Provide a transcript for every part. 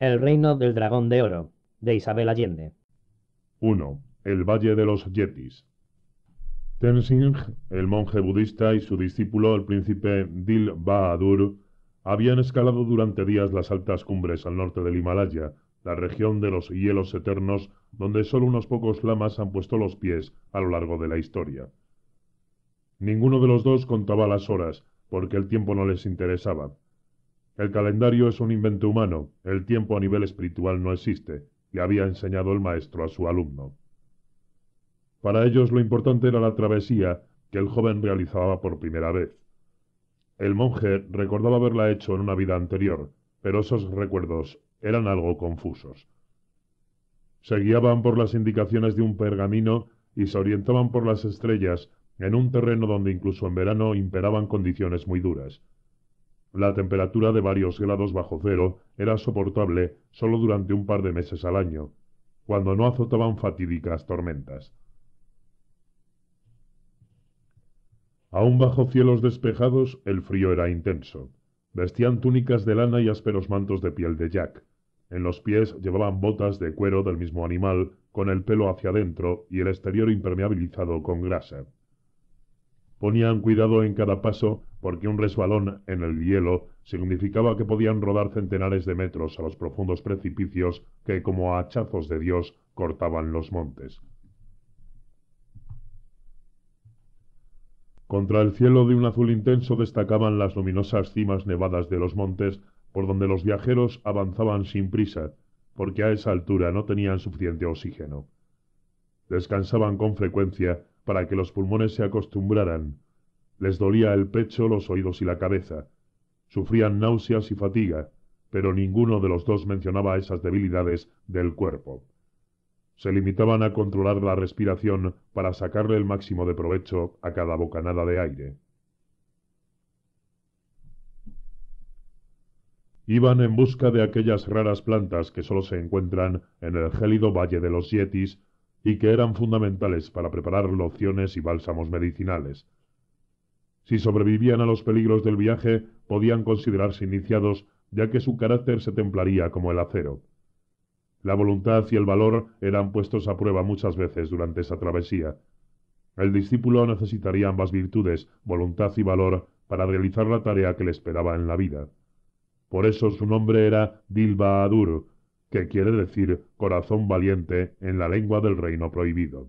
El reino del dragón de oro, de Isabel Allende. 1. El Valle de los Yetis. Tenzing, el monje budista, y su discípulo, el príncipe Dil Bahadur, habían escalado durante días las altas cumbres al norte del Himalaya, la región de los hielos eternos, donde solo unos pocos lamas han puesto los pies a lo largo de la historia. Ninguno de los dos contaba las horas, porque el tiempo no les interesaba. El calendario es un invento humano, el tiempo a nivel espiritual no existe, le había enseñado el maestro a su alumno. Para ellos lo importante era la travesía que el joven realizaba por primera vez. El monje recordaba haberla hecho en una vida anterior, pero esos recuerdos eran algo confusos. Se guiaban por las indicaciones de un pergamino y se orientaban por las estrellas en un terreno donde incluso en verano imperaban condiciones muy duras. La temperatura de varios grados bajo cero era soportable solo durante un par de meses al año, cuando no azotaban fatídicas tormentas. Aún bajo cielos despejados, el frío era intenso. Vestían túnicas de lana y ásperos mantos de piel de jack. En los pies llevaban botas de cuero del mismo animal, con el pelo hacia adentro y el exterior impermeabilizado con grasa. Ponían cuidado en cada paso porque un resbalón en el hielo significaba que podían rodar centenares de metros a los profundos precipicios que, como a hachazos de Dios, cortaban los montes. Contra el cielo de un azul intenso destacaban las luminosas cimas nevadas de los montes, por donde los viajeros avanzaban sin prisa, porque a esa altura no tenían suficiente oxígeno. Descansaban con frecuencia para que los pulmones se acostumbraran les dolía el pecho, los oídos y la cabeza. Sufrían náuseas y fatiga, pero ninguno de los dos mencionaba esas debilidades del cuerpo. Se limitaban a controlar la respiración para sacarle el máximo de provecho a cada bocanada de aire. Iban en busca de aquellas raras plantas que sólo se encuentran en el gélido valle de los Yetis y que eran fundamentales para preparar lociones y bálsamos medicinales, si sobrevivían a los peligros del viaje, podían considerarse iniciados, ya que su carácter se templaría como el acero. La voluntad y el valor eran puestos a prueba muchas veces durante esa travesía. El discípulo necesitaría ambas virtudes, voluntad y valor, para realizar la tarea que le esperaba en la vida. Por eso su nombre era Adur, que quiere decir corazón valiente en la lengua del reino prohibido.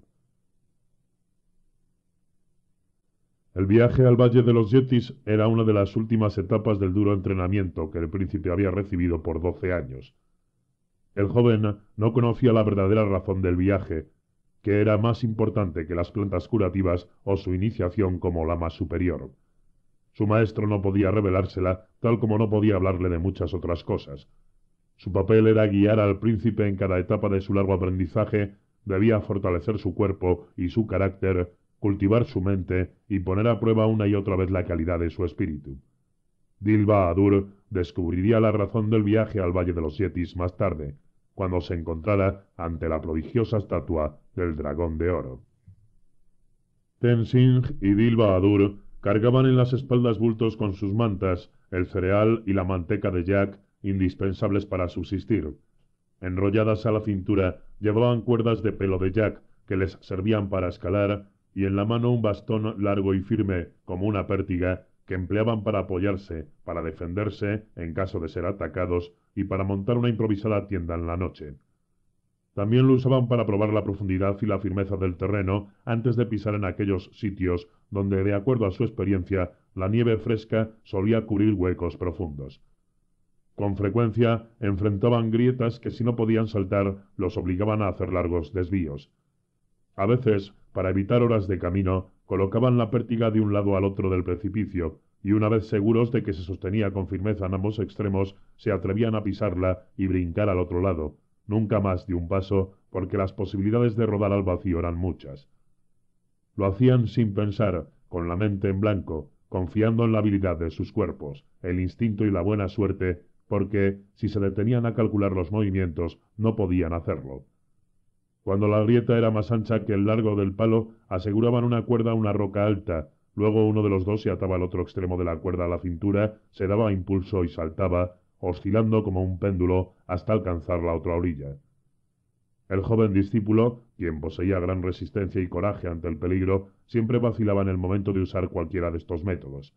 El viaje al Valle de los Yetis era una de las últimas etapas del duro entrenamiento que el príncipe había recibido por doce años. El joven no conocía la verdadera razón del viaje, que era más importante que las plantas curativas o su iniciación como lama superior. Su maestro no podía revelársela, tal como no podía hablarle de muchas otras cosas. Su papel era guiar al príncipe en cada etapa de su largo aprendizaje, debía fortalecer su cuerpo y su carácter cultivar su mente y poner a prueba una y otra vez la calidad de su espíritu. Adur descubriría la razón del viaje al Valle de los Yetis más tarde, cuando se encontrara ante la prodigiosa estatua del dragón de oro. Tenzing y Adur cargaban en las espaldas bultos con sus mantas, el cereal y la manteca de Jack, indispensables para subsistir. Enrolladas a la cintura, llevaban cuerdas de pelo de Jack que les servían para escalar y en la mano un bastón largo y firme como una pértiga que empleaban para apoyarse, para defenderse en caso de ser atacados y para montar una improvisada tienda en la noche. También lo usaban para probar la profundidad y la firmeza del terreno antes de pisar en aquellos sitios donde, de acuerdo a su experiencia, la nieve fresca solía cubrir huecos profundos. Con frecuencia enfrentaban grietas que si no podían saltar los obligaban a hacer largos desvíos. A veces, para evitar horas de camino, colocaban la pértiga de un lado al otro del precipicio, y una vez seguros de que se sostenía con firmeza en ambos extremos, se atrevían a pisarla y brincar al otro lado, nunca más de un paso, porque las posibilidades de rodar al vacío eran muchas. Lo hacían sin pensar, con la mente en blanco, confiando en la habilidad de sus cuerpos, el instinto y la buena suerte, porque, si se detenían a calcular los movimientos, no podían hacerlo. Cuando la grieta era más ancha que el largo del palo, aseguraban una cuerda a una roca alta. Luego uno de los dos se ataba al otro extremo de la cuerda a la cintura, se daba impulso y saltaba, oscilando como un péndulo hasta alcanzar la otra orilla. El joven discípulo, quien poseía gran resistencia y coraje ante el peligro, siempre vacilaba en el momento de usar cualquiera de estos métodos.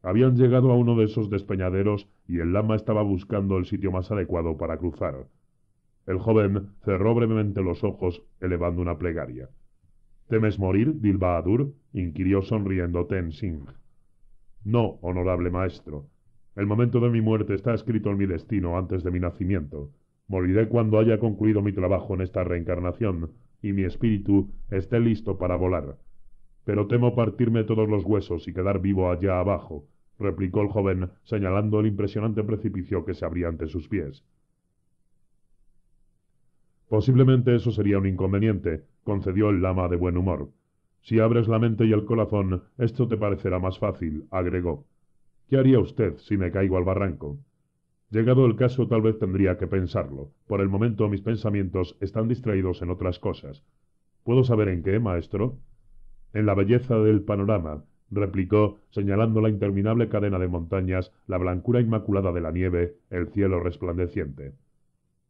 Habían llegado a uno de esos despeñaderos y el lama estaba buscando el sitio más adecuado para cruzar. El joven cerró brevemente los ojos, elevando una plegaria. ¿Temes morir, Dilbahadur? inquirió sonriendo Singh. No, honorable maestro. El momento de mi muerte está escrito en mi destino antes de mi nacimiento. Moriré cuando haya concluido mi trabajo en esta reencarnación y mi espíritu esté listo para volar. Pero temo partirme todos los huesos y quedar vivo allá abajo, replicó el joven, señalando el impresionante precipicio que se abría ante sus pies. Posiblemente eso sería un inconveniente, concedió el lama de buen humor. Si abres la mente y el corazón, esto te parecerá más fácil, agregó. ¿Qué haría usted si me caigo al barranco? Llegado el caso, tal vez tendría que pensarlo. Por el momento mis pensamientos están distraídos en otras cosas. ¿Puedo saber en qué, maestro? En la belleza del panorama, replicó, señalando la interminable cadena de montañas, la blancura inmaculada de la nieve, el cielo resplandeciente.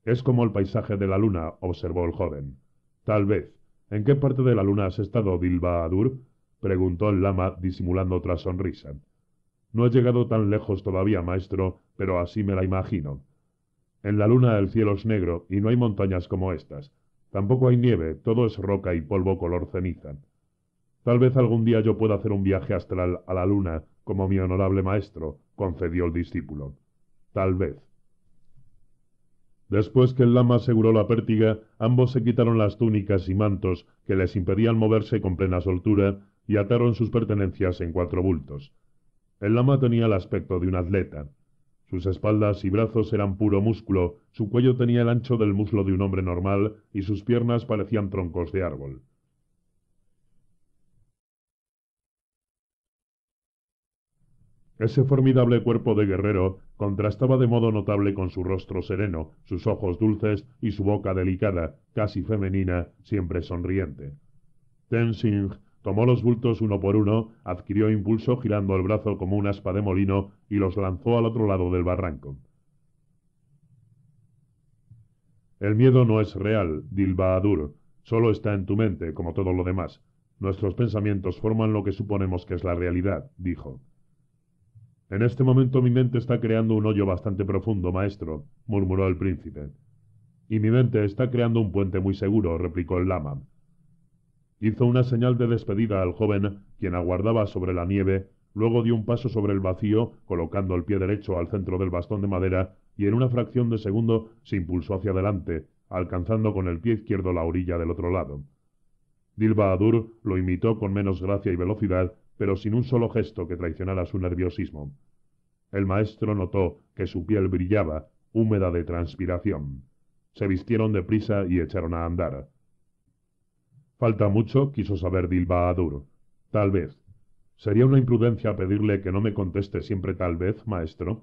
Es como el paisaje de la luna, observó el joven. Tal vez. ¿En qué parte de la luna has estado, Adur? preguntó el lama, disimulando otra sonrisa. No he llegado tan lejos todavía, maestro, pero así me la imagino. En la luna el cielo es negro y no hay montañas como estas. Tampoco hay nieve, todo es roca y polvo color ceniza. Tal vez algún día yo pueda hacer un viaje astral a la luna, como mi honorable maestro, concedió el discípulo. Tal vez. Después que el lama aseguró la pértiga, ambos se quitaron las túnicas y mantos que les impedían moverse con plena soltura y ataron sus pertenencias en cuatro bultos. El lama tenía el aspecto de un atleta. Sus espaldas y brazos eran puro músculo, su cuello tenía el ancho del muslo de un hombre normal y sus piernas parecían troncos de árbol. Ese formidable cuerpo de guerrero contrastaba de modo notable con su rostro sereno, sus ojos dulces y su boca delicada, casi femenina, siempre sonriente. Tenzing tomó los bultos uno por uno, adquirió impulso girando el brazo como un aspa de molino y los lanzó al otro lado del barranco. El miedo no es real, Dilbaadur, solo está en tu mente, como todo lo demás. Nuestros pensamientos forman lo que suponemos que es la realidad, dijo. En este momento mi mente está creando un hoyo bastante profundo, maestro, murmuró el príncipe. Y mi mente está creando un puente muy seguro, replicó el lama. Hizo una señal de despedida al joven, quien aguardaba sobre la nieve, luego dio un paso sobre el vacío, colocando el pie derecho al centro del bastón de madera, y en una fracción de segundo se impulsó hacia adelante, alcanzando con el pie izquierdo la orilla del otro lado. Adur lo imitó con menos gracia y velocidad, pero sin un solo gesto que traicionara su nerviosismo. El maestro notó que su piel brillaba, húmeda de transpiración. Se vistieron de prisa y echaron a andar. Falta mucho, quiso saber Adur. Tal vez. ¿Sería una imprudencia pedirle que no me conteste siempre tal vez, maestro?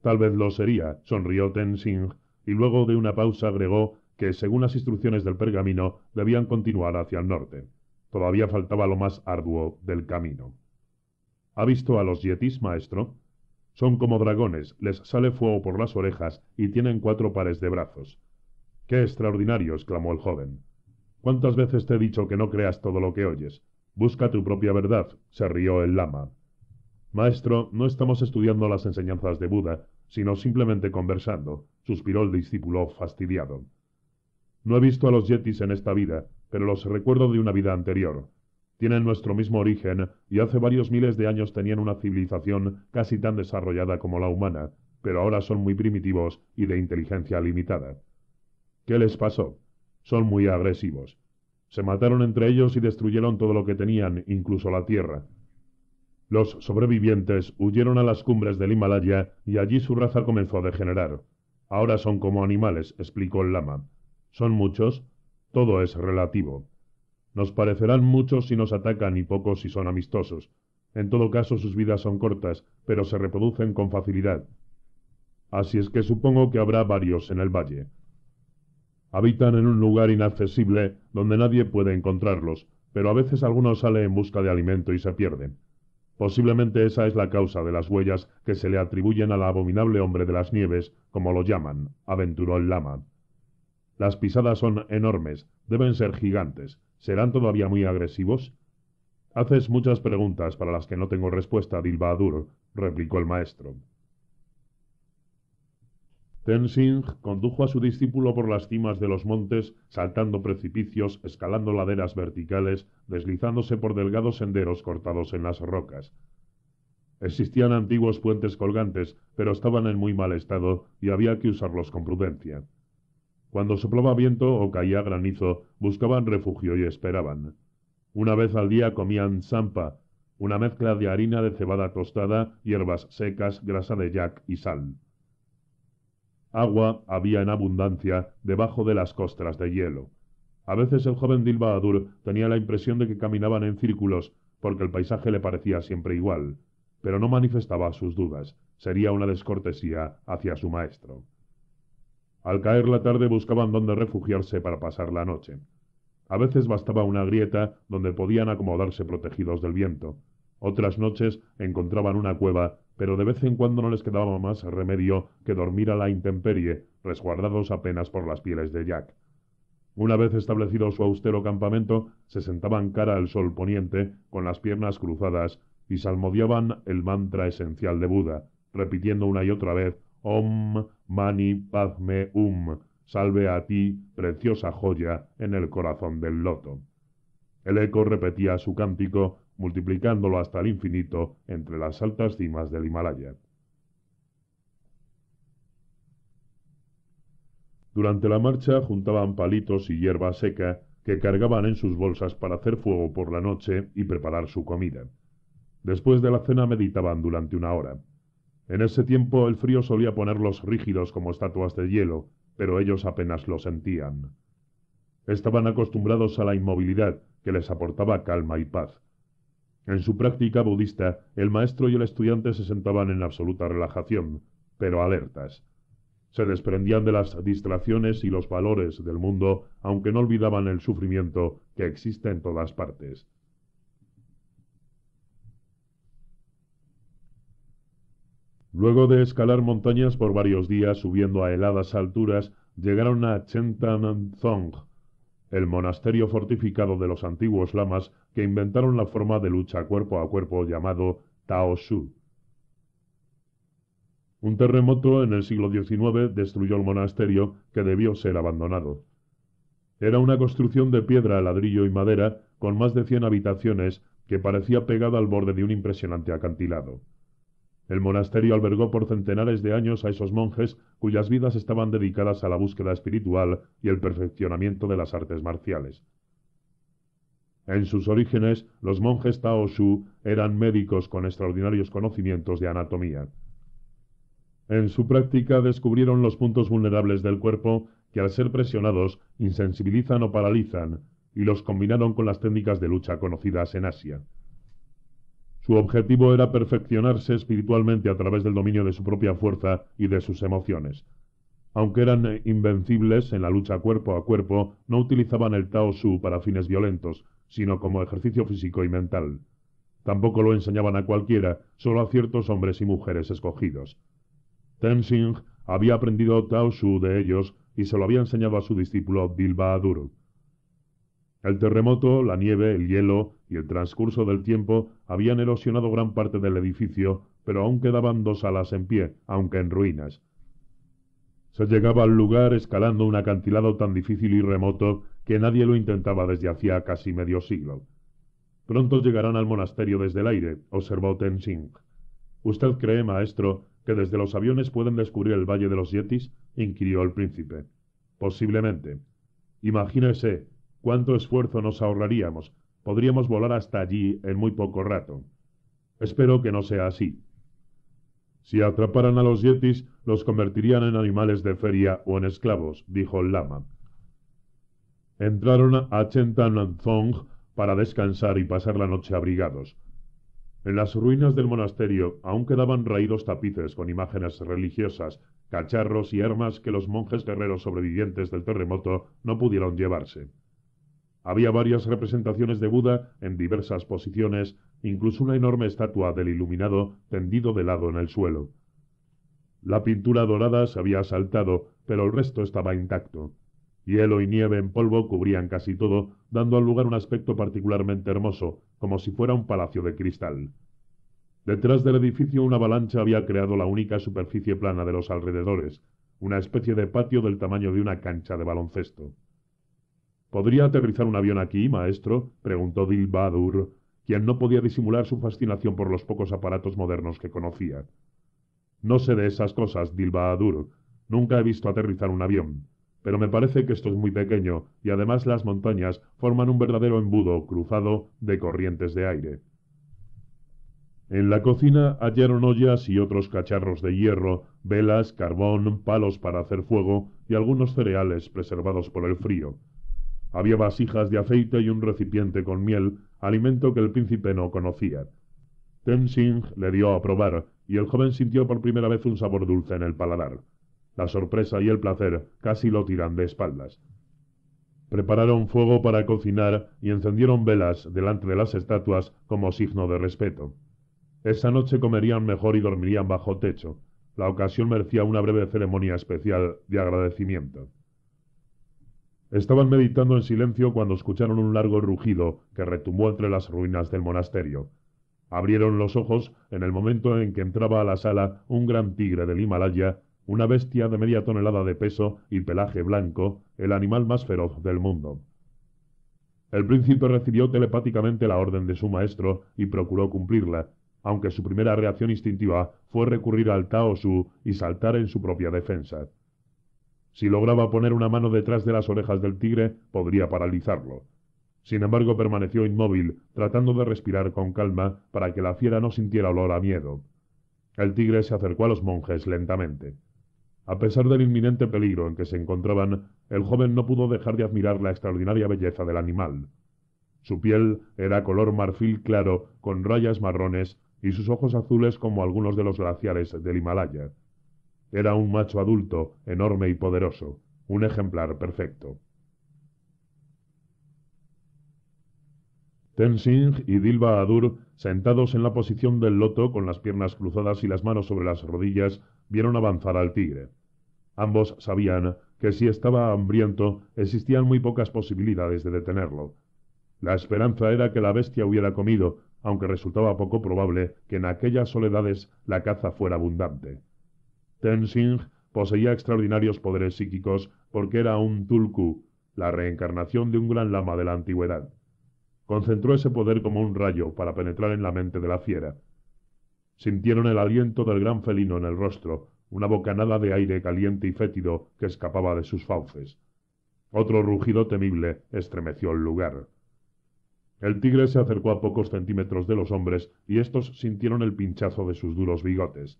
Tal vez lo sería, sonrió Tenzing, y luego de una pausa agregó que, según las instrucciones del pergamino, debían continuar hacia el norte. Todavía faltaba lo más arduo del camino. ¿Ha visto a los yetis, maestro? Son como dragones, les sale fuego por las orejas y tienen cuatro pares de brazos. ¡Qué extraordinario! exclamó el joven. ¿Cuántas veces te he dicho que no creas todo lo que oyes? Busca tu propia verdad, se rió el lama. Maestro, no estamos estudiando las enseñanzas de Buda, sino simplemente conversando, suspiró el discípulo fastidiado. No he visto a los yetis en esta vida, pero los recuerdo de una vida anterior. Tienen nuestro mismo origen y hace varios miles de años tenían una civilización casi tan desarrollada como la humana, pero ahora son muy primitivos y de inteligencia limitada. ¿Qué les pasó? Son muy agresivos. Se mataron entre ellos y destruyeron todo lo que tenían, incluso la tierra. Los sobrevivientes huyeron a las cumbres del Himalaya y allí su raza comenzó a degenerar. Ahora son como animales, explicó el lama. Son muchos, todo es relativo. Nos parecerán muchos si nos atacan y pocos si son amistosos. En todo caso sus vidas son cortas, pero se reproducen con facilidad. Así es que supongo que habrá varios en el valle. Habitan en un lugar inaccesible donde nadie puede encontrarlos, pero a veces alguno sale en busca de alimento y se pierde. Posiblemente esa es la causa de las huellas que se le atribuyen al abominable hombre de las nieves, como lo llaman, aventuró el lama. Las pisadas son enormes, deben ser gigantes. ¿Serán todavía muy agresivos? Haces muchas preguntas para las que no tengo respuesta, Dilbaadur, replicó el maestro. Tenzing condujo a su discípulo por las cimas de los montes, saltando precipicios, escalando laderas verticales, deslizándose por delgados senderos cortados en las rocas. Existían antiguos puentes colgantes, pero estaban en muy mal estado y había que usarlos con prudencia. Cuando soplaba viento o caía granizo, buscaban refugio y esperaban. Una vez al día comían zampa, una mezcla de harina de cebada tostada, hierbas secas, grasa de yak y sal. Agua había en abundancia debajo de las costras de hielo. A veces el joven Dilbaadur tenía la impresión de que caminaban en círculos, porque el paisaje le parecía siempre igual, pero no manifestaba sus dudas. Sería una descortesía hacia su maestro. Al caer la tarde buscaban dónde refugiarse para pasar la noche. A veces bastaba una grieta donde podían acomodarse protegidos del viento. Otras noches encontraban una cueva, pero de vez en cuando no les quedaba más remedio que dormir a la intemperie, resguardados apenas por las pieles de Jack. Una vez establecido su austero campamento, se sentaban cara al sol poniente, con las piernas cruzadas, y salmodiaban el mantra esencial de Buda, repitiendo una y otra vez Om Mani Padme Um, salve a ti, preciosa joya, en el corazón del loto. El eco repetía su cántico, multiplicándolo hasta el infinito entre las altas cimas del Himalaya. Durante la marcha juntaban palitos y hierba seca que cargaban en sus bolsas para hacer fuego por la noche y preparar su comida. Después de la cena meditaban durante una hora. En ese tiempo el frío solía ponerlos rígidos como estatuas de hielo, pero ellos apenas lo sentían. Estaban acostumbrados a la inmovilidad, que les aportaba calma y paz. En su práctica budista, el maestro y el estudiante se sentaban en absoluta relajación, pero alertas. Se desprendían de las distracciones y los valores del mundo, aunque no olvidaban el sufrimiento que existe en todas partes. Luego de escalar montañas por varios días subiendo a heladas alturas, llegaron a Zong, el monasterio fortificado de los antiguos lamas que inventaron la forma de lucha cuerpo a cuerpo llamado Shu. Un terremoto en el siglo XIX destruyó el monasterio que debió ser abandonado. Era una construcción de piedra, ladrillo y madera con más de 100 habitaciones que parecía pegada al borde de un impresionante acantilado. El monasterio albergó por centenares de años a esos monjes cuyas vidas estaban dedicadas a la búsqueda espiritual y el perfeccionamiento de las artes marciales. En sus orígenes, los monjes Tao Shu eran médicos con extraordinarios conocimientos de anatomía. En su práctica descubrieron los puntos vulnerables del cuerpo que al ser presionados insensibilizan o paralizan, y los combinaron con las técnicas de lucha conocidas en Asia. Su objetivo era perfeccionarse espiritualmente a través del dominio de su propia fuerza y de sus emociones. Aunque eran eh, invencibles en la lucha cuerpo a cuerpo, no utilizaban el Tao Su para fines violentos, sino como ejercicio físico y mental. Tampoco lo enseñaban a cualquiera, solo a ciertos hombres y mujeres escogidos. Tenzing había aprendido Tao Su de ellos y se lo había enseñado a su discípulo Adur. El terremoto, la nieve, el hielo y el transcurso del tiempo habían erosionado gran parte del edificio, pero aún quedaban dos alas en pie, aunque en ruinas. Se llegaba al lugar escalando un acantilado tan difícil y remoto que nadie lo intentaba desde hacía casi medio siglo. Pronto llegarán al monasterio desde el aire, observó Tenzing. ¿Usted cree, maestro, que desde los aviones pueden descubrir el valle de los Yetis? inquirió el príncipe. Posiblemente. Imagínese, ¿Cuánto esfuerzo nos ahorraríamos? Podríamos volar hasta allí en muy poco rato. Espero que no sea así. Si atraparan a los yetis, los convertirían en animales de feria o en esclavos, dijo el lama. Entraron a Chentananzong para descansar y pasar la noche abrigados. En las ruinas del monasterio aún quedaban raídos tapices con imágenes religiosas, cacharros y armas que los monjes guerreros sobrevivientes del terremoto no pudieron llevarse. Había varias representaciones de Buda en diversas posiciones, incluso una enorme estatua del iluminado tendido de lado en el suelo. La pintura dorada se había asaltado, pero el resto estaba intacto. Hielo y nieve en polvo cubrían casi todo, dando al lugar un aspecto particularmente hermoso, como si fuera un palacio de cristal. Detrás del edificio una avalancha había creado la única superficie plana de los alrededores, una especie de patio del tamaño de una cancha de baloncesto. ¿Podría aterrizar un avión aquí, maestro? preguntó Dilbadur, quien no podía disimular su fascinación por los pocos aparatos modernos que conocía. No sé de esas cosas, Dilbaadur. Nunca he visto aterrizar un avión. Pero me parece que esto es muy pequeño, y además las montañas forman un verdadero embudo cruzado de corrientes de aire. En la cocina hallaron ollas y otros cacharros de hierro, velas, carbón, palos para hacer fuego y algunos cereales preservados por el frío. Había vasijas de aceite y un recipiente con miel, alimento que el príncipe no conocía. Xing le dio a probar, y el joven sintió por primera vez un sabor dulce en el paladar. La sorpresa y el placer casi lo tiran de espaldas. Prepararon fuego para cocinar y encendieron velas delante de las estatuas como signo de respeto. Esa noche comerían mejor y dormirían bajo techo. La ocasión merecía una breve ceremonia especial de agradecimiento. Estaban meditando en silencio cuando escucharon un largo rugido que retumbó entre las ruinas del monasterio. Abrieron los ojos en el momento en que entraba a la sala un gran tigre del Himalaya, una bestia de media tonelada de peso y pelaje blanco, el animal más feroz del mundo. El príncipe recibió telepáticamente la orden de su maestro y procuró cumplirla, aunque su primera reacción instintiva fue recurrir al Tao Su y saltar en su propia defensa. Si lograba poner una mano detrás de las orejas del tigre, podría paralizarlo. Sin embargo, permaneció inmóvil, tratando de respirar con calma para que la fiera no sintiera olor a miedo. El tigre se acercó a los monjes lentamente. A pesar del inminente peligro en que se encontraban, el joven no pudo dejar de admirar la extraordinaria belleza del animal. Su piel era color marfil claro, con rayas marrones, y sus ojos azules como algunos de los glaciares del Himalaya. Era un macho adulto, enorme y poderoso, un ejemplar perfecto. Tensing y Dilba Adur, sentados en la posición del loto con las piernas cruzadas y las manos sobre las rodillas, vieron avanzar al tigre. Ambos sabían que si estaba hambriento existían muy pocas posibilidades de detenerlo. La esperanza era que la bestia hubiera comido, aunque resultaba poco probable que en aquellas soledades la caza fuera abundante. Tenzing poseía extraordinarios poderes psíquicos porque era un Tulku, la reencarnación de un gran lama de la antigüedad. Concentró ese poder como un rayo para penetrar en la mente de la fiera. Sintieron el aliento del gran felino en el rostro, una bocanada de aire caliente y fétido que escapaba de sus fauces. Otro rugido temible estremeció el lugar. El tigre se acercó a pocos centímetros de los hombres y estos sintieron el pinchazo de sus duros bigotes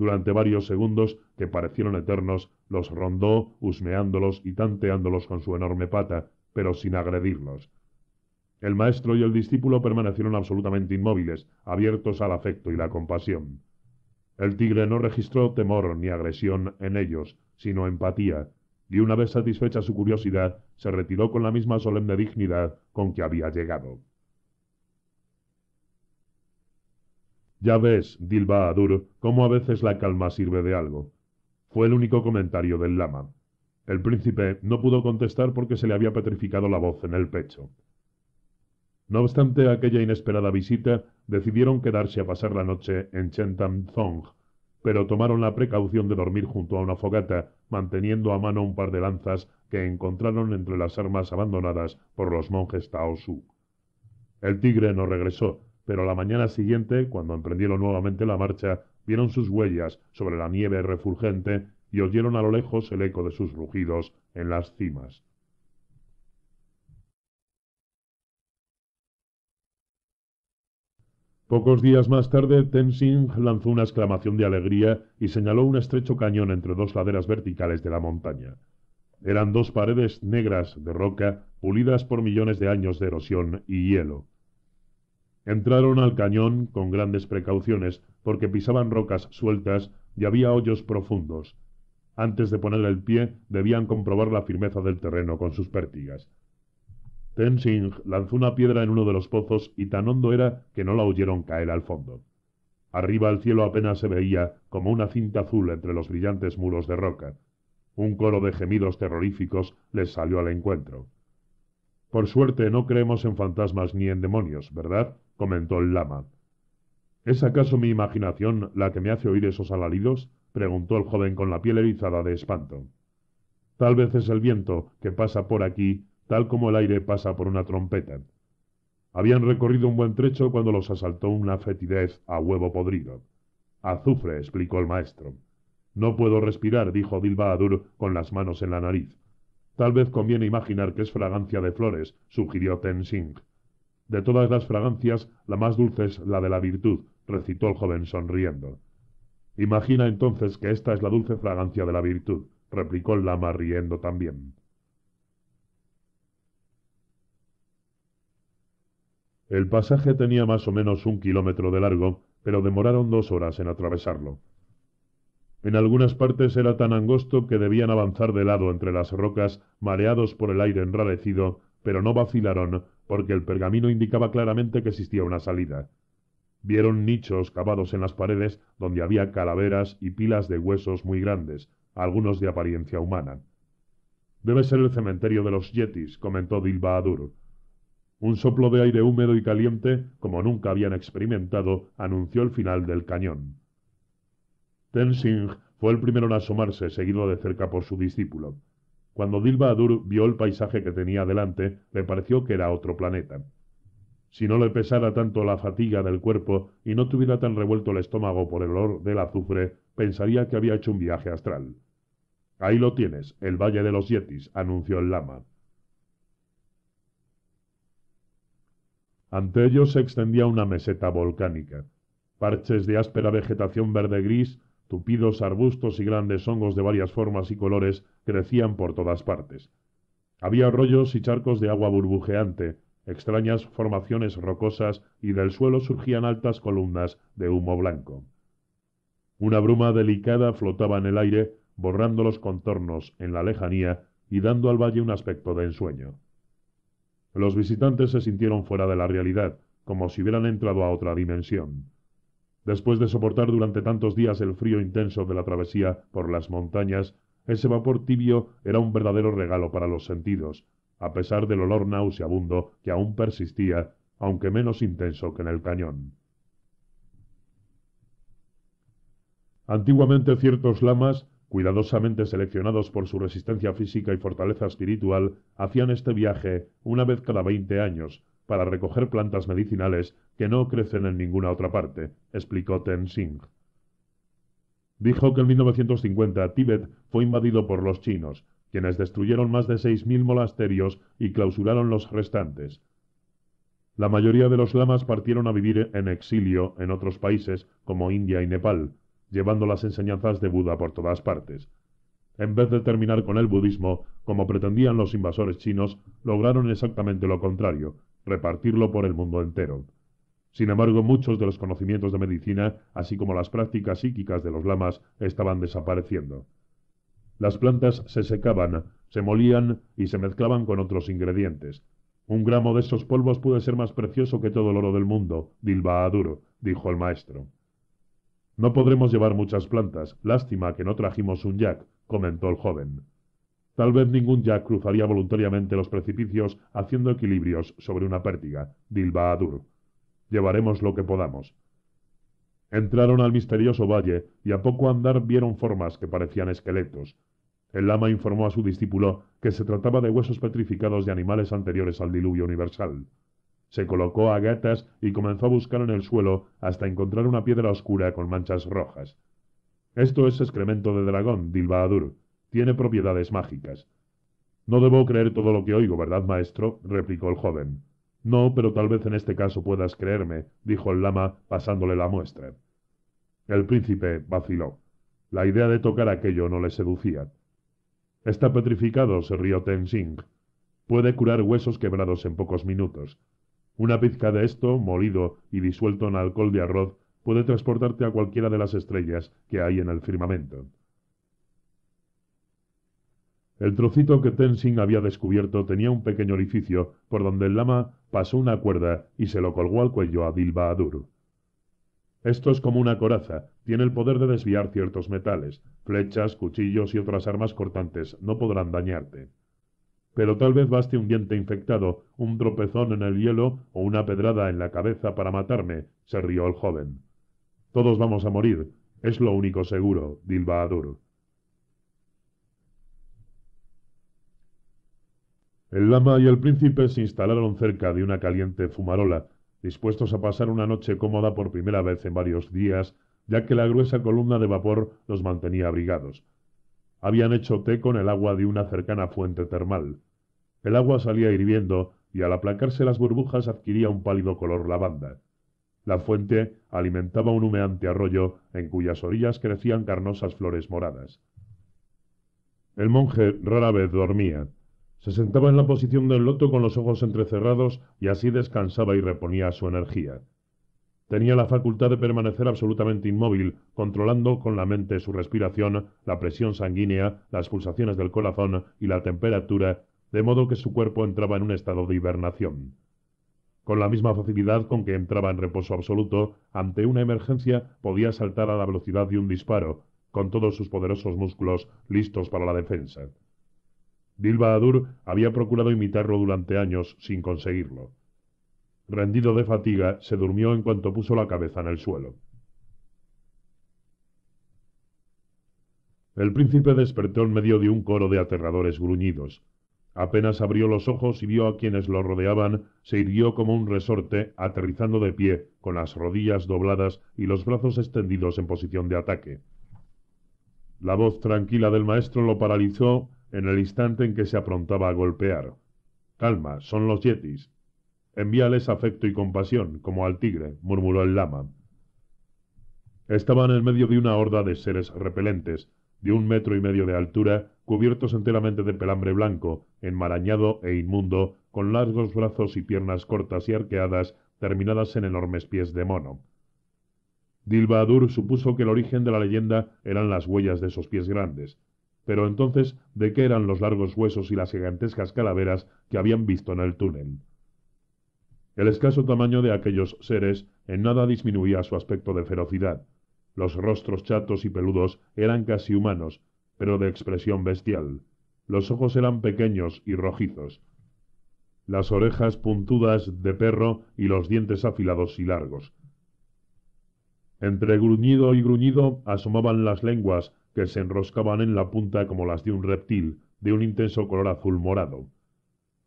durante varios segundos que parecieron eternos, los rondó, husmeándolos y tanteándolos con su enorme pata, pero sin agredirlos. El maestro y el discípulo permanecieron absolutamente inmóviles, abiertos al afecto y la compasión. El tigre no registró temor ni agresión en ellos, sino empatía, y una vez satisfecha su curiosidad, se retiró con la misma solemne dignidad con que había llegado. Ya ves, Dilba Adur, cómo a veces la calma sirve de algo. Fue el único comentario del lama. El príncipe no pudo contestar porque se le había petrificado la voz en el pecho. No obstante aquella inesperada visita, decidieron quedarse a pasar la noche en Chentanzong, pero tomaron la precaución de dormir junto a una fogata, manteniendo a mano un par de lanzas que encontraron entre las armas abandonadas por los monjes Tao Su. El tigre no regresó, pero la mañana siguiente, cuando emprendieron nuevamente la marcha, vieron sus huellas sobre la nieve refulgente y oyeron a lo lejos el eco de sus rugidos en las cimas. Pocos días más tarde, Tenzing lanzó una exclamación de alegría y señaló un estrecho cañón entre dos laderas verticales de la montaña. Eran dos paredes negras de roca pulidas por millones de años de erosión y hielo. Entraron al cañón con grandes precauciones, porque pisaban rocas sueltas y había hoyos profundos. Antes de poner el pie, debían comprobar la firmeza del terreno con sus pértigas. Tensing lanzó una piedra en uno de los pozos y tan hondo era que no la oyeron caer al fondo. Arriba el cielo apenas se veía, como una cinta azul entre los brillantes muros de roca. Un coro de gemidos terroríficos les salió al encuentro. Por suerte no creemos en fantasmas ni en demonios, ¿verdad? comentó el lama. ¿Es acaso mi imaginación la que me hace oír esos alaridos? preguntó el joven con la piel erizada de espanto. Tal vez es el viento que pasa por aquí, tal como el aire pasa por una trompeta. Habían recorrido un buen trecho cuando los asaltó una fetidez a huevo podrido. Azufre, explicó el maestro. No puedo respirar, dijo Dilbaadur con las manos en la nariz. Tal vez conviene imaginar que es fragancia de flores, sugirió Tenzing. De todas las fragancias, la más dulce es la de la virtud, recitó el joven sonriendo. Imagina entonces que esta es la dulce fragancia de la virtud, replicó el lama riendo también. El pasaje tenía más o menos un kilómetro de largo, pero demoraron dos horas en atravesarlo. En algunas partes era tan angosto que debían avanzar de lado entre las rocas, mareados por el aire enrarecido, pero no vacilaron, porque el pergamino indicaba claramente que existía una salida. Vieron nichos cavados en las paredes donde había calaveras y pilas de huesos muy grandes, algunos de apariencia humana. Debe ser el cementerio de los yetis, comentó Dilba Adur. Un soplo de aire húmedo y caliente, como nunca habían experimentado, anunció el final del cañón. Tenzing fue el primero en asomarse, seguido de cerca por su discípulo. Cuando Adur vio el paisaje que tenía delante, le pareció que era otro planeta. Si no le pesara tanto la fatiga del cuerpo y no tuviera tan revuelto el estómago por el olor del azufre, pensaría que había hecho un viaje astral. Ahí lo tienes, el Valle de los Yetis, anunció el lama. Ante ellos se extendía una meseta volcánica. Parches de áspera vegetación verde gris Tupidos arbustos y grandes hongos de varias formas y colores crecían por todas partes. Había arroyos y charcos de agua burbujeante, extrañas formaciones rocosas y del suelo surgían altas columnas de humo blanco. Una bruma delicada flotaba en el aire, borrando los contornos en la lejanía y dando al valle un aspecto de ensueño. Los visitantes se sintieron fuera de la realidad, como si hubieran entrado a otra dimensión. Después de soportar durante tantos días el frío intenso de la travesía por las montañas, ese vapor tibio era un verdadero regalo para los sentidos, a pesar del olor nauseabundo que aún persistía, aunque menos intenso que en el cañón. Antiguamente ciertos lamas, cuidadosamente seleccionados por su resistencia física y fortaleza espiritual, hacían este viaje una vez cada veinte años, para recoger plantas medicinales que no crecen en ninguna otra parte, explicó Ten Singh. Dijo que en 1950 Tíbet fue invadido por los chinos, quienes destruyeron más de 6.000 monasterios y clausuraron los restantes. La mayoría de los lamas partieron a vivir en exilio en otros países como India y Nepal, llevando las enseñanzas de Buda por todas partes. En vez de terminar con el budismo, como pretendían los invasores chinos, lograron exactamente lo contrario, repartirlo por el mundo entero. Sin embargo, muchos de los conocimientos de medicina, así como las prácticas psíquicas de los lamas, estaban desapareciendo. Las plantas se secaban, se molían y se mezclaban con otros ingredientes. Un gramo de esos polvos puede ser más precioso que todo el oro del mundo, Dilbaaduro dijo el maestro. No podremos llevar muchas plantas, lástima que no trajimos un yak, comentó el joven. Tal vez ningún Jack cruzaría voluntariamente los precipicios haciendo equilibrios sobre una pértiga, Dilbaadur. Llevaremos lo que podamos. Entraron al misterioso valle y a poco andar vieron formas que parecían esqueletos. El lama informó a su discípulo que se trataba de huesos petrificados de animales anteriores al diluvio universal. Se colocó a gatas y comenzó a buscar en el suelo hasta encontrar una piedra oscura con manchas rojas. Esto es excremento de dragón, Dilbaadur, tiene propiedades mágicas. No debo creer todo lo que oigo, ¿verdad, maestro? replicó el joven. No, pero tal vez en este caso puedas creerme, dijo el lama, pasándole la muestra. El príncipe vaciló. La idea de tocar aquello no le seducía. Está petrificado, se rió Tenzing. Puede curar huesos quebrados en pocos minutos. Una pizca de esto, molido y disuelto en alcohol de arroz, puede transportarte a cualquiera de las estrellas que hay en el firmamento. El trocito que Tenzin había descubierto tenía un pequeño orificio por donde el lama pasó una cuerda y se lo colgó al cuello a Dilbaadur. Esto es como una coraza, tiene el poder de desviar ciertos metales. Flechas, cuchillos y otras armas cortantes no podrán dañarte. Pero tal vez baste un diente infectado, un tropezón en el hielo o una pedrada en la cabeza para matarme, se rió el joven. Todos vamos a morir, es lo único seguro, Dilbaadur. El lama y el príncipe se instalaron cerca de una caliente fumarola, dispuestos a pasar una noche cómoda por primera vez en varios días, ya que la gruesa columna de vapor los mantenía abrigados. Habían hecho té con el agua de una cercana fuente termal. El agua salía hirviendo y al aplacarse las burbujas adquiría un pálido color lavanda. La fuente alimentaba un humeante arroyo en cuyas orillas crecían carnosas flores moradas. El monje rara vez dormía. Se sentaba en la posición del loto con los ojos entrecerrados y así descansaba y reponía su energía. Tenía la facultad de permanecer absolutamente inmóvil, controlando con la mente su respiración, la presión sanguínea, las pulsaciones del corazón y la temperatura, de modo que su cuerpo entraba en un estado de hibernación. Con la misma facilidad con que entraba en reposo absoluto, ante una emergencia podía saltar a la velocidad de un disparo, con todos sus poderosos músculos listos para la defensa. Dil había procurado imitarlo durante años sin conseguirlo. Rendido de fatiga, se durmió en cuanto puso la cabeza en el suelo. El príncipe despertó en medio de un coro de aterradores gruñidos. Apenas abrió los ojos y vio a quienes lo rodeaban, se irguió como un resorte, aterrizando de pie, con las rodillas dobladas y los brazos extendidos en posición de ataque. La voz tranquila del maestro lo paralizó en el instante en que se aprontaba a golpear. Calma, son los yetis. Envíales afecto y compasión, como al tigre, murmuró el lama. Estaban en medio de una horda de seres repelentes, de un metro y medio de altura, cubiertos enteramente de pelambre blanco, enmarañado e inmundo, con largos brazos y piernas cortas y arqueadas, terminadas en enormes pies de mono. Dilbadur supuso que el origen de la leyenda eran las huellas de esos pies grandes, pero entonces, ¿de qué eran los largos huesos y las gigantescas calaveras que habían visto en el túnel? El escaso tamaño de aquellos seres en nada disminuía su aspecto de ferocidad. Los rostros chatos y peludos eran casi humanos, pero de expresión bestial. Los ojos eran pequeños y rojizos. Las orejas puntudas de perro y los dientes afilados y largos. Entre gruñido y gruñido asomaban las lenguas que se enroscaban en la punta como las de un reptil, de un intenso color azul morado.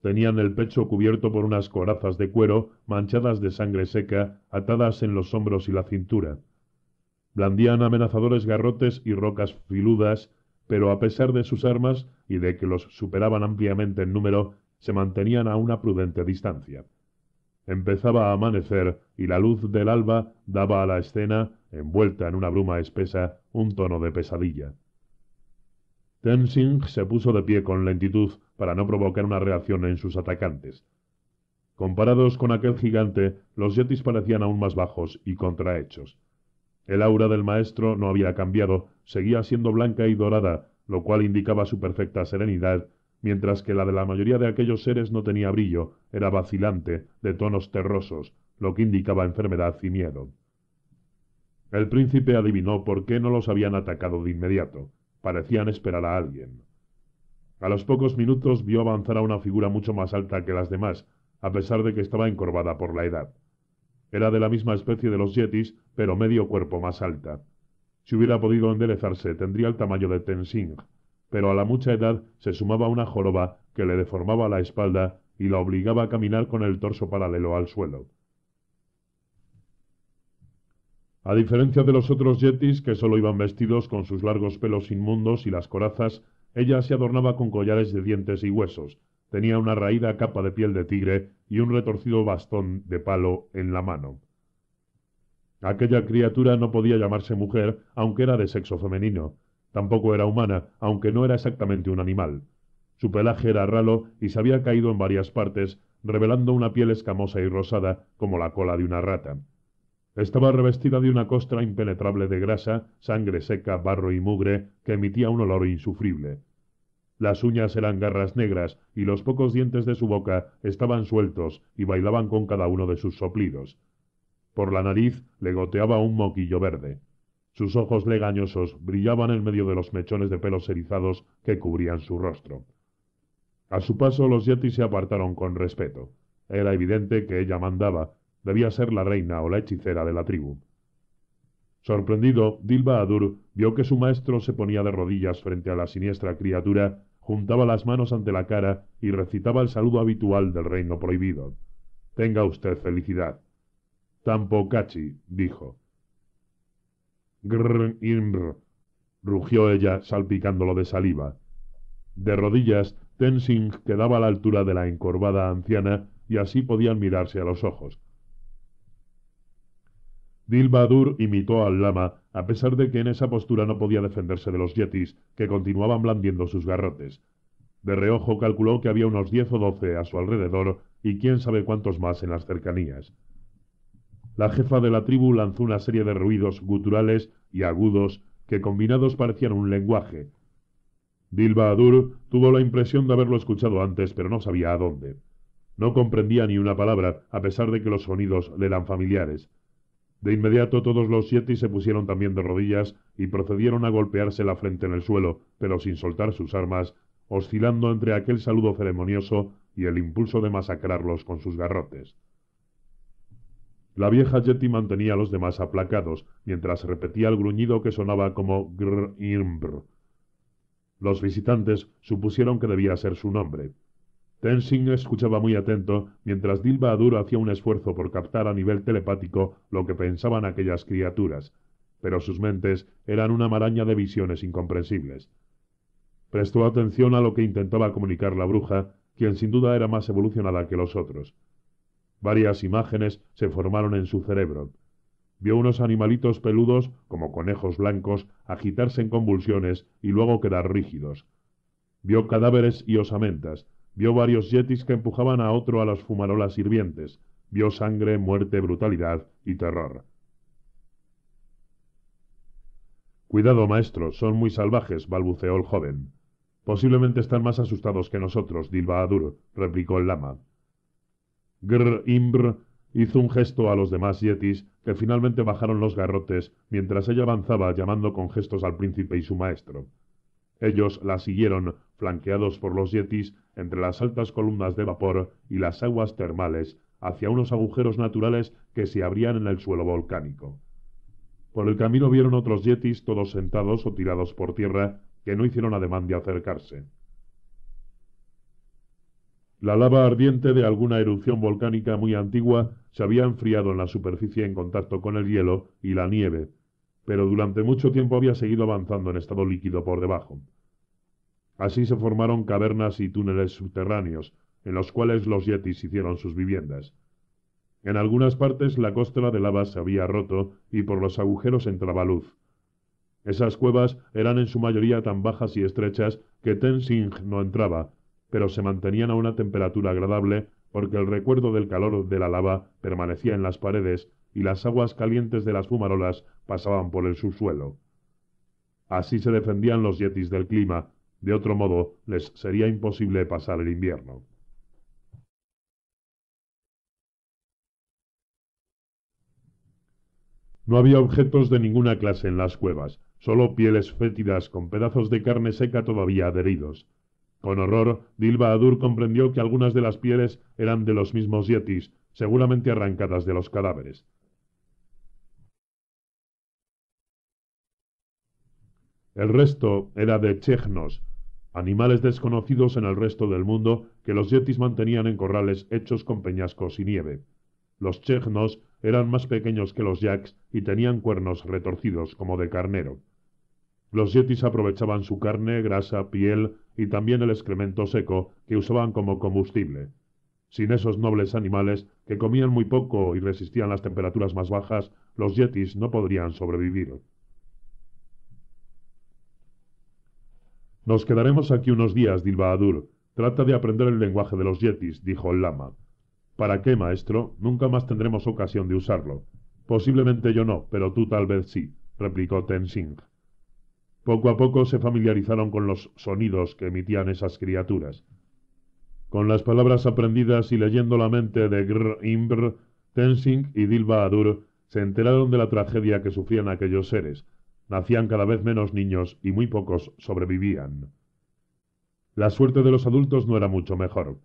Tenían el pecho cubierto por unas corazas de cuero manchadas de sangre seca, atadas en los hombros y la cintura. Blandían amenazadores garrotes y rocas filudas, pero a pesar de sus armas y de que los superaban ampliamente en número, se mantenían a una prudente distancia. Empezaba a amanecer y la luz del alba daba a la escena, envuelta en una bruma espesa, un tono de pesadilla. Tensing se puso de pie con lentitud para no provocar una reacción en sus atacantes. Comparados con aquel gigante, los yetis parecían aún más bajos y contrahechos. El aura del maestro no había cambiado, seguía siendo blanca y dorada, lo cual indicaba su perfecta serenidad mientras que la de la mayoría de aquellos seres no tenía brillo, era vacilante, de tonos terrosos, lo que indicaba enfermedad y miedo. El príncipe adivinó por qué no los habían atacado de inmediato. Parecían esperar a alguien. A los pocos minutos vio avanzar a una figura mucho más alta que las demás, a pesar de que estaba encorvada por la edad. Era de la misma especie de los yetis, pero medio cuerpo más alta. Si hubiera podido enderezarse, tendría el tamaño de Tenzing, pero a la mucha edad se sumaba una joroba que le deformaba la espalda y la obligaba a caminar con el torso paralelo al suelo. A diferencia de los otros yetis, que solo iban vestidos con sus largos pelos inmundos y las corazas, ella se adornaba con collares de dientes y huesos, tenía una raída capa de piel de tigre y un retorcido bastón de palo en la mano. Aquella criatura no podía llamarse mujer, aunque era de sexo femenino, Tampoco era humana, aunque no era exactamente un animal. Su pelaje era ralo y se había caído en varias partes, revelando una piel escamosa y rosada como la cola de una rata. Estaba revestida de una costra impenetrable de grasa, sangre seca, barro y mugre que emitía un olor insufrible. Las uñas eran garras negras y los pocos dientes de su boca estaban sueltos y bailaban con cada uno de sus soplidos. Por la nariz le goteaba un moquillo verde. Sus ojos legañosos brillaban en medio de los mechones de pelos erizados que cubrían su rostro. A su paso los yetis se apartaron con respeto. Era evidente que ella mandaba, debía ser la reina o la hechicera de la tribu. Sorprendido, Dilba Adur vio que su maestro se ponía de rodillas frente a la siniestra criatura, juntaba las manos ante la cara y recitaba el saludo habitual del reino prohibido. Tenga usted felicidad. Tampocachi, dijo rugió ella, salpicándolo de saliva. De rodillas, Tensing quedaba a la altura de la encorvada anciana y así podían mirarse a los ojos. Dilbadur imitó al lama, a pesar de que en esa postura no podía defenderse de los yetis, que continuaban blandiendo sus garrotes. De reojo calculó que había unos diez o doce a su alrededor y quién sabe cuántos más en las cercanías la jefa de la tribu lanzó una serie de ruidos guturales y agudos que combinados parecían un lenguaje. Adur tuvo la impresión de haberlo escuchado antes, pero no sabía a dónde. No comprendía ni una palabra, a pesar de que los sonidos le eran familiares. De inmediato todos los siete se pusieron también de rodillas y procedieron a golpearse la frente en el suelo, pero sin soltar sus armas, oscilando entre aquel saludo ceremonioso y el impulso de masacrarlos con sus garrotes. La vieja Yeti mantenía a los demás aplacados, mientras repetía el gruñido que sonaba como grr Los visitantes supusieron que debía ser su nombre. Tenzing escuchaba muy atento mientras Dilba Adur hacía un esfuerzo por captar a nivel telepático lo que pensaban aquellas criaturas, pero sus mentes eran una maraña de visiones incomprensibles. Prestó atención a lo que intentaba comunicar la bruja, quien sin duda era más evolucionada que los otros. Varias imágenes se formaron en su cerebro. Vio unos animalitos peludos, como conejos blancos, agitarse en convulsiones y luego quedar rígidos. Vio cadáveres y osamentas. Vio varios yetis que empujaban a otro a las fumarolas hirvientes. Vio sangre, muerte, brutalidad y terror. Cuidado, maestro, son muy salvajes, balbuceó el joven. Posiblemente están más asustados que nosotros, Dilbaadur, replicó el lama. Gr imbr, hizo un gesto a los demás yetis, que finalmente bajaron los garrotes, mientras ella avanzaba llamando con gestos al príncipe y su maestro. Ellos la siguieron, flanqueados por los yetis, entre las altas columnas de vapor y las aguas termales, hacia unos agujeros naturales que se abrían en el suelo volcánico. Por el camino vieron otros yetis todos sentados o tirados por tierra, que no hicieron ademán de acercarse. La lava ardiente de alguna erupción volcánica muy antigua se había enfriado en la superficie en contacto con el hielo y la nieve, pero durante mucho tiempo había seguido avanzando en estado líquido por debajo. Así se formaron cavernas y túneles subterráneos, en los cuales los yetis hicieron sus viviendas. En algunas partes la costela de lava se había roto y por los agujeros entraba luz. Esas cuevas eran en su mayoría tan bajas y estrechas que Tenzing no entraba, pero se mantenían a una temperatura agradable porque el recuerdo del calor de la lava permanecía en las paredes y las aguas calientes de las fumarolas pasaban por el subsuelo. Así se defendían los yetis del clima, de otro modo les sería imposible pasar el invierno. No había objetos de ninguna clase en las cuevas, solo pieles fétidas con pedazos de carne seca todavía adheridos, con horror, Adur comprendió que algunas de las pieles eran de los mismos yetis, seguramente arrancadas de los cadáveres. El resto era de Chechnos, animales desconocidos en el resto del mundo que los yetis mantenían en corrales hechos con peñascos y nieve. Los Chechnos eran más pequeños que los yaks y tenían cuernos retorcidos como de carnero. Los yetis aprovechaban su carne, grasa, piel y también el excremento seco que usaban como combustible. Sin esos nobles animales, que comían muy poco y resistían las temperaturas más bajas, los yetis no podrían sobrevivir. Nos quedaremos aquí unos días, Dilbaadur. Trata de aprender el lenguaje de los yetis, dijo el lama. ¿Para qué, maestro? Nunca más tendremos ocasión de usarlo. Posiblemente yo no, pero tú tal vez sí, replicó Tenzing. Poco a poco se familiarizaron con los sonidos que emitían esas criaturas. Con las palabras aprendidas y leyendo la mente de Gr Imbr, Tensing y Dilba Adur, se enteraron de la tragedia que sufrían aquellos seres. Nacían cada vez menos niños y muy pocos sobrevivían. La suerte de los adultos no era mucho mejor.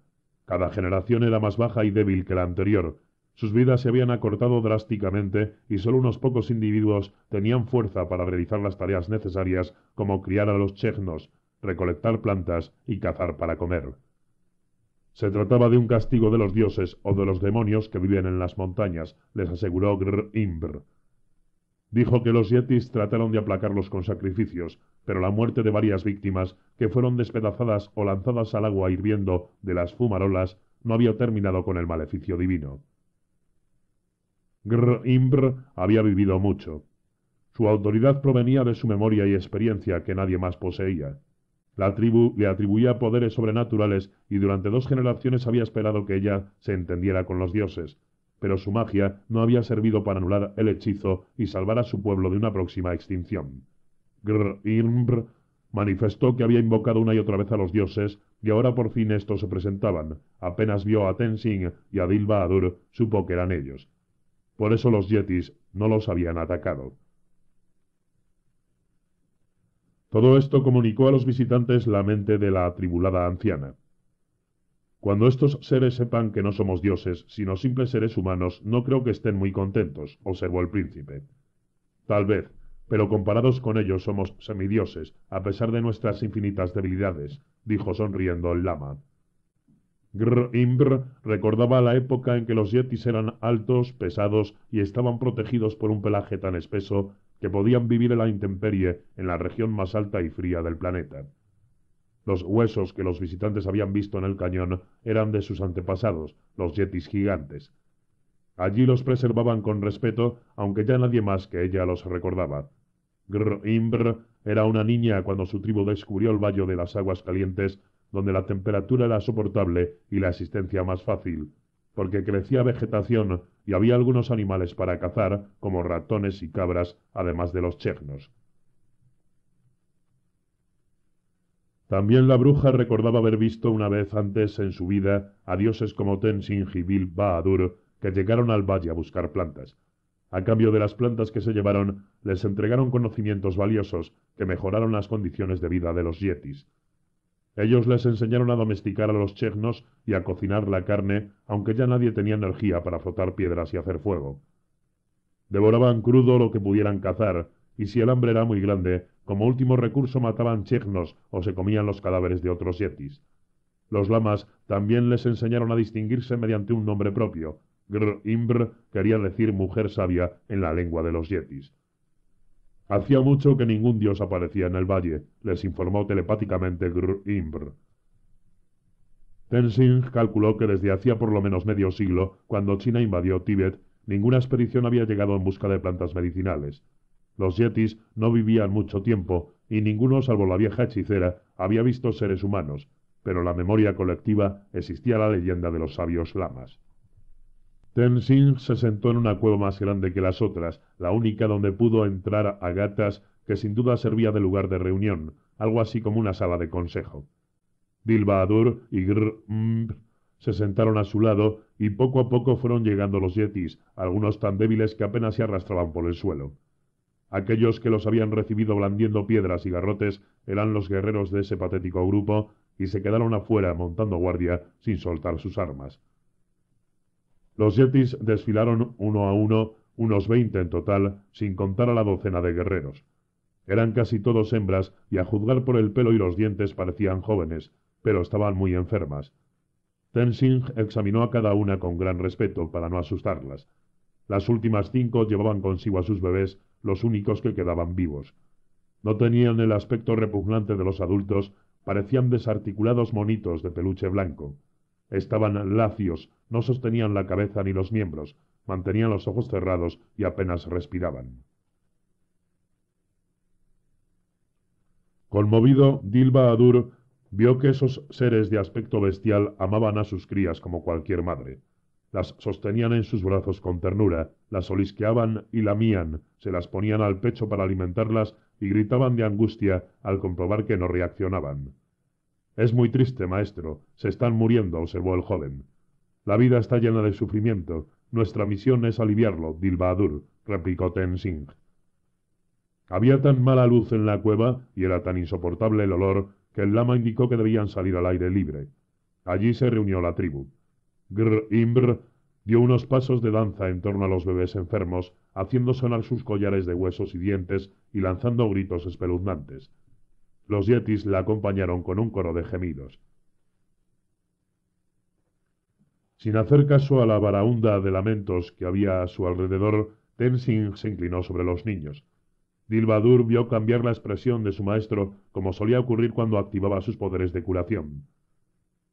Cada generación era más baja y débil que la anterior, sus vidas se habían acortado drásticamente y solo unos pocos individuos tenían fuerza para realizar las tareas necesarias como criar a los chegnos, recolectar plantas y cazar para comer. Se trataba de un castigo de los dioses o de los demonios que viven en las montañas, les aseguró Gr Imbr. Dijo que los yetis trataron de aplacarlos con sacrificios, pero la muerte de varias víctimas, que fueron despedazadas o lanzadas al agua hirviendo de las fumarolas, no había terminado con el maleficio divino. Gr Imbr había vivido mucho. Su autoridad provenía de su memoria y experiencia que nadie más poseía. La tribu le atribuía poderes sobrenaturales y durante dos generaciones había esperado que ella se entendiera con los dioses, pero su magia no había servido para anular el hechizo y salvar a su pueblo de una próxima extinción. Gr Imbr manifestó que había invocado una y otra vez a los dioses, y ahora por fin estos se presentaban. Apenas vio a Tenzin y a Dilba supo que eran ellos. Por eso los yetis no los habían atacado. Todo esto comunicó a los visitantes la mente de la atribulada anciana. Cuando estos seres sepan que no somos dioses, sino simples seres humanos, no creo que estén muy contentos, observó el príncipe. Tal vez, pero comparados con ellos somos semidioses, a pesar de nuestras infinitas debilidades, dijo sonriendo el lama recordaba la época en que los yetis eran altos, pesados y estaban protegidos por un pelaje tan espeso que podían vivir en la intemperie en la región más alta y fría del planeta. Los huesos que los visitantes habían visto en el cañón eran de sus antepasados, los yetis gigantes. Allí los preservaban con respeto, aunque ya nadie más que ella los recordaba. Gr Imbr era una niña cuando su tribu descubrió el valle de las aguas calientes donde la temperatura era soportable y la asistencia más fácil, porque crecía vegetación y había algunos animales para cazar, como ratones y cabras, además de los chegnos. También la bruja recordaba haber visto una vez antes en su vida a dioses como ten y Bil que llegaron al valle a buscar plantas. A cambio de las plantas que se llevaron, les entregaron conocimientos valiosos que mejoraron las condiciones de vida de los yetis. Ellos les enseñaron a domesticar a los chechnos y a cocinar la carne, aunque ya nadie tenía energía para frotar piedras y hacer fuego. Devoraban crudo lo que pudieran cazar, y si el hambre era muy grande, como último recurso mataban chechnos o se comían los cadáveres de otros yetis. Los lamas también les enseñaron a distinguirse mediante un nombre propio. Gr-Imbr quería decir mujer sabia en la lengua de los yetis. Hacía mucho que ningún dios aparecía en el valle, les informó telepáticamente Gr Imbr. Tenzing calculó que desde hacía por lo menos medio siglo, cuando China invadió Tíbet, ninguna expedición había llegado en busca de plantas medicinales. Los yetis no vivían mucho tiempo, y ninguno salvo la vieja hechicera había visto seres humanos, pero la memoria colectiva existía la leyenda de los sabios lamas. Tenzing se sentó en una cueva más grande que las otras, la única donde pudo entrar a gatas que sin duda servía de lugar de reunión, algo así como una sala de consejo. Dilbaadur y Grr se sentaron a su lado y poco a poco fueron llegando los yetis, algunos tan débiles que apenas se arrastraban por el suelo. Aquellos que los habían recibido blandiendo piedras y garrotes eran los guerreros de ese patético grupo y se quedaron afuera montando guardia sin soltar sus armas. Los yetis desfilaron uno a uno, unos veinte en total, sin contar a la docena de guerreros. Eran casi todos hembras y a juzgar por el pelo y los dientes parecían jóvenes, pero estaban muy enfermas. Tensing examinó a cada una con gran respeto para no asustarlas. Las últimas cinco llevaban consigo a sus bebés, los únicos que quedaban vivos. No tenían el aspecto repugnante de los adultos, parecían desarticulados monitos de peluche blanco. Estaban lacios, no sostenían la cabeza ni los miembros, mantenían los ojos cerrados y apenas respiraban. Conmovido, Dilba Adur vio que esos seres de aspecto bestial amaban a sus crías como cualquier madre. Las sostenían en sus brazos con ternura, las olisqueaban y lamían, se las ponían al pecho para alimentarlas y gritaban de angustia al comprobar que no reaccionaban. Es muy triste, maestro, se están muriendo, observó el joven. La vida está llena de sufrimiento. Nuestra misión es aliviarlo, Dilbadur, replicó Tenzing. Había tan mala luz en la cueva y era tan insoportable el olor que el lama indicó que debían salir al aire libre. Allí se reunió la tribu. Gr Imbr dio unos pasos de danza en torno a los bebés enfermos, haciendo sonar sus collares de huesos y dientes y lanzando gritos espeluznantes. Los yetis la acompañaron con un coro de gemidos. Sin hacer caso a la barahunda de lamentos que había a su alrededor, Tensing se inclinó sobre los niños. Dilbadur vio cambiar la expresión de su maestro, como solía ocurrir cuando activaba sus poderes de curación.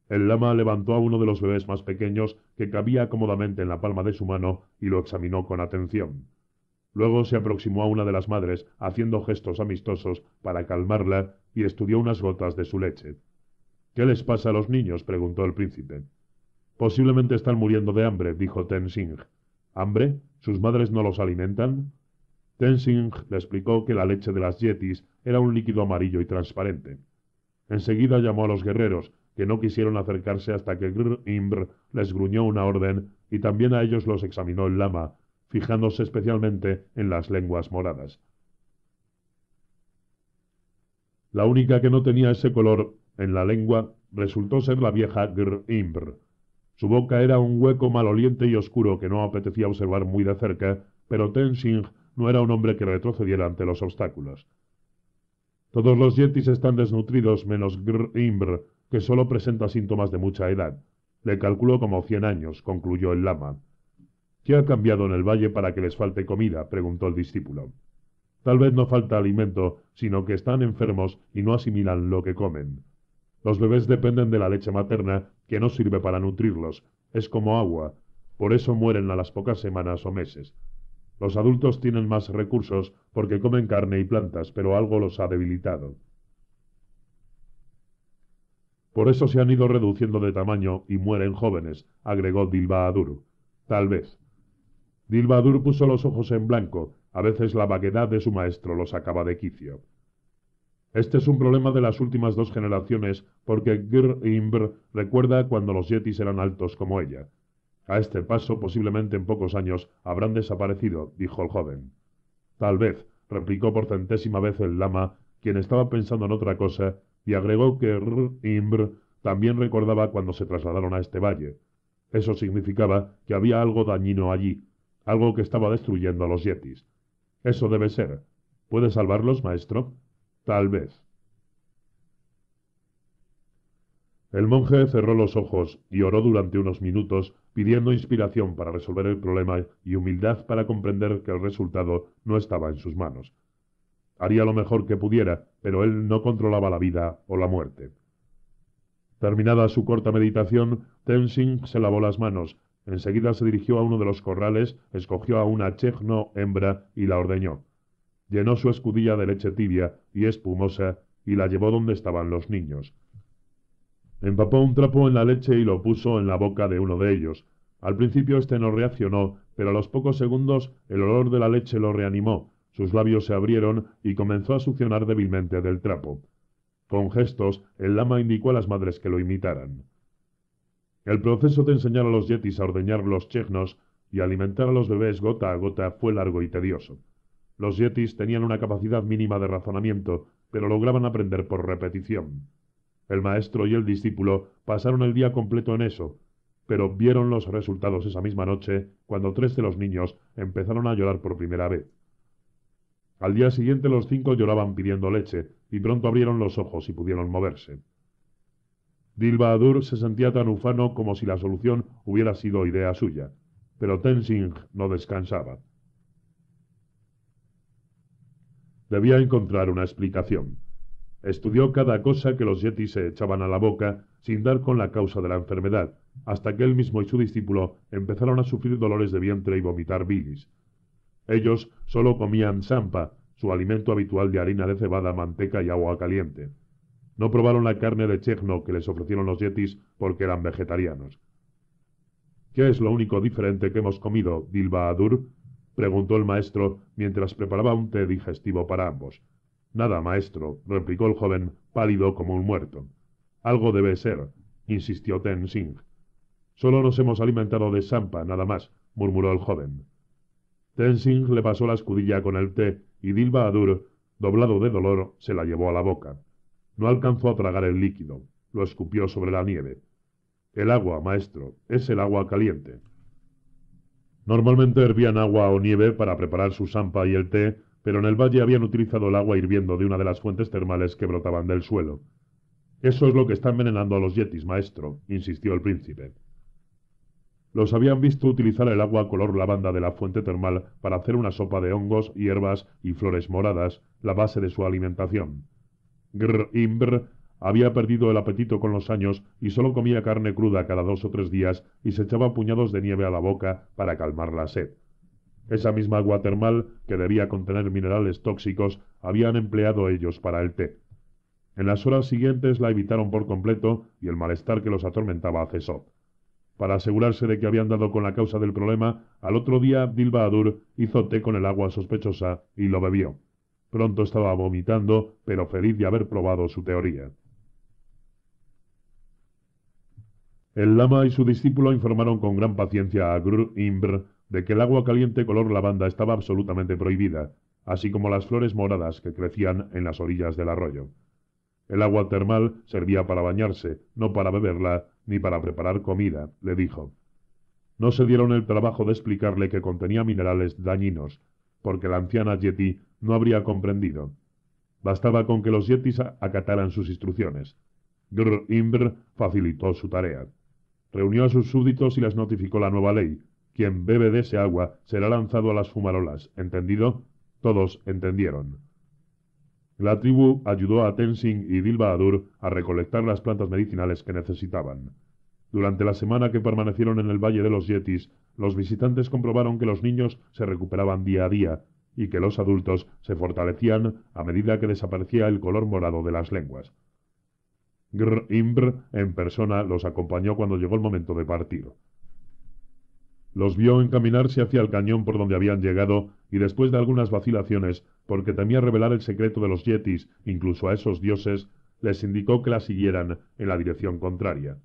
El lama levantó a uno de los bebés más pequeños, que cabía cómodamente en la palma de su mano, y lo examinó con atención. Luego se aproximó a una de las madres, haciendo gestos amistosos para calmarla, y estudió unas gotas de su leche. ¿Qué les pasa a los niños? preguntó el príncipe. Posiblemente están muriendo de hambre, dijo Tenzing. ¿Hambre? ¿Sus madres no los alimentan? Tenzing le explicó que la leche de las yetis era un líquido amarillo y transparente. Enseguida llamó a los guerreros, que no quisieron acercarse hasta que Gr les gruñó una orden y también a ellos los examinó el lama, fijándose especialmente en las lenguas moradas. La única que no tenía ese color en la lengua resultó ser la vieja Gr su boca era un hueco maloliente y oscuro que no apetecía observar muy de cerca, pero Tensing no era un hombre que retrocediera ante los obstáculos. Todos los yetis están desnutridos menos Gr Imbr, que solo presenta síntomas de mucha edad. Le calculo como cien años, concluyó el lama. ¿Qué ha cambiado en el valle para que les falte comida? preguntó el discípulo. Tal vez no falta alimento, sino que están enfermos y no asimilan lo que comen. Los bebés dependen de la leche materna, que no sirve para nutrirlos, es como agua, por eso mueren a las pocas semanas o meses. Los adultos tienen más recursos porque comen carne y plantas, pero algo los ha debilitado. Por eso se han ido reduciendo de tamaño y mueren jóvenes, agregó Dilbaadur. Tal vez. Dilbaadur puso los ojos en blanco, a veces la vaguedad de su maestro los acaba de quicio. Este es un problema de las últimas dos generaciones, porque Gr Imbr recuerda cuando los yetis eran altos como ella. A este paso, posiblemente en pocos años, habrán desaparecido, dijo el joven. Tal vez, replicó por centésima vez el lama, quien estaba pensando en otra cosa, y agregó que Gr Imbr también recordaba cuando se trasladaron a este valle. Eso significaba que había algo dañino allí, algo que estaba destruyendo a los yetis. Eso debe ser. ¿Puede salvarlos, maestro? Tal vez. El monje cerró los ojos y oró durante unos minutos pidiendo inspiración para resolver el problema y humildad para comprender que el resultado no estaba en sus manos. Haría lo mejor que pudiera, pero él no controlaba la vida o la muerte. Terminada su corta meditación, Tenzin se lavó las manos, enseguida se dirigió a uno de los corrales, escogió a una Chechno hembra y la ordeñó llenó su escudilla de leche tibia y espumosa y la llevó donde estaban los niños. Empapó un trapo en la leche y lo puso en la boca de uno de ellos. Al principio éste no reaccionó, pero a los pocos segundos el olor de la leche lo reanimó, sus labios se abrieron y comenzó a succionar débilmente del trapo. Con gestos, el lama indicó a las madres que lo imitaran. El proceso de enseñar a los yetis a ordeñar los chechnos y alimentar a los bebés gota a gota fue largo y tedioso. Los yetis tenían una capacidad mínima de razonamiento, pero lograban aprender por repetición. El maestro y el discípulo pasaron el día completo en eso, pero vieron los resultados esa misma noche cuando tres de los niños empezaron a llorar por primera vez. Al día siguiente los cinco lloraban pidiendo leche, y pronto abrieron los ojos y pudieron moverse. Dilbaadur se sentía tan ufano como si la solución hubiera sido idea suya, pero Tenzing no descansaba. Debía encontrar una explicación. Estudió cada cosa que los yetis se echaban a la boca sin dar con la causa de la enfermedad, hasta que él mismo y su discípulo empezaron a sufrir dolores de vientre y vomitar bilis. Ellos solo comían zampa, su alimento habitual de harina de cebada, manteca y agua caliente. No probaron la carne de Chechno que les ofrecieron los yetis porque eran vegetarianos. ¿Qué es lo único diferente que hemos comido, Adur? preguntó el maestro mientras preparaba un té digestivo para ambos. Nada, maestro, replicó el joven, pálido como un muerto. Algo debe ser, insistió Ten Singh. Solo nos hemos alimentado de sampa, nada más, murmuró el joven. Ten le pasó la escudilla con el té y Dilba Adur, doblado de dolor, se la llevó a la boca. No alcanzó a tragar el líquido, lo escupió sobre la nieve. El agua, maestro, es el agua caliente. Normalmente hervían agua o nieve para preparar su sampa y el té, pero en el valle habían utilizado el agua hirviendo de una de las fuentes termales que brotaban del suelo. Eso es lo que está envenenando a los yetis, maestro, insistió el príncipe. Los habían visto utilizar el agua color lavanda de la fuente termal para hacer una sopa de hongos, hierbas y flores moradas, la base de su alimentación. Grr, Imbr había perdido el apetito con los años y solo comía carne cruda cada dos o tres días y se echaba puñados de nieve a la boca para calmar la sed. Esa misma agua termal, que debía contener minerales tóxicos, habían empleado ellos para el té. En las horas siguientes la evitaron por completo y el malestar que los atormentaba cesó. Para asegurarse de que habían dado con la causa del problema, al otro día dilbaadur Bahadur hizo té con el agua sospechosa y lo bebió. Pronto estaba vomitando, pero feliz de haber probado su teoría. El lama y su discípulo informaron con gran paciencia a Gr Imbr de que el agua caliente color lavanda estaba absolutamente prohibida, así como las flores moradas que crecían en las orillas del arroyo. El agua termal servía para bañarse, no para beberla ni para preparar comida, le dijo. No se dieron el trabajo de explicarle que contenía minerales dañinos, porque la anciana Yeti no habría comprendido. Bastaba con que los Yetis acataran sus instrucciones. Gr Imbr facilitó su tarea reunió a sus súbditos y les notificó la nueva ley. Quien bebe de ese agua será lanzado a las fumarolas. ¿Entendido? Todos entendieron. La tribu ayudó a Tensing y Adur a recolectar las plantas medicinales que necesitaban. Durante la semana que permanecieron en el Valle de los Yetis, los visitantes comprobaron que los niños se recuperaban día a día y que los adultos se fortalecían a medida que desaparecía el color morado de las lenguas. Gr Imbr en persona los acompañó cuando llegó el momento de partir. Los vio encaminarse hacia el cañón por donde habían llegado y después de algunas vacilaciones, porque temía revelar el secreto de los yetis, incluso a esos dioses, les indicó que la siguieran en la dirección contraria.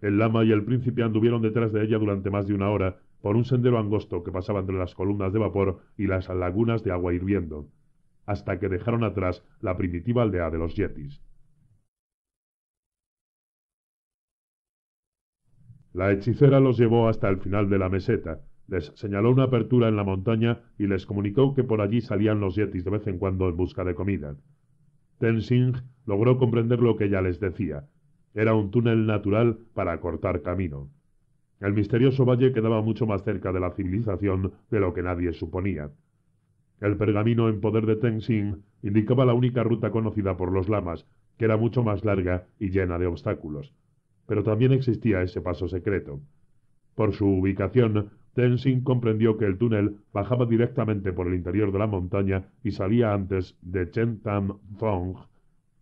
El lama y el príncipe anduvieron detrás de ella durante más de una hora por un sendero angosto que pasaba entre las columnas de vapor y las lagunas de agua hirviendo, hasta que dejaron atrás la primitiva aldea de los yetis. La hechicera los llevó hasta el final de la meseta, les señaló una apertura en la montaña y les comunicó que por allí salían los yetis de vez en cuando en busca de comida. Tenzing logró comprender lo que ella les decía. Era un túnel natural para cortar camino. El misterioso valle quedaba mucho más cerca de la civilización de lo que nadie suponía. El pergamino en poder de Tenzin indicaba la única ruta conocida por los lamas, que era mucho más larga y llena de obstáculos pero también existía ese paso secreto. Por su ubicación, Tenzin comprendió que el túnel bajaba directamente por el interior de la montaña y salía antes de Chen Tam Thong,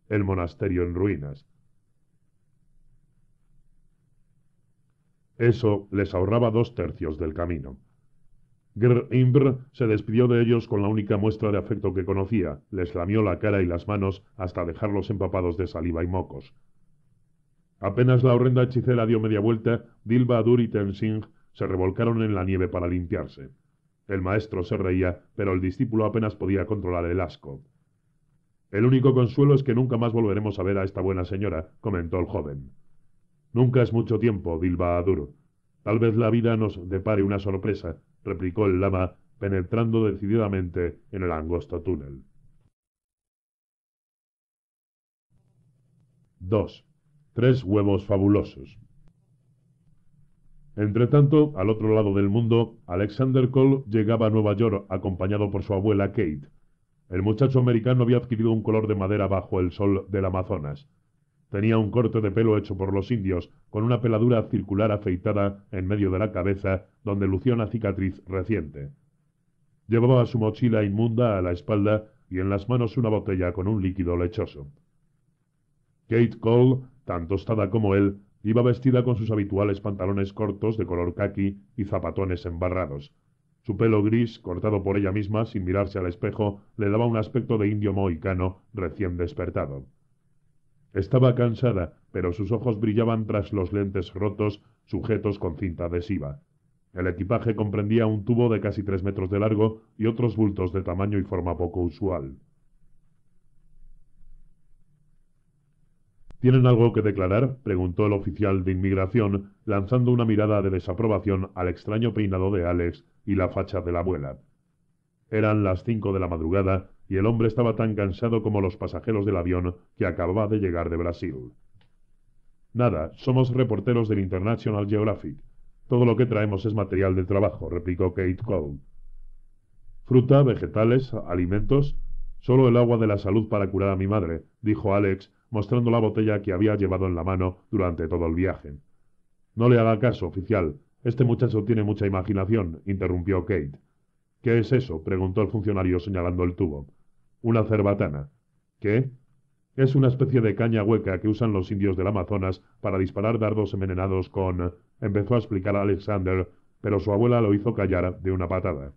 el monasterio en ruinas. Eso les ahorraba dos tercios del camino. Gr Imbr se despidió de ellos con la única muestra de afecto que conocía, les lamió la cara y las manos hasta dejarlos empapados de saliva y mocos. Apenas la horrenda hechicera dio media vuelta, Dilba, Adur y Tensing se revolcaron en la nieve para limpiarse. El maestro se reía, pero el discípulo apenas podía controlar el asco. El único consuelo es que nunca más volveremos a ver a esta buena señora, comentó el joven. Nunca es mucho tiempo, Dilba Adur. Tal vez la vida nos depare una sorpresa, replicó el lama, penetrando decididamente en el angosto túnel. 2. Tres huevos fabulosos. Entretanto, al otro lado del mundo, Alexander Cole llegaba a Nueva York acompañado por su abuela Kate. El muchacho americano había adquirido un color de madera bajo el sol del Amazonas. Tenía un corte de pelo hecho por los indios, con una peladura circular afeitada en medio de la cabeza, donde lucía una cicatriz reciente. Llevaba su mochila inmunda a la espalda y en las manos una botella con un líquido lechoso. Kate Cole tan tostada como él, iba vestida con sus habituales pantalones cortos de color caqui y zapatones embarrados. Su pelo gris, cortado por ella misma sin mirarse al espejo, le daba un aspecto de indio mohicano recién despertado. Estaba cansada, pero sus ojos brillaban tras los lentes rotos sujetos con cinta adhesiva. El equipaje comprendía un tubo de casi tres metros de largo y otros bultos de tamaño y forma poco usual. ¿Tienen algo que declarar? preguntó el oficial de inmigración, lanzando una mirada de desaprobación al extraño peinado de Alex y la facha de la abuela. Eran las cinco de la madrugada y el hombre estaba tan cansado como los pasajeros del avión que acababa de llegar de Brasil. Nada, somos reporteros del International Geographic. Todo lo que traemos es material de trabajo, replicó Kate Cole. Fruta, vegetales, alimentos. Solo el agua de la salud para curar a mi madre, dijo Alex, mostrando la botella que había llevado en la mano durante todo el viaje. No le haga caso, oficial. Este muchacho tiene mucha imaginación, interrumpió Kate. ¿Qué es eso? preguntó el funcionario señalando el tubo. Una cerbatana. ¿Qué? Es una especie de caña hueca que usan los indios del Amazonas para disparar dardos envenenados con... empezó a explicar a Alexander, pero su abuela lo hizo callar de una patada.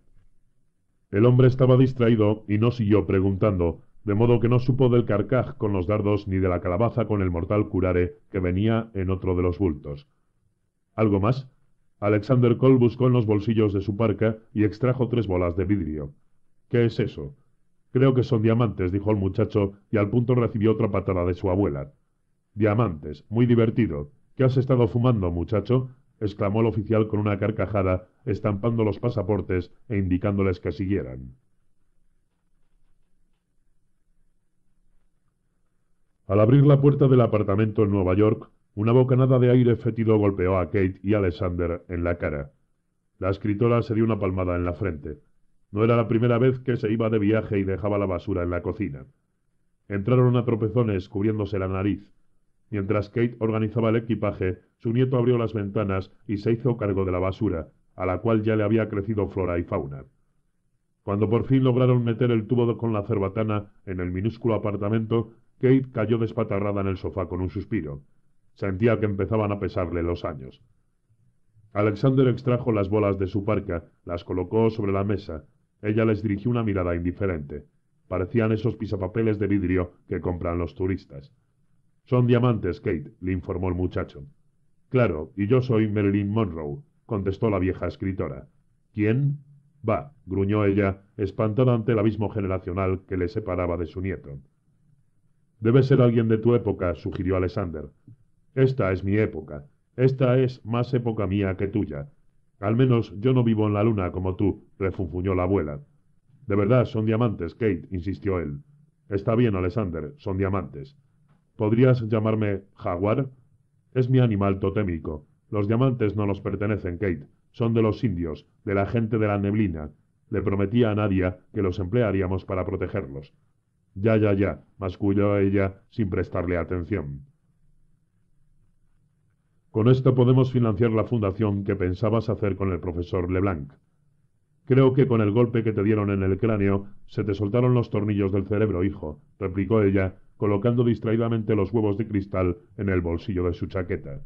El hombre estaba distraído y no siguió preguntando, de modo que no supo del carcaj con los dardos ni de la calabaza con el mortal curare que venía en otro de los bultos. ¿Algo más? Alexander Cole buscó en los bolsillos de su parca y extrajo tres bolas de vidrio. ¿Qué es eso? Creo que son diamantes, dijo el muchacho, y al punto recibió otra patada de su abuela. Diamantes, muy divertido. ¿Qué has estado fumando, muchacho? exclamó el oficial con una carcajada, estampando los pasaportes e indicándoles que siguieran. Al abrir la puerta del apartamento en Nueva York, una bocanada de aire fétido golpeó a Kate y Alexander en la cara. La escritora se dio una palmada en la frente. No era la primera vez que se iba de viaje y dejaba la basura en la cocina. Entraron a tropezones cubriéndose la nariz. Mientras Kate organizaba el equipaje, su nieto abrió las ventanas y se hizo cargo de la basura, a la cual ya le había crecido flora y fauna. Cuando por fin lograron meter el tubo con la cerbatana en el minúsculo apartamento, Kate cayó despatarrada en el sofá con un suspiro. Sentía que empezaban a pesarle los años. Alexander extrajo las bolas de su parca, las colocó sobre la mesa. Ella les dirigió una mirada indiferente. Parecían esos pisapapeles de vidrio que compran los turistas. Son diamantes, Kate, le informó el muchacho. Claro, y yo soy Marilyn Monroe, contestó la vieja escritora. ¿Quién? Va, gruñó ella, espantada ante el abismo generacional que le separaba de su nieto. Debe ser alguien de tu época, sugirió Alexander. Esta es mi época. Esta es más época mía que tuya. Al menos yo no vivo en la luna como tú, refunfuñó la abuela. De verdad, son diamantes, Kate, insistió él. Está bien, Alexander, son diamantes. ¿Podrías llamarme jaguar? Es mi animal totémico. Los diamantes no nos pertenecen, Kate. Son de los indios, de la gente de la neblina. Le prometí a Nadia que los emplearíamos para protegerlos. Ya, ya, ya, masculló ella sin prestarle atención. Con esto podemos financiar la fundación que pensabas hacer con el profesor Leblanc. Creo que con el golpe que te dieron en el cráneo se te soltaron los tornillos del cerebro, hijo, replicó ella, colocando distraídamente los huevos de cristal en el bolsillo de su chaqueta.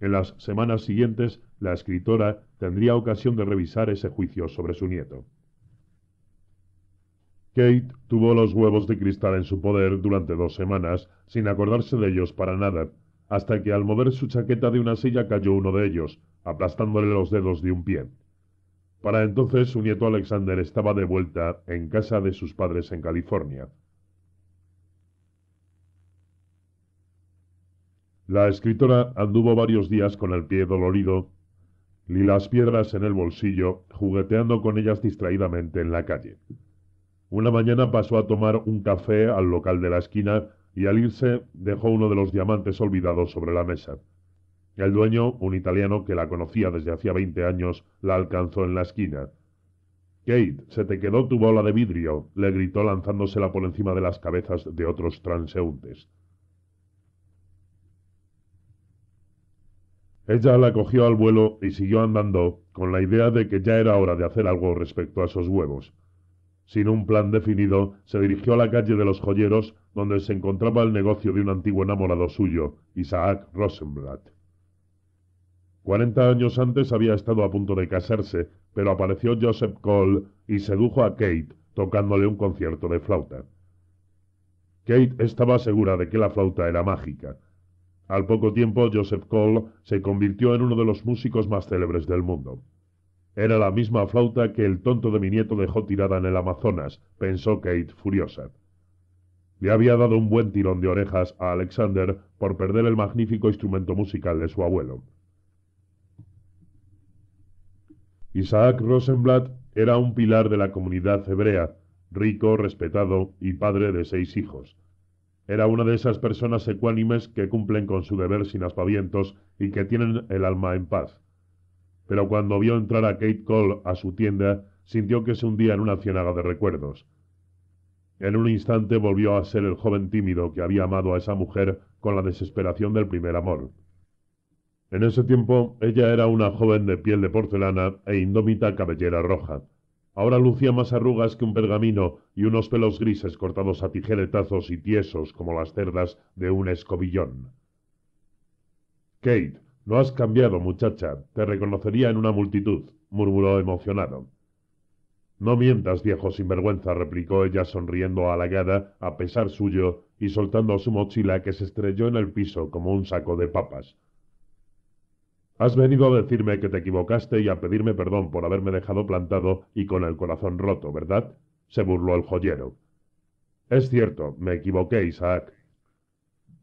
En las semanas siguientes, la escritora tendría ocasión de revisar ese juicio sobre su nieto. Kate tuvo los huevos de cristal en su poder durante dos semanas, sin acordarse de ellos para nada, hasta que al mover su chaqueta de una silla cayó uno de ellos, aplastándole los dedos de un pie. Para entonces su nieto Alexander estaba de vuelta en casa de sus padres en California. La escritora anduvo varios días con el pie dolorido y las piedras en el bolsillo, jugueteando con ellas distraídamente en la calle. Una mañana pasó a tomar un café al local de la esquina y al irse dejó uno de los diamantes olvidados sobre la mesa. El dueño, un italiano que la conocía desde hacía veinte años, la alcanzó en la esquina. Kate, se te quedó tu bola de vidrio, le gritó lanzándosela por encima de las cabezas de otros transeúntes. Ella la cogió al vuelo y siguió andando, con la idea de que ya era hora de hacer algo respecto a esos huevos. Sin un plan definido, se dirigió a la calle de los joyeros, donde se encontraba el negocio de un antiguo enamorado suyo, Isaac Rosenblatt. Cuarenta años antes había estado a punto de casarse, pero apareció Joseph Cole y sedujo a Kate, tocándole un concierto de flauta. Kate estaba segura de que la flauta era mágica. Al poco tiempo, Joseph Cole se convirtió en uno de los músicos más célebres del mundo. Era la misma flauta que el tonto de mi nieto dejó tirada en el Amazonas, pensó Kate furiosa. Le había dado un buen tirón de orejas a Alexander por perder el magnífico instrumento musical de su abuelo. Isaac Rosenblatt era un pilar de la comunidad hebrea, rico, respetado y padre de seis hijos. Era una de esas personas ecuánimes que cumplen con su deber sin aspavientos y que tienen el alma en paz pero cuando vio entrar a Kate Cole a su tienda, sintió que se hundía en una ciénaga de recuerdos. En un instante volvió a ser el joven tímido que había amado a esa mujer con la desesperación del primer amor. En ese tiempo ella era una joven de piel de porcelana e indómita cabellera roja. Ahora lucía más arrugas que un pergamino y unos pelos grises cortados a tijeretazos y tiesos como las cerdas de un escobillón. Kate, no has cambiado, muchacha. Te reconocería en una multitud, murmuró emocionado. No mientas, viejo sinvergüenza, replicó ella sonriendo halagada a pesar suyo y soltando su mochila que se estrelló en el piso como un saco de papas. Has venido a decirme que te equivocaste y a pedirme perdón por haberme dejado plantado y con el corazón roto, ¿verdad? se burló el joyero. Es cierto, me equivoqué, Isaac,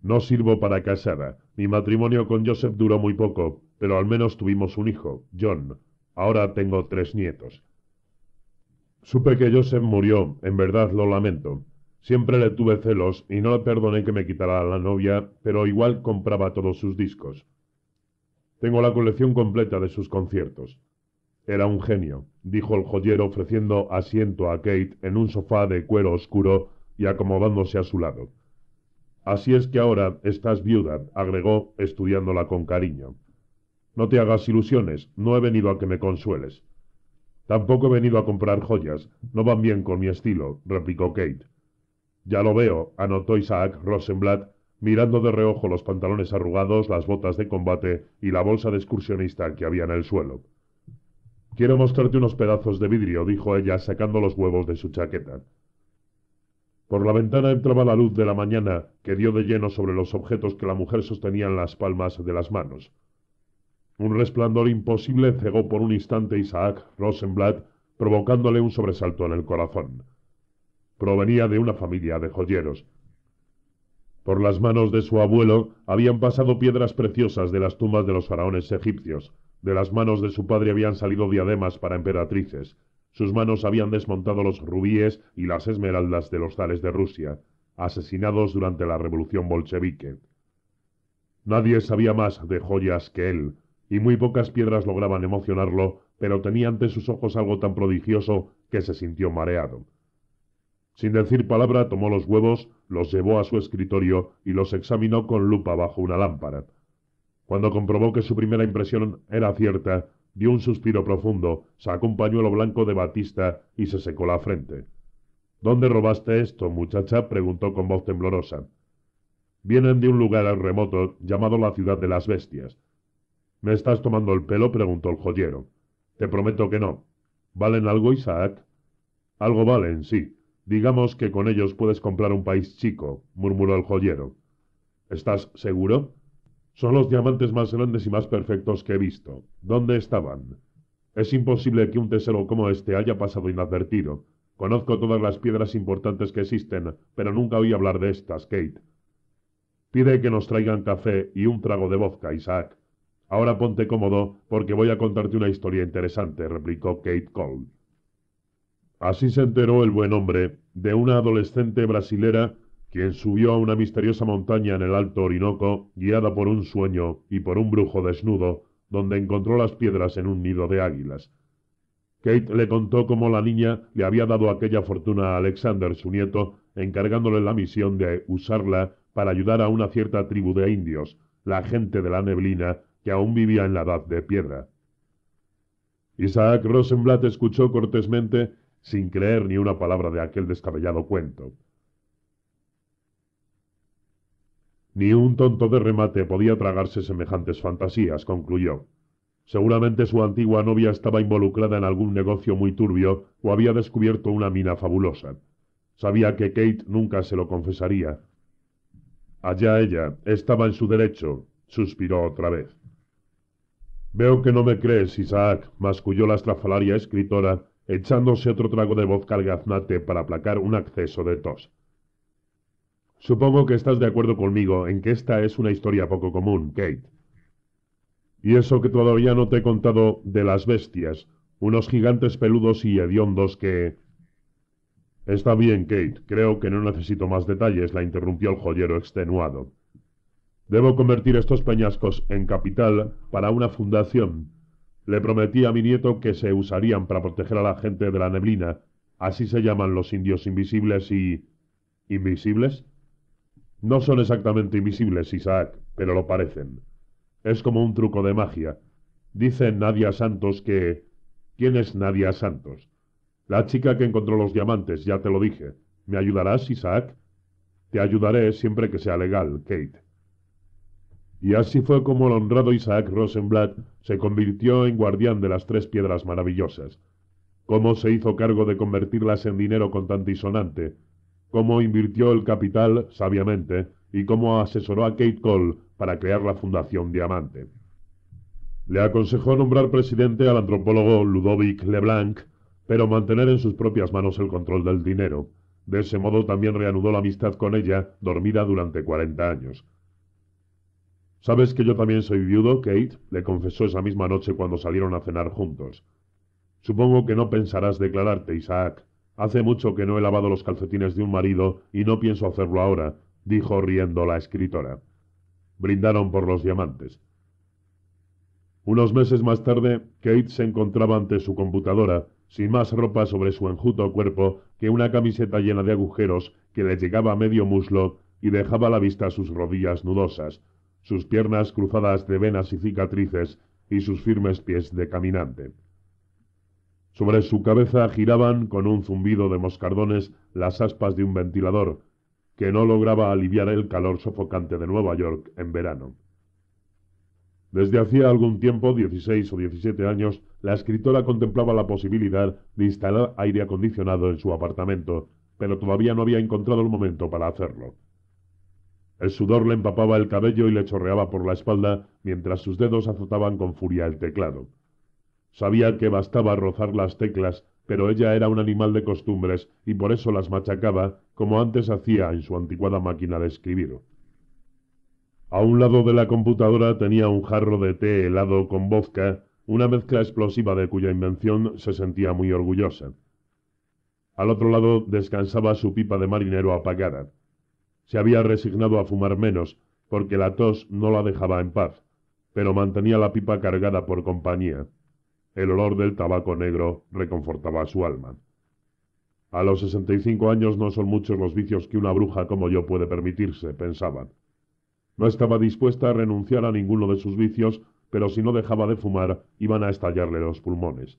no sirvo para casada. Mi matrimonio con Joseph duró muy poco, pero al menos tuvimos un hijo, John. Ahora tengo tres nietos. Supe que Joseph murió, en verdad lo lamento. Siempre le tuve celos y no le perdoné que me quitara a la novia, pero igual compraba todos sus discos. Tengo la colección completa de sus conciertos. Era un genio, dijo el joyero ofreciendo asiento a Kate en un sofá de cuero oscuro y acomodándose a su lado. Así es que ahora estás viuda, agregó, estudiándola con cariño. No te hagas ilusiones, no he venido a que me consueles. Tampoco he venido a comprar joyas, no van bien con mi estilo, replicó Kate. Ya lo veo, anotó Isaac Rosenblatt, mirando de reojo los pantalones arrugados, las botas de combate y la bolsa de excursionista que había en el suelo. Quiero mostrarte unos pedazos de vidrio, dijo ella, sacando los huevos de su chaqueta. Por la ventana entraba la luz de la mañana, que dio de lleno sobre los objetos que la mujer sostenía en las palmas de las manos. Un resplandor imposible cegó por un instante a Isaac Rosenblatt, provocándole un sobresalto en el corazón. Provenía de una familia de joyeros. Por las manos de su abuelo habían pasado piedras preciosas de las tumbas de los faraones egipcios, de las manos de su padre habían salido diademas para emperatrices, sus manos habían desmontado los rubíes y las esmeraldas de los zares de Rusia, asesinados durante la revolución bolchevique. Nadie sabía más de joyas que él, y muy pocas piedras lograban emocionarlo, pero tenía ante sus ojos algo tan prodigioso que se sintió mareado. Sin decir palabra, tomó los huevos, los llevó a su escritorio y los examinó con lupa bajo una lámpara. Cuando comprobó que su primera impresión era cierta, dio un suspiro profundo, sacó un pañuelo blanco de batista y se secó la frente. ¿Dónde robaste esto, muchacha? preguntó con voz temblorosa. Vienen de un lugar remoto llamado la ciudad de las bestias. ¿Me estás tomando el pelo? preguntó el joyero. Te prometo que no. ¿Valen algo, Isaac? Algo valen, sí. Digamos que con ellos puedes comprar un país chico, murmuró el joyero. ¿Estás seguro? Son los diamantes más grandes y más perfectos que he visto. ¿Dónde estaban? Es imposible que un tesoro como este haya pasado inadvertido. Conozco todas las piedras importantes que existen, pero nunca oí hablar de estas, Kate. Pide que nos traigan café y un trago de vodka, Isaac. Ahora ponte cómodo, porque voy a contarte una historia interesante, replicó Kate Cole. Así se enteró el buen hombre de una adolescente brasilera quien subió a una misteriosa montaña en el Alto Orinoco, guiada por un sueño y por un brujo desnudo, donde encontró las piedras en un nido de águilas. Kate le contó cómo la niña le había dado aquella fortuna a Alexander, su nieto, encargándole la misión de usarla para ayudar a una cierta tribu de indios, la gente de la neblina, que aún vivía en la edad de piedra. Isaac Rosenblatt escuchó cortésmente, sin creer ni una palabra de aquel descabellado cuento. Ni un tonto de remate podía tragarse semejantes fantasías, concluyó. Seguramente su antigua novia estaba involucrada en algún negocio muy turbio o había descubierto una mina fabulosa. Sabía que Kate nunca se lo confesaría. Allá ella, estaba en su derecho, suspiró otra vez. Veo que no me crees, Isaac, masculló la estrafalaria escritora, echándose otro trago de vodka al para aplacar un acceso de tos. Supongo que estás de acuerdo conmigo en que esta es una historia poco común, Kate. Y eso que todavía no te he contado de las bestias, unos gigantes peludos y hediondos que... Está bien, Kate, creo que no necesito más detalles, la interrumpió el joyero extenuado. Debo convertir estos peñascos en capital para una fundación. Le prometí a mi nieto que se usarían para proteger a la gente de la neblina, así se llaman los indios invisibles y... ¿Invisibles? No son exactamente invisibles, Isaac, pero lo parecen. Es como un truco de magia. Dice Nadia Santos que... ¿Quién es Nadia Santos? La chica que encontró los diamantes, ya te lo dije. ¿Me ayudarás, Isaac? Te ayudaré siempre que sea legal, Kate. Y así fue como el honrado Isaac Rosenblatt se convirtió en guardián de las tres piedras maravillosas. Cómo se hizo cargo de convertirlas en dinero con y sonante, cómo invirtió el capital sabiamente y cómo asesoró a Kate Cole para crear la Fundación Diamante. Le aconsejó nombrar presidente al antropólogo Ludovic Leblanc, pero mantener en sus propias manos el control del dinero. De ese modo también reanudó la amistad con ella, dormida durante 40 años. ¿Sabes que yo también soy viudo, Kate? le confesó esa misma noche cuando salieron a cenar juntos. Supongo que no pensarás declararte, Isaac, Hace mucho que no he lavado los calcetines de un marido y no pienso hacerlo ahora, dijo riendo la escritora. Brindaron por los diamantes. Unos meses más tarde, Kate se encontraba ante su computadora, sin más ropa sobre su enjuto cuerpo que una camiseta llena de agujeros que le llegaba a medio muslo y dejaba a la vista sus rodillas nudosas, sus piernas cruzadas de venas y cicatrices y sus firmes pies de caminante. Sobre su cabeza giraban con un zumbido de moscardones las aspas de un ventilador, que no lograba aliviar el calor sofocante de Nueva York en verano. Desde hacía algún tiempo, 16 o 17 años, la escritora contemplaba la posibilidad de instalar aire acondicionado en su apartamento, pero todavía no había encontrado el momento para hacerlo. El sudor le empapaba el cabello y le chorreaba por la espalda mientras sus dedos azotaban con furia el teclado. Sabía que bastaba rozar las teclas, pero ella era un animal de costumbres y por eso las machacaba, como antes hacía en su anticuada máquina de escribir. A un lado de la computadora tenía un jarro de té helado con vodka, una mezcla explosiva de cuya invención se sentía muy orgullosa. Al otro lado descansaba su pipa de marinero apagada. Se había resignado a fumar menos, porque la tos no la dejaba en paz, pero mantenía la pipa cargada por compañía. El olor del tabaco negro reconfortaba su alma. A los sesenta y cinco años no son muchos los vicios que una bruja como yo puede permitirse, pensaba. No estaba dispuesta a renunciar a ninguno de sus vicios, pero si no dejaba de fumar, iban a estallarle los pulmones.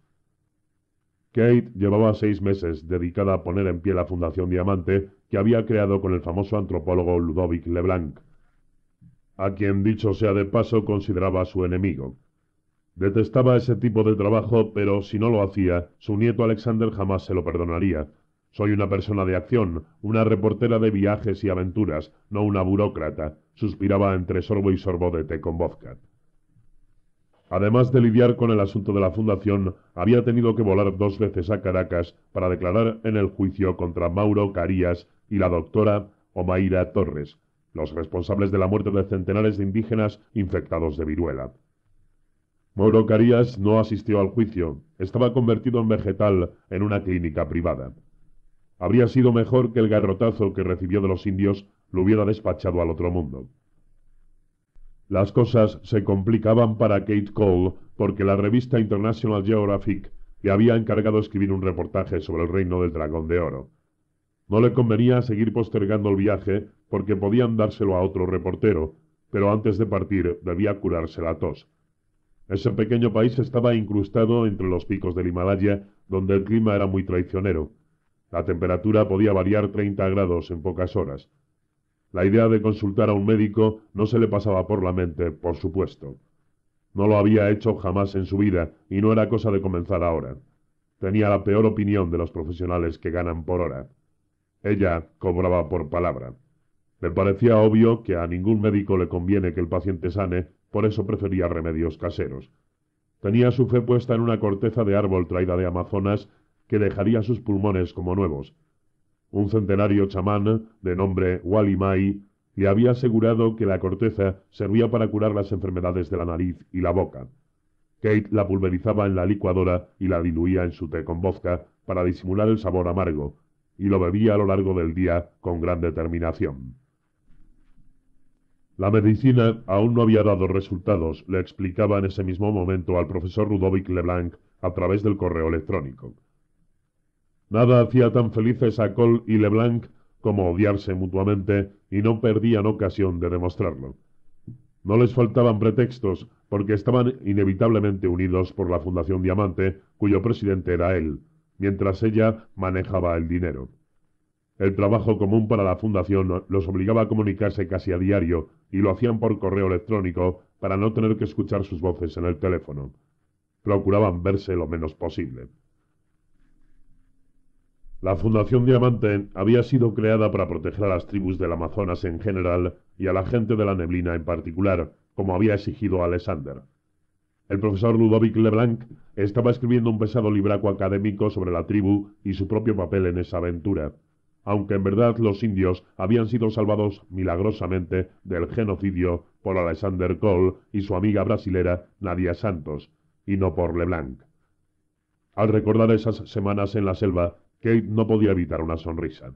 Kate llevaba seis meses dedicada a poner en pie la Fundación Diamante que había creado con el famoso antropólogo Ludovic Leblanc, a quien dicho sea de paso consideraba su enemigo. Detestaba ese tipo de trabajo, pero si no lo hacía, su nieto Alexander jamás se lo perdonaría. Soy una persona de acción, una reportera de viajes y aventuras, no una burócrata, suspiraba entre sorbo y sorbo de té con vodka. Además de lidiar con el asunto de la fundación, había tenido que volar dos veces a Caracas para declarar en el juicio contra Mauro Carías y la doctora Omaira Torres, los responsables de la muerte de centenares de indígenas infectados de viruela. Mauro Carías no asistió al juicio. Estaba convertido en vegetal en una clínica privada. Habría sido mejor que el garrotazo que recibió de los indios lo hubiera despachado al otro mundo. Las cosas se complicaban para Kate Cole porque la revista International Geographic le había encargado escribir un reportaje sobre el reino del dragón de oro. No le convenía seguir postergando el viaje porque podían dárselo a otro reportero, pero antes de partir debía curarse la tos. Ese pequeño país estaba incrustado entre los picos del Himalaya, donde el clima era muy traicionero. La temperatura podía variar 30 grados en pocas horas. La idea de consultar a un médico no se le pasaba por la mente, por supuesto. No lo había hecho jamás en su vida y no era cosa de comenzar ahora. Tenía la peor opinión de los profesionales que ganan por hora. Ella cobraba por palabra. Le parecía obvio que a ningún médico le conviene que el paciente sane por eso prefería remedios caseros. Tenía su fe puesta en una corteza de árbol traída de Amazonas que dejaría sus pulmones como nuevos. Un centenario chamán, de nombre Walimai, le había asegurado que la corteza servía para curar las enfermedades de la nariz y la boca. Kate la pulverizaba en la licuadora y la diluía en su té con vodka para disimular el sabor amargo, y lo bebía a lo largo del día con gran determinación. La medicina aún no había dado resultados, le explicaba en ese mismo momento al profesor Rudovic Leblanc a través del correo electrónico. Nada hacía tan felices a Cole y Leblanc como odiarse mutuamente y no perdían ocasión de demostrarlo. No les faltaban pretextos porque estaban inevitablemente unidos por la Fundación Diamante, cuyo presidente era él, mientras ella manejaba el dinero. El trabajo común para la Fundación los obligaba a comunicarse casi a diario y lo hacían por correo electrónico para no tener que escuchar sus voces en el teléfono. Procuraban verse lo menos posible. La Fundación Diamante había sido creada para proteger a las tribus del Amazonas en general y a la gente de la neblina en particular, como había exigido Alexander. El profesor Ludovic Leblanc estaba escribiendo un pesado libraco académico sobre la tribu y su propio papel en esa aventura aunque en verdad los indios habían sido salvados milagrosamente del genocidio por Alexander Cole y su amiga brasilera Nadia Santos, y no por Leblanc. Al recordar esas semanas en la selva, Kate no podía evitar una sonrisa.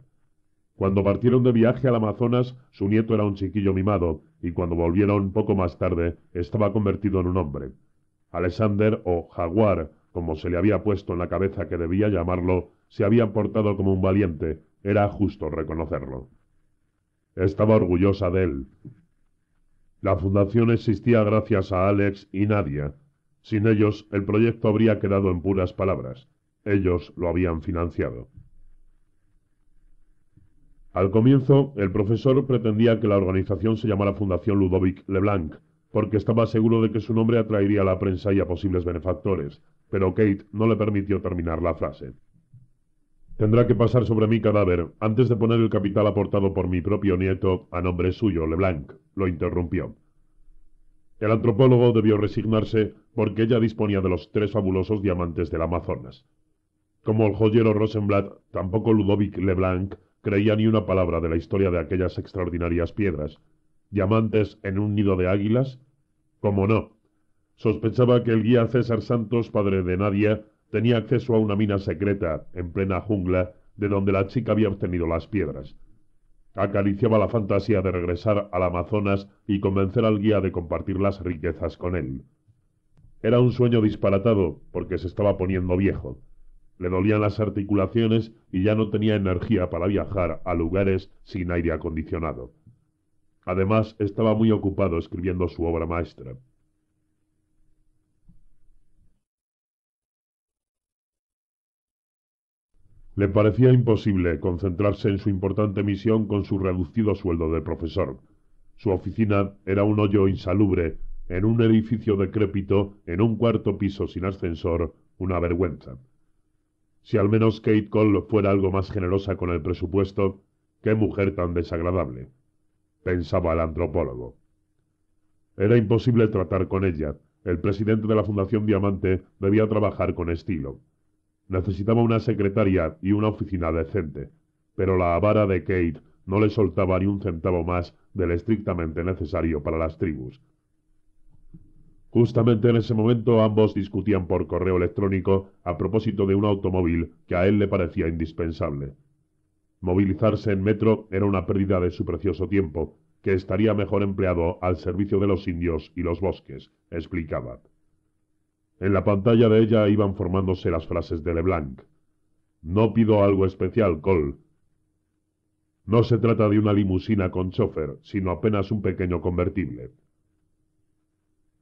Cuando partieron de viaje al Amazonas, su nieto era un chiquillo mimado, y cuando volvieron poco más tarde, estaba convertido en un hombre. Alexander o Jaguar, como se le había puesto en la cabeza que debía llamarlo, se había portado como un valiente, era justo reconocerlo. Estaba orgullosa de él. La fundación existía gracias a Alex y Nadia. Sin ellos, el proyecto habría quedado en puras palabras. Ellos lo habían financiado. Al comienzo, el profesor pretendía que la organización se llamara Fundación Ludovic Leblanc, porque estaba seguro de que su nombre atraería a la prensa y a posibles benefactores, pero Kate no le permitió terminar la frase. Tendrá que pasar sobre mi cadáver antes de poner el capital aportado por mi propio nieto a nombre suyo, Leblanc, lo interrumpió. El antropólogo debió resignarse porque ella disponía de los tres fabulosos diamantes del Amazonas. Como el joyero Rosenblatt, tampoco Ludovic Leblanc creía ni una palabra de la historia de aquellas extraordinarias piedras, diamantes en un nido de águilas? ¿Cómo no. Sospechaba que el guía César Santos, padre de Nadia, tenía acceso a una mina secreta, en plena jungla, de donde la chica había obtenido las piedras. Acariciaba la fantasía de regresar al Amazonas y convencer al guía de compartir las riquezas con él. Era un sueño disparatado, porque se estaba poniendo viejo. Le dolían las articulaciones y ya no tenía energía para viajar a lugares sin aire acondicionado. Además, estaba muy ocupado escribiendo su obra maestra. Le parecía imposible concentrarse en su importante misión con su reducido sueldo de profesor. Su oficina era un hoyo insalubre, en un edificio decrépito, en un cuarto piso sin ascensor, una vergüenza. Si al menos Kate Cole fuera algo más generosa con el presupuesto, qué mujer tan desagradable, pensaba el antropólogo. Era imposible tratar con ella. El presidente de la Fundación Diamante debía trabajar con estilo. Necesitaba una secretaria y una oficina decente, pero la avara de Kate no le soltaba ni un centavo más del estrictamente necesario para las tribus. Justamente en ese momento ambos discutían por correo electrónico a propósito de un automóvil que a él le parecía indispensable. Movilizarse en metro era una pérdida de su precioso tiempo, que estaría mejor empleado al servicio de los indios y los bosques, explicaba. En la pantalla de ella iban formándose las frases de Leblanc. No pido algo especial, Cole. No se trata de una limusina con chofer, sino apenas un pequeño convertible.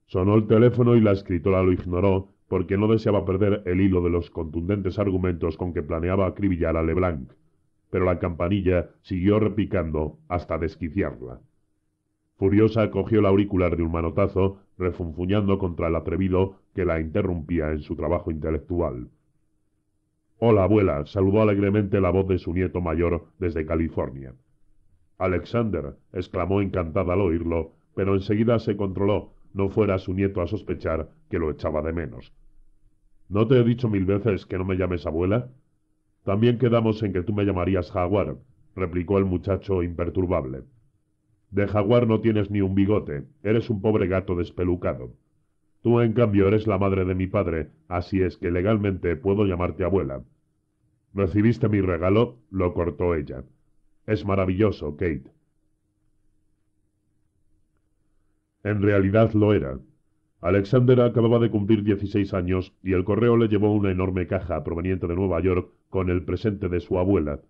Sonó el teléfono y la escritora lo ignoró porque no deseaba perder el hilo de los contundentes argumentos con que planeaba acribillar a Leblanc, pero la campanilla siguió repicando hasta desquiciarla. Furiosa cogió el auricular de un manotazo refunfuñando contra el atrevido que la interrumpía en su trabajo intelectual. Hola, abuela, saludó alegremente la voz de su nieto mayor desde California. Alexander, exclamó encantada al oírlo, pero enseguida se controló, no fuera su nieto a sospechar que lo echaba de menos. ¿No te he dicho mil veces que no me llames abuela? También quedamos en que tú me llamarías jaguar, replicó el muchacho imperturbable. De jaguar no tienes ni un bigote, eres un pobre gato despelucado. Tú, en cambio, eres la madre de mi padre, así es que legalmente puedo llamarte abuela. ¿Recibiste mi regalo? lo cortó ella. Es maravilloso, Kate. En realidad lo era. Alexander acababa de cumplir dieciséis años y el correo le llevó una enorme caja proveniente de Nueva York con el presente de su abuela.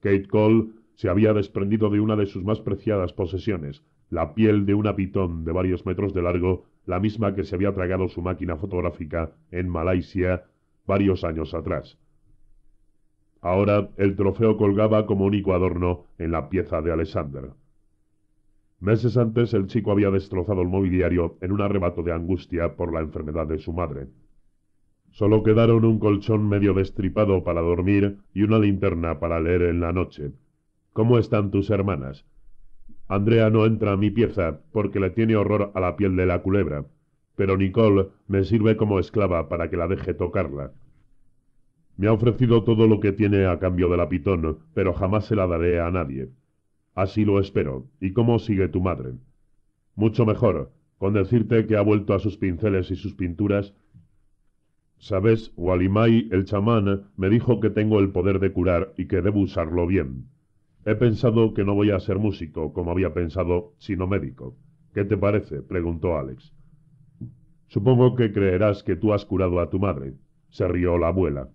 Kate Cole se había desprendido de una de sus más preciadas posesiones, la piel de una pitón de varios metros de largo, la misma que se había tragado su máquina fotográfica en Malasia varios años atrás. Ahora el trofeo colgaba como único adorno en la pieza de Alexander. Meses antes el chico había destrozado el mobiliario en un arrebato de angustia por la enfermedad de su madre. Solo quedaron un colchón medio destripado para dormir y una linterna para leer en la noche, ¿Cómo están tus hermanas? Andrea no entra a mi pieza porque le tiene horror a la piel de la culebra, pero Nicole me sirve como esclava para que la deje tocarla. Me ha ofrecido todo lo que tiene a cambio de la pitón, pero jamás se la daré a nadie. Así lo espero. ¿Y cómo sigue tu madre? Mucho mejor, con decirte que ha vuelto a sus pinceles y sus pinturas. Sabes, Walimai, el chamán, me dijo que tengo el poder de curar y que debo usarlo bien. He pensado que no voy a ser músico, como había pensado, sino médico. ¿Qué te parece? preguntó Alex. Supongo que creerás que tú has curado a tu madre, se rió la abuela.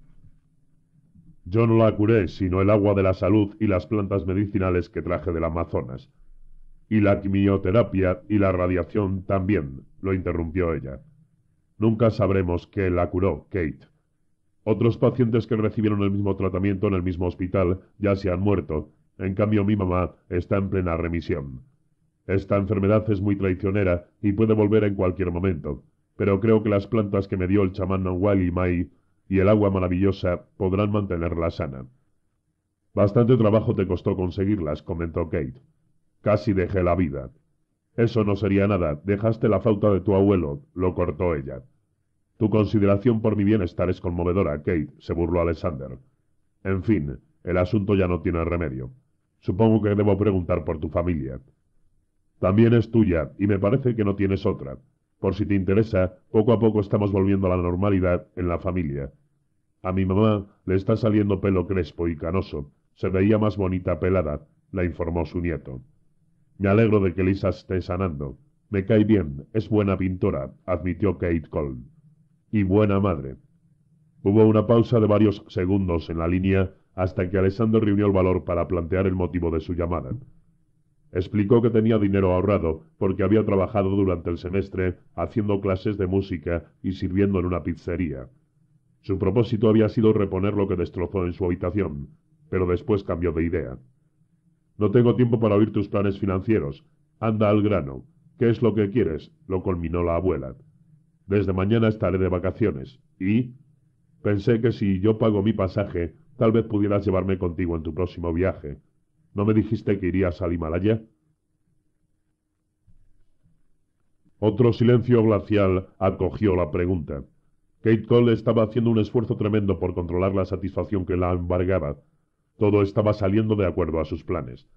Yo no la curé, sino el agua de la salud y las plantas medicinales que traje del Amazonas. Y la quimioterapia y la radiación también, lo interrumpió ella. Nunca sabremos qué la curó, Kate. Otros pacientes que recibieron el mismo tratamiento en el mismo hospital ya se han muerto, en cambio, mi mamá está en plena remisión. Esta enfermedad es muy traicionera y puede volver en cualquier momento, pero creo que las plantas que me dio el chamán y Mai y el agua maravillosa podrán mantenerla sana. Bastante trabajo te costó conseguirlas, comentó Kate. Casi dejé la vida. Eso no sería nada, dejaste la falta de tu abuelo, lo cortó ella. Tu consideración por mi bienestar es conmovedora, Kate, se burló Alexander. En fin, el asunto ya no tiene remedio. Supongo que debo preguntar por tu familia. También es tuya, y me parece que no tienes otra. Por si te interesa, poco a poco estamos volviendo a la normalidad en la familia. A mi mamá le está saliendo pelo crespo y canoso. Se veía más bonita pelada, la informó su nieto. Me alegro de que Lisa esté sanando. Me cae bien, es buena pintora, admitió Kate Cole. Y buena madre. Hubo una pausa de varios segundos en la línea hasta que Alessandro reunió el valor para plantear el motivo de su llamada. Explicó que tenía dinero ahorrado porque había trabajado durante el semestre haciendo clases de música y sirviendo en una pizzería. Su propósito había sido reponer lo que destrozó en su habitación, pero después cambió de idea. No tengo tiempo para oír tus planes financieros. Anda al grano. ¿Qué es lo que quieres? lo culminó la abuela. Desde mañana estaré de vacaciones. ¿Y? Pensé que si yo pago mi pasaje, Tal vez pudieras llevarme contigo en tu próximo viaje. ¿No me dijiste que irías al Himalaya? Otro silencio glacial acogió la pregunta. Kate Cole estaba haciendo un esfuerzo tremendo por controlar la satisfacción que la embargaba. Todo estaba saliendo de acuerdo a sus planes.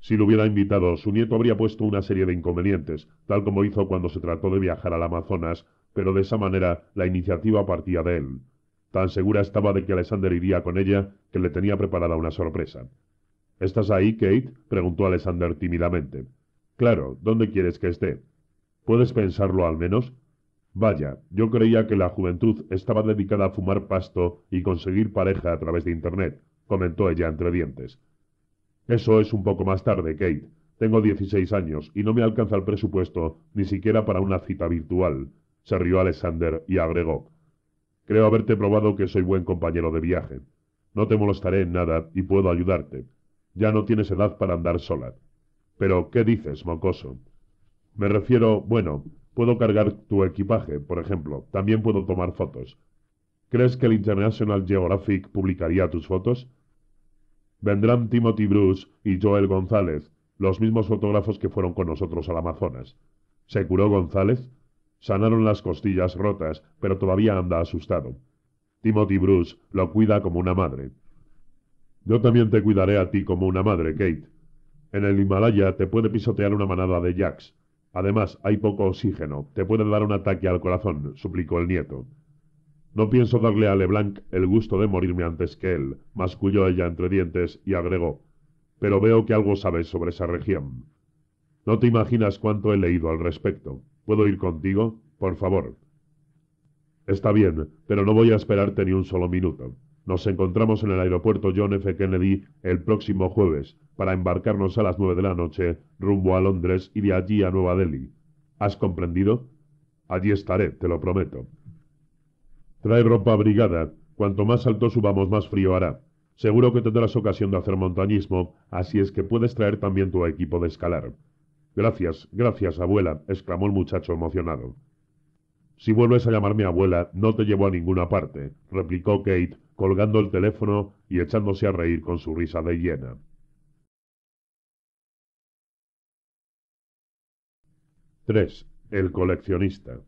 Si lo hubiera invitado, su nieto habría puesto una serie de inconvenientes, tal como hizo cuando se trató de viajar al Amazonas, pero de esa manera la iniciativa partía de él. Tan segura estaba de que Alexander iría con ella que le tenía preparada una sorpresa. ¿Estás ahí, Kate? preguntó Alexander tímidamente. Claro, ¿dónde quieres que esté? ¿Puedes pensarlo al menos? Vaya, yo creía que la juventud estaba dedicada a fumar pasto y conseguir pareja a través de Internet, comentó ella entre dientes. Eso es un poco más tarde, Kate. Tengo 16 años y no me alcanza el presupuesto ni siquiera para una cita virtual, se rió Alexander y agregó. Creo haberte probado que soy buen compañero de viaje. No te molestaré en nada y puedo ayudarte. Ya no tienes edad para andar sola. Pero, ¿qué dices, mocoso? Me refiero, bueno, puedo cargar tu equipaje, por ejemplo. También puedo tomar fotos. ¿Crees que el International Geographic publicaría tus fotos? Vendrán Timothy Bruce y Joel González, los mismos fotógrafos que fueron con nosotros al Amazonas. ¿Se curó González? Sanaron las costillas rotas, pero todavía anda asustado. Timothy Bruce lo cuida como una madre. Yo también te cuidaré a ti como una madre, Kate. En el Himalaya te puede pisotear una manada de jacks. Además, hay poco oxígeno. Te puede dar un ataque al corazón, suplicó el nieto. No pienso darle a Leblanc el gusto de morirme antes que él, masculló ella entre dientes y agregó. Pero veo que algo sabes sobre esa región. No te imaginas cuánto he leído al respecto. ¿Puedo ir contigo? Por favor. Está bien, pero no voy a esperarte ni un solo minuto. Nos encontramos en el aeropuerto John F. Kennedy el próximo jueves para embarcarnos a las nueve de la noche rumbo a Londres y de allí a Nueva Delhi. ¿Has comprendido? Allí estaré, te lo prometo. Trae ropa abrigada. Cuanto más alto subamos, más frío hará. Seguro que tendrás ocasión de hacer montañismo, así es que puedes traer también tu equipo de escalar. Gracias, gracias, abuela, exclamó el muchacho emocionado. Si vuelves a llamarme abuela, no te llevo a ninguna parte, replicó Kate, colgando el teléfono y echándose a reír con su risa de hiena. —3. El coleccionista.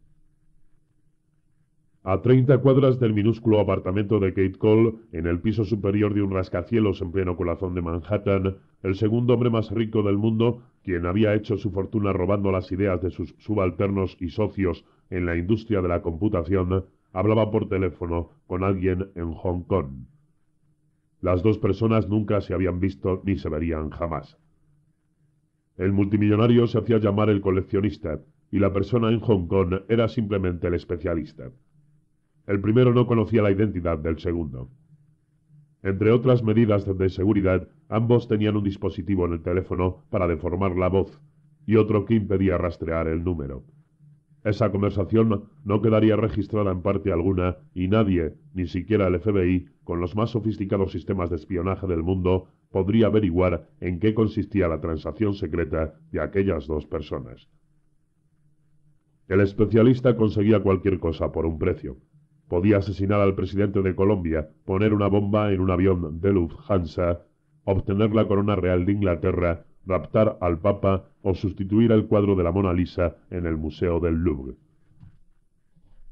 A 30 cuadras del minúsculo apartamento de Kate Cole, en el piso superior de un rascacielos en pleno corazón de Manhattan, el segundo hombre más rico del mundo, quien había hecho su fortuna robando las ideas de sus subalternos y socios en la industria de la computación, hablaba por teléfono con alguien en Hong Kong. Las dos personas nunca se habían visto ni se verían jamás. El multimillonario se hacía llamar el coleccionista y la persona en Hong Kong era simplemente el especialista. El primero no conocía la identidad del segundo. Entre otras medidas de seguridad, ambos tenían un dispositivo en el teléfono para deformar la voz y otro que impedía rastrear el número. Esa conversación no quedaría registrada en parte alguna y nadie, ni siquiera el FBI, con los más sofisticados sistemas de espionaje del mundo, podría averiguar en qué consistía la transacción secreta de aquellas dos personas. El especialista conseguía cualquier cosa por un precio podía asesinar al presidente de Colombia, poner una bomba en un avión de Lufthansa, obtener la corona real de Inglaterra, raptar al Papa o sustituir el cuadro de la Mona Lisa en el Museo del Louvre.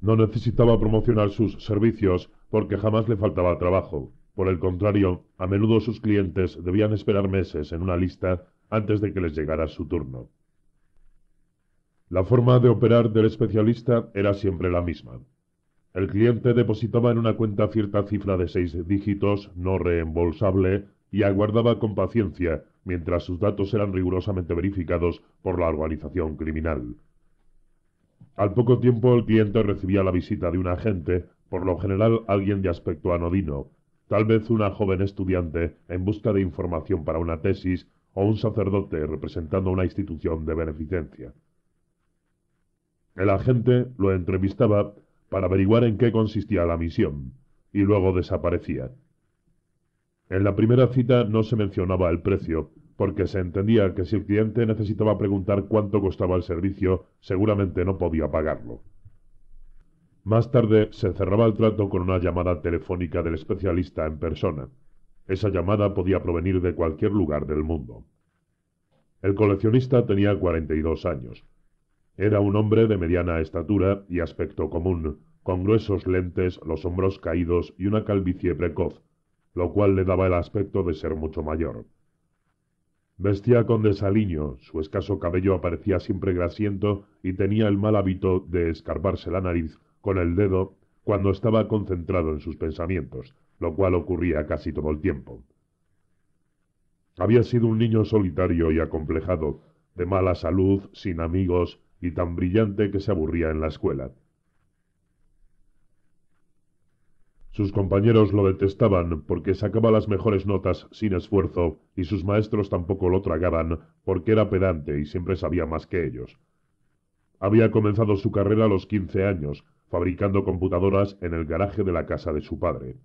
No necesitaba promocionar sus servicios porque jamás le faltaba trabajo. Por el contrario, a menudo sus clientes debían esperar meses en una lista antes de que les llegara su turno. La forma de operar del especialista era siempre la misma. El cliente depositaba en una cuenta cierta cifra de seis dígitos no reembolsable y aguardaba con paciencia mientras sus datos eran rigurosamente verificados por la organización criminal. Al poco tiempo el cliente recibía la visita de un agente, por lo general alguien de aspecto anodino, tal vez una joven estudiante en busca de información para una tesis o un sacerdote representando una institución de beneficencia. El agente lo entrevistaba para averiguar en qué consistía la misión, y luego desaparecía. En la primera cita no se mencionaba el precio, porque se entendía que si el cliente necesitaba preguntar cuánto costaba el servicio, seguramente no podía pagarlo. Más tarde se cerraba el trato con una llamada telefónica del especialista en persona. Esa llamada podía provenir de cualquier lugar del mundo. El coleccionista tenía 42 años era un hombre de mediana estatura y aspecto común, con gruesos lentes, los hombros caídos y una calvicie precoz, lo cual le daba el aspecto de ser mucho mayor. Vestía con desaliño, su escaso cabello aparecía siempre grasiento y tenía el mal hábito de escarbarse la nariz con el dedo cuando estaba concentrado en sus pensamientos, lo cual ocurría casi todo el tiempo. Había sido un niño solitario y acomplejado, de mala salud, sin amigos, y tan brillante que se aburría en la escuela. Sus compañeros lo detestaban porque sacaba las mejores notas sin esfuerzo y sus maestros tampoco lo tragaban porque era pedante y siempre sabía más que ellos. Había comenzado su carrera a los 15 años, fabricando computadoras en el garaje de la casa de su padre.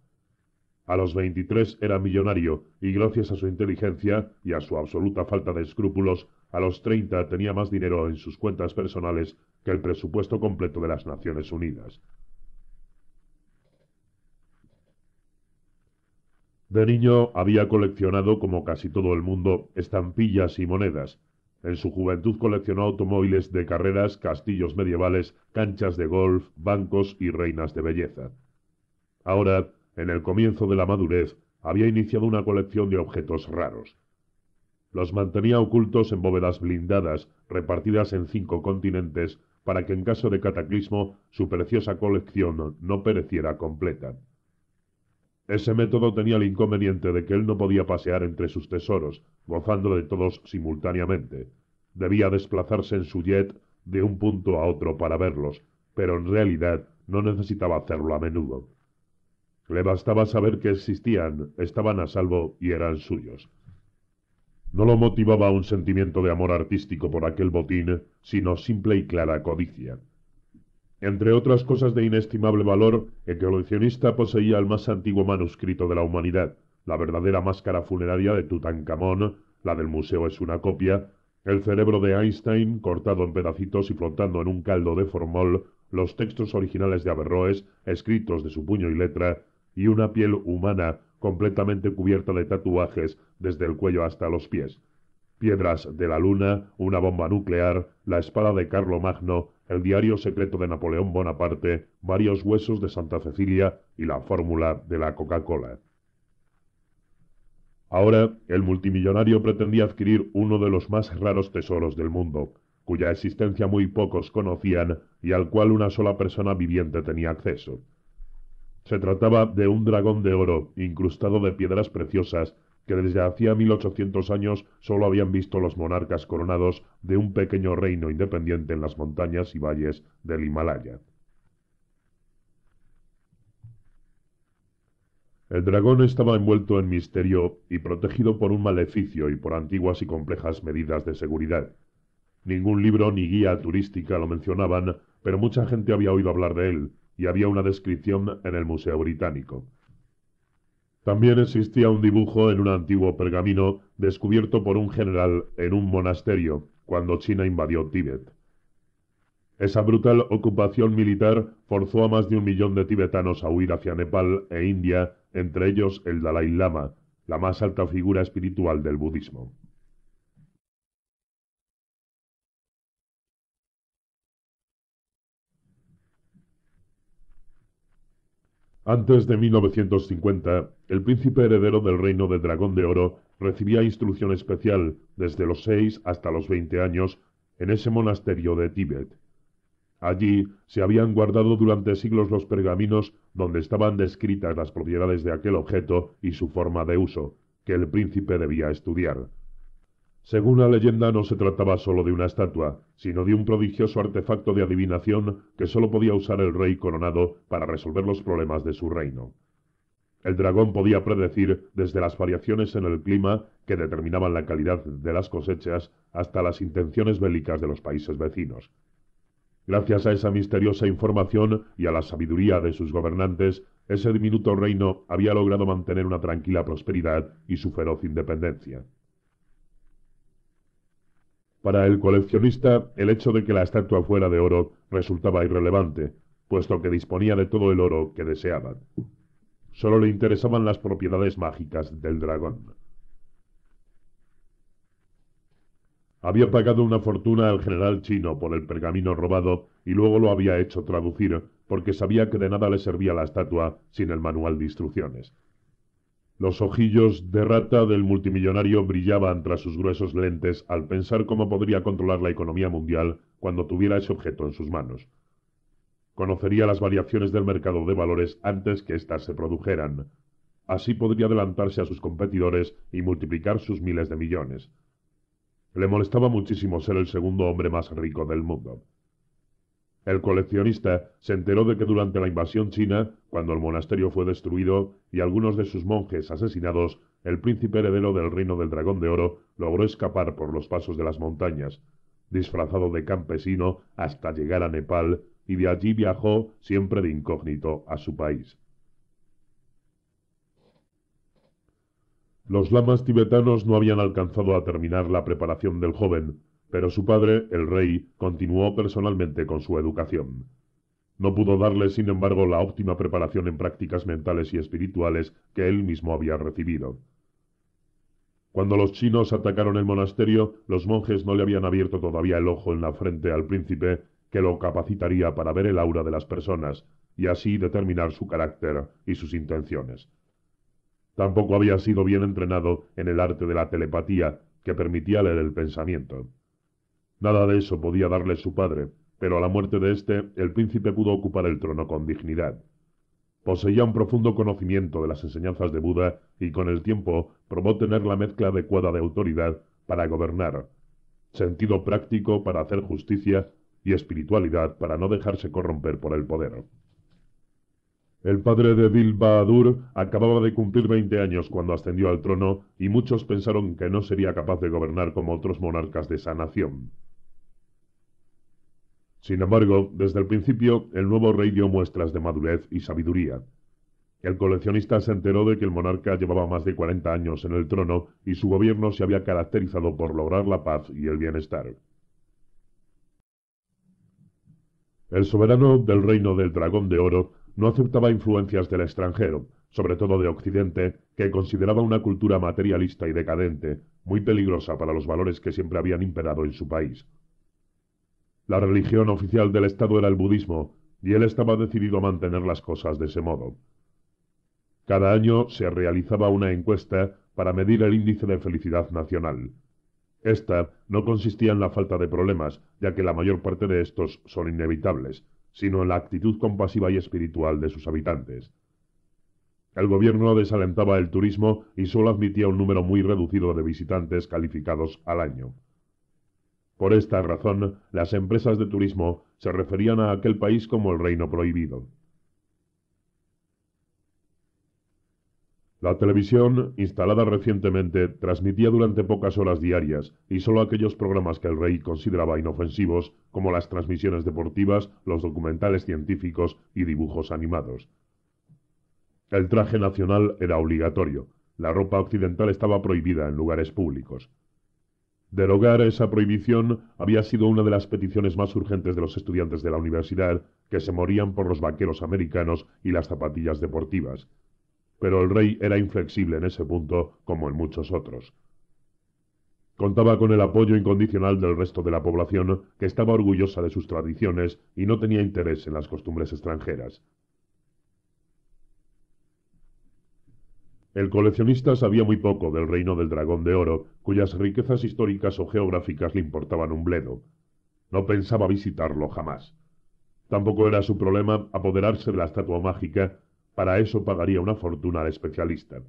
A los 23 era millonario y gracias a su inteligencia y a su absoluta falta de escrúpulos a los 30 tenía más dinero en sus cuentas personales que el presupuesto completo de las Naciones Unidas. De niño había coleccionado, como casi todo el mundo, estampillas y monedas. En su juventud coleccionó automóviles de carreras, castillos medievales, canchas de golf, bancos y reinas de belleza. Ahora, en el comienzo de la madurez, había iniciado una colección de objetos raros los mantenía ocultos en bóvedas blindadas repartidas en cinco continentes para que en caso de cataclismo su preciosa colección no pereciera completa. Ese método tenía el inconveniente de que él no podía pasear entre sus tesoros, gozando de todos simultáneamente. Debía desplazarse en su jet de un punto a otro para verlos, pero en realidad no necesitaba hacerlo a menudo. Le bastaba saber que existían, estaban a salvo y eran suyos. No lo motivaba un sentimiento de amor artístico por aquel botín, sino simple y clara codicia. Entre otras cosas de inestimable valor, el coleccionista poseía el más antiguo manuscrito de la humanidad, la verdadera máscara funeraria de Tutankamón, la del museo es una copia, el cerebro de Einstein, cortado en pedacitos y flotando en un caldo de formol, los textos originales de Averroes, escritos de su puño y letra, y una piel humana completamente cubierta de tatuajes desde el cuello hasta los pies. Piedras de la Luna, una bomba nuclear, la espada de Carlo Magno, el diario secreto de Napoleón Bonaparte, varios huesos de Santa Cecilia y la fórmula de la Coca-Cola. Ahora, el multimillonario pretendía adquirir uno de los más raros tesoros del mundo, cuya existencia muy pocos conocían y al cual una sola persona viviente tenía acceso. Se trataba de un dragón de oro, incrustado de piedras preciosas, que desde hacía 1800 años solo habían visto los monarcas coronados de un pequeño reino independiente en las montañas y valles del Himalaya. El dragón estaba envuelto en misterio y protegido por un maleficio y por antiguas y complejas medidas de seguridad. Ningún libro ni guía turística lo mencionaban, pero mucha gente había oído hablar de él, y había una descripción en el Museo Británico. También existía un dibujo en un antiguo pergamino descubierto por un general en un monasterio cuando China invadió Tíbet. Esa brutal ocupación militar forzó a más de un millón de tibetanos a huir hacia Nepal e India, entre ellos el Dalai Lama, la más alta figura espiritual del budismo. Antes de 1950, el príncipe heredero del reino de Dragón de Oro recibía instrucción especial desde los 6 hasta los 20 años en ese monasterio de Tíbet. Allí se habían guardado durante siglos los pergaminos donde estaban descritas las propiedades de aquel objeto y su forma de uso, que el príncipe debía estudiar. Según la leyenda no se trataba solo de una estatua, sino de un prodigioso artefacto de adivinación que solo podía usar el rey coronado para resolver los problemas de su reino. El dragón podía predecir desde las variaciones en el clima que determinaban la calidad de las cosechas hasta las intenciones bélicas de los países vecinos. Gracias a esa misteriosa información y a la sabiduría de sus gobernantes, ese diminuto reino había logrado mantener una tranquila prosperidad y su feroz independencia. Para el coleccionista, el hecho de que la estatua fuera de oro resultaba irrelevante, puesto que disponía de todo el oro que deseaban. Solo le interesaban las propiedades mágicas del dragón. Había pagado una fortuna al general chino por el pergamino robado y luego lo había hecho traducir, porque sabía que de nada le servía la estatua sin el manual de instrucciones. Los ojillos de rata del multimillonario brillaban tras sus gruesos lentes al pensar cómo podría controlar la economía mundial cuando tuviera ese objeto en sus manos. Conocería las variaciones del mercado de valores antes que éstas se produjeran. Así podría adelantarse a sus competidores y multiplicar sus miles de millones. Le molestaba muchísimo ser el segundo hombre más rico del mundo. El coleccionista se enteró de que durante la invasión china, cuando el monasterio fue destruido y algunos de sus monjes asesinados, el príncipe heredero del reino del dragón de oro logró escapar por los pasos de las montañas, disfrazado de campesino hasta llegar a Nepal, y de allí viajó siempre de incógnito a su país. Los lamas tibetanos no habían alcanzado a terminar la preparación del joven, pero su padre, el rey, continuó personalmente con su educación. No pudo darle, sin embargo, la óptima preparación en prácticas mentales y espirituales que él mismo había recibido. Cuando los chinos atacaron el monasterio, los monjes no le habían abierto todavía el ojo en la frente al príncipe, que lo capacitaría para ver el aura de las personas, y así determinar su carácter y sus intenciones. Tampoco había sido bien entrenado en el arte de la telepatía, que permitía leer el pensamiento. Nada de eso podía darle su padre, pero a la muerte de éste el príncipe pudo ocupar el trono con dignidad. Poseía un profundo conocimiento de las enseñanzas de Buda y con el tiempo probó tener la mezcla adecuada de autoridad para gobernar, sentido práctico para hacer justicia y espiritualidad para no dejarse corromper por el poder. El padre de Bilbaadur acababa de cumplir veinte años cuando ascendió al trono y muchos pensaron que no sería capaz de gobernar como otros monarcas de esa nación. Sin embargo, desde el principio, el nuevo rey dio muestras de madurez y sabiduría. El coleccionista se enteró de que el monarca llevaba más de 40 años en el trono y su gobierno se había caracterizado por lograr la paz y el bienestar. El soberano del reino del dragón de oro no aceptaba influencias del extranjero, sobre todo de Occidente, que consideraba una cultura materialista y decadente, muy peligrosa para los valores que siempre habían imperado en su país. La religión oficial del Estado era el budismo, y él estaba decidido a mantener las cosas de ese modo. Cada año se realizaba una encuesta para medir el índice de felicidad nacional. Esta no consistía en la falta de problemas, ya que la mayor parte de estos son inevitables, sino en la actitud compasiva y espiritual de sus habitantes. El gobierno desalentaba el turismo y solo admitía un número muy reducido de visitantes calificados al año. Por esta razón, las empresas de turismo se referían a aquel país como el Reino Prohibido. La televisión, instalada recientemente, transmitía durante pocas horas diarias y solo aquellos programas que el rey consideraba inofensivos, como las transmisiones deportivas, los documentales científicos y dibujos animados. El traje nacional era obligatorio, la ropa occidental estaba prohibida en lugares públicos. Derogar esa prohibición había sido una de las peticiones más urgentes de los estudiantes de la universidad, que se morían por los vaqueros americanos y las zapatillas deportivas. Pero el rey era inflexible en ese punto, como en muchos otros. Contaba con el apoyo incondicional del resto de la población, que estaba orgullosa de sus tradiciones y no tenía interés en las costumbres extranjeras. El coleccionista sabía muy poco del reino del dragón de oro, cuyas riquezas históricas o geográficas le importaban un bledo. No pensaba visitarlo jamás. Tampoco era su problema apoderarse de la estatua mágica, para eso pagaría una fortuna al especialista.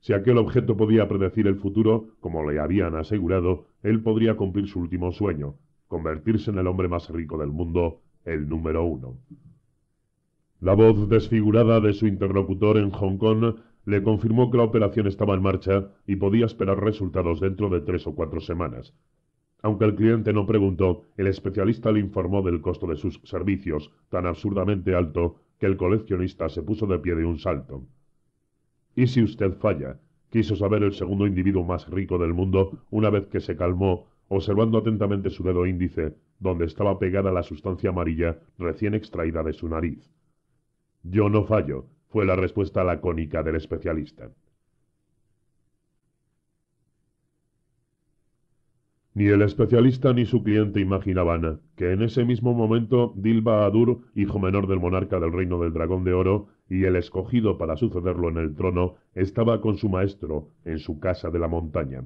Si aquel objeto podía predecir el futuro, como le habían asegurado, él podría cumplir su último sueño, convertirse en el hombre más rico del mundo, el número uno. La voz desfigurada de su interlocutor en Hong Kong le confirmó que la operación estaba en marcha y podía esperar resultados dentro de tres o cuatro semanas. Aunque el cliente no preguntó, el especialista le informó del costo de sus servicios, tan absurdamente alto que el coleccionista se puso de pie de un salto. ¿Y si usted falla? quiso saber el segundo individuo más rico del mundo una vez que se calmó, observando atentamente su dedo índice, donde estaba pegada la sustancia amarilla recién extraída de su nariz. Yo no fallo, fue la respuesta lacónica del especialista. Ni el especialista ni su cliente imaginaban que en ese mismo momento Dilba Adur, hijo menor del monarca del reino del dragón de oro y el escogido para sucederlo en el trono, estaba con su maestro en su casa de la montaña.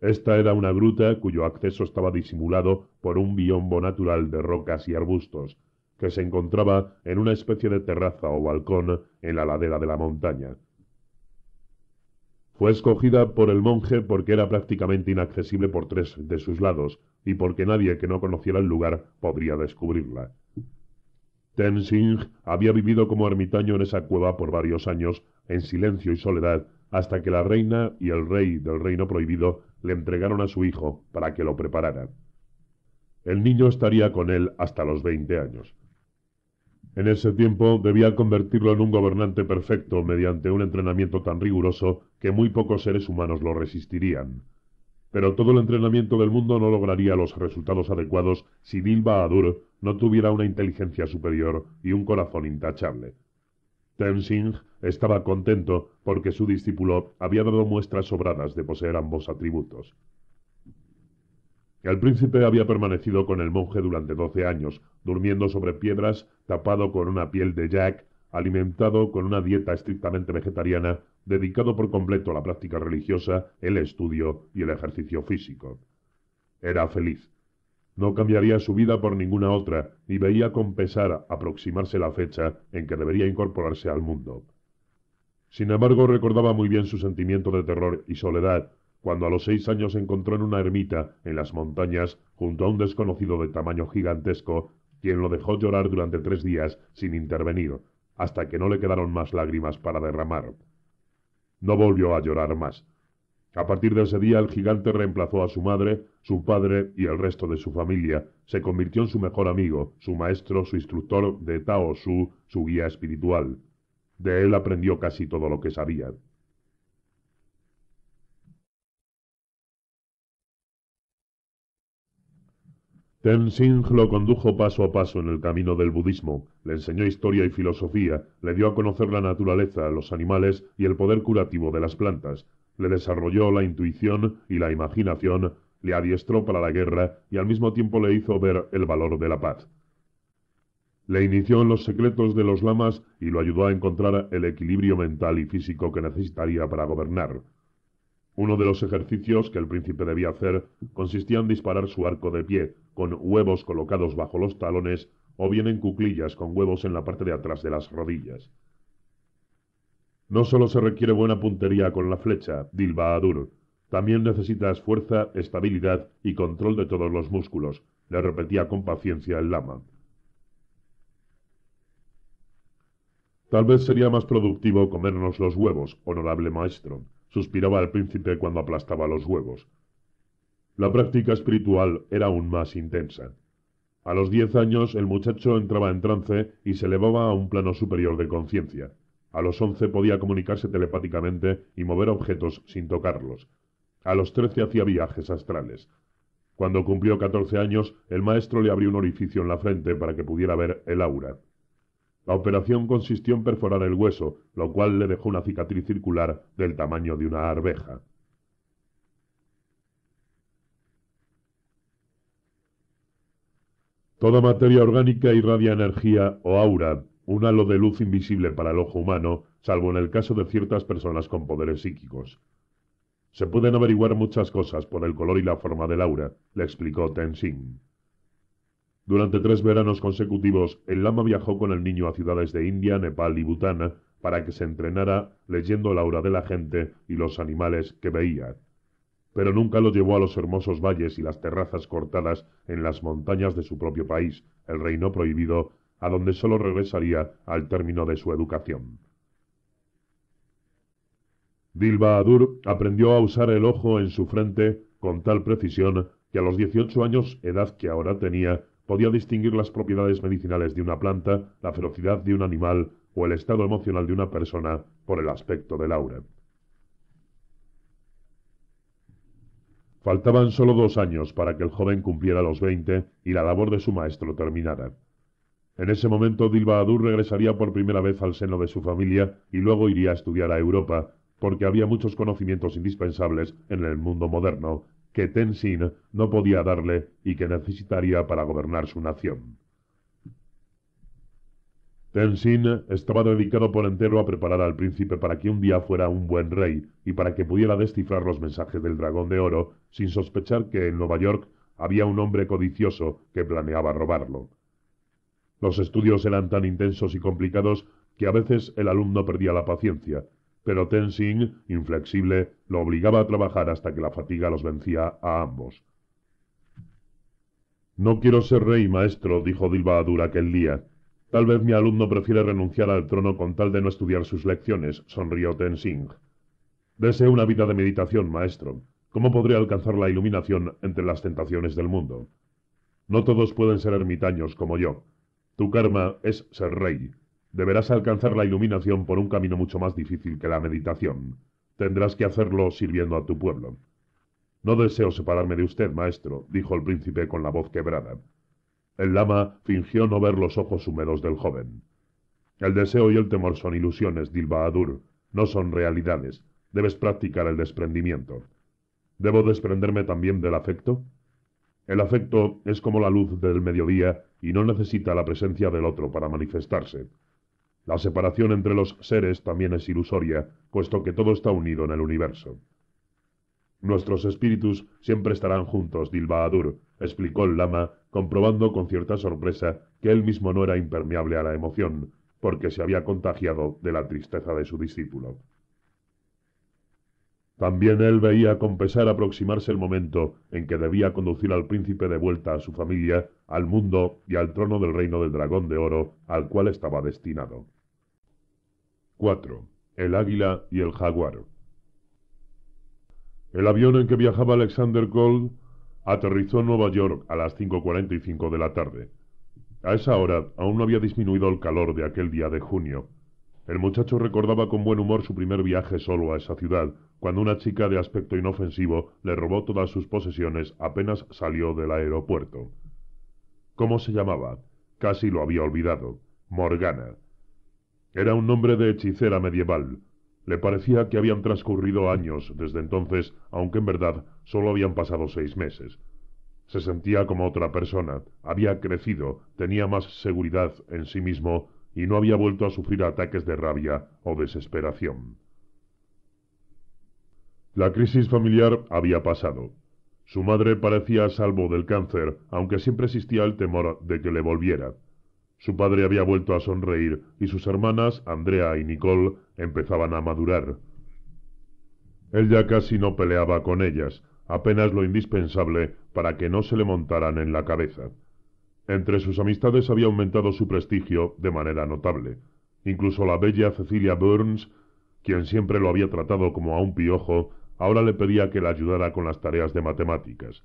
Esta era una gruta cuyo acceso estaba disimulado por un biombo natural de rocas y arbustos, que se encontraba en una especie de terraza o balcón en la ladera de la montaña. Fue escogida por el monje porque era prácticamente inaccesible por tres de sus lados y porque nadie que no conociera el lugar podría descubrirla. Tenzing había vivido como ermitaño en esa cueva por varios años, en silencio y soledad, hasta que la reina y el rey del reino prohibido le entregaron a su hijo para que lo preparara. El niño estaría con él hasta los veinte años. En ese tiempo debía convertirlo en un gobernante perfecto mediante un entrenamiento tan riguroso que muy pocos seres humanos lo resistirían. Pero todo el entrenamiento del mundo no lograría los resultados adecuados si Dilba Adur no tuviera una inteligencia superior y un corazón intachable. Tenzing estaba contento porque su discípulo había dado muestras sobradas de poseer ambos atributos. El príncipe había permanecido con el monje durante doce años, durmiendo sobre piedras, tapado con una piel de jack, alimentado con una dieta estrictamente vegetariana, dedicado por completo a la práctica religiosa, el estudio y el ejercicio físico. Era feliz. No cambiaría su vida por ninguna otra y veía con pesar aproximarse la fecha en que debería incorporarse al mundo. Sin embargo, recordaba muy bien su sentimiento de terror y soledad cuando a los seis años encontró en una ermita, en las montañas, junto a un desconocido de tamaño gigantesco, quien lo dejó llorar durante tres días sin intervenir, hasta que no le quedaron más lágrimas para derramar. No volvió a llorar más. A partir de ese día el gigante reemplazó a su madre, su padre y el resto de su familia, se convirtió en su mejor amigo, su maestro, su instructor de Tao Su, su guía espiritual. De él aprendió casi todo lo que sabía. Tenzing lo condujo paso a paso en el camino del budismo, le enseñó historia y filosofía, le dio a conocer la naturaleza, los animales y el poder curativo de las plantas, le desarrolló la intuición y la imaginación, le adiestró para la guerra y al mismo tiempo le hizo ver el valor de la paz. Le inició en los secretos de los lamas y lo ayudó a encontrar el equilibrio mental y físico que necesitaría para gobernar. Uno de los ejercicios que el príncipe debía hacer consistía en disparar su arco de pie, con huevos colocados bajo los talones o bien en cuclillas con huevos en la parte de atrás de las rodillas. No solo se requiere buena puntería con la flecha, Dilba Adur. también necesitas fuerza, estabilidad y control de todos los músculos, le repetía con paciencia el lama. Tal vez sería más productivo comernos los huevos, honorable maestro, suspiraba el príncipe cuando aplastaba los huevos. La práctica espiritual era aún más intensa. A los diez años el muchacho entraba en trance y se elevaba a un plano superior de conciencia. A los once podía comunicarse telepáticamente y mover objetos sin tocarlos. A los trece hacía viajes astrales. Cuando cumplió catorce años, el maestro le abrió un orificio en la frente para que pudiera ver el aura. La operación consistió en perforar el hueso, lo cual le dejó una cicatriz circular del tamaño de una arveja. Toda materia orgánica irradia energía o aura, un halo de luz invisible para el ojo humano, salvo en el caso de ciertas personas con poderes psíquicos. Se pueden averiguar muchas cosas por el color y la forma del aura, le explicó Tenzin. Durante tres veranos consecutivos, el lama viajó con el niño a ciudades de India, Nepal y Bután para que se entrenara leyendo el aura de la gente y los animales que veía pero nunca lo llevó a los hermosos valles y las terrazas cortadas en las montañas de su propio país, el reino prohibido, a donde sólo regresaría al término de su educación. Adur aprendió a usar el ojo en su frente con tal precisión que a los dieciocho años, edad que ahora tenía, podía distinguir las propiedades medicinales de una planta, la ferocidad de un animal o el estado emocional de una persona por el aspecto del aura. Faltaban solo dos años para que el joven cumpliera los veinte y la labor de su maestro terminara. En ese momento Dilbaadur regresaría por primera vez al seno de su familia y luego iría a estudiar a Europa, porque había muchos conocimientos indispensables en el mundo moderno que Tenzin no podía darle y que necesitaría para gobernar su nación. Tenzin estaba dedicado por entero a preparar al príncipe para que un día fuera un buen rey y para que pudiera descifrar los mensajes del dragón de oro sin sospechar que en Nueva York había un hombre codicioso que planeaba robarlo. Los estudios eran tan intensos y complicados que a veces el alumno perdía la paciencia, pero Tenzin, inflexible, lo obligaba a trabajar hasta que la fatiga los vencía a ambos. No quiero ser rey, maestro, dijo Dilba aquel día. Tal vez mi alumno prefiere renunciar al trono con tal de no estudiar sus lecciones, sonrió Singh. Deseo una vida de meditación, maestro. ¿Cómo podré alcanzar la iluminación entre las tentaciones del mundo? No todos pueden ser ermitaños como yo. Tu karma es ser rey. Deberás alcanzar la iluminación por un camino mucho más difícil que la meditación. Tendrás que hacerlo sirviendo a tu pueblo. No deseo separarme de usted, maestro, dijo el príncipe con la voz quebrada. El lama fingió no ver los ojos húmedos del joven. El deseo y el temor son ilusiones, Dilbaadur, no son realidades. Debes practicar el desprendimiento. ¿Debo desprenderme también del afecto? El afecto es como la luz del mediodía y no necesita la presencia del otro para manifestarse. La separación entre los seres también es ilusoria, puesto que todo está unido en el universo. Nuestros espíritus siempre estarán juntos, Dilbaadur explicó el lama, comprobando con cierta sorpresa que él mismo no era impermeable a la emoción, porque se había contagiado de la tristeza de su discípulo. También él veía con pesar aproximarse el momento en que debía conducir al príncipe de vuelta a su familia, al mundo y al trono del reino del dragón de oro al cual estaba destinado. 4. El águila y el jaguar. El avión en que viajaba Alexander Gold Aterrizó en Nueva York a las 5.45 de la tarde. A esa hora aún no había disminuido el calor de aquel día de junio. El muchacho recordaba con buen humor su primer viaje solo a esa ciudad, cuando una chica de aspecto inofensivo le robó todas sus posesiones apenas salió del aeropuerto. ¿Cómo se llamaba? Casi lo había olvidado. Morgana. Era un nombre de hechicera medieval, le parecía que habían transcurrido años desde entonces, aunque en verdad solo habían pasado seis meses. Se sentía como otra persona, había crecido, tenía más seguridad en sí mismo y no había vuelto a sufrir ataques de rabia o desesperación. La crisis familiar había pasado. Su madre parecía a salvo del cáncer, aunque siempre existía el temor de que le volviera. Su padre había vuelto a sonreír y sus hermanas, Andrea y Nicole, empezaban a madurar. Él ya casi no peleaba con ellas, apenas lo indispensable para que no se le montaran en la cabeza. Entre sus amistades había aumentado su prestigio de manera notable. Incluso la bella Cecilia Burns, quien siempre lo había tratado como a un piojo, ahora le pedía que la ayudara con las tareas de matemáticas.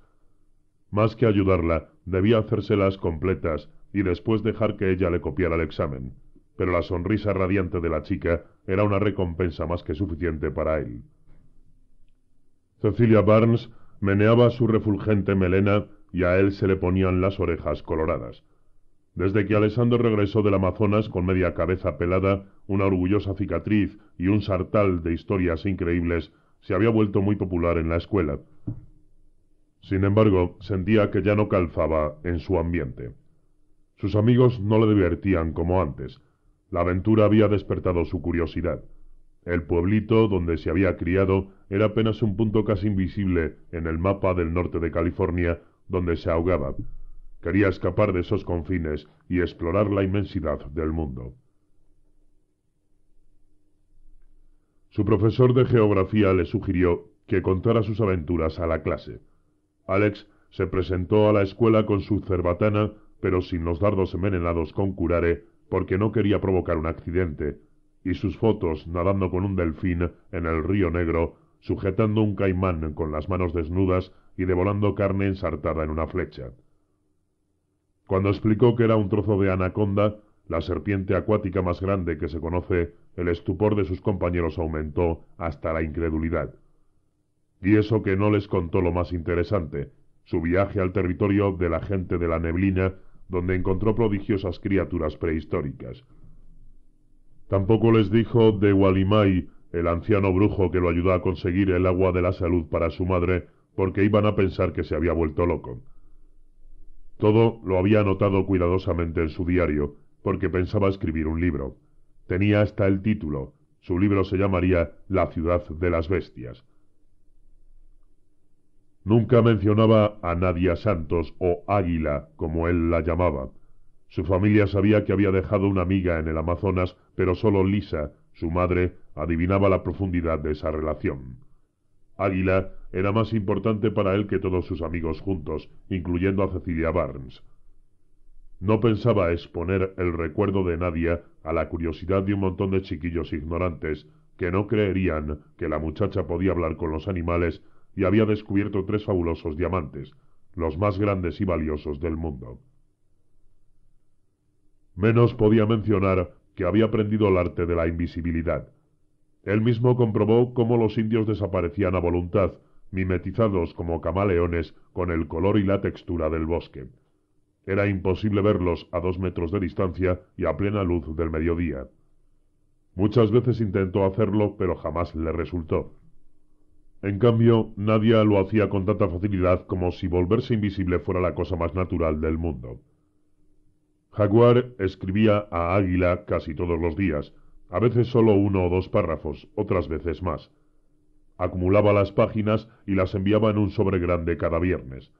Más que ayudarla, debía hacérselas completas y después dejar que ella le copiara el examen, pero la sonrisa radiante de la chica era una recompensa más que suficiente para él. Cecilia Barnes meneaba su refulgente melena y a él se le ponían las orejas coloradas. Desde que Alessandro regresó del Amazonas con media cabeza pelada, una orgullosa cicatriz y un sartal de historias increíbles, se había vuelto muy popular en la escuela. Sin embargo, sentía que ya no calzaba en su ambiente. Sus amigos no le divertían como antes. La aventura había despertado su curiosidad. El pueblito donde se había criado era apenas un punto casi invisible en el mapa del norte de California donde se ahogaba. Quería escapar de esos confines y explorar la inmensidad del mundo. Su profesor de geografía le sugirió que contara sus aventuras a la clase. Alex se presentó a la escuela con su cerbatana pero sin los dardos envenenados con curare, porque no quería provocar un accidente, y sus fotos nadando con un delfín en el río Negro, sujetando un caimán con las manos desnudas y devolando carne ensartada en una flecha. Cuando explicó que era un trozo de anaconda, la serpiente acuática más grande que se conoce, el estupor de sus compañeros aumentó hasta la incredulidad. Y eso que no les contó lo más interesante, su viaje al territorio de la gente de la neblina donde encontró prodigiosas criaturas prehistóricas. Tampoco les dijo de Walimai, el anciano brujo que lo ayudó a conseguir el agua de la salud para su madre, porque iban a pensar que se había vuelto loco. Todo lo había anotado cuidadosamente en su diario, porque pensaba escribir un libro. Tenía hasta el título. Su libro se llamaría La ciudad de las bestias. Nunca mencionaba a Nadia Santos o Águila, como él la llamaba. Su familia sabía que había dejado una amiga en el Amazonas, pero solo Lisa, su madre, adivinaba la profundidad de esa relación. Águila era más importante para él que todos sus amigos juntos, incluyendo a Cecilia Barnes. No pensaba exponer el recuerdo de Nadia a la curiosidad de un montón de chiquillos ignorantes que no creerían que la muchacha podía hablar con los animales y había descubierto tres fabulosos diamantes, los más grandes y valiosos del mundo. Menos podía mencionar que había aprendido el arte de la invisibilidad. Él mismo comprobó cómo los indios desaparecían a voluntad, mimetizados como camaleones con el color y la textura del bosque. Era imposible verlos a dos metros de distancia y a plena luz del mediodía. Muchas veces intentó hacerlo, pero jamás le resultó. En cambio, nadie lo hacía con tanta facilidad como si volverse invisible fuera la cosa más natural del mundo. Jaguar escribía a Águila casi todos los días, a veces solo uno o dos párrafos, otras veces más. Acumulaba las páginas y las enviaba en un sobre grande cada viernes.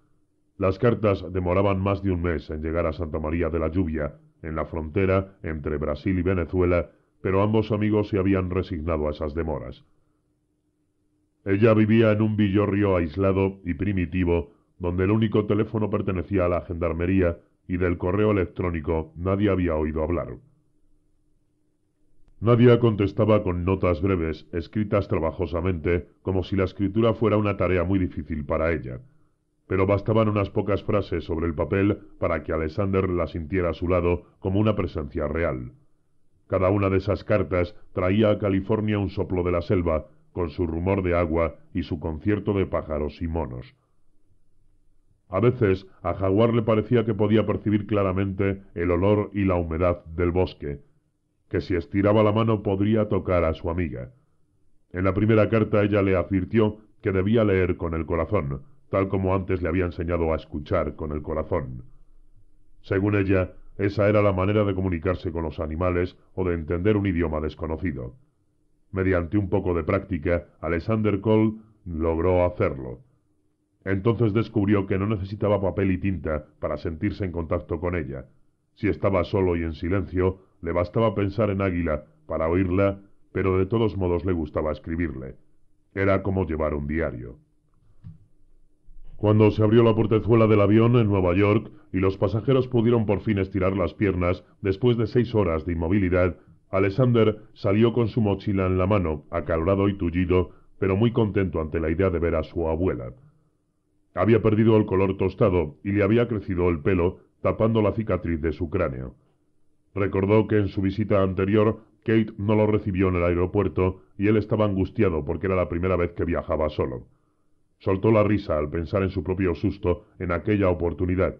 Las cartas demoraban más de un mes en llegar a Santa María de la Lluvia, en la frontera entre Brasil y Venezuela, pero ambos amigos se habían resignado a esas demoras. Ella vivía en un villorrio aislado y primitivo, donde el único teléfono pertenecía a la gendarmería y del correo electrónico nadie había oído hablar. Nadia contestaba con notas breves, escritas trabajosamente, como si la escritura fuera una tarea muy difícil para ella. Pero bastaban unas pocas frases sobre el papel para que Alexander la sintiera a su lado como una presencia real. Cada una de esas cartas traía a California un soplo de la selva, con su rumor de agua y su concierto de pájaros y monos. A veces a Jaguar le parecía que podía percibir claramente el olor y la humedad del bosque, que si estiraba la mano podría tocar a su amiga. En la primera carta ella le advirtió que debía leer con el corazón, tal como antes le había enseñado a escuchar con el corazón. Según ella, esa era la manera de comunicarse con los animales o de entender un idioma desconocido. Mediante un poco de práctica, Alexander Cole logró hacerlo. Entonces descubrió que no necesitaba papel y tinta para sentirse en contacto con ella. Si estaba solo y en silencio, le bastaba pensar en Águila para oírla, pero de todos modos le gustaba escribirle. Era como llevar un diario. Cuando se abrió la portezuela del avión en Nueva York y los pasajeros pudieron por fin estirar las piernas después de seis horas de inmovilidad, Alexander salió con su mochila en la mano, acalorado y tullido, pero muy contento ante la idea de ver a su abuela. Había perdido el color tostado y le había crecido el pelo, tapando la cicatriz de su cráneo. Recordó que en su visita anterior Kate no lo recibió en el aeropuerto y él estaba angustiado porque era la primera vez que viajaba solo. Soltó la risa al pensar en su propio susto en aquella oportunidad.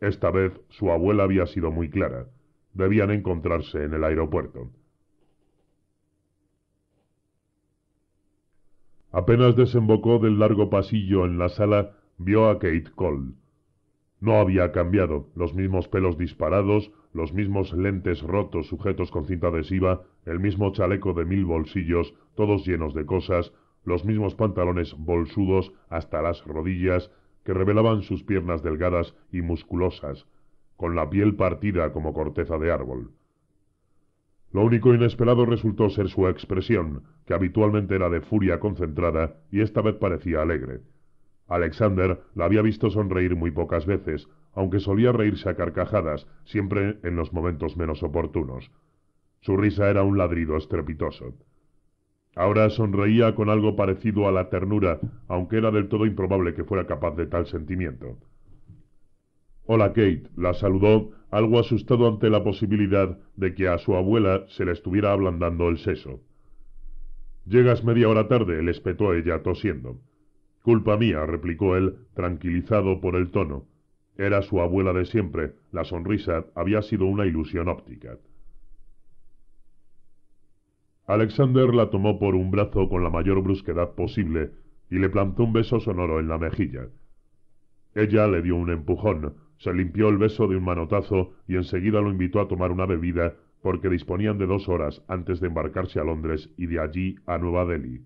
Esta vez su abuela había sido muy clara debían encontrarse en el aeropuerto. Apenas desembocó del largo pasillo en la sala, vio a Kate Cole. No había cambiado, los mismos pelos disparados, los mismos lentes rotos sujetos con cinta adhesiva, el mismo chaleco de mil bolsillos, todos llenos de cosas, los mismos pantalones bolsudos hasta las rodillas, que revelaban sus piernas delgadas y musculosas, con la piel partida como corteza de árbol. Lo único inesperado resultó ser su expresión, que habitualmente era de furia concentrada y esta vez parecía alegre. Alexander la había visto sonreír muy pocas veces, aunque solía reírse a carcajadas, siempre en los momentos menos oportunos. Su risa era un ladrido estrepitoso. Ahora sonreía con algo parecido a la ternura, aunque era del todo improbable que fuera capaz de tal sentimiento. Hola Kate, la saludó, algo asustado ante la posibilidad de que a su abuela se le estuviera ablandando el seso. Llegas media hora tarde, le espetó ella tosiendo. Culpa mía, replicó él, tranquilizado por el tono. Era su abuela de siempre, la sonrisa había sido una ilusión óptica. Alexander la tomó por un brazo con la mayor brusquedad posible y le plantó un beso sonoro en la mejilla. Ella le dio un empujón, se limpió el beso de un manotazo y enseguida lo invitó a tomar una bebida porque disponían de dos horas antes de embarcarse a Londres y de allí a Nueva Delhi.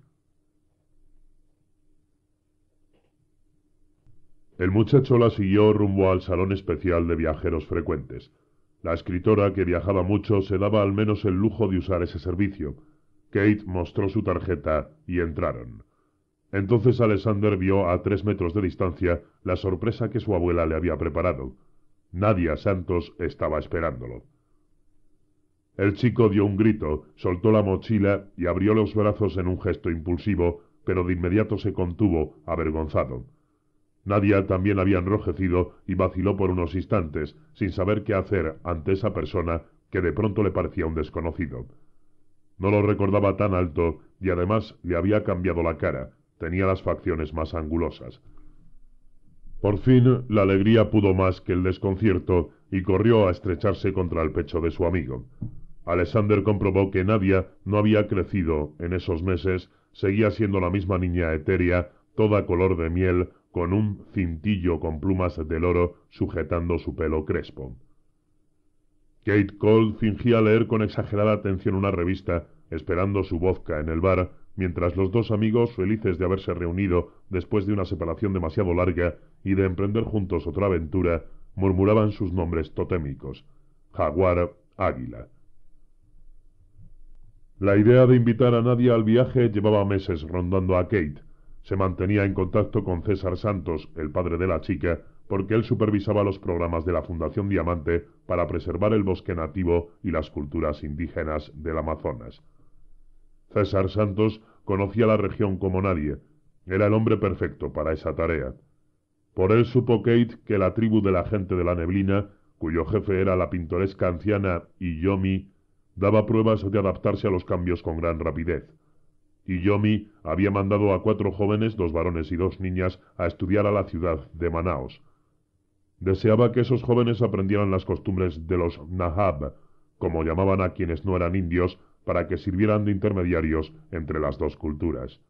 El muchacho la siguió rumbo al salón especial de viajeros frecuentes. La escritora, que viajaba mucho, se daba al menos el lujo de usar ese servicio. Kate mostró su tarjeta y entraron. Entonces Alexander vio a tres metros de distancia la sorpresa que su abuela le había preparado. Nadia Santos estaba esperándolo. El chico dio un grito, soltó la mochila y abrió los brazos en un gesto impulsivo, pero de inmediato se contuvo, avergonzado. Nadia también había enrojecido y vaciló por unos instantes, sin saber qué hacer ante esa persona que de pronto le parecía un desconocido. No lo recordaba tan alto y además le había cambiado la cara, tenía las facciones más angulosas. Por fin la alegría pudo más que el desconcierto y corrió a estrecharse contra el pecho de su amigo. Alexander comprobó que Nadia no había crecido en esos meses, seguía siendo la misma niña etérea, toda color de miel, con un cintillo con plumas de oro sujetando su pelo crespo. Kate Cole fingía leer con exagerada atención una revista, esperando su vodka en el bar, mientras los dos amigos, felices de haberse reunido después de una separación demasiado larga y de emprender juntos otra aventura, murmuraban sus nombres totémicos. Jaguar, águila. La idea de invitar a nadie al viaje llevaba meses rondando a Kate. Se mantenía en contacto con César Santos, el padre de la chica, porque él supervisaba los programas de la Fundación Diamante para preservar el bosque nativo y las culturas indígenas del Amazonas. César Santos conocía la región como nadie. Era el hombre perfecto para esa tarea. Por él supo Kate que la tribu de la gente de la neblina, cuyo jefe era la pintoresca anciana Iyomi, daba pruebas de adaptarse a los cambios con gran rapidez. Iyomi había mandado a cuatro jóvenes, dos varones y dos niñas, a estudiar a la ciudad de Manaos. Deseaba que esos jóvenes aprendieran las costumbres de los Nahab, como llamaban a quienes no eran indios, para que sirvieran de intermediarios entre las dos culturas.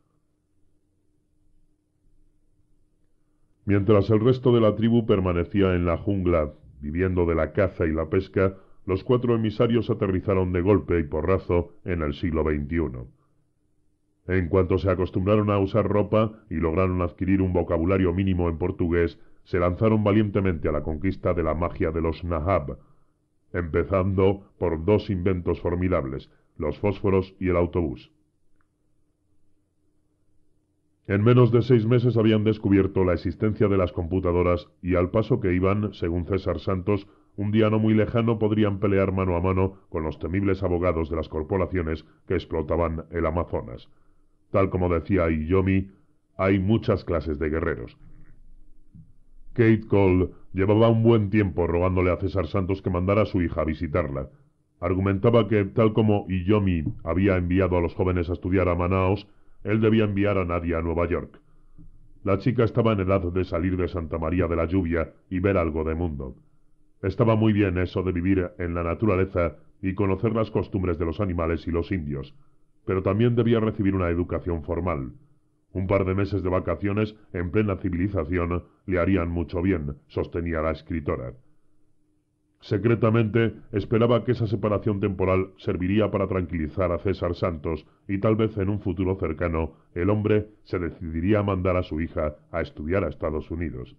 Mientras el resto de la tribu permanecía en la jungla, viviendo de la caza y la pesca, los cuatro emisarios aterrizaron de golpe y porrazo en el siglo XXI. En cuanto se acostumbraron a usar ropa y lograron adquirir un vocabulario mínimo en portugués, se lanzaron valientemente a la conquista de la magia de los Nahab, empezando por dos inventos formidables, los fósforos y el autobús. En menos de seis meses habían descubierto la existencia de las computadoras y al paso que iban, según César Santos, un día no muy lejano podrían pelear mano a mano con los temibles abogados de las corporaciones que explotaban el Amazonas. Tal como decía Iyomi, hay muchas clases de guerreros. Kate Cole llevaba un buen tiempo rogándole a César Santos que mandara a su hija a visitarla, Argumentaba que, tal como Iyomi había enviado a los jóvenes a estudiar a Manaos, él debía enviar a Nadia a Nueva York. La chica estaba en edad de salir de Santa María de la lluvia y ver algo de mundo. Estaba muy bien eso de vivir en la naturaleza y conocer las costumbres de los animales y los indios, pero también debía recibir una educación formal. Un par de meses de vacaciones en plena civilización le harían mucho bien, sostenía la escritora. Secretamente esperaba que esa separación temporal serviría para tranquilizar a César Santos y tal vez en un futuro cercano el hombre se decidiría a mandar a su hija a estudiar a Estados Unidos.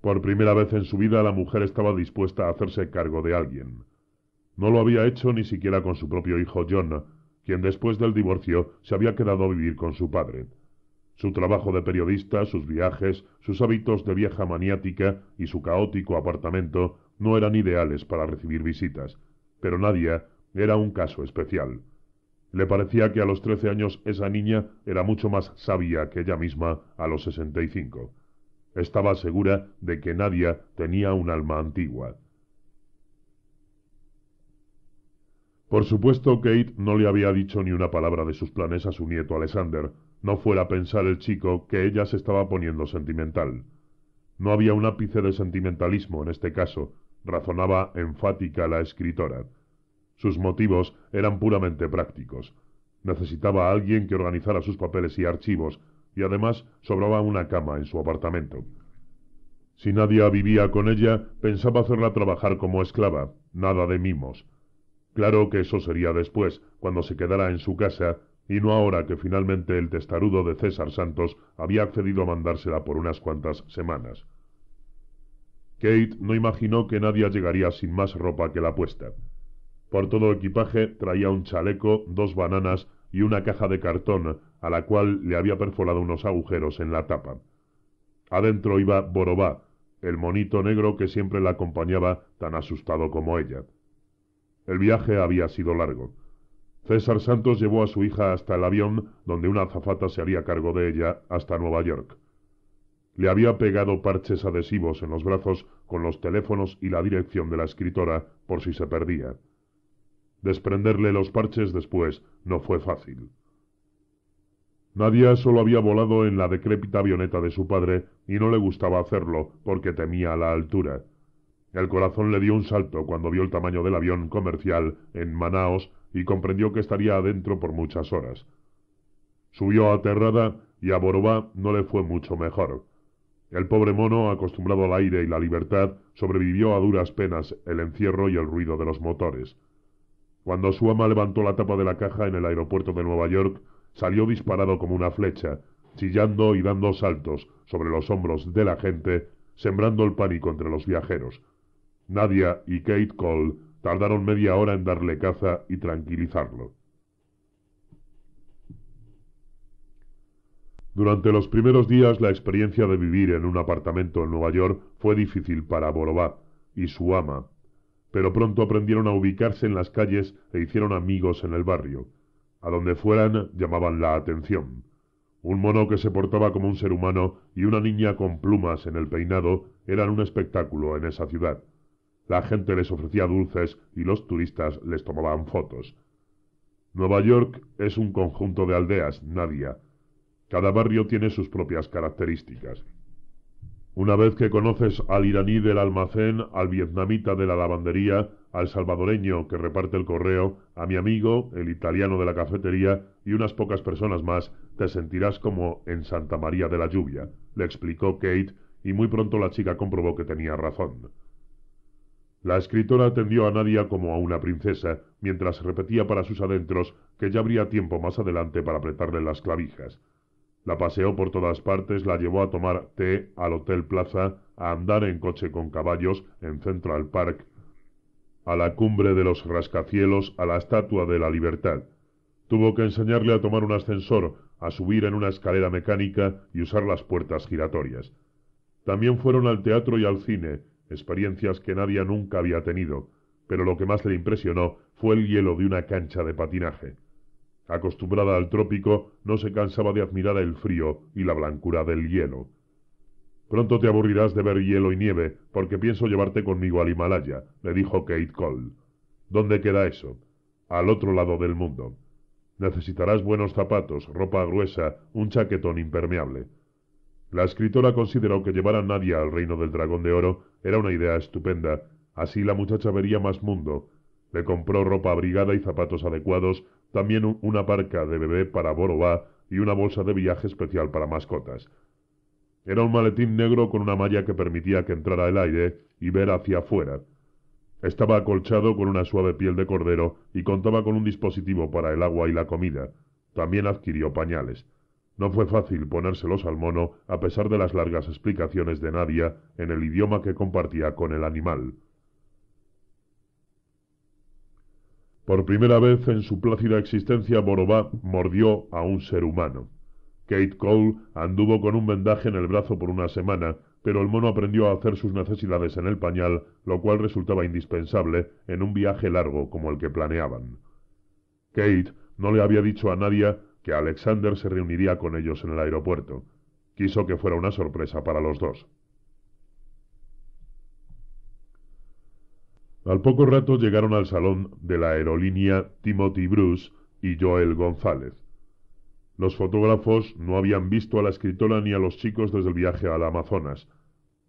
Por primera vez en su vida la mujer estaba dispuesta a hacerse cargo de alguien. No lo había hecho ni siquiera con su propio hijo John, quien después del divorcio se había quedado a vivir con su padre. Su trabajo de periodista, sus viajes, sus hábitos de vieja maniática y su caótico apartamento no eran ideales para recibir visitas, pero Nadia era un caso especial. Le parecía que a los trece años esa niña era mucho más sabia que ella misma a los sesenta y cinco. Estaba segura de que Nadia tenía un alma antigua. Por supuesto, Kate no le había dicho ni una palabra de sus planes a su nieto Alexander, no fuera a pensar el chico que ella se estaba poniendo sentimental. No había un ápice de sentimentalismo en este caso, razonaba enfática la escritora. Sus motivos eran puramente prácticos. Necesitaba a alguien que organizara sus papeles y archivos, y además sobraba una cama en su apartamento. Si nadie vivía con ella, pensaba hacerla trabajar como esclava, nada de mimos. Claro que eso sería después, cuando se quedara en su casa y no ahora que finalmente el testarudo de César Santos había accedido a mandársela por unas cuantas semanas. Kate no imaginó que nadie llegaría sin más ropa que la puesta. Por todo equipaje traía un chaleco, dos bananas y una caja de cartón a la cual le había perforado unos agujeros en la tapa. Adentro iba Borobá, el monito negro que siempre la acompañaba tan asustado como ella. El viaje había sido largo. César Santos llevó a su hija hasta el avión, donde una azafata se haría cargo de ella, hasta Nueva York. Le había pegado parches adhesivos en los brazos con los teléfonos y la dirección de la escritora por si se perdía. Desprenderle los parches después no fue fácil. Nadia solo había volado en la decrépita avioneta de su padre y no le gustaba hacerlo porque temía la altura. El corazón le dio un salto cuando vio el tamaño del avión comercial en Manaos y comprendió que estaría adentro por muchas horas. Subió aterrada y a Borobá no le fue mucho mejor. El pobre mono, acostumbrado al aire y la libertad, sobrevivió a duras penas el encierro y el ruido de los motores. Cuando su ama levantó la tapa de la caja en el aeropuerto de Nueva York, salió disparado como una flecha, chillando y dando saltos sobre los hombros de la gente, sembrando el pánico entre los viajeros. Nadia y Kate Cole Tardaron media hora en darle caza y tranquilizarlo. Durante los primeros días la experiencia de vivir en un apartamento en Nueva York fue difícil para Borobá y su ama, pero pronto aprendieron a ubicarse en las calles e hicieron amigos en el barrio. A donde fueran llamaban la atención. Un mono que se portaba como un ser humano y una niña con plumas en el peinado eran un espectáculo en esa ciudad. La gente les ofrecía dulces y los turistas les tomaban fotos. Nueva York es un conjunto de aldeas, Nadia. Cada barrio tiene sus propias características. Una vez que conoces al iraní del almacén, al vietnamita de la lavandería, al salvadoreño que reparte el correo, a mi amigo, el italiano de la cafetería y unas pocas personas más, te sentirás como en Santa María de la Lluvia, le explicó Kate, y muy pronto la chica comprobó que tenía razón. La escritora atendió a Nadia como a una princesa, mientras repetía para sus adentros que ya habría tiempo más adelante para apretarle las clavijas. La paseó por todas partes, la llevó a tomar té al Hotel Plaza, a andar en coche con caballos en Central Park, a la cumbre de los rascacielos, a la Estatua de la Libertad. Tuvo que enseñarle a tomar un ascensor, a subir en una escalera mecánica y usar las puertas giratorias. También fueron al teatro y al cine, experiencias que nadie nunca había tenido, pero lo que más le impresionó fue el hielo de una cancha de patinaje. Acostumbrada al trópico, no se cansaba de admirar el frío y la blancura del hielo. Pronto te aburrirás de ver hielo y nieve, porque pienso llevarte conmigo al Himalaya, le dijo Kate Cole. ¿Dónde queda eso? Al otro lado del mundo. Necesitarás buenos zapatos, ropa gruesa, un chaquetón impermeable. La escritora consideró que llevar a nadie al reino del dragón de oro era una idea estupenda. Así la muchacha vería más mundo. Le compró ropa abrigada y zapatos adecuados, también una parca de bebé para Borobá y una bolsa de viaje especial para mascotas. Era un maletín negro con una malla que permitía que entrara el aire y ver hacia afuera. Estaba acolchado con una suave piel de cordero y contaba con un dispositivo para el agua y la comida. También adquirió pañales. No fue fácil ponérselos al mono a pesar de las largas explicaciones de Nadia en el idioma que compartía con el animal. Por primera vez en su plácida existencia, Borobá mordió a un ser humano. Kate Cole anduvo con un vendaje en el brazo por una semana, pero el mono aprendió a hacer sus necesidades en el pañal, lo cual resultaba indispensable en un viaje largo como el que planeaban. Kate no le había dicho a Nadia que Alexander se reuniría con ellos en el aeropuerto. Quiso que fuera una sorpresa para los dos. Al poco rato llegaron al salón de la aerolínea Timothy Bruce y Joel González. Los fotógrafos no habían visto a la escritora ni a los chicos desde el viaje al Amazonas.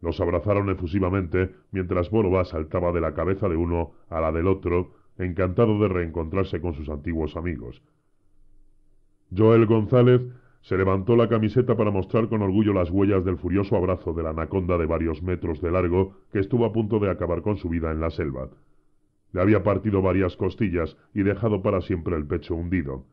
Los abrazaron efusivamente mientras Borba saltaba de la cabeza de uno a la del otro, encantado de reencontrarse con sus antiguos amigos. Joel González se levantó la camiseta para mostrar con orgullo las huellas del furioso abrazo de la anaconda de varios metros de largo que estuvo a punto de acabar con su vida en la selva. Le había partido varias costillas y dejado para siempre el pecho hundido.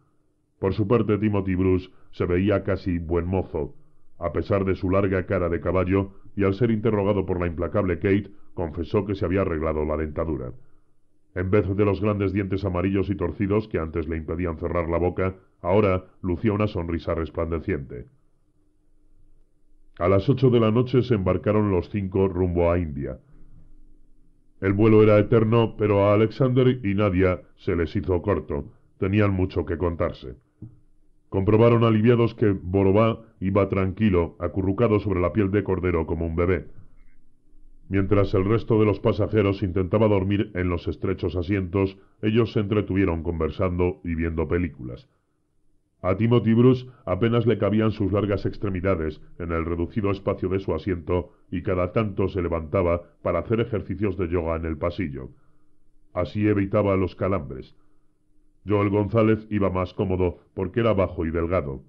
Por su parte, Timothy Bruce se veía casi buen mozo, a pesar de su larga cara de caballo, y al ser interrogado por la implacable Kate, confesó que se había arreglado la dentadura. En vez de los grandes dientes amarillos y torcidos que antes le impedían cerrar la boca, Ahora lucía una sonrisa resplandeciente. A las ocho de la noche se embarcaron los cinco rumbo a India. El vuelo era eterno, pero a Alexander y Nadia se les hizo corto. Tenían mucho que contarse. Comprobaron aliviados que Borobá iba tranquilo, acurrucado sobre la piel de cordero como un bebé, Mientras el resto de los pasajeros intentaba dormir en los estrechos asientos, ellos se entretuvieron conversando y viendo películas. A Timothy Bruce apenas le cabían sus largas extremidades en el reducido espacio de su asiento y cada tanto se levantaba para hacer ejercicios de yoga en el pasillo. Así evitaba los calambres. Joel González iba más cómodo porque era bajo y delgado.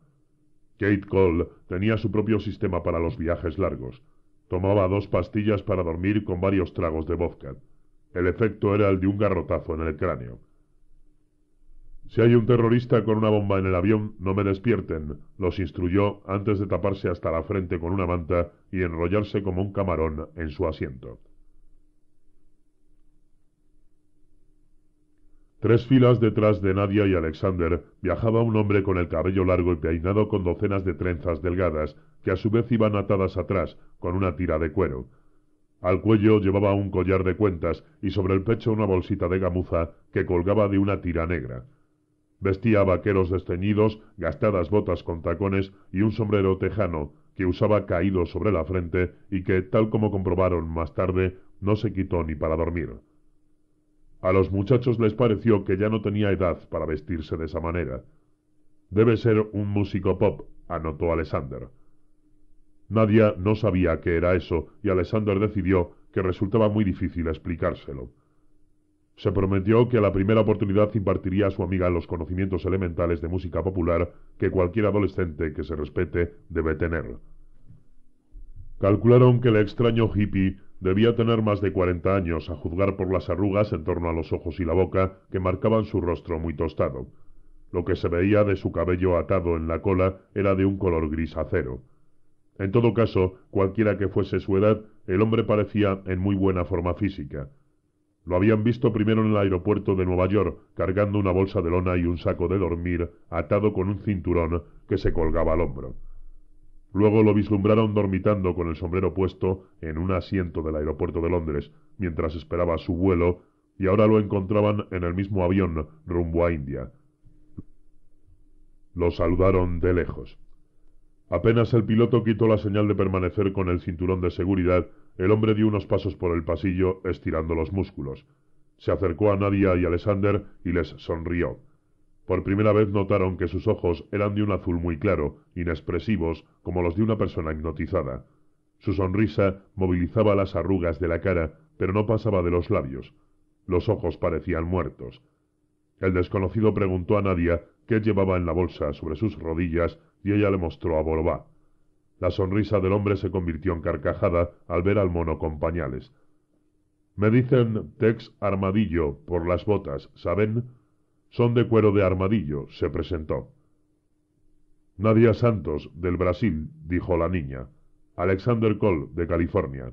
Kate Cole tenía su propio sistema para los viajes largos. Tomaba dos pastillas para dormir con varios tragos de vodka. El efecto era el de un garrotazo en el cráneo. Si hay un terrorista con una bomba en el avión, no me despierten, los instruyó antes de taparse hasta la frente con una manta y enrollarse como un camarón en su asiento. Tres filas detrás de Nadia y Alexander viajaba un hombre con el cabello largo y peinado con docenas de trenzas delgadas, que a su vez iban atadas atrás, con una tira de cuero. Al cuello llevaba un collar de cuentas y sobre el pecho una bolsita de gamuza que colgaba de una tira negra. Vestía vaqueros desteñidos, gastadas botas con tacones y un sombrero tejano, que usaba caído sobre la frente y que, tal como comprobaron más tarde, no se quitó ni para dormir. A los muchachos les pareció que ya no tenía edad para vestirse de esa manera. Debe ser un músico pop, anotó Alexander. Nadia no sabía qué era eso y Alexander decidió que resultaba muy difícil explicárselo. Se prometió que a la primera oportunidad impartiría a su amiga los conocimientos elementales de música popular que cualquier adolescente que se respete debe tener. Calcularon que el extraño hippie debía tener más de cuarenta años, a juzgar por las arrugas en torno a los ojos y la boca que marcaban su rostro muy tostado. Lo que se veía de su cabello atado en la cola era de un color gris acero. En todo caso, cualquiera que fuese su edad, el hombre parecía en muy buena forma física. Lo habían visto primero en el aeropuerto de Nueva York, cargando una bolsa de lona y un saco de dormir atado con un cinturón que se colgaba al hombro. Luego lo vislumbraron dormitando con el sombrero puesto en un asiento del aeropuerto de Londres, mientras esperaba su vuelo, y ahora lo encontraban en el mismo avión rumbo a India. Lo saludaron de lejos. Apenas el piloto quitó la señal de permanecer con el cinturón de seguridad, el hombre dio unos pasos por el pasillo, estirando los músculos. Se acercó a Nadia y Alexander y les sonrió. Por primera vez notaron que sus ojos eran de un azul muy claro, inexpresivos, como los de una persona hipnotizada. Su sonrisa movilizaba las arrugas de la cara, pero no pasaba de los labios. Los ojos parecían muertos. El desconocido preguntó a Nadia qué llevaba en la bolsa sobre sus rodillas y ella le mostró a Borbá. La sonrisa del hombre se convirtió en carcajada al ver al mono con pañales. Me dicen Tex Armadillo por las botas, ¿saben? Son de cuero de armadillo, se presentó. Nadia Santos, del Brasil, dijo la niña. Alexander Cole, de California.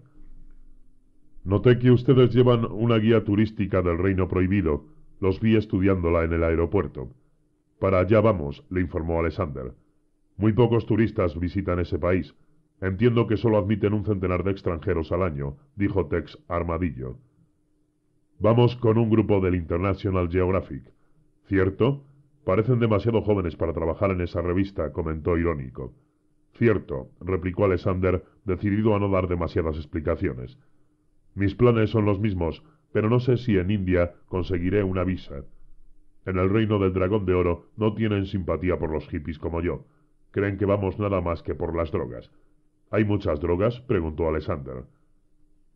Noté que ustedes llevan una guía turística del Reino Prohibido. Los vi estudiándola en el aeropuerto. Para allá vamos, le informó Alexander. Muy pocos turistas visitan ese país. Entiendo que solo admiten un centenar de extranjeros al año, dijo Tex Armadillo. Vamos con un grupo del International Geographic. ¿Cierto? Parecen demasiado jóvenes para trabajar en esa revista, comentó irónico. Cierto, replicó Alexander, decidido a no dar demasiadas explicaciones. Mis planes son los mismos, pero no sé si en India conseguiré una visa. En el reino del dragón de oro no tienen simpatía por los hippies como yo. Creen que vamos nada más que por las drogas. ¿Hay muchas drogas? preguntó Alexander.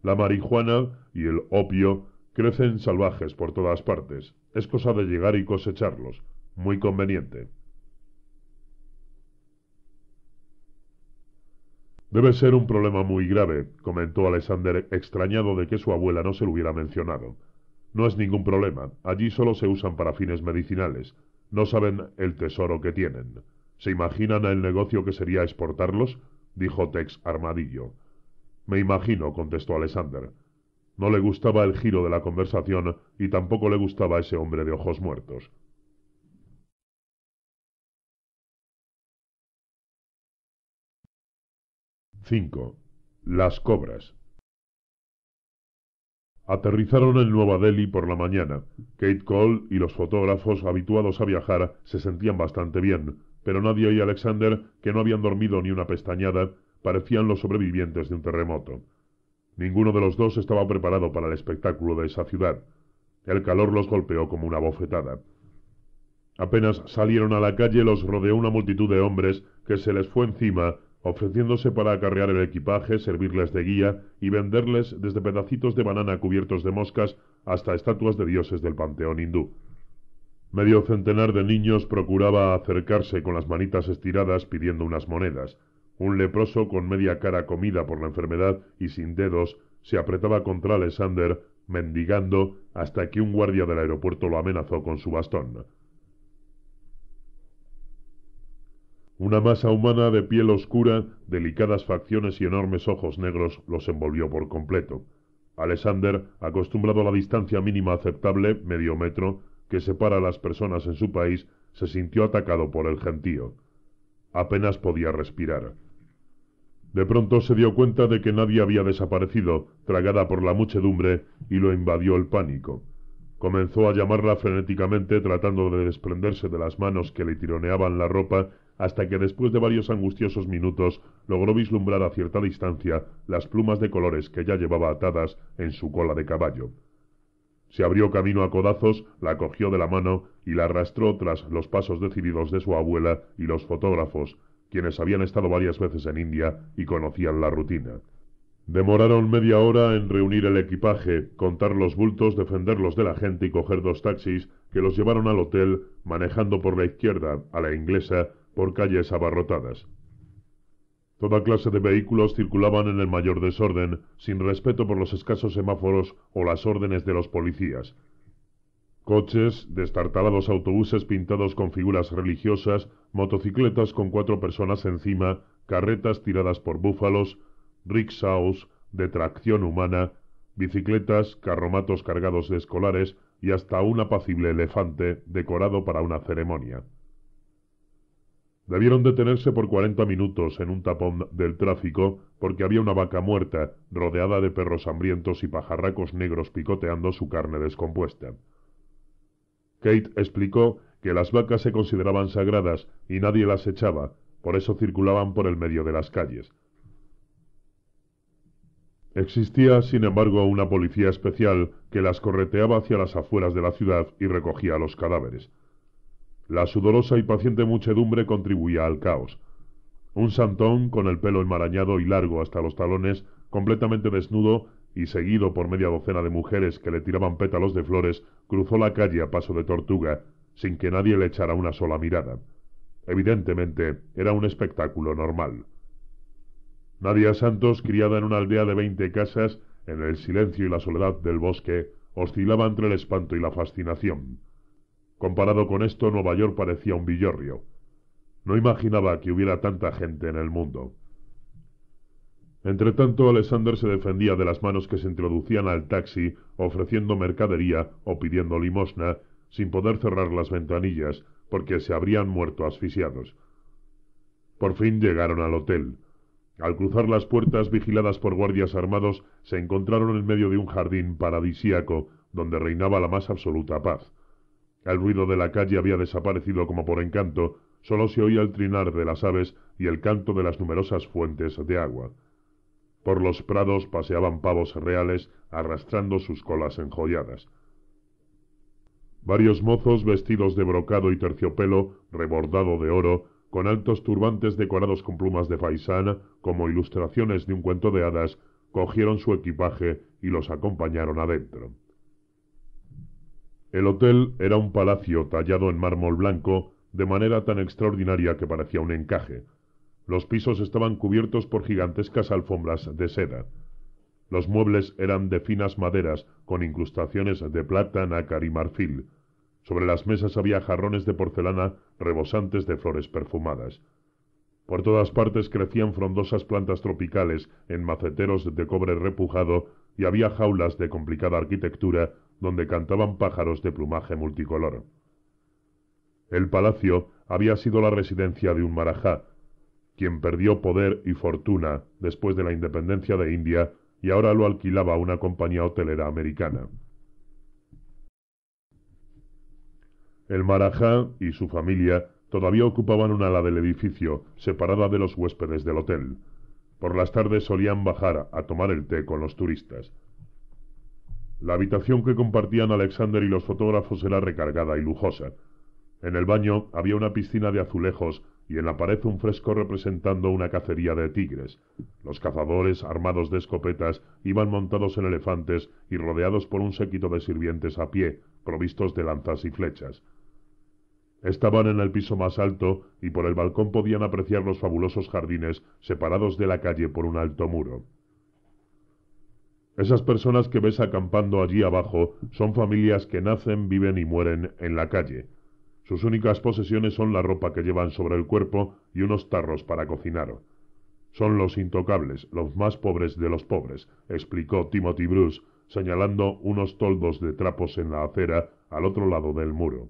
La marihuana y el opio crecen salvajes por todas partes. Es cosa de llegar y cosecharlos. Muy conveniente. Debe ser un problema muy grave, comentó Alexander extrañado de que su abuela no se lo hubiera mencionado. No es ningún problema. Allí solo se usan para fines medicinales. No saben el tesoro que tienen. ¿Se imaginan el negocio que sería exportarlos? dijo Tex Armadillo. Me imagino, contestó Alexander. No le gustaba el giro de la conversación y tampoco le gustaba ese hombre de ojos muertos. —5. Las cobras. Aterrizaron en Nueva Delhi por la mañana. Kate Cole y los fotógrafos habituados a viajar se sentían bastante bien, pero Nadia y Alexander, que no habían dormido ni una pestañada, parecían los sobrevivientes de un terremoto. Ninguno de los dos estaba preparado para el espectáculo de esa ciudad. El calor los golpeó como una bofetada. Apenas salieron a la calle los rodeó una multitud de hombres que se les fue encima, ofreciéndose para acarrear el equipaje, servirles de guía y venderles desde pedacitos de banana cubiertos de moscas hasta estatuas de dioses del panteón hindú. Medio centenar de niños procuraba acercarse con las manitas estiradas pidiendo unas monedas. Un leproso con media cara comida por la enfermedad y sin dedos se apretaba contra Alexander, mendigando, hasta que un guardia del aeropuerto lo amenazó con su bastón. Una masa humana de piel oscura, delicadas facciones y enormes ojos negros los envolvió por completo. Alexander, acostumbrado a la distancia mínima aceptable, medio metro, que separa a las personas en su país, se sintió atacado por el gentío. Apenas podía respirar. De pronto se dio cuenta de que nadie había desaparecido, tragada por la muchedumbre, y lo invadió el pánico. Comenzó a llamarla frenéticamente, tratando de desprenderse de las manos que le tironeaban la ropa, hasta que después de varios angustiosos minutos logró vislumbrar a cierta distancia las plumas de colores que ya llevaba atadas en su cola de caballo. Se abrió camino a codazos, la cogió de la mano y la arrastró tras los pasos decididos de su abuela y los fotógrafos, quienes habían estado varias veces en India y conocían la rutina. Demoraron media hora en reunir el equipaje, contar los bultos, defenderlos de la gente y coger dos taxis que los llevaron al hotel, manejando por la izquierda, a la inglesa, por calles abarrotadas. Toda clase de vehículos circulaban en el mayor desorden, sin respeto por los escasos semáforos o las órdenes de los policías. Coches, destartalados autobuses pintados con figuras religiosas, motocicletas con cuatro personas encima, carretas tiradas por búfalos, rickshaws de tracción humana, bicicletas, carromatos cargados de escolares y hasta un apacible elefante decorado para una ceremonia. Debieron detenerse por 40 minutos en un tapón del tráfico porque había una vaca muerta, rodeada de perros hambrientos y pajarracos negros picoteando su carne descompuesta. Kate explicó que las vacas se consideraban sagradas y nadie las echaba, por eso circulaban por el medio de las calles. Existía, sin embargo, una policía especial que las correteaba hacia las afueras de la ciudad y recogía los cadáveres. La sudorosa y paciente muchedumbre contribuía al caos. Un santón, con el pelo enmarañado y largo hasta los talones, completamente desnudo y seguido por media docena de mujeres que le tiraban pétalos de flores, cruzó la calle a paso de tortuga, sin que nadie le echara una sola mirada. Evidentemente, era un espectáculo normal. Nadia Santos, criada en una aldea de veinte casas, en el silencio y la soledad del bosque, oscilaba entre el espanto y la fascinación. Comparado con esto, Nueva York parecía un villorrio. No imaginaba que hubiera tanta gente en el mundo. Entretanto, Alexander se defendía de las manos que se introducían al taxi, ofreciendo mercadería o pidiendo limosna, sin poder cerrar las ventanillas, porque se habrían muerto asfixiados. Por fin llegaron al hotel. Al cruzar las puertas vigiladas por guardias armados, se encontraron en medio de un jardín paradisíaco, donde reinaba la más absoluta paz. El ruido de la calle había desaparecido como por encanto, sólo se oía el trinar de las aves y el canto de las numerosas fuentes de agua. Por los prados paseaban pavos reales arrastrando sus colas enjolladas. Varios mozos vestidos de brocado y terciopelo, rebordado de oro, con altos turbantes decorados con plumas de faisán, como ilustraciones de un cuento de hadas, cogieron su equipaje y los acompañaron adentro. El hotel era un palacio tallado en mármol blanco de manera tan extraordinaria que parecía un encaje. Los pisos estaban cubiertos por gigantescas alfombras de seda. Los muebles eran de finas maderas con incrustaciones de plata, nácar y marfil. Sobre las mesas había jarrones de porcelana rebosantes de flores perfumadas. Por todas partes crecían frondosas plantas tropicales en maceteros de cobre repujado y había jaulas de complicada arquitectura donde cantaban pájaros de plumaje multicolor. El palacio había sido la residencia de un marajá, quien perdió poder y fortuna después de la independencia de India y ahora lo alquilaba una compañía hotelera americana. El marajá y su familia todavía ocupaban un ala del edificio, separada de los huéspedes del hotel. Por las tardes solían bajar a tomar el té con los turistas. La habitación que compartían Alexander y los fotógrafos era recargada y lujosa. En el baño había una piscina de azulejos y en la pared un fresco representando una cacería de tigres. Los cazadores, armados de escopetas, iban montados en elefantes y rodeados por un séquito de sirvientes a pie, provistos de lanzas y flechas. Estaban en el piso más alto y por el balcón podían apreciar los fabulosos jardines separados de la calle por un alto muro. Esas personas que ves acampando allí abajo son familias que nacen, viven y mueren en la calle. Sus únicas posesiones son la ropa que llevan sobre el cuerpo y unos tarros para cocinar. Son los intocables, los más pobres de los pobres, explicó Timothy Bruce, señalando unos toldos de trapos en la acera al otro lado del muro.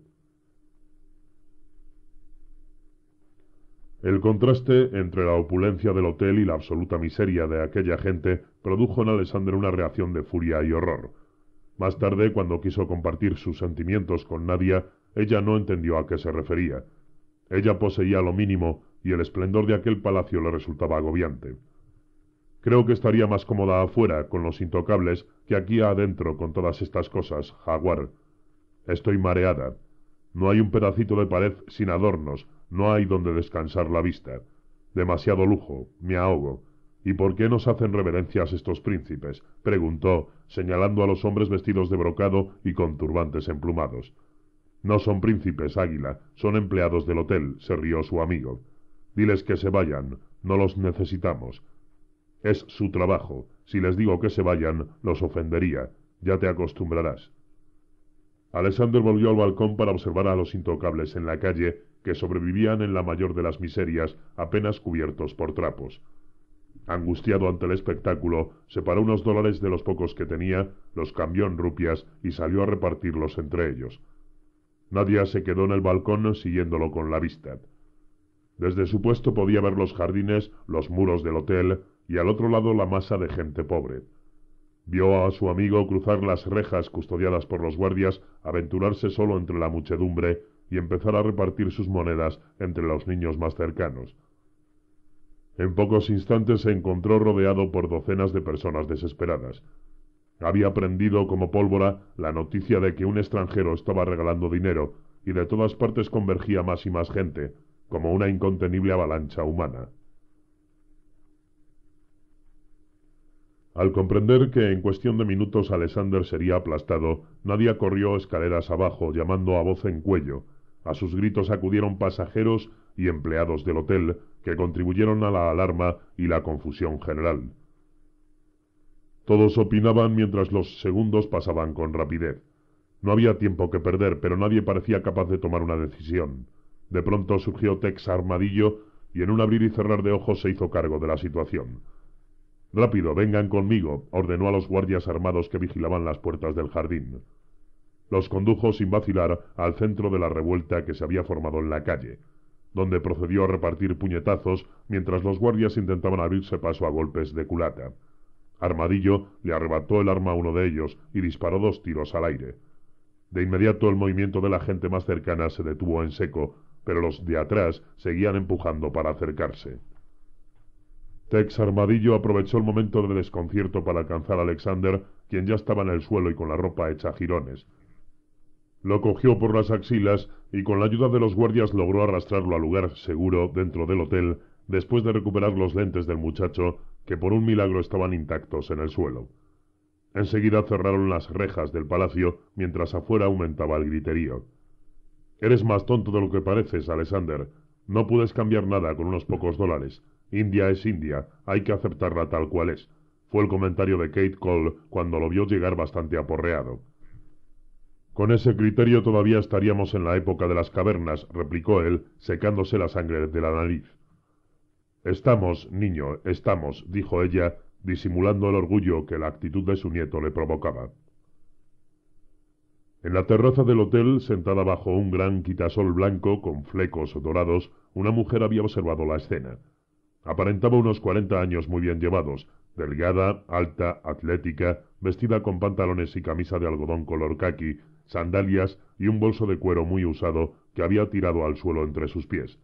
El contraste entre la opulencia del hotel y la absoluta miseria de aquella gente produjo en Alexander una reacción de furia y horror. Más tarde, cuando quiso compartir sus sentimientos con Nadia, ella no entendió a qué se refería. Ella poseía lo mínimo y el esplendor de aquel palacio le resultaba agobiante. Creo que estaría más cómoda afuera con los intocables que aquí adentro con todas estas cosas, jaguar. Estoy mareada. No hay un pedacito de pared sin adornos, no hay donde descansar la vista. Demasiado lujo, me ahogo. ¿Y por qué nos hacen reverencias estos príncipes? preguntó, señalando a los hombres vestidos de brocado y con turbantes emplumados. No son príncipes, Águila, son empleados del hotel, se rió su amigo. Diles que se vayan, no los necesitamos. Es su trabajo. Si les digo que se vayan, los ofendería. Ya te acostumbrarás. Alexander volvió al balcón para observar a los intocables en la calle que sobrevivían en la mayor de las miserias, apenas cubiertos por trapos. Angustiado ante el espectáculo, separó unos dólares de los pocos que tenía, los cambió en rupias y salió a repartirlos entre ellos. Nadia se quedó en el balcón siguiéndolo con la vista. Desde su puesto podía ver los jardines, los muros del hotel y al otro lado la masa de gente pobre. Vio a su amigo cruzar las rejas custodiadas por los guardias, aventurarse solo entre la muchedumbre y empezar a repartir sus monedas entre los niños más cercanos. En pocos instantes se encontró rodeado por docenas de personas desesperadas. Había prendido como pólvora la noticia de que un extranjero estaba regalando dinero, y de todas partes convergía más y más gente, como una incontenible avalancha humana. Al comprender que en cuestión de minutos Alexander sería aplastado, nadie corrió escaleras abajo llamando a voz en cuello, a sus gritos acudieron pasajeros y empleados del hotel, que contribuyeron a la alarma y la confusión general. Todos opinaban mientras los segundos pasaban con rapidez. No había tiempo que perder, pero nadie parecía capaz de tomar una decisión. De pronto surgió Tex Armadillo y en un abrir y cerrar de ojos se hizo cargo de la situación. Rápido, vengan conmigo, ordenó a los guardias armados que vigilaban las puertas del jardín. Los condujo sin vacilar al centro de la revuelta que se había formado en la calle, donde procedió a repartir puñetazos mientras los guardias intentaban abrirse paso a golpes de culata. Armadillo le arrebató el arma a uno de ellos y disparó dos tiros al aire. De inmediato el movimiento de la gente más cercana se detuvo en seco, pero los de atrás seguían empujando para acercarse. Tex Armadillo aprovechó el momento de desconcierto para alcanzar a Alexander, quien ya estaba en el suelo y con la ropa hecha jirones, lo cogió por las axilas y con la ayuda de los guardias logró arrastrarlo a lugar seguro dentro del hotel después de recuperar los lentes del muchacho que por un milagro estaban intactos en el suelo. Enseguida cerraron las rejas del palacio mientras afuera aumentaba el griterío. Eres más tonto de lo que pareces, Alexander. No puedes cambiar nada con unos pocos dólares. India es India, hay que aceptarla tal cual es. Fue el comentario de Kate Cole cuando lo vio llegar bastante aporreado. Con ese criterio todavía estaríamos en la época de las cavernas, replicó él, secándose la sangre de la nariz. Estamos, niño, estamos, dijo ella, disimulando el orgullo que la actitud de su nieto le provocaba. En la terraza del hotel, sentada bajo un gran quitasol blanco con flecos dorados, una mujer había observado la escena. Aparentaba unos cuarenta años muy bien llevados, delgada, alta, atlética, vestida con pantalones y camisa de algodón color caqui, sandalias y un bolso de cuero muy usado que había tirado al suelo entre sus pies.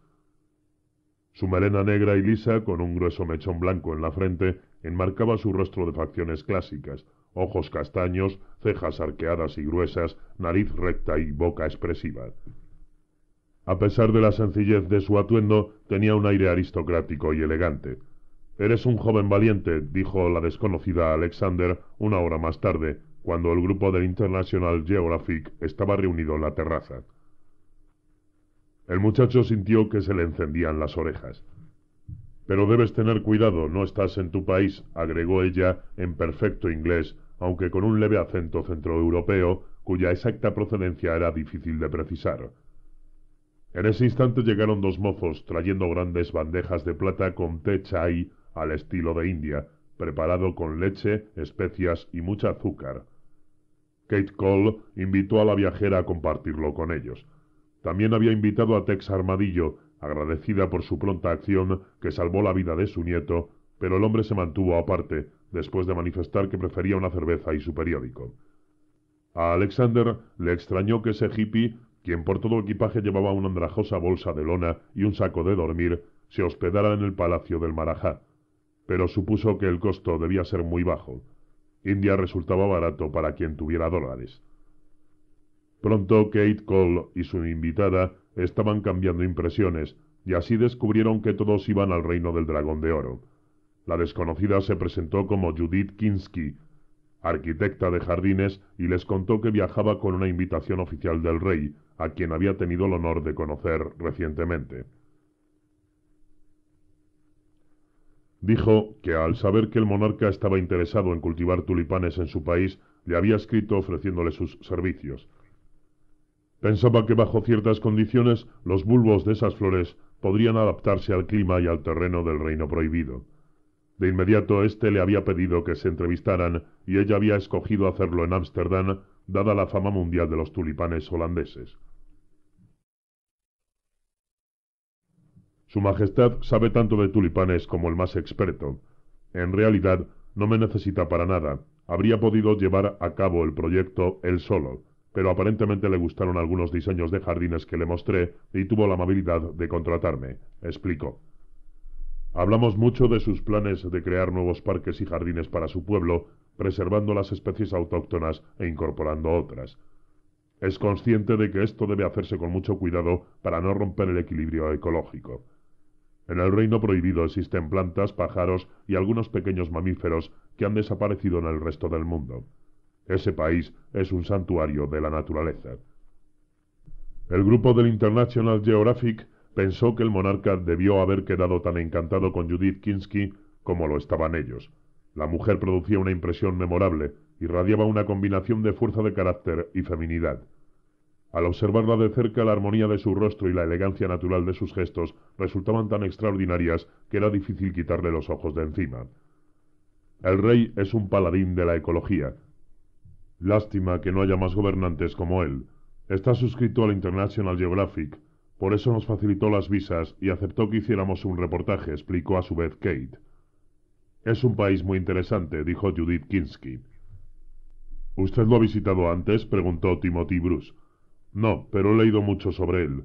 Su melena negra y lisa, con un grueso mechón blanco en la frente, enmarcaba su rostro de facciones clásicas, ojos castaños, cejas arqueadas y gruesas, nariz recta y boca expresiva. A pesar de la sencillez de su atuendo, tenía un aire aristocrático y elegante. Eres un joven valiente, dijo la desconocida Alexander una hora más tarde, cuando el grupo del International Geographic estaba reunido en la terraza. El muchacho sintió que se le encendían las orejas. Pero debes tener cuidado, no estás en tu país, agregó ella en perfecto inglés, aunque con un leve acento centroeuropeo cuya exacta procedencia era difícil de precisar. En ese instante llegaron dos mozos trayendo grandes bandejas de plata con té chai al estilo de India, preparado con leche, especias y mucha azúcar. Kate Cole invitó a la viajera a compartirlo con ellos. También había invitado a Tex Armadillo, agradecida por su pronta acción que salvó la vida de su nieto, pero el hombre se mantuvo aparte, después de manifestar que prefería una cerveza y su periódico. A Alexander le extrañó que ese hippie, quien por todo equipaje llevaba una andrajosa bolsa de lona y un saco de dormir, se hospedara en el palacio del Marajá pero supuso que el costo debía ser muy bajo. India resultaba barato para quien tuviera dólares. Pronto Kate Cole y su invitada estaban cambiando impresiones, y así descubrieron que todos iban al reino del dragón de oro. La desconocida se presentó como Judith Kinsky, arquitecta de jardines, y les contó que viajaba con una invitación oficial del rey, a quien había tenido el honor de conocer recientemente. Dijo que al saber que el monarca estaba interesado en cultivar tulipanes en su país, le había escrito ofreciéndole sus servicios. Pensaba que bajo ciertas condiciones los bulbos de esas flores podrían adaptarse al clima y al terreno del reino prohibido. De inmediato éste le había pedido que se entrevistaran y ella había escogido hacerlo en Ámsterdam, dada la fama mundial de los tulipanes holandeses. Su Majestad sabe tanto de tulipanes como el más experto. En realidad, no me necesita para nada. Habría podido llevar a cabo el proyecto él solo, pero aparentemente le gustaron algunos diseños de jardines que le mostré y tuvo la amabilidad de contratarme, explicó. Hablamos mucho de sus planes de crear nuevos parques y jardines para su pueblo, preservando las especies autóctonas e incorporando otras. Es consciente de que esto debe hacerse con mucho cuidado para no romper el equilibrio ecológico. En el reino prohibido existen plantas, pájaros y algunos pequeños mamíferos que han desaparecido en el resto del mundo. Ese país es un santuario de la naturaleza. El grupo del International Geographic pensó que el monarca debió haber quedado tan encantado con Judith Kinsky como lo estaban ellos. La mujer producía una impresión memorable, y irradiaba una combinación de fuerza de carácter y feminidad. Al observarla de cerca, la armonía de su rostro y la elegancia natural de sus gestos resultaban tan extraordinarias que era difícil quitarle los ojos de encima. El rey es un paladín de la ecología. Lástima que no haya más gobernantes como él. Está suscrito al International Geographic, por eso nos facilitó las visas y aceptó que hiciéramos un reportaje, explicó a su vez Kate. Es un país muy interesante, dijo Judith Kinsky. ¿Usted lo ha visitado antes? preguntó Timothy Bruce. No, pero he leído mucho sobre él.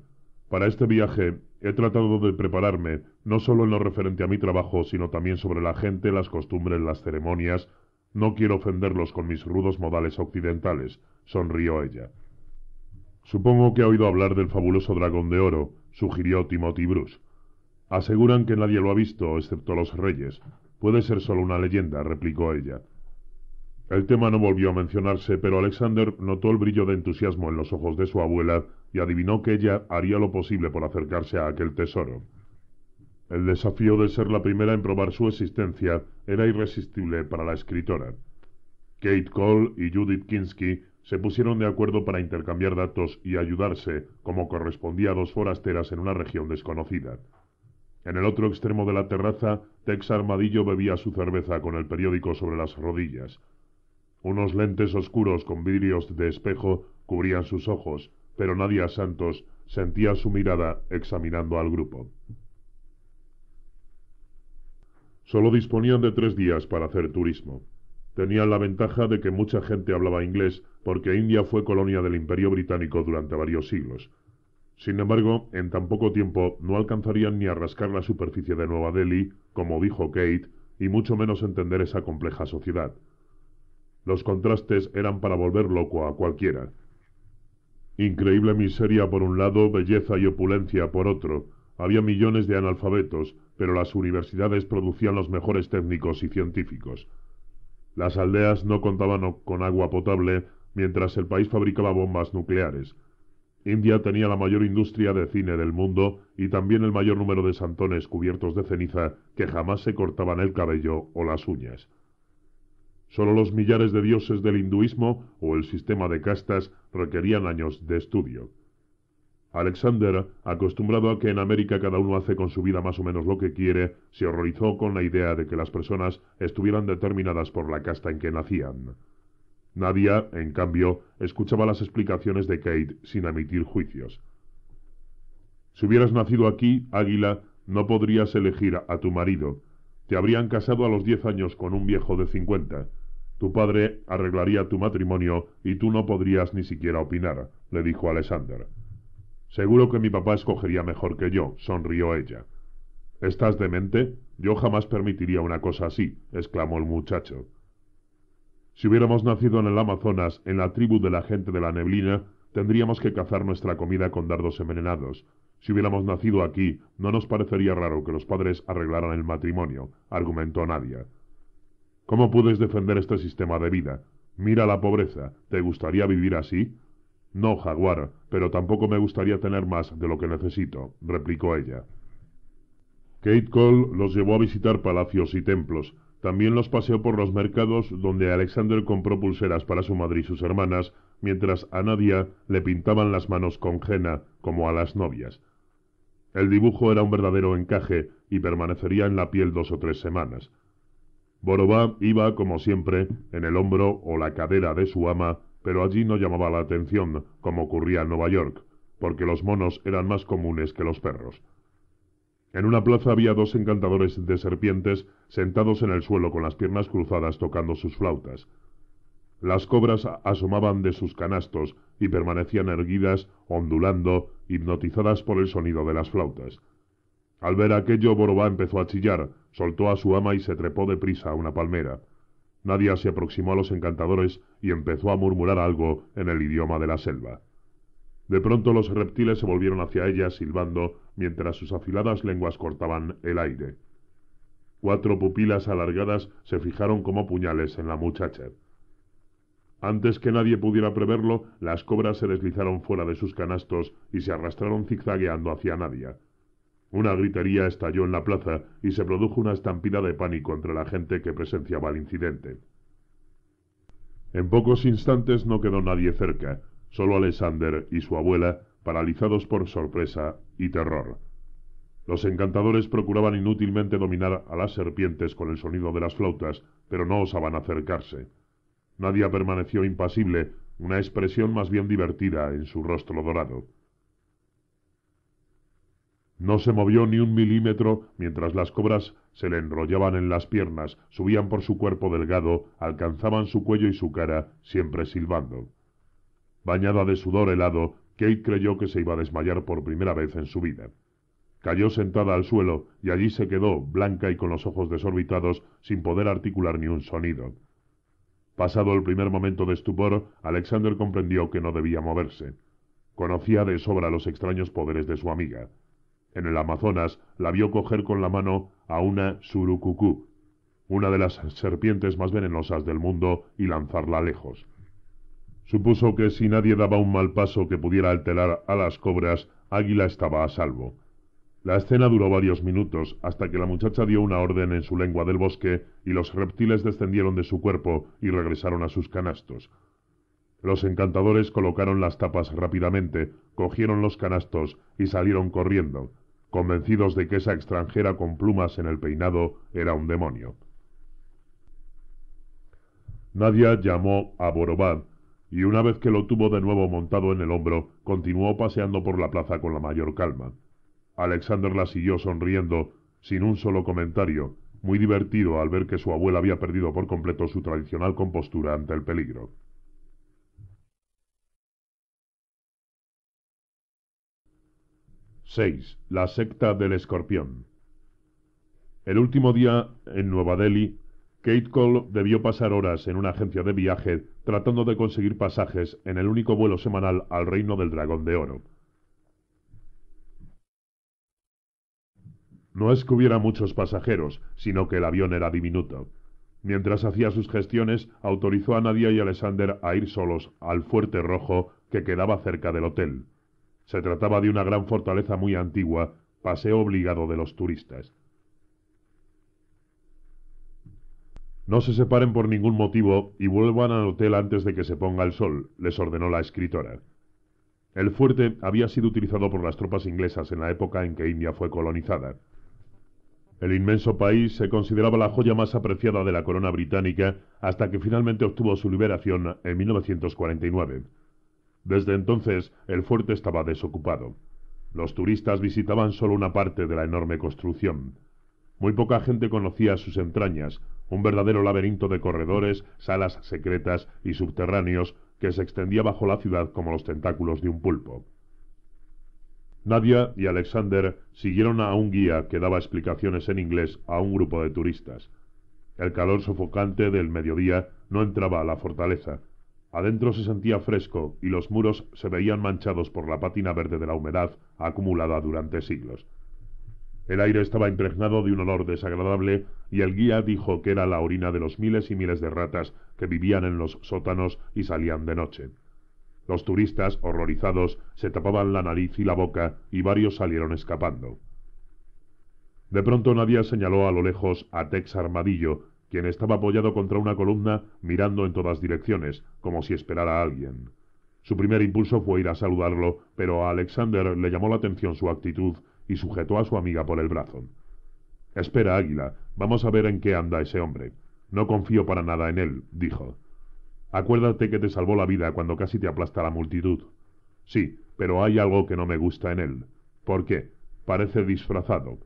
Para este viaje he tratado de prepararme, no solo en lo referente a mi trabajo, sino también sobre la gente, las costumbres, las ceremonias. No quiero ofenderlos con mis rudos modales occidentales, sonrió ella. Supongo que ha oído hablar del fabuloso dragón de oro, sugirió Timothy Bruce. Aseguran que nadie lo ha visto, excepto los reyes. Puede ser solo una leyenda, replicó ella. El tema no volvió a mencionarse, pero Alexander notó el brillo de entusiasmo en los ojos de su abuela y adivinó que ella haría lo posible por acercarse a aquel tesoro. El desafío de ser la primera en probar su existencia era irresistible para la escritora. Kate Cole y Judith Kinsky se pusieron de acuerdo para intercambiar datos y ayudarse, como correspondía a dos forasteras en una región desconocida. En el otro extremo de la terraza, Tex Armadillo bebía su cerveza con el periódico sobre las rodillas. Unos lentes oscuros con vidrios de espejo cubrían sus ojos, pero Nadia Santos sentía su mirada examinando al grupo. Solo disponían de tres días para hacer turismo. Tenían la ventaja de que mucha gente hablaba inglés porque India fue colonia del Imperio Británico durante varios siglos. Sin embargo, en tan poco tiempo no alcanzarían ni a rascar la superficie de Nueva Delhi, como dijo Kate, y mucho menos entender esa compleja sociedad. Los contrastes eran para volver loco a cualquiera. Increíble miseria por un lado, belleza y opulencia por otro. Había millones de analfabetos, pero las universidades producían los mejores técnicos y científicos. Las aldeas no contaban con agua potable, mientras el país fabricaba bombas nucleares. India tenía la mayor industria de cine del mundo y también el mayor número de santones cubiertos de ceniza que jamás se cortaban el cabello o las uñas. Solo los millares de dioses del hinduismo o el sistema de castas requerían años de estudio. Alexander, acostumbrado a que en América cada uno hace con su vida más o menos lo que quiere, se horrorizó con la idea de que las personas estuvieran determinadas por la casta en que nacían. Nadia, en cambio, escuchaba las explicaciones de Kate sin emitir juicios. Si hubieras nacido aquí, Águila, no podrías elegir a tu marido. Te habrían casado a los diez años con un viejo de cincuenta. Tu padre arreglaría tu matrimonio y tú no podrías ni siquiera opinar, le dijo Alexander. Seguro que mi papá escogería mejor que yo, sonrió ella. ¿Estás demente? Yo jamás permitiría una cosa así, exclamó el muchacho. Si hubiéramos nacido en el Amazonas, en la tribu de la gente de la neblina, tendríamos que cazar nuestra comida con dardos envenenados. Si hubiéramos nacido aquí, no nos parecería raro que los padres arreglaran el matrimonio, argumentó Nadia. ¿Cómo puedes defender este sistema de vida? Mira la pobreza. ¿Te gustaría vivir así? No, jaguar, pero tampoco me gustaría tener más de lo que necesito, replicó ella. Kate Cole los llevó a visitar palacios y templos. También los paseó por los mercados donde Alexander compró pulseras para su madre y sus hermanas, mientras a Nadia le pintaban las manos con jena, como a las novias. El dibujo era un verdadero encaje y permanecería en la piel dos o tres semanas. Borobá iba, como siempre, en el hombro o la cadera de su ama, pero allí no llamaba la atención, como ocurría en Nueva York, porque los monos eran más comunes que los perros. En una plaza había dos encantadores de serpientes sentados en el suelo con las piernas cruzadas tocando sus flautas. Las cobras asomaban de sus canastos y permanecían erguidas, ondulando, hipnotizadas por el sonido de las flautas. Al ver aquello, Borobá empezó a chillar, soltó a su ama y se trepó de prisa a una palmera. Nadia se aproximó a los encantadores y empezó a murmurar algo en el idioma de la selva. De pronto los reptiles se volvieron hacia ella silbando mientras sus afiladas lenguas cortaban el aire. Cuatro pupilas alargadas se fijaron como puñales en la muchacha. Antes que nadie pudiera preverlo, las cobras se deslizaron fuera de sus canastos y se arrastraron zigzagueando hacia Nadia. Una gritería estalló en la plaza y se produjo una estampida de pánico entre la gente que presenciaba el incidente. En pocos instantes no quedó nadie cerca, solo Alexander y su abuela, paralizados por sorpresa y terror. Los encantadores procuraban inútilmente dominar a las serpientes con el sonido de las flautas, pero no osaban acercarse. Nadia permaneció impasible, una expresión más bien divertida en su rostro dorado. No se movió ni un milímetro mientras las cobras se le enrollaban en las piernas, subían por su cuerpo delgado, alcanzaban su cuello y su cara, siempre silbando. Bañada de sudor helado, Kate creyó que se iba a desmayar por primera vez en su vida. Cayó sentada al suelo y allí se quedó, blanca y con los ojos desorbitados, sin poder articular ni un sonido. Pasado el primer momento de estupor, Alexander comprendió que no debía moverse. Conocía de sobra los extraños poderes de su amiga. En el Amazonas la vio coger con la mano a una surucucú, una de las serpientes más venenosas del mundo, y lanzarla lejos. Supuso que si nadie daba un mal paso que pudiera alterar a las cobras, Águila estaba a salvo. La escena duró varios minutos hasta que la muchacha dio una orden en su lengua del bosque y los reptiles descendieron de su cuerpo y regresaron a sus canastos. Los encantadores colocaron las tapas rápidamente, cogieron los canastos y salieron corriendo, convencidos de que esa extranjera con plumas en el peinado era un demonio. Nadia llamó a Borobad y una vez que lo tuvo de nuevo montado en el hombro, continuó paseando por la plaza con la mayor calma. Alexander la siguió sonriendo, sin un solo comentario, muy divertido al ver que su abuela había perdido por completo su tradicional compostura ante el peligro. 6. La secta del escorpión. El último día, en Nueva Delhi, Kate Cole debió pasar horas en una agencia de viaje tratando de conseguir pasajes en el único vuelo semanal al reino del dragón de oro. No es que hubiera muchos pasajeros, sino que el avión era diminuto. Mientras hacía sus gestiones, autorizó a Nadia y Alexander a ir solos al Fuerte Rojo que quedaba cerca del hotel. Se trataba de una gran fortaleza muy antigua, paseo obligado de los turistas. No se separen por ningún motivo y vuelvan al hotel antes de que se ponga el sol, les ordenó la escritora. El fuerte había sido utilizado por las tropas inglesas en la época en que India fue colonizada. El inmenso país se consideraba la joya más apreciada de la corona británica hasta que finalmente obtuvo su liberación en 1949. Desde entonces el fuerte estaba desocupado. Los turistas visitaban solo una parte de la enorme construcción. Muy poca gente conocía sus entrañas, un verdadero laberinto de corredores, salas secretas y subterráneos que se extendía bajo la ciudad como los tentáculos de un pulpo. Nadia y Alexander siguieron a un guía que daba explicaciones en inglés a un grupo de turistas. El calor sofocante del mediodía no entraba a la fortaleza, Adentro se sentía fresco y los muros se veían manchados por la pátina verde de la humedad acumulada durante siglos. El aire estaba impregnado de un olor desagradable y el guía dijo que era la orina de los miles y miles de ratas que vivían en los sótanos y salían de noche. Los turistas, horrorizados, se tapaban la nariz y la boca y varios salieron escapando. De pronto nadie señaló a lo lejos a Tex Armadillo, quien estaba apoyado contra una columna mirando en todas direcciones, como si esperara a alguien. Su primer impulso fue ir a saludarlo, pero a Alexander le llamó la atención su actitud y sujetó a su amiga por el brazo. Espera, Águila, vamos a ver en qué anda ese hombre. No confío para nada en él, dijo. Acuérdate que te salvó la vida cuando casi te aplasta la multitud. Sí, pero hay algo que no me gusta en él. ¿Por qué? Parece disfrazado,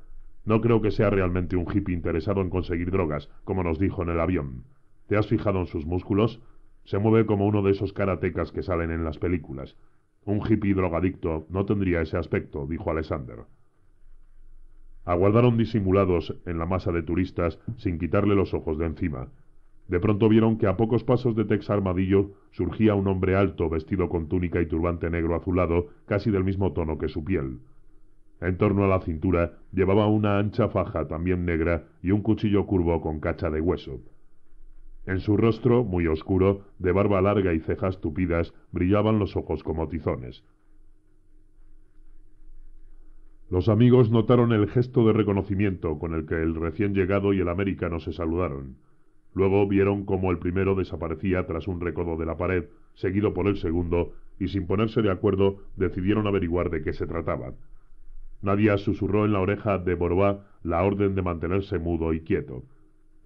no creo que sea realmente un hippie interesado en conseguir drogas, como nos dijo en el avión. ¿Te has fijado en sus músculos? Se mueve como uno de esos karatecas que salen en las películas. Un hippie drogadicto no tendría ese aspecto, dijo Alexander. Aguardaron disimulados en la masa de turistas sin quitarle los ojos de encima. De pronto vieron que a pocos pasos de Tex Armadillo surgía un hombre alto vestido con túnica y turbante negro azulado, casi del mismo tono que su piel. En torno a la cintura llevaba una ancha faja también negra y un cuchillo curvo con cacha de hueso. En su rostro, muy oscuro, de barba larga y cejas tupidas, brillaban los ojos como tizones. Los amigos notaron el gesto de reconocimiento con el que el recién llegado y el americano se saludaron. Luego vieron cómo el primero desaparecía tras un recodo de la pared, seguido por el segundo, y sin ponerse de acuerdo decidieron averiguar de qué se trataba. Nadia susurró en la oreja de Borba la orden de mantenerse mudo y quieto.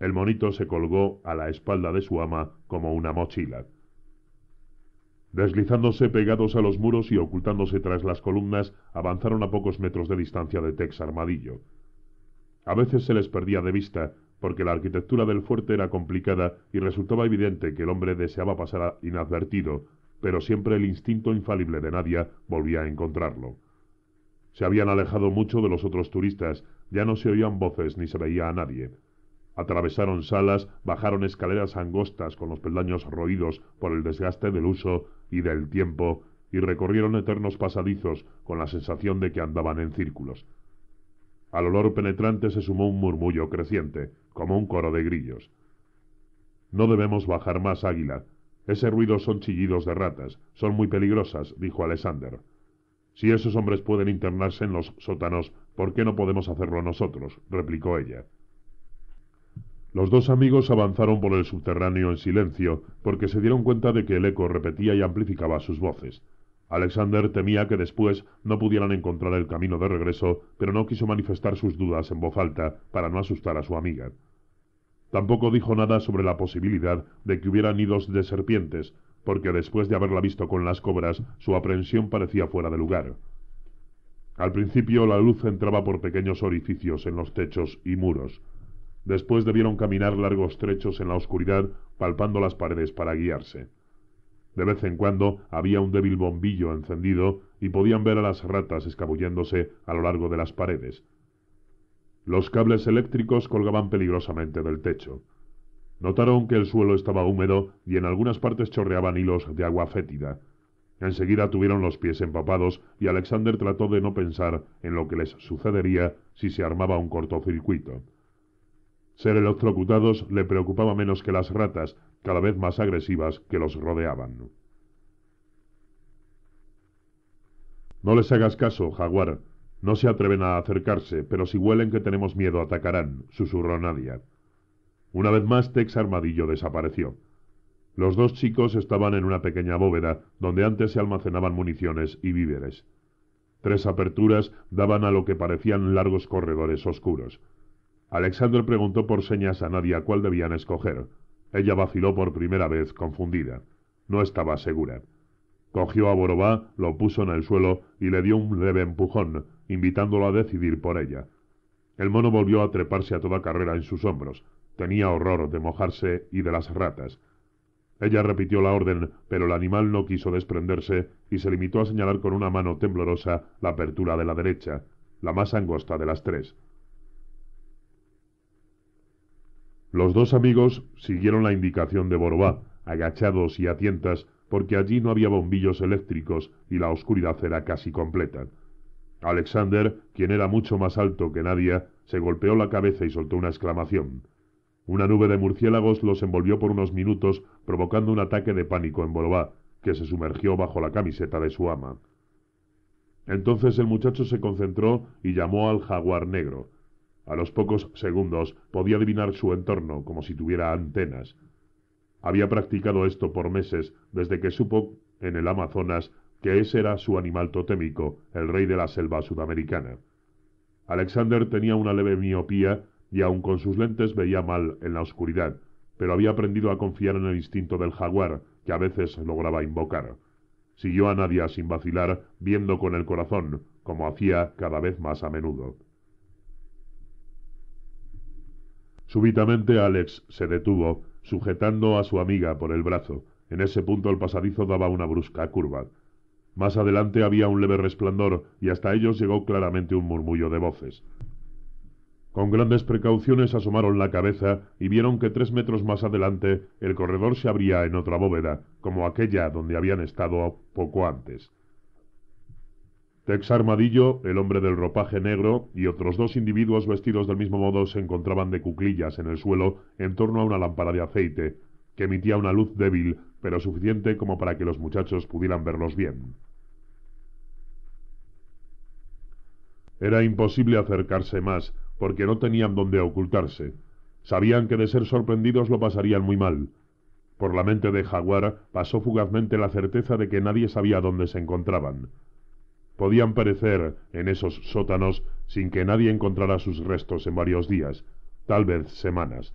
El monito se colgó a la espalda de su ama como una mochila. Deslizándose pegados a los muros y ocultándose tras las columnas, avanzaron a pocos metros de distancia de Tex Armadillo. A veces se les perdía de vista, porque la arquitectura del fuerte era complicada y resultaba evidente que el hombre deseaba pasar inadvertido, pero siempre el instinto infalible de Nadia volvía a encontrarlo. Se habían alejado mucho de los otros turistas, ya no se oían voces ni se veía a nadie. Atravesaron salas, bajaron escaleras angostas con los peldaños roídos por el desgaste del uso y del tiempo, y recorrieron eternos pasadizos con la sensación de que andaban en círculos. Al olor penetrante se sumó un murmullo creciente, como un coro de grillos. No debemos bajar más, Águila. Ese ruido son chillidos de ratas, son muy peligrosas, dijo Alexander. Si esos hombres pueden internarse en los sótanos, ¿por qué no podemos hacerlo nosotros? replicó ella. Los dos amigos avanzaron por el subterráneo en silencio, porque se dieron cuenta de que el eco repetía y amplificaba sus voces. Alexander temía que después no pudieran encontrar el camino de regreso, pero no quiso manifestar sus dudas en voz alta para no asustar a su amiga. Tampoco dijo nada sobre la posibilidad de que hubieran nidos de serpientes, porque después de haberla visto con las cobras, su aprensión parecía fuera de lugar. Al principio la luz entraba por pequeños orificios en los techos y muros. Después debieron caminar largos trechos en la oscuridad, palpando las paredes para guiarse. De vez en cuando había un débil bombillo encendido y podían ver a las ratas escabulléndose a lo largo de las paredes. Los cables eléctricos colgaban peligrosamente del techo. Notaron que el suelo estaba húmedo y en algunas partes chorreaban hilos de agua fétida. Enseguida tuvieron los pies empapados y Alexander trató de no pensar en lo que les sucedería si se armaba un cortocircuito. Ser electrocutados le preocupaba menos que las ratas, cada vez más agresivas que los rodeaban. No les hagas caso, jaguar. No se atreven a acercarse, pero si huelen que tenemos miedo atacarán, susurró Nadia. Una vez más, Tex Armadillo desapareció. Los dos chicos estaban en una pequeña bóveda donde antes se almacenaban municiones y víveres. Tres aperturas daban a lo que parecían largos corredores oscuros. Alexander preguntó por señas a Nadia cuál debían escoger. Ella vaciló por primera vez, confundida. No estaba segura. Cogió a Borobá, lo puso en el suelo y le dio un leve empujón, invitándolo a decidir por ella. El mono volvió a treparse a toda carrera en sus hombros. Tenía horror de mojarse y de las ratas. Ella repitió la orden, pero el animal no quiso desprenderse y se limitó a señalar con una mano temblorosa la apertura de la derecha, la más angosta de las tres. Los dos amigos siguieron la indicación de Borobá, agachados y a tientas, porque allí no había bombillos eléctricos y la oscuridad era casi completa. Alexander, quien era mucho más alto que nadie, se golpeó la cabeza y soltó una exclamación. Una nube de murciélagos los envolvió por unos minutos, provocando un ataque de pánico en Borobá, que se sumergió bajo la camiseta de su ama. Entonces el muchacho se concentró y llamó al jaguar negro. A los pocos segundos podía adivinar su entorno como si tuviera antenas. Había practicado esto por meses desde que supo en el Amazonas que ese era su animal totémico, el rey de la selva sudamericana. Alexander tenía una leve miopía y aun con sus lentes veía mal en la oscuridad, pero había aprendido a confiar en el instinto del jaguar, que a veces lograba invocar. Siguió a Nadia sin vacilar, viendo con el corazón, como hacía cada vez más a menudo. Súbitamente Alex se detuvo, sujetando a su amiga por el brazo. En ese punto el pasadizo daba una brusca curva. Más adelante había un leve resplandor y hasta ellos llegó claramente un murmullo de voces. Con grandes precauciones asomaron la cabeza y vieron que tres metros más adelante el corredor se abría en otra bóveda, como aquella donde habían estado poco antes. Tex Armadillo, el hombre del ropaje negro, y otros dos individuos vestidos del mismo modo se encontraban de cuclillas en el suelo en torno a una lámpara de aceite, que emitía una luz débil, pero suficiente como para que los muchachos pudieran verlos bien. Era imposible acercarse más, porque no tenían dónde ocultarse. Sabían que de ser sorprendidos lo pasarían muy mal. Por la mente de Jaguar pasó fugazmente la certeza de que nadie sabía dónde se encontraban. Podían perecer en esos sótanos sin que nadie encontrara sus restos en varios días, tal vez semanas.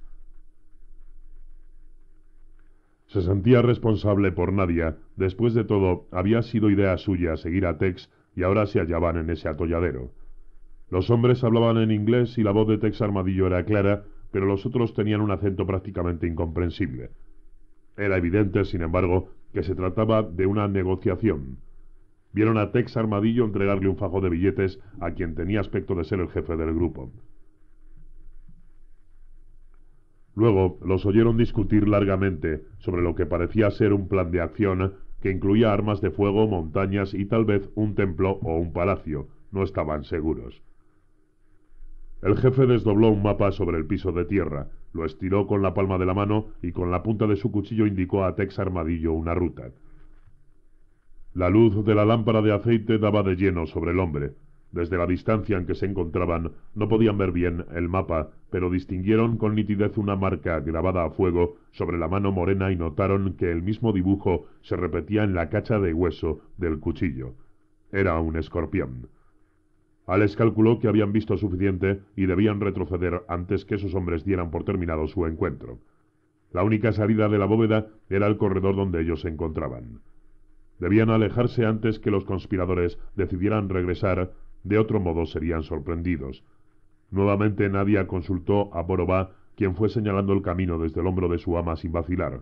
Se sentía responsable por nadie. Después de todo, había sido idea suya seguir a Tex y ahora se hallaban en ese atolladero. Los hombres hablaban en inglés y la voz de Tex Armadillo era clara, pero los otros tenían un acento prácticamente incomprensible. Era evidente, sin embargo, que se trataba de una negociación. Vieron a Tex Armadillo entregarle un fajo de billetes a quien tenía aspecto de ser el jefe del grupo. Luego los oyeron discutir largamente sobre lo que parecía ser un plan de acción que incluía armas de fuego, montañas y tal vez un templo o un palacio. No estaban seguros. El jefe desdobló un mapa sobre el piso de tierra, lo estiró con la palma de la mano y con la punta de su cuchillo indicó a Tex Armadillo una ruta. La luz de la lámpara de aceite daba de lleno sobre el hombre. Desde la distancia en que se encontraban no podían ver bien el mapa, pero distinguieron con nitidez una marca grabada a fuego sobre la mano morena y notaron que el mismo dibujo se repetía en la cacha de hueso del cuchillo. Era un escorpión. Alex calculó que habían visto suficiente y debían retroceder antes que esos hombres dieran por terminado su encuentro. La única salida de la bóveda era el corredor donde ellos se encontraban. Debían alejarse antes que los conspiradores decidieran regresar, de otro modo serían sorprendidos. Nuevamente Nadia consultó a Borobá, quien fue señalando el camino desde el hombro de su ama sin vacilar.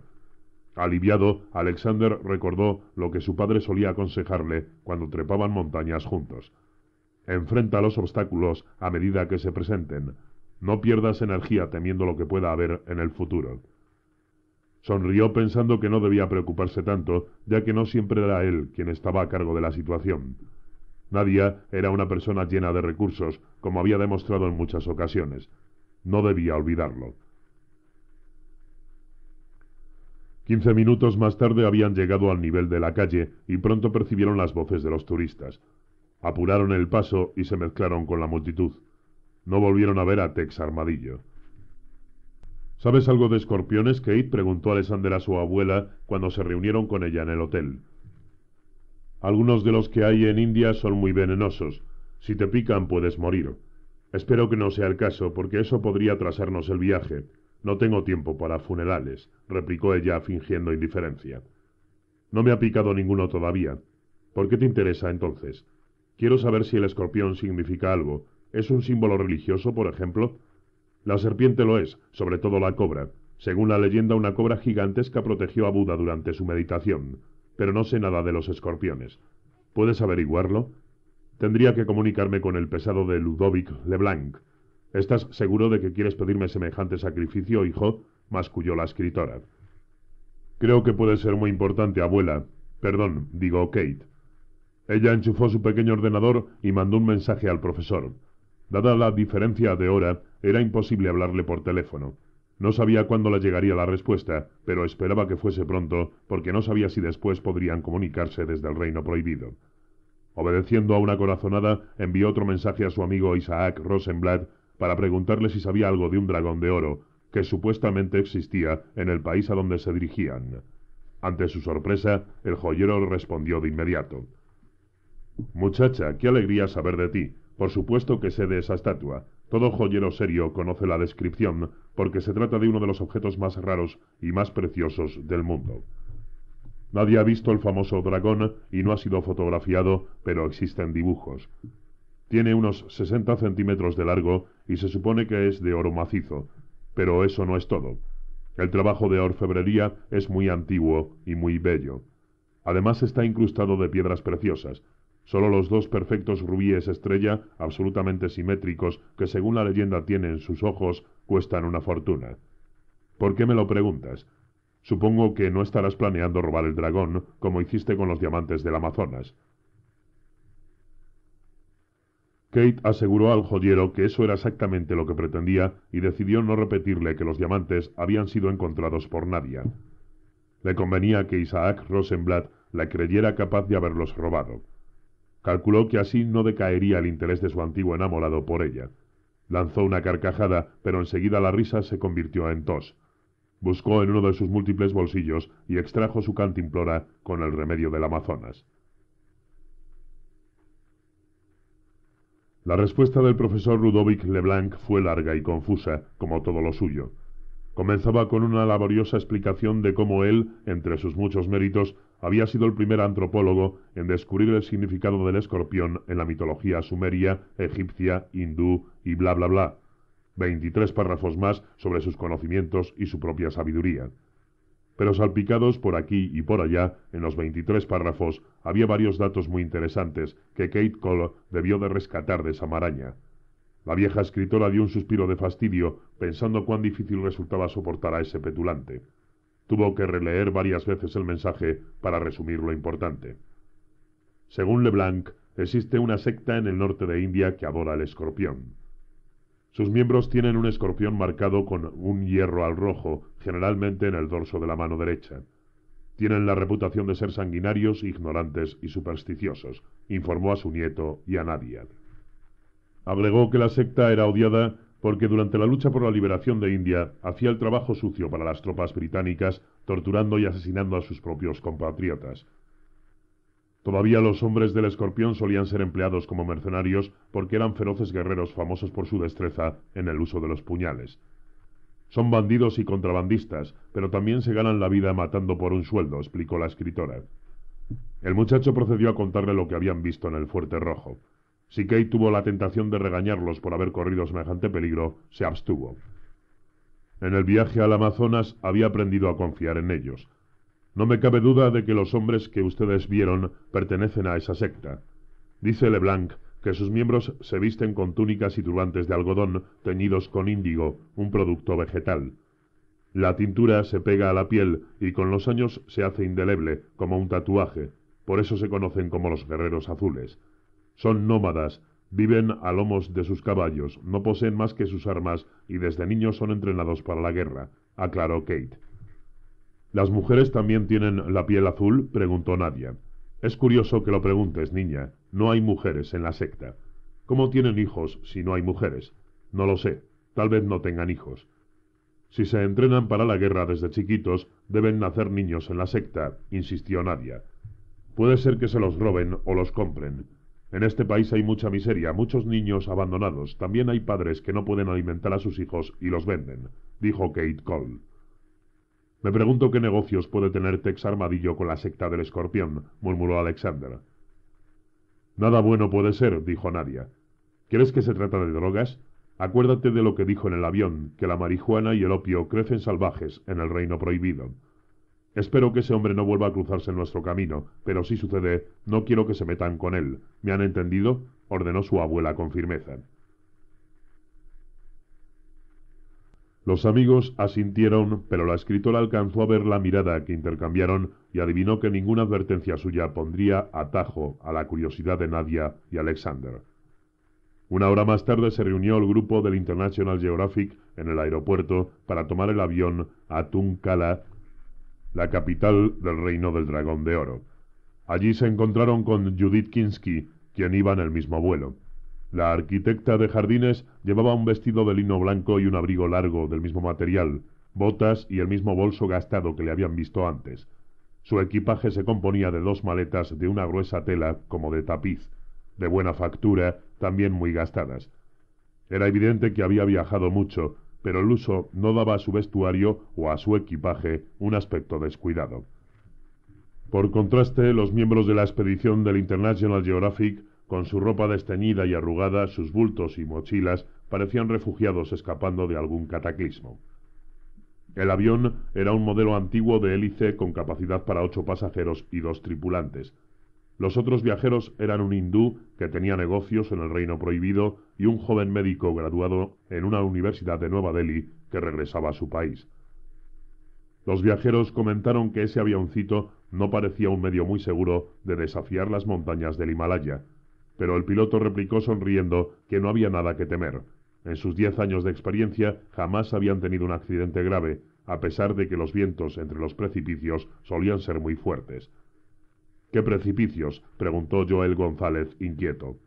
Aliviado, Alexander recordó lo que su padre solía aconsejarle cuando trepaban montañas juntos. Enfrenta los obstáculos a medida que se presenten. No pierdas energía temiendo lo que pueda haber en el futuro. Sonrió pensando que no debía preocuparse tanto, ya que no siempre era él quien estaba a cargo de la situación. Nadia era una persona llena de recursos, como había demostrado en muchas ocasiones. No debía olvidarlo. Quince minutos más tarde habían llegado al nivel de la calle y pronto percibieron las voces de los turistas. Apuraron el paso y se mezclaron con la multitud. No volvieron a ver a Tex Armadillo. ¿Sabes algo de escorpiones, Kate? preguntó Alexander a su abuela cuando se reunieron con ella en el hotel. Algunos de los que hay en India son muy venenosos. Si te pican puedes morir. Espero que no sea el caso, porque eso podría trasernos el viaje. No tengo tiempo para funerales, replicó ella fingiendo indiferencia. No me ha picado ninguno todavía. ¿Por qué te interesa entonces? Quiero saber si el escorpión significa algo. ¿Es un símbolo religioso, por ejemplo? La serpiente lo es, sobre todo la cobra. Según la leyenda, una cobra gigantesca protegió a Buda durante su meditación, pero no sé nada de los escorpiones. ¿Puedes averiguarlo? Tendría que comunicarme con el pesado de Ludovic Leblanc. ¿Estás seguro de que quieres pedirme semejante sacrificio, hijo? masculló la escritora. Creo que puede ser muy importante, abuela. Perdón, digo Kate. Ella enchufó su pequeño ordenador y mandó un mensaje al profesor. Dada la diferencia de hora, era imposible hablarle por teléfono. No sabía cuándo le llegaría la respuesta, pero esperaba que fuese pronto, porque no sabía si después podrían comunicarse desde el reino prohibido. Obedeciendo a una corazonada, envió otro mensaje a su amigo Isaac Rosenblatt para preguntarle si sabía algo de un dragón de oro, que supuestamente existía en el país a donde se dirigían. Ante su sorpresa, el joyero respondió de inmediato. Muchacha, qué alegría saber de ti. Por supuesto que sé de esa estatua. Todo joyero serio conoce la descripción, porque se trata de uno de los objetos más raros y más preciosos del mundo. Nadie ha visto el famoso dragón y no ha sido fotografiado, pero existen dibujos. Tiene unos 60 centímetros de largo y se supone que es de oro macizo, pero eso no es todo. El trabajo de orfebrería es muy antiguo y muy bello. Además está incrustado de piedras preciosas, Solo los dos perfectos rubíes estrella, absolutamente simétricos, que según la leyenda tienen sus ojos, cuestan una fortuna. ¿Por qué me lo preguntas? Supongo que no estarás planeando robar el dragón, como hiciste con los diamantes del Amazonas. Kate aseguró al joyero que eso era exactamente lo que pretendía y decidió no repetirle que los diamantes habían sido encontrados por nadie. Le convenía que Isaac Rosenblatt la creyera capaz de haberlos robado. Calculó que así no decaería el interés de su antiguo enamorado por ella. Lanzó una carcajada, pero enseguida la risa se convirtió en tos. Buscó en uno de sus múltiples bolsillos y extrajo su cantimplora con el remedio del Amazonas. La respuesta del profesor Ludovic Leblanc fue larga y confusa, como todo lo suyo. Comenzaba con una laboriosa explicación de cómo él, entre sus muchos méritos, había sido el primer antropólogo en descubrir el significado del escorpión en la mitología sumeria, egipcia, hindú y bla bla bla. veintitrés párrafos más sobre sus conocimientos y su propia sabiduría. Pero salpicados por aquí y por allá, en los 23 párrafos, había varios datos muy interesantes que Kate Cole debió de rescatar de esa maraña. La vieja escritora dio un suspiro de fastidio, pensando cuán difícil resultaba soportar a ese petulante. Tuvo que releer varias veces el mensaje para resumir lo importante. Según Leblanc, existe una secta en el norte de India que adora el escorpión. Sus miembros tienen un escorpión marcado con un hierro al rojo, generalmente en el dorso de la mano derecha. Tienen la reputación de ser sanguinarios, ignorantes y supersticiosos, informó a su nieto y a Nadia. Agregó que la secta era odiada porque durante la lucha por la liberación de India hacía el trabajo sucio para las tropas británicas, torturando y asesinando a sus propios compatriotas. Todavía los hombres del escorpión solían ser empleados como mercenarios porque eran feroces guerreros famosos por su destreza en el uso de los puñales. Son bandidos y contrabandistas, pero también se ganan la vida matando por un sueldo, explicó la escritora. El muchacho procedió a contarle lo que habían visto en el Fuerte Rojo. Si Key tuvo la tentación de regañarlos por haber corrido semejante peligro, se abstuvo. En el viaje al Amazonas había aprendido a confiar en ellos. No me cabe duda de que los hombres que ustedes vieron pertenecen a esa secta. Dice Leblanc que sus miembros se visten con túnicas y turbantes de algodón teñidos con índigo, un producto vegetal. La tintura se pega a la piel y con los años se hace indeleble, como un tatuaje. Por eso se conocen como los guerreros azules. Son nómadas, viven a lomos de sus caballos, no poseen más que sus armas y desde niños son entrenados para la guerra, aclaró Kate. ¿Las mujeres también tienen la piel azul? preguntó Nadia. Es curioso que lo preguntes, niña. No hay mujeres en la secta. ¿Cómo tienen hijos si no hay mujeres? No lo sé. Tal vez no tengan hijos. Si se entrenan para la guerra desde chiquitos, deben nacer niños en la secta, insistió Nadia. Puede ser que se los roben o los compren. En este país hay mucha miseria, muchos niños abandonados. También hay padres que no pueden alimentar a sus hijos y los venden, dijo Kate Cole. Me pregunto qué negocios puede tener Tex Armadillo con la secta del escorpión, murmuró Alexander. Nada bueno puede ser, dijo Nadia. ¿Quieres que se trata de drogas? Acuérdate de lo que dijo en el avión, que la marihuana y el opio crecen salvajes en el reino prohibido. Espero que ese hombre no vuelva a cruzarse en nuestro camino, pero si sucede, no quiero que se metan con él. ¿Me han entendido? ordenó su abuela con firmeza. Los amigos asintieron, pero la escritora alcanzó a ver la mirada que intercambiaron y adivinó que ninguna advertencia suya pondría atajo a la curiosidad de Nadia y Alexander. Una hora más tarde se reunió el grupo del International Geographic en el aeropuerto para tomar el avión a Tunkala la capital del reino del dragón de oro. Allí se encontraron con Judith Kinsky, quien iba en el mismo vuelo. La arquitecta de jardines llevaba un vestido de lino blanco y un abrigo largo del mismo material, botas y el mismo bolso gastado que le habían visto antes. Su equipaje se componía de dos maletas de una gruesa tela como de tapiz, de buena factura, también muy gastadas. Era evidente que había viajado mucho, pero el uso no daba a su vestuario o a su equipaje un aspecto descuidado. Por contraste, los miembros de la expedición del International Geographic, con su ropa desteñida y arrugada, sus bultos y mochilas, parecían refugiados escapando de algún cataclismo. El avión era un modelo antiguo de hélice con capacidad para ocho pasajeros y dos tripulantes, los otros viajeros eran un hindú que tenía negocios en el Reino Prohibido y un joven médico graduado en una universidad de Nueva Delhi que regresaba a su país. Los viajeros comentaron que ese avioncito no parecía un medio muy seguro de desafiar las montañas del Himalaya, pero el piloto replicó sonriendo que no había nada que temer. En sus diez años de experiencia jamás habían tenido un accidente grave, a pesar de que los vientos entre los precipicios solían ser muy fuertes. ¿Qué precipicios? preguntó Joel González, inquieto.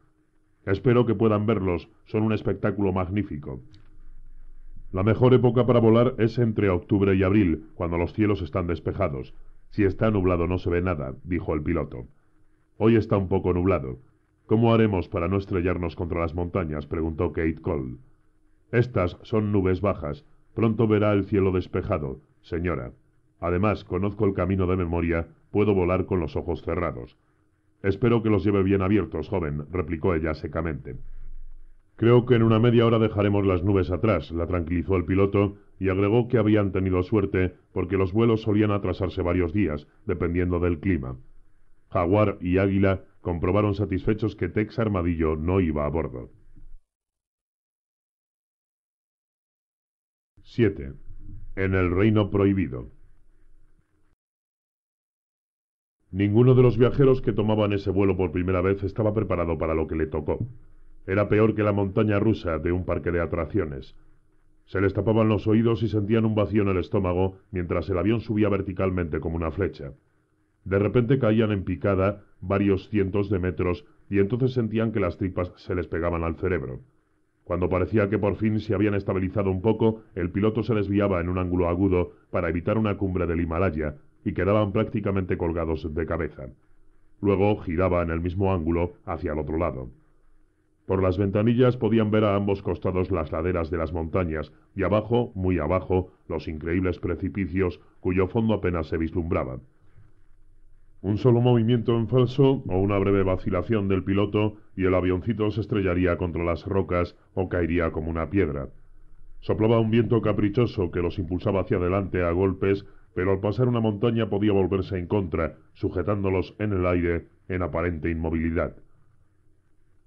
Espero que puedan verlos, son un espectáculo magnífico. La mejor época para volar es entre octubre y abril, cuando los cielos están despejados. Si está nublado no se ve nada, dijo el piloto. Hoy está un poco nublado. ¿Cómo haremos para no estrellarnos contra las montañas? preguntó Kate Cole. Estas son nubes bajas. Pronto verá el cielo despejado, señora. Además, conozco el camino de memoria Puedo volar con los ojos cerrados. Espero que los lleve bien abiertos, joven, replicó ella secamente. Creo que en una media hora dejaremos las nubes atrás, la tranquilizó el piloto y agregó que habían tenido suerte porque los vuelos solían atrasarse varios días, dependiendo del clima. Jaguar y Águila comprobaron satisfechos que Tex Armadillo no iba a bordo. 7. En el Reino Prohibido. Ninguno de los viajeros que tomaban ese vuelo por primera vez estaba preparado para lo que le tocó. Era peor que la montaña rusa de un parque de atracciones. Se les tapaban los oídos y sentían un vacío en el estómago mientras el avión subía verticalmente como una flecha. De repente caían en picada varios cientos de metros y entonces sentían que las tripas se les pegaban al cerebro. Cuando parecía que por fin se habían estabilizado un poco, el piloto se desviaba en un ángulo agudo para evitar una cumbre del Himalaya, y quedaban prácticamente colgados de cabeza. Luego giraba en el mismo ángulo hacia el otro lado. Por las ventanillas podían ver a ambos costados las laderas de las montañas y abajo, muy abajo, los increíbles precipicios cuyo fondo apenas se vislumbraba. Un solo movimiento en falso o una breve vacilación del piloto y el avioncito se estrellaría contra las rocas o caería como una piedra. Soplaba un viento caprichoso que los impulsaba hacia adelante a golpes pero al pasar una montaña podía volverse en contra, sujetándolos en el aire en aparente inmovilidad.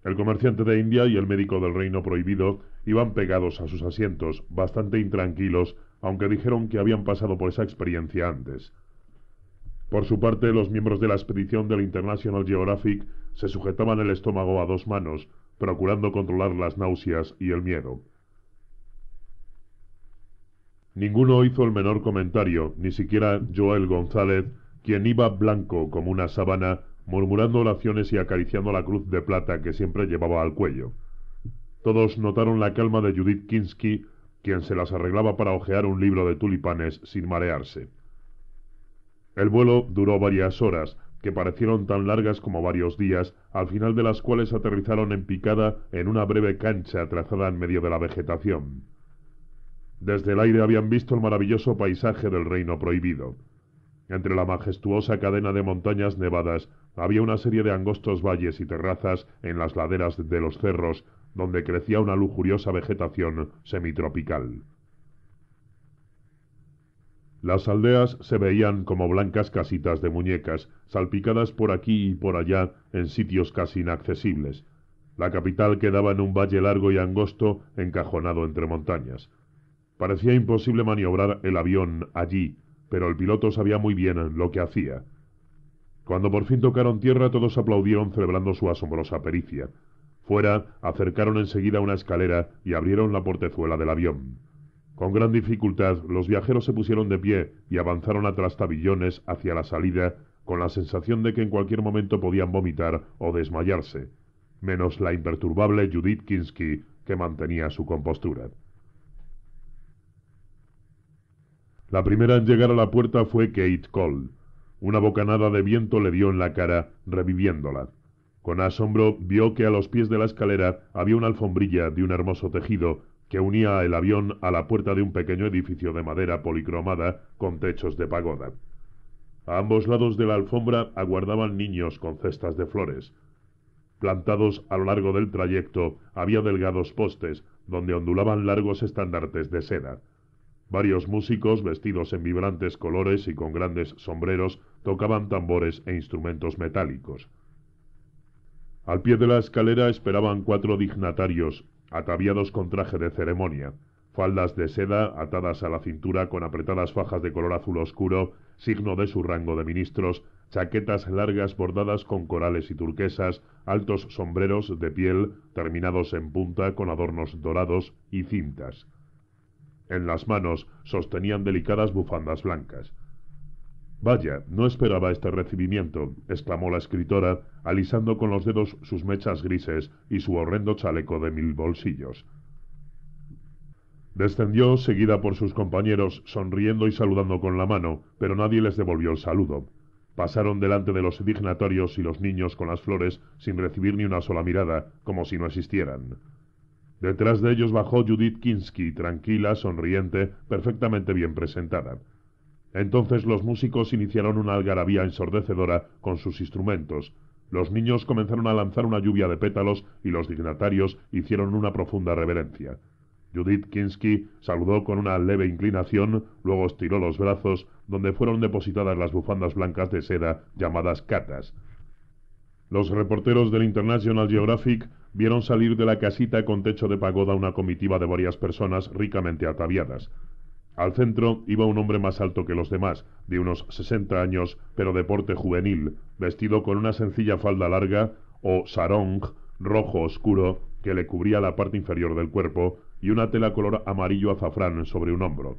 El comerciante de India y el médico del reino prohibido iban pegados a sus asientos, bastante intranquilos, aunque dijeron que habían pasado por esa experiencia antes. Por su parte, los miembros de la expedición del International Geographic se sujetaban el estómago a dos manos, procurando controlar las náuseas y el miedo. Ninguno hizo el menor comentario, ni siquiera Joel González, quien iba blanco como una sábana, murmurando oraciones y acariciando la cruz de plata que siempre llevaba al cuello. Todos notaron la calma de Judith Kinsky, quien se las arreglaba para hojear un libro de tulipanes sin marearse. El vuelo duró varias horas, que parecieron tan largas como varios días, al final de las cuales aterrizaron en picada en una breve cancha trazada en medio de la vegetación. Desde el aire habían visto el maravilloso paisaje del reino prohibido. Entre la majestuosa cadena de montañas nevadas había una serie de angostos valles y terrazas en las laderas de los cerros, donde crecía una lujuriosa vegetación semitropical. Las aldeas se veían como blancas casitas de muñecas, salpicadas por aquí y por allá en sitios casi inaccesibles. La capital quedaba en un valle largo y angosto, encajonado entre montañas. Parecía imposible maniobrar el avión allí, pero el piloto sabía muy bien lo que hacía. Cuando por fin tocaron tierra todos aplaudieron celebrando su asombrosa pericia. Fuera, acercaron enseguida una escalera y abrieron la portezuela del avión. Con gran dificultad, los viajeros se pusieron de pie y avanzaron atrás trastabillones hacia la salida, con la sensación de que en cualquier momento podían vomitar o desmayarse, menos la imperturbable Judith Kinsky, que mantenía su compostura. La primera en llegar a la puerta fue Kate Cole. Una bocanada de viento le dio en la cara, reviviéndola. Con asombro vio que a los pies de la escalera había una alfombrilla de un hermoso tejido que unía el avión a la puerta de un pequeño edificio de madera policromada con techos de pagoda. A ambos lados de la alfombra aguardaban niños con cestas de flores. Plantados a lo largo del trayecto había delgados postes donde ondulaban largos estandartes de seda. Varios músicos, vestidos en vibrantes colores y con grandes sombreros, tocaban tambores e instrumentos metálicos. Al pie de la escalera esperaban cuatro dignatarios, ataviados con traje de ceremonia, faldas de seda atadas a la cintura con apretadas fajas de color azul oscuro, signo de su rango de ministros, chaquetas largas bordadas con corales y turquesas, altos sombreros de piel terminados en punta con adornos dorados y cintas. En las manos sostenían delicadas bufandas blancas. Vaya, no esperaba este recibimiento, exclamó la escritora, alisando con los dedos sus mechas grises y su horrendo chaleco de mil bolsillos. Descendió, seguida por sus compañeros, sonriendo y saludando con la mano, pero nadie les devolvió el saludo. Pasaron delante de los dignatarios y los niños con las flores sin recibir ni una sola mirada, como si no existieran. Detrás de ellos bajó Judith Kinsky, tranquila, sonriente, perfectamente bien presentada. Entonces los músicos iniciaron una algarabía ensordecedora con sus instrumentos. Los niños comenzaron a lanzar una lluvia de pétalos y los dignatarios hicieron una profunda reverencia. Judith Kinsky saludó con una leve inclinación, luego estiró los brazos, donde fueron depositadas las bufandas blancas de seda llamadas catas. Los reporteros del International Geographic vieron salir de la casita con techo de pagoda una comitiva de varias personas ricamente ataviadas. Al centro iba un hombre más alto que los demás, de unos 60 años, pero de porte juvenil, vestido con una sencilla falda larga o sarong rojo oscuro que le cubría la parte inferior del cuerpo y una tela color amarillo azafrán sobre un hombro.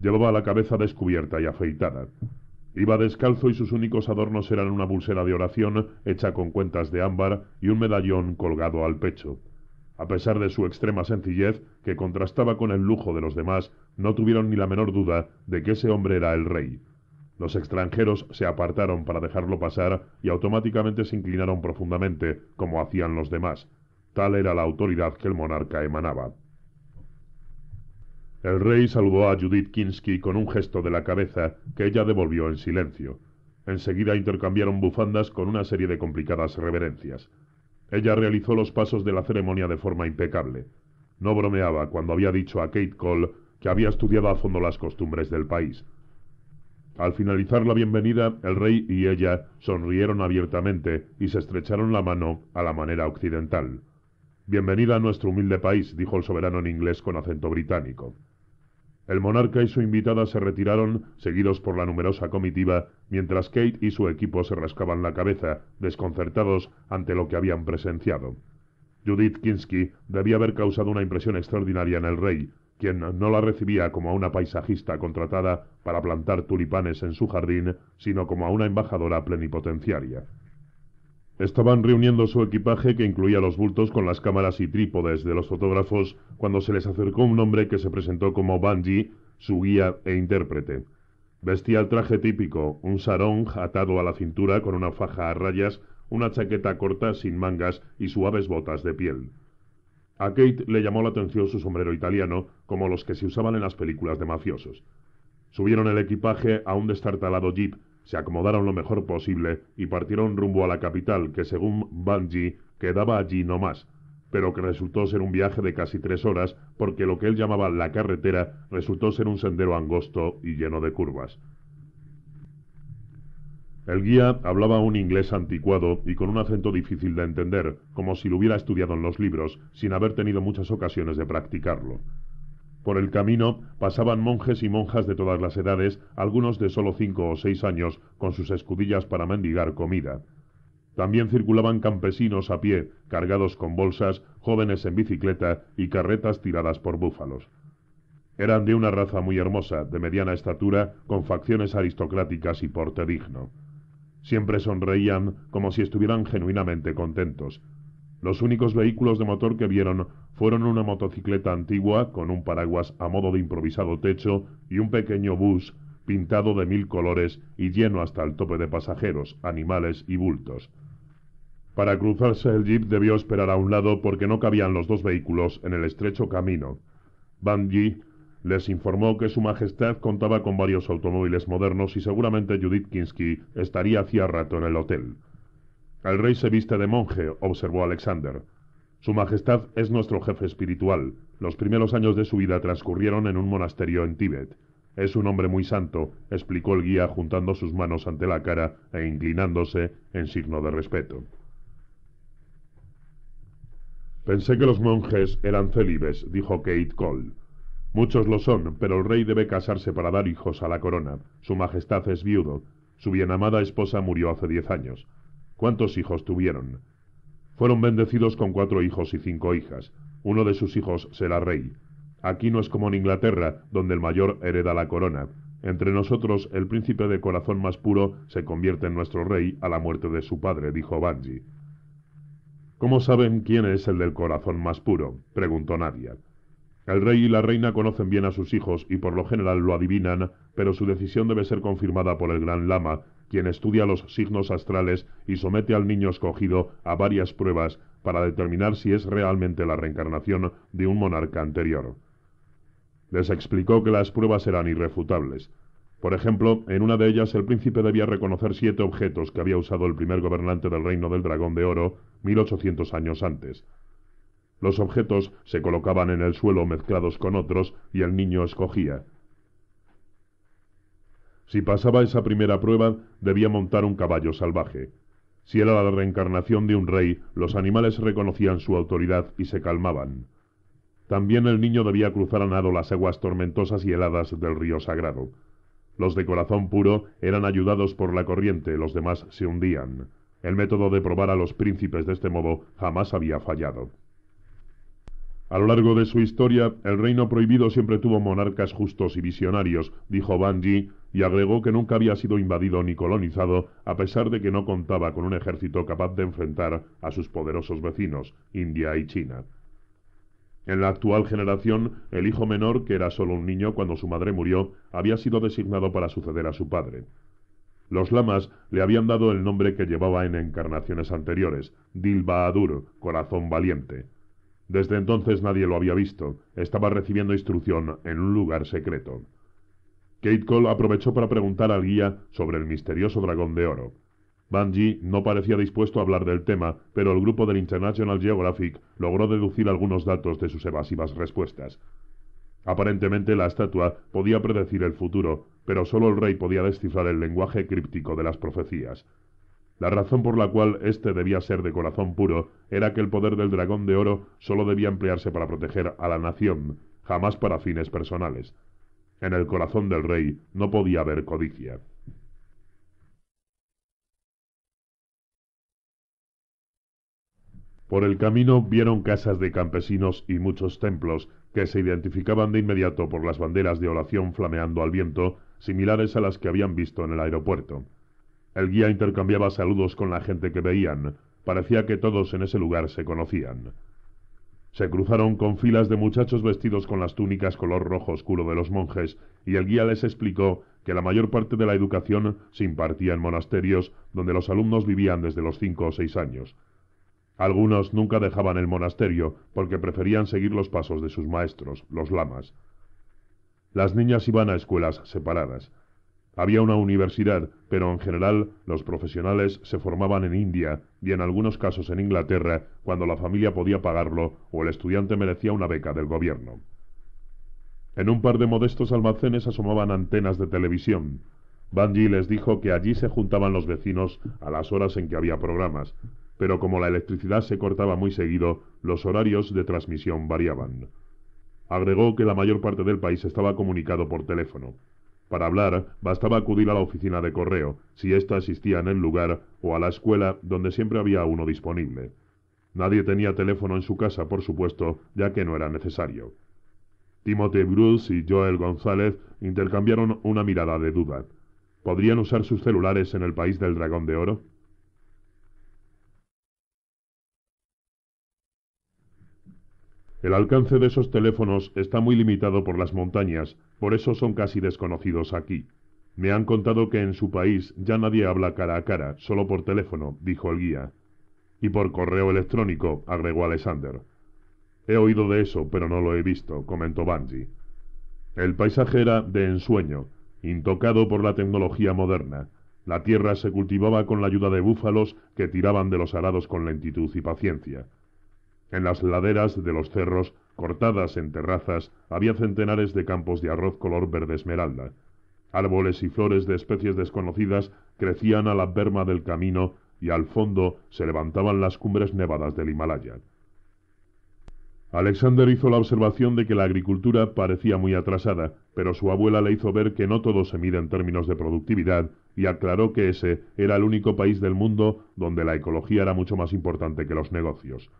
Llevaba la cabeza descubierta y afeitada. Iba descalzo y sus únicos adornos eran una pulsera de oración hecha con cuentas de ámbar y un medallón colgado al pecho. A pesar de su extrema sencillez, que contrastaba con el lujo de los demás, no tuvieron ni la menor duda de que ese hombre era el rey. Los extranjeros se apartaron para dejarlo pasar y automáticamente se inclinaron profundamente, como hacían los demás. Tal era la autoridad que el monarca emanaba. El rey saludó a Judith Kinsky con un gesto de la cabeza que ella devolvió en silencio. Enseguida intercambiaron bufandas con una serie de complicadas reverencias. Ella realizó los pasos de la ceremonia de forma impecable. No bromeaba cuando había dicho a Kate Cole que había estudiado a fondo las costumbres del país. Al finalizar la bienvenida, el rey y ella sonrieron abiertamente y se estrecharon la mano a la manera occidental. Bienvenida a nuestro humilde país, dijo el soberano en inglés con acento británico. El monarca y su invitada se retiraron, seguidos por la numerosa comitiva, mientras Kate y su equipo se rascaban la cabeza, desconcertados ante lo que habían presenciado. Judith Kinsky debía haber causado una impresión extraordinaria en el rey, quien no la recibía como a una paisajista contratada para plantar tulipanes en su jardín, sino como a una embajadora plenipotenciaria. Estaban reuniendo su equipaje que incluía los bultos con las cámaras y trípodes de los fotógrafos cuando se les acercó un hombre que se presentó como Banji, su guía e intérprete. Vestía el traje típico, un sarong atado a la cintura con una faja a rayas, una chaqueta corta sin mangas y suaves botas de piel. A Kate le llamó la atención su sombrero italiano, como los que se usaban en las películas de mafiosos. Subieron el equipaje a un destartalado jeep se acomodaron lo mejor posible y partieron rumbo a la capital, que según Banji, quedaba allí no más, pero que resultó ser un viaje de casi tres horas porque lo que él llamaba la carretera resultó ser un sendero angosto y lleno de curvas. El guía hablaba un inglés anticuado y con un acento difícil de entender, como si lo hubiera estudiado en los libros, sin haber tenido muchas ocasiones de practicarlo. Por el camino pasaban monjes y monjas de todas las edades, algunos de solo cinco o seis años, con sus escudillas para mendigar comida. También circulaban campesinos a pie, cargados con bolsas, jóvenes en bicicleta y carretas tiradas por búfalos. Eran de una raza muy hermosa, de mediana estatura, con facciones aristocráticas y porte digno. Siempre sonreían como si estuvieran genuinamente contentos. Los únicos vehículos de motor que vieron fueron una motocicleta antigua con un paraguas a modo de improvisado techo y un pequeño bus pintado de mil colores y lleno hasta el tope de pasajeros, animales y bultos. Para cruzarse el jeep debió esperar a un lado porque no cabían los dos vehículos en el estrecho camino. Bungie les informó que su majestad contaba con varios automóviles modernos y seguramente Judith estaría hacía rato en el hotel. El rey se viste de monje, observó Alexander. Su Majestad es nuestro jefe espiritual. Los primeros años de su vida transcurrieron en un monasterio en Tíbet. Es un hombre muy santo, explicó el guía juntando sus manos ante la cara e inclinándose en signo de respeto. Pensé que los monjes eran célibes, dijo Kate Cole. Muchos lo son, pero el rey debe casarse para dar hijos a la corona. Su Majestad es viudo. Su bienamada esposa murió hace diez años. ¿Cuántos hijos tuvieron? Fueron bendecidos con cuatro hijos y cinco hijas. Uno de sus hijos será rey. Aquí no es como en Inglaterra, donde el mayor hereda la corona. Entre nosotros, el príncipe de corazón más puro se convierte en nuestro rey a la muerte de su padre, dijo Banji. ¿Cómo saben quién es el del corazón más puro? preguntó Nadia. El rey y la reina conocen bien a sus hijos y por lo general lo adivinan, pero su decisión debe ser confirmada por el gran lama, quien estudia los signos astrales y somete al niño escogido a varias pruebas para determinar si es realmente la reencarnación de un monarca anterior. Les explicó que las pruebas eran irrefutables. Por ejemplo, en una de ellas el príncipe debía reconocer siete objetos que había usado el primer gobernante del reino del dragón de oro 1800 años antes. Los objetos se colocaban en el suelo mezclados con otros y el niño escogía. Si pasaba esa primera prueba, debía montar un caballo salvaje. Si era la reencarnación de un rey, los animales reconocían su autoridad y se calmaban. También el niño debía cruzar a nado las aguas tormentosas y heladas del río sagrado. Los de corazón puro eran ayudados por la corriente, los demás se hundían. El método de probar a los príncipes de este modo jamás había fallado. A lo largo de su historia, el reino prohibido siempre tuvo monarcas justos y visionarios, dijo Banji, y agregó que nunca había sido invadido ni colonizado, a pesar de que no contaba con un ejército capaz de enfrentar a sus poderosos vecinos, India y China. En la actual generación, el hijo menor, que era solo un niño cuando su madre murió, había sido designado para suceder a su padre. Los lamas le habían dado el nombre que llevaba en encarnaciones anteriores, Dil corazón valiente. Desde entonces nadie lo había visto. Estaba recibiendo instrucción en un lugar secreto. Kate Cole aprovechó para preguntar al guía sobre el misterioso dragón de oro. Bungie no parecía dispuesto a hablar del tema, pero el grupo del International Geographic logró deducir algunos datos de sus evasivas respuestas. Aparentemente la estatua podía predecir el futuro, pero solo el rey podía descifrar el lenguaje críptico de las profecías. La razón por la cual éste debía ser de corazón puro era que el poder del dragón de oro solo debía emplearse para proteger a la nación, jamás para fines personales. En el corazón del rey no podía haber codicia. Por el camino vieron casas de campesinos y muchos templos, que se identificaban de inmediato por las banderas de oración flameando al viento, similares a las que habían visto en el aeropuerto. El guía intercambiaba saludos con la gente que veían. Parecía que todos en ese lugar se conocían. Se cruzaron con filas de muchachos vestidos con las túnicas color rojo oscuro de los monjes, y el guía les explicó que la mayor parte de la educación se impartía en monasterios donde los alumnos vivían desde los cinco o seis años. Algunos nunca dejaban el monasterio porque preferían seguir los pasos de sus maestros, los lamas. Las niñas iban a escuelas separadas. Había una universidad, pero en general los profesionales se formaban en India y en algunos casos en Inglaterra cuando la familia podía pagarlo o el estudiante merecía una beca del gobierno. En un par de modestos almacenes asomaban antenas de televisión. Banji les dijo que allí se juntaban los vecinos a las horas en que había programas, pero como la electricidad se cortaba muy seguido, los horarios de transmisión variaban. Agregó que la mayor parte del país estaba comunicado por teléfono. Para hablar, bastaba acudir a la oficina de correo, si ésta existía en el lugar, o a la escuela, donde siempre había uno disponible. Nadie tenía teléfono en su casa, por supuesto, ya que no era necesario. Timothy Bruce y Joel González intercambiaron una mirada de duda. ¿Podrían usar sus celulares en el país del dragón de oro? El alcance de esos teléfonos está muy limitado por las montañas, por eso son casi desconocidos aquí. Me han contado que en su país ya nadie habla cara a cara, solo por teléfono, dijo el guía. Y por correo electrónico, agregó Alexander. He oído de eso, pero no lo he visto, comentó Banji. El paisaje era de ensueño, intocado por la tecnología moderna. La tierra se cultivaba con la ayuda de búfalos que tiraban de los arados con lentitud y paciencia. En las laderas de los cerros, cortadas en terrazas, había centenares de campos de arroz color verde esmeralda. Árboles y flores de especies desconocidas crecían a la berma del camino y al fondo se levantaban las cumbres nevadas del Himalaya. Alexander hizo la observación de que la agricultura parecía muy atrasada, pero su abuela le hizo ver que no todo se mide en términos de productividad y aclaró que ese era el único país del mundo donde la ecología era mucho más importante que los negocios.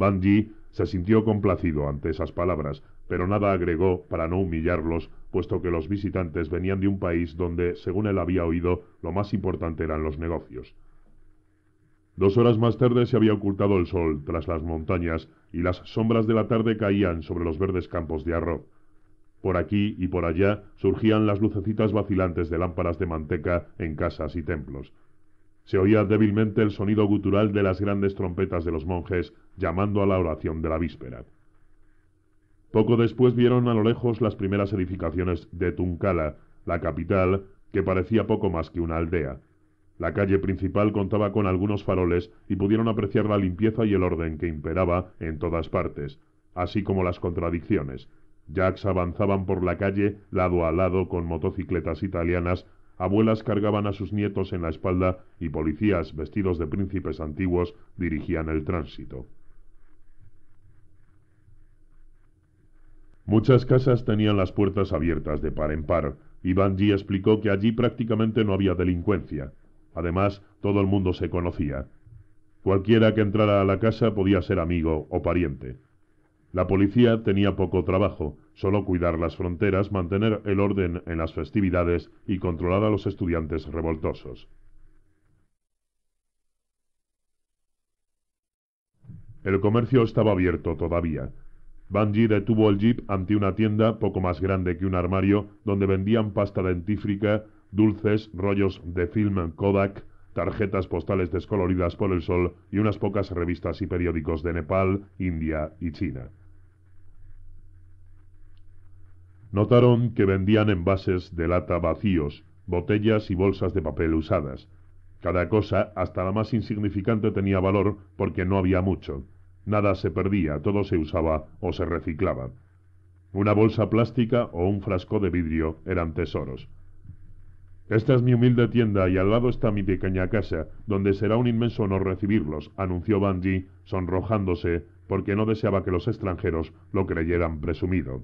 Banji se sintió complacido ante esas palabras, pero nada agregó para no humillarlos, puesto que los visitantes venían de un país donde, según él había oído, lo más importante eran los negocios. Dos horas más tarde se había ocultado el sol tras las montañas y las sombras de la tarde caían sobre los verdes campos de arroz. Por aquí y por allá surgían las lucecitas vacilantes de lámparas de manteca en casas y templos. Se oía débilmente el sonido gutural de las grandes trompetas de los monjes llamando a la oración de la víspera. Poco después vieron a lo lejos las primeras edificaciones de Tuncala, la capital, que parecía poco más que una aldea. La calle principal contaba con algunos faroles y pudieron apreciar la limpieza y el orden que imperaba en todas partes, así como las contradicciones. Jacks avanzaban por la calle lado a lado con motocicletas italianas, abuelas cargaban a sus nietos en la espalda y policías vestidos de príncipes antiguos dirigían el tránsito. Muchas casas tenían las puertas abiertas de par en par, y banji explicó que allí prácticamente no había delincuencia. Además, todo el mundo se conocía. Cualquiera que entrara a la casa podía ser amigo o pariente. La policía tenía poco trabajo, solo cuidar las fronteras, mantener el orden en las festividades y controlar a los estudiantes revoltosos. El comercio estaba abierto todavía, Bungie detuvo el jeep ante una tienda poco más grande que un armario donde vendían pasta dentífrica, dulces, rollos de film Kodak, tarjetas postales descoloridas por el sol y unas pocas revistas y periódicos de Nepal, India y China. Notaron que vendían envases de lata vacíos, botellas y bolsas de papel usadas. Cada cosa, hasta la más insignificante, tenía valor porque no había mucho. Nada se perdía, todo se usaba o se reciclaba. Una bolsa plástica o un frasco de vidrio eran tesoros. Esta es mi humilde tienda y al lado está mi pequeña casa, donde será un inmenso honor recibirlos, anunció Bungie, sonrojándose, porque no deseaba que los extranjeros lo creyeran presumido.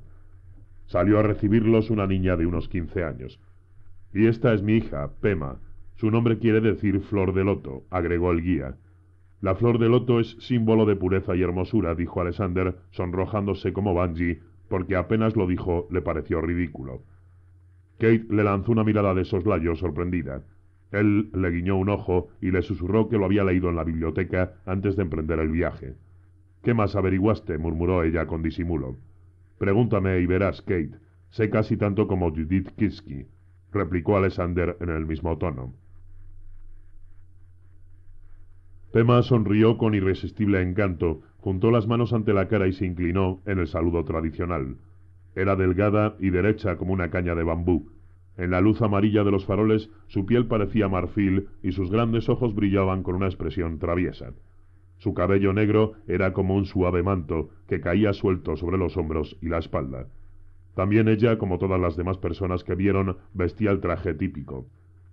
Salió a recibirlos una niña de unos quince años. Y esta es mi hija, Pema. Su nombre quiere decir flor de loto, agregó el guía. La flor de loto es símbolo de pureza y hermosura, dijo Alexander, sonrojándose como Bungie, porque apenas lo dijo le pareció ridículo. Kate le lanzó una mirada de soslayo sorprendida. Él le guiñó un ojo y le susurró que lo había leído en la biblioteca antes de emprender el viaje. ¿Qué más averiguaste? murmuró ella con disimulo. Pregúntame y verás, Kate. Sé casi tanto como Judith Kiski, replicó Alexander en el mismo tono. Pema sonrió con irresistible encanto, juntó las manos ante la cara y se inclinó en el saludo tradicional. Era delgada y derecha como una caña de bambú. En la luz amarilla de los faroles su piel parecía marfil y sus grandes ojos brillaban con una expresión traviesa. Su cabello negro era como un suave manto que caía suelto sobre los hombros y la espalda. También ella, como todas las demás personas que vieron, vestía el traje típico.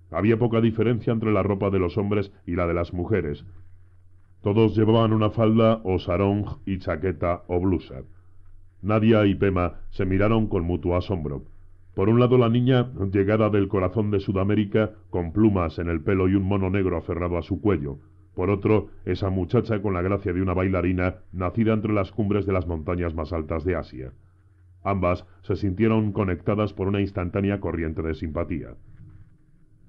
Había poca diferencia entre la ropa de los hombres y la de las mujeres, todos llevaban una falda o sarong y chaqueta o blusa. Nadia y Pema se miraron con mutuo asombro. Por un lado la niña, llegada del corazón de Sudamérica, con plumas en el pelo y un mono negro aferrado a su cuello. Por otro, esa muchacha con la gracia de una bailarina, nacida entre las cumbres de las montañas más altas de Asia. Ambas se sintieron conectadas por una instantánea corriente de simpatía.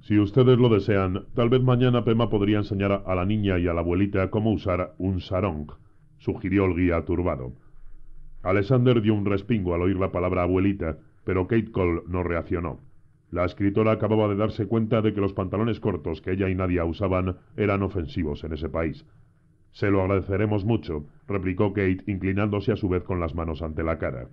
Si ustedes lo desean, tal vez mañana Pema podría enseñar a la niña y a la abuelita cómo usar un sarong, sugirió el guía turbado. Alexander dio un respingo al oír la palabra abuelita, pero Kate Cole no reaccionó. La escritora acababa de darse cuenta de que los pantalones cortos que ella y Nadia usaban eran ofensivos en ese país. Se lo agradeceremos mucho, replicó Kate, inclinándose a su vez con las manos ante la cara.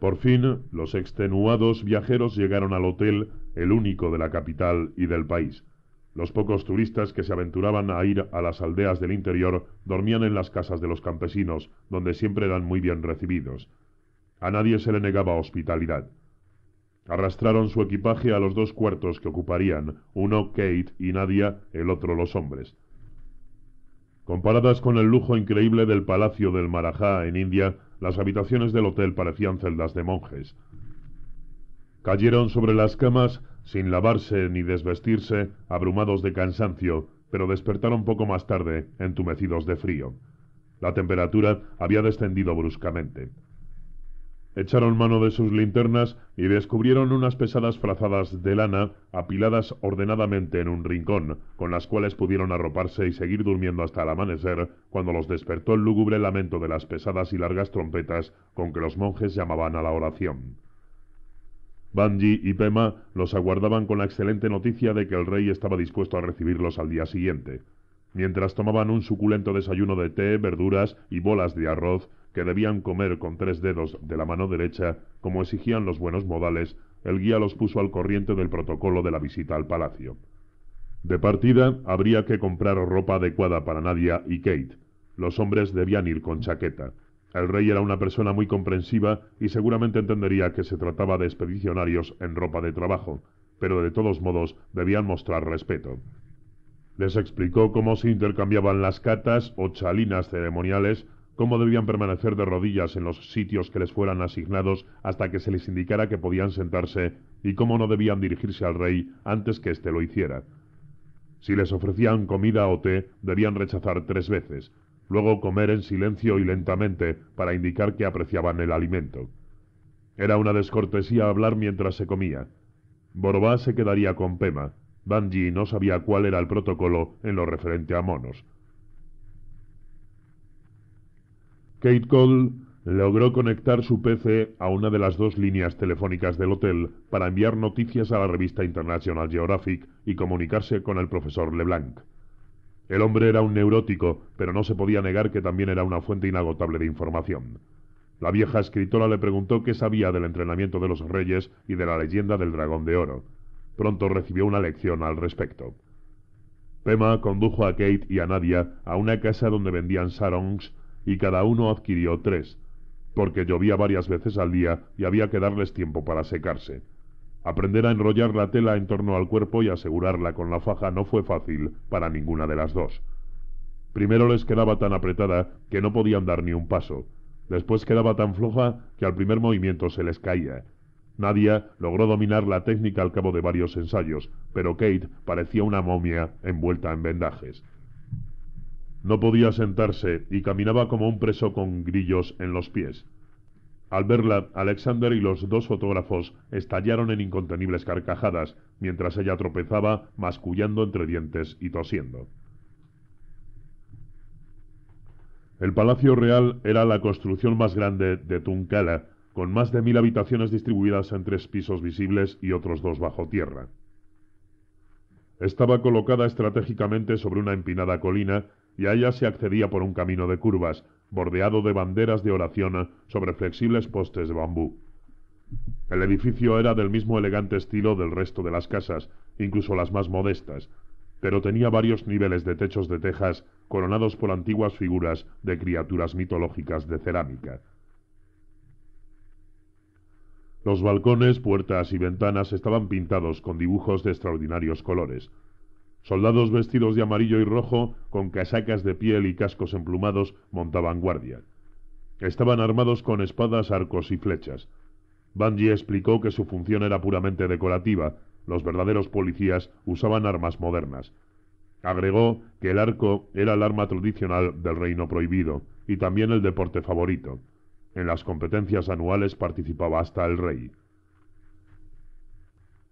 Por fin, los extenuados viajeros llegaron al hotel, el único de la capital y del país. Los pocos turistas que se aventuraban a ir a las aldeas del interior dormían en las casas de los campesinos, donde siempre eran muy bien recibidos. A nadie se le negaba hospitalidad. Arrastraron su equipaje a los dos cuartos que ocuparían, uno Kate y Nadia, el otro los hombres. Comparadas con el lujo increíble del Palacio del Marajá en India, las habitaciones del hotel parecían celdas de monjes. Cayeron sobre las camas sin lavarse ni desvestirse, abrumados de cansancio, pero despertaron poco más tarde, entumecidos de frío. La temperatura había descendido bruscamente. Echaron mano de sus linternas y descubrieron unas pesadas frazadas de lana apiladas ordenadamente en un rincón, con las cuales pudieron arroparse y seguir durmiendo hasta el amanecer, cuando los despertó el lúgubre lamento de las pesadas y largas trompetas con que los monjes llamaban a la oración. Banji y Pema los aguardaban con la excelente noticia de que el rey estaba dispuesto a recibirlos al día siguiente. Mientras tomaban un suculento desayuno de té, verduras y bolas de arroz, que debían comer con tres dedos de la mano derecha, como exigían los buenos modales, el guía los puso al corriente del protocolo de la visita al palacio. De partida, habría que comprar ropa adecuada para Nadia y Kate. Los hombres debían ir con chaqueta. El rey era una persona muy comprensiva y seguramente entendería que se trataba de expedicionarios en ropa de trabajo, pero de todos modos debían mostrar respeto. Les explicó cómo se intercambiaban las catas o chalinas ceremoniales cómo debían permanecer de rodillas en los sitios que les fueran asignados hasta que se les indicara que podían sentarse y cómo no debían dirigirse al rey antes que éste lo hiciera. Si les ofrecían comida o té, debían rechazar tres veces, luego comer en silencio y lentamente para indicar que apreciaban el alimento. Era una descortesía hablar mientras se comía. Borobá se quedaría con Pema. Banji no sabía cuál era el protocolo en lo referente a monos. Kate Cole logró conectar su PC a una de las dos líneas telefónicas del hotel para enviar noticias a la revista International Geographic y comunicarse con el profesor LeBlanc. El hombre era un neurótico, pero no se podía negar que también era una fuente inagotable de información. La vieja escritora le preguntó qué sabía del entrenamiento de los reyes y de la leyenda del dragón de oro. Pronto recibió una lección al respecto. Pema condujo a Kate y a Nadia a una casa donde vendían sarongs y cada uno adquirió tres, porque llovía varias veces al día y había que darles tiempo para secarse. Aprender a enrollar la tela en torno al cuerpo y asegurarla con la faja no fue fácil para ninguna de las dos. Primero les quedaba tan apretada que no podían dar ni un paso, después quedaba tan floja que al primer movimiento se les caía. Nadia logró dominar la técnica al cabo de varios ensayos, pero Kate parecía una momia envuelta en vendajes. No podía sentarse y caminaba como un preso con grillos en los pies. Al verla, Alexander y los dos fotógrafos estallaron en incontenibles carcajadas, mientras ella tropezaba, mascullando entre dientes y tosiendo. El Palacio Real era la construcción más grande de Tunkala, con más de mil habitaciones distribuidas en tres pisos visibles y otros dos bajo tierra. Estaba colocada estratégicamente sobre una empinada colina y allá se accedía por un camino de curvas, bordeado de banderas de oración sobre flexibles postes de bambú. El edificio era del mismo elegante estilo del resto de las casas, incluso las más modestas, pero tenía varios niveles de techos de tejas coronados por antiguas figuras de criaturas mitológicas de cerámica. Los balcones, puertas y ventanas estaban pintados con dibujos de extraordinarios colores. Soldados vestidos de amarillo y rojo, con casacas de piel y cascos emplumados, montaban guardia. Estaban armados con espadas, arcos y flechas. Bungie explicó que su función era puramente decorativa, los verdaderos policías usaban armas modernas. Agregó que el arco era el arma tradicional del reino prohibido y también el deporte favorito. En las competencias anuales participaba hasta el rey.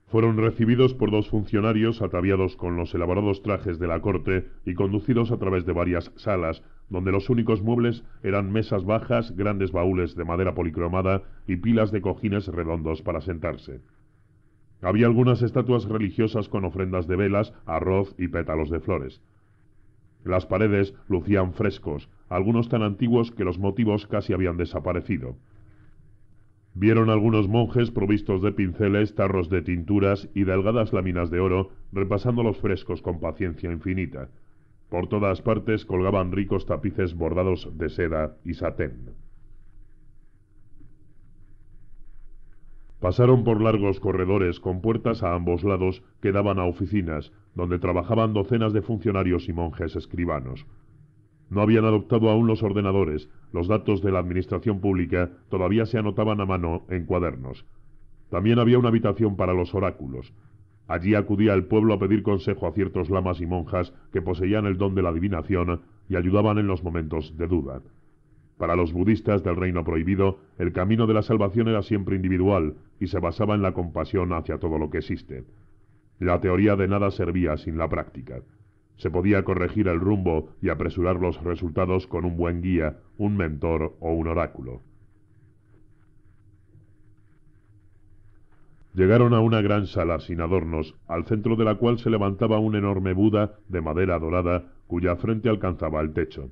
Fueron recibidos por dos funcionarios ataviados con los elaborados trajes de la corte y conducidos a través de varias salas, donde los únicos muebles eran mesas bajas, grandes baúles de madera policromada y pilas de cojines redondos para sentarse. Había algunas estatuas religiosas con ofrendas de velas, arroz y pétalos de flores. Las paredes lucían frescos, algunos tan antiguos que los motivos casi habían desaparecido. Vieron algunos monjes provistos de pinceles, tarros de tinturas y delgadas láminas de oro, repasando los frescos con paciencia infinita. Por todas partes colgaban ricos tapices bordados de seda y satén. Pasaron por largos corredores con puertas a ambos lados que daban a oficinas, donde trabajaban docenas de funcionarios y monjes escribanos. No habían adoptado aún los ordenadores, los datos de la administración pública todavía se anotaban a mano en cuadernos. También había una habitación para los oráculos. Allí acudía el pueblo a pedir consejo a ciertos lamas y monjas que poseían el don de la adivinación y ayudaban en los momentos de duda. Para los budistas del reino prohibido, el camino de la salvación era siempre individual y se basaba en la compasión hacia todo lo que existe. La teoría de nada servía sin la práctica. Se podía corregir el rumbo y apresurar los resultados con un buen guía, un mentor o un oráculo. Llegaron a una gran sala sin adornos, al centro de la cual se levantaba un enorme Buda de madera dorada, cuya frente alcanzaba el techo.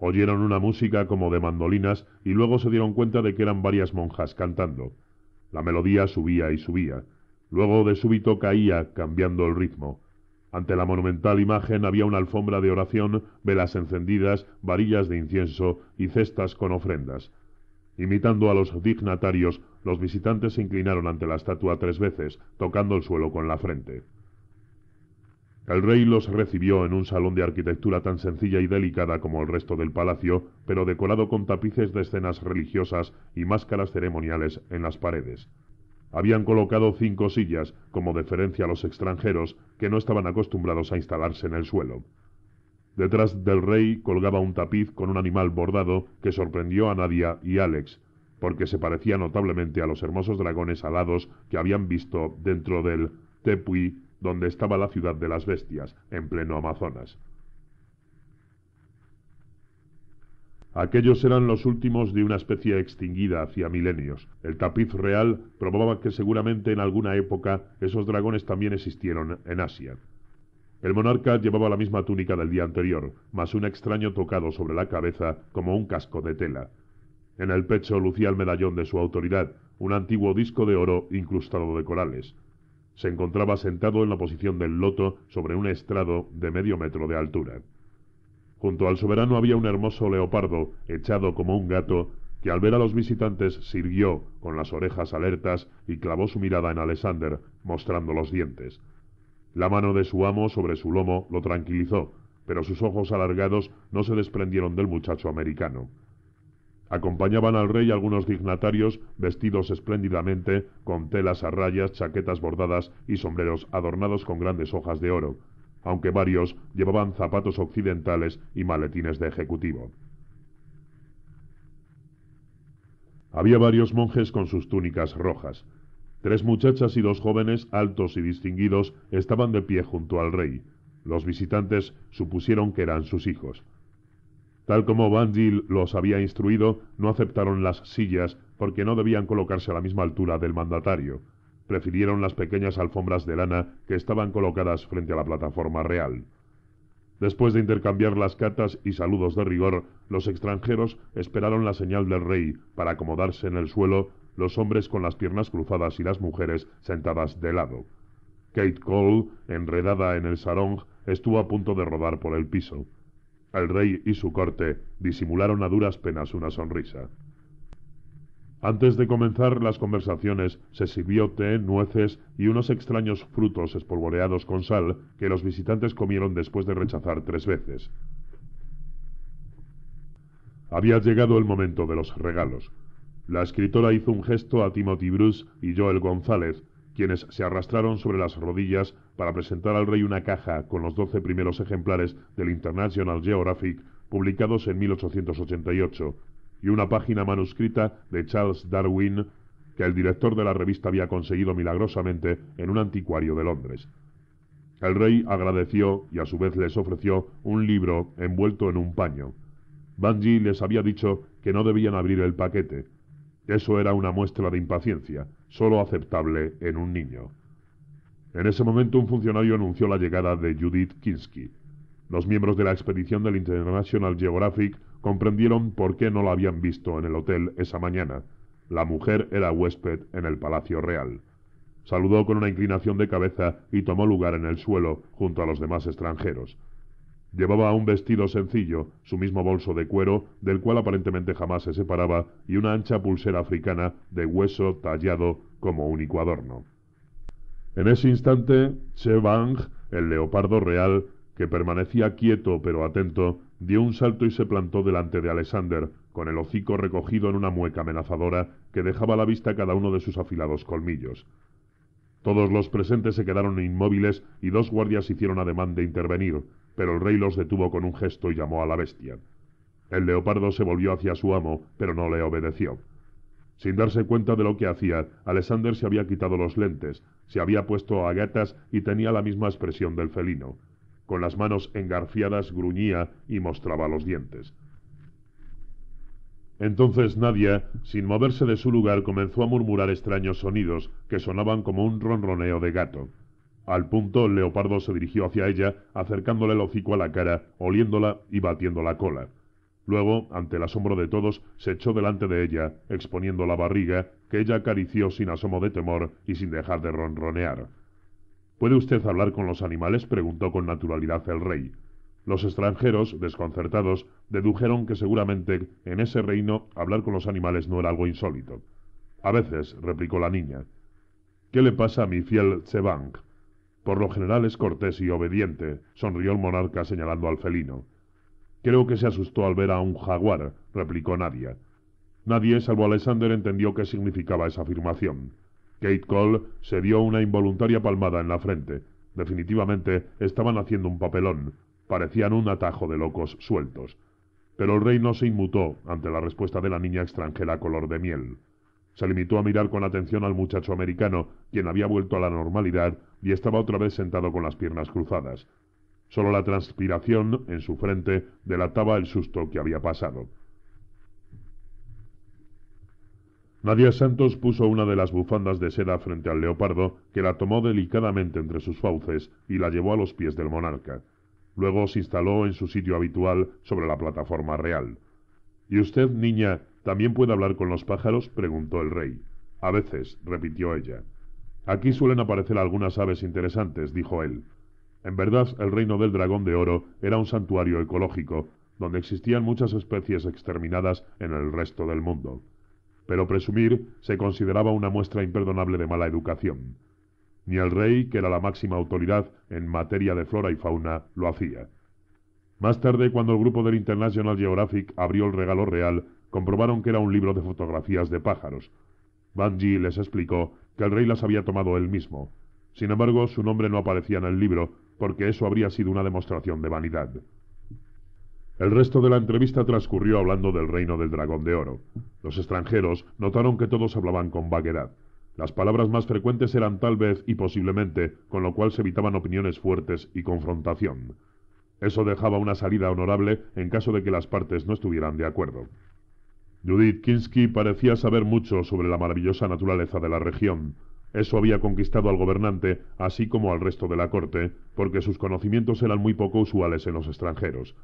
Oyeron una música como de mandolinas y luego se dieron cuenta de que eran varias monjas cantando. La melodía subía y subía. Luego de súbito caía, cambiando el ritmo. Ante la monumental imagen había una alfombra de oración, velas encendidas, varillas de incienso y cestas con ofrendas. Imitando a los dignatarios, los visitantes se inclinaron ante la estatua tres veces, tocando el suelo con la frente. El rey los recibió en un salón de arquitectura tan sencilla y delicada como el resto del palacio, pero decorado con tapices de escenas religiosas y máscaras ceremoniales en las paredes. Habían colocado cinco sillas, como deferencia a los extranjeros, que no estaban acostumbrados a instalarse en el suelo. Detrás del rey colgaba un tapiz con un animal bordado que sorprendió a Nadia y Alex, porque se parecía notablemente a los hermosos dragones alados que habían visto dentro del Tepui, donde estaba la ciudad de las bestias, en pleno Amazonas. Aquellos eran los últimos de una especie extinguida hacía milenios. El tapiz real probaba que seguramente en alguna época esos dragones también existieron en Asia. El monarca llevaba la misma túnica del día anterior, más un extraño tocado sobre la cabeza como un casco de tela. En el pecho lucía el medallón de su autoridad, un antiguo disco de oro incrustado de corales. Se encontraba sentado en la posición del loto sobre un estrado de medio metro de altura. Junto al soberano había un hermoso leopardo, echado como un gato, que al ver a los visitantes sirvió con las orejas alertas y clavó su mirada en Alexander, mostrando los dientes. La mano de su amo sobre su lomo lo tranquilizó, pero sus ojos alargados no se desprendieron del muchacho americano. Acompañaban al rey algunos dignatarios vestidos espléndidamente, con telas a rayas, chaquetas bordadas y sombreros adornados con grandes hojas de oro, aunque varios llevaban zapatos occidentales y maletines de ejecutivo. Había varios monjes con sus túnicas rojas. Tres muchachas y dos jóvenes altos y distinguidos estaban de pie junto al rey. Los visitantes supusieron que eran sus hijos. Tal como Giel los había instruido, no aceptaron las sillas porque no debían colocarse a la misma altura del mandatario prefirieron las pequeñas alfombras de lana que estaban colocadas frente a la plataforma real. Después de intercambiar las cartas y saludos de rigor, los extranjeros esperaron la señal del rey para acomodarse en el suelo, los hombres con las piernas cruzadas y las mujeres sentadas de lado. Kate Cole, enredada en el sarong, estuvo a punto de rodar por el piso. El rey y su corte disimularon a duras penas una sonrisa. Antes de comenzar las conversaciones, se sirvió té, nueces y unos extraños frutos espolvoreados con sal que los visitantes comieron después de rechazar tres veces. Había llegado el momento de los regalos. La escritora hizo un gesto a Timothy Bruce y Joel González, quienes se arrastraron sobre las rodillas para presentar al rey una caja con los doce primeros ejemplares del International Geographic publicados en 1888 y una página manuscrita de Charles Darwin que el director de la revista había conseguido milagrosamente en un anticuario de Londres. El rey agradeció y a su vez les ofreció un libro envuelto en un paño. Bungie les había dicho que no debían abrir el paquete. Eso era una muestra de impaciencia, sólo aceptable en un niño. En ese momento un funcionario anunció la llegada de Judith Kinsky. Los miembros de la expedición del International Geographic comprendieron por qué no la habían visto en el hotel esa mañana. La mujer era huésped en el Palacio Real. Saludó con una inclinación de cabeza y tomó lugar en el suelo junto a los demás extranjeros. Llevaba un vestido sencillo, su mismo bolso de cuero, del cual aparentemente jamás se separaba, y una ancha pulsera africana de hueso tallado como único adorno. En ese instante, Che el leopardo real, que permanecía quieto pero atento, dio un salto y se plantó delante de Alexander, con el hocico recogido en una mueca amenazadora que dejaba a la vista cada uno de sus afilados colmillos. Todos los presentes se quedaron inmóviles y dos guardias hicieron ademán de intervenir, pero el rey los detuvo con un gesto y llamó a la bestia. El leopardo se volvió hacia su amo, pero no le obedeció. Sin darse cuenta de lo que hacía, Alexander se había quitado los lentes, se había puesto a gatas y tenía la misma expresión del felino. Con las manos engarfiadas gruñía y mostraba los dientes. Entonces Nadia, sin moverse de su lugar, comenzó a murmurar extraños sonidos que sonaban como un ronroneo de gato. Al punto, el leopardo se dirigió hacia ella, acercándole el hocico a la cara, oliéndola y batiendo la cola. Luego, ante el asombro de todos, se echó delante de ella, exponiendo la barriga, que ella acarició sin asomo de temor y sin dejar de ronronear. ¿Puede usted hablar con los animales? preguntó con naturalidad el rey. Los extranjeros, desconcertados, dedujeron que seguramente en ese reino hablar con los animales no era algo insólito. A veces, replicó la niña. ¿Qué le pasa a mi fiel Tsebank? Por lo general es cortés y obediente, sonrió el monarca señalando al felino. Creo que se asustó al ver a un jaguar, replicó Nadia. Nadie, salvo Alexander, entendió qué significaba esa afirmación. Kate Cole se dio una involuntaria palmada en la frente. Definitivamente estaban haciendo un papelón. Parecían un atajo de locos sueltos. Pero el rey no se inmutó ante la respuesta de la niña extranjera color de miel. Se limitó a mirar con atención al muchacho americano, quien había vuelto a la normalidad y estaba otra vez sentado con las piernas cruzadas. Solo la transpiración en su frente delataba el susto que había pasado. Nadia Santos puso una de las bufandas de seda frente al leopardo, que la tomó delicadamente entre sus fauces y la llevó a los pies del monarca. Luego se instaló en su sitio habitual sobre la plataforma real. ¿Y usted, niña, también puede hablar con los pájaros? preguntó el rey. A veces, repitió ella. Aquí suelen aparecer algunas aves interesantes, dijo él. En verdad, el reino del dragón de oro era un santuario ecológico, donde existían muchas especies exterminadas en el resto del mundo pero presumir se consideraba una muestra imperdonable de mala educación. Ni el rey, que era la máxima autoridad en materia de flora y fauna, lo hacía. Más tarde, cuando el grupo del International Geographic abrió el regalo real, comprobaron que era un libro de fotografías de pájaros. Bungee les explicó que el rey las había tomado él mismo. Sin embargo, su nombre no aparecía en el libro, porque eso habría sido una demostración de vanidad. El resto de la entrevista transcurrió hablando del reino del dragón de oro. Los extranjeros notaron que todos hablaban con vaguedad. Las palabras más frecuentes eran tal vez y posiblemente, con lo cual se evitaban opiniones fuertes y confrontación. Eso dejaba una salida honorable en caso de que las partes no estuvieran de acuerdo. Judith Kinsky parecía saber mucho sobre la maravillosa naturaleza de la región. Eso había conquistado al gobernante, así como al resto de la corte, porque sus conocimientos eran muy poco usuales en los extranjeros.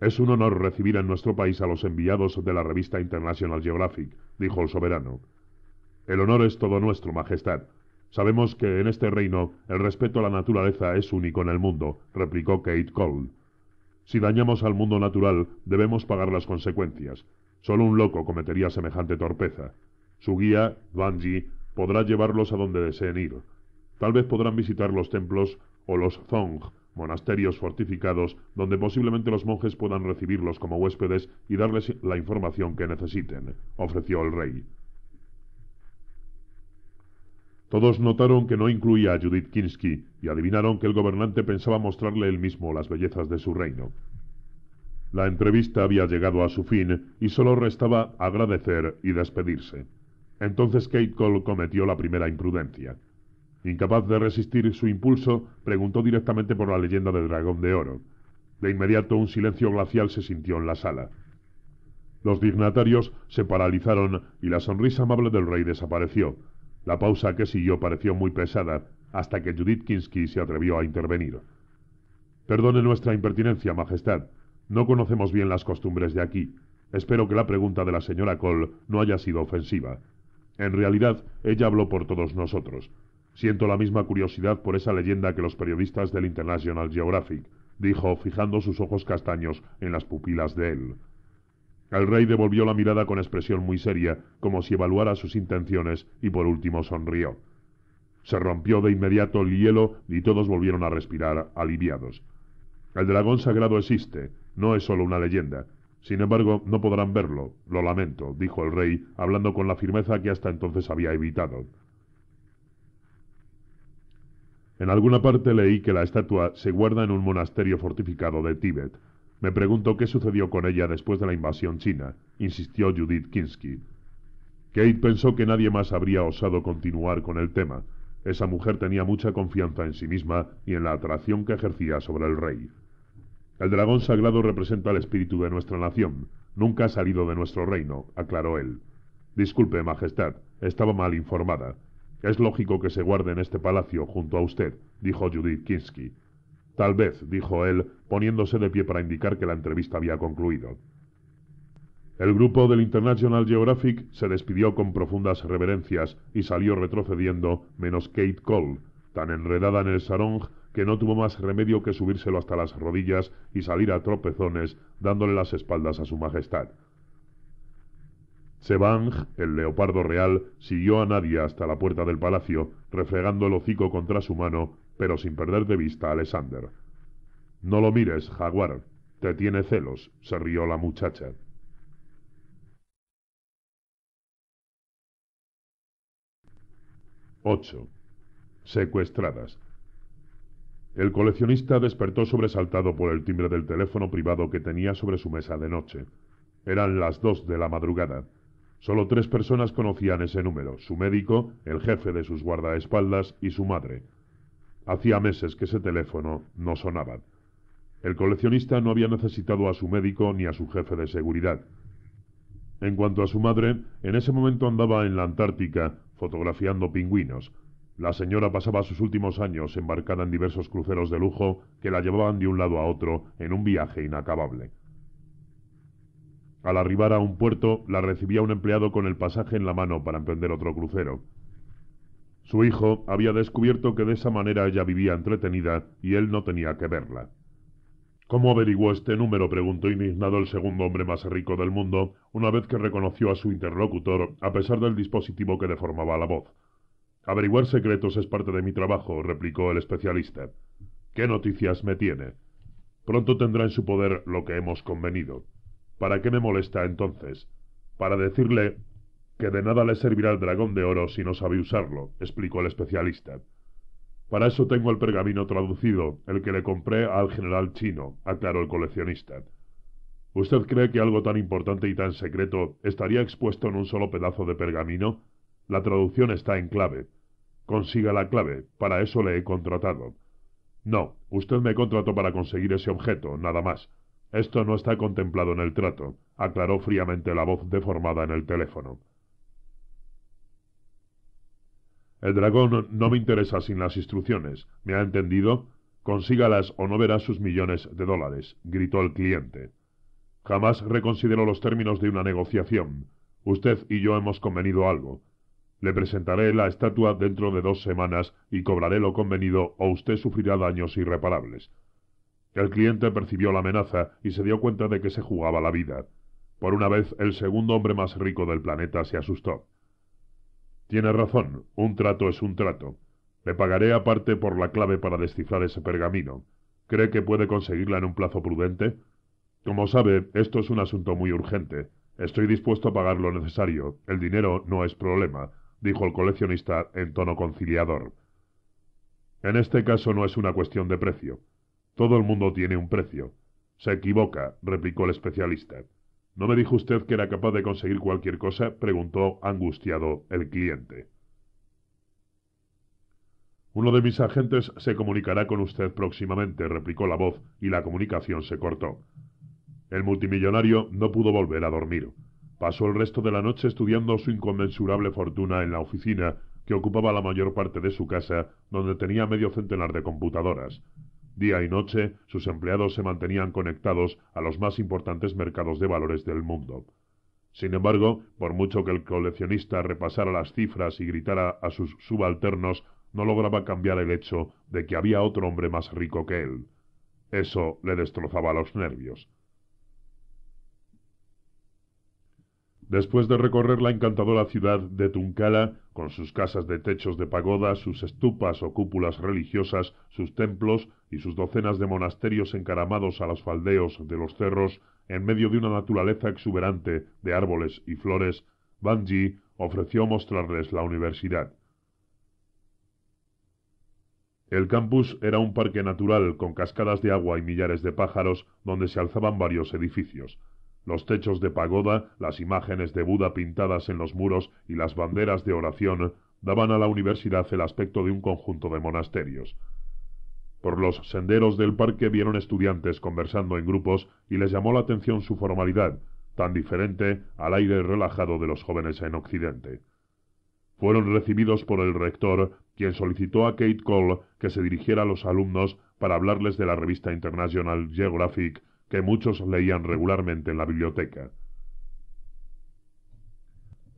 Es un honor recibir en nuestro país a los enviados de la revista International Geographic, dijo el soberano. El honor es todo nuestro, Majestad. Sabemos que en este reino el respeto a la naturaleza es único en el mundo, replicó Kate Cole. Si dañamos al mundo natural, debemos pagar las consecuencias. Solo un loco cometería semejante torpeza. Su guía, Banji, podrá llevarlos a donde deseen ir. Tal vez podrán visitar los templos o los Zong, monasterios fortificados donde posiblemente los monjes puedan recibirlos como huéspedes y darles la información que necesiten, ofreció el rey. Todos notaron que no incluía a Judith Kinsky y adivinaron que el gobernante pensaba mostrarle él mismo las bellezas de su reino. La entrevista había llegado a su fin y solo restaba agradecer y despedirse. Entonces Kate Cole cometió la primera imprudencia. Incapaz de resistir su impulso, preguntó directamente por la leyenda del dragón de oro. De inmediato un silencio glacial se sintió en la sala. Los dignatarios se paralizaron y la sonrisa amable del rey desapareció. La pausa que siguió pareció muy pesada hasta que Judith Kinsky se atrevió a intervenir. Perdone nuestra impertinencia, Majestad. No conocemos bien las costumbres de aquí. Espero que la pregunta de la señora Cole no haya sido ofensiva. En realidad, ella habló por todos nosotros. Siento la misma curiosidad por esa leyenda que los periodistas del International Geographic, dijo, fijando sus ojos castaños en las pupilas de él. El rey devolvió la mirada con expresión muy seria, como si evaluara sus intenciones, y por último sonrió. Se rompió de inmediato el hielo y todos volvieron a respirar, aliviados. El dragón sagrado existe, no es solo una leyenda. Sin embargo, no podrán verlo, lo lamento, dijo el rey, hablando con la firmeza que hasta entonces había evitado. En alguna parte leí que la estatua se guarda en un monasterio fortificado de Tíbet. Me pregunto qué sucedió con ella después de la invasión china, insistió Judith Kinsky. Kate pensó que nadie más habría osado continuar con el tema. Esa mujer tenía mucha confianza en sí misma y en la atracción que ejercía sobre el rey. El dragón sagrado representa el espíritu de nuestra nación. Nunca ha salido de nuestro reino, aclaró él. Disculpe, Majestad, estaba mal informada. Es lógico que se guarde en este palacio junto a usted, dijo Judith Kinsky. Tal vez, dijo él, poniéndose de pie para indicar que la entrevista había concluido. El grupo del International Geographic se despidió con profundas reverencias y salió retrocediendo, menos Kate Cole, tan enredada en el sarong que no tuvo más remedio que subírselo hasta las rodillas y salir a tropezones dándole las espaldas a su Majestad. Sebang, el leopardo real, siguió a Nadia hasta la puerta del palacio, refregando el hocico contra su mano, pero sin perder de vista a Alexander. No lo mires, jaguar. Te tiene celos, se rió la muchacha. —8. Secuestradas. El coleccionista despertó sobresaltado por el timbre del teléfono privado que tenía sobre su mesa de noche. Eran las dos de la madrugada. Solo tres personas conocían ese número, su médico, el jefe de sus guardaespaldas y su madre. Hacía meses que ese teléfono no sonaba. El coleccionista no había necesitado a su médico ni a su jefe de seguridad. En cuanto a su madre, en ese momento andaba en la Antártica fotografiando pingüinos. La señora pasaba sus últimos años embarcada en diversos cruceros de lujo que la llevaban de un lado a otro en un viaje inacabable. Al arribar a un puerto, la recibía un empleado con el pasaje en la mano para emprender otro crucero. Su hijo había descubierto que de esa manera ella vivía entretenida y él no tenía que verla. ¿Cómo averiguó este número? preguntó indignado el segundo hombre más rico del mundo, una vez que reconoció a su interlocutor, a pesar del dispositivo que deformaba la voz. Averiguar secretos es parte de mi trabajo, replicó el especialista. ¿Qué noticias me tiene? Pronto tendrá en su poder lo que hemos convenido. ¿Para qué me molesta entonces? Para decirle que de nada le servirá el dragón de oro si no sabe usarlo, explicó el especialista. Para eso tengo el pergamino traducido, el que le compré al general chino, aclaró el coleccionista. ¿Usted cree que algo tan importante y tan secreto estaría expuesto en un solo pedazo de pergamino? La traducción está en clave. Consiga la clave, para eso le he contratado. No, usted me contrató para conseguir ese objeto, nada más. Esto no está contemplado en el trato, aclaró fríamente la voz deformada en el teléfono. El dragón no me interesa sin las instrucciones. ¿Me ha entendido? Consígalas o no verás sus millones de dólares, gritó el cliente. Jamás reconsidero los términos de una negociación. Usted y yo hemos convenido algo. Le presentaré la estatua dentro de dos semanas y cobraré lo convenido o usted sufrirá daños irreparables. El cliente percibió la amenaza y se dio cuenta de que se jugaba la vida. Por una vez, el segundo hombre más rico del planeta se asustó. Tiene razón, un trato es un trato. Le pagaré aparte por la clave para descifrar ese pergamino. ¿Cree que puede conseguirla en un plazo prudente? Como sabe, esto es un asunto muy urgente. Estoy dispuesto a pagar lo necesario. El dinero no es problema, dijo el coleccionista en tono conciliador. En este caso no es una cuestión de precio. Todo el mundo tiene un precio. Se equivoca, replicó el especialista. ¿No me dijo usted que era capaz de conseguir cualquier cosa? preguntó angustiado el cliente. Uno de mis agentes se comunicará con usted próximamente, replicó la voz, y la comunicación se cortó. El multimillonario no pudo volver a dormir. Pasó el resto de la noche estudiando su inconmensurable fortuna en la oficina, que ocupaba la mayor parte de su casa, donde tenía medio centenar de computadoras. Día y noche, sus empleados se mantenían conectados a los más importantes mercados de valores del mundo. Sin embargo, por mucho que el coleccionista repasara las cifras y gritara a sus subalternos, no lograba cambiar el hecho de que había otro hombre más rico que él. Eso le destrozaba los nervios. Después de recorrer la encantadora ciudad de Tuncala, con sus casas de techos de pagoda, sus estupas o cúpulas religiosas, sus templos, y sus docenas de monasterios encaramados a los faldeos de los cerros, en medio de una naturaleza exuberante de árboles y flores, Banji ofreció mostrarles la universidad. El campus era un parque natural con cascadas de agua y millares de pájaros donde se alzaban varios edificios. Los techos de pagoda, las imágenes de Buda pintadas en los muros y las banderas de oración daban a la universidad el aspecto de un conjunto de monasterios. Por los senderos del parque vieron estudiantes conversando en grupos y les llamó la atención su formalidad, tan diferente al aire relajado de los jóvenes en Occidente. Fueron recibidos por el rector, quien solicitó a Kate Cole que se dirigiera a los alumnos para hablarles de la revista International Geographic que muchos leían regularmente en la biblioteca.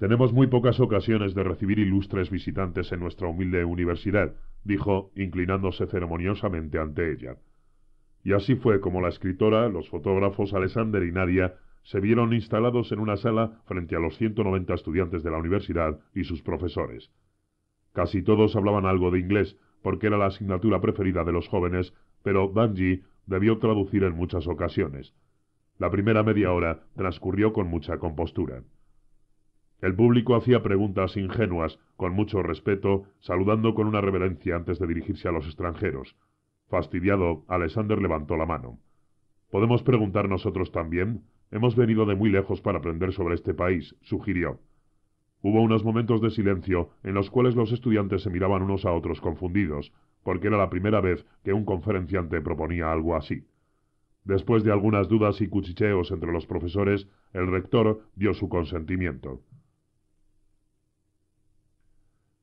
Tenemos muy pocas ocasiones de recibir ilustres visitantes en nuestra humilde universidad, dijo, inclinándose ceremoniosamente ante ella. Y así fue como la escritora, los fotógrafos Alexander y Nadia se vieron instalados en una sala frente a los 190 estudiantes de la universidad y sus profesores. Casi todos hablaban algo de inglés, porque era la asignatura preferida de los jóvenes, pero Banji debió traducir en muchas ocasiones. La primera media hora transcurrió con mucha compostura. El público hacía preguntas ingenuas, con mucho respeto, saludando con una reverencia antes de dirigirse a los extranjeros. Fastidiado, Alexander levantó la mano. ¿Podemos preguntar nosotros también? Hemos venido de muy lejos para aprender sobre este país, sugirió. Hubo unos momentos de silencio en los cuales los estudiantes se miraban unos a otros confundidos, porque era la primera vez que un conferenciante proponía algo así. Después de algunas dudas y cuchicheos entre los profesores, el rector dio su consentimiento.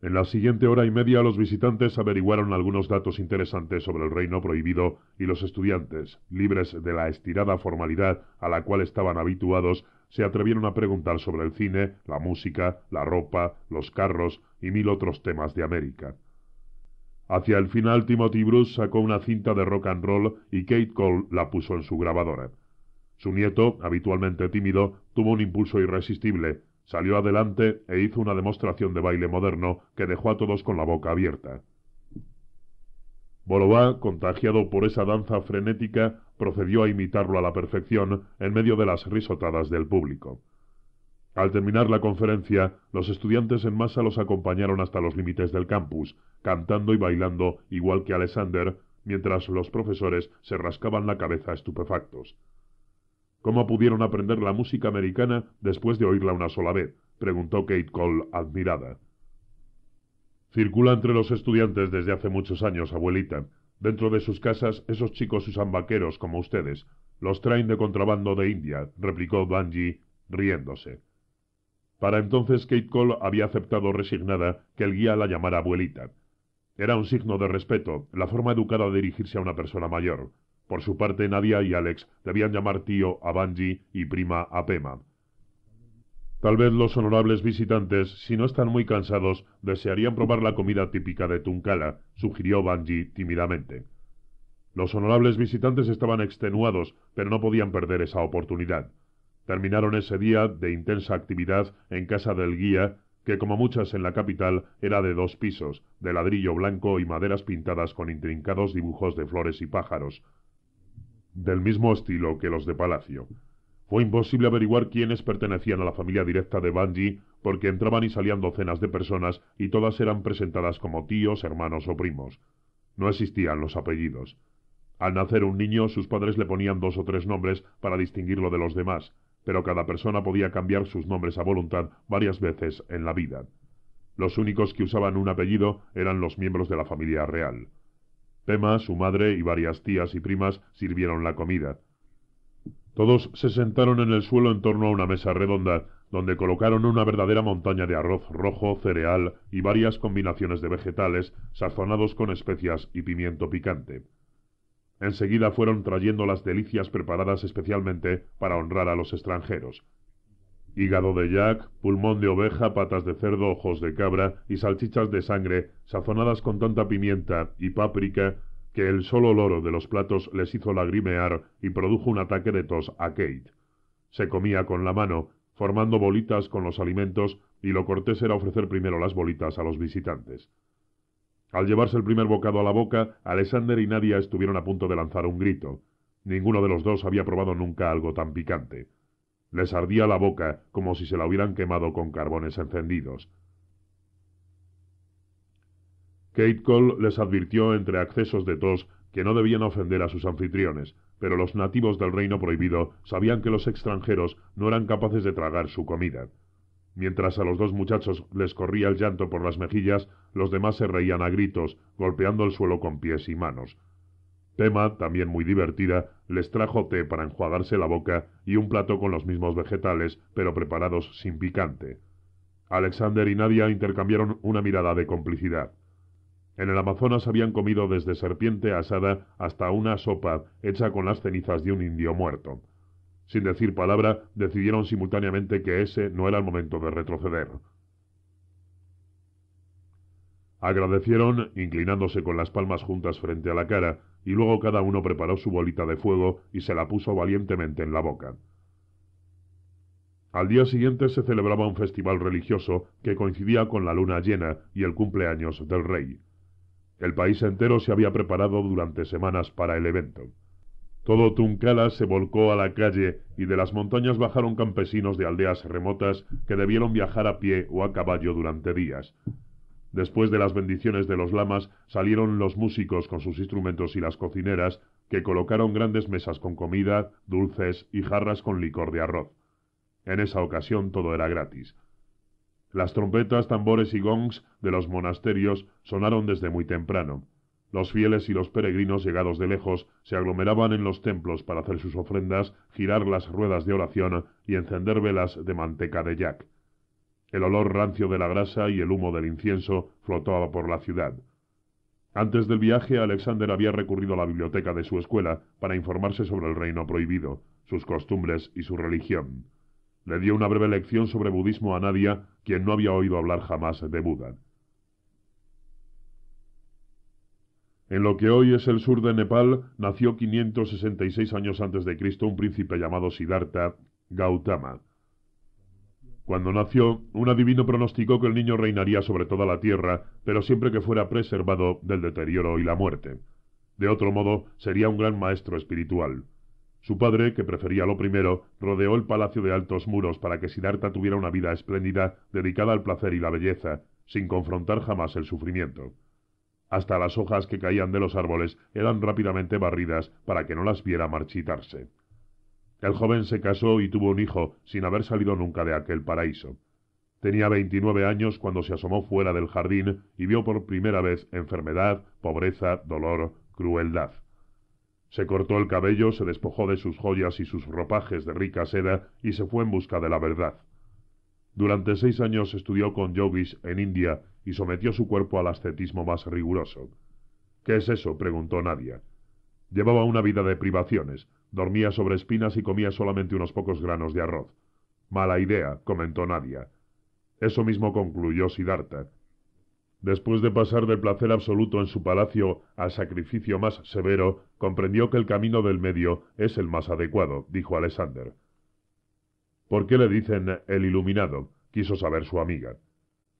En la siguiente hora y media los visitantes averiguaron algunos datos interesantes sobre el reino prohibido y los estudiantes, libres de la estirada formalidad a la cual estaban habituados, se atrevieron a preguntar sobre el cine, la música, la ropa, los carros y mil otros temas de América. Hacia el final Timothy Bruce sacó una cinta de rock and roll y Kate Cole la puso en su grabadora. Su nieto, habitualmente tímido, tuvo un impulso irresistible Salió adelante e hizo una demostración de baile moderno que dejó a todos con la boca abierta. Bolová, contagiado por esa danza frenética, procedió a imitarlo a la perfección en medio de las risotadas del público. Al terminar la conferencia, los estudiantes en masa los acompañaron hasta los límites del campus, cantando y bailando igual que Alexander, mientras los profesores se rascaban la cabeza estupefactos. ¿Cómo pudieron aprender la música americana después de oírla una sola vez? preguntó Kate Cole, admirada. Circula entre los estudiantes desde hace muchos años, abuelita. Dentro de sus casas, esos chicos usan vaqueros como ustedes. Los traen de contrabando de India, replicó Bungie, riéndose. Para entonces Kate Cole había aceptado resignada que el guía la llamara abuelita. Era un signo de respeto, la forma educada de dirigirse a una persona mayor. Por su parte, Nadia y Alex debían llamar tío a Banji y prima a Pema. Tal vez los honorables visitantes, si no están muy cansados, desearían probar la comida típica de Tuncala, sugirió Banji tímidamente. Los honorables visitantes estaban extenuados, pero no podían perder esa oportunidad. Terminaron ese día de intensa actividad en casa del guía, que como muchas en la capital era de dos pisos, de ladrillo blanco y maderas pintadas con intrincados dibujos de flores y pájaros, del mismo estilo que los de Palacio. Fue imposible averiguar quiénes pertenecían a la familia directa de Banji, porque entraban y salían docenas de personas y todas eran presentadas como tíos, hermanos o primos. No existían los apellidos. Al nacer un niño, sus padres le ponían dos o tres nombres para distinguirlo de los demás, pero cada persona podía cambiar sus nombres a voluntad varias veces en la vida. Los únicos que usaban un apellido eran los miembros de la familia real. Pema, su madre y varias tías y primas sirvieron la comida. Todos se sentaron en el suelo en torno a una mesa redonda, donde colocaron una verdadera montaña de arroz rojo, cereal y varias combinaciones de vegetales sazonados con especias y pimiento picante. Enseguida fueron trayendo las delicias preparadas especialmente para honrar a los extranjeros, hígado de yak, pulmón de oveja, patas de cerdo, ojos de cabra y salchichas de sangre, sazonadas con tanta pimienta y páprica que el solo olor de los platos les hizo lagrimear y produjo un ataque de tos a Kate. Se comía con la mano, formando bolitas con los alimentos, y lo cortés era ofrecer primero las bolitas a los visitantes. Al llevarse el primer bocado a la boca, Alexander y Nadia estuvieron a punto de lanzar un grito. Ninguno de los dos había probado nunca algo tan picante. Les ardía la boca como si se la hubieran quemado con carbones encendidos. Kate Cole les advirtió entre accesos de tos que no debían ofender a sus anfitriones, pero los nativos del reino prohibido sabían que los extranjeros no eran capaces de tragar su comida. Mientras a los dos muchachos les corría el llanto por las mejillas, los demás se reían a gritos, golpeando el suelo con pies y manos. Tema, también muy divertida, les trajo té para enjuagarse la boca y un plato con los mismos vegetales, pero preparados sin picante. Alexander y Nadia intercambiaron una mirada de complicidad. En el Amazonas habían comido desde serpiente asada hasta una sopa hecha con las cenizas de un indio muerto. Sin decir palabra, decidieron simultáneamente que ese no era el momento de retroceder. Agradecieron, inclinándose con las palmas juntas frente a la cara, y luego cada uno preparó su bolita de fuego y se la puso valientemente en la boca. Al día siguiente se celebraba un festival religioso que coincidía con la luna llena y el cumpleaños del rey. El país entero se había preparado durante semanas para el evento. Todo Tuncala se volcó a la calle y de las montañas bajaron campesinos de aldeas remotas que debieron viajar a pie o a caballo durante días. Después de las bendiciones de los lamas salieron los músicos con sus instrumentos y las cocineras, que colocaron grandes mesas con comida, dulces y jarras con licor de arroz. En esa ocasión todo era gratis. Las trompetas, tambores y gongs de los monasterios sonaron desde muy temprano. Los fieles y los peregrinos llegados de lejos se aglomeraban en los templos para hacer sus ofrendas, girar las ruedas de oración y encender velas de manteca de yak. El olor rancio de la grasa y el humo del incienso flotaba por la ciudad. Antes del viaje, Alexander había recurrido a la biblioteca de su escuela para informarse sobre el reino prohibido, sus costumbres y su religión. Le dio una breve lección sobre budismo a Nadia, quien no había oído hablar jamás de Buda. En lo que hoy es el sur de Nepal, nació 566 años antes de Cristo un príncipe llamado Siddhartha Gautama. Cuando nació, un adivino pronosticó que el niño reinaría sobre toda la tierra, pero siempre que fuera preservado del deterioro y la muerte. De otro modo, sería un gran maestro espiritual. Su padre, que prefería lo primero, rodeó el palacio de altos muros para que Siddhartha tuviera una vida espléndida dedicada al placer y la belleza, sin confrontar jamás el sufrimiento. Hasta las hojas que caían de los árboles eran rápidamente barridas para que no las viera marchitarse. El joven se casó y tuvo un hijo, sin haber salido nunca de aquel paraíso. Tenía 29 años cuando se asomó fuera del jardín y vio por primera vez enfermedad, pobreza, dolor, crueldad. Se cortó el cabello, se despojó de sus joyas y sus ropajes de rica seda y se fue en busca de la verdad. Durante seis años estudió con yogis en India y sometió su cuerpo al ascetismo más riguroso. ¿Qué es eso? preguntó Nadia. Llevaba una vida de privaciones, Dormía sobre espinas y comía solamente unos pocos granos de arroz. Mala idea, comentó Nadia. Eso mismo concluyó Siddhartha. Después de pasar del placer absoluto en su palacio al sacrificio más severo, comprendió que el camino del medio es el más adecuado, dijo Alexander. ¿Por qué le dicen el iluminado? quiso saber su amiga.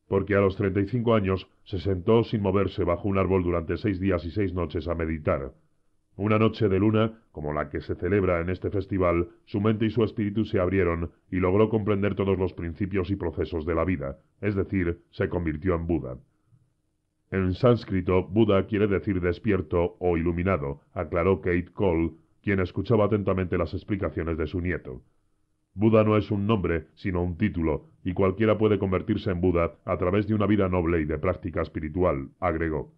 Porque a los treinta y cinco años se sentó sin moverse bajo un árbol durante seis días y seis noches a meditar, una noche de luna, como la que se celebra en este festival, su mente y su espíritu se abrieron y logró comprender todos los principios y procesos de la vida, es decir, se convirtió en Buda. En sánscrito, Buda quiere decir despierto o iluminado, aclaró Kate Cole, quien escuchaba atentamente las explicaciones de su nieto. Buda no es un nombre, sino un título, y cualquiera puede convertirse en Buda a través de una vida noble y de práctica espiritual, agregó.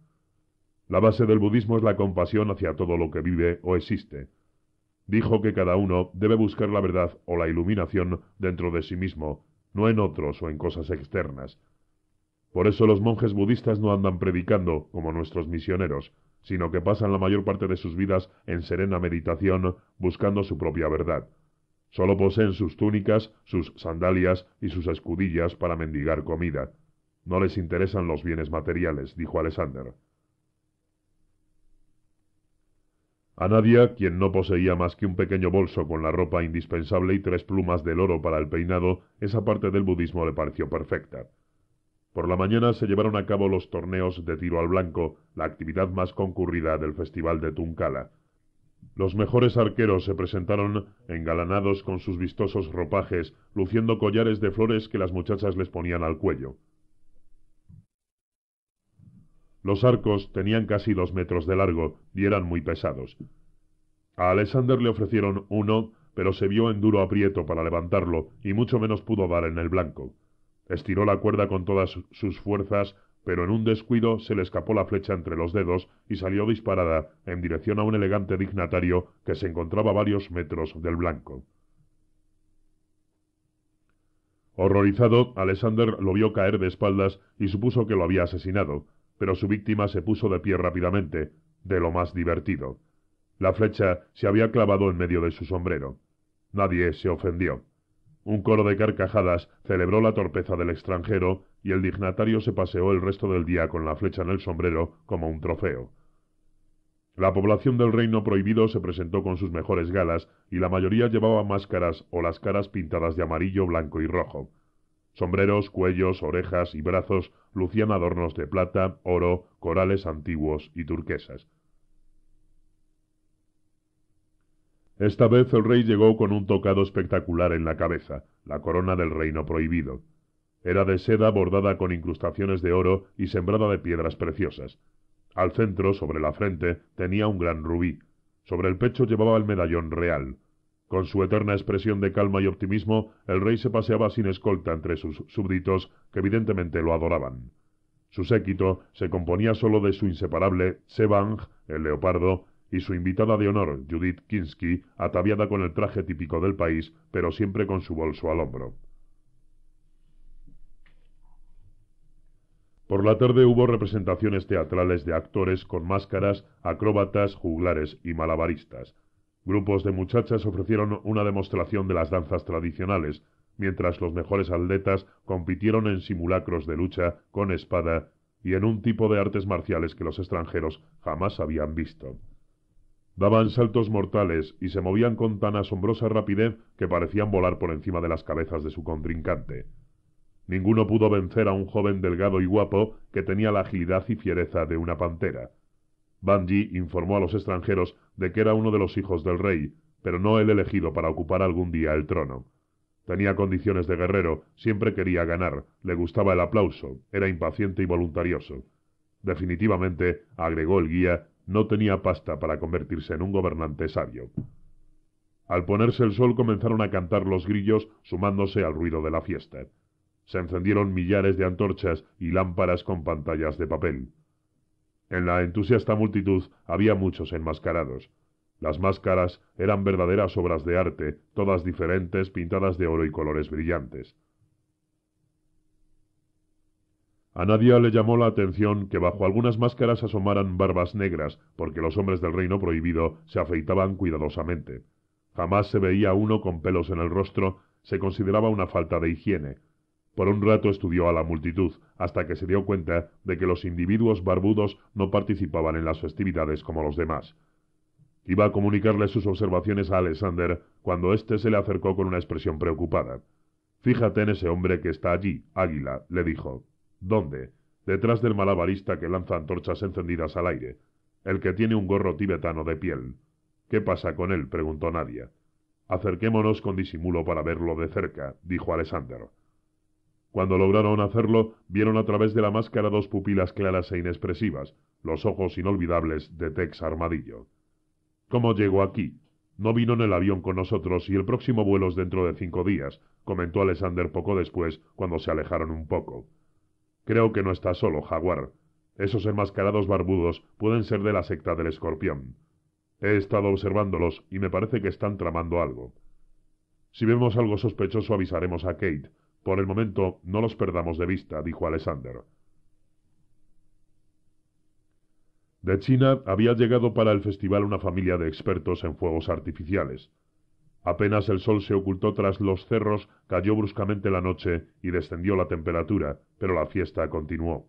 La base del budismo es la compasión hacia todo lo que vive o existe. Dijo que cada uno debe buscar la verdad o la iluminación dentro de sí mismo, no en otros o en cosas externas. Por eso los monjes budistas no andan predicando como nuestros misioneros, sino que pasan la mayor parte de sus vidas en serena meditación buscando su propia verdad. Solo poseen sus túnicas, sus sandalias y sus escudillas para mendigar comida. No les interesan los bienes materiales, dijo Alexander. A Nadia, quien no poseía más que un pequeño bolso con la ropa indispensable y tres plumas de oro para el peinado, esa parte del budismo le pareció perfecta. Por la mañana se llevaron a cabo los torneos de tiro al blanco, la actividad más concurrida del Festival de Tuncala. Los mejores arqueros se presentaron engalanados con sus vistosos ropajes, luciendo collares de flores que las muchachas les ponían al cuello. Los arcos tenían casi dos metros de largo y eran muy pesados. A Alexander le ofrecieron uno, pero se vio en duro aprieto para levantarlo y mucho menos pudo dar en el blanco. Estiró la cuerda con todas sus fuerzas, pero en un descuido se le escapó la flecha entre los dedos y salió disparada en dirección a un elegante dignatario que se encontraba a varios metros del blanco. Horrorizado, Alexander lo vio caer de espaldas y supuso que lo había asesinado pero su víctima se puso de pie rápidamente, de lo más divertido. La flecha se había clavado en medio de su sombrero. Nadie se ofendió. Un coro de carcajadas celebró la torpeza del extranjero y el dignatario se paseó el resto del día con la flecha en el sombrero como un trofeo. La población del reino prohibido se presentó con sus mejores galas y la mayoría llevaba máscaras o las caras pintadas de amarillo, blanco y rojo. Sombreros, cuellos, orejas y brazos lucían adornos de plata, oro, corales antiguos y turquesas. Esta vez el rey llegó con un tocado espectacular en la cabeza, la corona del reino prohibido. Era de seda bordada con incrustaciones de oro y sembrada de piedras preciosas. Al centro, sobre la frente, tenía un gran rubí. Sobre el pecho llevaba el medallón real, con su eterna expresión de calma y optimismo, el rey se paseaba sin escolta entre sus súbditos, que evidentemente lo adoraban. Su séquito se componía solo de su inseparable Sebang, el leopardo, y su invitada de honor, Judith Kinsky, ataviada con el traje típico del país, pero siempre con su bolso al hombro. Por la tarde hubo representaciones teatrales de actores con máscaras, acróbatas, juglares y malabaristas, Grupos de muchachas ofrecieron una demostración de las danzas tradicionales, mientras los mejores atletas compitieron en simulacros de lucha con espada y en un tipo de artes marciales que los extranjeros jamás habían visto. Daban saltos mortales y se movían con tan asombrosa rapidez que parecían volar por encima de las cabezas de su contrincante. Ninguno pudo vencer a un joven delgado y guapo que tenía la agilidad y fiereza de una pantera. Banji informó a los extranjeros de que era uno de los hijos del rey, pero no el elegido para ocupar algún día el trono. Tenía condiciones de guerrero, siempre quería ganar, le gustaba el aplauso, era impaciente y voluntarioso. Definitivamente, agregó el guía, no tenía pasta para convertirse en un gobernante sabio. Al ponerse el sol comenzaron a cantar los grillos, sumándose al ruido de la fiesta. Se encendieron millares de antorchas y lámparas con pantallas de papel. En la entusiasta multitud había muchos enmascarados. Las máscaras eran verdaderas obras de arte, todas diferentes, pintadas de oro y colores brillantes. A nadie le llamó la atención que bajo algunas máscaras asomaran barbas negras, porque los hombres del reino prohibido se afeitaban cuidadosamente. Jamás se veía uno con pelos en el rostro, se consideraba una falta de higiene, por un rato estudió a la multitud, hasta que se dio cuenta de que los individuos barbudos no participaban en las festividades como los demás. Iba a comunicarle sus observaciones a Alexander cuando éste se le acercó con una expresión preocupada. Fíjate en ese hombre que está allí, Águila, le dijo. ¿Dónde? Detrás del malabarista que lanza antorchas encendidas al aire. El que tiene un gorro tibetano de piel. ¿Qué pasa con él? preguntó Nadia. Acerquémonos con disimulo para verlo de cerca, dijo Alexander. Cuando lograron hacerlo, vieron a través de la máscara dos pupilas claras e inexpresivas, los ojos inolvidables de Tex Armadillo. ¿Cómo llegó aquí? No vino en el avión con nosotros y el próximo vuelo es dentro de cinco días, comentó Alexander poco después, cuando se alejaron un poco. Creo que no está solo, Jaguar. Esos enmascarados barbudos pueden ser de la secta del escorpión. He estado observándolos y me parece que están tramando algo. Si vemos algo sospechoso avisaremos a Kate, por el momento no los perdamos de vista, dijo Alexander. De China había llegado para el festival una familia de expertos en fuegos artificiales. Apenas el sol se ocultó tras los cerros, cayó bruscamente la noche y descendió la temperatura, pero la fiesta continuó.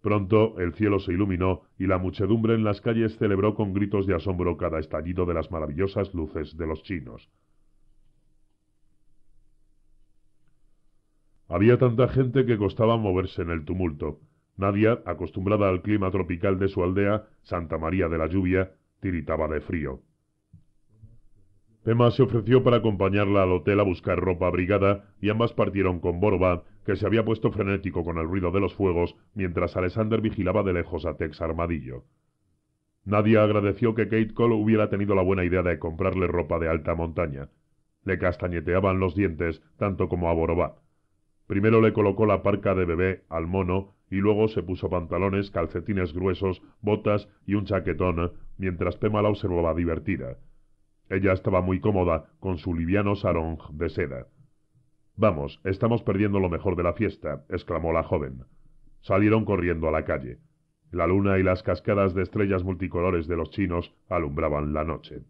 Pronto el cielo se iluminó y la muchedumbre en las calles celebró con gritos de asombro cada estallido de las maravillosas luces de los chinos. Había tanta gente que costaba moverse en el tumulto. Nadia, acostumbrada al clima tropical de su aldea, Santa María de la Lluvia, tiritaba de frío. Emma se ofreció para acompañarla al hotel a buscar ropa abrigada y ambas partieron con Borba, que se había puesto frenético con el ruido de los fuegos mientras Alexander vigilaba de lejos a Tex Armadillo. Nadia agradeció que Kate Cole hubiera tenido la buena idea de comprarle ropa de alta montaña. Le castañeteaban los dientes tanto como a Borobá. Primero le colocó la parca de bebé al mono y luego se puso pantalones, calcetines gruesos, botas y un chaquetón, mientras Pema la observaba divertida. Ella estaba muy cómoda con su liviano sarong de seda. Vamos, estamos perdiendo lo mejor de la fiesta, exclamó la joven. Salieron corriendo a la calle. La luna y las cascadas de estrellas multicolores de los chinos alumbraban la noche.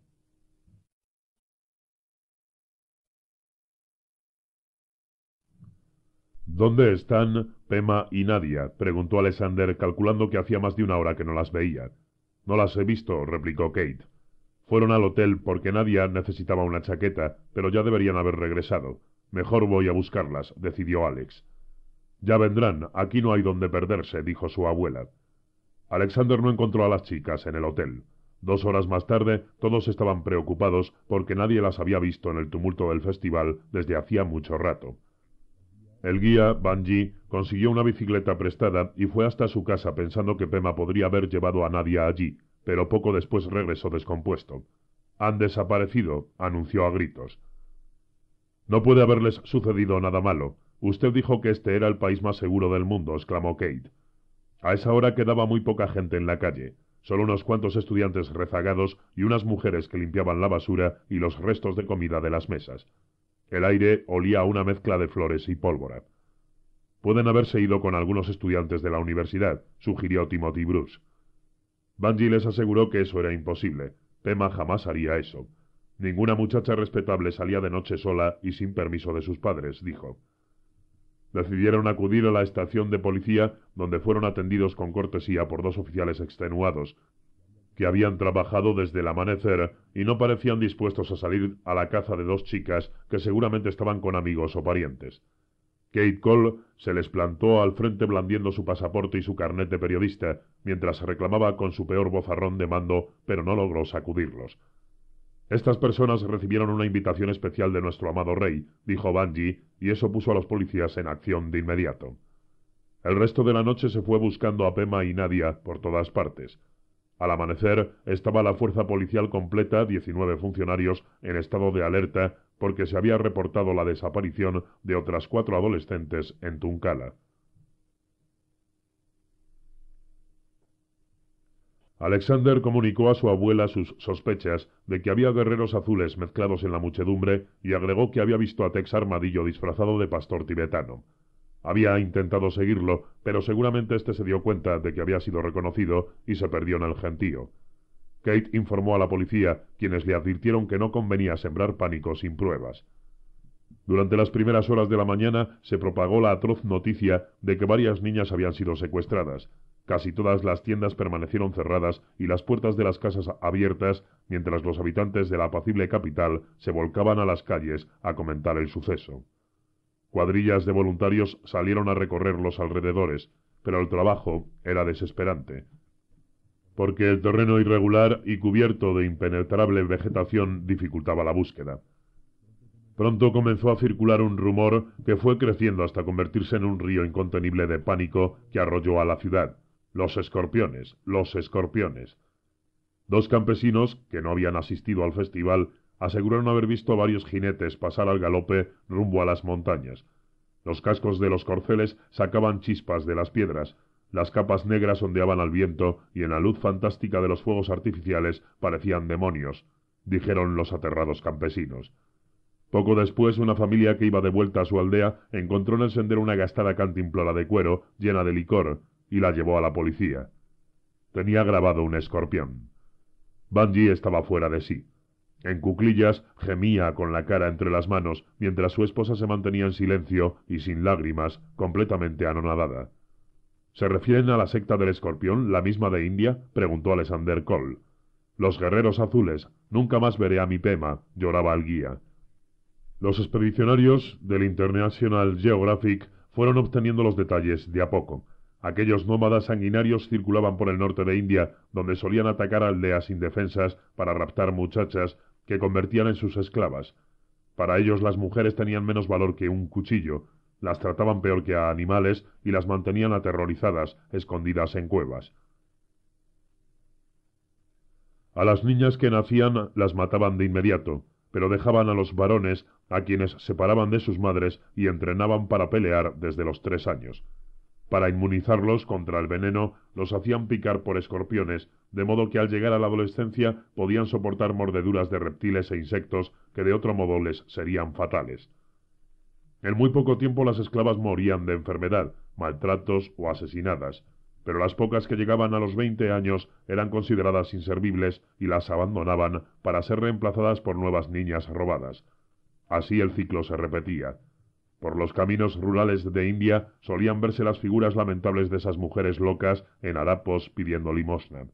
¿Dónde están Pema y Nadia? preguntó Alexander, calculando que hacía más de una hora que no las veía. No las he visto, replicó Kate. Fueron al hotel porque Nadia necesitaba una chaqueta, pero ya deberían haber regresado. Mejor voy a buscarlas, decidió Alex. Ya vendrán, aquí no hay donde perderse, dijo su abuela. Alexander no encontró a las chicas en el hotel. Dos horas más tarde, todos estaban preocupados porque nadie las había visto en el tumulto del festival desde hacía mucho rato. El guía, Banji, consiguió una bicicleta prestada y fue hasta su casa pensando que Pema podría haber llevado a nadie allí, pero poco después regresó descompuesto. Han desaparecido, anunció a gritos. No puede haberles sucedido nada malo. Usted dijo que este era el país más seguro del mundo, exclamó Kate. A esa hora quedaba muy poca gente en la calle, solo unos cuantos estudiantes rezagados y unas mujeres que limpiaban la basura y los restos de comida de las mesas. El aire olía a una mezcla de flores y pólvora. Pueden haberse ido con algunos estudiantes de la universidad, sugirió Timothy Bruce. Bungie les aseguró que eso era imposible. Pema jamás haría eso. Ninguna muchacha respetable salía de noche sola y sin permiso de sus padres, dijo. Decidieron acudir a la estación de policía, donde fueron atendidos con cortesía por dos oficiales extenuados, que habían trabajado desde el amanecer y no parecían dispuestos a salir a la caza de dos chicas que seguramente estaban con amigos o parientes. Kate Cole se les plantó al frente blandiendo su pasaporte y su carnet de periodista, mientras reclamaba con su peor bozarrón de mando, pero no logró sacudirlos. Estas personas recibieron una invitación especial de nuestro amado rey, dijo Bungie, y eso puso a los policías en acción de inmediato. El resto de la noche se fue buscando a Pema y Nadia por todas partes. Al amanecer estaba la fuerza policial completa, 19 funcionarios, en estado de alerta porque se había reportado la desaparición de otras cuatro adolescentes en Tuncala. Alexander comunicó a su abuela sus sospechas de que había guerreros azules mezclados en la muchedumbre y agregó que había visto a Tex Armadillo disfrazado de pastor tibetano. Había intentado seguirlo, pero seguramente éste se dio cuenta de que había sido reconocido y se perdió en el gentío. Kate informó a la policía, quienes le advirtieron que no convenía sembrar pánico sin pruebas. Durante las primeras horas de la mañana se propagó la atroz noticia de que varias niñas habían sido secuestradas. Casi todas las tiendas permanecieron cerradas y las puertas de las casas abiertas, mientras los habitantes de la apacible capital se volcaban a las calles a comentar el suceso. Cuadrillas de voluntarios salieron a recorrer los alrededores, pero el trabajo era desesperante. Porque el terreno irregular y cubierto de impenetrable vegetación dificultaba la búsqueda. Pronto comenzó a circular un rumor que fue creciendo hasta convertirse en un río incontenible de pánico que arrolló a la ciudad. Los escorpiones, los escorpiones. Dos campesinos, que no habían asistido al festival, aseguraron haber visto varios jinetes pasar al galope rumbo a las montañas. Los cascos de los corceles sacaban chispas de las piedras, las capas negras ondeaban al viento y en la luz fantástica de los fuegos artificiales parecían demonios, dijeron los aterrados campesinos. Poco después, una familia que iba de vuelta a su aldea encontró en el sendero una gastada cantimplora de cuero llena de licor y la llevó a la policía. Tenía grabado un escorpión. Bungie estaba fuera de sí. En cuclillas gemía con la cara entre las manos, mientras su esposa se mantenía en silencio y sin lágrimas, completamente anonadada. ¿Se refieren a la secta del escorpión, la misma de India? preguntó Alexander Cole. Los guerreros azules, nunca más veré a mi Pema, lloraba el guía. Los expedicionarios del International Geographic fueron obteniendo los detalles de a poco. Aquellos nómadas sanguinarios circulaban por el norte de India, donde solían atacar aldeas indefensas para raptar muchachas que convertían en sus esclavas. Para ellos las mujeres tenían menos valor que un cuchillo, las trataban peor que a animales y las mantenían aterrorizadas, escondidas en cuevas. A las niñas que nacían las mataban de inmediato, pero dejaban a los varones, a quienes separaban de sus madres y entrenaban para pelear desde los tres años. Para inmunizarlos contra el veneno, los hacían picar por escorpiones, de modo que al llegar a la adolescencia podían soportar mordeduras de reptiles e insectos que de otro modo les serían fatales. En muy poco tiempo las esclavas morían de enfermedad, maltratos o asesinadas, pero las pocas que llegaban a los veinte años eran consideradas inservibles y las abandonaban para ser reemplazadas por nuevas niñas robadas. Así el ciclo se repetía. Por los caminos rurales de India solían verse las figuras lamentables de esas mujeres locas en harapos pidiendo limosna.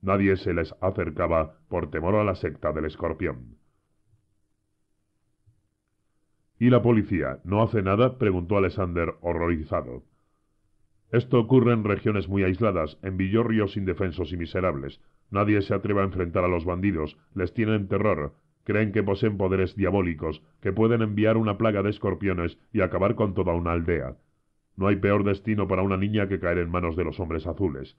Nadie se les acercaba por temor a la secta del escorpión. ¿Y la policía no hace nada? preguntó Alexander, horrorizado. Esto ocurre en regiones muy aisladas, en villorrios indefensos y miserables. Nadie se atreve a enfrentar a los bandidos, les tienen terror, Creen que poseen poderes diabólicos, que pueden enviar una plaga de escorpiones y acabar con toda una aldea. No hay peor destino para una niña que caer en manos de los hombres azules.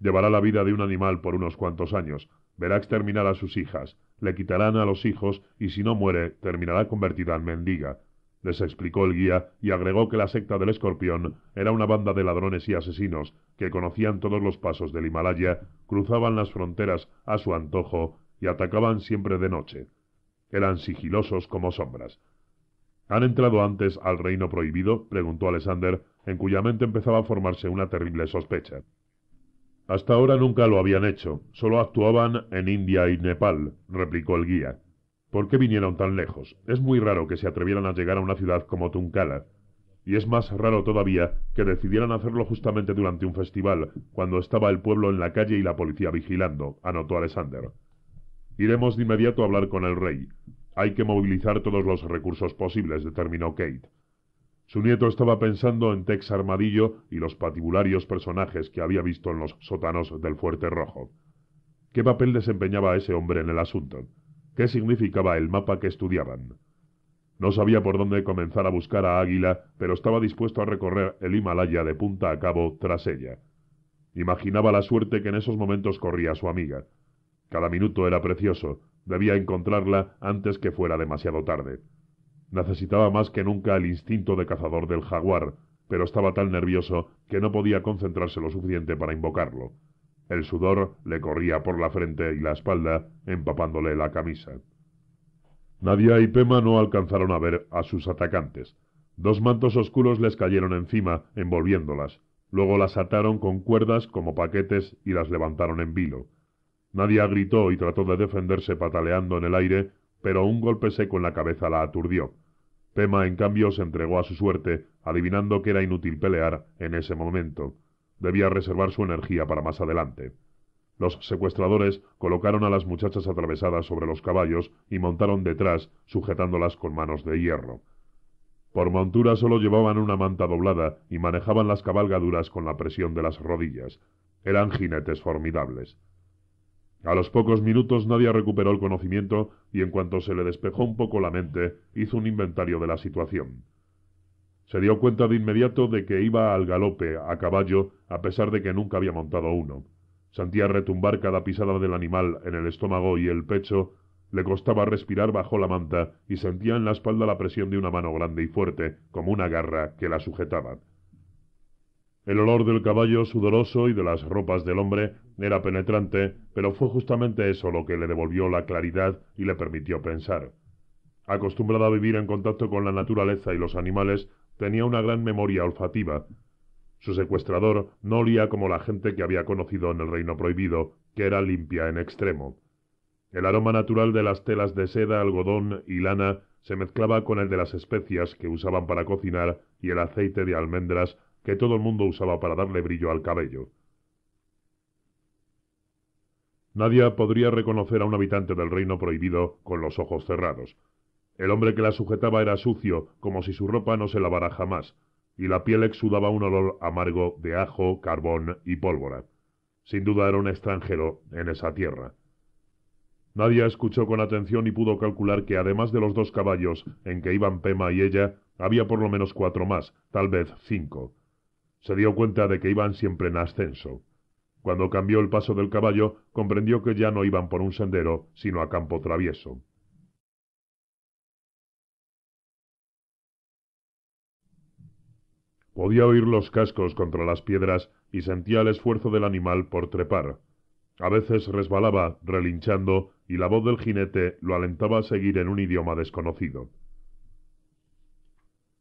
Llevará la vida de un animal por unos cuantos años, verá exterminar a sus hijas, le quitarán a los hijos y si no muere, terminará convertida en mendiga. Les explicó el guía y agregó que la secta del escorpión era una banda de ladrones y asesinos que conocían todos los pasos del Himalaya, cruzaban las fronteras a su antojo y atacaban siempre de noche. Eran sigilosos como sombras. ¿Han entrado antes al reino prohibido? preguntó Alexander, en cuya mente empezaba a formarse una terrible sospecha. Hasta ahora nunca lo habían hecho, solo actuaban en India y Nepal, replicó el guía. ¿Por qué vinieron tan lejos? Es muy raro que se atrevieran a llegar a una ciudad como Tunkala. Y es más raro todavía que decidieran hacerlo justamente durante un festival, cuando estaba el pueblo en la calle y la policía vigilando, anotó Alexander. Iremos de inmediato a hablar con el rey. Hay que movilizar todos los recursos posibles, determinó Kate. Su nieto estaba pensando en Tex Armadillo y los patibularios personajes que había visto en los sótanos del Fuerte Rojo. ¿Qué papel desempeñaba ese hombre en el asunto? ¿Qué significaba el mapa que estudiaban? No sabía por dónde comenzar a buscar a Águila, pero estaba dispuesto a recorrer el Himalaya de punta a cabo tras ella. Imaginaba la suerte que en esos momentos corría su amiga. Cada minuto era precioso. Debía encontrarla antes que fuera demasiado tarde. Necesitaba más que nunca el instinto de cazador del jaguar, pero estaba tan nervioso que no podía concentrarse lo suficiente para invocarlo. El sudor le corría por la frente y la espalda, empapándole la camisa. Nadia y Pema no alcanzaron a ver a sus atacantes. Dos mantos oscuros les cayeron encima, envolviéndolas. Luego las ataron con cuerdas como paquetes y las levantaron en vilo. Nadia gritó y trató de defenderse pataleando en el aire, pero un golpe seco en la cabeza la aturdió. Pema, en cambio, se entregó a su suerte, adivinando que era inútil pelear en ese momento. Debía reservar su energía para más adelante. Los secuestradores colocaron a las muchachas atravesadas sobre los caballos y montaron detrás, sujetándolas con manos de hierro. Por montura solo llevaban una manta doblada y manejaban las cabalgaduras con la presión de las rodillas. Eran jinetes formidables. A los pocos minutos nadie recuperó el conocimiento y en cuanto se le despejó un poco la mente, hizo un inventario de la situación. Se dio cuenta de inmediato de que iba al galope, a caballo, a pesar de que nunca había montado uno. Sentía retumbar cada pisada del animal en el estómago y el pecho, le costaba respirar bajo la manta y sentía en la espalda la presión de una mano grande y fuerte, como una garra, que la sujetaba. El olor del caballo sudoroso y de las ropas del hombre era penetrante, pero fue justamente eso lo que le devolvió la claridad y le permitió pensar. Acostumbrado a vivir en contacto con la naturaleza y los animales, tenía una gran memoria olfativa. Su secuestrador no olía como la gente que había conocido en el Reino Prohibido, que era limpia en extremo. El aroma natural de las telas de seda, algodón y lana se mezclaba con el de las especias que usaban para cocinar y el aceite de almendras que todo el mundo usaba para darle brillo al cabello. Nadia podría reconocer a un habitante del reino prohibido con los ojos cerrados. El hombre que la sujetaba era sucio, como si su ropa no se lavara jamás, y la piel exudaba un olor amargo de ajo, carbón y pólvora. Sin duda era un extranjero en esa tierra. Nadia escuchó con atención y pudo calcular que además de los dos caballos en que iban Pema y ella, había por lo menos cuatro más, tal vez cinco. Se dio cuenta de que iban siempre en ascenso. Cuando cambió el paso del caballo, comprendió que ya no iban por un sendero, sino a campo travieso. Podía oír los cascos contra las piedras y sentía el esfuerzo del animal por trepar. A veces resbalaba, relinchando, y la voz del jinete lo alentaba a seguir en un idioma desconocido.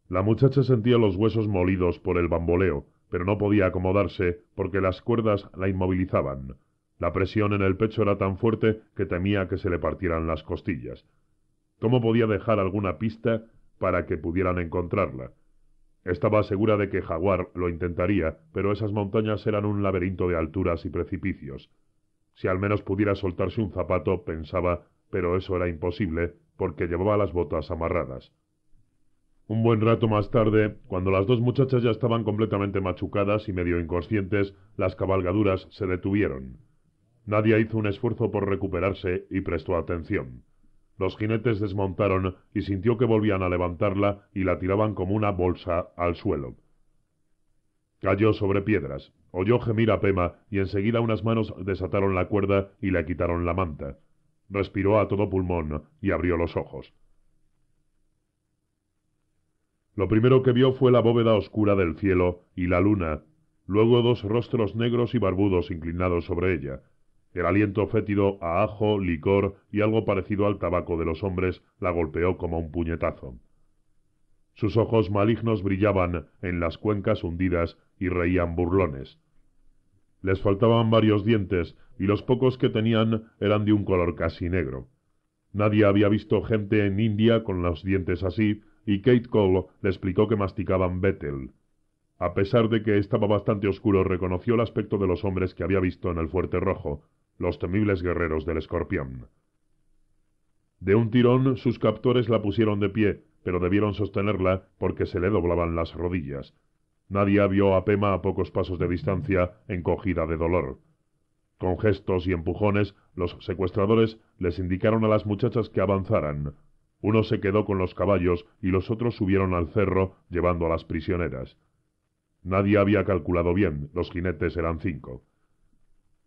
La muchacha sentía los huesos molidos por el bamboleo, pero no podía acomodarse porque las cuerdas la inmovilizaban. La presión en el pecho era tan fuerte que temía que se le partieran las costillas. ¿Cómo podía dejar alguna pista para que pudieran encontrarla? Estaba segura de que Jaguar lo intentaría, pero esas montañas eran un laberinto de alturas y precipicios. Si al menos pudiera soltarse un zapato, pensaba, pero eso era imposible, porque llevaba las botas amarradas. Un buen rato más tarde, cuando las dos muchachas ya estaban completamente machucadas y medio inconscientes, las cabalgaduras se detuvieron. Nadia hizo un esfuerzo por recuperarse y prestó atención. Los jinetes desmontaron y sintió que volvían a levantarla y la tiraban como una bolsa al suelo. Cayó sobre piedras, oyó gemir a Pema y enseguida unas manos desataron la cuerda y le quitaron la manta. Respiró a todo pulmón y abrió los ojos. Lo primero que vio fue la bóveda oscura del cielo y la luna, luego dos rostros negros y barbudos inclinados sobre ella, el aliento fétido a ajo, licor y algo parecido al tabaco de los hombres la golpeó como un puñetazo. Sus ojos malignos brillaban en las cuencas hundidas y reían burlones. Les faltaban varios dientes y los pocos que tenían eran de un color casi negro. Nadie había visto gente en India con los dientes así, y Kate Cole le explicó que masticaban betel. A pesar de que estaba bastante oscuro, reconoció el aspecto de los hombres que había visto en el Fuerte Rojo, los temibles guerreros del escorpión. De un tirón, sus captores la pusieron de pie, pero debieron sostenerla porque se le doblaban las rodillas. Nadie vio a Pema a pocos pasos de distancia, encogida de dolor. Con gestos y empujones, los secuestradores les indicaron a las muchachas que avanzaran, uno se quedó con los caballos y los otros subieron al cerro llevando a las prisioneras. Nadie había calculado bien, los jinetes eran cinco.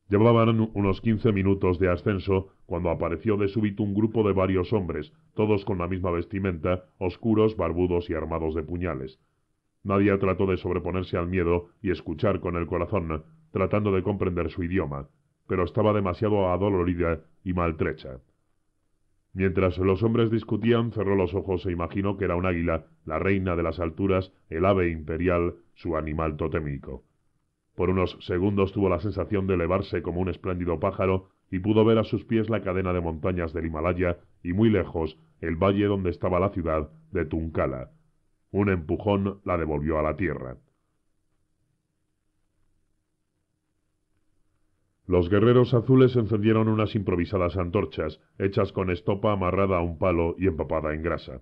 Llevaban unos quince minutos de ascenso cuando apareció de súbito un grupo de varios hombres, todos con la misma vestimenta, oscuros, barbudos y armados de puñales. Nadie trató de sobreponerse al miedo y escuchar con el corazón, tratando de comprender su idioma, pero estaba demasiado adolorida y maltrecha. Mientras los hombres discutían, cerró los ojos e imaginó que era un águila, la reina de las alturas, el ave imperial, su animal totémico. Por unos segundos tuvo la sensación de elevarse como un espléndido pájaro y pudo ver a sus pies la cadena de montañas del Himalaya y muy lejos el valle donde estaba la ciudad de Tuncala. Un empujón la devolvió a la tierra. Los guerreros azules encendieron unas improvisadas antorchas, hechas con estopa amarrada a un palo y empapada en grasa.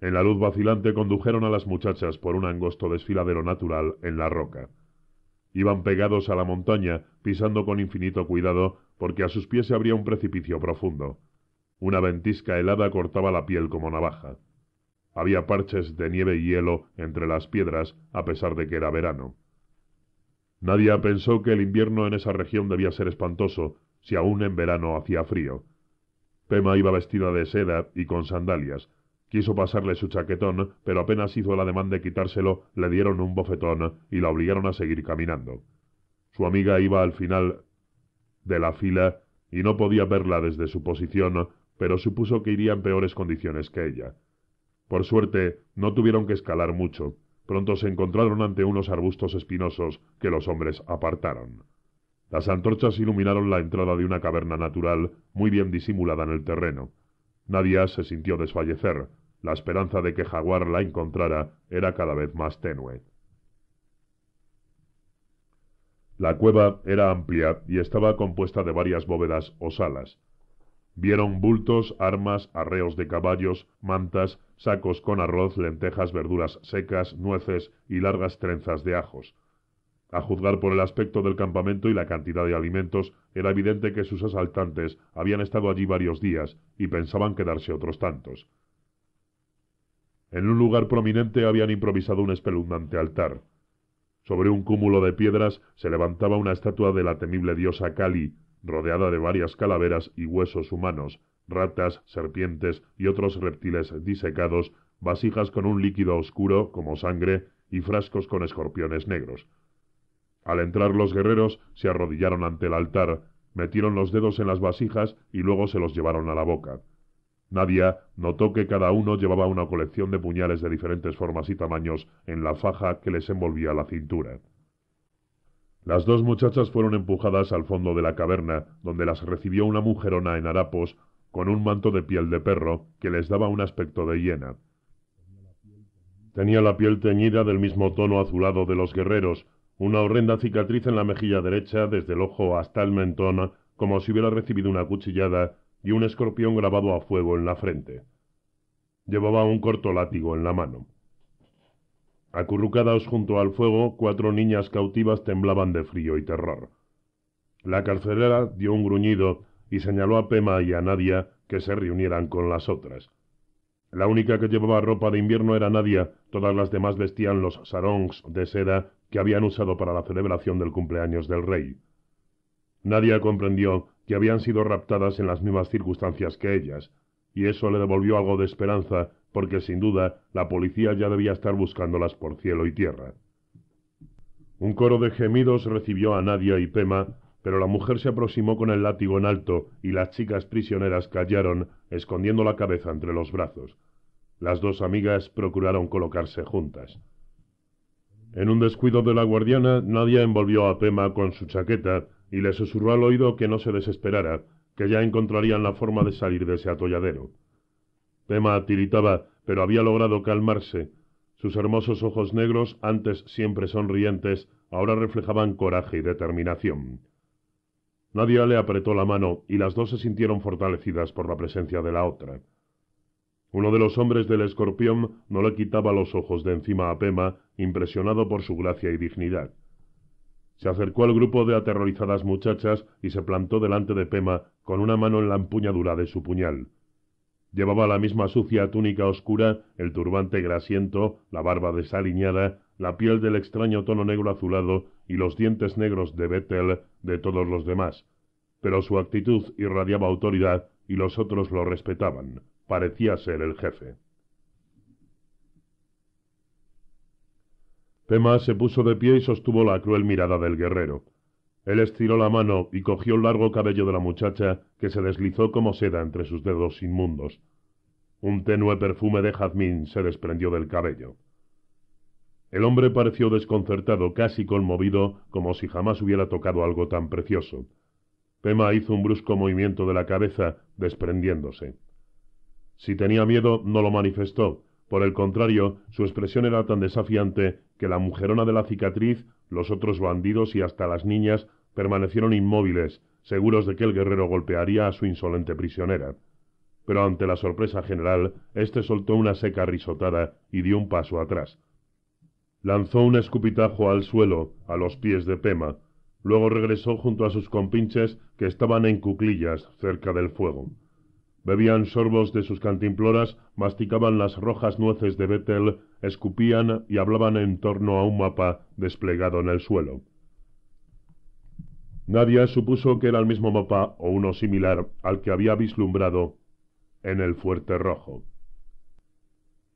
En la luz vacilante condujeron a las muchachas por un angosto desfiladero natural en la roca. Iban pegados a la montaña, pisando con infinito cuidado, porque a sus pies se abría un precipicio profundo. Una ventisca helada cortaba la piel como navaja. Había parches de nieve y hielo entre las piedras, a pesar de que era verano. Nadie pensó que el invierno en esa región debía ser espantoso, si aún en verano hacía frío. Pema iba vestida de seda y con sandalias. Quiso pasarle su chaquetón, pero apenas hizo la demanda de quitárselo, le dieron un bofetón y la obligaron a seguir caminando. Su amiga iba al final de la fila y no podía verla desde su posición, pero supuso que iría en peores condiciones que ella. Por suerte, no tuvieron que escalar mucho pronto se encontraron ante unos arbustos espinosos que los hombres apartaron. Las antorchas iluminaron la entrada de una caverna natural muy bien disimulada en el terreno. Nadie se sintió desfallecer. La esperanza de que Jaguar la encontrara era cada vez más tenue. La cueva era amplia y estaba compuesta de varias bóvedas o salas. Vieron bultos, armas, arreos de caballos, mantas sacos con arroz, lentejas, verduras secas, nueces y largas trenzas de ajos. A juzgar por el aspecto del campamento y la cantidad de alimentos, era evidente que sus asaltantes habían estado allí varios días y pensaban quedarse otros tantos. En un lugar prominente habían improvisado un espeluznante altar. Sobre un cúmulo de piedras se levantaba una estatua de la temible diosa Kali, rodeada de varias calaveras y huesos humanos, ratas, serpientes y otros reptiles disecados, vasijas con un líquido oscuro como sangre y frascos con escorpiones negros. Al entrar los guerreros se arrodillaron ante el altar, metieron los dedos en las vasijas y luego se los llevaron a la boca. Nadia notó que cada uno llevaba una colección de puñales de diferentes formas y tamaños en la faja que les envolvía la cintura. Las dos muchachas fueron empujadas al fondo de la caverna, donde las recibió una mujerona en harapos con un manto de piel de perro que les daba un aspecto de hiena. Tenía la piel teñida del mismo tono azulado de los guerreros, una horrenda cicatriz en la mejilla derecha desde el ojo hasta el mentón, como si hubiera recibido una cuchillada, y un escorpión grabado a fuego en la frente. Llevaba un corto látigo en la mano. Acurrucadas junto al fuego, cuatro niñas cautivas temblaban de frío y terror. La carcelera dio un gruñido y señaló a Pema y a Nadia que se reunieran con las otras. La única que llevaba ropa de invierno era Nadia, todas las demás vestían los sarongs de seda que habían usado para la celebración del cumpleaños del rey. Nadia comprendió que habían sido raptadas en las mismas circunstancias que ellas, y eso le devolvió algo de esperanza, porque sin duda la policía ya debía estar buscándolas por cielo y tierra. Un coro de gemidos recibió a Nadia y Pema pero la mujer se aproximó con el látigo en alto y las chicas prisioneras callaron, escondiendo la cabeza entre los brazos. Las dos amigas procuraron colocarse juntas. En un descuido de la guardiana, Nadia envolvió a Pema con su chaqueta y le susurró al oído que no se desesperara, que ya encontrarían la forma de salir de ese atolladero. Pema tiritaba, pero había logrado calmarse. Sus hermosos ojos negros, antes siempre sonrientes, ahora reflejaban coraje y determinación. Nadia le apretó la mano y las dos se sintieron fortalecidas por la presencia de la otra. Uno de los hombres del escorpión no le quitaba los ojos de encima a Pema, impresionado por su gracia y dignidad. Se acercó al grupo de aterrorizadas muchachas y se plantó delante de Pema con una mano en la empuñadura de su puñal. Llevaba la misma sucia túnica oscura, el turbante grasiento, la barba desaliñada, la piel del extraño tono negro azulado y los dientes negros de bettel de todos los demás, pero su actitud irradiaba autoridad y los otros lo respetaban. Parecía ser el jefe. Pema se puso de pie y sostuvo la cruel mirada del guerrero. Él estiró la mano y cogió el largo cabello de la muchacha que se deslizó como seda entre sus dedos inmundos. Un tenue perfume de jazmín se desprendió del cabello. El hombre pareció desconcertado, casi conmovido, como si jamás hubiera tocado algo tan precioso. Pema hizo un brusco movimiento de la cabeza, desprendiéndose. Si tenía miedo, no lo manifestó. Por el contrario, su expresión era tan desafiante que la mujerona de la cicatriz, los otros bandidos y hasta las niñas permanecieron inmóviles, seguros de que el guerrero golpearía a su insolente prisionera. Pero ante la sorpresa general, éste soltó una seca risotada y dio un paso atrás Lanzó un escupitajo al suelo, a los pies de Pema. Luego regresó junto a sus compinches que estaban en cuclillas cerca del fuego. Bebían sorbos de sus cantimploras, masticaban las rojas nueces de Betel escupían y hablaban en torno a un mapa desplegado en el suelo. Nadie supuso que era el mismo mapa o uno similar al que había vislumbrado en el Fuerte Rojo.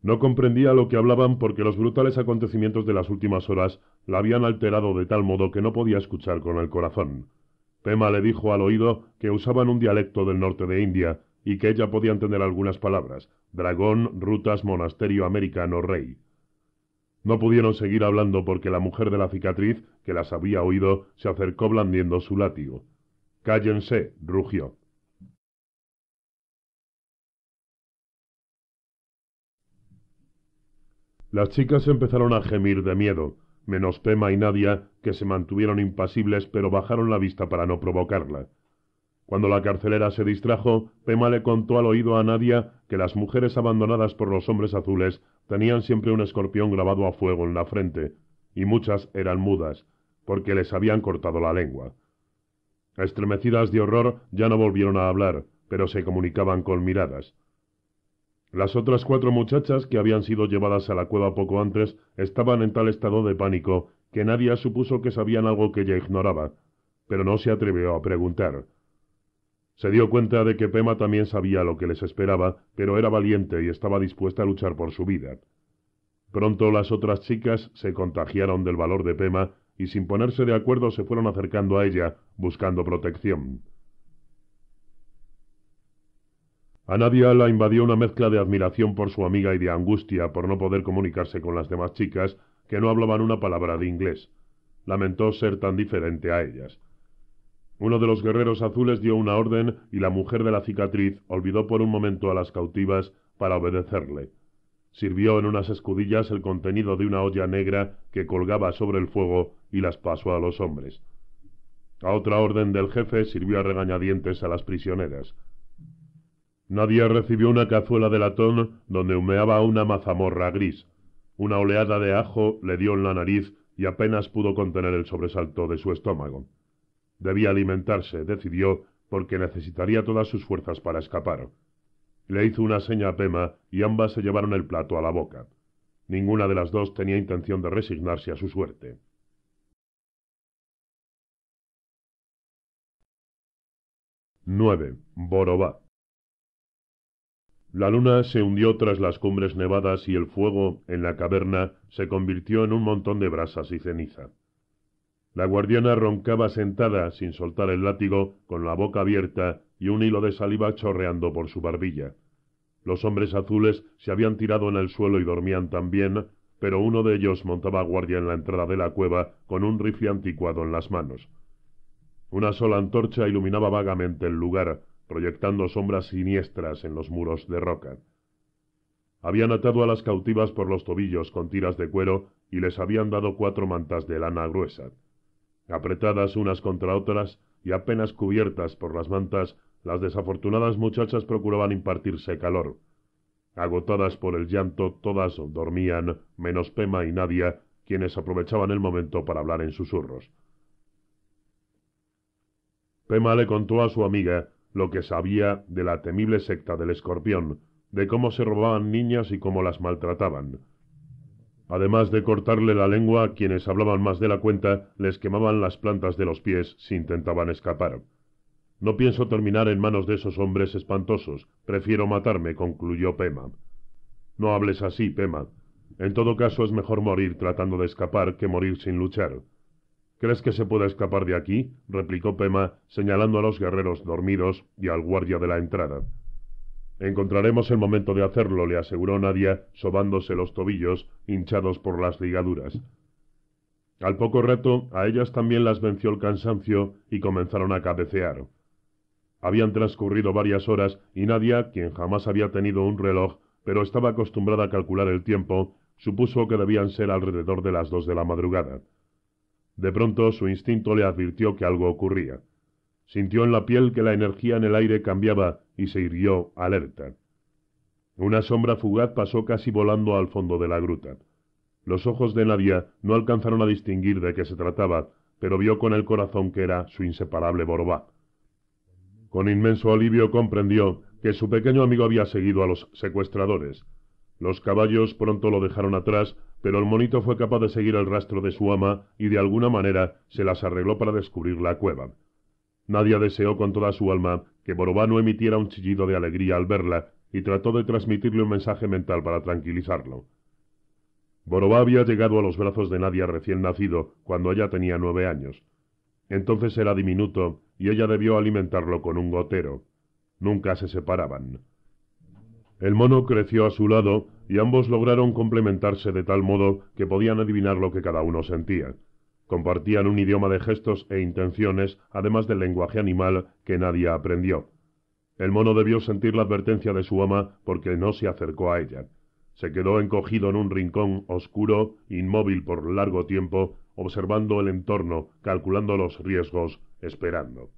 No comprendía lo que hablaban porque los brutales acontecimientos de las últimas horas la habían alterado de tal modo que no podía escuchar con el corazón. Pema le dijo al oído que usaban un dialecto del norte de India y que ella podía entender algunas palabras, dragón, rutas, monasterio americano, rey. No pudieron seguir hablando porque la mujer de la cicatriz, que las había oído, se acercó blandiendo su látigo. Cállense, rugió. Las chicas empezaron a gemir de miedo, menos Pema y Nadia, que se mantuvieron impasibles pero bajaron la vista para no provocarla. Cuando la carcelera se distrajo, Pema le contó al oído a Nadia que las mujeres abandonadas por los hombres azules tenían siempre un escorpión grabado a fuego en la frente, y muchas eran mudas, porque les habían cortado la lengua. Estremecidas de horror, ya no volvieron a hablar, pero se comunicaban con miradas. Las otras cuatro muchachas que habían sido llevadas a la cueva poco antes estaban en tal estado de pánico que nadie supuso que sabían algo que ella ignoraba, pero no se atrevió a preguntar. Se dio cuenta de que Pema también sabía lo que les esperaba, pero era valiente y estaba dispuesta a luchar por su vida. Pronto las otras chicas se contagiaron del valor de Pema y sin ponerse de acuerdo se fueron acercando a ella, buscando protección. A Nadia la invadió una mezcla de admiración por su amiga y de angustia por no poder comunicarse con las demás chicas que no hablaban una palabra de inglés. Lamentó ser tan diferente a ellas. Uno de los guerreros azules dio una orden y la mujer de la cicatriz olvidó por un momento a las cautivas para obedecerle. Sirvió en unas escudillas el contenido de una olla negra que colgaba sobre el fuego y las pasó a los hombres. A otra orden del jefe sirvió a regañadientes a las prisioneras. Nadie recibió una cazuela de latón donde humeaba una mazamorra gris. Una oleada de ajo le dio en la nariz y apenas pudo contener el sobresalto de su estómago. Debía alimentarse, decidió, porque necesitaría todas sus fuerzas para escapar. Le hizo una seña a Pema y ambas se llevaron el plato a la boca. Ninguna de las dos tenía intención de resignarse a su suerte. 9. Borobá. La luna se hundió tras las cumbres nevadas y el fuego en la caverna se convirtió en un montón de brasas y ceniza. La guardiana roncaba sentada, sin soltar el látigo, con la boca abierta y un hilo de saliva chorreando por su barbilla. Los hombres azules se habían tirado en el suelo y dormían también, pero uno de ellos montaba guardia en la entrada de la cueva con un rifle anticuado en las manos. Una sola antorcha iluminaba vagamente el lugar, proyectando sombras siniestras en los muros de roca. Habían atado a las cautivas por los tobillos con tiras de cuero y les habían dado cuatro mantas de lana gruesa. Apretadas unas contra otras y apenas cubiertas por las mantas, las desafortunadas muchachas procuraban impartirse calor. Agotadas por el llanto, todas dormían, menos Pema y Nadia, quienes aprovechaban el momento para hablar en susurros. Pema le contó a su amiga lo que sabía de la temible secta del escorpión, de cómo se robaban niñas y cómo las maltrataban. Además de cortarle la lengua, a quienes hablaban más de la cuenta les quemaban las plantas de los pies si intentaban escapar. No pienso terminar en manos de esos hombres espantosos. Prefiero matarme, concluyó Pema. No hables así, Pema. En todo caso es mejor morir tratando de escapar que morir sin luchar. ¿Crees que se pueda escapar de aquí? replicó Pema, señalando a los guerreros dormidos y al guardia de la entrada. Encontraremos el momento de hacerlo, le aseguró Nadia, sobándose los tobillos, hinchados por las ligaduras. Al poco rato, a ellas también las venció el cansancio y comenzaron a cabecear. Habían transcurrido varias horas y Nadia, quien jamás había tenido un reloj, pero estaba acostumbrada a calcular el tiempo, supuso que debían ser alrededor de las dos de la madrugada. De pronto su instinto le advirtió que algo ocurría. Sintió en la piel que la energía en el aire cambiaba y se irguió alerta. Una sombra fugaz pasó casi volando al fondo de la gruta. Los ojos de Nadia no alcanzaron a distinguir de qué se trataba, pero vio con el corazón que era su inseparable Borobá. Con inmenso alivio comprendió que su pequeño amigo había seguido a los secuestradores. Los caballos pronto lo dejaron atrás pero el monito fue capaz de seguir el rastro de su ama y de alguna manera se las arregló para descubrir la cueva. Nadia deseó con toda su alma que Borobá no emitiera un chillido de alegría al verla y trató de transmitirle un mensaje mental para tranquilizarlo. Borobá había llegado a los brazos de Nadia recién nacido cuando ella tenía nueve años. Entonces era diminuto y ella debió alimentarlo con un gotero. Nunca se separaban. El mono creció a su lado y ambos lograron complementarse de tal modo que podían adivinar lo que cada uno sentía. Compartían un idioma de gestos e intenciones, además del lenguaje animal que nadie aprendió. El mono debió sentir la advertencia de su ama porque no se acercó a ella. Se quedó encogido en un rincón oscuro, inmóvil por largo tiempo, observando el entorno, calculando los riesgos, esperando.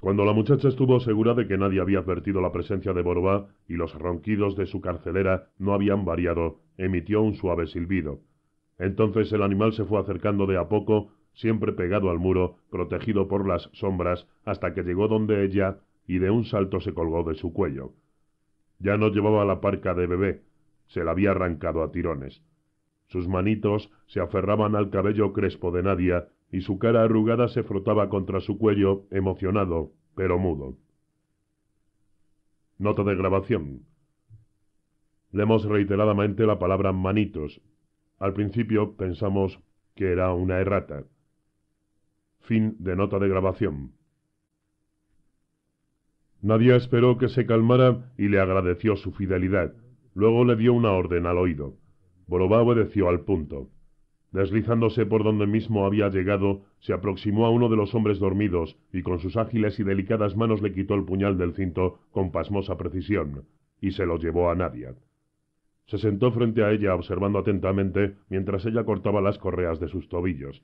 Cuando la muchacha estuvo segura de que nadie había advertido la presencia de Borba y los ronquidos de su carcelera no habían variado, emitió un suave silbido. Entonces el animal se fue acercando de a poco, siempre pegado al muro, protegido por las sombras, hasta que llegó donde ella y de un salto se colgó de su cuello. Ya no llevaba la parca de bebé, se la había arrancado a tirones. Sus manitos se aferraban al cabello crespo de Nadia y su cara arrugada se frotaba contra su cuello, emocionado, pero mudo. Nota de grabación. Leemos reiteradamente la palabra manitos. Al principio pensamos que era una errata. Fin de nota de grabación. Nadia esperó que se calmara y le agradeció su fidelidad. Luego le dio una orden al oído. Borobá obedeció al punto. Deslizándose por donde mismo había llegado, se aproximó a uno de los hombres dormidos y con sus ágiles y delicadas manos le quitó el puñal del cinto con pasmosa precisión, y se lo llevó a Nadia. Se sentó frente a ella observando atentamente mientras ella cortaba las correas de sus tobillos.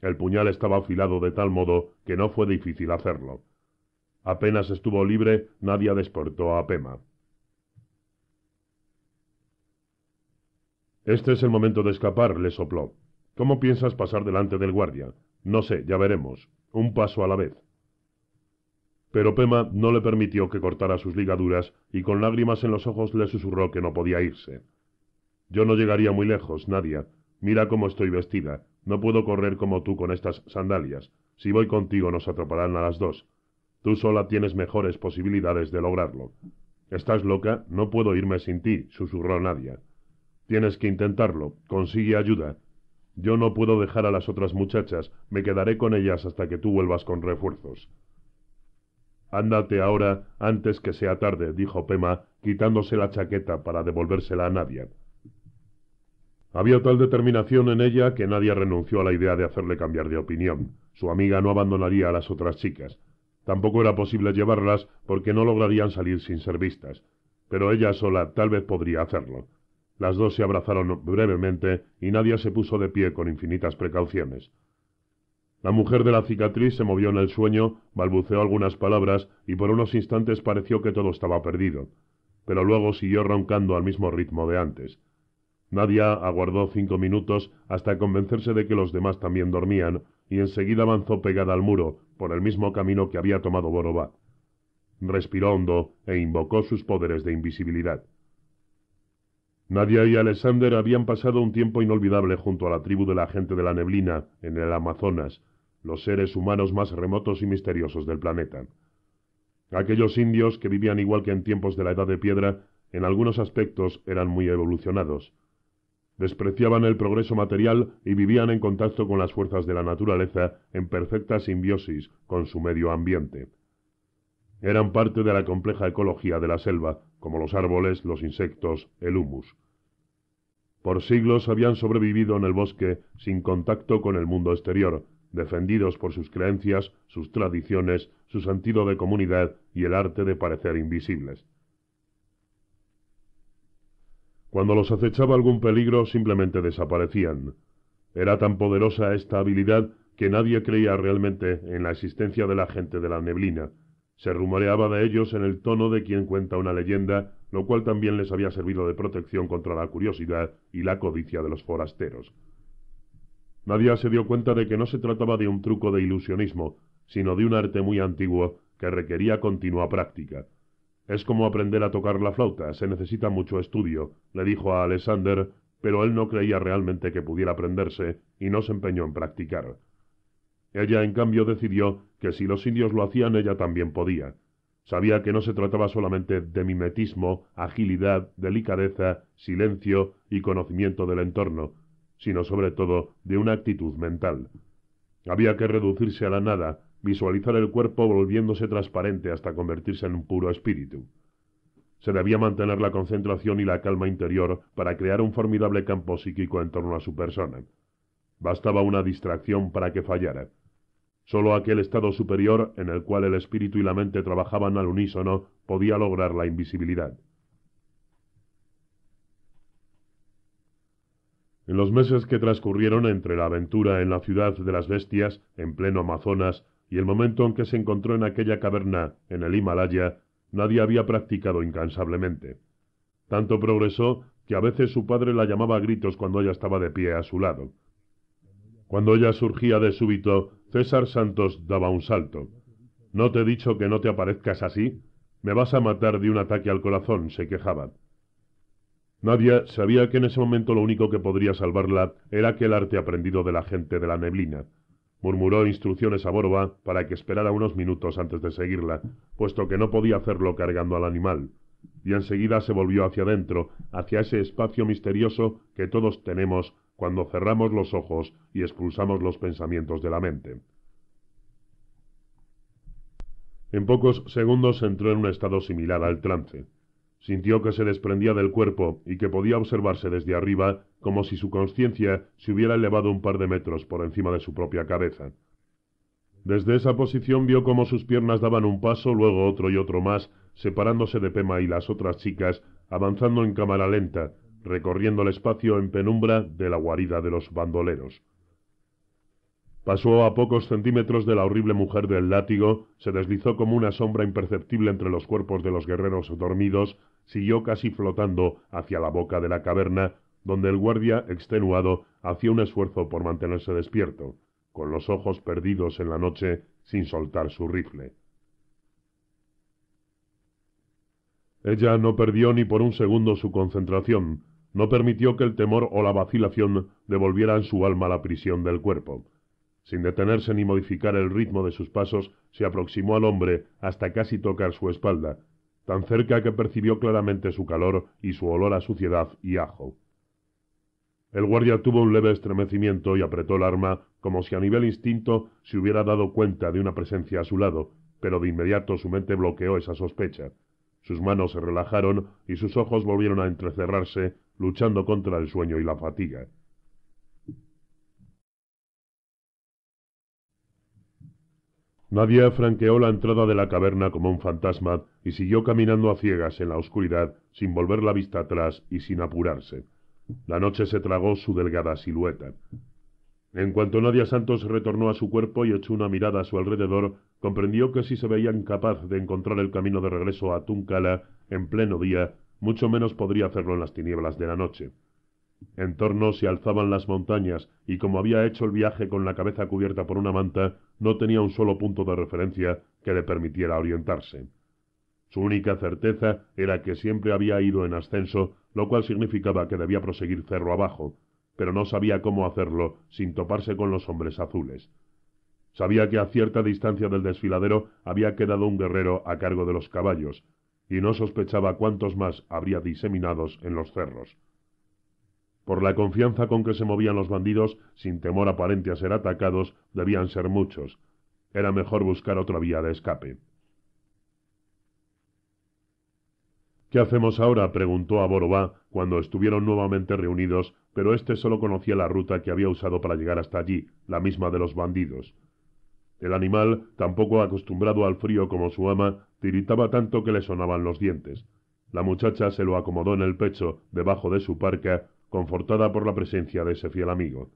El puñal estaba afilado de tal modo que no fue difícil hacerlo. Apenas estuvo libre, Nadia despertó a Pema. Este es el momento de escapar, le sopló. ¿Cómo piensas pasar delante del guardia? No sé, ya veremos. Un paso a la vez. Pero Pema no le permitió que cortara sus ligaduras y con lágrimas en los ojos le susurró que no podía irse. Yo no llegaría muy lejos, Nadia. Mira cómo estoy vestida. No puedo correr como tú con estas sandalias. Si voy contigo nos atraparán a las dos. Tú sola tienes mejores posibilidades de lograrlo. Estás loca, no puedo irme sin ti, susurró Nadia. Tienes que intentarlo. Consigue ayuda. Yo no puedo dejar a las otras muchachas. Me quedaré con ellas hasta que tú vuelvas con refuerzos. Ándate ahora antes que sea tarde, dijo Pema, quitándose la chaqueta para devolvérsela a Nadia. Había tal determinación en ella que nadie renunció a la idea de hacerle cambiar de opinión. Su amiga no abandonaría a las otras chicas. Tampoco era posible llevarlas porque no lograrían salir sin ser vistas. Pero ella sola tal vez podría hacerlo. Las dos se abrazaron brevemente y Nadia se puso de pie con infinitas precauciones. La mujer de la cicatriz se movió en el sueño, balbuceó algunas palabras y por unos instantes pareció que todo estaba perdido, pero luego siguió roncando al mismo ritmo de antes. Nadia aguardó cinco minutos hasta convencerse de que los demás también dormían y enseguida avanzó pegada al muro por el mismo camino que había tomado Borobá. Respiró hondo e invocó sus poderes de invisibilidad. Nadia y Alexander habían pasado un tiempo inolvidable junto a la tribu de la gente de la neblina, en el Amazonas, los seres humanos más remotos y misteriosos del planeta. Aquellos indios, que vivían igual que en tiempos de la Edad de Piedra, en algunos aspectos eran muy evolucionados. Despreciaban el progreso material y vivían en contacto con las fuerzas de la naturaleza en perfecta simbiosis con su medio ambiente. Eran parte de la compleja ecología de la selva, como los árboles, los insectos, el humus. Por siglos habían sobrevivido en el bosque sin contacto con el mundo exterior, defendidos por sus creencias, sus tradiciones, su sentido de comunidad y el arte de parecer invisibles. Cuando los acechaba algún peligro simplemente desaparecían. Era tan poderosa esta habilidad que nadie creía realmente en la existencia de la gente de la neblina, se rumoreaba de ellos en el tono de quien cuenta una leyenda, lo cual también les había servido de protección contra la curiosidad y la codicia de los forasteros. Nadie se dio cuenta de que no se trataba de un truco de ilusionismo, sino de un arte muy antiguo que requería continua práctica. Es como aprender a tocar la flauta, se necesita mucho estudio, le dijo a Alexander, pero él no creía realmente que pudiera aprenderse y no se empeñó en practicar. Ella, en cambio, decidió que si los indios lo hacían, ella también podía. Sabía que no se trataba solamente de mimetismo, agilidad, delicadeza, silencio y conocimiento del entorno, sino sobre todo de una actitud mental. Había que reducirse a la nada, visualizar el cuerpo volviéndose transparente hasta convertirse en un puro espíritu. Se debía mantener la concentración y la calma interior para crear un formidable campo psíquico en torno a su persona. Bastaba una distracción para que fallara. Solo aquel estado superior en el cual el espíritu y la mente trabajaban al unísono podía lograr la invisibilidad. En los meses que transcurrieron entre la aventura en la ciudad de las bestias, en pleno Amazonas, y el momento en que se encontró en aquella caverna, en el Himalaya, nadie había practicado incansablemente. Tanto progresó que a veces su padre la llamaba a gritos cuando ella estaba de pie a su lado. Cuando ella surgía de súbito, César Santos daba un salto. ¿No te he dicho que no te aparezcas así? Me vas a matar de un ataque al corazón, se quejaba. Nadia sabía que en ese momento lo único que podría salvarla era aquel arte aprendido de la gente de la neblina. Murmuró instrucciones a Borba para que esperara unos minutos antes de seguirla, puesto que no podía hacerlo cargando al animal. Y enseguida se volvió hacia adentro, hacia ese espacio misterioso que todos tenemos cuando cerramos los ojos y expulsamos los pensamientos de la mente. En pocos segundos entró en un estado similar al trance. Sintió que se desprendía del cuerpo y que podía observarse desde arriba como si su conciencia se hubiera elevado un par de metros por encima de su propia cabeza. Desde esa posición vio cómo sus piernas daban un paso, luego otro y otro más, separándose de Pema y las otras chicas, avanzando en cámara lenta, recorriendo el espacio en penumbra de la guarida de los bandoleros. Pasó a pocos centímetros de la horrible mujer del látigo, se deslizó como una sombra imperceptible entre los cuerpos de los guerreros dormidos, siguió casi flotando hacia la boca de la caverna, donde el guardia, extenuado, hacía un esfuerzo por mantenerse despierto, con los ojos perdidos en la noche, sin soltar su rifle. Ella no perdió ni por un segundo su concentración, no permitió que el temor o la vacilación devolvieran su alma a la prisión del cuerpo. Sin detenerse ni modificar el ritmo de sus pasos, se aproximó al hombre hasta casi tocar su espalda, tan cerca que percibió claramente su calor y su olor a suciedad y ajo. El guardia tuvo un leve estremecimiento y apretó el arma como si a nivel instinto se hubiera dado cuenta de una presencia a su lado, pero de inmediato su mente bloqueó esa sospecha. Sus manos se relajaron y sus ojos volvieron a entrecerrarse, luchando contra el sueño y la fatiga. Nadie franqueó la entrada de la caverna como un fantasma y siguió caminando a ciegas en la oscuridad, sin volver la vista atrás y sin apurarse. La noche se tragó su delgada silueta. En cuanto Nadia Santos retornó a su cuerpo y echó una mirada a su alrededor, comprendió que si se veía incapaz de encontrar el camino de regreso a Tuncala en pleno día, mucho menos podría hacerlo en las tinieblas de la noche. En torno se alzaban las montañas, y como había hecho el viaje con la cabeza cubierta por una manta, no tenía un solo punto de referencia que le permitiera orientarse. Su única certeza era que siempre había ido en ascenso, lo cual significaba que debía proseguir cerro abajo, pero no sabía cómo hacerlo sin toparse con los hombres azules. Sabía que a cierta distancia del desfiladero había quedado un guerrero a cargo de los caballos, y no sospechaba cuántos más habría diseminados en los cerros. Por la confianza con que se movían los bandidos, sin temor aparente a ser atacados, debían ser muchos. Era mejor buscar otra vía de escape. ¿Qué hacemos ahora? preguntó a Borobá cuando estuvieron nuevamente reunidos pero éste solo conocía la ruta que había usado para llegar hasta allí, la misma de los bandidos. El animal, tampoco acostumbrado al frío como su ama, tiritaba tanto que le sonaban los dientes. La muchacha se lo acomodó en el pecho, debajo de su parca, confortada por la presencia de ese fiel amigo.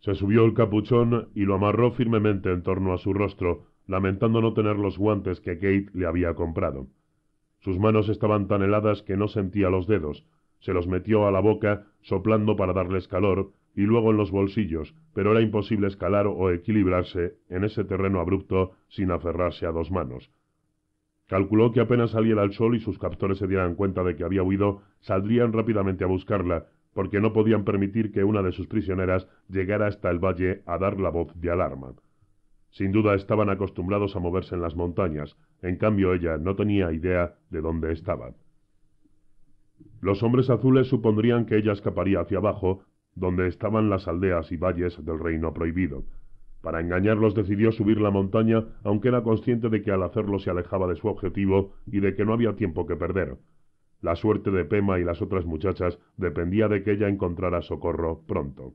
Se subió el capuchón y lo amarró firmemente en torno a su rostro, lamentando no tener los guantes que Kate le había comprado. Sus manos estaban tan heladas que no sentía los dedos, se los metió a la boca soplando para darles calor, y luego en los bolsillos, pero era imposible escalar o equilibrarse en ese terreno abrupto sin aferrarse a dos manos. Calculó que apenas saliera el sol y sus captores se dieran cuenta de que había huido, saldrían rápidamente a buscarla, porque no podían permitir que una de sus prisioneras llegara hasta el valle a dar la voz de alarma. Sin duda estaban acostumbrados a moverse en las montañas, en cambio ella no tenía idea de dónde estaba. Los hombres azules supondrían que ella escaparía hacia abajo, donde estaban las aldeas y valles del reino prohibido. Para engañarlos decidió subir la montaña, aunque era consciente de que al hacerlo se alejaba de su objetivo y de que no había tiempo que perder. La suerte de Pema y las otras muchachas dependía de que ella encontrara socorro pronto.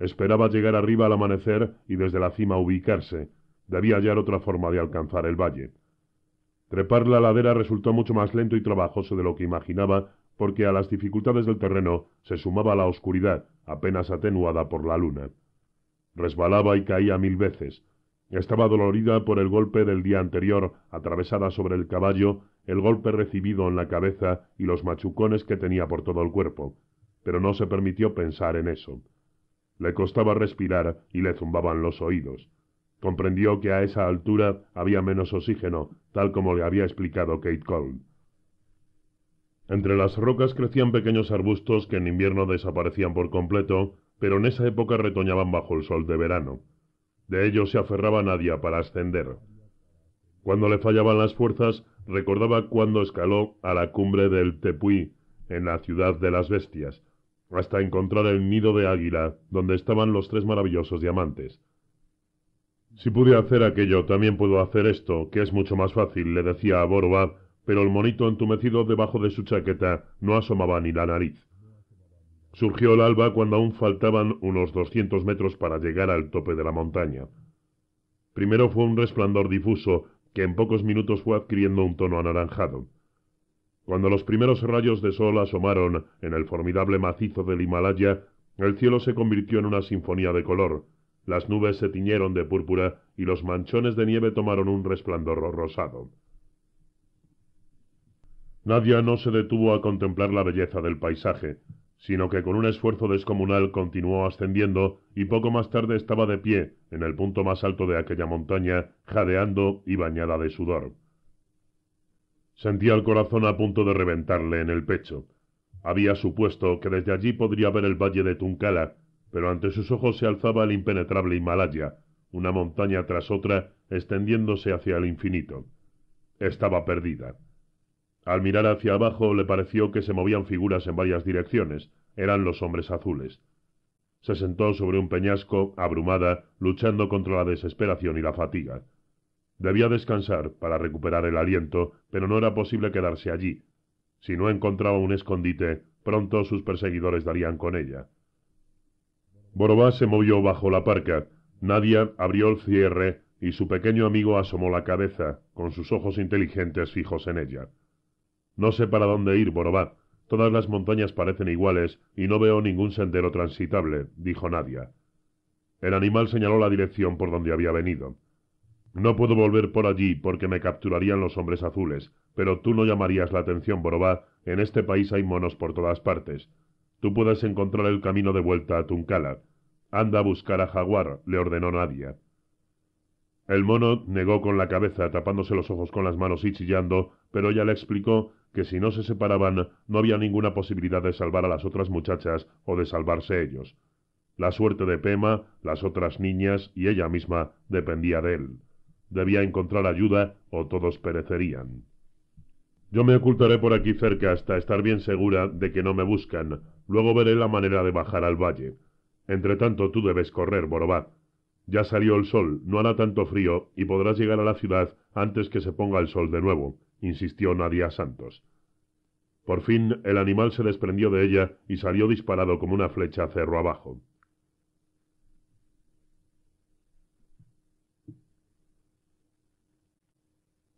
Esperaba llegar arriba al amanecer y desde la cima ubicarse. Debía hallar otra forma de alcanzar el valle. Trepar la ladera resultó mucho más lento y trabajoso de lo que imaginaba, porque a las dificultades del terreno se sumaba la oscuridad, apenas atenuada por la luna. Resbalaba y caía mil veces. Estaba dolorida por el golpe del día anterior, atravesada sobre el caballo, el golpe recibido en la cabeza y los machucones que tenía por todo el cuerpo, pero no se permitió pensar en eso. Le costaba respirar y le zumbaban los oídos. Comprendió que a esa altura había menos oxígeno, tal como le había explicado Kate Cole. Entre las rocas crecían pequeños arbustos que en invierno desaparecían por completo, pero en esa época retoñaban bajo el sol de verano. De ellos se aferraba Nadia para ascender. Cuando le fallaban las fuerzas, recordaba cuando escaló a la cumbre del Tepuy, en la ciudad de las bestias, hasta encontrar el nido de águila, donde estaban los tres maravillosos diamantes. Si pude hacer aquello, también puedo hacer esto, que es mucho más fácil, le decía a Borobad, pero el monito entumecido debajo de su chaqueta no asomaba ni la nariz. Surgió el alba cuando aún faltaban unos doscientos metros para llegar al tope de la montaña. Primero fue un resplandor difuso que en pocos minutos fue adquiriendo un tono anaranjado. Cuando los primeros rayos de sol asomaron en el formidable macizo del Himalaya, el cielo se convirtió en una sinfonía de color, las nubes se tiñeron de púrpura y los manchones de nieve tomaron un resplandor rosado. Nadia no se detuvo a contemplar la belleza del paisaje, sino que con un esfuerzo descomunal continuó ascendiendo y poco más tarde estaba de pie en el punto más alto de aquella montaña, jadeando y bañada de sudor. Sentía el corazón a punto de reventarle en el pecho. Había supuesto que desde allí podría ver el valle de Tuncala, pero ante sus ojos se alzaba el impenetrable Himalaya, una montaña tras otra extendiéndose hacia el infinito. Estaba perdida. Al mirar hacia abajo le pareció que se movían figuras en varias direcciones. Eran los hombres azules. Se sentó sobre un peñasco, abrumada, luchando contra la desesperación y la fatiga. Debía descansar para recuperar el aliento, pero no era posible quedarse allí. Si no encontraba un escondite, pronto sus perseguidores darían con ella. Borobá se movió bajo la parca. Nadia abrió el cierre y su pequeño amigo asomó la cabeza, con sus ojos inteligentes fijos en ella. No sé para dónde ir, Borobá. Todas las montañas parecen iguales y no veo ningún sendero transitable, dijo Nadia. El animal señaló la dirección por donde había venido. No puedo volver por allí porque me capturarían los hombres azules, pero tú no llamarías la atención, Borobá. En este país hay monos por todas partes. Tú puedes encontrar el camino de vuelta a Tuncala. Anda a buscar a Jaguar, le ordenó Nadia. El mono negó con la cabeza, tapándose los ojos con las manos y chillando, pero ella le explicó que si no se separaban no había ninguna posibilidad de salvar a las otras muchachas o de salvarse ellos. La suerte de Pema, las otras niñas y ella misma dependía de él. Debía encontrar ayuda o todos perecerían. Yo me ocultaré por aquí cerca hasta estar bien segura de que no me buscan, Luego veré la manera de bajar al valle. Entretanto tú debes correr, Borobat. Ya salió el sol, no hará tanto frío y podrás llegar a la ciudad antes que se ponga el sol de nuevo, insistió Nadia Santos. Por fin el animal se desprendió de ella y salió disparado como una flecha cerro abajo.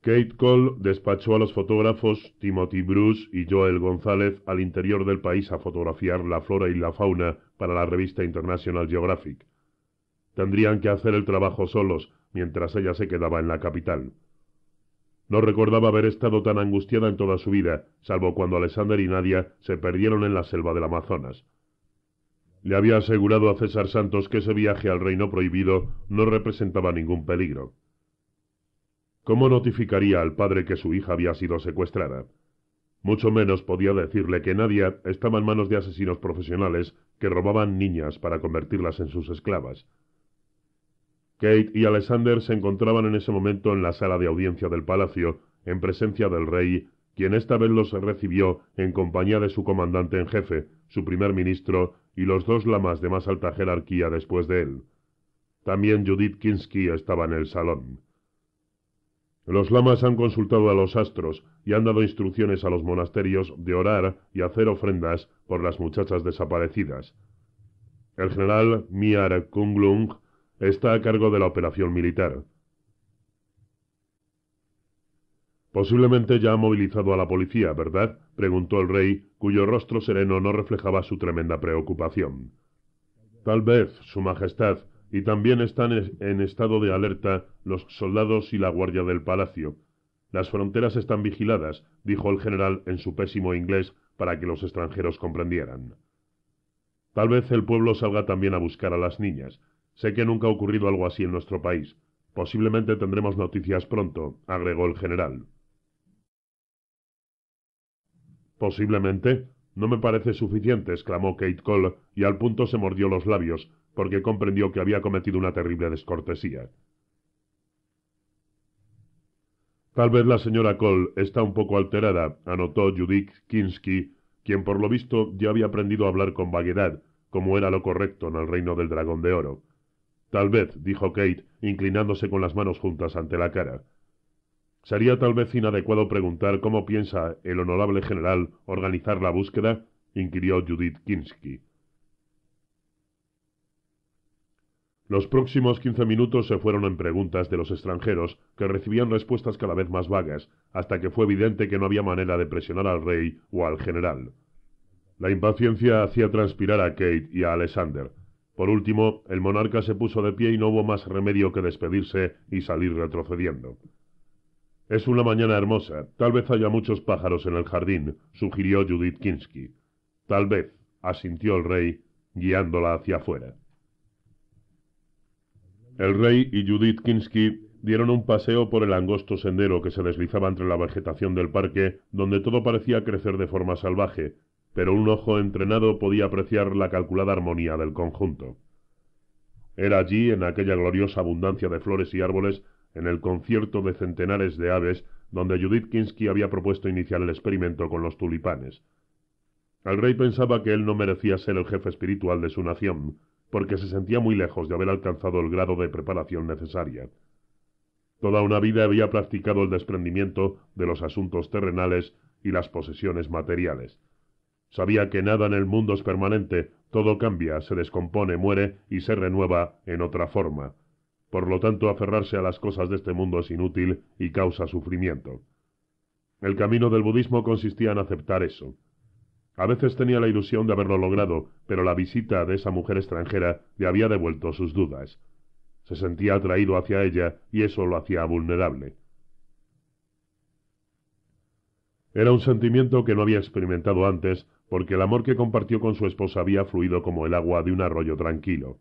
Kate Cole despachó a los fotógrafos Timothy Bruce y Joel González al interior del país a fotografiar la flora y la fauna para la revista International Geographic. Tendrían que hacer el trabajo solos mientras ella se quedaba en la capital. No recordaba haber estado tan angustiada en toda su vida, salvo cuando Alexander y Nadia se perdieron en la selva del Amazonas. Le había asegurado a César Santos que ese viaje al reino prohibido no representaba ningún peligro. ¿Cómo notificaría al padre que su hija había sido secuestrada? Mucho menos podía decirle que nadie estaba en manos de asesinos profesionales que robaban niñas para convertirlas en sus esclavas. Kate y Alexander se encontraban en ese momento en la sala de audiencia del palacio, en presencia del rey, quien esta vez los recibió en compañía de su comandante en jefe, su primer ministro y los dos lamas de más alta jerarquía después de él. También Judith Kinsky estaba en el salón. Los lamas han consultado a los astros y han dado instrucciones a los monasterios de orar y hacer ofrendas por las muchachas desaparecidas. El general Miar Kunglung está a cargo de la operación militar. Posiblemente ya ha movilizado a la policía, ¿verdad? preguntó el rey, cuyo rostro sereno no reflejaba su tremenda preocupación. Tal vez, Su Majestad, y también están en estado de alerta los soldados y la guardia del palacio. Las fronteras están vigiladas, dijo el general en su pésimo inglés para que los extranjeros comprendieran. Tal vez el pueblo salga también a buscar a las niñas. Sé que nunca ha ocurrido algo así en nuestro país. Posiblemente tendremos noticias pronto, agregó el general. Posiblemente. No me parece suficiente, exclamó Kate Cole, y al punto se mordió los labios, porque comprendió que había cometido una terrible descortesía. Tal vez la señora Cole está un poco alterada, anotó Judith Kinsky, quien por lo visto ya había aprendido a hablar con vaguedad, como era lo correcto en el reino del dragón de oro. Tal vez, dijo Kate, inclinándose con las manos juntas ante la cara. Sería tal vez inadecuado preguntar cómo piensa el honorable general organizar la búsqueda, inquirió Judith Kinsky. Los próximos quince minutos se fueron en preguntas de los extranjeros, que recibían respuestas cada vez más vagas, hasta que fue evidente que no había manera de presionar al rey o al general. La impaciencia hacía transpirar a Kate y a Alexander. Por último, el monarca se puso de pie y no hubo más remedio que despedirse y salir retrocediendo. Es una mañana hermosa. Tal vez haya muchos pájaros en el jardín, sugirió Judith Kinsky. Tal vez, asintió el rey, guiándola hacia afuera. El rey y Judith Kinsky dieron un paseo por el angosto sendero que se deslizaba entre la vegetación del parque, donde todo parecía crecer de forma salvaje, pero un ojo entrenado podía apreciar la calculada armonía del conjunto. Era allí, en aquella gloriosa abundancia de flores y árboles, en el concierto de centenares de aves, donde Judith Kinsky había propuesto iniciar el experimento con los tulipanes. El rey pensaba que él no merecía ser el jefe espiritual de su nación, porque se sentía muy lejos de haber alcanzado el grado de preparación necesaria. Toda una vida había practicado el desprendimiento de los asuntos terrenales y las posesiones materiales. Sabía que nada en el mundo es permanente, todo cambia, se descompone, muere y se renueva en otra forma. Por lo tanto, aferrarse a las cosas de este mundo es inútil y causa sufrimiento. El camino del budismo consistía en aceptar eso, a veces tenía la ilusión de haberlo logrado, pero la visita de esa mujer extranjera le había devuelto sus dudas. Se sentía atraído hacia ella y eso lo hacía vulnerable. Era un sentimiento que no había experimentado antes, porque el amor que compartió con su esposa había fluido como el agua de un arroyo tranquilo.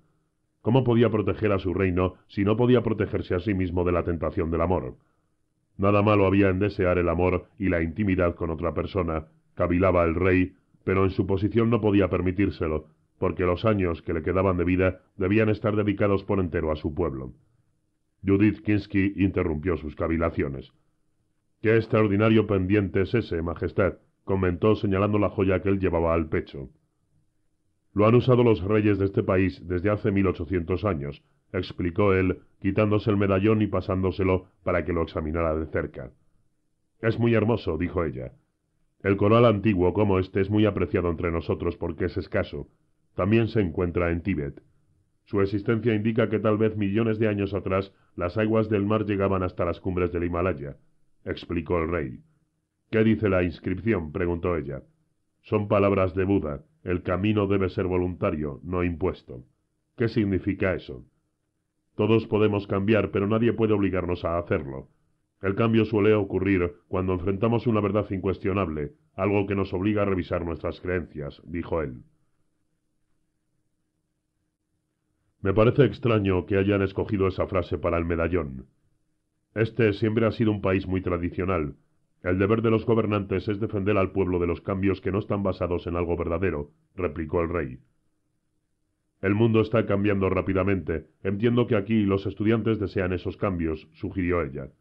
¿Cómo podía proteger a su reino si no podía protegerse a sí mismo de la tentación del amor? Nada malo había en desear el amor y la intimidad con otra persona, cavilaba el rey, pero en su posición no podía permitírselo, porque los años que le quedaban de vida debían estar dedicados por entero a su pueblo. Judith Kinsky interrumpió sus cavilaciones. Qué extraordinario pendiente es ese, Majestad, comentó señalando la joya que él llevaba al pecho. Lo han usado los reyes de este país desde hace mil ochocientos años, explicó él, quitándose el medallón y pasándoselo para que lo examinara de cerca. Es muy hermoso, dijo ella. El coral antiguo como este es muy apreciado entre nosotros porque es escaso. También se encuentra en Tíbet. Su existencia indica que tal vez millones de años atrás las aguas del mar llegaban hasta las cumbres del Himalaya, explicó el rey. ¿Qué dice la inscripción? preguntó ella. Son palabras de Buda. El camino debe ser voluntario, no impuesto. ¿Qué significa eso? Todos podemos cambiar, pero nadie puede obligarnos a hacerlo. El cambio suele ocurrir cuando enfrentamos una verdad incuestionable, algo que nos obliga a revisar nuestras creencias, dijo él. Me parece extraño que hayan escogido esa frase para el medallón. Este siempre ha sido un país muy tradicional. El deber de los gobernantes es defender al pueblo de los cambios que no están basados en algo verdadero, replicó el rey. El mundo está cambiando rápidamente. Entiendo que aquí los estudiantes desean esos cambios, sugirió ella.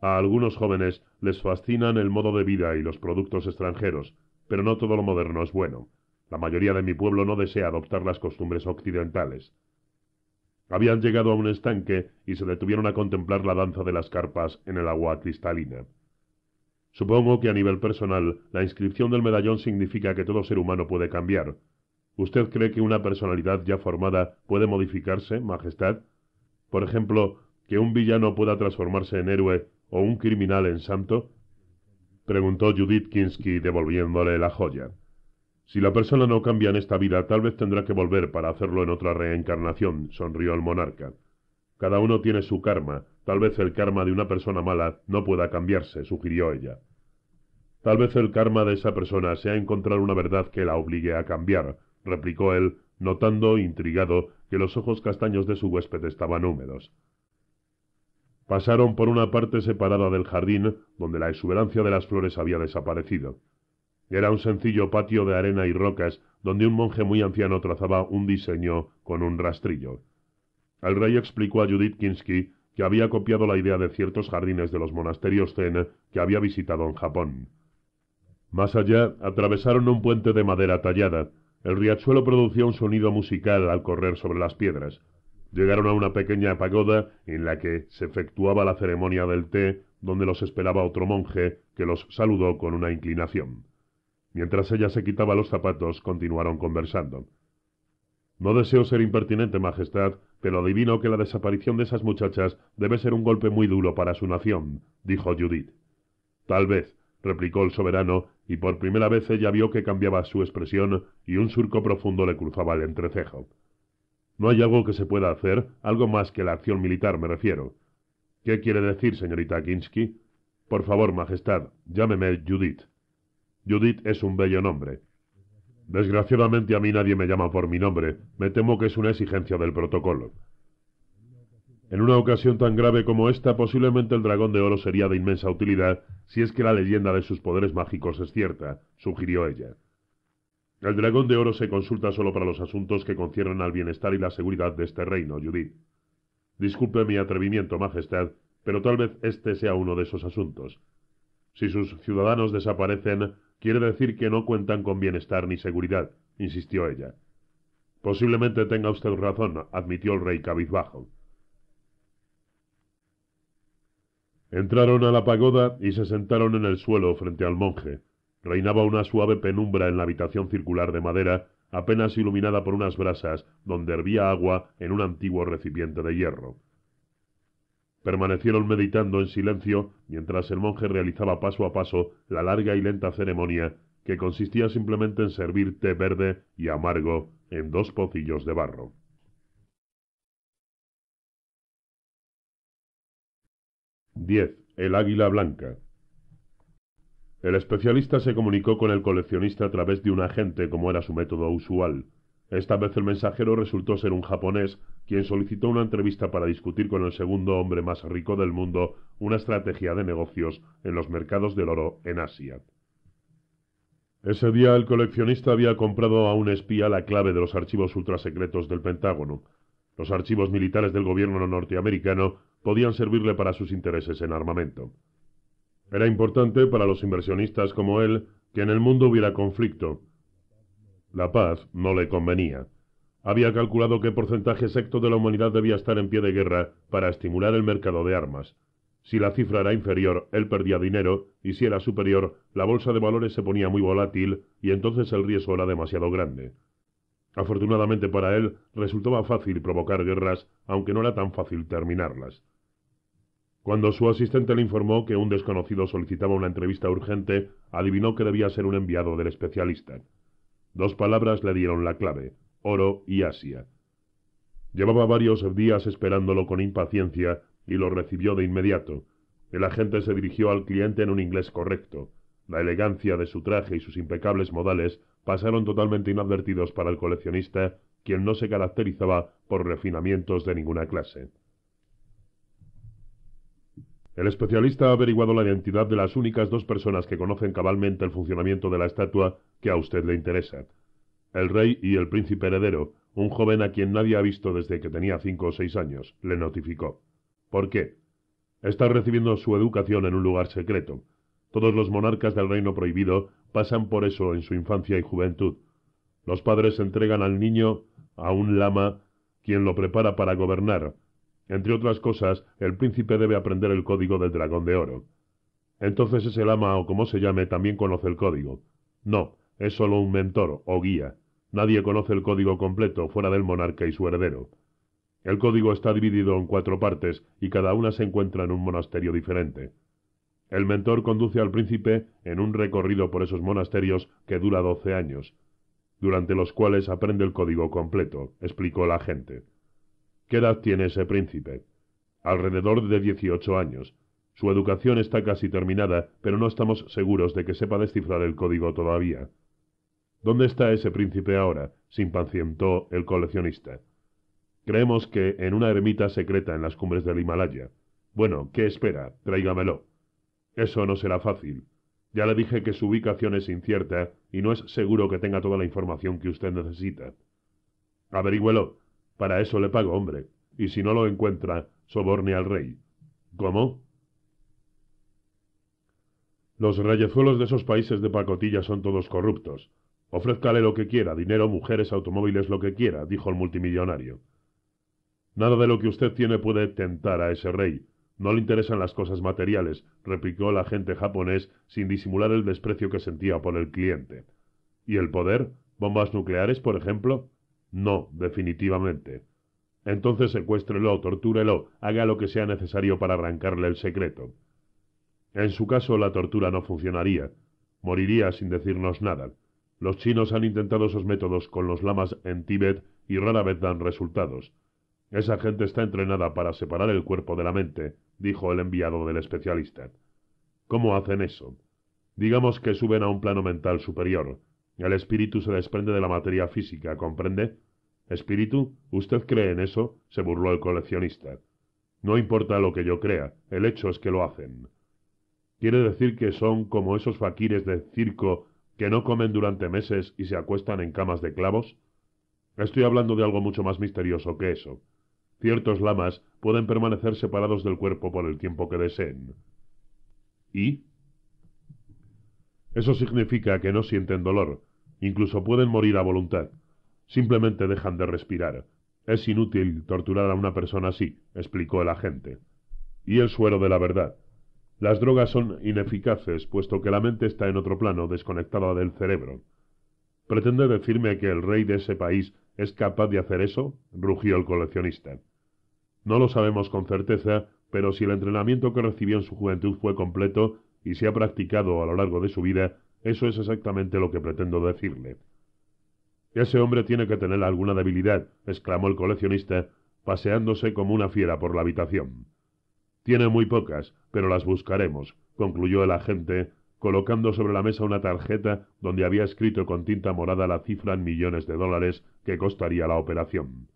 A algunos jóvenes les fascinan el modo de vida y los productos extranjeros, pero no todo lo moderno es bueno. La mayoría de mi pueblo no desea adoptar las costumbres occidentales. Habían llegado a un estanque y se detuvieron a contemplar la danza de las carpas en el agua cristalina. Supongo que a nivel personal, la inscripción del medallón significa que todo ser humano puede cambiar. ¿Usted cree que una personalidad ya formada puede modificarse, Majestad? Por ejemplo, que un villano pueda transformarse en héroe o un criminal en santo? preguntó Judith Kinsky devolviéndole la joya. Si la persona no cambia en esta vida, tal vez tendrá que volver para hacerlo en otra reencarnación, sonrió el monarca. Cada uno tiene su karma, tal vez el karma de una persona mala no pueda cambiarse, sugirió ella. Tal vez el karma de esa persona sea encontrar una verdad que la obligue a cambiar, replicó él, notando, intrigado, que los ojos castaños de su huésped estaban húmedos pasaron por una parte separada del jardín donde la exuberancia de las flores había desaparecido. Era un sencillo patio de arena y rocas donde un monje muy anciano trazaba un diseño con un rastrillo. El rey explicó a Judith Kinsky que había copiado la idea de ciertos jardines de los monasterios Zen que había visitado en Japón. Más allá, atravesaron un puente de madera tallada. El riachuelo producía un sonido musical al correr sobre las piedras. Llegaron a una pequeña pagoda en la que se efectuaba la ceremonia del té, donde los esperaba otro monje que los saludó con una inclinación. Mientras ella se quitaba los zapatos, continuaron conversando. No deseo ser impertinente, Majestad, pero adivino que la desaparición de esas muchachas debe ser un golpe muy duro para su nación, dijo Judith. Tal vez, replicó el soberano, y por primera vez ella vio que cambiaba su expresión y un surco profundo le cruzaba el entrecejo. No hay algo que se pueda hacer, algo más que la acción militar, me refiero. ¿Qué quiere decir, señorita Kinsky? Por favor, Majestad, llámeme Judith. Judith es un bello nombre. Desgraciadamente a mí nadie me llama por mi nombre. Me temo que es una exigencia del protocolo. En una ocasión tan grave como esta, posiblemente el dragón de oro sería de inmensa utilidad si es que la leyenda de sus poderes mágicos es cierta, sugirió ella. El dragón de oro se consulta solo para los asuntos que conciernen al bienestar y la seguridad de este reino, Judith. Disculpe mi atrevimiento, Majestad, pero tal vez este sea uno de esos asuntos. Si sus ciudadanos desaparecen, quiere decir que no cuentan con bienestar ni seguridad, insistió ella. Posiblemente tenga usted razón, admitió el rey cabizbajo. Entraron a la pagoda y se sentaron en el suelo frente al monje, Reinaba una suave penumbra en la habitación circular de madera, apenas iluminada por unas brasas donde hervía agua en un antiguo recipiente de hierro. Permanecieron meditando en silencio mientras el monje realizaba paso a paso la larga y lenta ceremonia que consistía simplemente en servir té verde y amargo en dos pocillos de barro. 10. El águila blanca. El especialista se comunicó con el coleccionista a través de un agente, como era su método usual. Esta vez el mensajero resultó ser un japonés, quien solicitó una entrevista para discutir con el segundo hombre más rico del mundo una estrategia de negocios en los mercados del oro en Asia. Ese día el coleccionista había comprado a un espía la clave de los archivos ultrasecretos del Pentágono. Los archivos militares del gobierno norteamericano podían servirle para sus intereses en armamento. Era importante para los inversionistas como él que en el mundo hubiera conflicto. La paz no le convenía. Había calculado qué porcentaje secto de la humanidad debía estar en pie de guerra para estimular el mercado de armas. Si la cifra era inferior, él perdía dinero, y si era superior, la bolsa de valores se ponía muy volátil y entonces el riesgo era demasiado grande. Afortunadamente para él, resultaba fácil provocar guerras, aunque no era tan fácil terminarlas. Cuando su asistente le informó que un desconocido solicitaba una entrevista urgente, adivinó que debía ser un enviado del especialista. Dos palabras le dieron la clave, oro y Asia. Llevaba varios días esperándolo con impaciencia y lo recibió de inmediato. El agente se dirigió al cliente en un inglés correcto. La elegancia de su traje y sus impecables modales pasaron totalmente inadvertidos para el coleccionista, quien no se caracterizaba por refinamientos de ninguna clase. El especialista ha averiguado la identidad de las únicas dos personas que conocen cabalmente el funcionamiento de la estatua que a usted le interesa. El rey y el príncipe heredero, un joven a quien nadie ha visto desde que tenía cinco o seis años, le notificó. ¿Por qué? Está recibiendo su educación en un lugar secreto. Todos los monarcas del reino prohibido pasan por eso en su infancia y juventud. Los padres entregan al niño a un lama, quien lo prepara para gobernar, entre otras cosas, el príncipe debe aprender el código del dragón de oro. Entonces ese lama o como se llame también conoce el código. No, es solo un mentor o guía. Nadie conoce el código completo fuera del monarca y su heredero. El código está dividido en cuatro partes y cada una se encuentra en un monasterio diferente. El mentor conduce al príncipe en un recorrido por esos monasterios que dura doce años, durante los cuales aprende el código completo, explicó la gente. ¿Qué edad tiene ese príncipe? Alrededor de 18 años. Su educación está casi terminada, pero no estamos seguros de que sepa descifrar el código todavía. ¿Dónde está ese príncipe ahora? se impacientó el coleccionista. Creemos que en una ermita secreta en las cumbres del Himalaya. Bueno, ¿qué espera? Tráigamelo. Eso no será fácil. Ya le dije que su ubicación es incierta y no es seguro que tenga toda la información que usted necesita. Averígüelo. Para eso le pago, hombre. Y si no lo encuentra, soborne al rey. ¿Cómo? Los rayezuelos de esos países de pacotilla son todos corruptos. Ofrézcale lo que quiera, dinero, mujeres, automóviles, lo que quiera, dijo el multimillonario. Nada de lo que usted tiene puede tentar a ese rey. No le interesan las cosas materiales, replicó el agente japonés sin disimular el desprecio que sentía por el cliente. ¿Y el poder? ¿Bombas nucleares, por ejemplo? No, definitivamente. Entonces secuéstrelo, tortúrelo, haga lo que sea necesario para arrancarle el secreto. En su caso, la tortura no funcionaría. Moriría sin decirnos nada. Los chinos han intentado esos métodos con los lamas en Tíbet y rara vez dan resultados. Esa gente está entrenada para separar el cuerpo de la mente, dijo el enviado del especialista. ¿Cómo hacen eso? Digamos que suben a un plano mental superior, el espíritu se desprende de la materia física, ¿comprende? Espíritu, ¿usted cree en eso? se burló el coleccionista. No importa lo que yo crea, el hecho es que lo hacen. ¿Quiere decir que son como esos faquires de circo que no comen durante meses y se acuestan en camas de clavos? Estoy hablando de algo mucho más misterioso que eso. Ciertos lamas pueden permanecer separados del cuerpo por el tiempo que deseen. ¿Y? Eso significa que no sienten dolor, Incluso pueden morir a voluntad. Simplemente dejan de respirar. Es inútil torturar a una persona así, explicó el agente. Y el suero de la verdad. Las drogas son ineficaces, puesto que la mente está en otro plano, desconectada del cerebro. ¿Pretende decirme que el rey de ese país es capaz de hacer eso? rugió el coleccionista. No lo sabemos con certeza, pero si el entrenamiento que recibió en su juventud fue completo y se ha practicado a lo largo de su vida, eso es exactamente lo que pretendo decirle. Ese hombre tiene que tener alguna debilidad, exclamó el coleccionista, paseándose como una fiera por la habitación. Tiene muy pocas, pero las buscaremos, concluyó el agente, colocando sobre la mesa una tarjeta donde había escrito con tinta morada la cifra en millones de dólares que costaría la operación.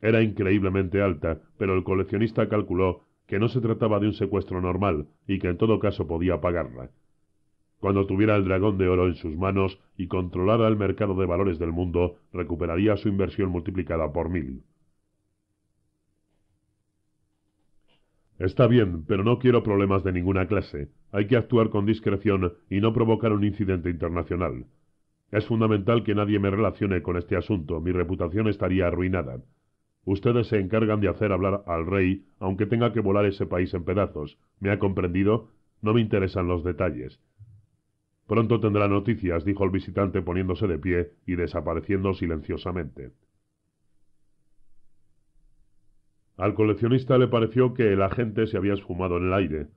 Era increíblemente alta, pero el coleccionista calculó que no se trataba de un secuestro normal y que en todo caso podía pagarla, cuando tuviera el dragón de oro en sus manos y controlara el mercado de valores del mundo, recuperaría su inversión multiplicada por mil. Está bien, pero no quiero problemas de ninguna clase. Hay que actuar con discreción y no provocar un incidente internacional. Es fundamental que nadie me relacione con este asunto. Mi reputación estaría arruinada. Ustedes se encargan de hacer hablar al rey, aunque tenga que volar ese país en pedazos. ¿Me ha comprendido? No me interesan los detalles. Pronto tendrá noticias, dijo el visitante poniéndose de pie y desapareciendo silenciosamente. Al coleccionista le pareció que el agente se había esfumado en el aire.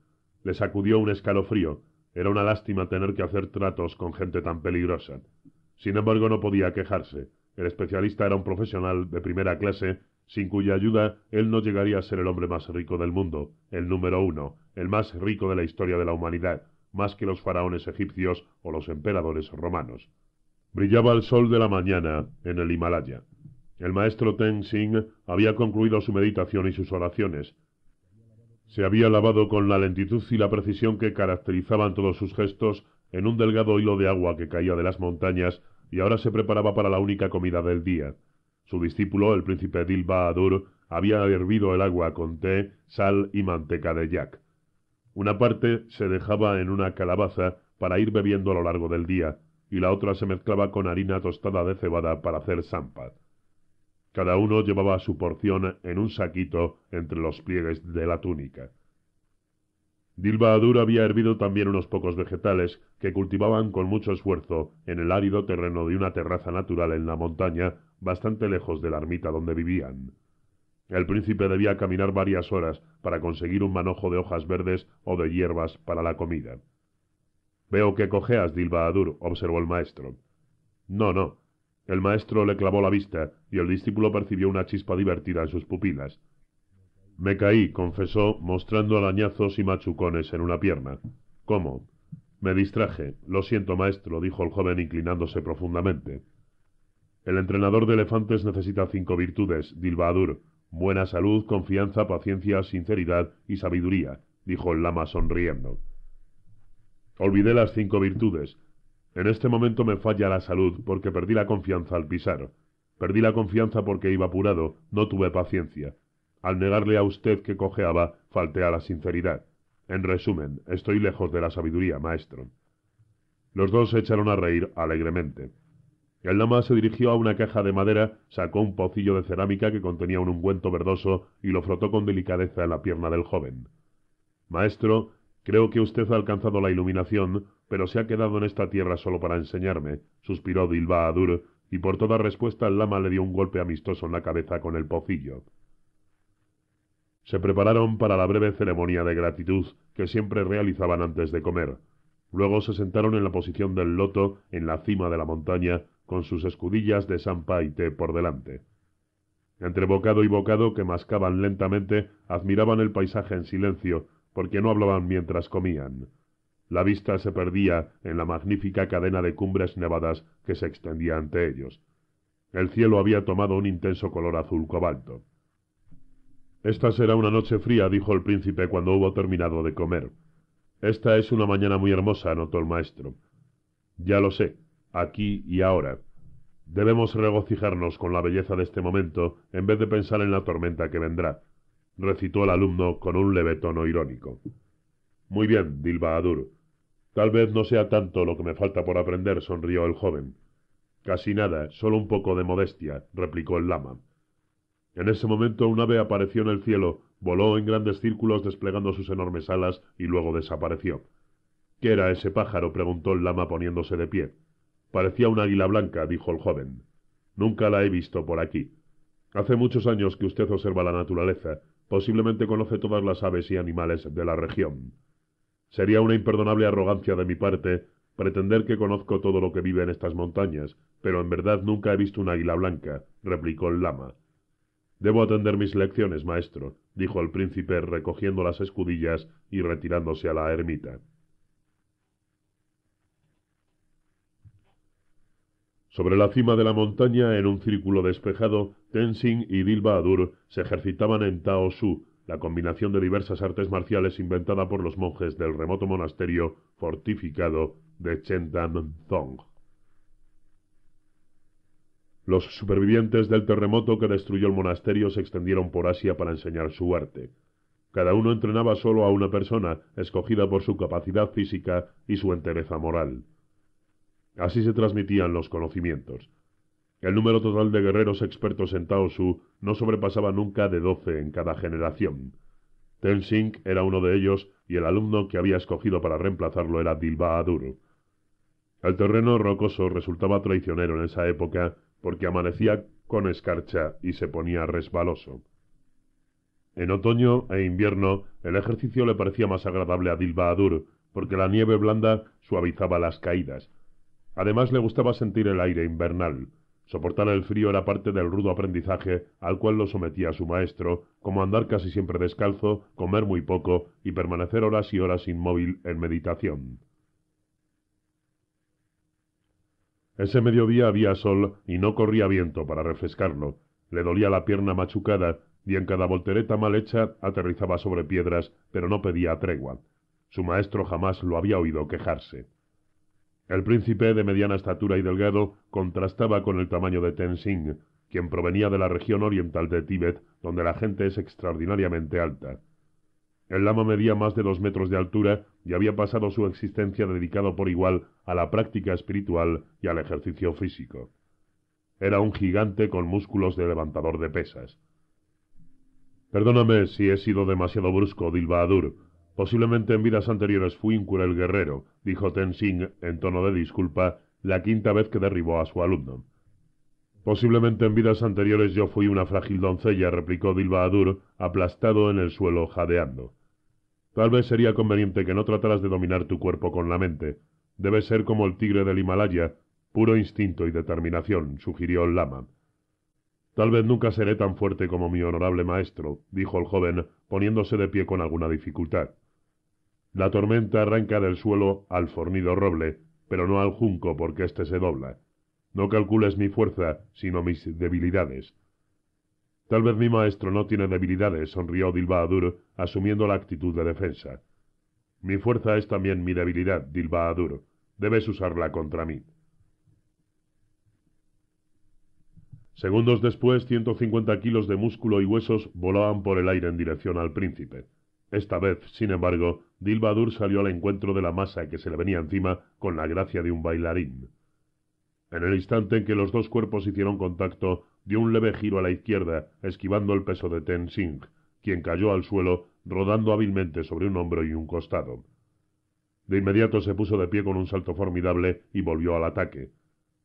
Le sacudió un escalofrío. Era una lástima tener que hacer tratos con gente tan peligrosa. Sin embargo, no podía quejarse. El especialista era un profesional de primera clase, sin cuya ayuda él no llegaría a ser el hombre más rico del mundo, el número uno, el más rico de la historia de la humanidad más que los faraones egipcios o los emperadores romanos. Brillaba el sol de la mañana en el Himalaya. El maestro Tenzing había concluido su meditación y sus oraciones. Se había lavado con la lentitud y la precisión que caracterizaban todos sus gestos en un delgado hilo de agua que caía de las montañas y ahora se preparaba para la única comida del día. Su discípulo, el príncipe Dilbaadur, había hervido el agua con té, sal y manteca de yak. Una parte se dejaba en una calabaza para ir bebiendo a lo largo del día, y la otra se mezclaba con harina tostada de cebada para hacer zampa. Cada uno llevaba su porción en un saquito entre los pliegues de la túnica. Adur había hervido también unos pocos vegetales que cultivaban con mucho esfuerzo en el árido terreno de una terraza natural en la montaña, bastante lejos de la ermita donde vivían. El príncipe debía caminar varias horas para conseguir un manojo de hojas verdes o de hierbas para la comida. Veo que cojeas, Dilbaadur, observó el maestro. No, no. El maestro le clavó la vista y el discípulo percibió una chispa divertida en sus pupilas. Me caí, confesó, mostrando arañazos y machucones en una pierna. ¿Cómo? Me distraje. Lo siento, maestro, dijo el joven inclinándose profundamente. El entrenador de elefantes necesita cinco virtudes, Dilbaadur. Buena salud, confianza, paciencia, sinceridad y sabiduría, dijo el lama sonriendo. Olvidé las cinco virtudes. En este momento me falla la salud porque perdí la confianza al pisar. Perdí la confianza porque iba apurado, no tuve paciencia. Al negarle a usted que cojeaba, falté a la sinceridad. En resumen, estoy lejos de la sabiduría, maestro. Los dos se echaron a reír alegremente. El lama se dirigió a una caja de madera, sacó un pocillo de cerámica que contenía un ungüento verdoso y lo frotó con delicadeza en la pierna del joven. Maestro, creo que usted ha alcanzado la iluminación, pero se ha quedado en esta tierra solo para enseñarme, suspiró Dilba Adur, y por toda respuesta el lama le dio un golpe amistoso en la cabeza con el pocillo. Se prepararon para la breve ceremonia de gratitud que siempre realizaban antes de comer. Luego se sentaron en la posición del loto en la cima de la montaña con sus escudillas de y té por delante. Entre bocado y bocado que mascaban lentamente, admiraban el paisaje en silencio, porque no hablaban mientras comían. La vista se perdía en la magnífica cadena de cumbres nevadas que se extendía ante ellos. El cielo había tomado un intenso color azul cobalto. Esta será una noche fría, dijo el príncipe cuando hubo terminado de comer. Esta es una mañana muy hermosa, anotó el maestro. Ya lo sé, aquí y ahora. Debemos regocijarnos con la belleza de este momento en vez de pensar en la tormenta que vendrá, recitó el alumno con un leve tono irónico. Muy bien, dilbaadur. Tal vez no sea tanto lo que me falta por aprender, sonrió el joven. Casi nada, solo un poco de modestia, replicó el lama. En ese momento un ave apareció en el cielo, voló en grandes círculos desplegando sus enormes alas y luego desapareció. ¿Qué era ese pájaro? preguntó el lama poniéndose de pie. Parecía una águila blanca, dijo el joven. Nunca la he visto por aquí. Hace muchos años que usted observa la naturaleza. Posiblemente conoce todas las aves y animales de la región. Sería una imperdonable arrogancia de mi parte pretender que conozco todo lo que vive en estas montañas, pero en verdad nunca he visto una águila blanca, replicó el lama. Debo atender mis lecciones, maestro, dijo el príncipe recogiendo las escudillas y retirándose a la ermita. Sobre la cima de la montaña, en un círculo despejado, Tenzin y Adur se ejercitaban en Tao Su, la combinación de diversas artes marciales inventada por los monjes del remoto monasterio fortificado de Chentan Zong. Los supervivientes del terremoto que destruyó el monasterio se extendieron por Asia para enseñar su arte. Cada uno entrenaba solo a una persona, escogida por su capacidad física y su entereza moral. Así se transmitían los conocimientos. El número total de guerreros expertos en Taosu no sobrepasaba nunca de doce en cada generación. Tenzing era uno de ellos y el alumno que había escogido para reemplazarlo era Dilbahadur. El terreno rocoso resultaba traicionero en esa época porque amanecía con escarcha y se ponía resbaloso. En otoño e invierno el ejercicio le parecía más agradable a adur porque la nieve blanda suavizaba las caídas, Además le gustaba sentir el aire invernal. Soportar el frío era parte del rudo aprendizaje al cual lo sometía su maestro, como andar casi siempre descalzo, comer muy poco y permanecer horas y horas inmóvil en meditación. Ese mediodía había sol y no corría viento para refrescarlo. Le dolía la pierna machucada y en cada voltereta mal hecha aterrizaba sobre piedras, pero no pedía tregua. Su maestro jamás lo había oído quejarse. El príncipe, de mediana estatura y delgado, contrastaba con el tamaño de Tenzing, quien provenía de la región oriental de Tíbet, donde la gente es extraordinariamente alta. El lama medía más de dos metros de altura y había pasado su existencia dedicado por igual a la práctica espiritual y al ejercicio físico. Era un gigante con músculos de levantador de pesas. Perdóname si he sido demasiado brusco, Dilbaadur. Posiblemente en vidas anteriores fui cura el guerrero, dijo Tenzin en tono de disculpa la quinta vez que derribó a su alumno. Posiblemente en vidas anteriores yo fui una frágil doncella, replicó Adur, aplastado en el suelo jadeando. Tal vez sería conveniente que no trataras de dominar tu cuerpo con la mente. Debes ser como el tigre del Himalaya, puro instinto y determinación, sugirió el lama. Tal vez nunca seré tan fuerte como mi honorable maestro, dijo el joven, poniéndose de pie con alguna dificultad. La tormenta arranca del suelo al fornido roble, pero no al junco porque éste se dobla. No calcules mi fuerza, sino mis debilidades. Tal vez mi maestro no tiene debilidades, sonrió Dilbaadur, asumiendo la actitud de defensa. Mi fuerza es también mi debilidad, Dilbaadur. Debes usarla contra mí. Segundos después, 150 kilos de músculo y huesos volaban por el aire en dirección al príncipe. Esta vez, sin embargo, Dilbadur salió al encuentro de la masa que se le venía encima con la gracia de un bailarín. En el instante en que los dos cuerpos hicieron contacto, dio un leve giro a la izquierda, esquivando el peso de Ten Singh, quien cayó al suelo, rodando hábilmente sobre un hombro y un costado. De inmediato se puso de pie con un salto formidable y volvió al ataque.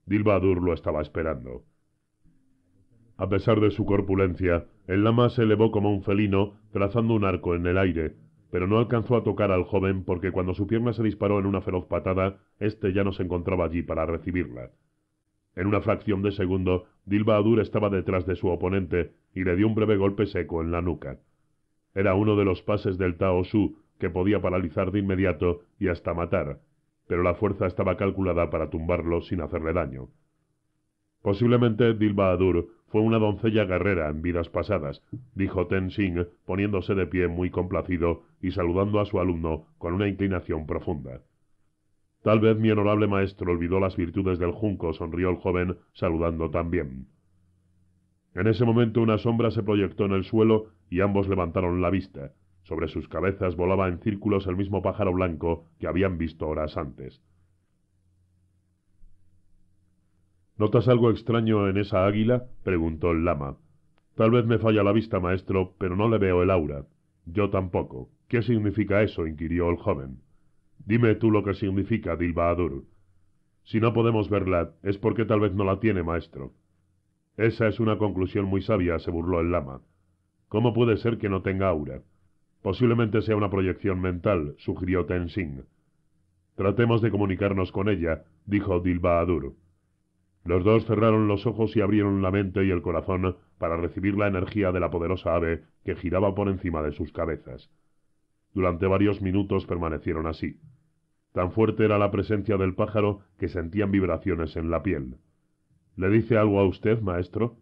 Dilbadur lo estaba esperando. A pesar de su corpulencia, el lama se elevó como un felino, trazando un arco en el aire, pero no alcanzó a tocar al joven porque cuando su pierna se disparó en una feroz patada, éste ya no se encontraba allí para recibirla. En una fracción de segundo, Adur estaba detrás de su oponente y le dio un breve golpe seco en la nuca. Era uno de los pases del Tao que podía paralizar de inmediato y hasta matar, pero la fuerza estaba calculada para tumbarlo sin hacerle daño. Posiblemente Adur. Fue una doncella guerrera en vidas pasadas, dijo Ten poniéndose de pie muy complacido y saludando a su alumno con una inclinación profunda. Tal vez mi honorable maestro olvidó las virtudes del junco, sonrió el joven, saludando también. En ese momento una sombra se proyectó en el suelo y ambos levantaron la vista. Sobre sus cabezas volaba en círculos el mismo pájaro blanco que habían visto horas antes. ¿Notas algo extraño en esa águila? preguntó el lama. Tal vez me falla la vista, maestro, pero no le veo el aura. Yo tampoco. ¿Qué significa eso? inquirió el joven. Dime tú lo que significa, Dilbaadur. Si no podemos verla, es porque tal vez no la tiene, maestro. Esa es una conclusión muy sabia, se burló el lama. ¿Cómo puede ser que no tenga aura? Posiblemente sea una proyección mental, sugirió Tenzing. Tratemos de comunicarnos con ella, dijo Dilbaadur. Los dos cerraron los ojos y abrieron la mente y el corazón para recibir la energía de la poderosa ave que giraba por encima de sus cabezas. Durante varios minutos permanecieron así. Tan fuerte era la presencia del pájaro que sentían vibraciones en la piel. ¿Le dice algo a usted, maestro?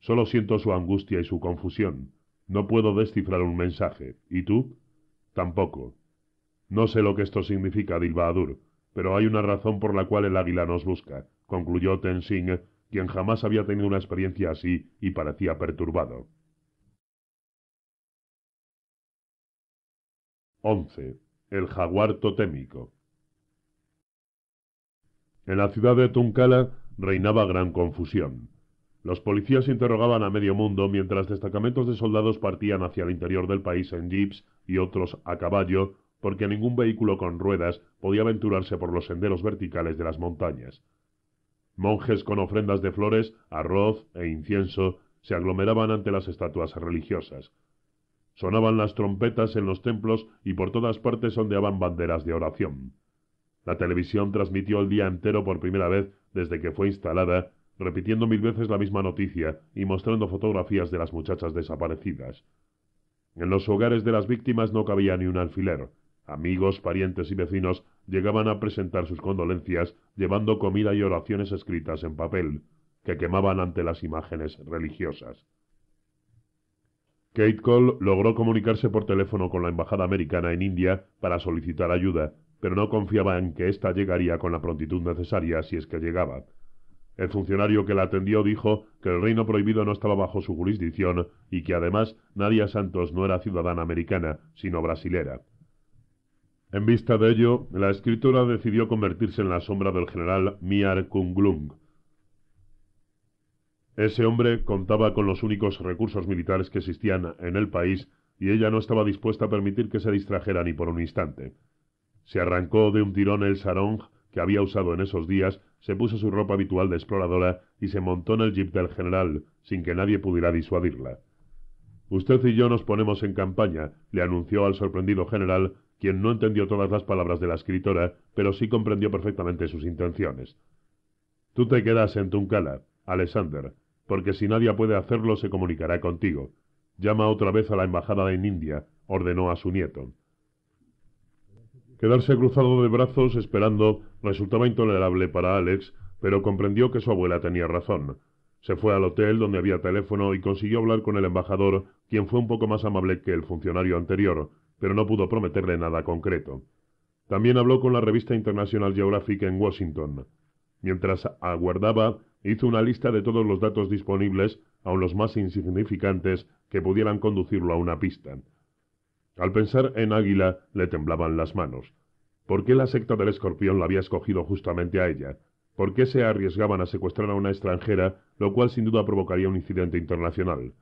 Solo siento su angustia y su confusión. No puedo descifrar un mensaje. ¿Y tú? Tampoco. No sé lo que esto significa, Dilbaadur, pero hay una razón por la cual el águila nos busca concluyó Tenzing, quien jamás había tenido una experiencia así y parecía perturbado. 11. El jaguar totémico. En la ciudad de Tuncala reinaba gran confusión. Los policías interrogaban a medio mundo mientras destacamentos de soldados partían hacia el interior del país en jeeps y otros a caballo, porque ningún vehículo con ruedas podía aventurarse por los senderos verticales de las montañas. Monjes con ofrendas de flores, arroz e incienso se aglomeraban ante las estatuas religiosas. Sonaban las trompetas en los templos y por todas partes ondeaban banderas de oración. La televisión transmitió el día entero por primera vez desde que fue instalada, repitiendo mil veces la misma noticia y mostrando fotografías de las muchachas desaparecidas. En los hogares de las víctimas no cabía ni un alfiler. Amigos, parientes y vecinos llegaban a presentar sus condolencias llevando comida y oraciones escritas en papel, que quemaban ante las imágenes religiosas. Kate Cole logró comunicarse por teléfono con la Embajada Americana en India para solicitar ayuda, pero no confiaba en que ésta llegaría con la prontitud necesaria si es que llegaba. El funcionario que la atendió dijo que el Reino Prohibido no estaba bajo su jurisdicción y que además Nadia Santos no era ciudadana americana, sino brasilera. En vista de ello, la escritora decidió convertirse en la sombra del general Miar Kunglung. Ese hombre contaba con los únicos recursos militares que existían en el país y ella no estaba dispuesta a permitir que se distrajera ni por un instante. Se arrancó de un tirón el sarong que había usado en esos días, se puso su ropa habitual de exploradora y se montó en el jeep del general, sin que nadie pudiera disuadirla. Usted y yo nos ponemos en campaña, le anunció al sorprendido general quien no entendió todas las palabras de la escritora, pero sí comprendió perfectamente sus intenciones. Tú te quedas en Tuncala, Alexander, porque si nadie puede hacerlo se comunicará contigo. Llama otra vez a la embajada en India, ordenó a su nieto. Quedarse cruzado de brazos esperando resultaba intolerable para Alex, pero comprendió que su abuela tenía razón. Se fue al hotel donde había teléfono y consiguió hablar con el embajador, quien fue un poco más amable que el funcionario anterior, pero no pudo prometerle nada concreto. También habló con la revista International Geographic en Washington. Mientras aguardaba, hizo una lista de todos los datos disponibles, aun los más insignificantes, que pudieran conducirlo a una pista. Al pensar en Águila, le temblaban las manos. ¿Por qué la secta del escorpión la había escogido justamente a ella? ¿Por qué se arriesgaban a secuestrar a una extranjera, lo cual sin duda provocaría un incidente internacional?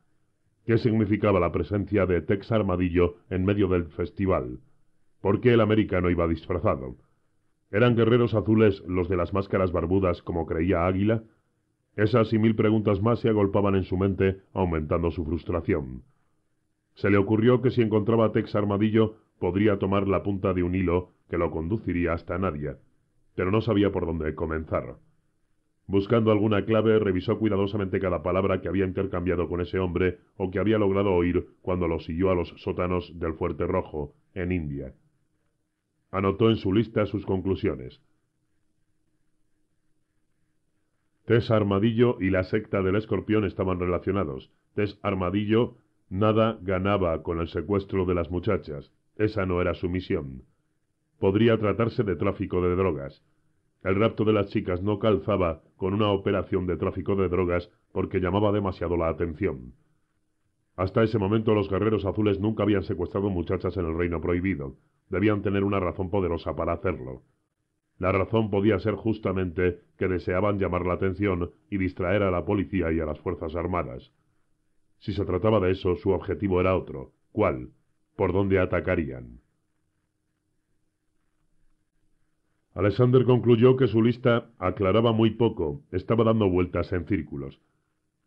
qué significaba la presencia de Tex Armadillo en medio del festival, por qué el americano iba disfrazado. ¿Eran guerreros azules los de las máscaras barbudas como creía Águila? Esas y mil preguntas más se agolpaban en su mente, aumentando su frustración. Se le ocurrió que si encontraba a Tex Armadillo podría tomar la punta de un hilo que lo conduciría hasta Nadia, pero no sabía por dónde comenzar. Buscando alguna clave, revisó cuidadosamente cada palabra que había intercambiado con ese hombre o que había logrado oír cuando lo siguió a los sótanos del Fuerte Rojo, en India. Anotó en su lista sus conclusiones. Tess Armadillo y la secta del escorpión estaban relacionados. Tess Armadillo nada ganaba con el secuestro de las muchachas. Esa no era su misión. Podría tratarse de tráfico de drogas. El rapto de las chicas no calzaba con una operación de tráfico de drogas porque llamaba demasiado la atención. Hasta ese momento los guerreros azules nunca habían secuestrado muchachas en el reino prohibido. Debían tener una razón poderosa para hacerlo. La razón podía ser justamente que deseaban llamar la atención y distraer a la policía y a las Fuerzas Armadas. Si se trataba de eso, su objetivo era otro. ¿Cuál? ¿Por dónde atacarían? Alexander concluyó que su lista aclaraba muy poco, estaba dando vueltas en círculos.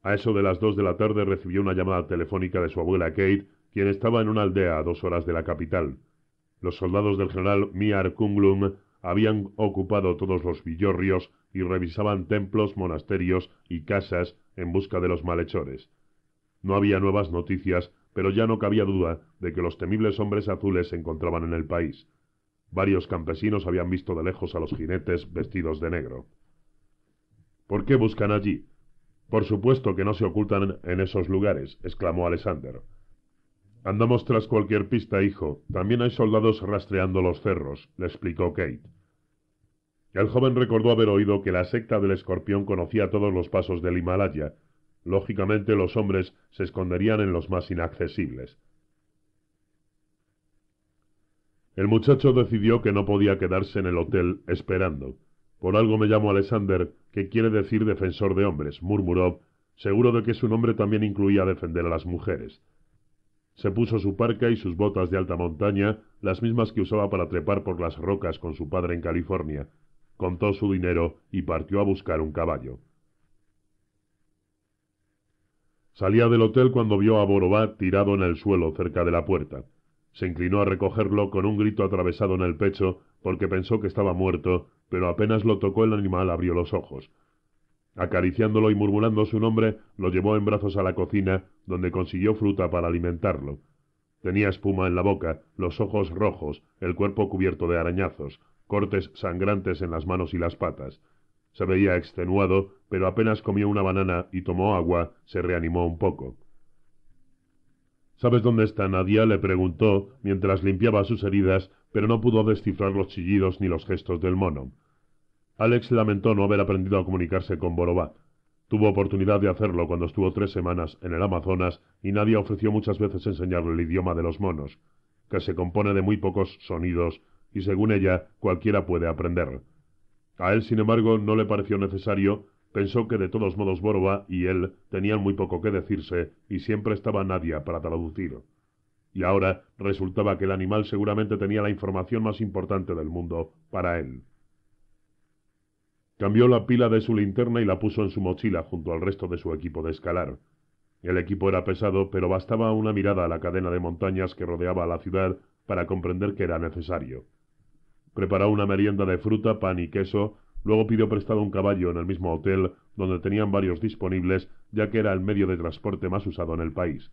A eso de las dos de la tarde recibió una llamada telefónica de su abuela Kate, quien estaba en una aldea a dos horas de la capital. Los soldados del general Miar Kunglum habían ocupado todos los villorrios y revisaban templos, monasterios y casas en busca de los malhechores. No había nuevas noticias, pero ya no cabía duda de que los temibles hombres azules se encontraban en el país. Varios campesinos habían visto de lejos a los jinetes vestidos de negro. ¿Por qué buscan allí? Por supuesto que no se ocultan en esos lugares, exclamó Alexander. Andamos tras cualquier pista, hijo. También hay soldados rastreando los cerros, le explicó Kate. El joven recordó haber oído que la secta del escorpión conocía todos los pasos del Himalaya. Lógicamente los hombres se esconderían en los más inaccesibles. El muchacho decidió que no podía quedarse en el hotel esperando. Por algo me llamo Alexander, que quiere decir defensor de hombres, murmuró, seguro de que su nombre también incluía defender a las mujeres. Se puso su parca y sus botas de alta montaña, las mismas que usaba para trepar por las rocas con su padre en California, contó su dinero y partió a buscar un caballo. Salía del hotel cuando vio a Borobá tirado en el suelo cerca de la puerta. Se inclinó a recogerlo con un grito atravesado en el pecho, porque pensó que estaba muerto, pero apenas lo tocó el animal abrió los ojos. Acariciándolo y murmurando su nombre, lo llevó en brazos a la cocina, donde consiguió fruta para alimentarlo. Tenía espuma en la boca, los ojos rojos, el cuerpo cubierto de arañazos, cortes sangrantes en las manos y las patas. Se veía extenuado, pero apenas comió una banana y tomó agua, se reanimó un poco. ¿Sabes dónde está Nadia? le preguntó mientras limpiaba sus heridas, pero no pudo descifrar los chillidos ni los gestos del mono. Alex lamentó no haber aprendido a comunicarse con Borobá. Tuvo oportunidad de hacerlo cuando estuvo tres semanas en el Amazonas y Nadia ofreció muchas veces enseñarle el idioma de los monos, que se compone de muy pocos sonidos y según ella cualquiera puede aprender. A él, sin embargo, no le pareció necesario Pensó que de todos modos Borba y él tenían muy poco que decirse y siempre estaba Nadia para traducir. Y ahora resultaba que el animal seguramente tenía la información más importante del mundo para él. Cambió la pila de su linterna y la puso en su mochila junto al resto de su equipo de escalar. El equipo era pesado, pero bastaba una mirada a la cadena de montañas que rodeaba a la ciudad para comprender que era necesario. Preparó una merienda de fruta, pan y queso, Luego pidió prestado un caballo en el mismo hotel, donde tenían varios disponibles, ya que era el medio de transporte más usado en el país.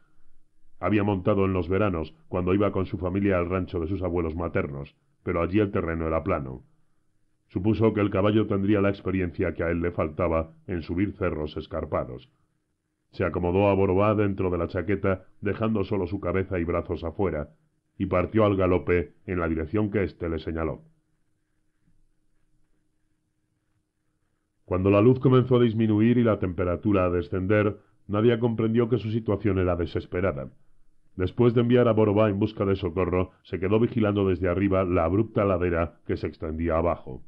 Había montado en los veranos, cuando iba con su familia al rancho de sus abuelos maternos, pero allí el terreno era plano. Supuso que el caballo tendría la experiencia que a él le faltaba en subir cerros escarpados. Se acomodó a Borobá dentro de la chaqueta, dejando solo su cabeza y brazos afuera, y partió al galope en la dirección que éste le señaló. Cuando la luz comenzó a disminuir y la temperatura a descender, nadie comprendió que su situación era desesperada. Después de enviar a Borobá en busca de socorro, se quedó vigilando desde arriba la abrupta ladera que se extendía abajo.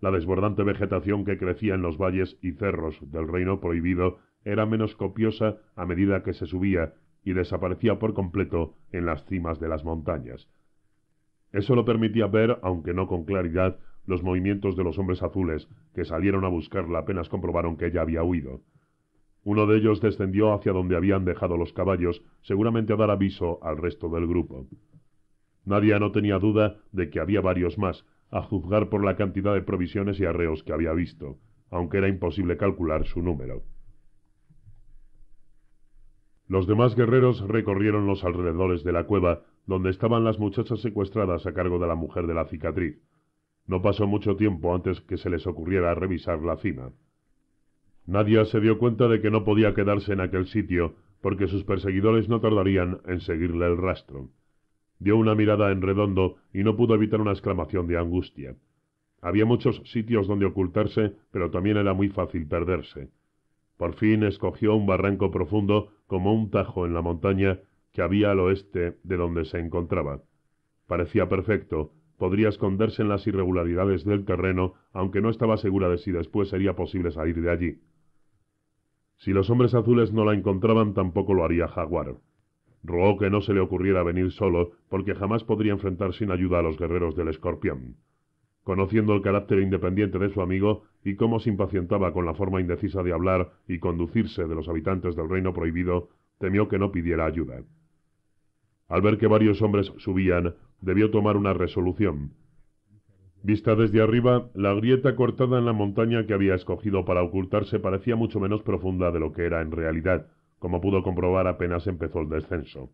La desbordante vegetación que crecía en los valles y cerros del reino prohibido era menos copiosa a medida que se subía y desaparecía por completo en las cimas de las montañas. Eso lo permitía ver, aunque no con claridad, los movimientos de los hombres azules, que salieron a buscarla apenas comprobaron que ella había huido. Uno de ellos descendió hacia donde habían dejado los caballos, seguramente a dar aviso al resto del grupo. Nadia no tenía duda de que había varios más, a juzgar por la cantidad de provisiones y arreos que había visto, aunque era imposible calcular su número. Los demás guerreros recorrieron los alrededores de la cueva, donde estaban las muchachas secuestradas a cargo de la mujer de la cicatriz, no pasó mucho tiempo antes que se les ocurriera revisar la cima. Nadia se dio cuenta de que no podía quedarse en aquel sitio porque sus perseguidores no tardarían en seguirle el rastro. Dio una mirada en redondo y no pudo evitar una exclamación de angustia. Había muchos sitios donde ocultarse, pero también era muy fácil perderse. Por fin escogió un barranco profundo como un tajo en la montaña que había al oeste de donde se encontraba. Parecía perfecto, podría esconderse en las irregularidades del terreno, aunque no estaba segura de si después sería posible salir de allí. Si los hombres azules no la encontraban, tampoco lo haría Jaguar. Rogó que no se le ocurriera venir solo, porque jamás podría enfrentar sin ayuda a los guerreros del escorpión. Conociendo el carácter independiente de su amigo y cómo se impacientaba con la forma indecisa de hablar y conducirse de los habitantes del reino prohibido, temió que no pidiera ayuda. Al ver que varios hombres subían, debió tomar una resolución. Vista desde arriba, la grieta cortada en la montaña que había escogido para ocultarse parecía mucho menos profunda de lo que era en realidad, como pudo comprobar apenas empezó el descenso.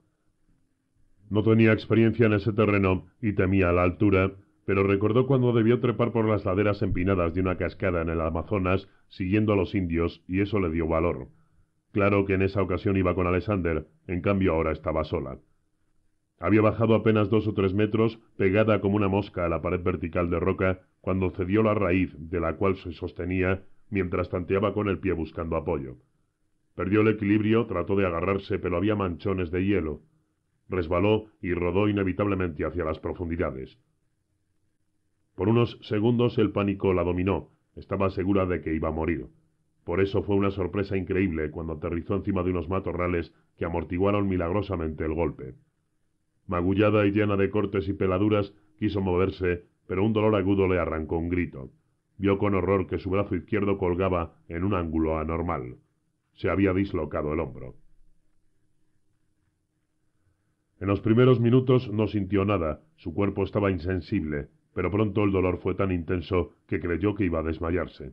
No tenía experiencia en ese terreno y temía la altura, pero recordó cuando debió trepar por las laderas empinadas de una cascada en el Amazonas siguiendo a los indios y eso le dio valor. Claro que en esa ocasión iba con Alexander, en cambio ahora estaba sola. Había bajado apenas dos o tres metros, pegada como una mosca a la pared vertical de roca, cuando cedió la raíz de la cual se sostenía mientras tanteaba con el pie buscando apoyo. Perdió el equilibrio, trató de agarrarse, pero había manchones de hielo. Resbaló y rodó inevitablemente hacia las profundidades. Por unos segundos el pánico la dominó, estaba segura de que iba a morir. Por eso fue una sorpresa increíble cuando aterrizó encima de unos matorrales que amortiguaron milagrosamente el golpe. Magullada y llena de cortes y peladuras, quiso moverse, pero un dolor agudo le arrancó un grito. Vio con horror que su brazo izquierdo colgaba en un ángulo anormal. Se había dislocado el hombro. En los primeros minutos no sintió nada, su cuerpo estaba insensible, pero pronto el dolor fue tan intenso que creyó que iba a desmayarse.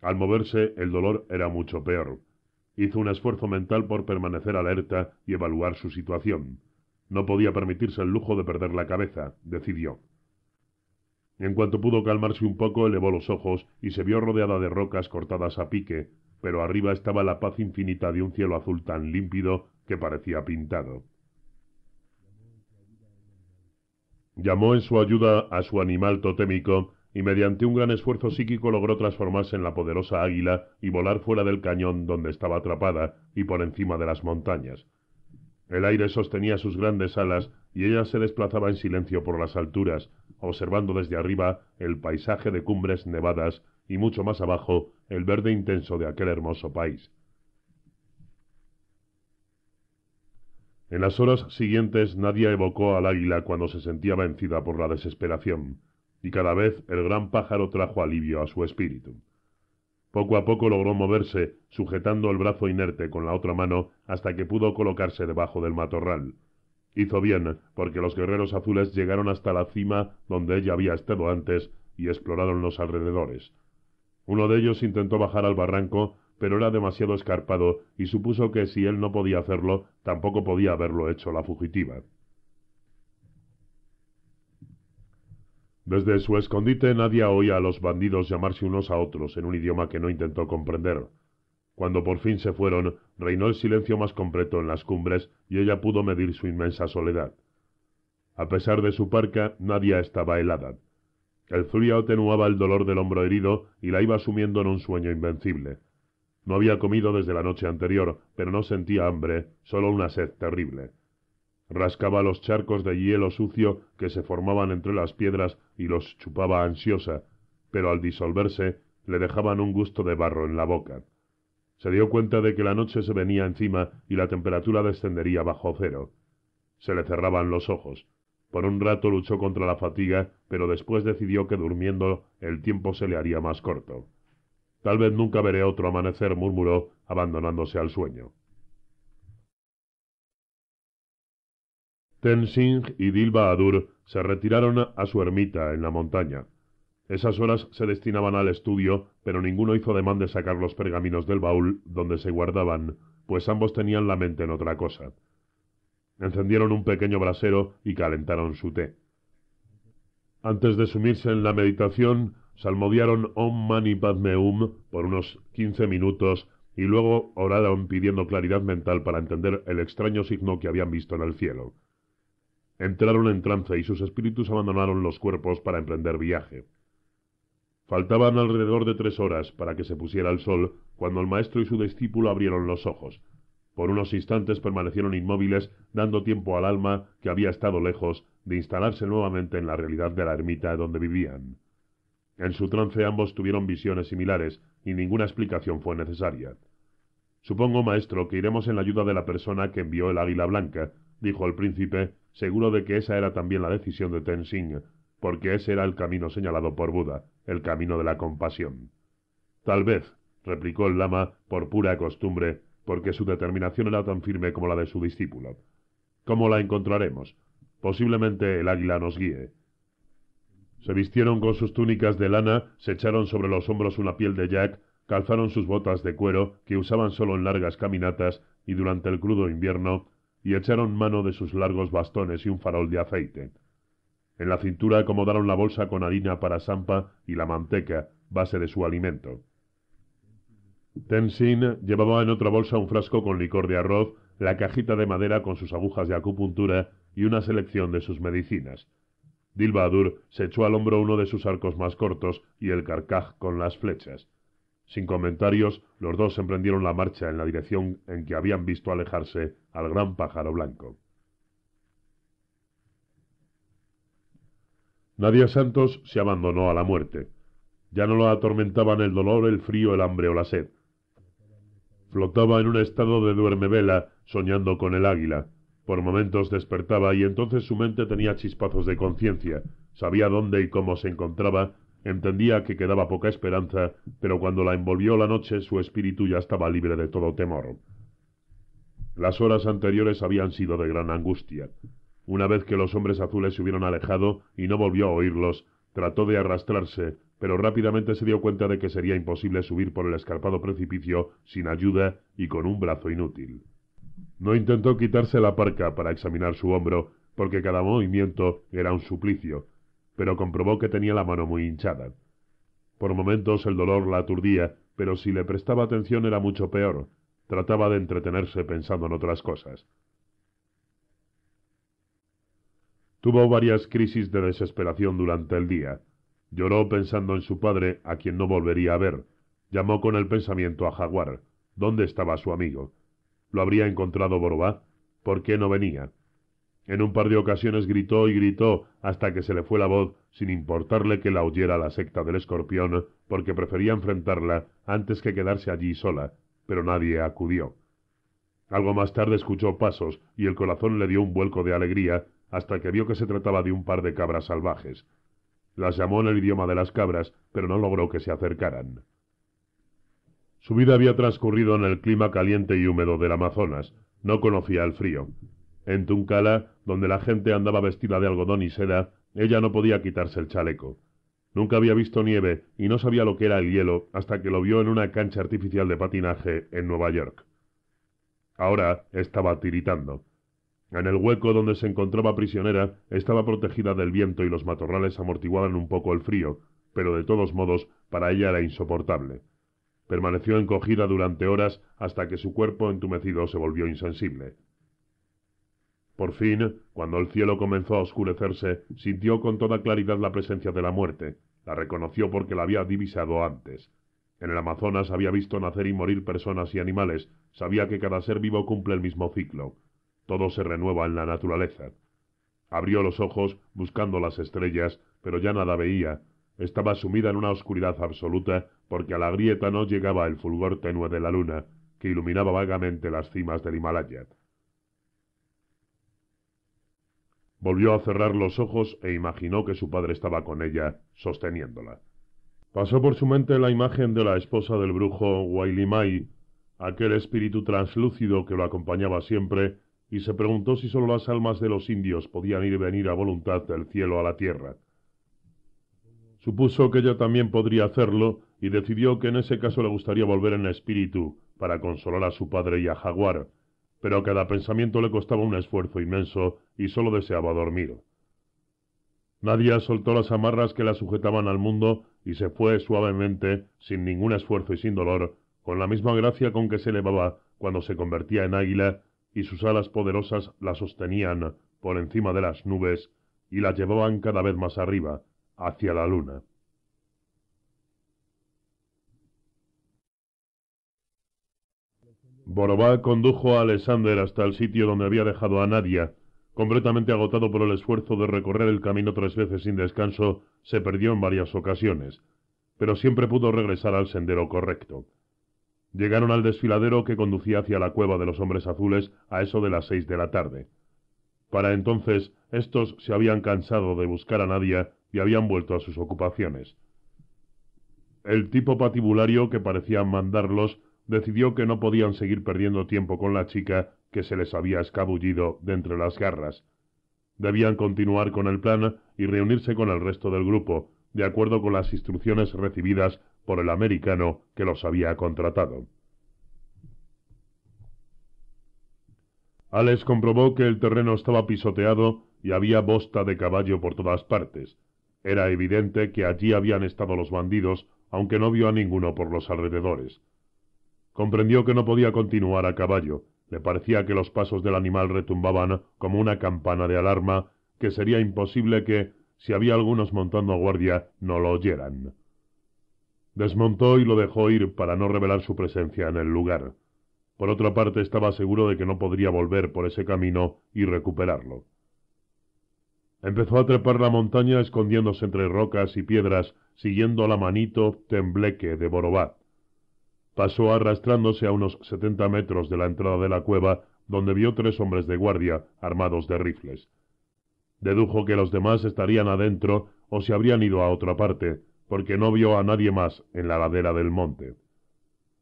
Al moverse, el dolor era mucho peor. Hizo un esfuerzo mental por permanecer alerta y evaluar su situación. No podía permitirse el lujo de perder la cabeza, decidió. En cuanto pudo calmarse un poco, elevó los ojos y se vio rodeada de rocas cortadas a pique, pero arriba estaba la paz infinita de un cielo azul tan límpido que parecía pintado. Llamó en su ayuda a su animal totémico y mediante un gran esfuerzo psíquico logró transformarse en la poderosa águila y volar fuera del cañón donde estaba atrapada y por encima de las montañas. El aire sostenía sus grandes alas y ella se desplazaba en silencio por las alturas, observando desde arriba el paisaje de cumbres nevadas y mucho más abajo el verde intenso de aquel hermoso país. En las horas siguientes nadie evocó al águila cuando se sentía vencida por la desesperación, y cada vez el gran pájaro trajo alivio a su espíritu. Poco a poco logró moverse, sujetando el brazo inerte con la otra mano hasta que pudo colocarse debajo del matorral. Hizo bien, porque los guerreros azules llegaron hasta la cima donde ella había estado antes y exploraron los alrededores. Uno de ellos intentó bajar al barranco, pero era demasiado escarpado y supuso que si él no podía hacerlo, tampoco podía haberlo hecho la fugitiva. Desde su escondite nadie oía a los bandidos llamarse unos a otros en un idioma que no intentó comprender. Cuando por fin se fueron, reinó el silencio más completo en las cumbres y ella pudo medir su inmensa soledad. A pesar de su parca, nadie estaba helada. El frío atenuaba el dolor del hombro herido y la iba sumiendo en un sueño invencible. No había comido desde la noche anterior, pero no sentía hambre, solo una sed terrible. Rascaba los charcos de hielo sucio que se formaban entre las piedras y los chupaba ansiosa, pero al disolverse le dejaban un gusto de barro en la boca. Se dio cuenta de que la noche se venía encima y la temperatura descendería bajo cero. Se le cerraban los ojos. Por un rato luchó contra la fatiga, pero después decidió que durmiendo el tiempo se le haría más corto. Tal vez nunca veré otro amanecer, murmuró, abandonándose al sueño. Tenzing y Dilbahadur se retiraron a su ermita en la montaña. Esas horas se destinaban al estudio, pero ninguno hizo demanda de sacar los pergaminos del baúl donde se guardaban, pues ambos tenían la mente en otra cosa. Encendieron un pequeño brasero y calentaron su té. Antes de sumirse en la meditación, salmodiaron Om Mani Padme Hum por unos quince minutos y luego oraron pidiendo claridad mental para entender el extraño signo que habían visto en el cielo entraron en trance y sus espíritus abandonaron los cuerpos para emprender viaje. Faltaban alrededor de tres horas para que se pusiera el sol cuando el maestro y su discípulo abrieron los ojos. Por unos instantes permanecieron inmóviles, dando tiempo al alma, que había estado lejos, de instalarse nuevamente en la realidad de la ermita donde vivían. En su trance ambos tuvieron visiones similares, y ninguna explicación fue necesaria. Supongo, maestro, que iremos en la ayuda de la persona que envió el águila blanca, dijo el príncipe, seguro de que esa era también la decisión de Tenzin, porque ese era el camino señalado por Buda, el camino de la compasión. Tal vez, replicó el lama por pura costumbre, porque su determinación era tan firme como la de su discípulo. ¿Cómo la encontraremos? Posiblemente el águila nos guíe. Se vistieron con sus túnicas de lana, se echaron sobre los hombros una piel de yak, calzaron sus botas de cuero, que usaban solo en largas caminatas, y durante el crudo invierno y echaron mano de sus largos bastones y un farol de aceite. En la cintura acomodaron la bolsa con harina para Sampa y la manteca, base de su alimento. Tenzin llevaba en otra bolsa un frasco con licor de arroz, la cajita de madera con sus agujas de acupuntura y una selección de sus medicinas. Dilbadur se echó al hombro uno de sus arcos más cortos y el carcaj con las flechas. Sin comentarios, los dos emprendieron la marcha en la dirección en que habían visto alejarse al gran pájaro blanco. Nadia Santos se abandonó a la muerte. Ya no lo atormentaban el dolor, el frío, el hambre o la sed. Flotaba en un estado de duermevela, soñando con el águila. Por momentos despertaba y entonces su mente tenía chispazos de conciencia. Sabía dónde y cómo se encontraba Entendía que quedaba poca esperanza, pero cuando la envolvió la noche su espíritu ya estaba libre de todo temor. Las horas anteriores habían sido de gran angustia. Una vez que los hombres azules se hubieron alejado y no volvió a oírlos, trató de arrastrarse, pero rápidamente se dio cuenta de que sería imposible subir por el escarpado precipicio sin ayuda y con un brazo inútil. No intentó quitarse la parca para examinar su hombro, porque cada movimiento era un suplicio, pero comprobó que tenía la mano muy hinchada. Por momentos el dolor la aturdía, pero si le prestaba atención era mucho peor. Trataba de entretenerse pensando en otras cosas. Tuvo varias crisis de desesperación durante el día. Lloró pensando en su padre, a quien no volvería a ver. Llamó con el pensamiento a Jaguar. ¿Dónde estaba su amigo? ¿Lo habría encontrado Borobá? ¿Por qué no venía? En un par de ocasiones gritó y gritó hasta que se le fue la voz, sin importarle que la oyera la secta del escorpión, porque prefería enfrentarla antes que quedarse allí sola, pero nadie acudió. Algo más tarde escuchó pasos y el corazón le dio un vuelco de alegría hasta que vio que se trataba de un par de cabras salvajes. Las llamó en el idioma de las cabras, pero no logró que se acercaran. Su vida había transcurrido en el clima caliente y húmedo del Amazonas, no conocía el frío. En Tuncala, donde la gente andaba vestida de algodón y seda, ella no podía quitarse el chaleco. Nunca había visto nieve y no sabía lo que era el hielo hasta que lo vio en una cancha artificial de patinaje en Nueva York. Ahora estaba tiritando. En el hueco donde se encontraba prisionera estaba protegida del viento y los matorrales amortiguaban un poco el frío, pero de todos modos para ella era insoportable. Permaneció encogida durante horas hasta que su cuerpo entumecido se volvió insensible. Por fin, cuando el cielo comenzó a oscurecerse, sintió con toda claridad la presencia de la muerte. La reconoció porque la había divisado antes. En el Amazonas había visto nacer y morir personas y animales, sabía que cada ser vivo cumple el mismo ciclo. Todo se renueva en la naturaleza. Abrió los ojos buscando las estrellas, pero ya nada veía. Estaba sumida en una oscuridad absoluta porque a la grieta no llegaba el fulgor tenue de la luna, que iluminaba vagamente las cimas del Himalaya. Volvió a cerrar los ojos e imaginó que su padre estaba con ella, sosteniéndola. Pasó por su mente la imagen de la esposa del brujo Mai, aquel espíritu translúcido que lo acompañaba siempre, y se preguntó si sólo las almas de los indios podían ir y venir a voluntad del cielo a la tierra. Supuso que ella también podría hacerlo y decidió que en ese caso le gustaría volver en espíritu para consolar a su padre y a Jaguar, pero cada pensamiento le costaba un esfuerzo inmenso y solo deseaba dormir. Nadia soltó las amarras que la sujetaban al mundo y se fue suavemente, sin ningún esfuerzo y sin dolor, con la misma gracia con que se elevaba cuando se convertía en águila y sus alas poderosas la sostenían por encima de las nubes y la llevaban cada vez más arriba, hacia la luna. Borobá condujo a Alexander hasta el sitio donde había dejado a Nadia. Completamente agotado por el esfuerzo de recorrer el camino tres veces sin descanso, se perdió en varias ocasiones, pero siempre pudo regresar al sendero correcto. Llegaron al desfiladero que conducía hacia la cueva de los hombres azules a eso de las seis de la tarde. Para entonces, estos se habían cansado de buscar a Nadia y habían vuelto a sus ocupaciones. El tipo patibulario que parecía mandarlos decidió que no podían seguir perdiendo tiempo con la chica que se les había escabullido de entre las garras. Debían continuar con el plan y reunirse con el resto del grupo, de acuerdo con las instrucciones recibidas por el americano que los había contratado. Alex comprobó que el terreno estaba pisoteado y había bosta de caballo por todas partes. Era evidente que allí habían estado los bandidos, aunque no vio a ninguno por los alrededores. Comprendió que no podía continuar a caballo. Le parecía que los pasos del animal retumbaban como una campana de alarma, que sería imposible que, si había algunos montando guardia, no lo oyeran. Desmontó y lo dejó ir para no revelar su presencia en el lugar. Por otra parte, estaba seguro de que no podría volver por ese camino y recuperarlo. Empezó a trepar la montaña escondiéndose entre rocas y piedras, siguiendo la manito tembleque de Borobat. Pasó arrastrándose a unos setenta metros de la entrada de la cueva, donde vio tres hombres de guardia armados de rifles. Dedujo que los demás estarían adentro o se habrían ido a otra parte, porque no vio a nadie más en la ladera del monte.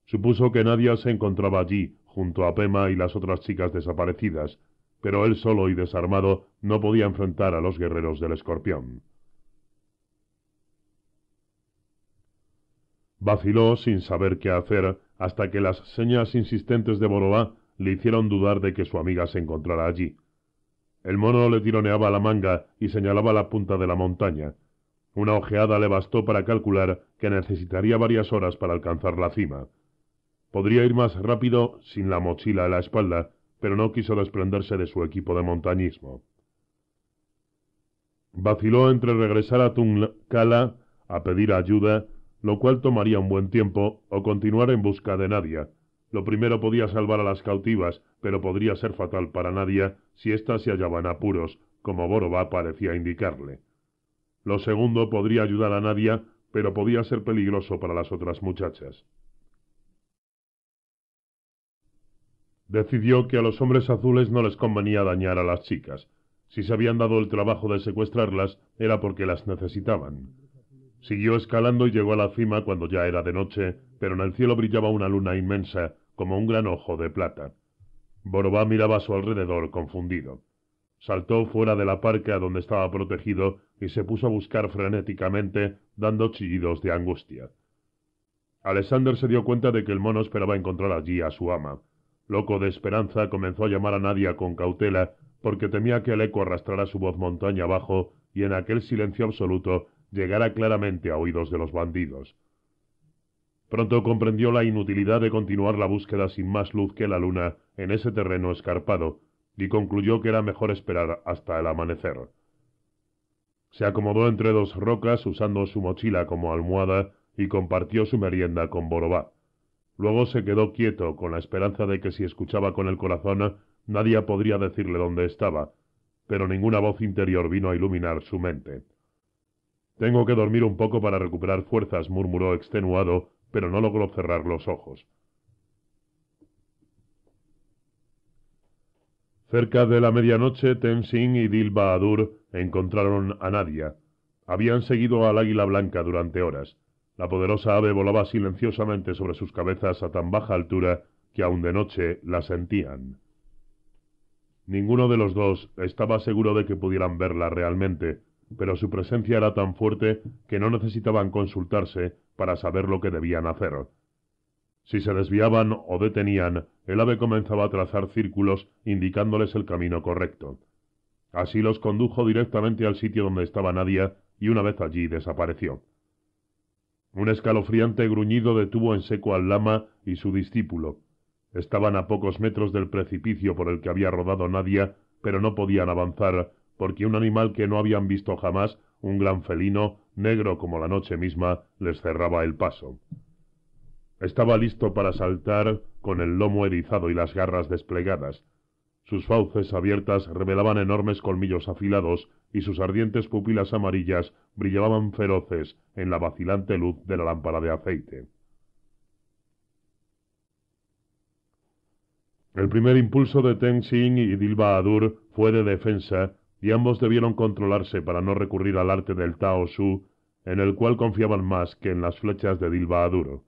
Supuso que nadie se encontraba allí, junto a Pema y las otras chicas desaparecidas, pero él solo y desarmado no podía enfrentar a los guerreros del escorpión. Vaciló sin saber qué hacer hasta que las señas insistentes de Borobá le hicieron dudar de que su amiga se encontrara allí. El mono le tironeaba la manga y señalaba la punta de la montaña. Una ojeada le bastó para calcular que necesitaría varias horas para alcanzar la cima. Podría ir más rápido sin la mochila a la espalda, pero no quiso desprenderse de su equipo de montañismo. Vaciló entre regresar a Tuncala a pedir ayuda lo cual tomaría un buen tiempo, o continuar en busca de Nadia. Lo primero podía salvar a las cautivas, pero podría ser fatal para Nadia si éstas se hallaban apuros, como Borova parecía indicarle. Lo segundo podría ayudar a Nadia, pero podía ser peligroso para las otras muchachas. Decidió que a los hombres azules no les convenía dañar a las chicas. Si se habían dado el trabajo de secuestrarlas, era porque las necesitaban. Siguió escalando y llegó a la cima cuando ya era de noche, pero en el cielo brillaba una luna inmensa, como un gran ojo de plata. Borobá miraba a su alrededor, confundido. Saltó fuera de la parca donde estaba protegido y se puso a buscar frenéticamente, dando chillidos de angustia. Alexander se dio cuenta de que el mono esperaba encontrar allí a su ama. Loco de esperanza, comenzó a llamar a Nadia con cautela, porque temía que el eco arrastrara su voz montaña abajo, y en aquel silencio absoluto llegara claramente a oídos de los bandidos. Pronto comprendió la inutilidad de continuar la búsqueda sin más luz que la luna en ese terreno escarpado, y concluyó que era mejor esperar hasta el amanecer. Se acomodó entre dos rocas usando su mochila como almohada y compartió su merienda con Borobá. Luego se quedó quieto con la esperanza de que si escuchaba con el corazón nadie podría decirle dónde estaba, pero ninguna voz interior vino a iluminar su mente. Tengo que dormir un poco para recuperar fuerzas, murmuró extenuado, pero no logró cerrar los ojos. Cerca de la medianoche, Tenzin y Dil Bahadur encontraron a Nadia. Habían seguido al águila blanca durante horas. La poderosa ave volaba silenciosamente sobre sus cabezas a tan baja altura que aun de noche la sentían. Ninguno de los dos estaba seguro de que pudieran verla realmente, pero su presencia era tan fuerte que no necesitaban consultarse para saber lo que debían hacer. Si se desviaban o detenían, el ave comenzaba a trazar círculos indicándoles el camino correcto. Así los condujo directamente al sitio donde estaba Nadia y una vez allí desapareció. Un escalofriante gruñido detuvo en seco al lama y su discípulo. Estaban a pocos metros del precipicio por el que había rodado Nadia, pero no podían avanzar porque un animal que no habían visto jamás, un gran felino, negro como la noche misma, les cerraba el paso. Estaba listo para saltar con el lomo erizado y las garras desplegadas. Sus fauces abiertas revelaban enormes colmillos afilados y sus ardientes pupilas amarillas brillaban feroces en la vacilante luz de la lámpara de aceite. El primer impulso de Xing y Dilba Adur fue de defensa y ambos debieron controlarse para no recurrir al arte del Tao Su, en el cual confiaban más que en las flechas de Dilba Aduro.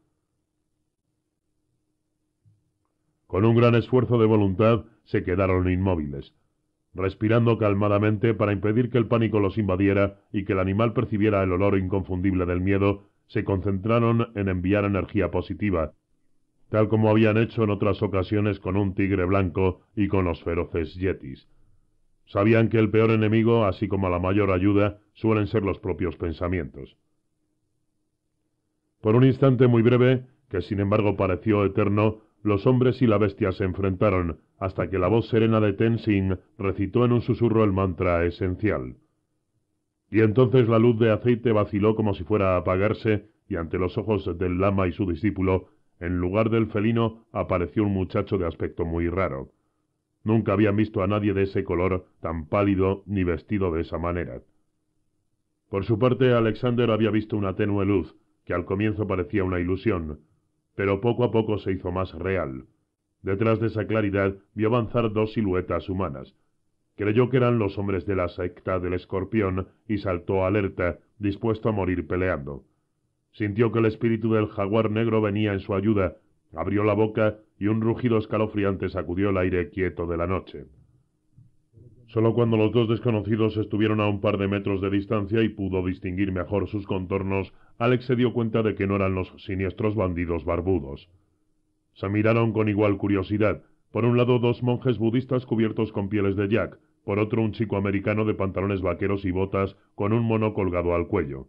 Con un gran esfuerzo de voluntad se quedaron inmóviles, respirando calmadamente para impedir que el pánico los invadiera y que el animal percibiera el olor inconfundible del miedo, se concentraron en enviar energía positiva, tal como habían hecho en otras ocasiones con un tigre blanco y con los feroces yetis. Sabían que el peor enemigo, así como la mayor ayuda, suelen ser los propios pensamientos. Por un instante muy breve, que sin embargo pareció eterno, los hombres y la bestia se enfrentaron, hasta que la voz serena de Tenzin recitó en un susurro el mantra esencial. Y entonces la luz de aceite vaciló como si fuera a apagarse, y ante los ojos del lama y su discípulo, en lugar del felino, apareció un muchacho de aspecto muy raro. Nunca habían visto a nadie de ese color, tan pálido ni vestido de esa manera. Por su parte, Alexander había visto una tenue luz, que al comienzo parecía una ilusión, pero poco a poco se hizo más real. Detrás de esa claridad vio avanzar dos siluetas humanas. Creyó que eran los hombres de la secta del escorpión y saltó alerta, dispuesto a morir peleando. Sintió que el espíritu del jaguar negro venía en su ayuda, abrió la boca y un rugido escalofriante sacudió el aire quieto de la noche. Solo cuando los dos desconocidos estuvieron a un par de metros de distancia y pudo distinguir mejor sus contornos, Alex se dio cuenta de que no eran los siniestros bandidos barbudos. Se miraron con igual curiosidad, por un lado dos monjes budistas cubiertos con pieles de yak, por otro un chico americano de pantalones vaqueros y botas con un mono colgado al cuello.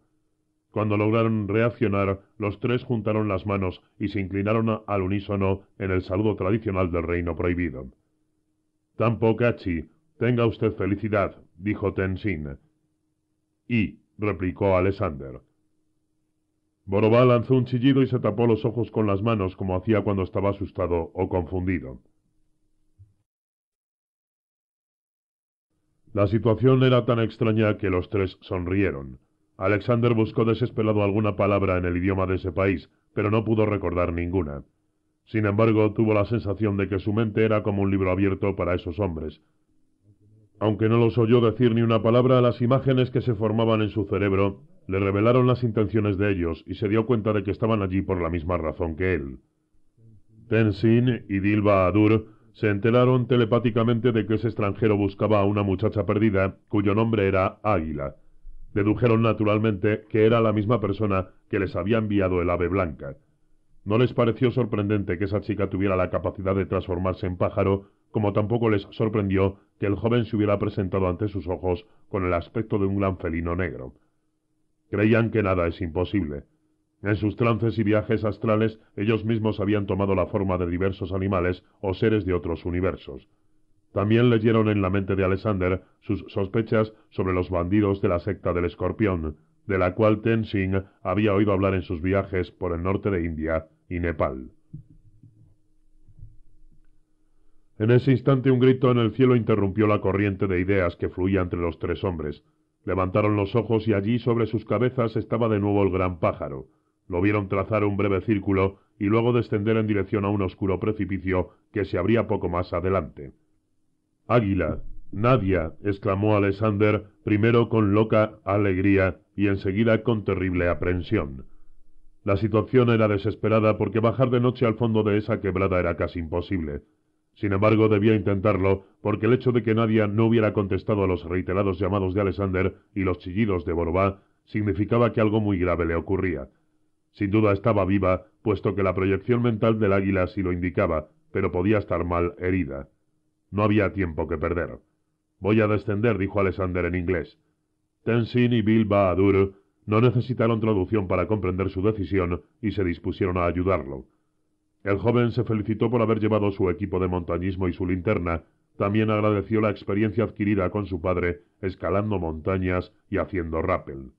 Cuando lograron reaccionar, los tres juntaron las manos y se inclinaron al unísono en el saludo tradicional del reino prohibido. Tampocachi, tenga usted felicidad, dijo Tenshin. Y, replicó Alexander. Borobá lanzó un chillido y se tapó los ojos con las manos como hacía cuando estaba asustado o confundido. La situación era tan extraña que los tres sonrieron. Alexander buscó desesperado alguna palabra en el idioma de ese país, pero no pudo recordar ninguna. Sin embargo, tuvo la sensación de que su mente era como un libro abierto para esos hombres. Aunque no los oyó decir ni una palabra, las imágenes que se formaban en su cerebro le revelaron las intenciones de ellos y se dio cuenta de que estaban allí por la misma razón que él. Tenzin y Dilba Adur se enteraron telepáticamente de que ese extranjero buscaba a una muchacha perdida cuyo nombre era Águila. Dedujeron naturalmente que era la misma persona que les había enviado el ave blanca. No les pareció sorprendente que esa chica tuviera la capacidad de transformarse en pájaro, como tampoco les sorprendió que el joven se hubiera presentado ante sus ojos con el aspecto de un gran felino negro. Creían que nada es imposible. En sus trances y viajes astrales ellos mismos habían tomado la forma de diversos animales o seres de otros universos. También leyeron en la mente de Alexander sus sospechas sobre los bandidos de la secta del escorpión, de la cual Tenzing había oído hablar en sus viajes por el norte de India y Nepal. En ese instante un grito en el cielo interrumpió la corriente de ideas que fluía entre los tres hombres. Levantaron los ojos y allí sobre sus cabezas estaba de nuevo el gran pájaro. Lo vieron trazar un breve círculo y luego descender en dirección a un oscuro precipicio que se abría poco más adelante. Águila. Nadia. exclamó Alexander, primero con loca alegría y enseguida con terrible aprensión. La situación era desesperada porque bajar de noche al fondo de esa quebrada era casi imposible. Sin embargo, debía intentarlo, porque el hecho de que Nadia no hubiera contestado a los reiterados llamados de Alexander y los chillidos de Borbá significaba que algo muy grave le ocurría. Sin duda estaba viva, puesto que la proyección mental del águila sí lo indicaba, pero podía estar mal herida. No había tiempo que perder. Voy a descender, dijo Alexander en inglés. Tenzin y Bill no necesitaron traducción para comprender su decisión y se dispusieron a ayudarlo. El joven se felicitó por haber llevado su equipo de montañismo y su linterna, también agradeció la experiencia adquirida con su padre escalando montañas y haciendo rappel.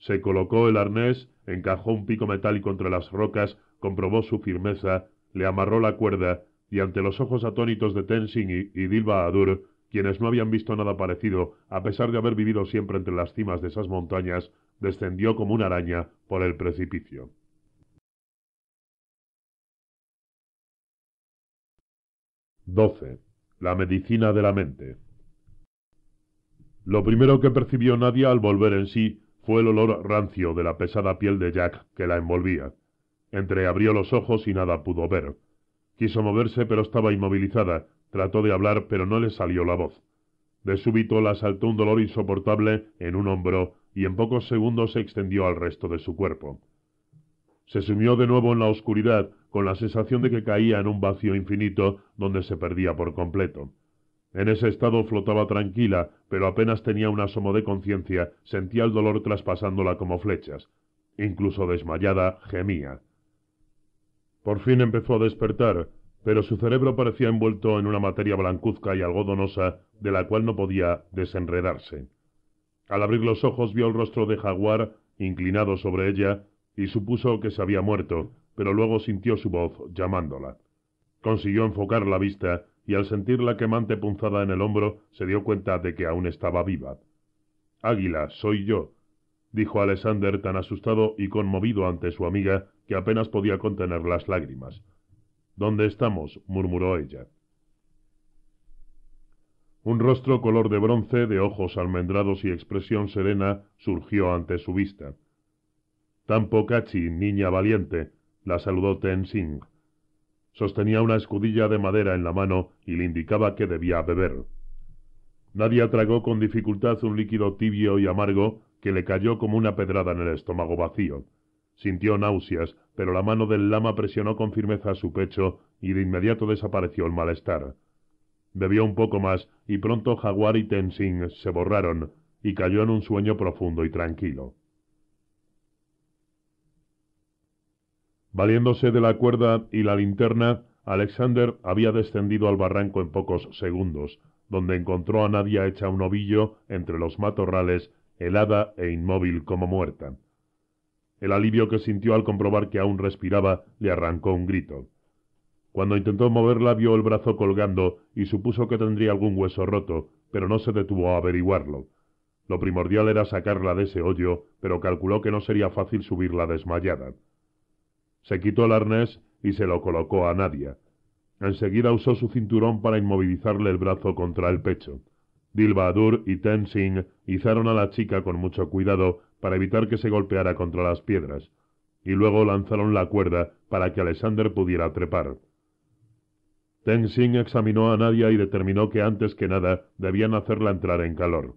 Se colocó el arnés, encajó un pico metálico contra las rocas, comprobó su firmeza, le amarró la cuerda y ante los ojos atónitos de Tensing y, Dilba Adur, quienes no habían visto nada parecido, a pesar de haber vivido siempre entre las cimas de esas montañas, descendió como una araña por el precipicio. XII. La medicina de la mente. Lo primero que percibió Nadia al volver en sí fue el olor rancio de la pesada piel de Jack que la envolvía. Entreabrió los ojos y nada pudo ver. Quiso moverse, pero estaba inmovilizada. Trató de hablar, pero no le salió la voz. De súbito la asaltó un dolor insoportable en un hombro y en pocos segundos se extendió al resto de su cuerpo. Se sumió de nuevo en la oscuridad, con la sensación de que caía en un vacío infinito donde se perdía por completo. En ese estado flotaba tranquila, pero apenas tenía un asomo de conciencia, sentía el dolor traspasándola como flechas. Incluso desmayada, gemía. Por fin empezó a despertar, pero su cerebro parecía envuelto en una materia blancuzca y algodonosa de la cual no podía desenredarse. Al abrir los ojos vio el rostro de Jaguar inclinado sobre ella y supuso que se había muerto, pero luego sintió su voz llamándola. Consiguió enfocar la vista y al sentir la quemante punzada en el hombro se dio cuenta de que aún estaba viva. Águila, soy yo, dijo Alexander tan asustado y conmovido ante su amiga que apenas podía contener las lágrimas. ¿Dónde estamos? murmuró ella. Un rostro color de bronce, de ojos almendrados y expresión serena, surgió ante su vista. Tan niña valiente, la saludó Tenzing. Sostenía una escudilla de madera en la mano y le indicaba que debía beber. Nadie tragó con dificultad un líquido tibio y amargo que le cayó como una pedrada en el estómago vacío. Sintió náuseas, pero la mano del lama presionó con firmeza su pecho y de inmediato desapareció el malestar. Bebió un poco más y pronto Jaguar y Tenzin se borraron y cayó en un sueño profundo y tranquilo. Valiéndose de la cuerda y la linterna, Alexander había descendido al barranco en pocos segundos, donde encontró a Nadia hecha un ovillo entre los matorrales, helada e inmóvil como muerta. El alivio que sintió al comprobar que aún respiraba le arrancó un grito. Cuando intentó moverla vio el brazo colgando y supuso que tendría algún hueso roto, pero no se detuvo a averiguarlo. Lo primordial era sacarla de ese hoyo, pero calculó que no sería fácil subirla desmayada. Se quitó el arnés y se lo colocó a Nadia. Enseguida usó su cinturón para inmovilizarle el brazo contra el pecho. Adur y Tenzing izaron a la chica con mucho cuidado para evitar que se golpeara contra las piedras, y luego lanzaron la cuerda para que Alexander pudiera trepar. Sing examinó a Nadia y determinó que antes que nada debían hacerla entrar en calor.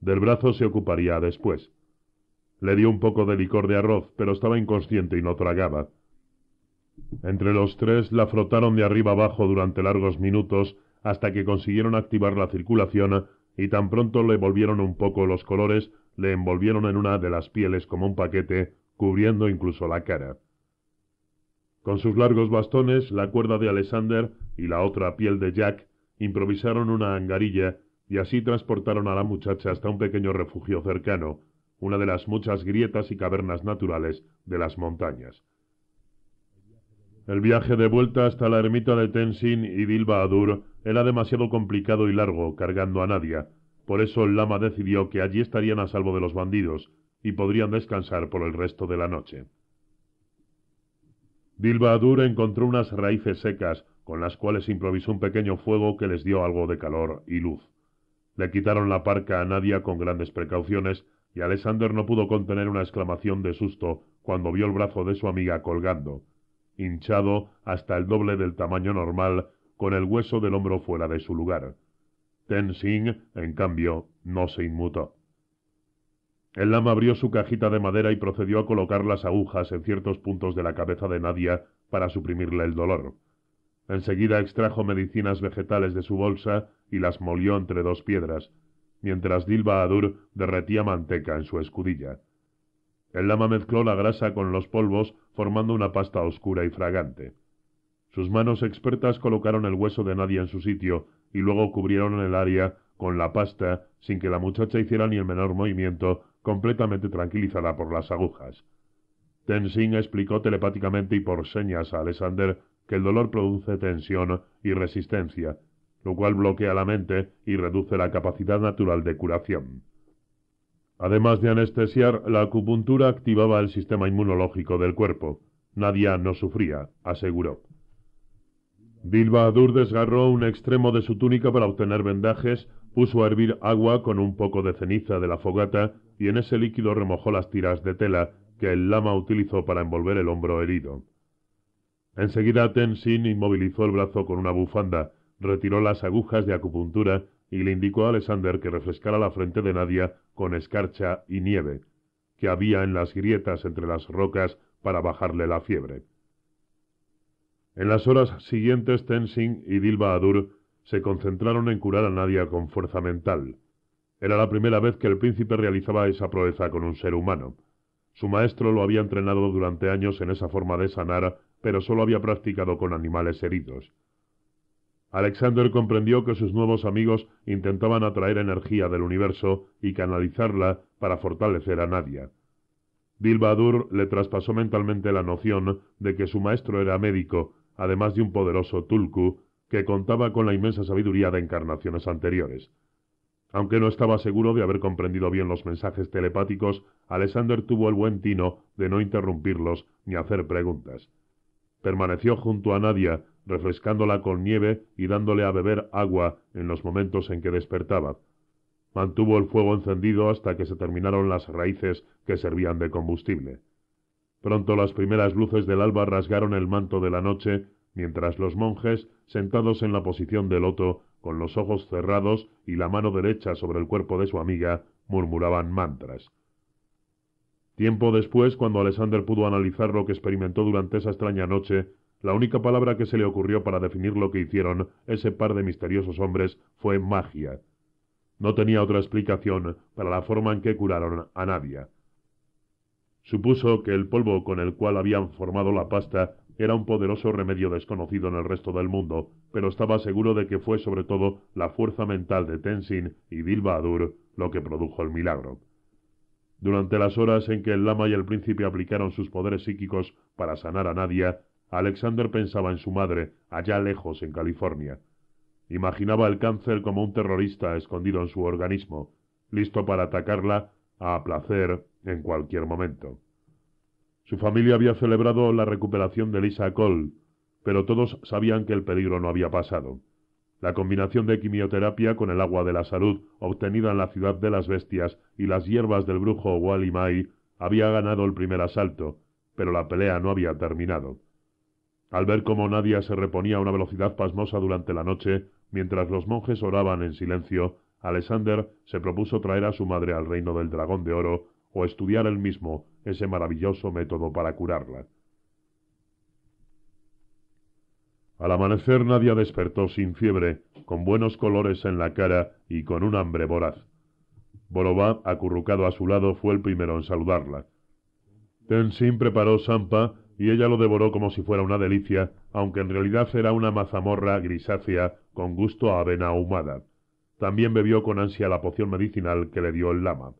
Del brazo se ocuparía después. Le dio un poco de licor de arroz, pero estaba inconsciente y no tragaba. Entre los tres la frotaron de arriba abajo durante largos minutos hasta que consiguieron activar la circulación y tan pronto le volvieron un poco los colores le envolvieron en una de las pieles como un paquete, cubriendo incluso la cara. Con sus largos bastones, la cuerda de Alexander y la otra piel de Jack improvisaron una angarilla y así transportaron a la muchacha hasta un pequeño refugio cercano, una de las muchas grietas y cavernas naturales de las montañas. El viaje de vuelta hasta la ermita de Tenzin y Dilba Adur era demasiado complicado y largo, cargando a Nadia, por eso el lama decidió que allí estarían a salvo de los bandidos y podrían descansar por el resto de la noche. Dilbadur encontró unas raíces secas con las cuales improvisó un pequeño fuego que les dio algo de calor y luz. Le quitaron la parca a Nadia con grandes precauciones y Alexander no pudo contener una exclamación de susto cuando vio el brazo de su amiga colgando, hinchado hasta el doble del tamaño normal, con el hueso del hombro fuera de su lugar. Ten-Sing, en cambio, no se inmutó. El lama abrió su cajita de madera y procedió a colocar las agujas en ciertos puntos de la cabeza de Nadia para suprimirle el dolor. Enseguida extrajo medicinas vegetales de su bolsa y las molió entre dos piedras, mientras Dilba Adur derretía manteca en su escudilla. El lama mezcló la grasa con los polvos, formando una pasta oscura y fragante. Sus manos expertas colocaron el hueso de Nadia en su sitio y luego cubrieron el área con la pasta sin que la muchacha hiciera ni el menor movimiento, completamente tranquilizada por las agujas. Tensing explicó telepáticamente y por señas a Alexander que el dolor produce tensión y resistencia, lo cual bloquea la mente y reduce la capacidad natural de curación. Además de anestesiar, la acupuntura activaba el sistema inmunológico del cuerpo. Nadia no sufría, aseguró dur desgarró un extremo de su túnica para obtener vendajes, puso a hervir agua con un poco de ceniza de la fogata y en ese líquido remojó las tiras de tela que el lama utilizó para envolver el hombro herido. Enseguida Tenzin inmovilizó el brazo con una bufanda, retiró las agujas de acupuntura y le indicó a Alexander que refrescara la frente de Nadia con escarcha y nieve, que había en las grietas entre las rocas para bajarle la fiebre. En las horas siguientes, Tenzin y Adur se concentraron en curar a Nadia con fuerza mental. Era la primera vez que el príncipe realizaba esa proeza con un ser humano. Su maestro lo había entrenado durante años en esa forma de sanar, pero solo había practicado con animales heridos. Alexander comprendió que sus nuevos amigos intentaban atraer energía del universo y canalizarla para fortalecer a Nadia. Adur le traspasó mentalmente la noción de que su maestro era médico además de un poderoso Tulku que contaba con la inmensa sabiduría de encarnaciones anteriores. Aunque no estaba seguro de haber comprendido bien los mensajes telepáticos, Alexander tuvo el buen tino de no interrumpirlos ni hacer preguntas. Permaneció junto a Nadia, refrescándola con nieve y dándole a beber agua en los momentos en que despertaba. Mantuvo el fuego encendido hasta que se terminaron las raíces que servían de combustible. Pronto las primeras luces del alba rasgaron el manto de la noche, mientras los monjes, sentados en la posición de loto, con los ojos cerrados y la mano derecha sobre el cuerpo de su amiga, murmuraban mantras. Tiempo después, cuando Alexander pudo analizar lo que experimentó durante esa extraña noche, la única palabra que se le ocurrió para definir lo que hicieron ese par de misteriosos hombres fue magia. No tenía otra explicación para la forma en que curaron a Nadia. Supuso que el polvo con el cual habían formado la pasta era un poderoso remedio desconocido en el resto del mundo, pero estaba seguro de que fue sobre todo la fuerza mental de Tenzin y Dilbadur lo que produjo el milagro. Durante las horas en que el lama y el príncipe aplicaron sus poderes psíquicos para sanar a Nadia, Alexander pensaba en su madre, allá lejos en California. Imaginaba el cáncer como un terrorista escondido en su organismo, listo para atacarla a placer en cualquier momento. Su familia había celebrado la recuperación de Lisa Cole, pero todos sabían que el peligro no había pasado. La combinación de quimioterapia con el agua de la salud obtenida en la ciudad de las bestias y las hierbas del brujo Wally había ganado el primer asalto, pero la pelea no había terminado. Al ver cómo Nadia se reponía a una velocidad pasmosa durante la noche, mientras los monjes oraban en silencio, Alexander se propuso traer a su madre al reino del dragón de oro o estudiar él mismo ese maravilloso método para curarla. Al amanecer Nadia despertó sin fiebre, con buenos colores en la cara y con un hambre voraz. Borobá, acurrucado a su lado, fue el primero en saludarla. Tenzin preparó sampa y ella lo devoró como si fuera una delicia, aunque en realidad era una mazamorra grisácea con gusto a avena ahumada. También bebió con ansia la poción medicinal que le dio el lama.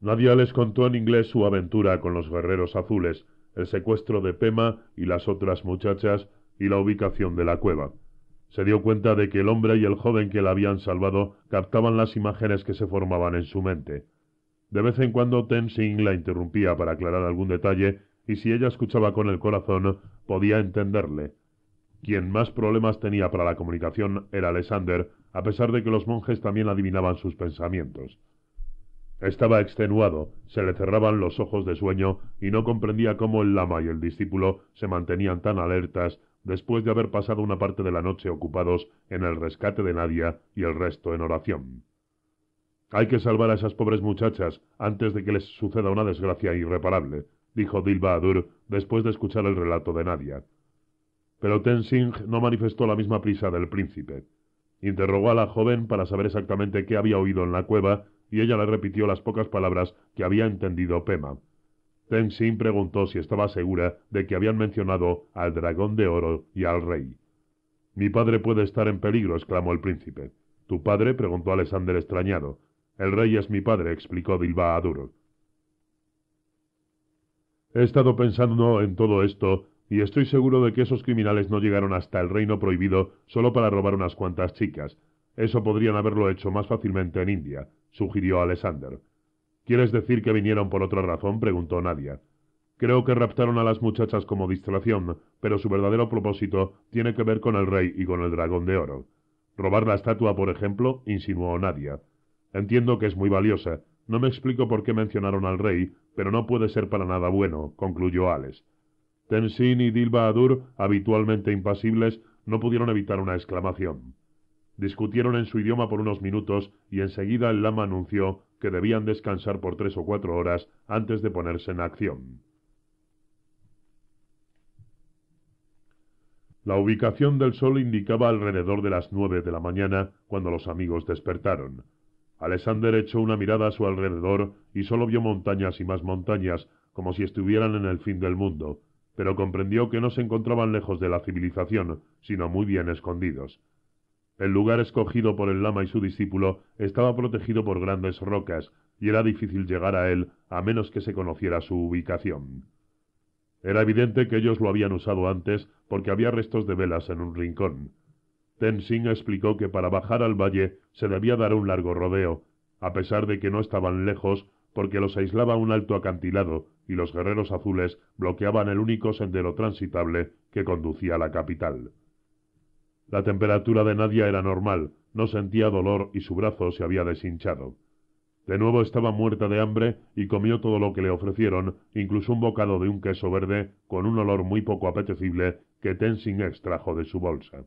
Nadia les contó en inglés su aventura con los guerreros azules, el secuestro de Pema y las otras muchachas y la ubicación de la cueva. Se dio cuenta de que el hombre y el joven que la habían salvado captaban las imágenes que se formaban en su mente. De vez en cuando Tenzin la interrumpía para aclarar algún detalle y si ella escuchaba con el corazón podía entenderle. Quien más problemas tenía para la comunicación era Alexander, a pesar de que los monjes también adivinaban sus pensamientos. Estaba extenuado, se le cerraban los ojos de sueño y no comprendía cómo el lama y el discípulo se mantenían tan alertas después de haber pasado una parte de la noche ocupados en el rescate de Nadia y el resto en oración. Hay que salvar a esas pobres muchachas antes de que les suceda una desgracia irreparable, dijo Dilba Adur después de escuchar el relato de Nadia. Pero Tenzing no manifestó la misma prisa del príncipe. Interrogó a la joven para saber exactamente qué había oído en la cueva y ella le repitió las pocas palabras que había entendido Pema. Tenzin preguntó si estaba segura de que habían mencionado al dragón de oro y al rey. Mi padre puede estar en peligro, exclamó el príncipe. ¿Tu padre? preguntó Alexander extrañado. El rey es mi padre, explicó Bilba a He estado pensando en todo esto y estoy seguro de que esos criminales no llegaron hasta el reino prohibido solo para robar unas cuantas chicas. Eso podrían haberlo hecho más fácilmente en India sugirió Alexander. ¿Quieres decir que vinieron por otra razón? preguntó Nadia. Creo que raptaron a las muchachas como distracción, pero su verdadero propósito tiene que ver con el rey y con el dragón de oro. Robar la estatua, por ejemplo, insinuó Nadia. Entiendo que es muy valiosa. No me explico por qué mencionaron al rey, pero no puede ser para nada bueno, concluyó Alex. Tenzin y Dilba Adur, habitualmente impasibles, no pudieron evitar una exclamación. Discutieron en su idioma por unos minutos y enseguida el lama anunció que debían descansar por tres o cuatro horas antes de ponerse en acción. La ubicación del sol indicaba alrededor de las nueve de la mañana cuando los amigos despertaron. Alexander echó una mirada a su alrededor y solo vio montañas y más montañas, como si estuvieran en el fin del mundo, pero comprendió que no se encontraban lejos de la civilización, sino muy bien escondidos. El lugar escogido por el lama y su discípulo estaba protegido por grandes rocas, y era difícil llegar a él a menos que se conociera su ubicación. Era evidente que ellos lo habían usado antes porque había restos de velas en un rincón. Tenzin explicó que para bajar al valle se debía dar un largo rodeo, a pesar de que no estaban lejos porque los aislaba un alto acantilado y los guerreros azules bloqueaban el único sendero transitable que conducía a la capital. La temperatura de Nadia era normal, no sentía dolor y su brazo se había deshinchado. De nuevo estaba muerta de hambre y comió todo lo que le ofrecieron, incluso un bocado de un queso verde con un olor muy poco apetecible que Tenzing extrajo de su bolsa.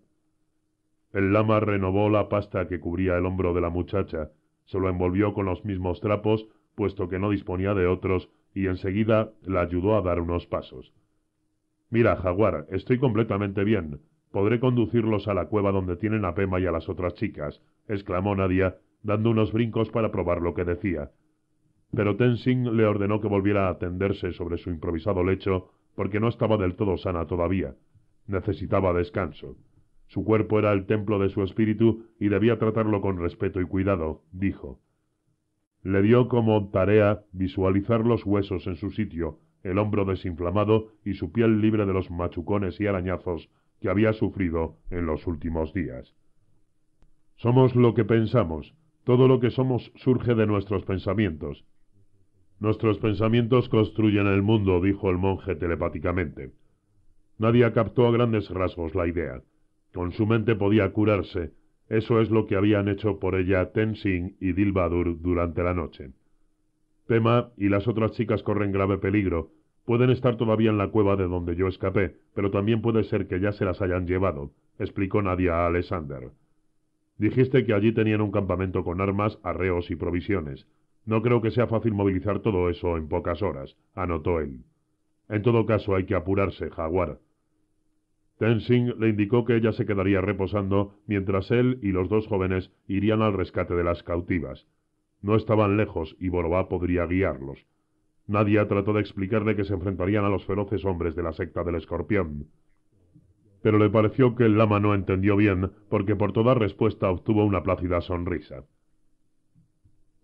El lama renovó la pasta que cubría el hombro de la muchacha, se lo envolvió con los mismos trapos, puesto que no disponía de otros, y enseguida la ayudó a dar unos pasos. Mira, Jaguar, estoy completamente bien. Podré conducirlos a la cueva donde tienen a Pema y a las otras chicas, exclamó Nadia, dando unos brincos para probar lo que decía. Pero Tensing le ordenó que volviera a tenderse sobre su improvisado lecho, porque no estaba del todo sana todavía. Necesitaba descanso. Su cuerpo era el templo de su espíritu y debía tratarlo con respeto y cuidado, dijo. Le dio como tarea visualizar los huesos en su sitio, el hombro desinflamado y su piel libre de los machucones y arañazos que había sufrido en los últimos días. Somos lo que pensamos, todo lo que somos surge de nuestros pensamientos. Nuestros pensamientos construyen el mundo, dijo el monje telepáticamente. Nadie captó a grandes rasgos la idea. Con su mente podía curarse, eso es lo que habían hecho por ella Tenzin y Dilbadur durante la noche. Pema y las otras chicas corren grave peligro, Pueden estar todavía en la cueva de donde yo escapé, pero también puede ser que ya se las hayan llevado, explicó Nadia a Alexander. Dijiste que allí tenían un campamento con armas, arreos y provisiones. No creo que sea fácil movilizar todo eso en pocas horas, anotó él. En todo caso hay que apurarse, Jaguar. Tensing le indicó que ella se quedaría reposando mientras él y los dos jóvenes irían al rescate de las cautivas. No estaban lejos y Borobá podría guiarlos. Nadia trató de explicarle que se enfrentarían a los feroces hombres de la secta del escorpión. Pero le pareció que el lama no entendió bien, porque por toda respuesta obtuvo una plácida sonrisa.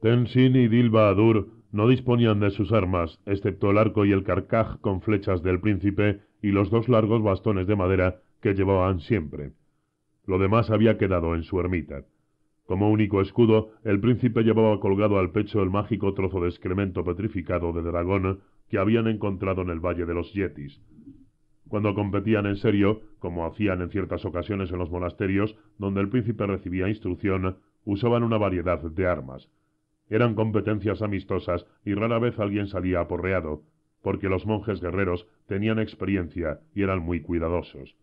Tenzin y Dilba Adur no disponían de sus armas, excepto el arco y el carcaj con flechas del príncipe y los dos largos bastones de madera que llevaban siempre. Lo demás había quedado en su ermita. Como único escudo, el príncipe llevaba colgado al pecho el mágico trozo de excremento petrificado de dragón que habían encontrado en el Valle de los Yetis. Cuando competían en serio, como hacían en ciertas ocasiones en los monasterios donde el príncipe recibía instrucción, usaban una variedad de armas. Eran competencias amistosas y rara vez alguien salía aporreado, porque los monjes guerreros tenían experiencia y eran muy cuidadosos.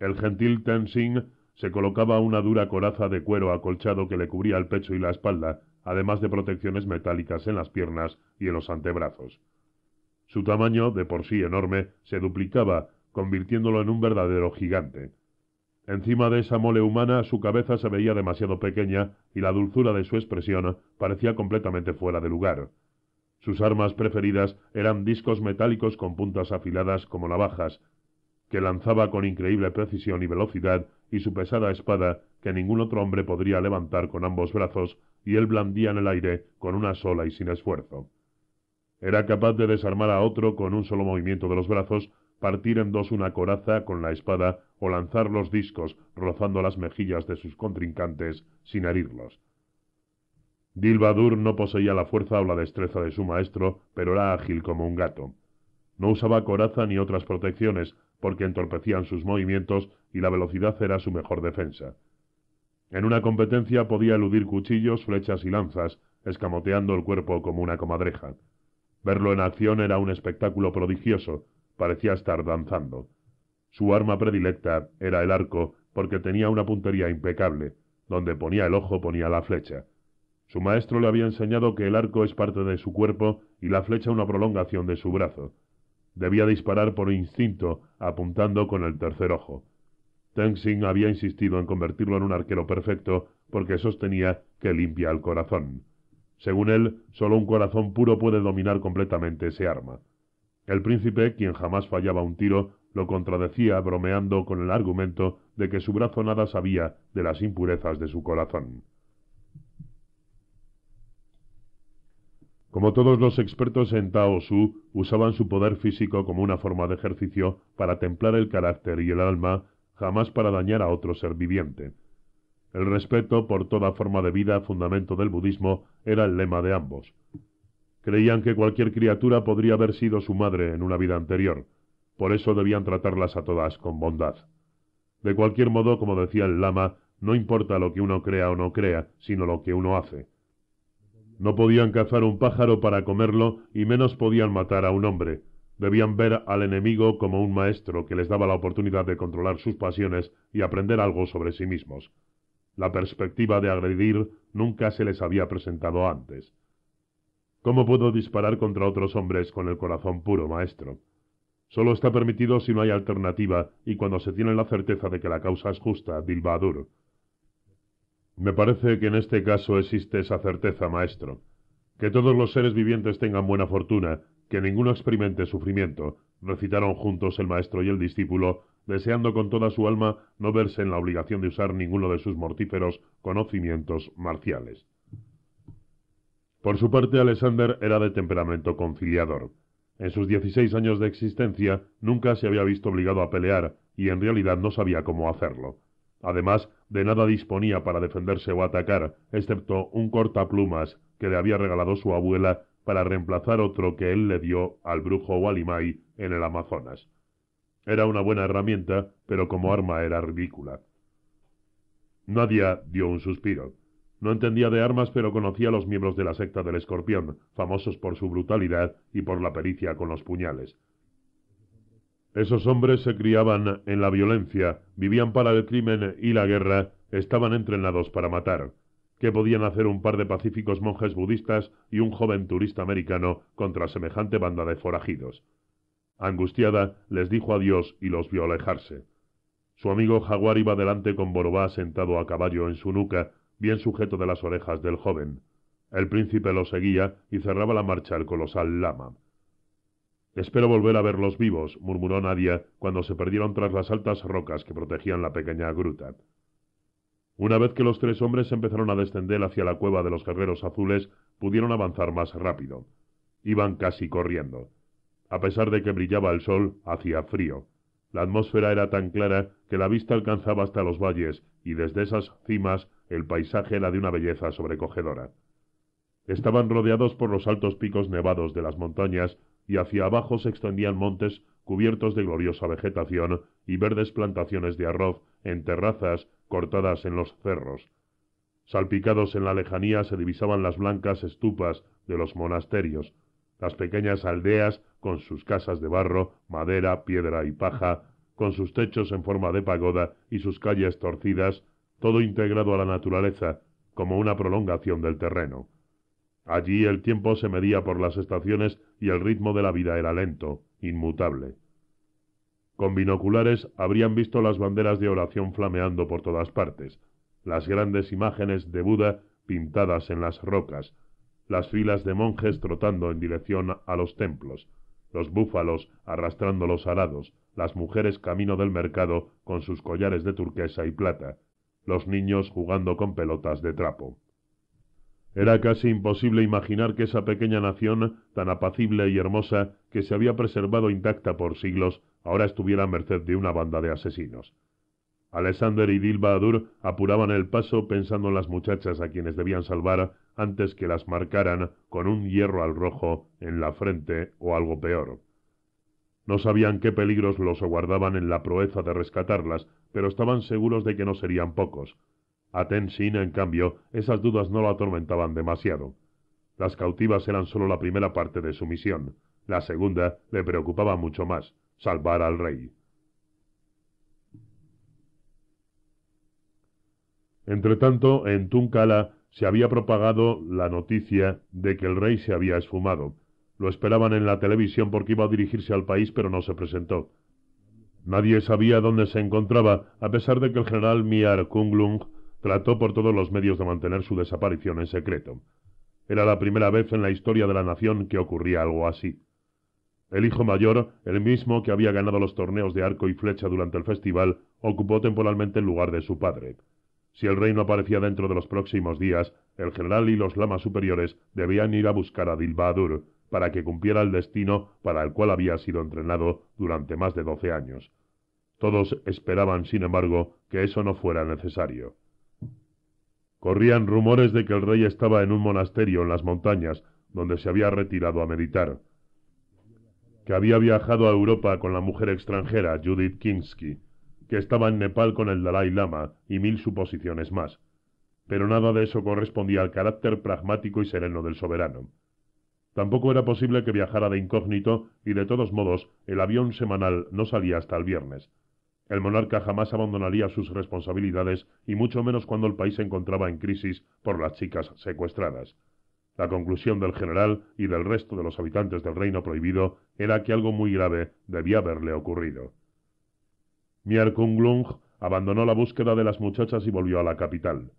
El gentil Tenzing. Se colocaba una dura coraza de cuero acolchado que le cubría el pecho y la espalda, además de protecciones metálicas en las piernas y en los antebrazos. Su tamaño, de por sí enorme, se duplicaba, convirtiéndolo en un verdadero gigante. Encima de esa mole humana su cabeza se veía demasiado pequeña y la dulzura de su expresión parecía completamente fuera de lugar. Sus armas preferidas eran discos metálicos con puntas afiladas como navajas, que lanzaba con increíble precisión y velocidad y su pesada espada que ningún otro hombre podría levantar con ambos brazos, y él blandía en el aire con una sola y sin esfuerzo. Era capaz de desarmar a otro con un solo movimiento de los brazos, partir en dos una coraza con la espada o lanzar los discos rozando las mejillas de sus contrincantes sin herirlos. Dilbadur no poseía la fuerza o la destreza de su maestro, pero era ágil como un gato. No usaba coraza ni otras protecciones, porque entorpecían sus movimientos y la velocidad era su mejor defensa. En una competencia podía eludir cuchillos, flechas y lanzas, escamoteando el cuerpo como una comadreja. Verlo en acción era un espectáculo prodigioso, parecía estar danzando. Su arma predilecta era el arco, porque tenía una puntería impecable, donde ponía el ojo ponía la flecha. Su maestro le había enseñado que el arco es parte de su cuerpo y la flecha una prolongación de su brazo. Debía disparar por instinto, apuntando con el tercer ojo. Tenzin había insistido en convertirlo en un arquero perfecto porque sostenía que limpia el corazón. Según él, solo un corazón puro puede dominar completamente ese arma. El príncipe, quien jamás fallaba un tiro, lo contradecía bromeando con el argumento de que su brazo nada sabía de las impurezas de su corazón. Como todos los expertos en Tao Su, usaban su poder físico como una forma de ejercicio para templar el carácter y el alma, jamás para dañar a otro ser viviente. El respeto por toda forma de vida, fundamento del budismo, era el lema de ambos. Creían que cualquier criatura podría haber sido su madre en una vida anterior, por eso debían tratarlas a todas con bondad. De cualquier modo, como decía el lama, no importa lo que uno crea o no crea, sino lo que uno hace. No podían cazar un pájaro para comerlo y menos podían matar a un hombre. Debían ver al enemigo como un maestro que les daba la oportunidad de controlar sus pasiones y aprender algo sobre sí mismos. La perspectiva de agredir nunca se les había presentado antes. ¿Cómo puedo disparar contra otros hombres con el corazón puro, maestro? Solo está permitido si no hay alternativa y cuando se tiene la certeza de que la causa es justa, Dilbadur. Me parece que en este caso existe esa certeza, maestro. Que todos los seres vivientes tengan buena fortuna, que ninguno experimente sufrimiento, recitaron juntos el maestro y el discípulo, deseando con toda su alma no verse en la obligación de usar ninguno de sus mortíferos conocimientos marciales. Por su parte, Alexander era de temperamento conciliador. En sus 16 años de existencia nunca se había visto obligado a pelear y en realidad no sabía cómo hacerlo. Además, de nada disponía para defenderse o atacar, excepto un cortaplumas que le había regalado su abuela para reemplazar otro que él le dio al brujo Walimai en el Amazonas. Era una buena herramienta, pero como arma era ridícula. Nadia dio un suspiro. No entendía de armas, pero conocía a los miembros de la secta del escorpión, famosos por su brutalidad y por la pericia con los puñales. Esos hombres se criaban en la violencia, vivían para el crimen y la guerra, estaban entrenados para matar. ¿Qué podían hacer un par de pacíficos monjes budistas y un joven turista americano contra semejante banda de forajidos? Angustiada, les dijo adiós y los vio alejarse. Su amigo Jaguar iba delante con Borobá sentado a caballo en su nuca, bien sujeto de las orejas del joven. El príncipe lo seguía y cerraba la marcha el colosal lama. Espero volver a verlos vivos, murmuró Nadia cuando se perdieron tras las altas rocas que protegían la pequeña gruta. Una vez que los tres hombres empezaron a descender hacia la cueva de los guerreros azules, pudieron avanzar más rápido. Iban casi corriendo. A pesar de que brillaba el sol, hacía frío. La atmósfera era tan clara que la vista alcanzaba hasta los valles, y desde esas cimas el paisaje era de una belleza sobrecogedora. Estaban rodeados por los altos picos nevados de las montañas y hacia abajo se extendían montes cubiertos de gloriosa vegetación y verdes plantaciones de arroz en terrazas cortadas en los cerros. Salpicados en la lejanía se divisaban las blancas estupas de los monasterios, las pequeñas aldeas con sus casas de barro, madera, piedra y paja, con sus techos en forma de pagoda y sus calles torcidas, todo integrado a la naturaleza, como una prolongación del terreno. Allí el tiempo se medía por las estaciones y el ritmo de la vida era lento, inmutable. Con binoculares habrían visto las banderas de oración flameando por todas partes, las grandes imágenes de Buda pintadas en las rocas, las filas de monjes trotando en dirección a los templos, los búfalos arrastrando los arados, las mujeres camino del mercado con sus collares de turquesa y plata, los niños jugando con pelotas de trapo. Era casi imposible imaginar que esa pequeña nación, tan apacible y hermosa, que se había preservado intacta por siglos, ahora estuviera a merced de una banda de asesinos. Alexander y Dilbahadur apuraban el paso pensando en las muchachas a quienes debían salvar antes que las marcaran con un hierro al rojo en la frente o algo peor. No sabían qué peligros los aguardaban en la proeza de rescatarlas, pero estaban seguros de que no serían pocos. A Tenshin, en cambio, esas dudas no lo atormentaban demasiado. Las cautivas eran solo la primera parte de su misión. La segunda le preocupaba mucho más, salvar al rey. Entretanto, en Tunkala se había propagado la noticia de que el rey se había esfumado. Lo esperaban en la televisión porque iba a dirigirse al país, pero no se presentó. Nadie sabía dónde se encontraba, a pesar de que el general Miar Kunglung trató por todos los medios de mantener su desaparición en secreto. Era la primera vez en la historia de la nación que ocurría algo así. El hijo mayor, el mismo que había ganado los torneos de arco y flecha durante el festival, ocupó temporalmente el lugar de su padre. Si el rey no aparecía dentro de los próximos días, el general y los lamas superiores debían ir a buscar a Dilbaadur para que cumpliera el destino para el cual había sido entrenado durante más de doce años. Todos esperaban, sin embargo, que eso no fuera necesario. Corrían rumores de que el rey estaba en un monasterio en las montañas, donde se había retirado a meditar, que había viajado a Europa con la mujer extranjera Judith Kinsky, que estaba en Nepal con el Dalai Lama y mil suposiciones más. Pero nada de eso correspondía al carácter pragmático y sereno del soberano. Tampoco era posible que viajara de incógnito y de todos modos el avión semanal no salía hasta el viernes. El monarca jamás abandonaría sus responsabilidades y mucho menos cuando el país se encontraba en crisis por las chicas secuestradas. La conclusión del general y del resto de los habitantes del reino prohibido era que algo muy grave debía haberle ocurrido. Mier Lung abandonó la búsqueda de las muchachas y volvió a la capital.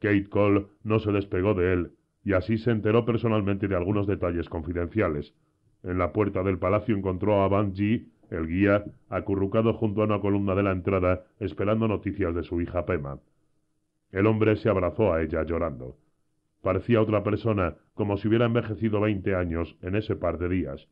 Kate Cole no se despegó de él, y así se enteró personalmente de algunos detalles confidenciales. En la puerta del palacio encontró a Van el guía acurrucado junto a una columna de la entrada, esperando noticias de su hija Pema. El hombre se abrazó a ella llorando. Parecía otra persona, como si hubiera envejecido veinte años en ese par de días.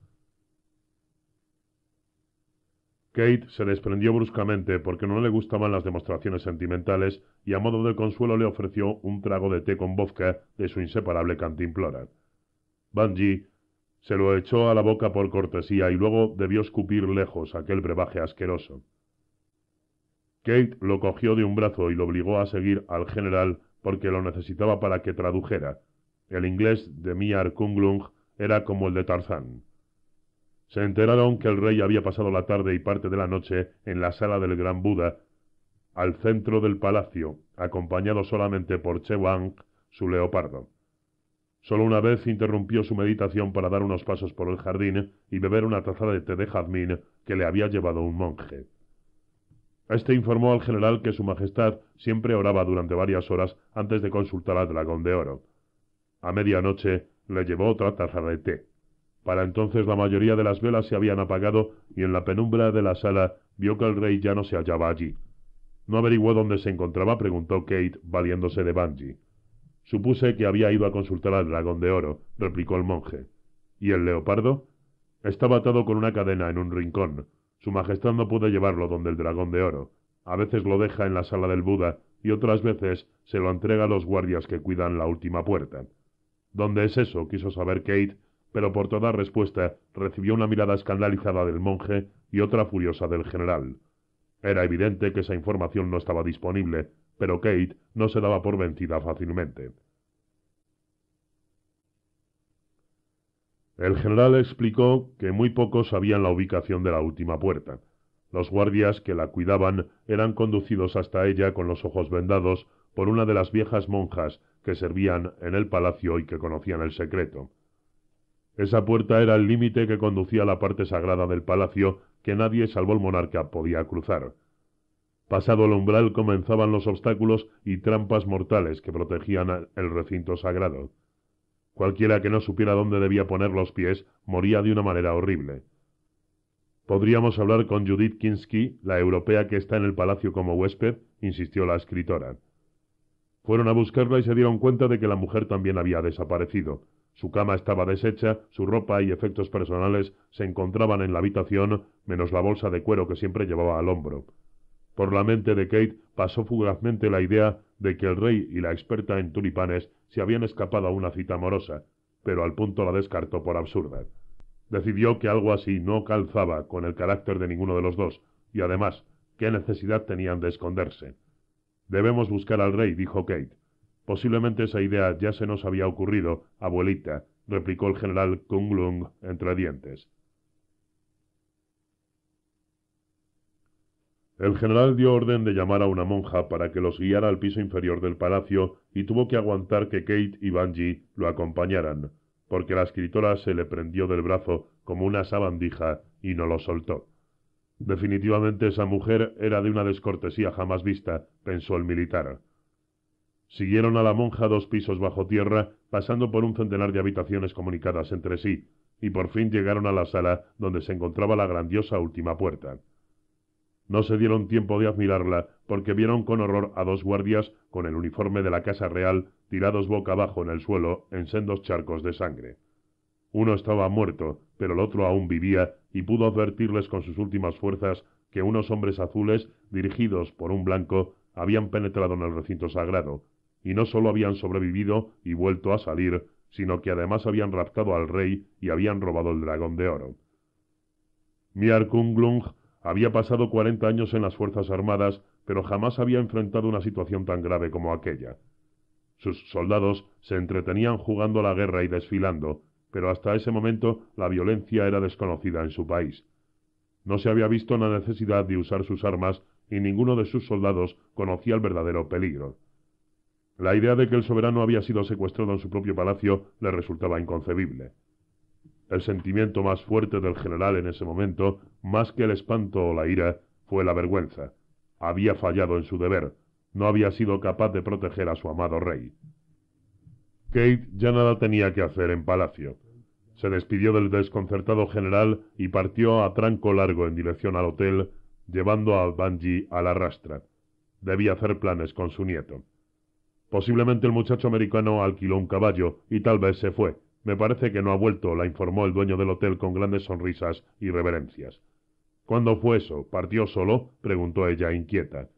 Kate se desprendió bruscamente porque no le gustaban las demostraciones sentimentales y a modo de consuelo le ofreció un trago de té con vodka de su inseparable cantimplora. Bungie se lo echó a la boca por cortesía y luego debió escupir lejos aquel brebaje asqueroso. Kate lo cogió de un brazo y lo obligó a seguir al general porque lo necesitaba para que tradujera. El inglés de Miar Kunglung era como el de Tarzán. Se enteraron que el rey había pasado la tarde y parte de la noche en la sala del Gran Buda, al centro del palacio, acompañado solamente por Che Wang, su leopardo. Solo una vez interrumpió su meditación para dar unos pasos por el jardín y beber una taza de té de jazmín que le había llevado un monje. Este informó al general que su majestad siempre oraba durante varias horas antes de consultar al dragón de oro. A medianoche le llevó otra taza de té. Para entonces la mayoría de las velas se habían apagado y en la penumbra de la sala vio que el rey ya no se hallaba allí. No averiguó dónde se encontraba, preguntó Kate, valiéndose de Bungie. Supuse que había ido a consultar al dragón de oro, replicó el monje. ¿Y el leopardo? Estaba atado con una cadena en un rincón. Su Majestad no puede llevarlo donde el dragón de oro. A veces lo deja en la sala del Buda y otras veces se lo entrega a los guardias que cuidan la última puerta. ¿Dónde es eso? quiso saber Kate, pero por toda respuesta recibió una mirada escandalizada del monje y otra furiosa del general. Era evidente que esa información no estaba disponible, pero Kate no se daba por vencida fácilmente. El general explicó que muy pocos sabían la ubicación de la última puerta. Los guardias que la cuidaban eran conducidos hasta ella con los ojos vendados por una de las viejas monjas que servían en el palacio y que conocían el secreto. Esa puerta era el límite que conducía a la parte sagrada del palacio que nadie salvo el monarca podía cruzar. Pasado el umbral comenzaban los obstáculos y trampas mortales que protegían el recinto sagrado. Cualquiera que no supiera dónde debía poner los pies moría de una manera horrible. Podríamos hablar con Judith Kinski, la europea que está en el palacio como huésped, insistió la escritora. Fueron a buscarla y se dieron cuenta de que la mujer también había desaparecido. Su cama estaba deshecha, su ropa y efectos personales se encontraban en la habitación, menos la bolsa de cuero que siempre llevaba al hombro. Por la mente de Kate pasó fugazmente la idea de que el rey y la experta en tulipanes se habían escapado a una cita amorosa, pero al punto la descartó por absurda. Decidió que algo así no calzaba con el carácter de ninguno de los dos, y además, ¿qué necesidad tenían de esconderse? Debemos buscar al rey, dijo Kate. Posiblemente esa idea ya se nos había ocurrido, abuelita, replicó el general Kung Lung entre dientes. El general dio orden de llamar a una monja para que los guiara al piso inferior del palacio y tuvo que aguantar que Kate y Bungie lo acompañaran, porque la escritora se le prendió del brazo como una sabandija y no lo soltó. Definitivamente esa mujer era de una descortesía jamás vista, pensó el militar. Siguieron a la monja dos pisos bajo tierra, pasando por un centenar de habitaciones comunicadas entre sí, y por fin llegaron a la sala donde se encontraba la grandiosa última puerta. No se dieron tiempo de admirarla, porque vieron con horror a dos guardias con el uniforme de la Casa Real tirados boca abajo en el suelo en sendos charcos de sangre. Uno estaba muerto, pero el otro aún vivía y pudo advertirles con sus últimas fuerzas que unos hombres azules, dirigidos por un blanco, habían penetrado en el recinto sagrado, y no sólo habían sobrevivido y vuelto a salir, sino que además habían raptado al rey y habían robado el dragón de oro. Miar había pasado cuarenta años en las Fuerzas Armadas, pero jamás había enfrentado una situación tan grave como aquella. Sus soldados se entretenían jugando a la guerra y desfilando, pero hasta ese momento la violencia era desconocida en su país. No se había visto la necesidad de usar sus armas y ninguno de sus soldados conocía el verdadero peligro. La idea de que el soberano había sido secuestrado en su propio palacio le resultaba inconcebible. El sentimiento más fuerte del general en ese momento, más que el espanto o la ira, fue la vergüenza. Había fallado en su deber, no había sido capaz de proteger a su amado rey. Kate ya nada tenía que hacer en palacio. Se despidió del desconcertado general y partió a tranco largo en dirección al hotel, llevando a Banji a la rastra. Debía hacer planes con su nieto. Posiblemente el muchacho americano alquiló un caballo y tal vez se fue, me parece que no ha vuelto, la informó el dueño del hotel con grandes sonrisas y reverencias. ¿Cuándo fue eso? ¿Partió solo? preguntó ella, inquieta.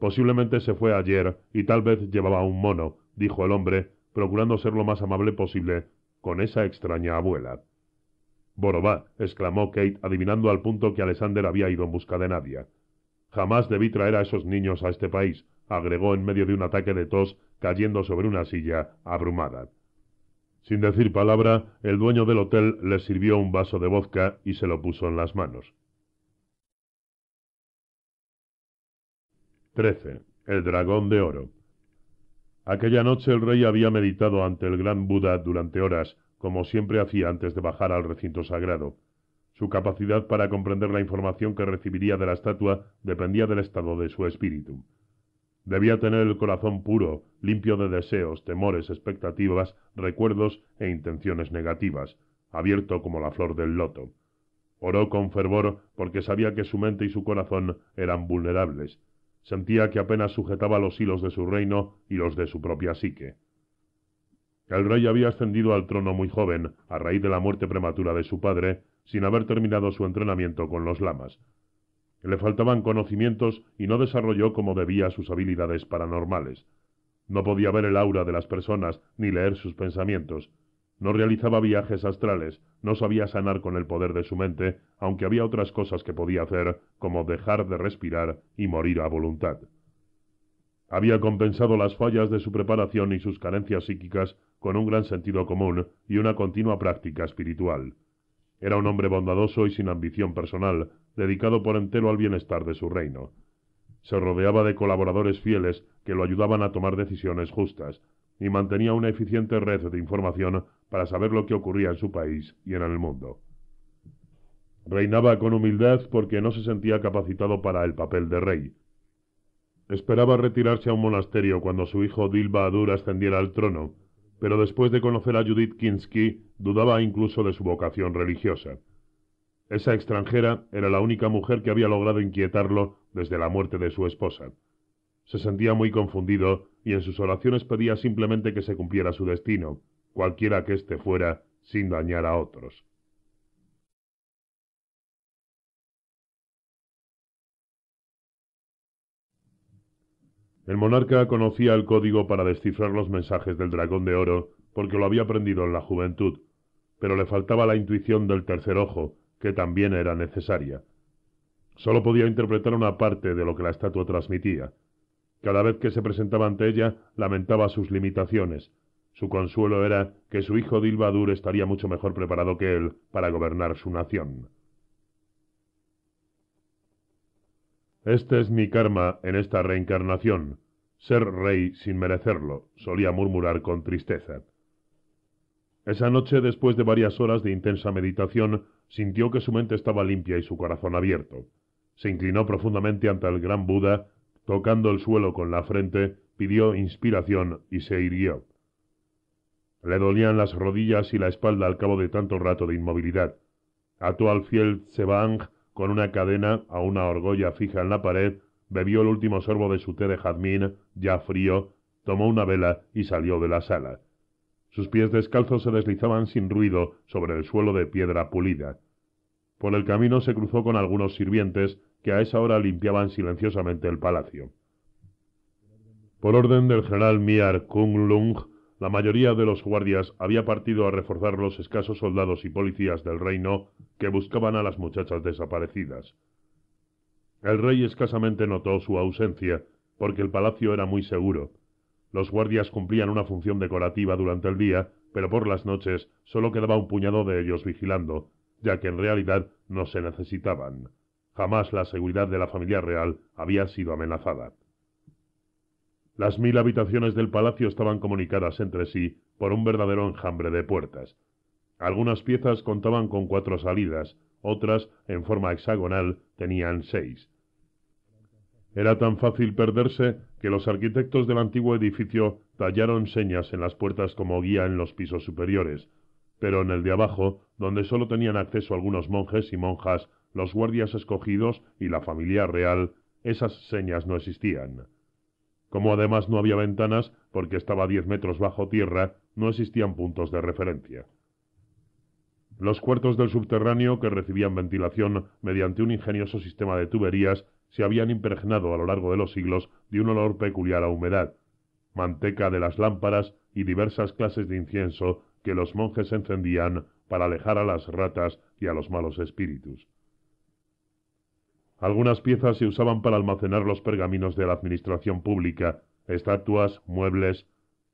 Posiblemente se fue ayer y tal vez llevaba un mono, dijo el hombre, procurando ser lo más amable posible con esa extraña abuela. Borobá, exclamó Kate, adivinando al punto que Alexander había ido en busca de Nadia. Jamás debí traer a esos niños a este país, agregó en medio de un ataque de tos, cayendo sobre una silla, abrumada. Sin decir palabra, el dueño del hotel le sirvió un vaso de vodka y se lo puso en las manos. 13. El dragón de oro. Aquella noche el rey había meditado ante el gran Buda durante horas, como siempre hacía antes de bajar al recinto sagrado. Su capacidad para comprender la información que recibiría de la estatua dependía del estado de su espíritu. Debía tener el corazón puro, limpio de deseos, temores, expectativas, recuerdos e intenciones negativas, abierto como la flor del loto. Oró con fervor porque sabía que su mente y su corazón eran vulnerables. Sentía que apenas sujetaba los hilos de su reino y los de su propia psique. El rey había ascendido al trono muy joven, a raíz de la muerte prematura de su padre, sin haber terminado su entrenamiento con los lamas le faltaban conocimientos y no desarrolló como debía sus habilidades paranormales. No podía ver el aura de las personas ni leer sus pensamientos. No realizaba viajes astrales, no sabía sanar con el poder de su mente, aunque había otras cosas que podía hacer, como dejar de respirar y morir a voluntad. Había compensado las fallas de su preparación y sus carencias psíquicas con un gran sentido común y una continua práctica espiritual. Era un hombre bondadoso y sin ambición personal, dedicado por entero al bienestar de su reino. Se rodeaba de colaboradores fieles que lo ayudaban a tomar decisiones justas, y mantenía una eficiente red de información para saber lo que ocurría en su país y en el mundo. Reinaba con humildad porque no se sentía capacitado para el papel de rey. Esperaba retirarse a un monasterio cuando su hijo Adur ascendiera al trono, pero después de conocer a Judith Kinsky dudaba incluso de su vocación religiosa. Esa extranjera era la única mujer que había logrado inquietarlo desde la muerte de su esposa. Se sentía muy confundido y en sus oraciones pedía simplemente que se cumpliera su destino, cualquiera que éste fuera, sin dañar a otros. El monarca conocía el código para descifrar los mensajes del dragón de oro porque lo había aprendido en la juventud, pero le faltaba la intuición del tercer ojo, que también era necesaria. Solo podía interpretar una parte de lo que la estatua transmitía. Cada vez que se presentaba ante ella, lamentaba sus limitaciones. Su consuelo era que su hijo Dilbadur estaría mucho mejor preparado que él para gobernar su nación. Este es mi karma en esta reencarnación, ser rey sin merecerlo, solía murmurar con tristeza. Esa noche, después de varias horas de intensa meditación, sintió que su mente estaba limpia y su corazón abierto. Se inclinó profundamente ante el gran Buda, tocando el suelo con la frente, pidió inspiración y se irguió. Le dolían las rodillas y la espalda al cabo de tanto rato de inmovilidad. Ató al fiel Tsebang con una cadena a una argolla fija en la pared, bebió el último sorbo de su té de jazmín, ya frío, tomó una vela y salió de la sala. Sus pies descalzos se deslizaban sin ruido sobre el suelo de piedra pulida. Por el camino se cruzó con algunos sirvientes que a esa hora limpiaban silenciosamente el palacio. Por orden del general Miar Kung Lung, la mayoría de los guardias había partido a reforzar los escasos soldados y policías del reino que buscaban a las muchachas desaparecidas. El rey escasamente notó su ausencia, porque el palacio era muy seguro, los guardias cumplían una función decorativa durante el día, pero por las noches solo quedaba un puñado de ellos vigilando, ya que en realidad no se necesitaban. Jamás la seguridad de la familia real había sido amenazada. Las mil habitaciones del palacio estaban comunicadas entre sí por un verdadero enjambre de puertas. Algunas piezas contaban con cuatro salidas, otras, en forma hexagonal, tenían seis. Era tan fácil perderse que los arquitectos del antiguo edificio tallaron señas en las puertas como guía en los pisos superiores, pero en el de abajo, donde solo tenían acceso algunos monjes y monjas, los guardias escogidos y la familia real, esas señas no existían. Como además no había ventanas, porque estaba diez metros bajo tierra, no existían puntos de referencia. Los cuartos del subterráneo, que recibían ventilación mediante un ingenioso sistema de tuberías, se habían impregnado a lo largo de los siglos de un olor peculiar a humedad, manteca de las lámparas y diversas clases de incienso que los monjes encendían para alejar a las ratas y a los malos espíritus. Algunas piezas se usaban para almacenar los pergaminos de la administración pública, estatuas, muebles,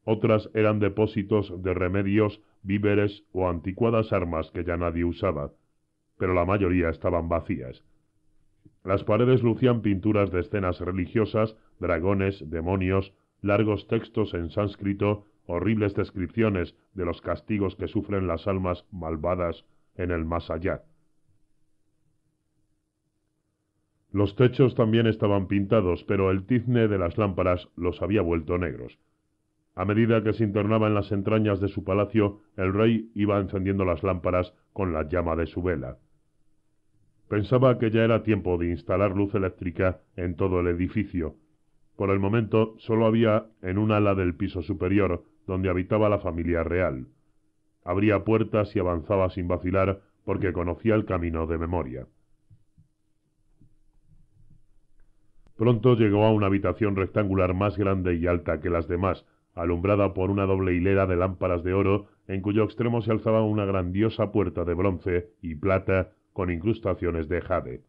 otras eran depósitos de remedios, víveres o anticuadas armas que ya nadie usaba, pero la mayoría estaban vacías. Las paredes lucían pinturas de escenas religiosas, dragones, demonios, largos textos en sánscrito, horribles descripciones de los castigos que sufren las almas malvadas en el más allá. Los techos también estaban pintados, pero el tizne de las lámparas los había vuelto negros. A medida que se internaba en las entrañas de su palacio, el rey iba encendiendo las lámparas con la llama de su vela. Pensaba que ya era tiempo de instalar luz eléctrica en todo el edificio. Por el momento solo había en un ala del piso superior, donde habitaba la familia real. Abría puertas y avanzaba sin vacilar porque conocía el camino de memoria. Pronto llegó a una habitación rectangular más grande y alta que las demás, alumbrada por una doble hilera de lámparas de oro, en cuyo extremo se alzaba una grandiosa puerta de bronce y plata con incrustaciones de jade.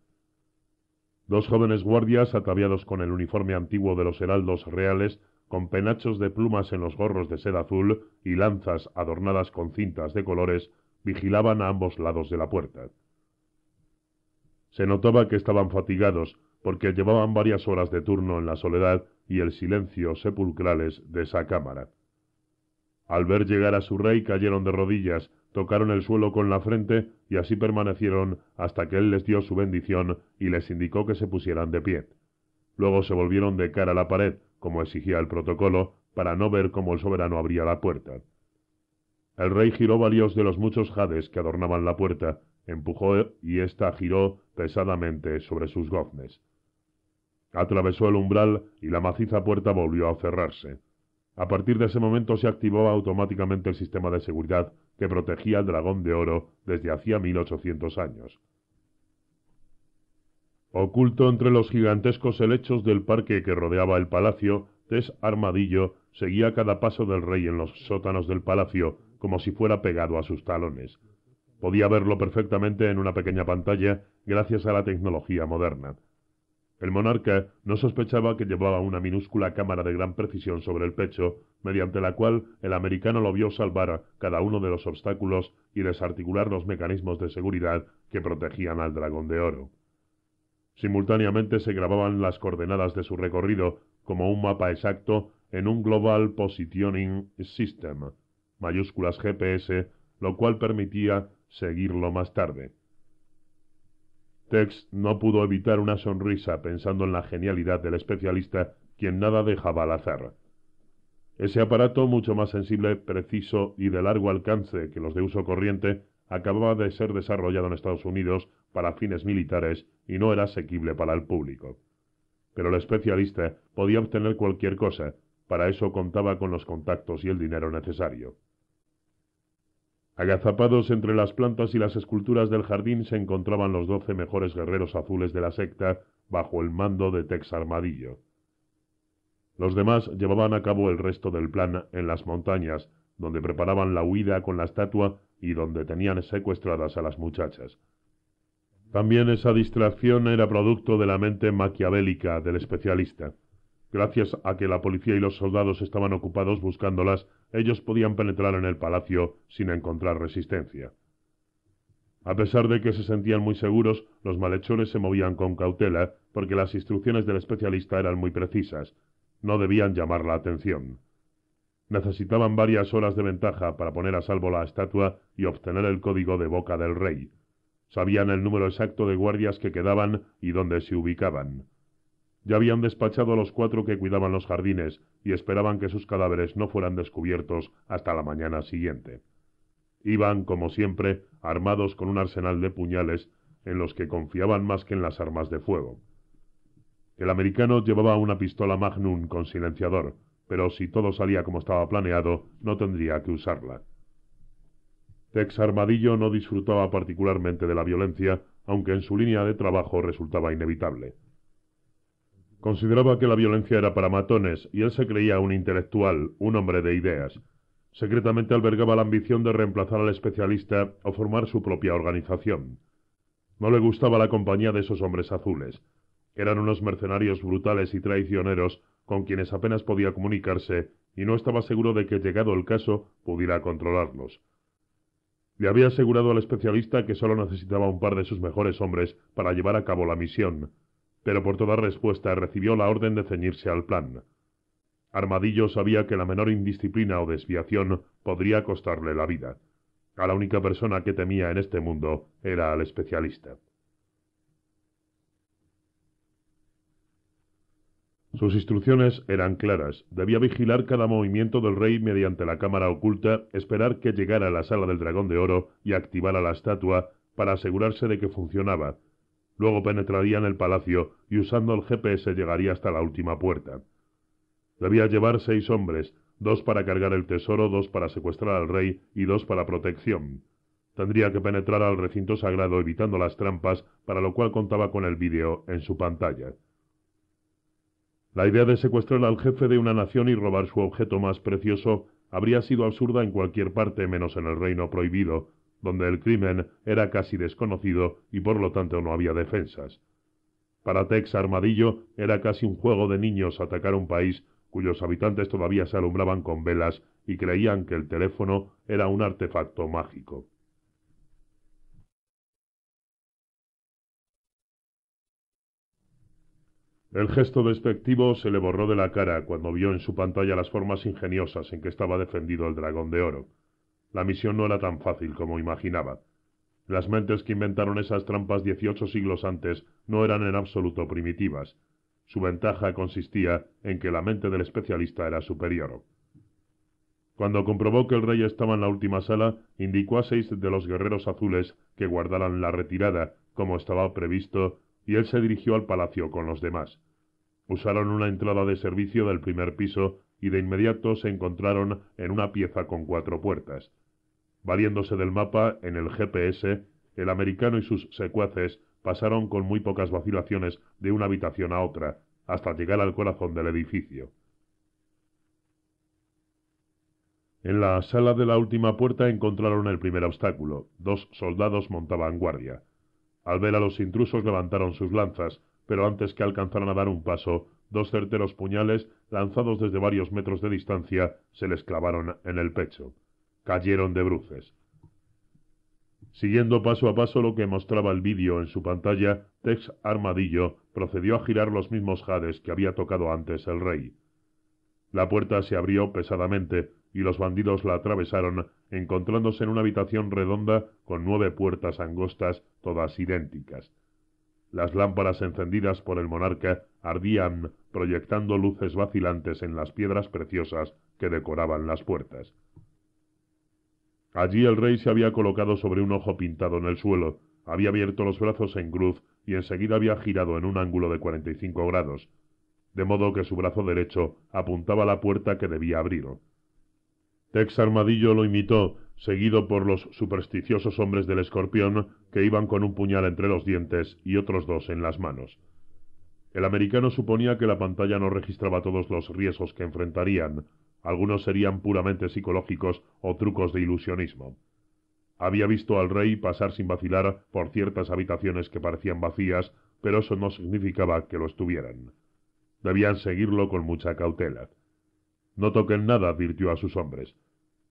Dos jóvenes guardias, ataviados con el uniforme antiguo de los heraldos reales, con penachos de plumas en los gorros de seda azul y lanzas adornadas con cintas de colores, vigilaban a ambos lados de la puerta. Se notaba que estaban fatigados, porque llevaban varias horas de turno en la soledad y el silencio sepulcrales de esa cámara. Al ver llegar a su rey cayeron de rodillas, tocaron el suelo con la frente y así permanecieron hasta que él les dio su bendición y les indicó que se pusieran de pie. Luego se volvieron de cara a la pared, como exigía el protocolo, para no ver cómo el soberano abría la puerta. El rey giró varios de los muchos jades que adornaban la puerta, empujó y ésta giró pesadamente sobre sus goznes. Atravesó el umbral y la maciza puerta volvió a cerrarse. A partir de ese momento se activó automáticamente el sistema de seguridad que protegía al dragón de oro desde hacía 1800 años. Oculto entre los gigantescos helechos del parque que rodeaba el palacio, Tess Armadillo seguía cada paso del rey en los sótanos del palacio como si fuera pegado a sus talones. Podía verlo perfectamente en una pequeña pantalla gracias a la tecnología moderna. El monarca no sospechaba que llevaba una minúscula cámara de gran precisión sobre el pecho, mediante la cual el americano lo vio salvar cada uno de los obstáculos y desarticular los mecanismos de seguridad que protegían al dragón de oro. Simultáneamente se grababan las coordenadas de su recorrido como un mapa exacto en un Global Positioning System, mayúsculas GPS, lo cual permitía seguirlo más tarde. Tex no pudo evitar una sonrisa pensando en la genialidad del especialista, quien nada dejaba al azar. Ese aparato, mucho más sensible, preciso y de largo alcance que los de uso corriente, acababa de ser desarrollado en Estados Unidos para fines militares y no era asequible para el público. Pero el especialista podía obtener cualquier cosa, para eso contaba con los contactos y el dinero necesario. Agazapados entre las plantas y las esculturas del jardín se encontraban los doce mejores guerreros azules de la secta bajo el mando de Tex Armadillo. Los demás llevaban a cabo el resto del plan en las montañas, donde preparaban la huida con la estatua y donde tenían secuestradas a las muchachas. También esa distracción era producto de la mente maquiavélica del especialista. Gracias a que la policía y los soldados estaban ocupados buscándolas, ellos podían penetrar en el palacio sin encontrar resistencia. A pesar de que se sentían muy seguros, los malhechores se movían con cautela porque las instrucciones del especialista eran muy precisas. No debían llamar la atención. Necesitaban varias horas de ventaja para poner a salvo la estatua y obtener el código de boca del rey. Sabían el número exacto de guardias que quedaban y dónde se ubicaban. Ya habían despachado a los cuatro que cuidaban los jardines y esperaban que sus cadáveres no fueran descubiertos hasta la mañana siguiente. Iban, como siempre, armados con un arsenal de puñales en los que confiaban más que en las armas de fuego. El americano llevaba una pistola Magnum con silenciador, pero si todo salía como estaba planeado, no tendría que usarla. Tex Armadillo no disfrutaba particularmente de la violencia, aunque en su línea de trabajo resultaba inevitable. Consideraba que la violencia era para matones y él se creía un intelectual, un hombre de ideas. Secretamente albergaba la ambición de reemplazar al especialista o formar su propia organización. No le gustaba la compañía de esos hombres azules. Eran unos mercenarios brutales y traicioneros con quienes apenas podía comunicarse y no estaba seguro de que, llegado el caso, pudiera controlarlos. Le había asegurado al especialista que solo necesitaba un par de sus mejores hombres para llevar a cabo la misión, pero por toda respuesta recibió la orden de ceñirse al plan. Armadillo sabía que la menor indisciplina o desviación podría costarle la vida. A la única persona que temía en este mundo era al especialista. Sus instrucciones eran claras. Debía vigilar cada movimiento del rey mediante la cámara oculta, esperar que llegara a la sala del dragón de oro y activara la estatua para asegurarse de que funcionaba, Luego penetraría en el palacio y usando el GPS llegaría hasta la última puerta. Debía llevar seis hombres, dos para cargar el tesoro, dos para secuestrar al rey y dos para protección. Tendría que penetrar al recinto sagrado evitando las trampas, para lo cual contaba con el vídeo en su pantalla. La idea de secuestrar al jefe de una nación y robar su objeto más precioso habría sido absurda en cualquier parte menos en el reino prohibido, donde el crimen era casi desconocido y por lo tanto no había defensas. Para Tex Armadillo era casi un juego de niños atacar un país cuyos habitantes todavía se alumbraban con velas y creían que el teléfono era un artefacto mágico. El gesto despectivo se le borró de la cara cuando vio en su pantalla las formas ingeniosas en que estaba defendido el dragón de oro. La misión no era tan fácil como imaginaba. Las mentes que inventaron esas trampas dieciocho siglos antes no eran en absoluto primitivas. Su ventaja consistía en que la mente del especialista era superior. Cuando comprobó que el rey estaba en la última sala, indicó a seis de los guerreros azules que guardaran la retirada, como estaba previsto, y él se dirigió al palacio con los demás. Usaron una entrada de servicio del primer piso y de inmediato se encontraron en una pieza con cuatro puertas. Valiéndose del mapa en el GPS, el americano y sus secuaces pasaron con muy pocas vacilaciones de una habitación a otra, hasta llegar al corazón del edificio. En la sala de la última puerta encontraron el primer obstáculo. Dos soldados montaban guardia. Al ver a los intrusos levantaron sus lanzas, pero antes que alcanzaran a dar un paso, dos certeros puñales, lanzados desde varios metros de distancia, se les clavaron en el pecho cayeron de bruces. Siguiendo paso a paso lo que mostraba el vídeo en su pantalla, Tex Armadillo procedió a girar los mismos jades que había tocado antes el rey. La puerta se abrió pesadamente y los bandidos la atravesaron, encontrándose en una habitación redonda con nueve puertas angostas, todas idénticas. Las lámparas encendidas por el monarca ardían, proyectando luces vacilantes en las piedras preciosas que decoraban las puertas. Allí el rey se había colocado sobre un ojo pintado en el suelo, había abierto los brazos en cruz y enseguida había girado en un ángulo de 45 grados, de modo que su brazo derecho apuntaba a la puerta que debía abrir. Tex Armadillo lo imitó, seguido por los supersticiosos hombres del escorpión que iban con un puñal entre los dientes y otros dos en las manos. El americano suponía que la pantalla no registraba todos los riesgos que enfrentarían, algunos serían puramente psicológicos o trucos de ilusionismo. Había visto al rey pasar sin vacilar por ciertas habitaciones que parecían vacías, pero eso no significaba que lo estuvieran. Debían seguirlo con mucha cautela. No toquen nada, advirtió a sus hombres.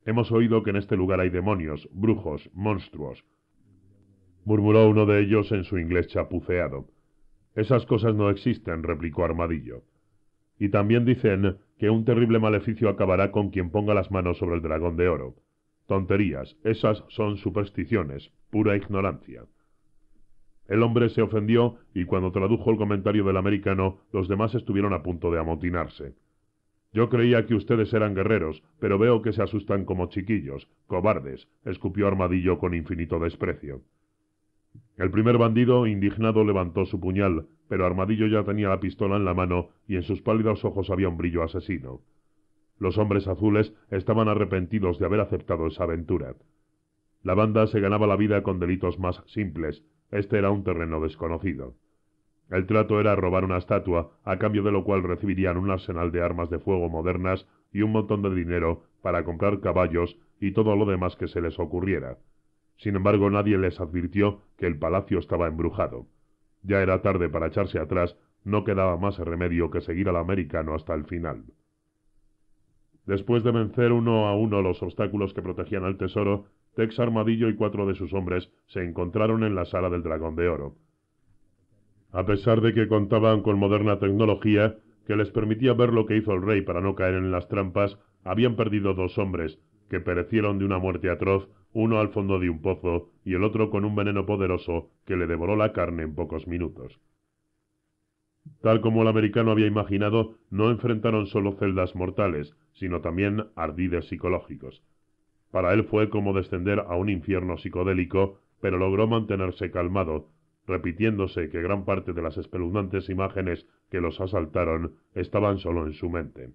Hemos oído que en este lugar hay demonios, brujos, monstruos. Murmuró uno de ellos en su inglés chapuceado. Esas cosas no existen, replicó Armadillo. Y también dicen que un terrible maleficio acabará con quien ponga las manos sobre el dragón de oro. Tonterías, esas son supersticiones, pura ignorancia. El hombre se ofendió y cuando tradujo el comentario del americano, los demás estuvieron a punto de amotinarse. Yo creía que ustedes eran guerreros, pero veo que se asustan como chiquillos, cobardes, escupió Armadillo con infinito desprecio. El primer bandido, indignado, levantó su puñal, pero Armadillo ya tenía la pistola en la mano y en sus pálidos ojos había un brillo asesino. Los hombres azules estaban arrepentidos de haber aceptado esa aventura. La banda se ganaba la vida con delitos más simples, este era un terreno desconocido. El trato era robar una estatua, a cambio de lo cual recibirían un arsenal de armas de fuego modernas y un montón de dinero para comprar caballos y todo lo demás que se les ocurriera. Sin embargo, nadie les advirtió que el palacio estaba embrujado. Ya era tarde para echarse atrás, no quedaba más remedio que seguir al americano hasta el final. Después de vencer uno a uno los obstáculos que protegían al tesoro, Tex Armadillo y cuatro de sus hombres se encontraron en la sala del Dragón de Oro. A pesar de que contaban con moderna tecnología que les permitía ver lo que hizo el rey para no caer en las trampas, habían perdido dos hombres, que perecieron de una muerte atroz uno al fondo de un pozo y el otro con un veneno poderoso que le devoró la carne en pocos minutos. Tal como el americano había imaginado, no enfrentaron solo celdas mortales, sino también ardides psicológicos. Para él fue como descender a un infierno psicodélico, pero logró mantenerse calmado, repitiéndose que gran parte de las espeluznantes imágenes que los asaltaron estaban solo en su mente.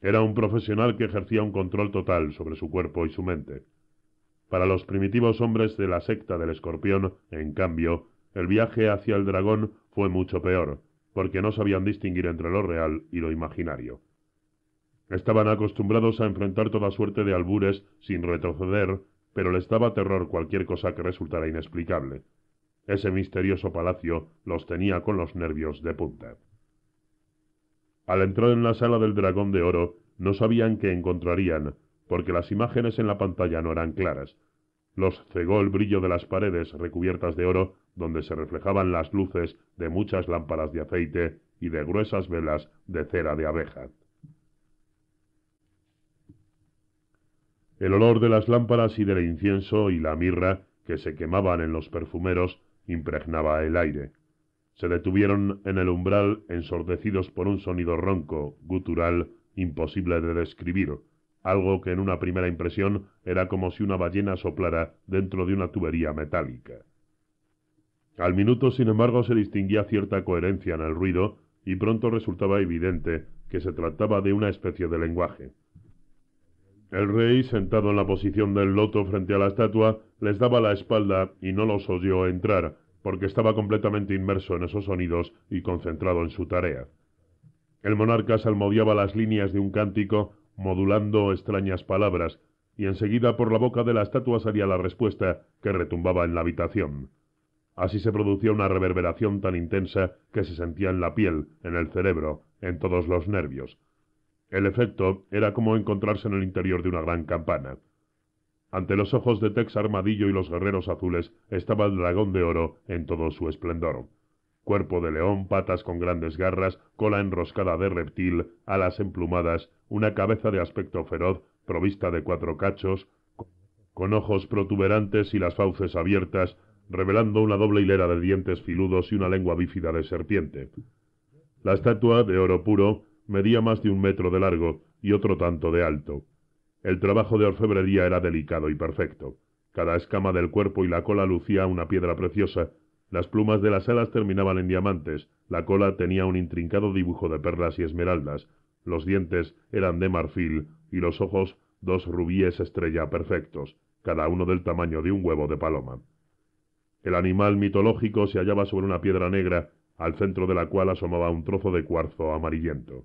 Era un profesional que ejercía un control total sobre su cuerpo y su mente. Para los primitivos hombres de la secta del escorpión, en cambio, el viaje hacia el dragón fue mucho peor, porque no sabían distinguir entre lo real y lo imaginario. Estaban acostumbrados a enfrentar toda suerte de albures sin retroceder, pero les daba terror cualquier cosa que resultara inexplicable. Ese misterioso palacio los tenía con los nervios de punta. Al entrar en la sala del dragón de oro, no sabían qué encontrarían, porque las imágenes en la pantalla no eran claras. Los cegó el brillo de las paredes recubiertas de oro, donde se reflejaban las luces de muchas lámparas de aceite y de gruesas velas de cera de abeja. El olor de las lámparas y del incienso y la mirra que se quemaban en los perfumeros impregnaba el aire. Se detuvieron en el umbral ensordecidos por un sonido ronco, gutural, imposible de describir, algo que en una primera impresión era como si una ballena soplara dentro de una tubería metálica. Al minuto, sin embargo, se distinguía cierta coherencia en el ruido y pronto resultaba evidente que se trataba de una especie de lenguaje. El rey, sentado en la posición del loto frente a la estatua, les daba la espalda y no los oyó entrar, porque estaba completamente inmerso en esos sonidos y concentrado en su tarea. El monarca salmodiaba las líneas de un cántico modulando extrañas palabras, y enseguida por la boca de la estatua salía la respuesta que retumbaba en la habitación. Así se producía una reverberación tan intensa que se sentía en la piel, en el cerebro, en todos los nervios. El efecto era como encontrarse en el interior de una gran campana. Ante los ojos de Tex Armadillo y los guerreros azules estaba el dragón de oro en todo su esplendor cuerpo de león, patas con grandes garras, cola enroscada de reptil, alas emplumadas, una cabeza de aspecto feroz, provista de cuatro cachos, con ojos protuberantes y las fauces abiertas, revelando una doble hilera de dientes filudos y una lengua bífida de serpiente. La estatua, de oro puro, medía más de un metro de largo y otro tanto de alto. El trabajo de orfebrería era delicado y perfecto. Cada escama del cuerpo y la cola lucía una piedra preciosa, las plumas de las alas terminaban en diamantes, la cola tenía un intrincado dibujo de perlas y esmeraldas, los dientes eran de marfil y los ojos dos rubíes estrella perfectos, cada uno del tamaño de un huevo de paloma. El animal mitológico se hallaba sobre una piedra negra, al centro de la cual asomaba un trozo de cuarzo amarillento.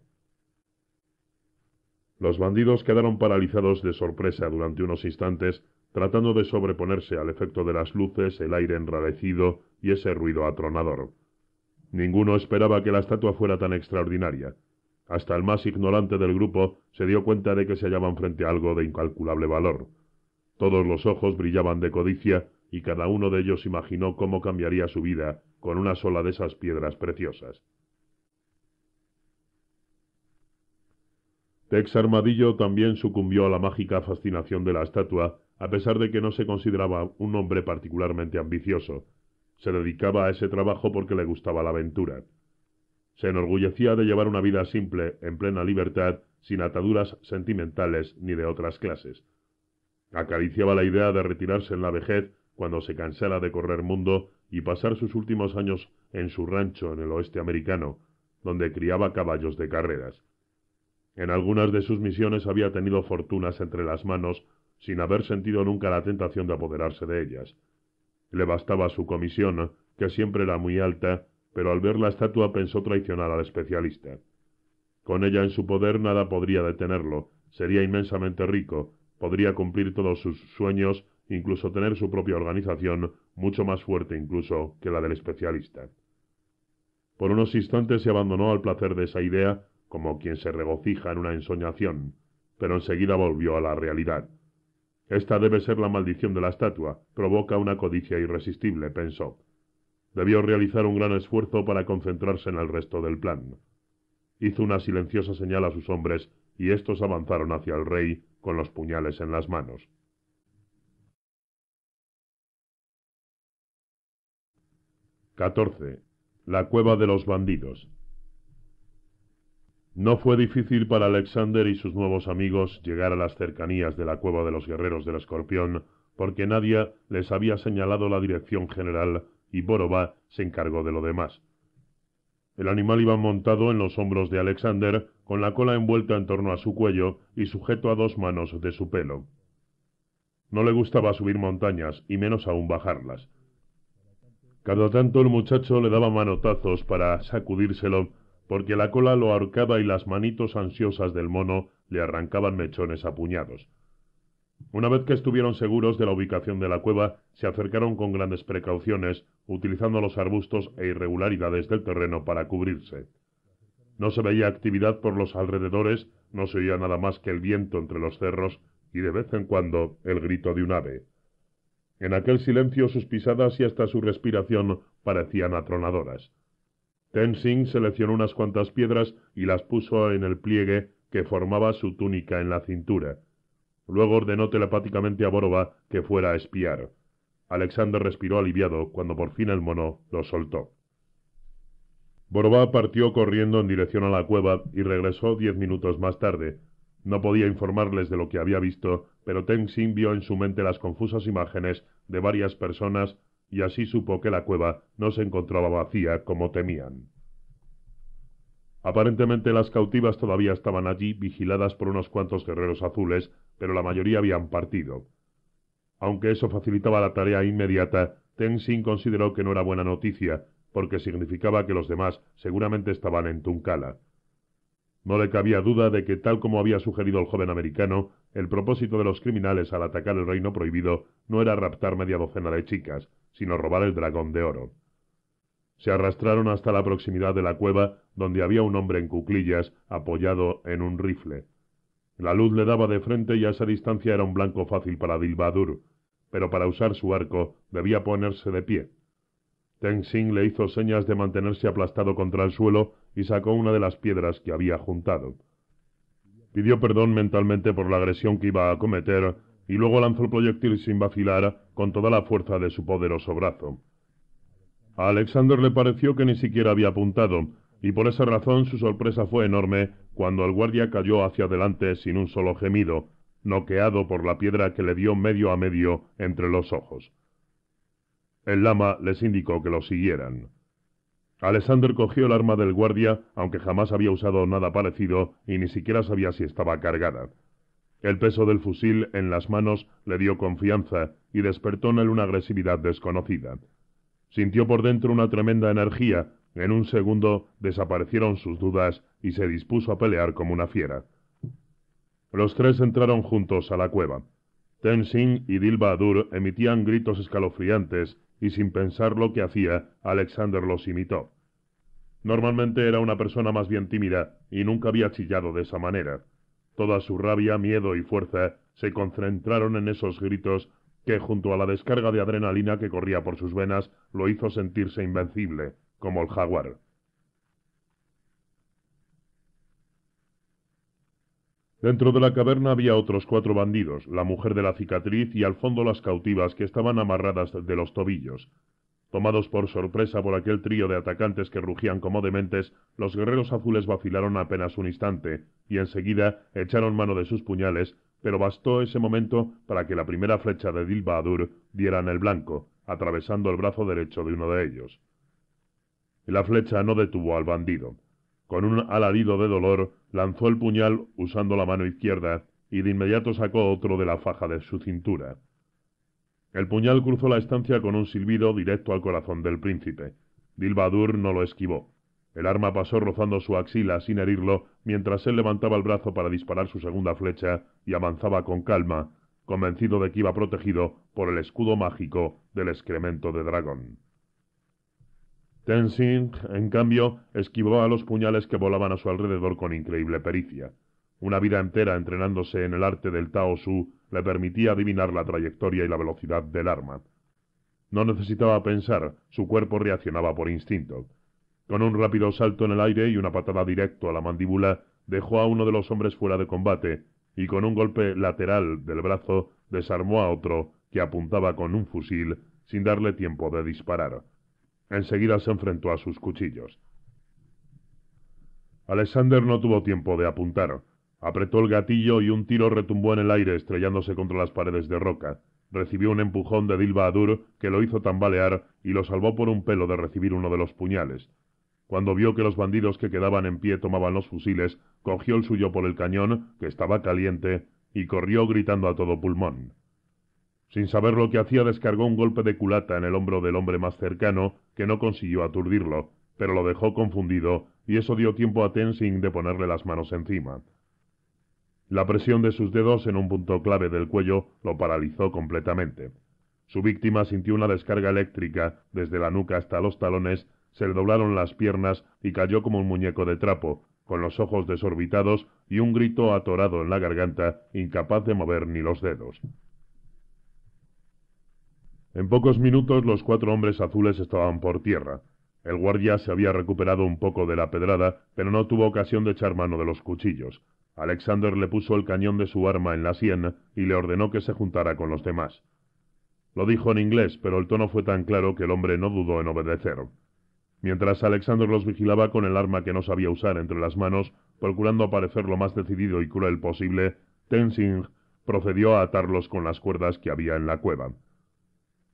Los bandidos quedaron paralizados de sorpresa durante unos instantes tratando de sobreponerse al efecto de las luces, el aire enrarecido y ese ruido atronador. Ninguno esperaba que la estatua fuera tan extraordinaria. Hasta el más ignorante del grupo se dio cuenta de que se hallaban frente a algo de incalculable valor. Todos los ojos brillaban de codicia y cada uno de ellos imaginó cómo cambiaría su vida con una sola de esas piedras preciosas. Tex Armadillo también sucumbió a la mágica fascinación de la estatua a pesar de que no se consideraba un hombre particularmente ambicioso. Se dedicaba a ese trabajo porque le gustaba la aventura. Se enorgullecía de llevar una vida simple, en plena libertad, sin ataduras sentimentales ni de otras clases. Acariciaba la idea de retirarse en la vejez cuando se cansara de correr mundo y pasar sus últimos años en su rancho en el oeste americano, donde criaba caballos de carreras. En algunas de sus misiones había tenido fortunas entre las manos sin haber sentido nunca la tentación de apoderarse de ellas. Le bastaba su comisión, que siempre era muy alta, pero al ver la estatua pensó traicionar al especialista. Con ella en su poder nada podría detenerlo, sería inmensamente rico, podría cumplir todos sus sueños, incluso tener su propia organización, mucho más fuerte incluso que la del especialista. Por unos instantes se abandonó al placer de esa idea, como quien se regocija en una ensoñación, pero enseguida volvió a la realidad. Esta debe ser la maldición de la estatua, provoca una codicia irresistible, pensó. Debió realizar un gran esfuerzo para concentrarse en el resto del plan. Hizo una silenciosa señal a sus hombres y estos avanzaron hacia el rey con los puñales en las manos. 14. La cueva de los bandidos. No fue difícil para Alexander y sus nuevos amigos llegar a las cercanías de la cueva de los guerreros del escorpión, porque nadie les había señalado la dirección general y Borova se encargó de lo demás. El animal iba montado en los hombros de Alexander, con la cola envuelta en torno a su cuello y sujeto a dos manos de su pelo. No le gustaba subir montañas, y menos aún bajarlas. Cada tanto el muchacho le daba manotazos para sacudírselo porque la cola lo ahorcaba y las manitos ansiosas del mono le arrancaban mechones a puñados. Una vez que estuvieron seguros de la ubicación de la cueva, se acercaron con grandes precauciones, utilizando los arbustos e irregularidades del terreno para cubrirse. No se veía actividad por los alrededores, no se oía nada más que el viento entre los cerros y de vez en cuando el grito de un ave. En aquel silencio sus pisadas y hasta su respiración parecían atronadoras. Tensing seleccionó unas cuantas piedras y las puso en el pliegue que formaba su túnica en la cintura. Luego ordenó telepáticamente a Borova que fuera a espiar. Alexander respiró aliviado cuando por fin el mono lo soltó. Boroba partió corriendo en dirección a la cueva y regresó diez minutos más tarde. No podía informarles de lo que había visto, pero Tensing vio en su mente las confusas imágenes de varias personas y así supo que la cueva no se encontraba vacía como temían. Aparentemente las cautivas todavía estaban allí vigiladas por unos cuantos guerreros azules, pero la mayoría habían partido. Aunque eso facilitaba la tarea inmediata, Tenzin consideró que no era buena noticia, porque significaba que los demás seguramente estaban en Tuncala. No le cabía duda de que, tal como había sugerido el joven americano, el propósito de los criminales al atacar el reino prohibido no era raptar media docena de chicas, sino robar el dragón de oro. Se arrastraron hasta la proximidad de la cueva, donde había un hombre en cuclillas, apoyado en un rifle. La luz le daba de frente y a esa distancia era un blanco fácil para Dilbadur, pero para usar su arco debía ponerse de pie. Tengsing le hizo señas de mantenerse aplastado contra el suelo y sacó una de las piedras que había juntado. Pidió perdón mentalmente por la agresión que iba a cometer y luego lanzó el proyectil sin vacilar con toda la fuerza de su poderoso brazo. A Alexander le pareció que ni siquiera había apuntado, y por esa razón su sorpresa fue enorme cuando el guardia cayó hacia adelante sin un solo gemido, noqueado por la piedra que le dio medio a medio entre los ojos. El lama les indicó que lo siguieran. Alexander cogió el arma del guardia, aunque jamás había usado nada parecido y ni siquiera sabía si estaba cargada. El peso del fusil en las manos le dio confianza y despertó en él una agresividad desconocida. Sintió por dentro una tremenda energía, en un segundo desaparecieron sus dudas y se dispuso a pelear como una fiera. Los tres entraron juntos a la cueva. Tenzin y Adur emitían gritos escalofriantes y sin pensar lo que hacía, Alexander los imitó. Normalmente era una persona más bien tímida y nunca había chillado de esa manera. Toda su rabia, miedo y fuerza se concentraron en esos gritos que junto a la descarga de adrenalina que corría por sus venas lo hizo sentirse invencible, como el jaguar. Dentro de la caverna había otros cuatro bandidos, la mujer de la cicatriz y al fondo las cautivas que estaban amarradas de los tobillos. Tomados por sorpresa por aquel trío de atacantes que rugían como dementes, los guerreros azules vacilaron apenas un instante, y enseguida echaron mano de sus puñales, pero bastó ese momento para que la primera flecha de Dilbadur diera en el blanco, atravesando el brazo derecho de uno de ellos. La flecha no detuvo al bandido. Con un alarido de dolor, lanzó el puñal usando la mano izquierda, y de inmediato sacó otro de la faja de su cintura. El puñal cruzó la estancia con un silbido directo al corazón del príncipe. Dilbadur no lo esquivó. El arma pasó rozando su axila sin herirlo, mientras él levantaba el brazo para disparar su segunda flecha y avanzaba con calma, convencido de que iba protegido por el escudo mágico del excremento de dragón. Tensing, en cambio, esquivó a los puñales que volaban a su alrededor con increíble pericia. Una vida entera entrenándose en el arte del Tao Su le permitía adivinar la trayectoria y la velocidad del arma. No necesitaba pensar, su cuerpo reaccionaba por instinto. Con un rápido salto en el aire y una patada directo a la mandíbula, dejó a uno de los hombres fuera de combate y con un golpe lateral del brazo desarmó a otro que apuntaba con un fusil sin darle tiempo de disparar. Enseguida se enfrentó a sus cuchillos. Alexander no tuvo tiempo de apuntar. Apretó el gatillo y un tiro retumbó en el aire estrellándose contra las paredes de roca. Recibió un empujón de Dilba Adur que lo hizo tambalear y lo salvó por un pelo de recibir uno de los puñales. Cuando vio que los bandidos que quedaban en pie tomaban los fusiles, cogió el suyo por el cañón, que estaba caliente, y corrió gritando a todo pulmón. Sin saber lo que hacía, descargó un golpe de culata en el hombro del hombre más cercano, que no consiguió aturdirlo, pero lo dejó confundido, y eso dio tiempo a Tensing de ponerle las manos encima. La presión de sus dedos en un punto clave del cuello lo paralizó completamente. Su víctima sintió una descarga eléctrica desde la nuca hasta los talones, se le doblaron las piernas y cayó como un muñeco de trapo, con los ojos desorbitados y un grito atorado en la garganta, incapaz de mover ni los dedos. En pocos minutos los cuatro hombres azules estaban por tierra. El guardia se había recuperado un poco de la pedrada, pero no tuvo ocasión de echar mano de los cuchillos. Alexander le puso el cañón de su arma en la sien y le ordenó que se juntara con los demás. Lo dijo en inglés, pero el tono fue tan claro que el hombre no dudó en obedecer. Mientras Alexander los vigilaba con el arma que no sabía usar entre las manos, procurando aparecer lo más decidido y cruel posible, Tenzing procedió a atarlos con las cuerdas que había en la cueva.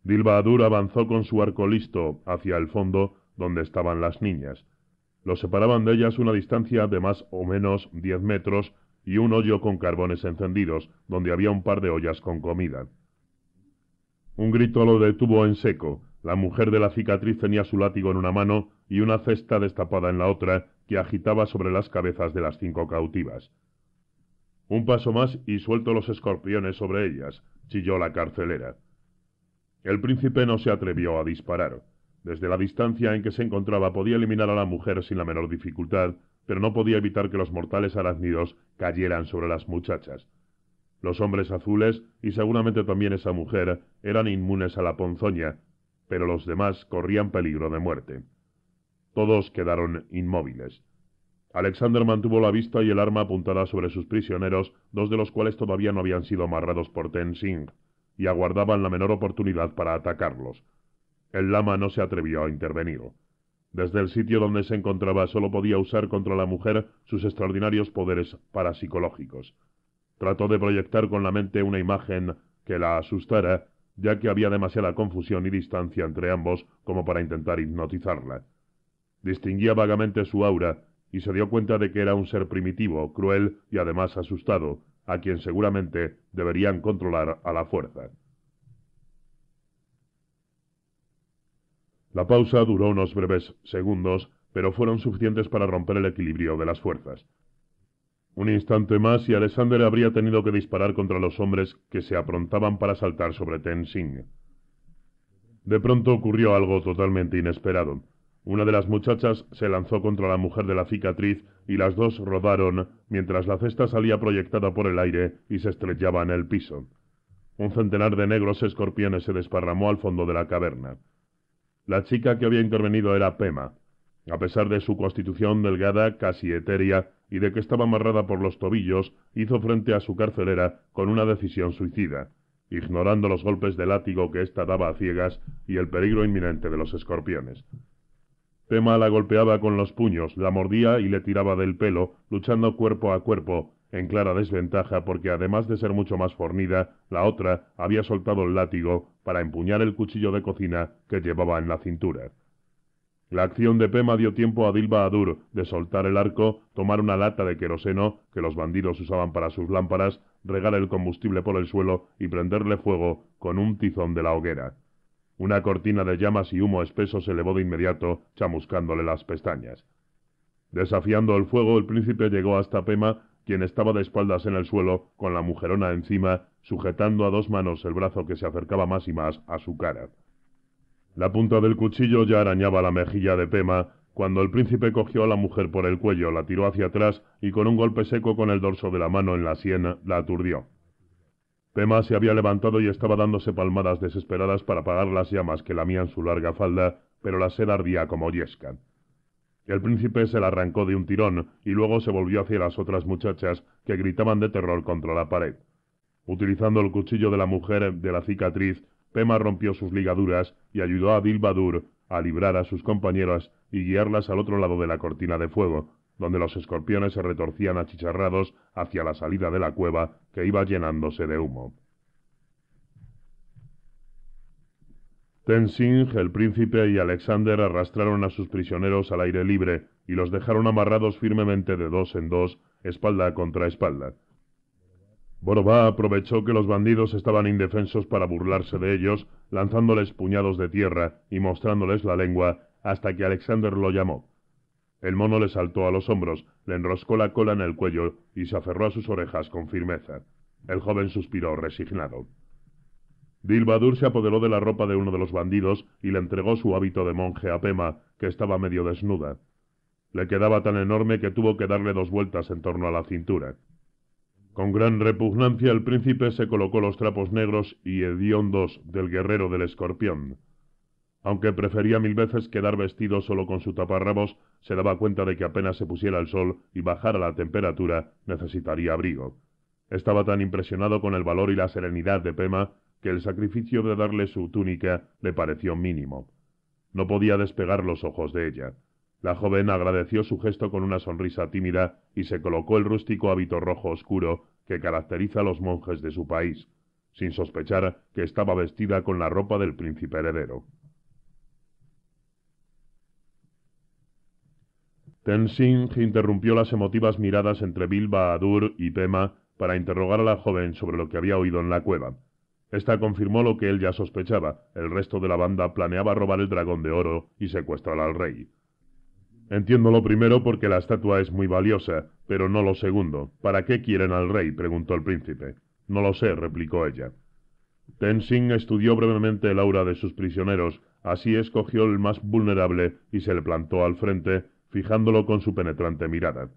Adur avanzó con su arco listo hacia el fondo donde estaban las niñas. Lo separaban de ellas una distancia de más o menos diez metros y un hoyo con carbones encendidos, donde había un par de ollas con comida. Un grito lo detuvo en seco. La mujer de la cicatriz tenía su látigo en una mano y una cesta destapada en la otra que agitaba sobre las cabezas de las cinco cautivas. Un paso más y suelto los escorpiones sobre ellas, chilló la carcelera. El príncipe no se atrevió a disparar. Desde la distancia en que se encontraba podía eliminar a la mujer sin la menor dificultad, pero no podía evitar que los mortales arácnidos cayeran sobre las muchachas. Los hombres azules, y seguramente también esa mujer, eran inmunes a la ponzoña, pero los demás corrían peligro de muerte. Todos quedaron inmóviles. Alexander mantuvo la vista y el arma apuntada sobre sus prisioneros, dos de los cuales todavía no habían sido amarrados por Ten y aguardaban la menor oportunidad para atacarlos. El lama no se atrevió a intervenir. Desde el sitio donde se encontraba solo podía usar contra la mujer sus extraordinarios poderes parapsicológicos. Trató de proyectar con la mente una imagen que la asustara, ya que había demasiada confusión y distancia entre ambos como para intentar hipnotizarla. Distinguía vagamente su aura y se dio cuenta de que era un ser primitivo, cruel y además asustado, a quien seguramente deberían controlar a la fuerza. La pausa duró unos breves segundos, pero fueron suficientes para romper el equilibrio de las fuerzas. Un instante más y Alexander habría tenido que disparar contra los hombres que se aprontaban para saltar sobre Ten De pronto ocurrió algo totalmente inesperado. Una de las muchachas se lanzó contra la mujer de la cicatriz y las dos rodaron mientras la cesta salía proyectada por el aire y se estrellaba en el piso. Un centenar de negros escorpiones se desparramó al fondo de la caverna. La chica que había intervenido era Pema. A pesar de su constitución delgada, casi etérea, y de que estaba amarrada por los tobillos, hizo frente a su carcelera con una decisión suicida, ignorando los golpes de látigo que ésta daba a ciegas y el peligro inminente de los escorpiones. Pema la golpeaba con los puños, la mordía y le tiraba del pelo, luchando cuerpo a cuerpo, en clara desventaja porque además de ser mucho más fornida, la otra había soltado el látigo para empuñar el cuchillo de cocina que llevaba en la cintura. La acción de Pema dio tiempo a Dilba Adur de soltar el arco, tomar una lata de queroseno que los bandidos usaban para sus lámparas, regar el combustible por el suelo y prenderle fuego con un tizón de la hoguera. Una cortina de llamas y humo espeso se elevó de inmediato, chamuscándole las pestañas. Desafiando el fuego, el príncipe llegó hasta Pema quien estaba de espaldas en el suelo, con la mujerona encima, sujetando a dos manos el brazo que se acercaba más y más a su cara. La punta del cuchillo ya arañaba la mejilla de Pema, cuando el príncipe cogió a la mujer por el cuello, la tiró hacia atrás y con un golpe seco con el dorso de la mano en la sien la aturdió. Pema se había levantado y estaba dándose palmadas desesperadas para apagar las llamas que lamían su larga falda, pero la sed ardía como yesca. El príncipe se la arrancó de un tirón y luego se volvió hacia las otras muchachas que gritaban de terror contra la pared. Utilizando el cuchillo de la mujer de la cicatriz, Pema rompió sus ligaduras y ayudó a Bilbadur a librar a sus compañeras y guiarlas al otro lado de la cortina de fuego, donde los escorpiones se retorcían achicharrados hacia la salida de la cueva que iba llenándose de humo. Tenzing, el príncipe y Alexander arrastraron a sus prisioneros al aire libre y los dejaron amarrados firmemente de dos en dos, espalda contra espalda. Borobá aprovechó que los bandidos estaban indefensos para burlarse de ellos, lanzándoles puñados de tierra y mostrándoles la lengua hasta que Alexander lo llamó. El mono le saltó a los hombros, le enroscó la cola en el cuello y se aferró a sus orejas con firmeza. El joven suspiró resignado. Dilbadur se apoderó de la ropa de uno de los bandidos y le entregó su hábito de monje a Pema, que estaba medio desnuda. Le quedaba tan enorme que tuvo que darle dos vueltas en torno a la cintura. Con gran repugnancia el príncipe se colocó los trapos negros y hediondos del guerrero del escorpión. Aunque prefería mil veces quedar vestido solo con su taparrabos, se daba cuenta de que apenas se pusiera el sol y bajara la temperatura necesitaría abrigo. Estaba tan impresionado con el valor y la serenidad de Pema que el sacrificio de darle su túnica le pareció mínimo. No podía despegar los ojos de ella. La joven agradeció su gesto con una sonrisa tímida y se colocó el rústico hábito rojo oscuro que caracteriza a los monjes de su país, sin sospechar que estaba vestida con la ropa del príncipe heredero. Singh interrumpió las emotivas miradas entre Bilba, Adur y Pema para interrogar a la joven sobre lo que había oído en la cueva. Esta confirmó lo que él ya sospechaba, el resto de la banda planeaba robar el dragón de oro y secuestrar al rey. Entiendo lo primero porque la estatua es muy valiosa, pero no lo segundo. ¿Para qué quieren al rey? preguntó el príncipe. No lo sé, replicó ella. Sing estudió brevemente el aura de sus prisioneros, así escogió el más vulnerable y se le plantó al frente, fijándolo con su penetrante mirada.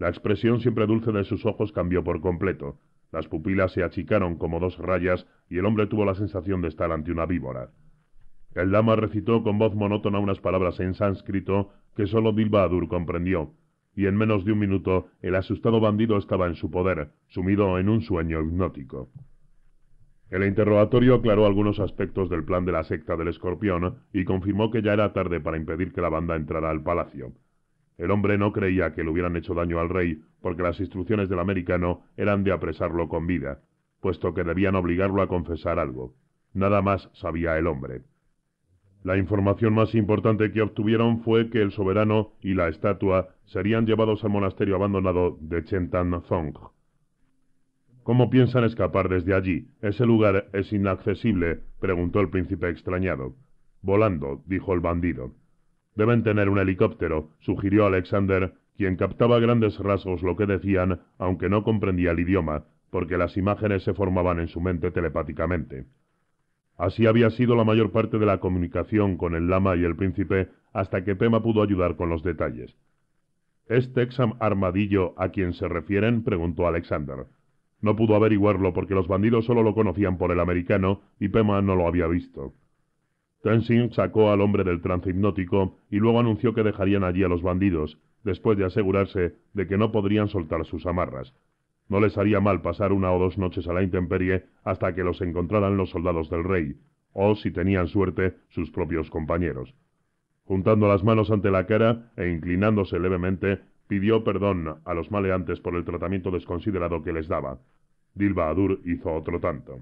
La expresión siempre dulce de sus ojos cambió por completo. Las pupilas se achicaron como dos rayas y el hombre tuvo la sensación de estar ante una víbora. El dama recitó con voz monótona unas palabras en sánscrito que solo Dilbadur comprendió, y en menos de un minuto el asustado bandido estaba en su poder, sumido en un sueño hipnótico. El interrogatorio aclaró algunos aspectos del plan de la secta del escorpión y confirmó que ya era tarde para impedir que la banda entrara al palacio. El hombre no creía que le hubieran hecho daño al rey, porque las instrucciones del americano eran de apresarlo con vida, puesto que debían obligarlo a confesar algo. Nada más sabía el hombre. La información más importante que obtuvieron fue que el soberano y la estatua serían llevados al monasterio abandonado de Chentan Zong. ¿Cómo piensan escapar desde allí? Ese lugar es inaccesible, preguntó el príncipe extrañado. Volando, dijo el bandido. Deben tener un helicóptero, sugirió Alexander, quien captaba grandes rasgos lo que decían, aunque no comprendía el idioma, porque las imágenes se formaban en su mente telepáticamente. Así había sido la mayor parte de la comunicación con el lama y el príncipe hasta que Pema pudo ayudar con los detalles. ¿Este exam Armadillo a quien se refieren? preguntó Alexander. No pudo averiguarlo porque los bandidos solo lo conocían por el americano y Pema no lo había visto sacó al hombre del trance hipnótico y luego anunció que dejarían allí a los bandidos, después de asegurarse de que no podrían soltar sus amarras. No les haría mal pasar una o dos noches a la intemperie hasta que los encontraran los soldados del rey, o, si tenían suerte, sus propios compañeros. Juntando las manos ante la cara e inclinándose levemente, pidió perdón a los maleantes por el tratamiento desconsiderado que les daba. Dilbahadur hizo otro tanto.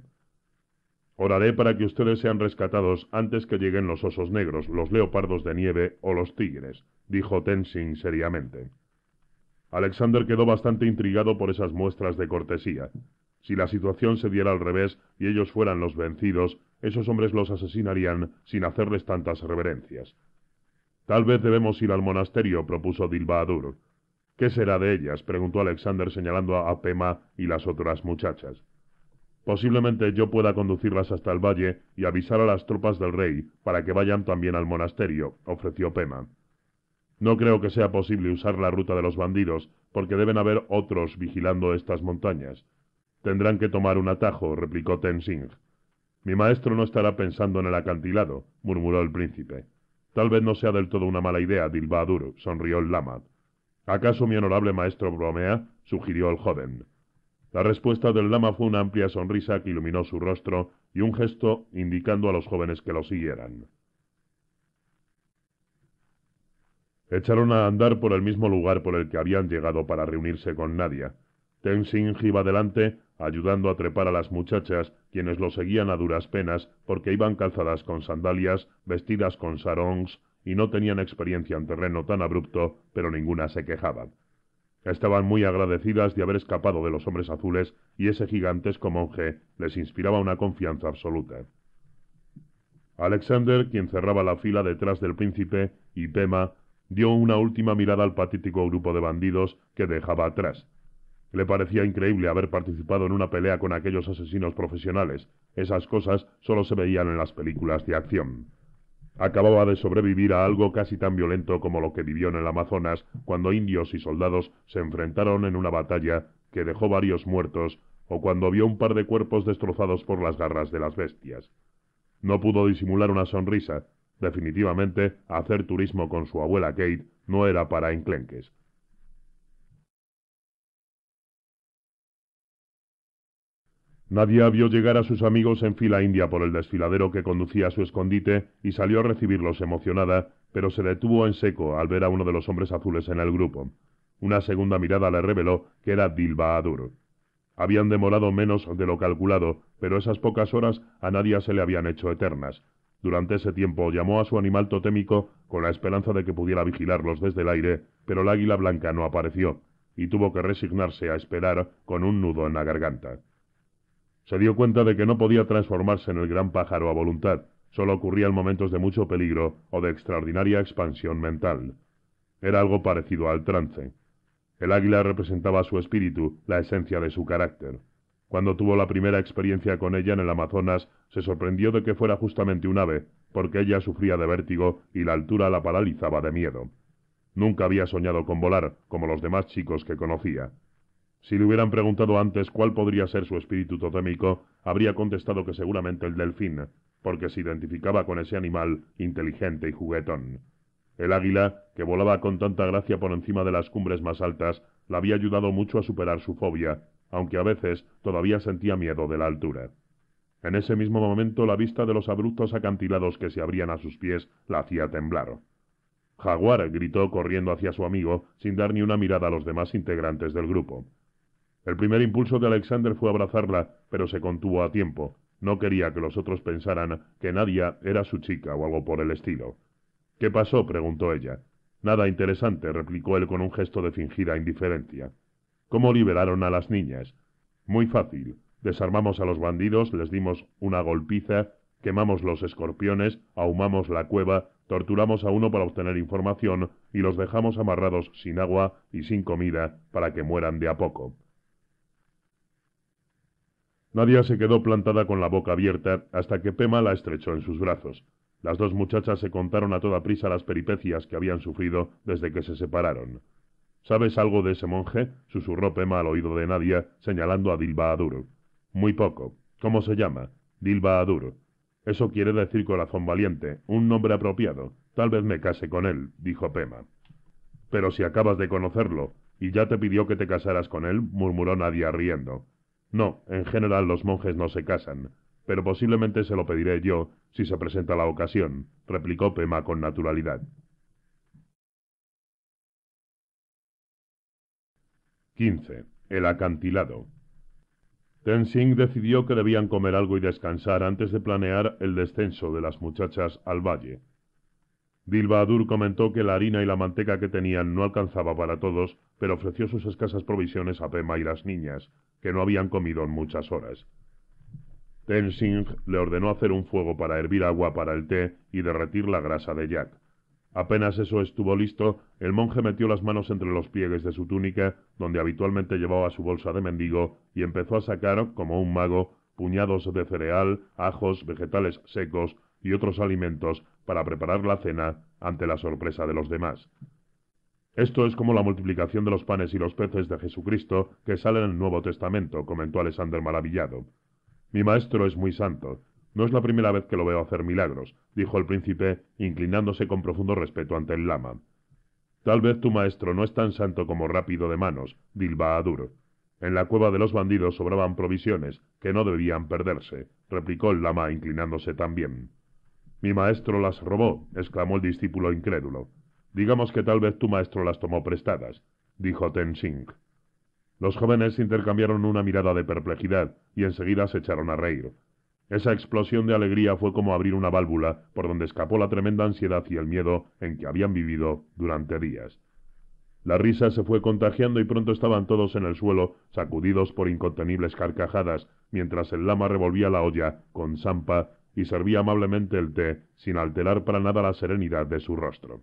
Oraré para que ustedes sean rescatados antes que lleguen los osos negros, los leopardos de nieve o los tigres, dijo Tenzing seriamente. Alexander quedó bastante intrigado por esas muestras de cortesía. Si la situación se diera al revés y ellos fueran los vencidos, esos hombres los asesinarían sin hacerles tantas reverencias. Tal vez debemos ir al monasterio, propuso Adur. ¿Qué será de ellas? preguntó Alexander señalando a Pema y las otras muchachas. Posiblemente yo pueda conducirlas hasta el valle y avisar a las tropas del rey para que vayan también al monasterio, ofreció Pema. No creo que sea posible usar la ruta de los bandidos, porque deben haber otros vigilando estas montañas. Tendrán que tomar un atajo, replicó Tenzing. Mi maestro no estará pensando en el acantilado, murmuró el príncipe. Tal vez no sea del todo una mala idea, Dilbadur, sonrió el lama. ¿Acaso mi honorable maestro bromea? sugirió el joven. La respuesta del lama fue una amplia sonrisa que iluminó su rostro y un gesto indicando a los jóvenes que lo siguieran. Echaron a andar por el mismo lugar por el que habían llegado para reunirse con Nadia. Tenzing iba delante, ayudando a trepar a las muchachas, quienes lo seguían a duras penas porque iban calzadas con sandalias, vestidas con sarongs y no tenían experiencia en terreno tan abrupto, pero ninguna se quejaba. Estaban muy agradecidas de haber escapado de los hombres azules y ese gigantesco monje les inspiraba una confianza absoluta. Alexander, quien cerraba la fila detrás del príncipe, y Pema, dio una última mirada al patético grupo de bandidos que dejaba atrás. Le parecía increíble haber participado en una pelea con aquellos asesinos profesionales. Esas cosas solo se veían en las películas de acción acababa de sobrevivir a algo casi tan violento como lo que vivió en el Amazonas cuando indios y soldados se enfrentaron en una batalla que dejó varios muertos o cuando vio un par de cuerpos destrozados por las garras de las bestias. No pudo disimular una sonrisa. Definitivamente, hacer turismo con su abuela Kate no era para enclenques. Nadia vio llegar a sus amigos en fila india por el desfiladero que conducía a su escondite y salió a recibirlos emocionada, pero se detuvo en seco al ver a uno de los hombres azules en el grupo. Una segunda mirada le reveló que era Dilba Adur. Habían demorado menos de lo calculado, pero esas pocas horas a Nadia se le habían hecho eternas. Durante ese tiempo llamó a su animal totémico con la esperanza de que pudiera vigilarlos desde el aire, pero el águila blanca no apareció, y tuvo que resignarse a esperar con un nudo en la garganta. Se dio cuenta de que no podía transformarse en el gran pájaro a voluntad, solo ocurría en momentos de mucho peligro o de extraordinaria expansión mental. Era algo parecido al trance. El águila representaba su espíritu, la esencia de su carácter. Cuando tuvo la primera experiencia con ella en el Amazonas, se sorprendió de que fuera justamente un ave, porque ella sufría de vértigo y la altura la paralizaba de miedo. Nunca había soñado con volar, como los demás chicos que conocía. Si le hubieran preguntado antes cuál podría ser su espíritu totémico, habría contestado que seguramente el delfín, porque se identificaba con ese animal inteligente y juguetón. El águila, que volaba con tanta gracia por encima de las cumbres más altas, la había ayudado mucho a superar su fobia, aunque a veces todavía sentía miedo de la altura. En ese mismo momento la vista de los abruptos acantilados que se abrían a sus pies la hacía temblar. Jaguar gritó corriendo hacia su amigo sin dar ni una mirada a los demás integrantes del grupo. El primer impulso de Alexander fue abrazarla, pero se contuvo a tiempo. No quería que los otros pensaran que Nadia era su chica o algo por el estilo. ¿Qué pasó? preguntó ella. Nada interesante, replicó él con un gesto de fingida indiferencia. ¿Cómo liberaron a las niñas? Muy fácil. Desarmamos a los bandidos, les dimos una golpiza, quemamos los escorpiones, ahumamos la cueva, torturamos a uno para obtener información y los dejamos amarrados sin agua y sin comida para que mueran de a poco. Nadia se quedó plantada con la boca abierta hasta que Pema la estrechó en sus brazos. Las dos muchachas se contaron a toda prisa las peripecias que habían sufrido desde que se separaron. ¿Sabes algo de ese monje? susurró Pema al oído de Nadia, señalando a Dilbaadur. Muy poco. ¿Cómo se llama? —Dilbaadur. Eso quiere decir corazón valiente, un nombre apropiado. Tal vez me case con él, dijo Pema. Pero si acabas de conocerlo, y ya te pidió que te casaras con él, murmuró Nadia riendo. No, en general los monjes no se casan, pero posiblemente se lo pediré yo si se presenta la ocasión, replicó Pema con naturalidad. 15. El acantilado. Tenzing decidió que debían comer algo y descansar antes de planear el descenso de las muchachas al valle. Bilbadur comentó que la harina y la manteca que tenían no alcanzaba para todos, pero ofreció sus escasas provisiones a Pema y las niñas, que no habían comido en muchas horas. Tensing le ordenó hacer un fuego para hervir agua para el té y derretir la grasa de Jack. Apenas eso estuvo listo, el monje metió las manos entre los pliegues de su túnica, donde habitualmente llevaba su bolsa de mendigo, y empezó a sacar, como un mago, puñados de cereal, ajos, vegetales secos y otros alimentos para preparar la cena ante la sorpresa de los demás. Esto es como la multiplicación de los panes y los peces de Jesucristo que sale en el Nuevo Testamento, comentó Alexander maravillado. Mi maestro es muy santo. No es la primera vez que lo veo hacer milagros, dijo el príncipe, inclinándose con profundo respeto ante el lama. Tal vez tu maestro no es tan santo como rápido de manos, Adur. En la cueva de los bandidos sobraban provisiones que no debían perderse, replicó el lama inclinándose también. Mi maestro las robó, exclamó el discípulo incrédulo. Digamos que tal vez tu maestro las tomó prestadas, dijo Ten Los jóvenes intercambiaron una mirada de perplejidad y enseguida se echaron a reír. Esa explosión de alegría fue como abrir una válvula por donde escapó la tremenda ansiedad y el miedo en que habían vivido durante días. La risa se fue contagiando y pronto estaban todos en el suelo, sacudidos por incontenibles carcajadas, mientras el lama revolvía la olla con zampa y servía amablemente el té, sin alterar para nada la serenidad de su rostro.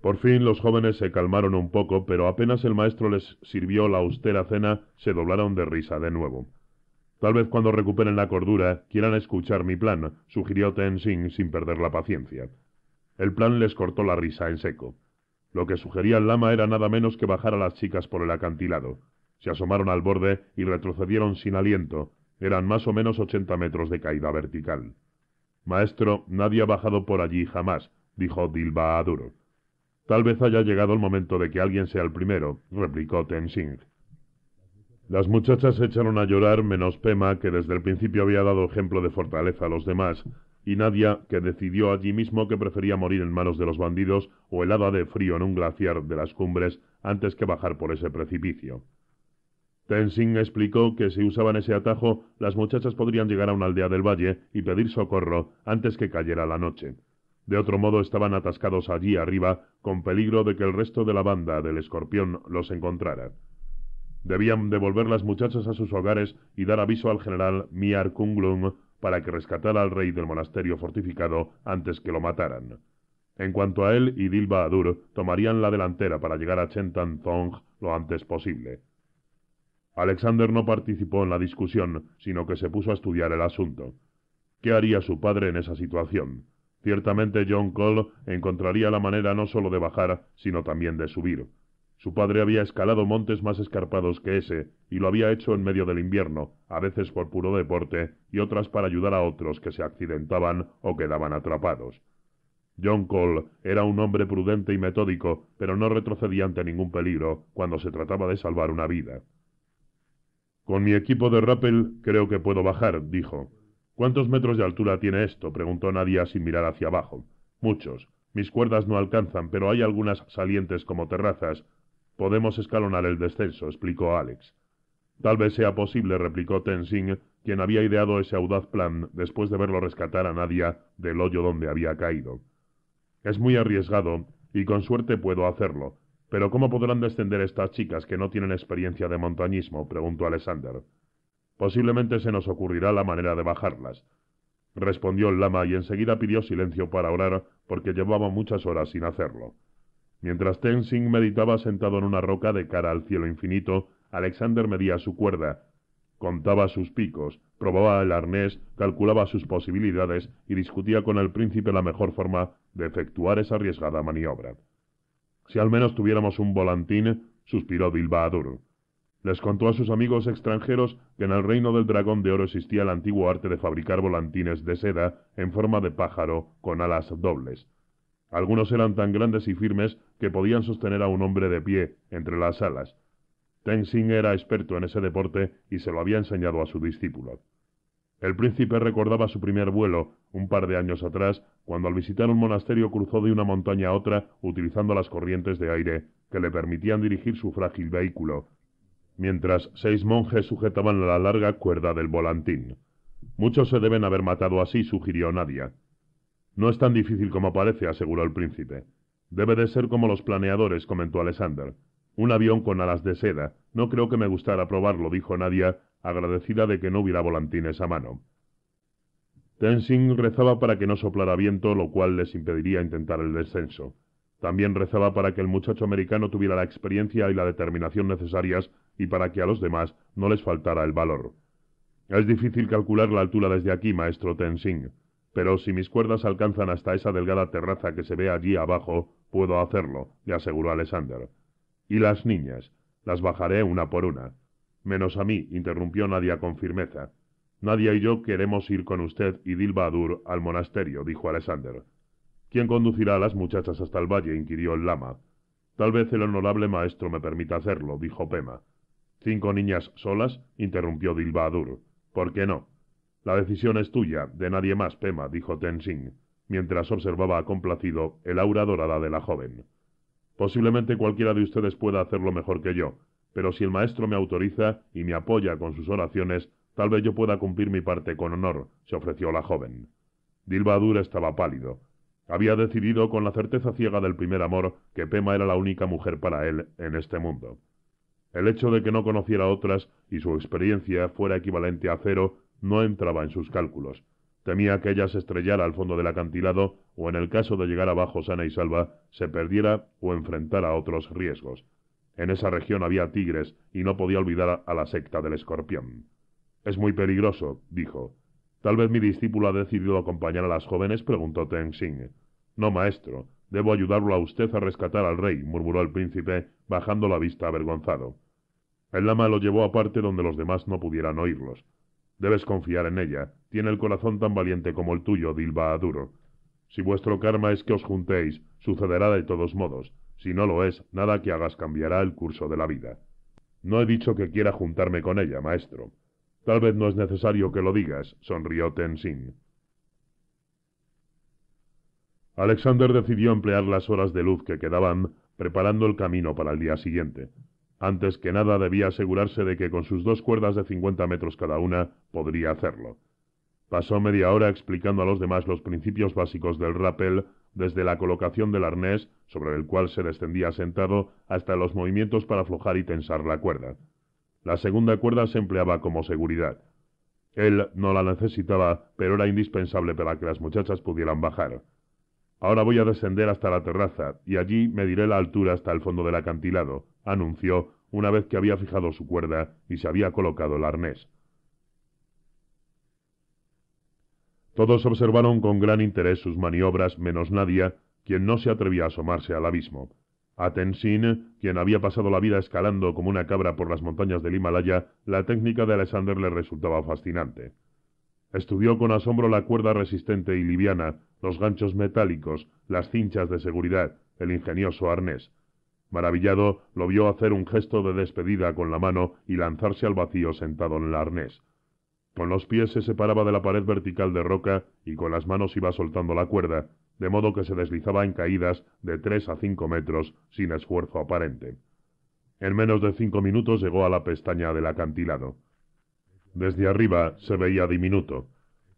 Por fin los jóvenes se calmaron un poco, pero apenas el maestro les sirvió la austera cena, se doblaron de risa de nuevo. Tal vez cuando recuperen la cordura quieran escuchar mi plan, sugirió Sing sin perder la paciencia. El plan les cortó la risa en seco. Lo que sugería el lama era nada menos que bajar a las chicas por el acantilado. Se asomaron al borde y retrocedieron sin aliento. Eran más o menos ochenta metros de caída vertical. Maestro, nadie ha bajado por allí jamás, dijo Dilba a Duro. Tal vez haya llegado el momento de que alguien sea el primero, replicó Tenzing. Las muchachas se echaron a llorar, menos Pema, que desde el principio había dado ejemplo de fortaleza a los demás, y Nadia, que decidió allí mismo que prefería morir en manos de los bandidos o helada de frío en un glaciar de las cumbres antes que bajar por ese precipicio. Tenzing explicó que si usaban ese atajo, las muchachas podrían llegar a una aldea del valle y pedir socorro antes que cayera la noche. De otro modo estaban atascados allí arriba, con peligro de que el resto de la banda del escorpión los encontrara. Debían devolver las muchachas a sus hogares y dar aviso al general Miar Kunglung para que rescatara al rey del monasterio fortificado antes que lo mataran. En cuanto a él y Dilba Adur tomarían la delantera para llegar a Chentan Thong lo antes posible. Alexander no participó en la discusión, sino que se puso a estudiar el asunto. ¿Qué haría su padre en esa situación? Ciertamente John Cole encontraría la manera no sólo de bajar, sino también de subir. Su padre había escalado montes más escarpados que ese, y lo había hecho en medio del invierno, a veces por puro deporte y otras para ayudar a otros que se accidentaban o quedaban atrapados. John Cole era un hombre prudente y metódico, pero no retrocedía ante ningún peligro cuando se trataba de salvar una vida. Con mi equipo de rappel creo que puedo bajar, dijo. ¿Cuántos metros de altura tiene esto? preguntó Nadia sin mirar hacia abajo. Muchos. Mis cuerdas no alcanzan, pero hay algunas salientes como terrazas. Podemos escalonar el descenso, explicó Alex. Tal vez sea posible, replicó Tenzing, quien había ideado ese audaz plan después de verlo rescatar a Nadia del hoyo donde había caído. Es muy arriesgado, y con suerte puedo hacerlo. Pero ¿cómo podrán descender estas chicas que no tienen experiencia de montañismo? preguntó Alexander. Posiblemente se nos ocurrirá la manera de bajarlas. Respondió el lama y enseguida pidió silencio para orar porque llevaba muchas horas sin hacerlo. Mientras Tenzing meditaba sentado en una roca de cara al cielo infinito, Alexander medía su cuerda, contaba sus picos, probaba el arnés, calculaba sus posibilidades y discutía con el príncipe la mejor forma de efectuar esa arriesgada maniobra. Si al menos tuviéramos un volantín, suspiró Adur. Les contó a sus amigos extranjeros que en el reino del dragón de oro existía el antiguo arte de fabricar volantines de seda en forma de pájaro con alas dobles. Algunos eran tan grandes y firmes que podían sostener a un hombre de pie entre las alas. Xin era experto en ese deporte y se lo había enseñado a su discípulo. El príncipe recordaba su primer vuelo, un par de años atrás, cuando al visitar un monasterio cruzó de una montaña a otra utilizando las corrientes de aire que le permitían dirigir su frágil vehículo, mientras seis monjes sujetaban la larga cuerda del volantín. Muchos se deben haber matado así, sugirió Nadia. No es tan difícil como parece, aseguró el príncipe. Debe de ser como los planeadores, comentó Alexander. Un avión con alas de seda. No creo que me gustara probarlo, dijo Nadia, agradecida de que no hubiera volantines a mano. Tenzing rezaba para que no soplara viento, lo cual les impediría intentar el descenso. También rezaba para que el muchacho americano tuviera la experiencia y la determinación necesarias y para que a los demás no les faltara el valor. Es difícil calcular la altura desde aquí, maestro tensing pero si mis cuerdas alcanzan hasta esa delgada terraza que se ve allí abajo, puedo hacerlo, le aseguró Alexander. Y las niñas, las bajaré una por una. Menos a mí, interrumpió Nadia con firmeza. Nadia y yo queremos ir con usted y Dilbadur al monasterio, dijo Alexander. ¿Quién conducirá a las muchachas hasta el valle? inquirió el lama. Tal vez el honorable maestro me permita hacerlo, dijo Pema. Cinco niñas solas, interrumpió Dilbadur. ¿Por qué no? La decisión es tuya, de nadie más, Pema, dijo Tenzin, mientras observaba complacido el aura dorada de la joven. Posiblemente cualquiera de ustedes pueda hacerlo mejor que yo, pero si el maestro me autoriza y me apoya con sus oraciones, tal vez yo pueda cumplir mi parte con honor, se ofreció la joven. Dilbadur estaba pálido. Había decidido con la certeza ciega del primer amor que Pema era la única mujer para él en este mundo. El hecho de que no conociera otras y su experiencia fuera equivalente a cero no entraba en sus cálculos. Temía que ella se estrellara al fondo del acantilado o en el caso de llegar abajo sana y salva, se perdiera o enfrentara otros riesgos. En esa región había tigres y no podía olvidar a la secta del escorpión. Es muy peligroso, dijo. Tal vez mi discípulo ha decidido acompañar a las jóvenes, preguntó Xing. No, maestro, debo ayudarlo a usted a rescatar al rey, murmuró el príncipe, bajando la vista avergonzado. El lama lo llevó aparte donde los demás no pudieran oírlos. Debes confiar en ella. Tiene el corazón tan valiente como el tuyo, Dilba Aduro. Si vuestro karma es que os juntéis, sucederá de todos modos. Si no lo es, nada que hagas cambiará el curso de la vida. No he dicho que quiera juntarme con ella, maestro. Tal vez no es necesario que lo digas, sonrió Tenzin. Alexander decidió emplear las horas de luz que quedaban preparando el camino para el día siguiente. Antes que nada debía asegurarse de que con sus dos cuerdas de cincuenta metros cada una podría hacerlo. Pasó media hora explicando a los demás los principios básicos del rappel, desde la colocación del arnés, sobre el cual se descendía sentado, hasta los movimientos para aflojar y tensar la cuerda. La segunda cuerda se empleaba como seguridad. Él no la necesitaba, pero era indispensable para que las muchachas pudieran bajar. Ahora voy a descender hasta la terraza, y allí mediré la altura hasta el fondo del acantilado, anunció una vez que había fijado su cuerda y se había colocado el arnés. Todos observaron con gran interés sus maniobras, menos Nadia, quien no se atrevía a asomarse al abismo. A Tenzin, quien había pasado la vida escalando como una cabra por las montañas del Himalaya, la técnica de Alexander le resultaba fascinante. Estudió con asombro la cuerda resistente y liviana, los ganchos metálicos, las cinchas de seguridad, el ingenioso arnés. Maravillado, lo vio hacer un gesto de despedida con la mano y lanzarse al vacío sentado en el arnés. Con los pies se separaba de la pared vertical de roca y con las manos iba soltando la cuerda, de modo que se deslizaba en caídas de tres a cinco metros sin esfuerzo aparente. En menos de cinco minutos llegó a la pestaña del acantilado. Desde arriba se veía diminuto.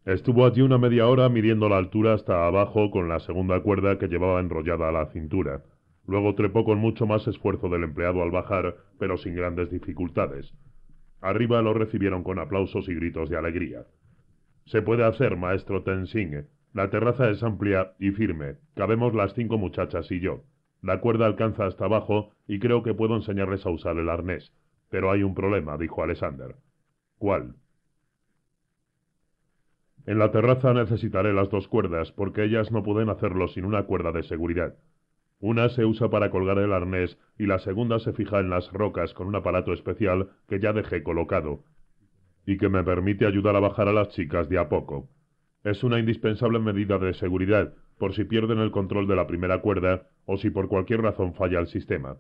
Estuvo allí una media hora midiendo la altura hasta abajo con la segunda cuerda que llevaba enrollada a la cintura. Luego trepó con mucho más esfuerzo del empleado al bajar, pero sin grandes dificultades. Arriba lo recibieron con aplausos y gritos de alegría. Se puede hacer, maestro Tensing. La terraza es amplia y firme. Cabemos las cinco muchachas y yo. La cuerda alcanza hasta abajo y creo que puedo enseñarles a usar el arnés. Pero hay un problema, dijo Alexander. ¿Cuál? En la terraza necesitaré las dos cuerdas, porque ellas no pueden hacerlo sin una cuerda de seguridad. Una se usa para colgar el arnés y la segunda se fija en las rocas con un aparato especial que ya dejé colocado y que me permite ayudar a bajar a las chicas de a poco. Es una indispensable medida de seguridad por si pierden el control de la primera cuerda o si por cualquier razón falla el sistema.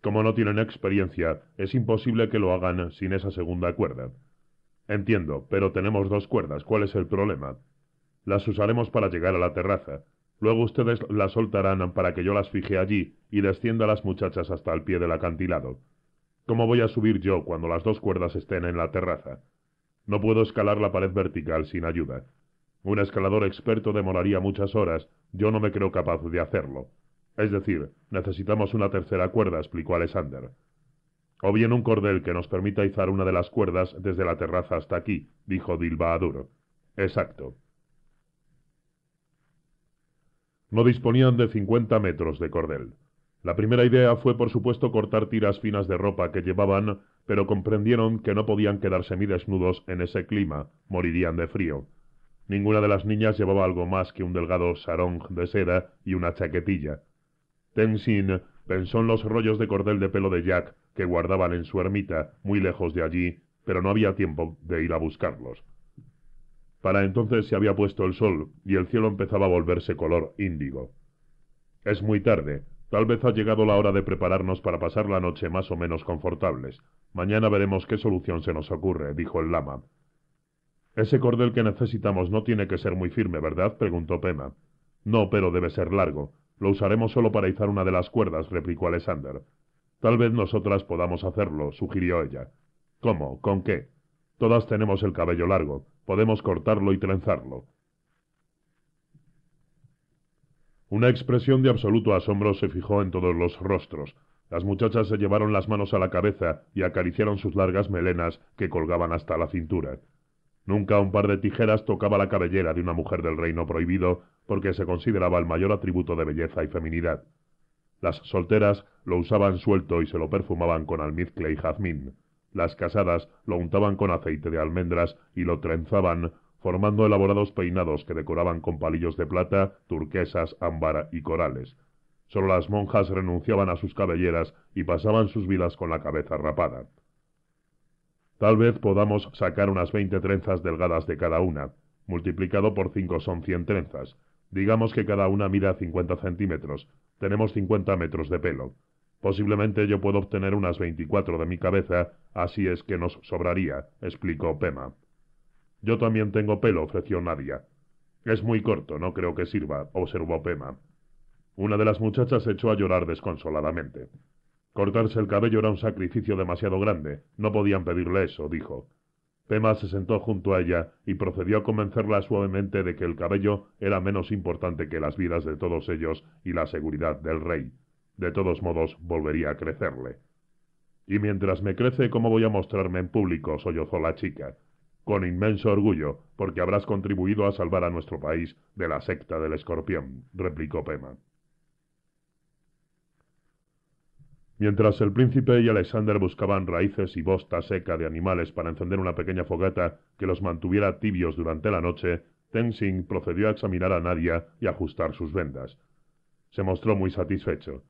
Como no tienen experiencia, es imposible que lo hagan sin esa segunda cuerda. Entiendo, pero tenemos dos cuerdas, ¿cuál es el problema? Las usaremos para llegar a la terraza. Luego ustedes las soltarán para que yo las fije allí y descienda a las muchachas hasta el pie del acantilado. ¿Cómo voy a subir yo cuando las dos cuerdas estén en la terraza? No puedo escalar la pared vertical sin ayuda. Un escalador experto demoraría muchas horas, yo no me creo capaz de hacerlo. Es decir, necesitamos una tercera cuerda, explicó Alexander. O bien un cordel que nos permita izar una de las cuerdas desde la terraza hasta aquí, dijo Dilba Aduro. Exacto. No disponían de cincuenta metros de cordel. La primera idea fue, por supuesto, cortar tiras finas de ropa que llevaban, pero comprendieron que no podían quedarse desnudos en ese clima, morirían de frío. Ninguna de las niñas llevaba algo más que un delgado sarong de seda y una chaquetilla. Tenzin pensó en los rollos de cordel de pelo de Jack que guardaban en su ermita, muy lejos de allí, pero no había tiempo de ir a buscarlos. Para entonces se había puesto el sol y el cielo empezaba a volverse color índigo. Es muy tarde. Tal vez ha llegado la hora de prepararnos para pasar la noche más o menos confortables. Mañana veremos qué solución se nos ocurre, dijo el lama. Ese cordel que necesitamos no tiene que ser muy firme, ¿verdad? preguntó Pema. No, pero debe ser largo. Lo usaremos solo para izar una de las cuerdas, replicó Alexander. Tal vez nosotras podamos hacerlo, sugirió ella. ¿Cómo? ¿Con qué? Todas tenemos el cabello largo. Podemos cortarlo y trenzarlo. Una expresión de absoluto asombro se fijó en todos los rostros. Las muchachas se llevaron las manos a la cabeza y acariciaron sus largas melenas que colgaban hasta la cintura. Nunca un par de tijeras tocaba la cabellera de una mujer del reino prohibido porque se consideraba el mayor atributo de belleza y feminidad. Las solteras lo usaban suelto y se lo perfumaban con almizcle y jazmín. Las casadas lo untaban con aceite de almendras y lo trenzaban, formando elaborados peinados que decoraban con palillos de plata, turquesas, ámbar y corales. Solo las monjas renunciaban a sus cabelleras y pasaban sus vidas con la cabeza rapada. Tal vez podamos sacar unas veinte trenzas delgadas de cada una. Multiplicado por cinco son cien trenzas. Digamos que cada una mira cincuenta centímetros. Tenemos cincuenta metros de pelo. Posiblemente yo puedo obtener unas veinticuatro de mi cabeza, así es que nos sobraría, explicó Pema. Yo también tengo pelo, ofreció Nadia. Es muy corto, no creo que sirva, observó Pema. Una de las muchachas echó a llorar desconsoladamente. Cortarse el cabello era un sacrificio demasiado grande, no podían pedirle eso, dijo. Pema se sentó junto a ella y procedió a convencerla suavemente de que el cabello era menos importante que las vidas de todos ellos y la seguridad del rey. De todos modos, volvería a crecerle. Y mientras me crece, ¿cómo voy a mostrarme en público? sollozó la chica. Con inmenso orgullo, porque habrás contribuido a salvar a nuestro país de la secta del escorpión, replicó Pema. Mientras el príncipe y Alexander buscaban raíces y bosta seca de animales para encender una pequeña fogata que los mantuviera tibios durante la noche, Tenzing procedió a examinar a Nadia y ajustar sus vendas. Se mostró muy satisfecho.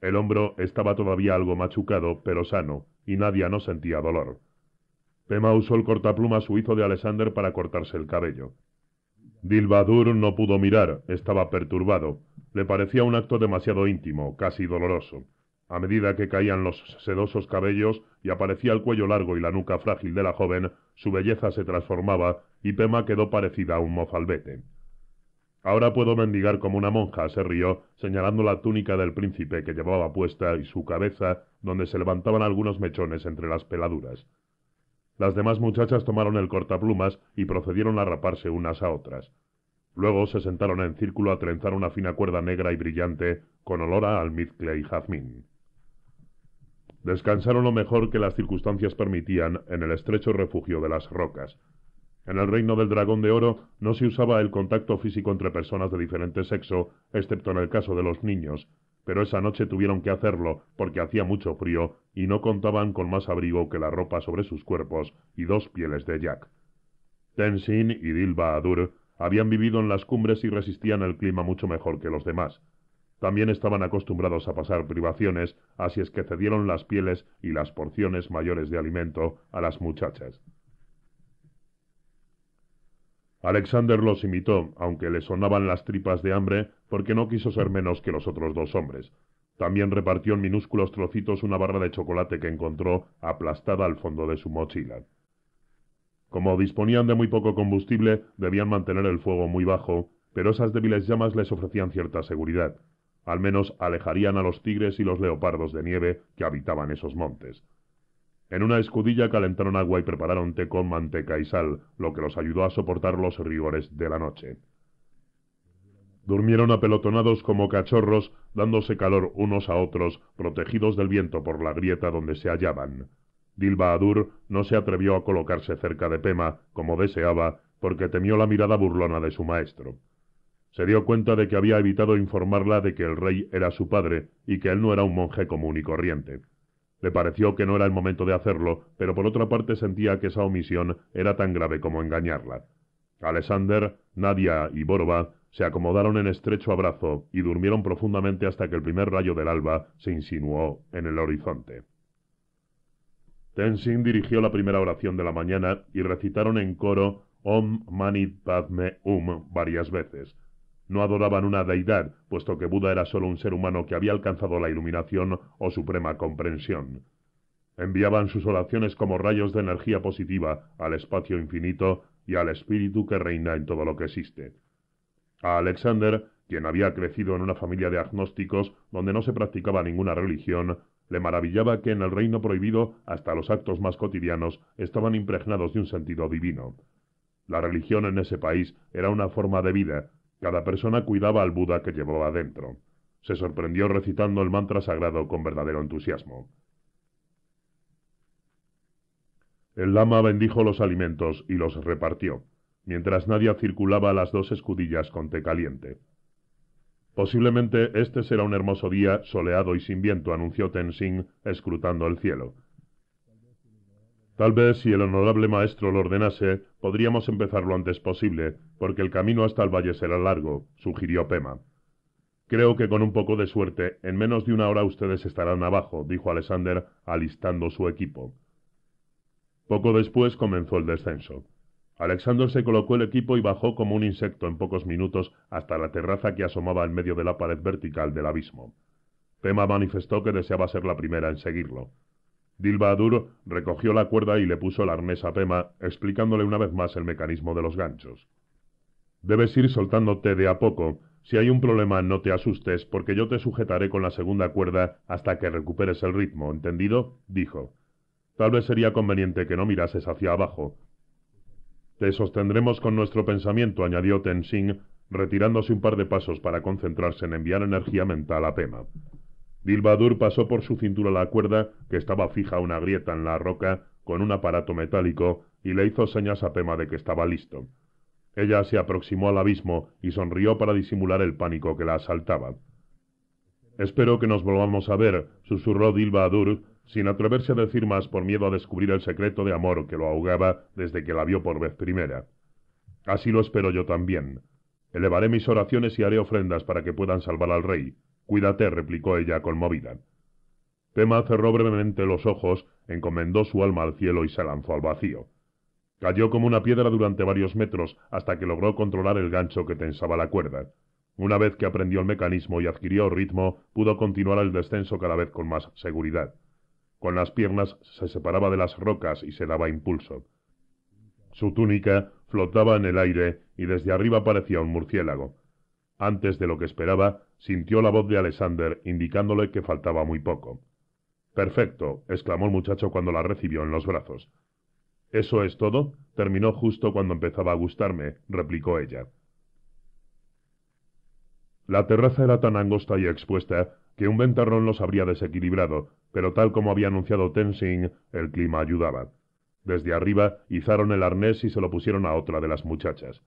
El hombro estaba todavía algo machucado, pero sano, y nadie no sentía dolor. Pema usó el cortapluma suizo de Alexander para cortarse el cabello. Dilbadur no pudo mirar, estaba perturbado. Le parecía un acto demasiado íntimo, casi doloroso. A medida que caían los sedosos cabellos y aparecía el cuello largo y la nuca frágil de la joven, su belleza se transformaba y Pema quedó parecida a un mozalbete. Ahora puedo mendigar como una monja, se rió, señalando la túnica del príncipe que llevaba puesta y su cabeza, donde se levantaban algunos mechones entre las peladuras. Las demás muchachas tomaron el cortaplumas y procedieron a raparse unas a otras. Luego se sentaron en círculo a trenzar una fina cuerda negra y brillante, con olor a almizcle y jazmín. Descansaron lo mejor que las circunstancias permitían en el estrecho refugio de las rocas, en el reino del dragón de oro no se usaba el contacto físico entre personas de diferente sexo, excepto en el caso de los niños, pero esa noche tuvieron que hacerlo porque hacía mucho frío y no contaban con más abrigo que la ropa sobre sus cuerpos y dos pieles de Jack. Tenzin y Adur habían vivido en las cumbres y resistían el clima mucho mejor que los demás. También estaban acostumbrados a pasar privaciones, así es que cedieron las pieles y las porciones mayores de alimento a las muchachas. Alexander los imitó, aunque le sonaban las tripas de hambre, porque no quiso ser menos que los otros dos hombres. También repartió en minúsculos trocitos una barra de chocolate que encontró aplastada al fondo de su mochila. Como disponían de muy poco combustible, debían mantener el fuego muy bajo, pero esas débiles llamas les ofrecían cierta seguridad. Al menos alejarían a los tigres y los leopardos de nieve que habitaban esos montes. En una escudilla calentaron agua y prepararon té con manteca y sal, lo que los ayudó a soportar los rigores de la noche. Durmieron apelotonados como cachorros, dándose calor unos a otros, protegidos del viento por la grieta donde se hallaban. Adur no se atrevió a colocarse cerca de Pema, como deseaba, porque temió la mirada burlona de su maestro. Se dio cuenta de que había evitado informarla de que el rey era su padre y que él no era un monje común y corriente. Le pareció que no era el momento de hacerlo, pero por otra parte sentía que esa omisión era tan grave como engañarla. Alexander, Nadia y Boroba se acomodaron en estrecho abrazo y durmieron profundamente hasta que el primer rayo del alba se insinuó en el horizonte. Tenzin dirigió la primera oración de la mañana y recitaron en coro Om Mani Padme Um varias veces, no adoraban una deidad, puesto que Buda era solo un ser humano que había alcanzado la iluminación o suprema comprensión. Enviaban sus oraciones como rayos de energía positiva al espacio infinito y al espíritu que reina en todo lo que existe. A Alexander, quien había crecido en una familia de agnósticos donde no se practicaba ninguna religión, le maravillaba que en el reino prohibido hasta los actos más cotidianos estaban impregnados de un sentido divino. La religión en ese país era una forma de vida, cada persona cuidaba al Buda que llevaba adentro. Se sorprendió recitando el mantra sagrado con verdadero entusiasmo. El lama bendijo los alimentos y los repartió, mientras Nadia circulaba las dos escudillas con té caliente. Posiblemente este será un hermoso día soleado y sin viento, anunció Tenzin, escrutando el cielo. Tal vez, si el honorable maestro lo ordenase, podríamos empezar lo antes posible, porque el camino hasta el valle será largo, sugirió Pema. Creo que con un poco de suerte, en menos de una hora ustedes estarán abajo, dijo Alexander, alistando su equipo. Poco después comenzó el descenso. Alexander se colocó el equipo y bajó como un insecto en pocos minutos hasta la terraza que asomaba en medio de la pared vertical del abismo. Pema manifestó que deseaba ser la primera en seguirlo. Adur recogió la cuerda y le puso el arnés a Pema, explicándole una vez más el mecanismo de los ganchos. Debes ir soltándote de a poco. Si hay un problema, no te asustes, porque yo te sujetaré con la segunda cuerda hasta que recuperes el ritmo, ¿entendido? dijo. Tal vez sería conveniente que no mirases hacia abajo. Te sostendremos con nuestro pensamiento, añadió Tenzin, retirándose un par de pasos para concentrarse en enviar energía mental a Pema. Dilbadur pasó por su cintura la cuerda, que estaba fija a una grieta en la roca, con un aparato metálico, y le hizo señas a Pema de que estaba listo. Ella se aproximó al abismo y sonrió para disimular el pánico que la asaltaba. Espero que nos volvamos a ver, susurró Dilbadur, sin atreverse a decir más por miedo a descubrir el secreto de amor que lo ahogaba desde que la vio por vez primera. Así lo espero yo también. Elevaré mis oraciones y haré ofrendas para que puedan salvar al rey. Cuídate, replicó ella conmovida. Tema cerró brevemente los ojos, encomendó su alma al cielo y se lanzó al vacío. Cayó como una piedra durante varios metros hasta que logró controlar el gancho que tensaba la cuerda. Una vez que aprendió el mecanismo y adquirió ritmo, pudo continuar el descenso cada vez con más seguridad. Con las piernas se separaba de las rocas y se daba impulso. Su túnica flotaba en el aire y desde arriba parecía un murciélago. Antes de lo que esperaba, sintió la voz de Alexander indicándole que faltaba muy poco. Perfecto, exclamó el muchacho cuando la recibió en los brazos. ¿Eso es todo? Terminó justo cuando empezaba a gustarme, replicó ella. La terraza era tan angosta y expuesta que un ventarrón los habría desequilibrado, pero tal como había anunciado Tensing, el clima ayudaba. Desde arriba izaron el arnés y se lo pusieron a otra de las muchachas.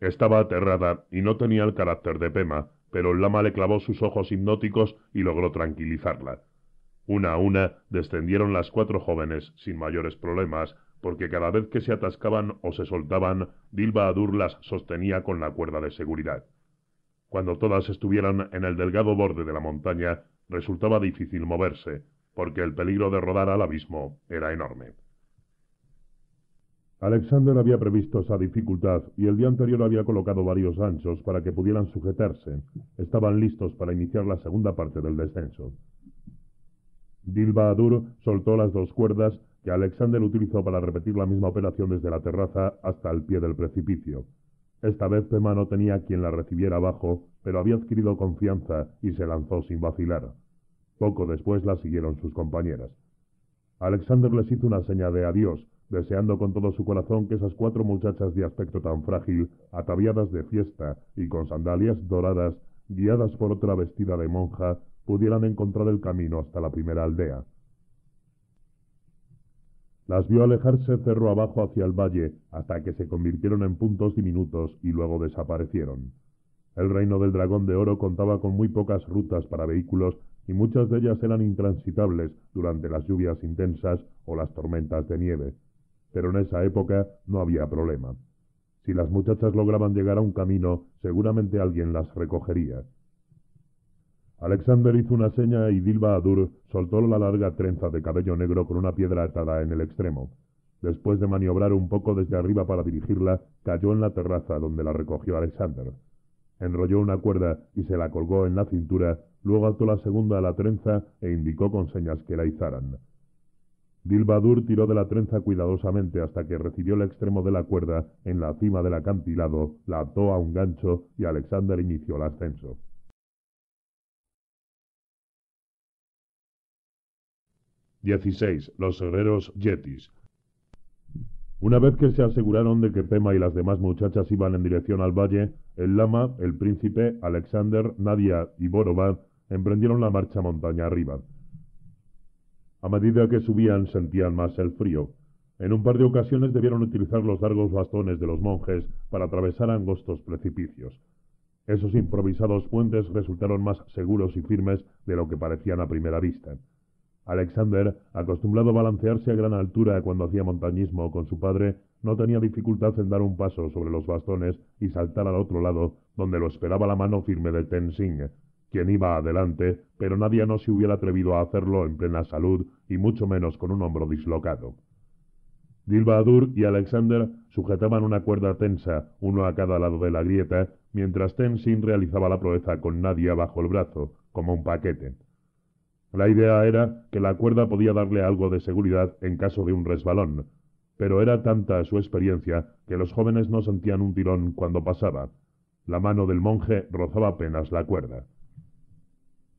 Estaba aterrada y no tenía el carácter de Pema, pero el lama le clavó sus ojos hipnóticos y logró tranquilizarla. Una a una descendieron las cuatro jóvenes, sin mayores problemas, porque cada vez que se atascaban o se soltaban, Dilba Adur las sostenía con la cuerda de seguridad. Cuando todas estuvieran en el delgado borde de la montaña, resultaba difícil moverse, porque el peligro de rodar al abismo era enorme. Alexander había previsto esa dificultad y el día anterior había colocado varios anchos para que pudieran sujetarse. Estaban listos para iniciar la segunda parte del descenso. Adur soltó las dos cuerdas que Alexander utilizó para repetir la misma operación desde la terraza hasta el pie del precipicio. Esta vez Pema no tenía quien la recibiera abajo, pero había adquirido confianza y se lanzó sin vacilar. Poco después la siguieron sus compañeras. Alexander les hizo una seña de adiós, deseando con todo su corazón que esas cuatro muchachas de aspecto tan frágil, ataviadas de fiesta y con sandalias doradas, guiadas por otra vestida de monja, pudieran encontrar el camino hasta la primera aldea. Las vio alejarse cerro abajo hacia el valle, hasta que se convirtieron en puntos diminutos y luego desaparecieron. El reino del dragón de oro contaba con muy pocas rutas para vehículos y muchas de ellas eran intransitables durante las lluvias intensas o las tormentas de nieve pero en esa época no había problema. Si las muchachas lograban llegar a un camino, seguramente alguien las recogería. Alexander hizo una seña y Dilba Adur soltó la larga trenza de cabello negro con una piedra atada en el extremo. Después de maniobrar un poco desde arriba para dirigirla, cayó en la terraza donde la recogió Alexander. Enrolló una cuerda y se la colgó en la cintura, luego ató la segunda a la trenza e indicó con señas que la izaran. Dilbadur tiró de la trenza cuidadosamente hasta que recibió el extremo de la cuerda en la cima del acantilado, la ató a un gancho y Alexander inició el ascenso. 16. Los herreros Yetis. Una vez que se aseguraron de que Pema y las demás muchachas iban en dirección al valle, el lama, el príncipe, Alexander, Nadia y Borobad emprendieron la marcha montaña arriba. A medida que subían sentían más el frío. En un par de ocasiones debieron utilizar los largos bastones de los monjes para atravesar angostos precipicios. Esos improvisados puentes resultaron más seguros y firmes de lo que parecían a primera vista. Alexander, acostumbrado a balancearse a gran altura cuando hacía montañismo con su padre, no tenía dificultad en dar un paso sobre los bastones y saltar al otro lado, donde lo esperaba la mano firme de Tenzing, quien iba adelante, pero nadie no se hubiera atrevido a hacerlo en plena salud y mucho menos con un hombro dislocado. Dilba y Alexander sujetaban una cuerda tensa, uno a cada lado de la grieta, mientras Tenzin realizaba la proeza con nadie bajo el brazo, como un paquete. La idea era que la cuerda podía darle algo de seguridad en caso de un resbalón, pero era tanta su experiencia que los jóvenes no sentían un tirón cuando pasaba. La mano del monje rozaba apenas la cuerda.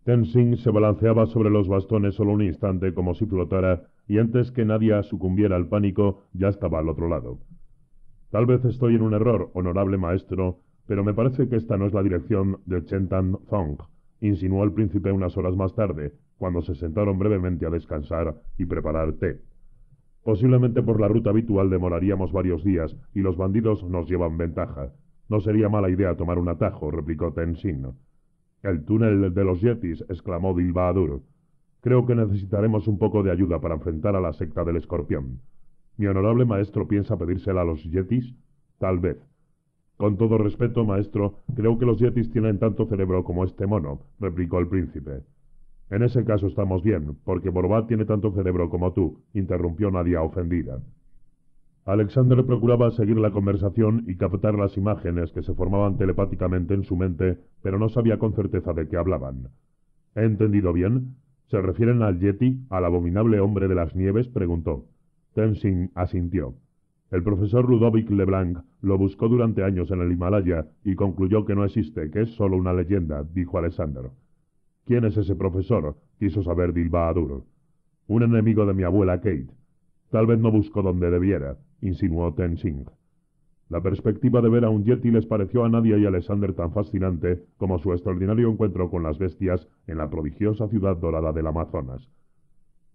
Tenshin se balanceaba sobre los bastones solo un instante como si flotara, y antes que nadie sucumbiera al pánico, ya estaba al otro lado. Tal vez estoy en un error, honorable maestro, pero me parece que esta no es la dirección de Chentan Thong insinuó el príncipe unas horas más tarde, cuando se sentaron brevemente a descansar y preparar té. Posiblemente por la ruta habitual demoraríamos varios días y los bandidos nos llevan ventaja. No sería mala idea tomar un atajo, replicó Tenshin—. El túnel de los Yetis, exclamó Bilbaadur, Creo que necesitaremos un poco de ayuda para enfrentar a la secta del escorpión. ¿Mi honorable maestro piensa pedírsela a los Yetis? Tal vez. Con todo respeto, maestro, creo que los Yetis tienen tanto cerebro como este mono, replicó el príncipe. En ese caso estamos bien, porque Borbá tiene tanto cerebro como tú, interrumpió Nadia ofendida. Alexander procuraba seguir la conversación y captar las imágenes que se formaban telepáticamente en su mente, pero no sabía con certeza de qué hablaban. ¿He entendido bien? ¿Se refieren al Yeti, al abominable hombre de las nieves? preguntó. Tenzing asintió. El profesor Ludovic Leblanc lo buscó durante años en el Himalaya y concluyó que no existe, que es solo una leyenda, dijo Alexander. ¿Quién es ese profesor? quiso saber Adur. Un enemigo de mi abuela Kate. Tal vez no buscó donde debiera, insinuó Tenzing. La perspectiva de ver a un yeti les pareció a Nadia y a Alexander tan fascinante como su extraordinario encuentro con las bestias en la prodigiosa ciudad dorada del Amazonas.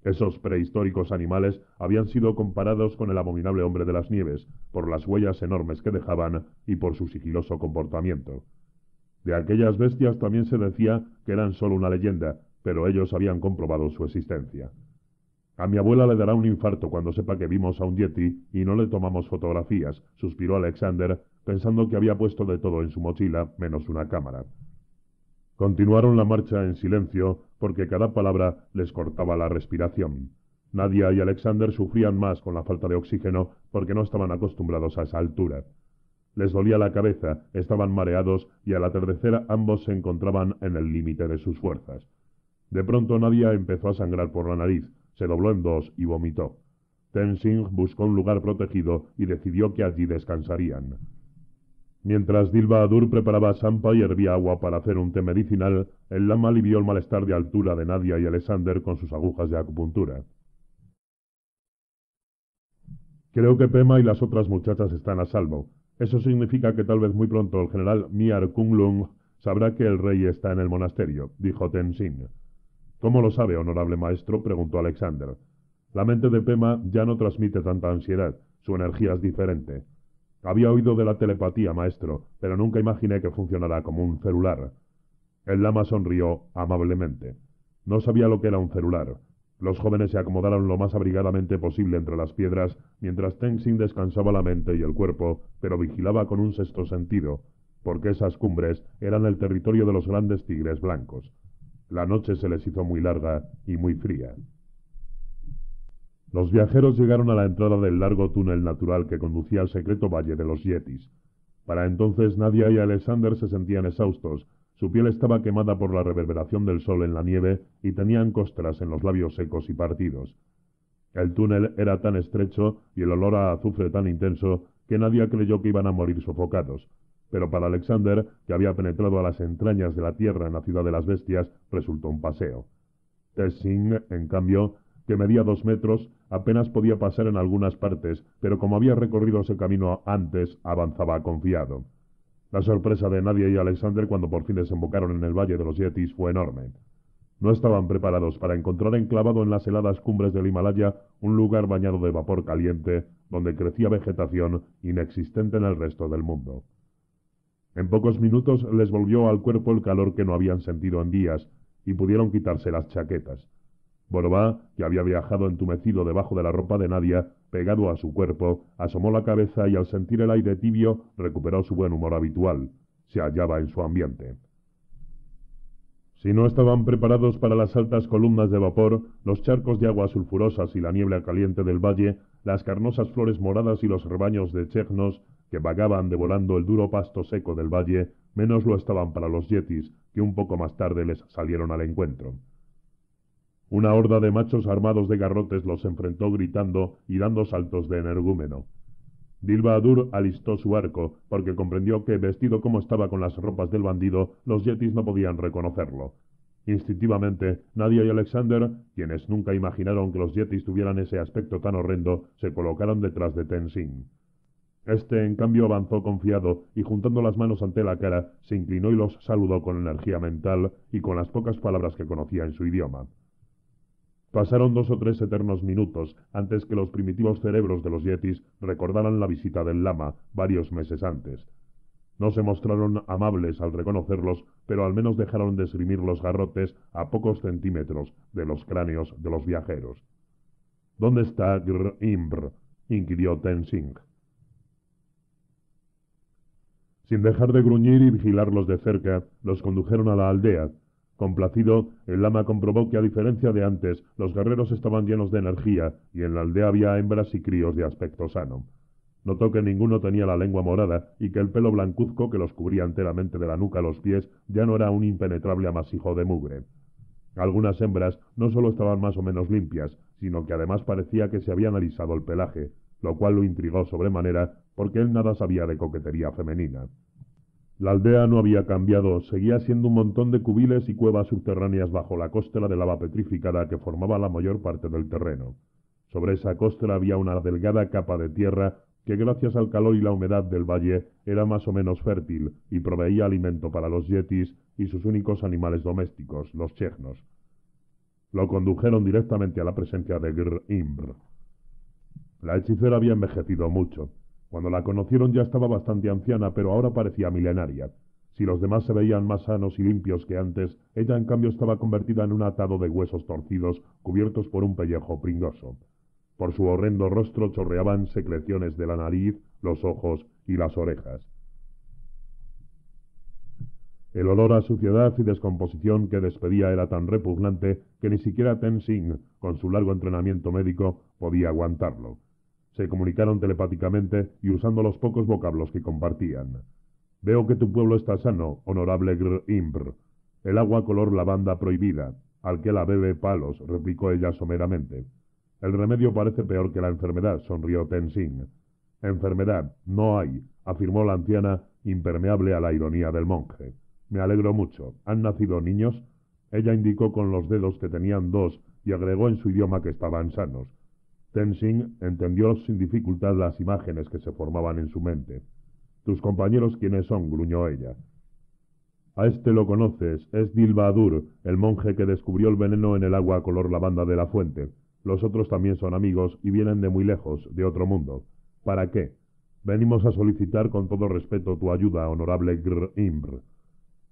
Esos prehistóricos animales habían sido comparados con el abominable hombre de las nieves, por las huellas enormes que dejaban y por su sigiloso comportamiento. De aquellas bestias también se decía que eran solo una leyenda, pero ellos habían comprobado su existencia. A mi abuela le dará un infarto cuando sepa que vimos a un yeti y no le tomamos fotografías, suspiró Alexander, pensando que había puesto de todo en su mochila, menos una cámara. Continuaron la marcha en silencio, porque cada palabra les cortaba la respiración. Nadia y Alexander sufrían más con la falta de oxígeno porque no estaban acostumbrados a esa altura. Les dolía la cabeza, estaban mareados y al atardecer ambos se encontraban en el límite de sus fuerzas. De pronto Nadia empezó a sangrar por la nariz, se dobló en dos y vomitó. Tenzing buscó un lugar protegido y decidió que allí descansarían. Mientras Adur preparaba sampa y hervía agua para hacer un té medicinal, el lama alivió el malestar de altura de Nadia y Alexander con sus agujas de acupuntura. Creo que Pema y las otras muchachas están a salvo. Eso significa que tal vez muy pronto el general Miar Kunglung sabrá que el rey está en el monasterio, dijo Tenzing. ¿Cómo lo sabe, honorable maestro? preguntó Alexander. La mente de Pema ya no transmite tanta ansiedad, su energía es diferente. Había oído de la telepatía, maestro, pero nunca imaginé que funcionara como un celular. El lama sonrió amablemente. No sabía lo que era un celular. Los jóvenes se acomodaron lo más abrigadamente posible entre las piedras, mientras Tenzin descansaba la mente y el cuerpo, pero vigilaba con un sexto sentido, porque esas cumbres eran el territorio de los grandes tigres blancos. La noche se les hizo muy larga y muy fría. Los viajeros llegaron a la entrada del largo túnel natural que conducía al secreto valle de los Yetis. Para entonces Nadia y Alexander se sentían exhaustos, su piel estaba quemada por la reverberación del sol en la nieve y tenían costras en los labios secos y partidos. El túnel era tan estrecho y el olor a azufre tan intenso que nadie creyó que iban a morir sofocados pero para Alexander, que había penetrado a las entrañas de la tierra en la ciudad de las bestias, resultó un paseo. Tessing, en cambio, que medía dos metros, apenas podía pasar en algunas partes, pero como había recorrido ese camino antes, avanzaba confiado. La sorpresa de Nadia y Alexander cuando por fin desembocaron en el Valle de los Yetis fue enorme. No estaban preparados para encontrar enclavado en las heladas cumbres del Himalaya un lugar bañado de vapor caliente donde crecía vegetación inexistente en el resto del mundo. En pocos minutos les volvió al cuerpo el calor que no habían sentido en días, y pudieron quitarse las chaquetas. Borobá, que había viajado entumecido debajo de la ropa de Nadia, pegado a su cuerpo, asomó la cabeza y al sentir el aire tibio recuperó su buen humor habitual. Se hallaba en su ambiente. Si no estaban preparados para las altas columnas de vapor, los charcos de aguas sulfurosas y la niebla caliente del valle, las carnosas flores moradas y los rebaños de chechnos, que vagaban devorando el duro pasto seco del valle, menos lo estaban para los yetis, que un poco más tarde les salieron al encuentro. Una horda de machos armados de garrotes los enfrentó gritando y dando saltos de energúmeno. Adur alistó su arco, porque comprendió que, vestido como estaba con las ropas del bandido, los yetis no podían reconocerlo. Instintivamente, Nadia y Alexander, quienes nunca imaginaron que los yetis tuvieran ese aspecto tan horrendo, se colocaron detrás de Tenzin. Este, en cambio, avanzó confiado y juntando las manos ante la cara, se inclinó y los saludó con energía mental y con las pocas palabras que conocía en su idioma. Pasaron dos o tres eternos minutos antes que los primitivos cerebros de los yetis recordaran la visita del lama varios meses antes. No se mostraron amables al reconocerlos, pero al menos dejaron de esgrimir los garrotes a pocos centímetros de los cráneos de los viajeros. ¿Dónde está Gr Imbr? inquirió sin dejar de gruñir y vigilarlos de cerca, los condujeron a la aldea. Complacido, el lama comprobó que a diferencia de antes, los guerreros estaban llenos de energía y en la aldea había hembras y críos de aspecto sano. Notó que ninguno tenía la lengua morada y que el pelo blancuzco que los cubría enteramente de la nuca a los pies ya no era un impenetrable amasijo de mugre. Algunas hembras no solo estaban más o menos limpias, sino que además parecía que se habían alisado el pelaje, lo cual lo intrigó sobremanera porque él nada sabía de coquetería femenina. La aldea no había cambiado, seguía siendo un montón de cubiles y cuevas subterráneas bajo la costela de lava petrificada que formaba la mayor parte del terreno. Sobre esa costela había una delgada capa de tierra que gracias al calor y la humedad del valle era más o menos fértil y proveía alimento para los yetis y sus únicos animales domésticos, los chernos. Lo condujeron directamente a la presencia de Gr Imbr. La hechicera había envejecido mucho. Cuando la conocieron ya estaba bastante anciana, pero ahora parecía milenaria. Si los demás se veían más sanos y limpios que antes, ella en cambio estaba convertida en un atado de huesos torcidos cubiertos por un pellejo pringoso. Por su horrendo rostro chorreaban secreciones de la nariz, los ojos y las orejas. El olor a suciedad y descomposición que despedía era tan repugnante que ni siquiera Ten con su largo entrenamiento médico, podía aguantarlo. Se comunicaron telepáticamente y usando los pocos vocablos que compartían. Veo que tu pueblo está sano, honorable Gr Impr. El agua color lavanda prohibida. Al que la bebe palos, replicó ella someramente. El remedio parece peor que la enfermedad, sonrió Tenzin. Enfermedad, no hay, afirmó la anciana, impermeable a la ironía del monje. Me alegro mucho. ¿Han nacido niños? Ella indicó con los dedos que tenían dos y agregó en su idioma que estaban sanos. Tensing entendió sin dificultad las imágenes que se formaban en su mente. Tus compañeros, ¿quiénes son? gruñó ella. A este lo conoces, es Dilbadur, el monje que descubrió el veneno en el agua color lavanda de la fuente. Los otros también son amigos y vienen de muy lejos, de otro mundo. ¿Para qué? Venimos a solicitar con todo respeto tu ayuda, honorable Gr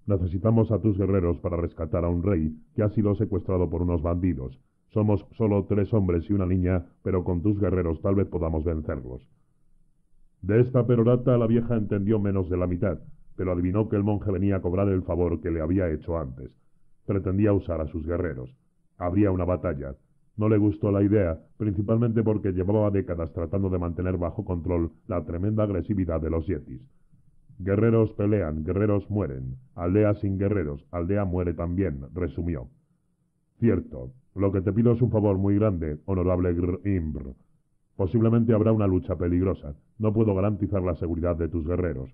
Necesitamos a tus guerreros para rescatar a un rey que ha sido secuestrado por unos bandidos. Somos solo tres hombres y una niña, pero con tus guerreros tal vez podamos vencerlos. De esta perorata la vieja entendió menos de la mitad, pero adivinó que el monje venía a cobrar el favor que le había hecho antes. Pretendía usar a sus guerreros. Habría una batalla. No le gustó la idea, principalmente porque llevaba décadas tratando de mantener bajo control la tremenda agresividad de los yetis. Guerreros pelean, guerreros mueren. Aldea sin guerreros, aldea muere también, resumió. Cierto, lo que te pido es un favor muy grande, honorable Grimbr. Posiblemente habrá una lucha peligrosa. No puedo garantizar la seguridad de tus guerreros.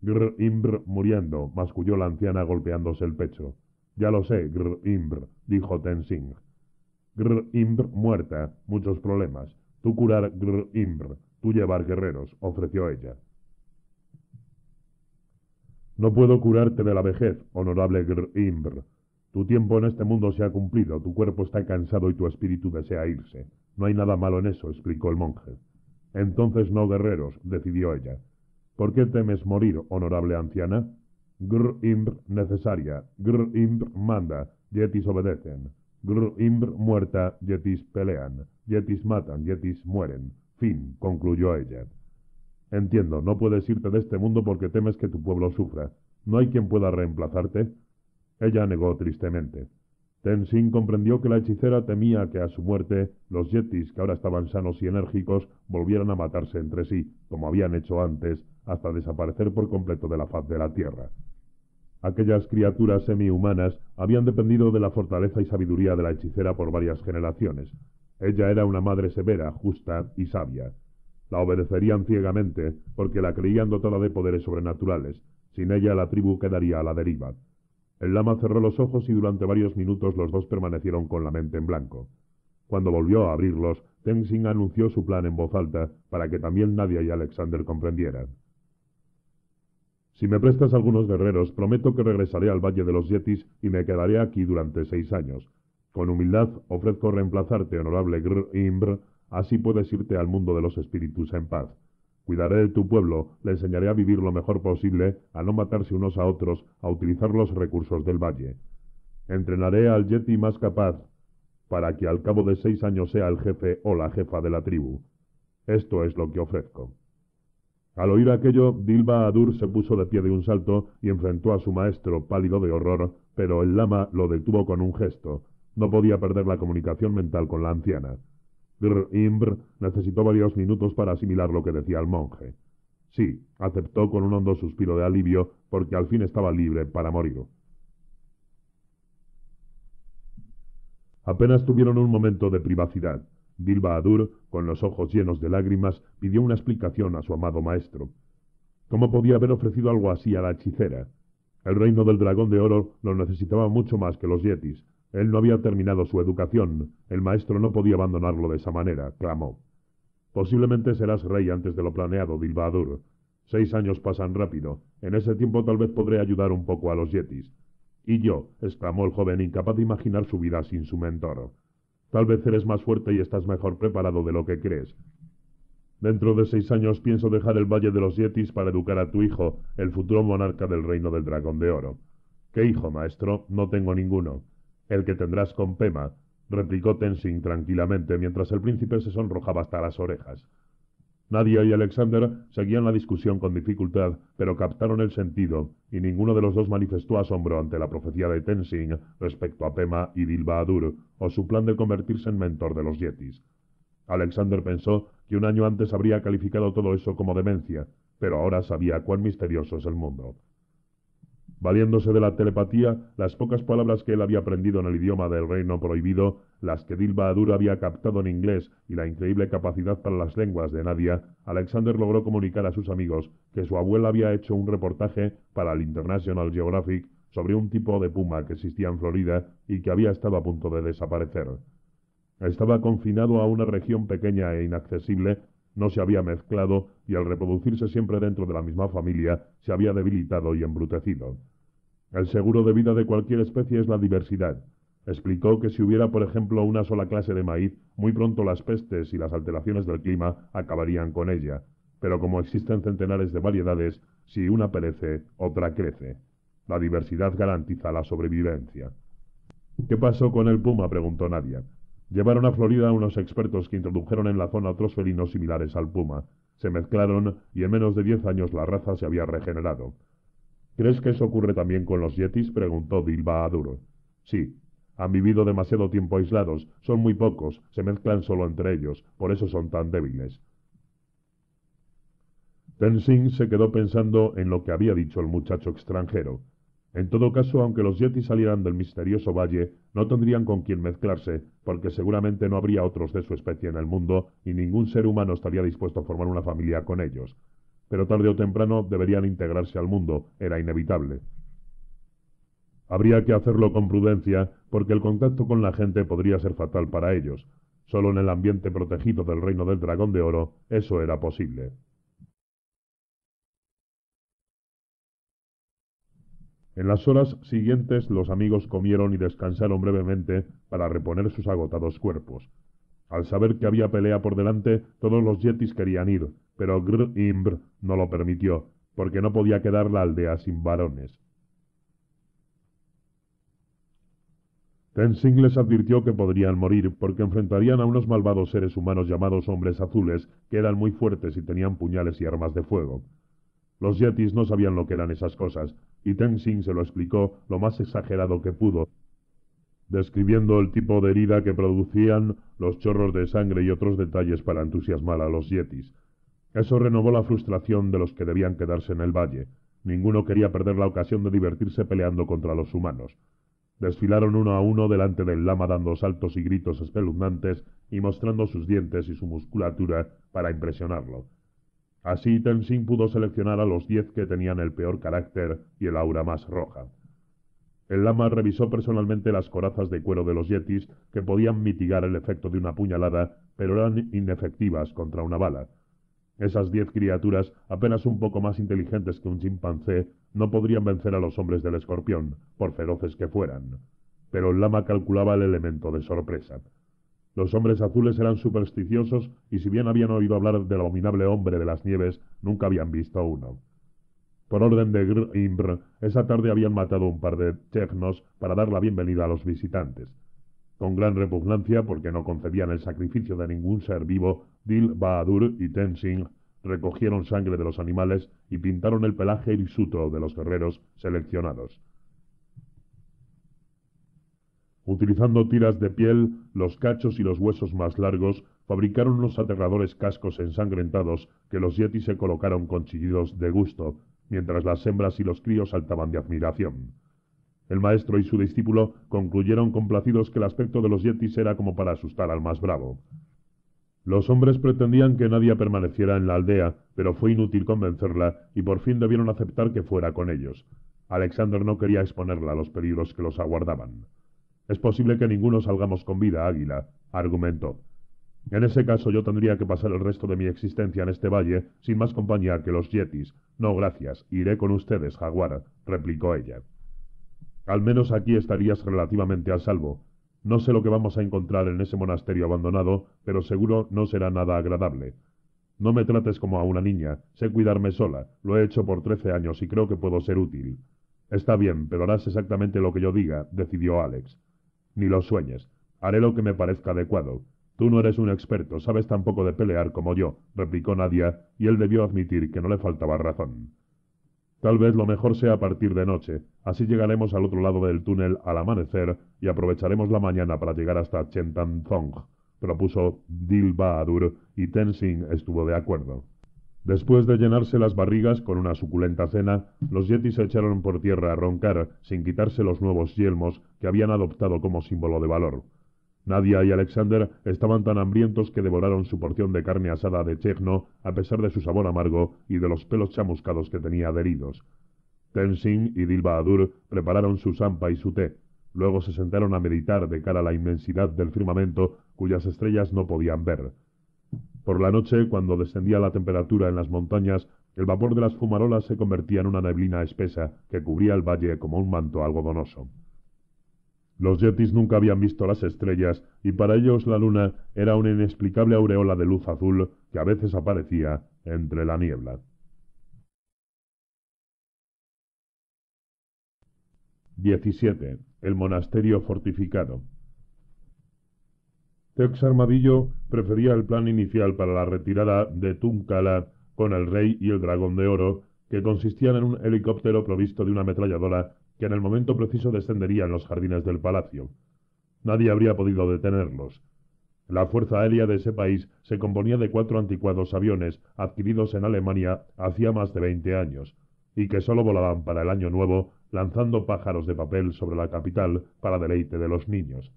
Grimbr muriendo, masculló la anciana golpeándose el pecho. Ya lo sé, Grimbr, dijo Tensing. Grimbr muerta, muchos problemas. Tú curar Grimbr, tú llevar guerreros, ofreció ella. No puedo curarte de la vejez, honorable Grimbr, tu tiempo en este mundo se ha cumplido, tu cuerpo está cansado y tu espíritu desea irse. No hay nada malo en eso, explicó el monje. Entonces no, guerreros, decidió ella. ¿Por qué temes morir, honorable anciana? Gr Imbr necesaria, Gr Imbr manda, Yetis obedecen. Gr Imbr muerta, Yetis pelean, Yetis matan, Yetis mueren. Fin, concluyó ella. Entiendo, no puedes irte de este mundo porque temes que tu pueblo sufra. ¿No hay quien pueda reemplazarte? Ella negó tristemente. Tenzin comprendió que la hechicera temía que a su muerte los yetis, que ahora estaban sanos y enérgicos, volvieran a matarse entre sí, como habían hecho antes, hasta desaparecer por completo de la faz de la tierra. Aquellas criaturas semihumanas habían dependido de la fortaleza y sabiduría de la hechicera por varias generaciones. Ella era una madre severa, justa y sabia. La obedecerían ciegamente porque la creían dotada de poderes sobrenaturales. Sin ella la tribu quedaría a la deriva. El lama cerró los ojos y durante varios minutos los dos permanecieron con la mente en blanco. Cuando volvió a abrirlos, Tenzing anunció su plan en voz alta para que también Nadia y Alexander comprendieran. Si me prestas algunos guerreros, prometo que regresaré al Valle de los Yetis y me quedaré aquí durante seis años. Con humildad ofrezco reemplazarte, honorable Gr Imbr, así puedes irte al mundo de los espíritus en paz. Cuidaré de tu pueblo, le enseñaré a vivir lo mejor posible, a no matarse unos a otros, a utilizar los recursos del valle. Entrenaré al Yeti más capaz para que al cabo de seis años sea el jefe o la jefa de la tribu. Esto es lo que ofrezco. Al oír aquello, Dilba Adur se puso de pie de un salto y enfrentó a su maestro, pálido de horror, pero el lama lo detuvo con un gesto. No podía perder la comunicación mental con la anciana. Gr Imbr necesitó varios minutos para asimilar lo que decía el monje. Sí, aceptó con un hondo suspiro de alivio, porque al fin estaba libre para morir. Apenas tuvieron un momento de privacidad. Adur, con los ojos llenos de lágrimas, pidió una explicación a su amado maestro. ¿Cómo podía haber ofrecido algo así a la hechicera? El reino del dragón de oro lo necesitaba mucho más que los yetis, él no había terminado su educación. El maestro no podía abandonarlo de esa manera, clamó. Posiblemente serás rey antes de lo planeado, Dilbadur. Seis años pasan rápido. En ese tiempo tal vez podré ayudar un poco a los yetis. Y yo, exclamó el joven, incapaz de imaginar su vida sin su mentor. Tal vez eres más fuerte y estás mejor preparado de lo que crees. Dentro de seis años pienso dejar el Valle de los Yetis para educar a tu hijo, el futuro monarca del reino del Dragón de Oro. ¿Qué hijo, maestro? No tengo ninguno. El que tendrás con Pema, replicó Tensing tranquilamente mientras el príncipe se sonrojaba hasta las orejas. Nadia y Alexander seguían la discusión con dificultad, pero captaron el sentido, y ninguno de los dos manifestó asombro ante la profecía de Tensing respecto a Pema y Adur o su plan de convertirse en mentor de los yetis. Alexander pensó que un año antes habría calificado todo eso como demencia, pero ahora sabía cuán misterioso es el mundo valiéndose de la telepatía, las pocas palabras que él había aprendido en el idioma del reino prohibido, las que Dilba Adur había captado en inglés y la increíble capacidad para las lenguas de Nadia, Alexander logró comunicar a sus amigos que su abuela había hecho un reportaje para el International Geographic sobre un tipo de puma que existía en Florida y que había estado a punto de desaparecer. Estaba confinado a una región pequeña e inaccesible, no se había mezclado y al reproducirse siempre dentro de la misma familia se había debilitado y embrutecido. El seguro de vida de cualquier especie es la diversidad. Explicó que si hubiera, por ejemplo, una sola clase de maíz, muy pronto las pestes y las alteraciones del clima acabarían con ella. Pero como existen centenares de variedades, si una perece, otra crece. La diversidad garantiza la sobrevivencia. ¿Qué pasó con el puma? preguntó Nadia. Llevaron a Florida unos expertos que introdujeron en la zona otros felinos similares al puma. Se mezclaron y en menos de diez años la raza se había regenerado. ¿Crees que eso ocurre también con los yetis? preguntó Dilba a Duro. Sí. Han vivido demasiado tiempo aislados, son muy pocos, se mezclan solo entre ellos, por eso son tan débiles. Singh se quedó pensando en lo que había dicho el muchacho extranjero. En todo caso, aunque los yetis salieran del misterioso valle, no tendrían con quien mezclarse, porque seguramente no habría otros de su especie en el mundo y ningún ser humano estaría dispuesto a formar una familia con ellos pero tarde o temprano deberían integrarse al mundo, era inevitable. Habría que hacerlo con prudencia, porque el contacto con la gente podría ser fatal para ellos. Solo en el ambiente protegido del reino del dragón de oro, eso era posible. En las horas siguientes los amigos comieron y descansaron brevemente para reponer sus agotados cuerpos. Al saber que había pelea por delante, todos los yetis querían ir, pero gr no lo permitió, porque no podía quedar la aldea sin varones. Tensing les advirtió que podrían morir porque enfrentarían a unos malvados seres humanos llamados hombres azules que eran muy fuertes y tenían puñales y armas de fuego. Los yetis no sabían lo que eran esas cosas, y Tensing se lo explicó lo más exagerado que pudo, describiendo el tipo de herida que producían los chorros de sangre y otros detalles para entusiasmar a los yetis. Eso renovó la frustración de los que debían quedarse en el valle. Ninguno quería perder la ocasión de divertirse peleando contra los humanos. Desfilaron uno a uno delante del lama dando saltos y gritos espeluznantes y mostrando sus dientes y su musculatura para impresionarlo. Así Tenzin pudo seleccionar a los diez que tenían el peor carácter y el aura más roja. El lama revisó personalmente las corazas de cuero de los yetis que podían mitigar el efecto de una puñalada, pero eran inefectivas contra una bala. Esas diez criaturas, apenas un poco más inteligentes que un chimpancé, no podrían vencer a los hombres del escorpión, por feroces que fueran. Pero el lama calculaba el elemento de sorpresa. Los hombres azules eran supersticiosos y si bien habían oído hablar del abominable hombre de las nieves, nunca habían visto uno. Por orden de Gr esa tarde habían matado un par de Chechnos para dar la bienvenida a los visitantes. Con gran repugnancia, porque no concedían el sacrificio de ningún ser vivo, Dil Bahadur y Tenzin recogieron sangre de los animales y pintaron el pelaje hirsuto de los guerreros seleccionados. Utilizando tiras de piel, los cachos y los huesos más largos, fabricaron los aterradores cascos ensangrentados que los yetis se colocaron con chillidos de gusto, mientras las hembras y los críos saltaban de admiración. El maestro y su discípulo concluyeron complacidos que el aspecto de los yetis era como para asustar al más bravo. Los hombres pretendían que nadie permaneciera en la aldea, pero fue inútil convencerla y por fin debieron aceptar que fuera con ellos. Alexander no quería exponerla a los peligros que los aguardaban. Es posible que ninguno salgamos con vida, Águila, argumentó. En ese caso yo tendría que pasar el resto de mi existencia en este valle sin más compañía que los yetis. No, gracias, iré con ustedes, jaguar, replicó ella. Al menos aquí estarías relativamente a salvo, no sé lo que vamos a encontrar en ese monasterio abandonado, pero seguro no será nada agradable. No me trates como a una niña, sé cuidarme sola, lo he hecho por trece años y creo que puedo ser útil. Está bien, pero harás exactamente lo que yo diga, decidió Alex. Ni lo sueñes, haré lo que me parezca adecuado. Tú no eres un experto, sabes tan poco de pelear como yo, replicó Nadia, y él debió admitir que no le faltaba razón. Tal vez lo mejor sea partir de noche, así llegaremos al otro lado del túnel al amanecer y aprovecharemos la mañana para llegar hasta Chentanzong, propuso Dil Bahadur y Tensing estuvo de acuerdo. Después de llenarse las barrigas con una suculenta cena, los yetis se echaron por tierra a roncar sin quitarse los nuevos yelmos que habían adoptado como símbolo de valor. Nadia y Alexander estaban tan hambrientos que devoraron su porción de carne asada de Chechno a pesar de su sabor amargo y de los pelos chamuscados que tenía adheridos. Tenzin y Adur prepararon su sampa y su té. Luego se sentaron a meditar de cara a la inmensidad del firmamento cuyas estrellas no podían ver. Por la noche, cuando descendía la temperatura en las montañas, el vapor de las fumarolas se convertía en una neblina espesa que cubría el valle como un manto algodonoso. Los yetis nunca habían visto las estrellas y para ellos la luna era una inexplicable aureola de luz azul que a veces aparecía entre la niebla. 17. El monasterio fortificado. Tex Armadillo prefería el plan inicial para la retirada de Tuncala con el rey y el dragón de oro, que consistían en un helicóptero provisto de una ametralladora que en el momento preciso descenderían los jardines del palacio. Nadie habría podido detenerlos. La fuerza aérea de ese país se componía de cuatro anticuados aviones adquiridos en Alemania hacía más de veinte años, y que sólo volaban para el año nuevo lanzando pájaros de papel sobre la capital para deleite de los niños.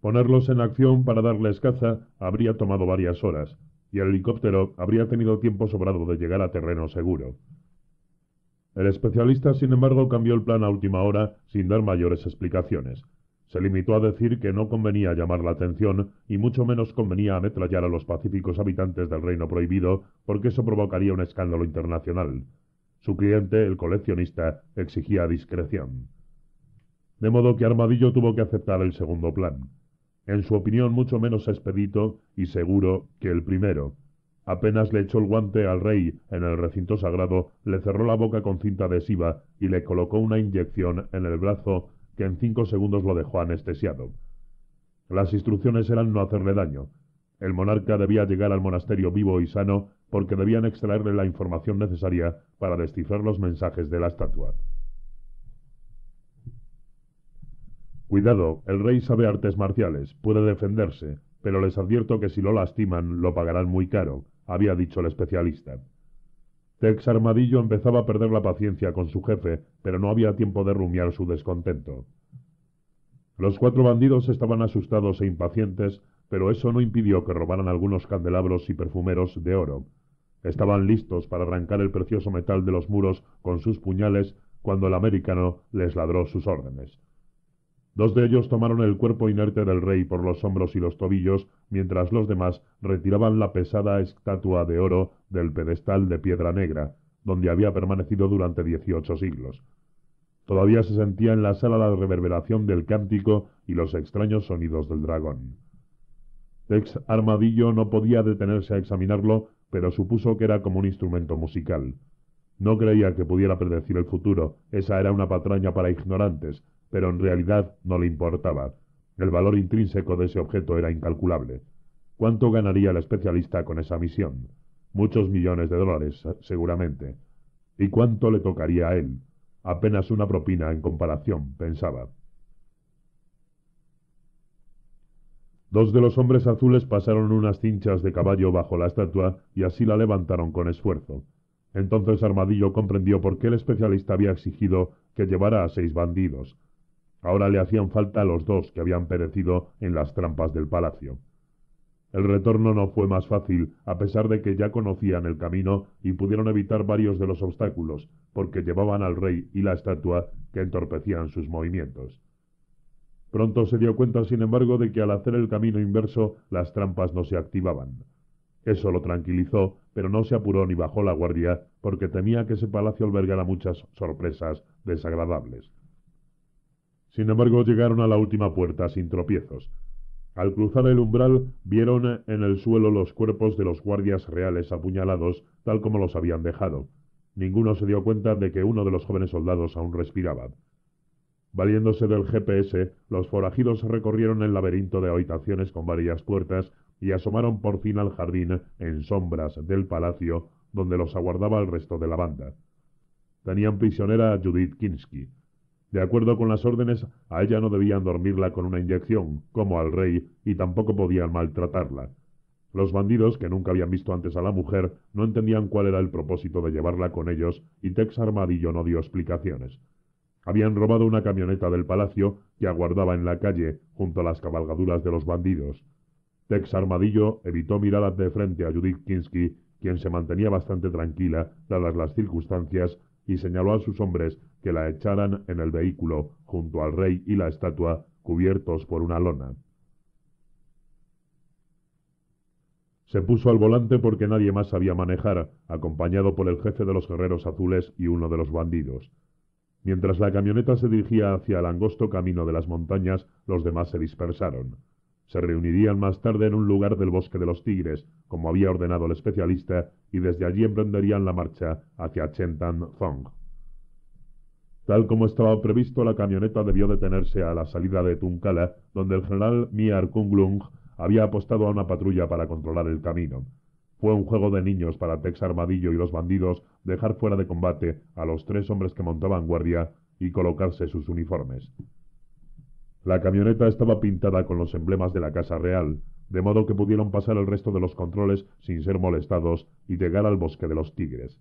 Ponerlos en acción para darles caza habría tomado varias horas, y el helicóptero habría tenido tiempo sobrado de llegar a terreno seguro. El especialista, sin embargo, cambió el plan a última hora sin dar mayores explicaciones. Se limitó a decir que no convenía llamar la atención y mucho menos convenía ametrallar a los pacíficos habitantes del Reino Prohibido porque eso provocaría un escándalo internacional. Su cliente, el coleccionista, exigía discreción. De modo que Armadillo tuvo que aceptar el segundo plan. En su opinión mucho menos expedito y seguro que el primero, apenas le echó el guante al rey en el recinto sagrado, le cerró la boca con cinta adhesiva y le colocó una inyección en el brazo que en cinco segundos lo dejó anestesiado. Las instrucciones eran no hacerle daño. El monarca debía llegar al monasterio vivo y sano porque debían extraerle la información necesaria para descifrar los mensajes de la estatua. Cuidado, el rey sabe artes marciales, puede defenderse, pero les advierto que si lo lastiman lo pagarán muy caro había dicho el especialista. Tex Armadillo empezaba a perder la paciencia con su jefe, pero no había tiempo de rumiar su descontento. Los cuatro bandidos estaban asustados e impacientes, pero eso no impidió que robaran algunos candelabros y perfumeros de oro. Estaban listos para arrancar el precioso metal de los muros con sus puñales cuando el americano les ladró sus órdenes. Dos de ellos tomaron el cuerpo inerte del rey por los hombros y los tobillos, mientras los demás retiraban la pesada estatua de oro del pedestal de piedra negra, donde había permanecido durante dieciocho siglos. Todavía se sentía en la sala la reverberación del cántico y los extraños sonidos del dragón. Tex Armadillo no podía detenerse a examinarlo, pero supuso que era como un instrumento musical. No creía que pudiera predecir el futuro, esa era una patraña para ignorantes, pero en realidad no le importaba. El valor intrínseco de ese objeto era incalculable. ¿Cuánto ganaría el especialista con esa misión? Muchos millones de dólares, seguramente. ¿Y cuánto le tocaría a él? Apenas una propina en comparación, pensaba. Dos de los hombres azules pasaron unas cinchas de caballo bajo la estatua y así la levantaron con esfuerzo. Entonces Armadillo comprendió por qué el especialista había exigido que llevara a seis bandidos. Ahora le hacían falta los dos que habían perecido en las trampas del palacio. El retorno no fue más fácil, a pesar de que ya conocían el camino y pudieron evitar varios de los obstáculos, porque llevaban al rey y la estatua que entorpecían sus movimientos. Pronto se dio cuenta, sin embargo, de que al hacer el camino inverso las trampas no se activaban. Eso lo tranquilizó, pero no se apuró ni bajó la guardia, porque temía que ese palacio albergara muchas sorpresas desagradables. Sin embargo, llegaron a la última puerta sin tropiezos. Al cruzar el umbral vieron en el suelo los cuerpos de los guardias reales apuñalados tal como los habían dejado. Ninguno se dio cuenta de que uno de los jóvenes soldados aún respiraba. Valiéndose del GPS, los forajidos recorrieron el laberinto de habitaciones con varias puertas y asomaron por fin al jardín en sombras del palacio donde los aguardaba el resto de la banda. Tenían prisionera a Judith Kinsky, de acuerdo con las órdenes, a ella no debían dormirla con una inyección, como al rey, y tampoco podían maltratarla. Los bandidos, que nunca habían visto antes a la mujer, no entendían cuál era el propósito de llevarla con ellos, y Tex Armadillo no dio explicaciones. Habían robado una camioneta del palacio que aguardaba en la calle, junto a las cabalgaduras de los bandidos. Tex Armadillo evitó mirar de frente a Judith Kinsky, quien se mantenía bastante tranquila, dadas las circunstancias, y señaló a sus hombres que la echaran en el vehículo junto al rey y la estatua cubiertos por una lona. Se puso al volante porque nadie más sabía manejar, acompañado por el jefe de los guerreros azules y uno de los bandidos. Mientras la camioneta se dirigía hacia el angosto camino de las montañas, los demás se dispersaron. Se reunirían más tarde en un lugar del bosque de los tigres, como había ordenado el especialista, y desde allí emprenderían la marcha hacia Chentan Thong. Tal como estaba previsto, la camioneta debió detenerse a la salida de Tuncala, donde el general Miar Kunglung había apostado a una patrulla para controlar el camino. Fue un juego de niños para Tex Armadillo y los bandidos dejar fuera de combate a los tres hombres que montaban guardia y colocarse sus uniformes. La camioneta estaba pintada con los emblemas de la Casa Real, de modo que pudieron pasar el resto de los controles sin ser molestados y llegar al bosque de los tigres.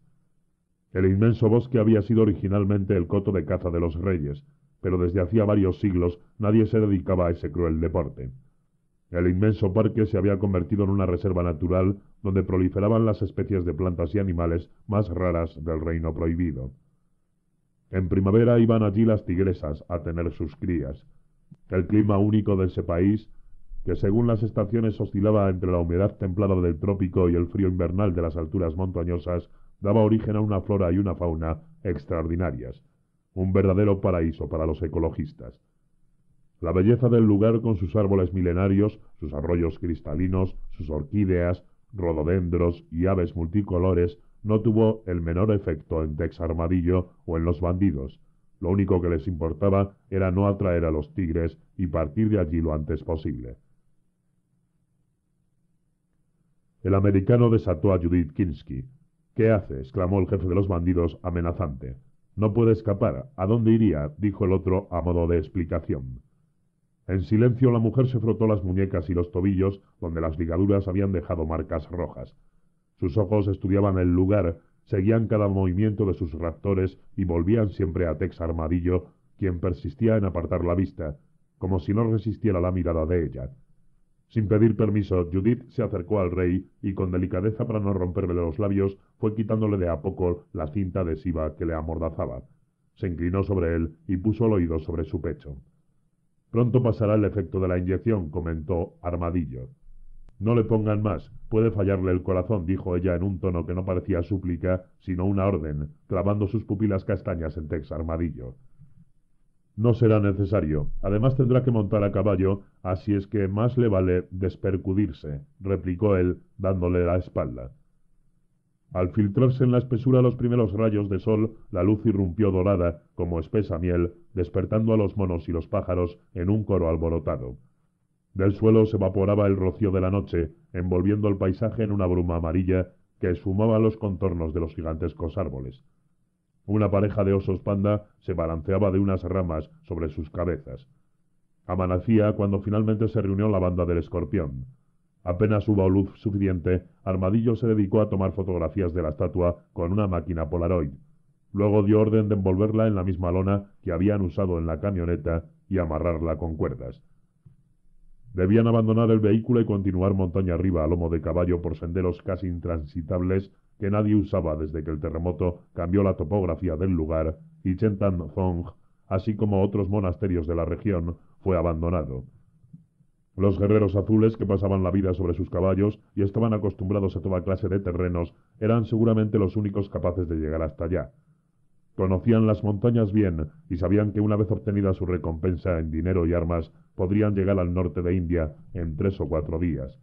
El inmenso bosque había sido originalmente el coto de caza de los reyes, pero desde hacía varios siglos nadie se dedicaba a ese cruel deporte. El inmenso parque se había convertido en una reserva natural donde proliferaban las especies de plantas y animales más raras del reino prohibido. En primavera iban allí las tigresas a tener sus crías. El clima único de ese país, que según las estaciones oscilaba entre la humedad templada del trópico y el frío invernal de las alturas montañosas, daba origen a una flora y una fauna extraordinarias, un verdadero paraíso para los ecologistas. La belleza del lugar con sus árboles milenarios, sus arroyos cristalinos, sus orquídeas, rododendros y aves multicolores no tuvo el menor efecto en Tex Armadillo o en los bandidos. Lo único que les importaba era no atraer a los tigres y partir de allí lo antes posible. El americano desató a Judith Kinsky, ¿Qué hace? exclamó el jefe de los bandidos, amenazante. No puede escapar. ¿A dónde iría? dijo el otro a modo de explicación. En silencio la mujer se frotó las muñecas y los tobillos, donde las ligaduras habían dejado marcas rojas. Sus ojos estudiaban el lugar, seguían cada movimiento de sus raptores y volvían siempre a Tex Armadillo, quien persistía en apartar la vista, como si no resistiera la mirada de ella. Sin pedir permiso, Judith se acercó al rey y con delicadeza para no romperle los labios fue quitándole de a poco la cinta adhesiva que le amordazaba. Se inclinó sobre él y puso el oído sobre su pecho. Pronto pasará el efecto de la inyección, comentó Armadillo. No le pongan más, puede fallarle el corazón, dijo ella en un tono que no parecía súplica, sino una orden, clavando sus pupilas castañas en Tex Armadillo. No será necesario. Además tendrá que montar a caballo, así es que más le vale despercudirse, replicó él, dándole la espalda. Al filtrarse en la espesura los primeros rayos de sol, la luz irrumpió dorada, como espesa miel, despertando a los monos y los pájaros en un coro alborotado. Del suelo se evaporaba el rocío de la noche, envolviendo el paisaje en una bruma amarilla que esfumaba los contornos de los gigantescos árboles. Una pareja de osos panda se balanceaba de unas ramas sobre sus cabezas. Amanecía cuando finalmente se reunió la banda del escorpión. Apenas hubo luz suficiente, Armadillo se dedicó a tomar fotografías de la estatua con una máquina Polaroid. Luego dio orden de envolverla en la misma lona que habían usado en la camioneta y amarrarla con cuerdas. Debían abandonar el vehículo y continuar montaña arriba a lomo de caballo por senderos casi intransitables que nadie usaba desde que el terremoto cambió la topografía del lugar y Chentan Thong, así como otros monasterios de la región, fue abandonado. Los guerreros azules que pasaban la vida sobre sus caballos y estaban acostumbrados a toda clase de terrenos eran seguramente los únicos capaces de llegar hasta allá. Conocían las montañas bien y sabían que una vez obtenida su recompensa en dinero y armas, podrían llegar al norte de India en tres o cuatro días.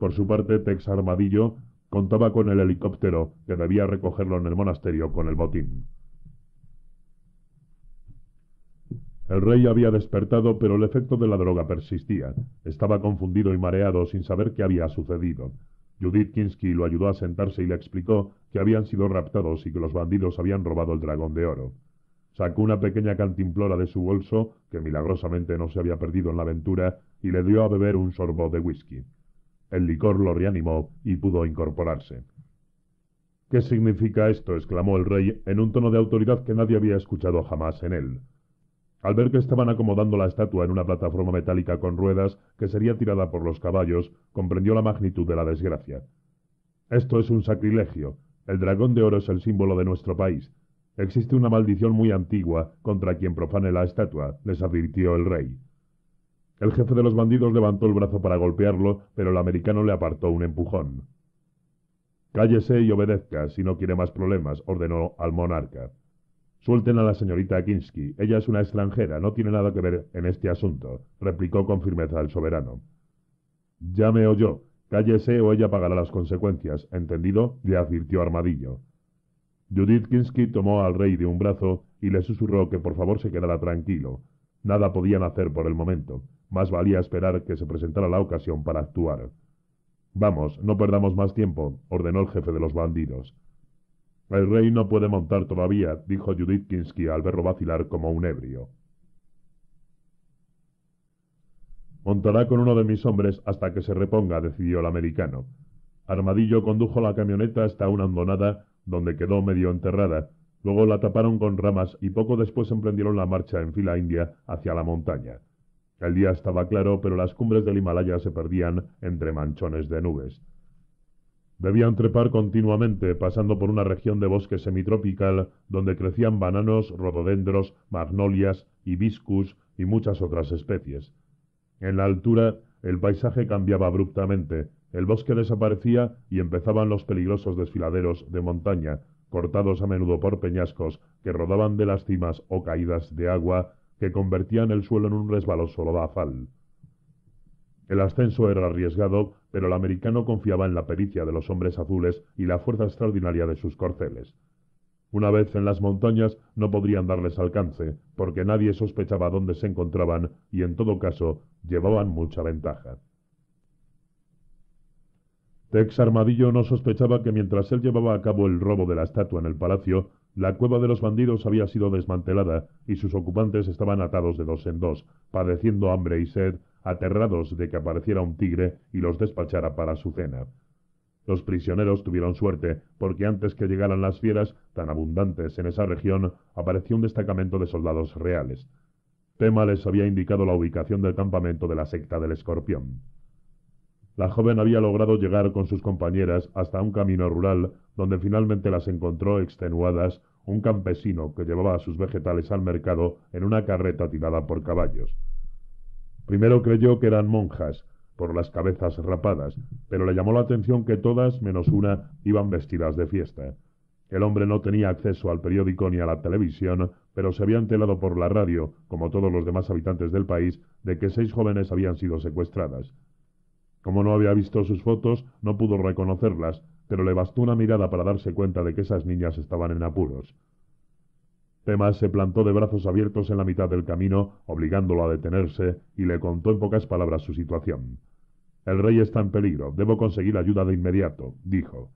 Por su parte, Tex Armadillo contaba con el helicóptero que debía recogerlo en el monasterio con el botín. El rey había despertado, pero el efecto de la droga persistía. Estaba confundido y mareado sin saber qué había sucedido. Judith Kinsky lo ayudó a sentarse y le explicó que habían sido raptados y que los bandidos habían robado el dragón de oro. Sacó una pequeña cantimplora de su bolso, que milagrosamente no se había perdido en la aventura, y le dio a beber un sorbo de whisky. El licor lo reanimó y pudo incorporarse. ¿Qué significa esto? exclamó el rey en un tono de autoridad que nadie había escuchado jamás en él. Al ver que estaban acomodando la estatua en una plataforma metálica con ruedas que sería tirada por los caballos, comprendió la magnitud de la desgracia. Esto es un sacrilegio. El dragón de oro es el símbolo de nuestro país. Existe una maldición muy antigua contra quien profane la estatua, les advirtió el rey. El jefe de los bandidos levantó el brazo para golpearlo, pero el americano le apartó un empujón. Cállese y obedezca, si no quiere más problemas, ordenó al monarca. Suelten a la señorita Kinsky, ella es una extranjera, no tiene nada que ver en este asunto, replicó con firmeza el soberano. Ya me oyó, cállese o ella pagará las consecuencias, ¿entendido? le advirtió Armadillo. Judith Kinsky tomó al rey de un brazo y le susurró que por favor se quedara tranquilo. Nada podían hacer por el momento. Más valía esperar que se presentara la ocasión para actuar. Vamos, no perdamos más tiempo, ordenó el jefe de los bandidos. El rey no puede montar todavía, dijo Judith Kinsky al verlo vacilar como un ebrio. Montará con uno de mis hombres hasta que se reponga, decidió el americano. Armadillo condujo la camioneta hasta una hondonada, donde quedó medio enterrada. Luego la taparon con ramas y poco después emprendieron la marcha en fila india hacia la montaña el día estaba claro, pero las cumbres del Himalaya se perdían entre manchones de nubes. Debían trepar continuamente, pasando por una región de bosque semitropical donde crecían bananos, rododendros, magnolias, hibiscus y muchas otras especies. En la altura, el paisaje cambiaba abruptamente, el bosque desaparecía y empezaban los peligrosos desfiladeros de montaña, cortados a menudo por peñascos que rodaban de las cimas o caídas de agua que convertían el suelo en un resbaloso lodazal. El ascenso era arriesgado, pero el americano confiaba en la pericia de los hombres azules y la fuerza extraordinaria de sus corceles. Una vez en las montañas no podrían darles alcance, porque nadie sospechaba dónde se encontraban y en todo caso llevaban mucha ventaja. Tex Armadillo no sospechaba que mientras él llevaba a cabo el robo de la estatua en el palacio, la cueva de los bandidos había sido desmantelada y sus ocupantes estaban atados de dos en dos, padeciendo hambre y sed, aterrados de que apareciera un tigre y los despachara para su cena. Los prisioneros tuvieron suerte, porque antes que llegaran las fieras, tan abundantes en esa región, apareció un destacamento de soldados reales. Tema les había indicado la ubicación del campamento de la secta del escorpión. La joven había logrado llegar con sus compañeras hasta un camino rural, donde finalmente las encontró extenuadas un campesino que llevaba sus vegetales al mercado en una carreta tirada por caballos. Primero creyó que eran monjas, por las cabezas rapadas, pero le llamó la atención que todas, menos una, iban vestidas de fiesta. El hombre no tenía acceso al periódico ni a la televisión, pero se había enterado por la radio, como todos los demás habitantes del país, de que seis jóvenes habían sido secuestradas. Como no había visto sus fotos, no pudo reconocerlas, pero le bastó una mirada para darse cuenta de que esas niñas estaban en apuros. Temas se plantó de brazos abiertos en la mitad del camino, obligándolo a detenerse, y le contó en pocas palabras su situación. El rey está en peligro, debo conseguir ayuda de inmediato, dijo.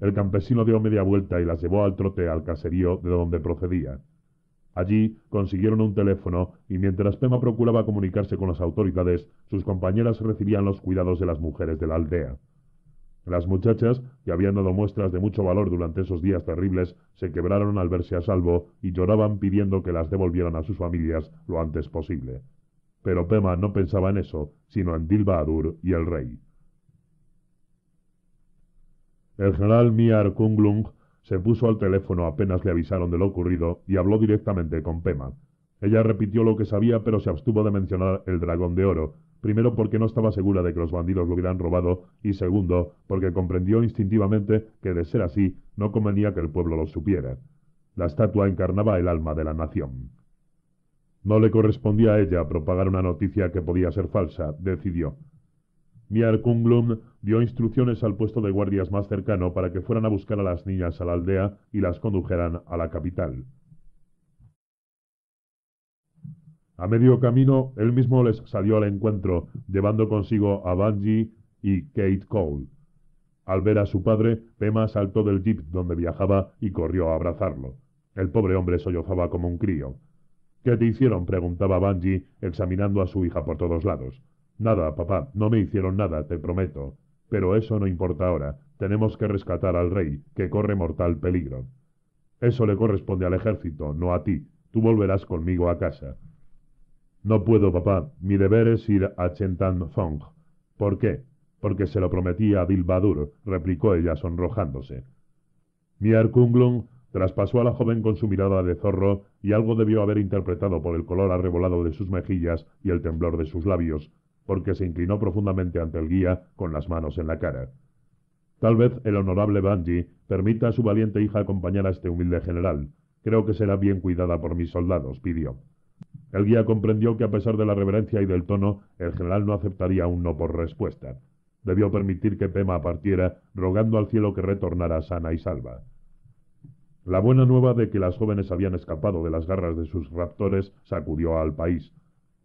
El campesino dio media vuelta y las llevó al trote al caserío de donde procedía. Allí consiguieron un teléfono y mientras Pema procuraba comunicarse con las autoridades, sus compañeras recibían los cuidados de las mujeres de la aldea. Las muchachas, que habían dado muestras de mucho valor durante esos días terribles, se quebraron al verse a salvo y lloraban pidiendo que las devolvieran a sus familias lo antes posible. Pero Pema no pensaba en eso, sino en Dilba y el rey. El general Miar Kunglung se puso al teléfono apenas le avisaron de lo ocurrido y habló directamente con Pema. Ella repitió lo que sabía pero se abstuvo de mencionar el dragón de oro, primero porque no estaba segura de que los bandidos lo hubieran robado y segundo porque comprendió instintivamente que de ser así no convenía que el pueblo lo supiera. La estatua encarnaba el alma de la nación. No le correspondía a ella propagar una noticia que podía ser falsa, decidió. Miar dio instrucciones al puesto de guardias más cercano para que fueran a buscar a las niñas a la aldea y las condujeran a la capital. A medio camino, él mismo les salió al encuentro, llevando consigo a Bungie y Kate Cole. Al ver a su padre, Pema saltó del jeep donde viajaba y corrió a abrazarlo. El pobre hombre sollozaba como un crío. ¿Qué te hicieron? preguntaba Bungie, examinando a su hija por todos lados. Nada, papá, no me hicieron nada, te prometo. Pero eso no importa ahora. Tenemos que rescatar al rey, que corre mortal peligro. Eso le corresponde al ejército, no a ti. Tú volverás conmigo a casa. No puedo, papá. Mi deber es ir a Chentan ¿Por qué? Porque se lo prometí a Bilbadur, replicó ella sonrojándose. Mier traspasó a la joven con su mirada de zorro y algo debió haber interpretado por el color arrebolado de sus mejillas y el temblor de sus labios, porque se inclinó profundamente ante el guía con las manos en la cara. Tal vez el honorable Banji permita a su valiente hija acompañar a este humilde general. Creo que será bien cuidada por mis soldados, pidió. El guía comprendió que a pesar de la reverencia y del tono, el general no aceptaría un no por respuesta. Debió permitir que Pema partiera, rogando al cielo que retornara sana y salva. La buena nueva de que las jóvenes habían escapado de las garras de sus raptores sacudió al país,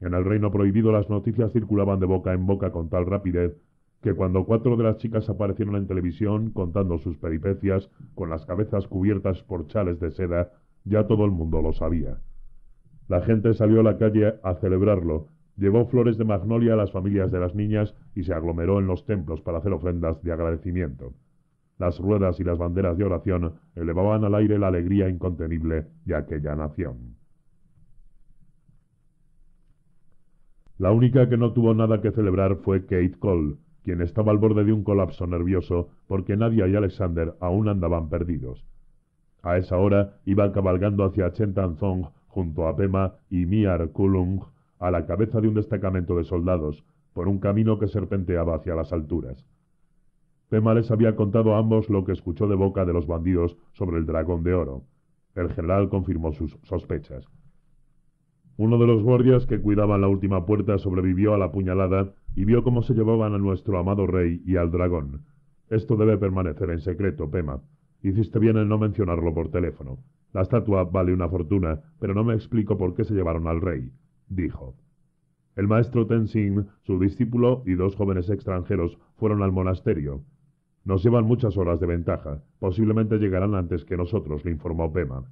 en el reino prohibido las noticias circulaban de boca en boca con tal rapidez que cuando cuatro de las chicas aparecieron en televisión contando sus peripecias con las cabezas cubiertas por chales de seda, ya todo el mundo lo sabía. La gente salió a la calle a celebrarlo, llevó flores de magnolia a las familias de las niñas y se aglomeró en los templos para hacer ofrendas de agradecimiento. Las ruedas y las banderas de oración elevaban al aire la alegría incontenible de aquella nación. La única que no tuvo nada que celebrar fue Kate Cole, quien estaba al borde de un colapso nervioso porque Nadia y Alexander aún andaban perdidos. A esa hora iban cabalgando hacia Chentanzong junto a Pema y Miar Kulung a la cabeza de un destacamento de soldados, por un camino que serpenteaba hacia las alturas. Pema les había contado a ambos lo que escuchó de boca de los bandidos sobre el dragón de oro. El general confirmó sus sospechas. Uno de los guardias que cuidaban la última puerta sobrevivió a la puñalada y vio cómo se llevaban a nuestro amado rey y al dragón. Esto debe permanecer en secreto, Pema. Hiciste bien en no mencionarlo por teléfono. La estatua vale una fortuna, pero no me explico por qué se llevaron al rey, dijo. El maestro Tenzin, su discípulo y dos jóvenes extranjeros fueron al monasterio. Nos llevan muchas horas de ventaja. Posiblemente llegarán antes que nosotros, le informó Pema.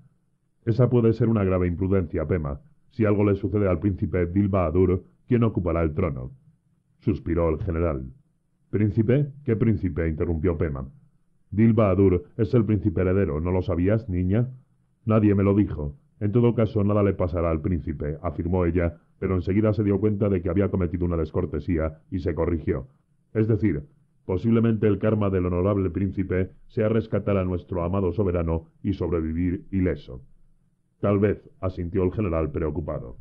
Esa puede ser una grave imprudencia, Pema. Si algo le sucede al príncipe Dilbaadur, ¿quién ocupará el trono? suspiró el general. ¿Príncipe? ¿Qué príncipe? interrumpió Pema. Dilbaadur es el príncipe heredero, ¿no lo sabías, niña? Nadie me lo dijo. En todo caso, nada le pasará al príncipe, afirmó ella, pero enseguida se dio cuenta de que había cometido una descortesía y se corrigió. Es decir, posiblemente el karma del honorable príncipe sea rescatar a nuestro amado soberano y sobrevivir ileso. Tal vez, asintió el general preocupado.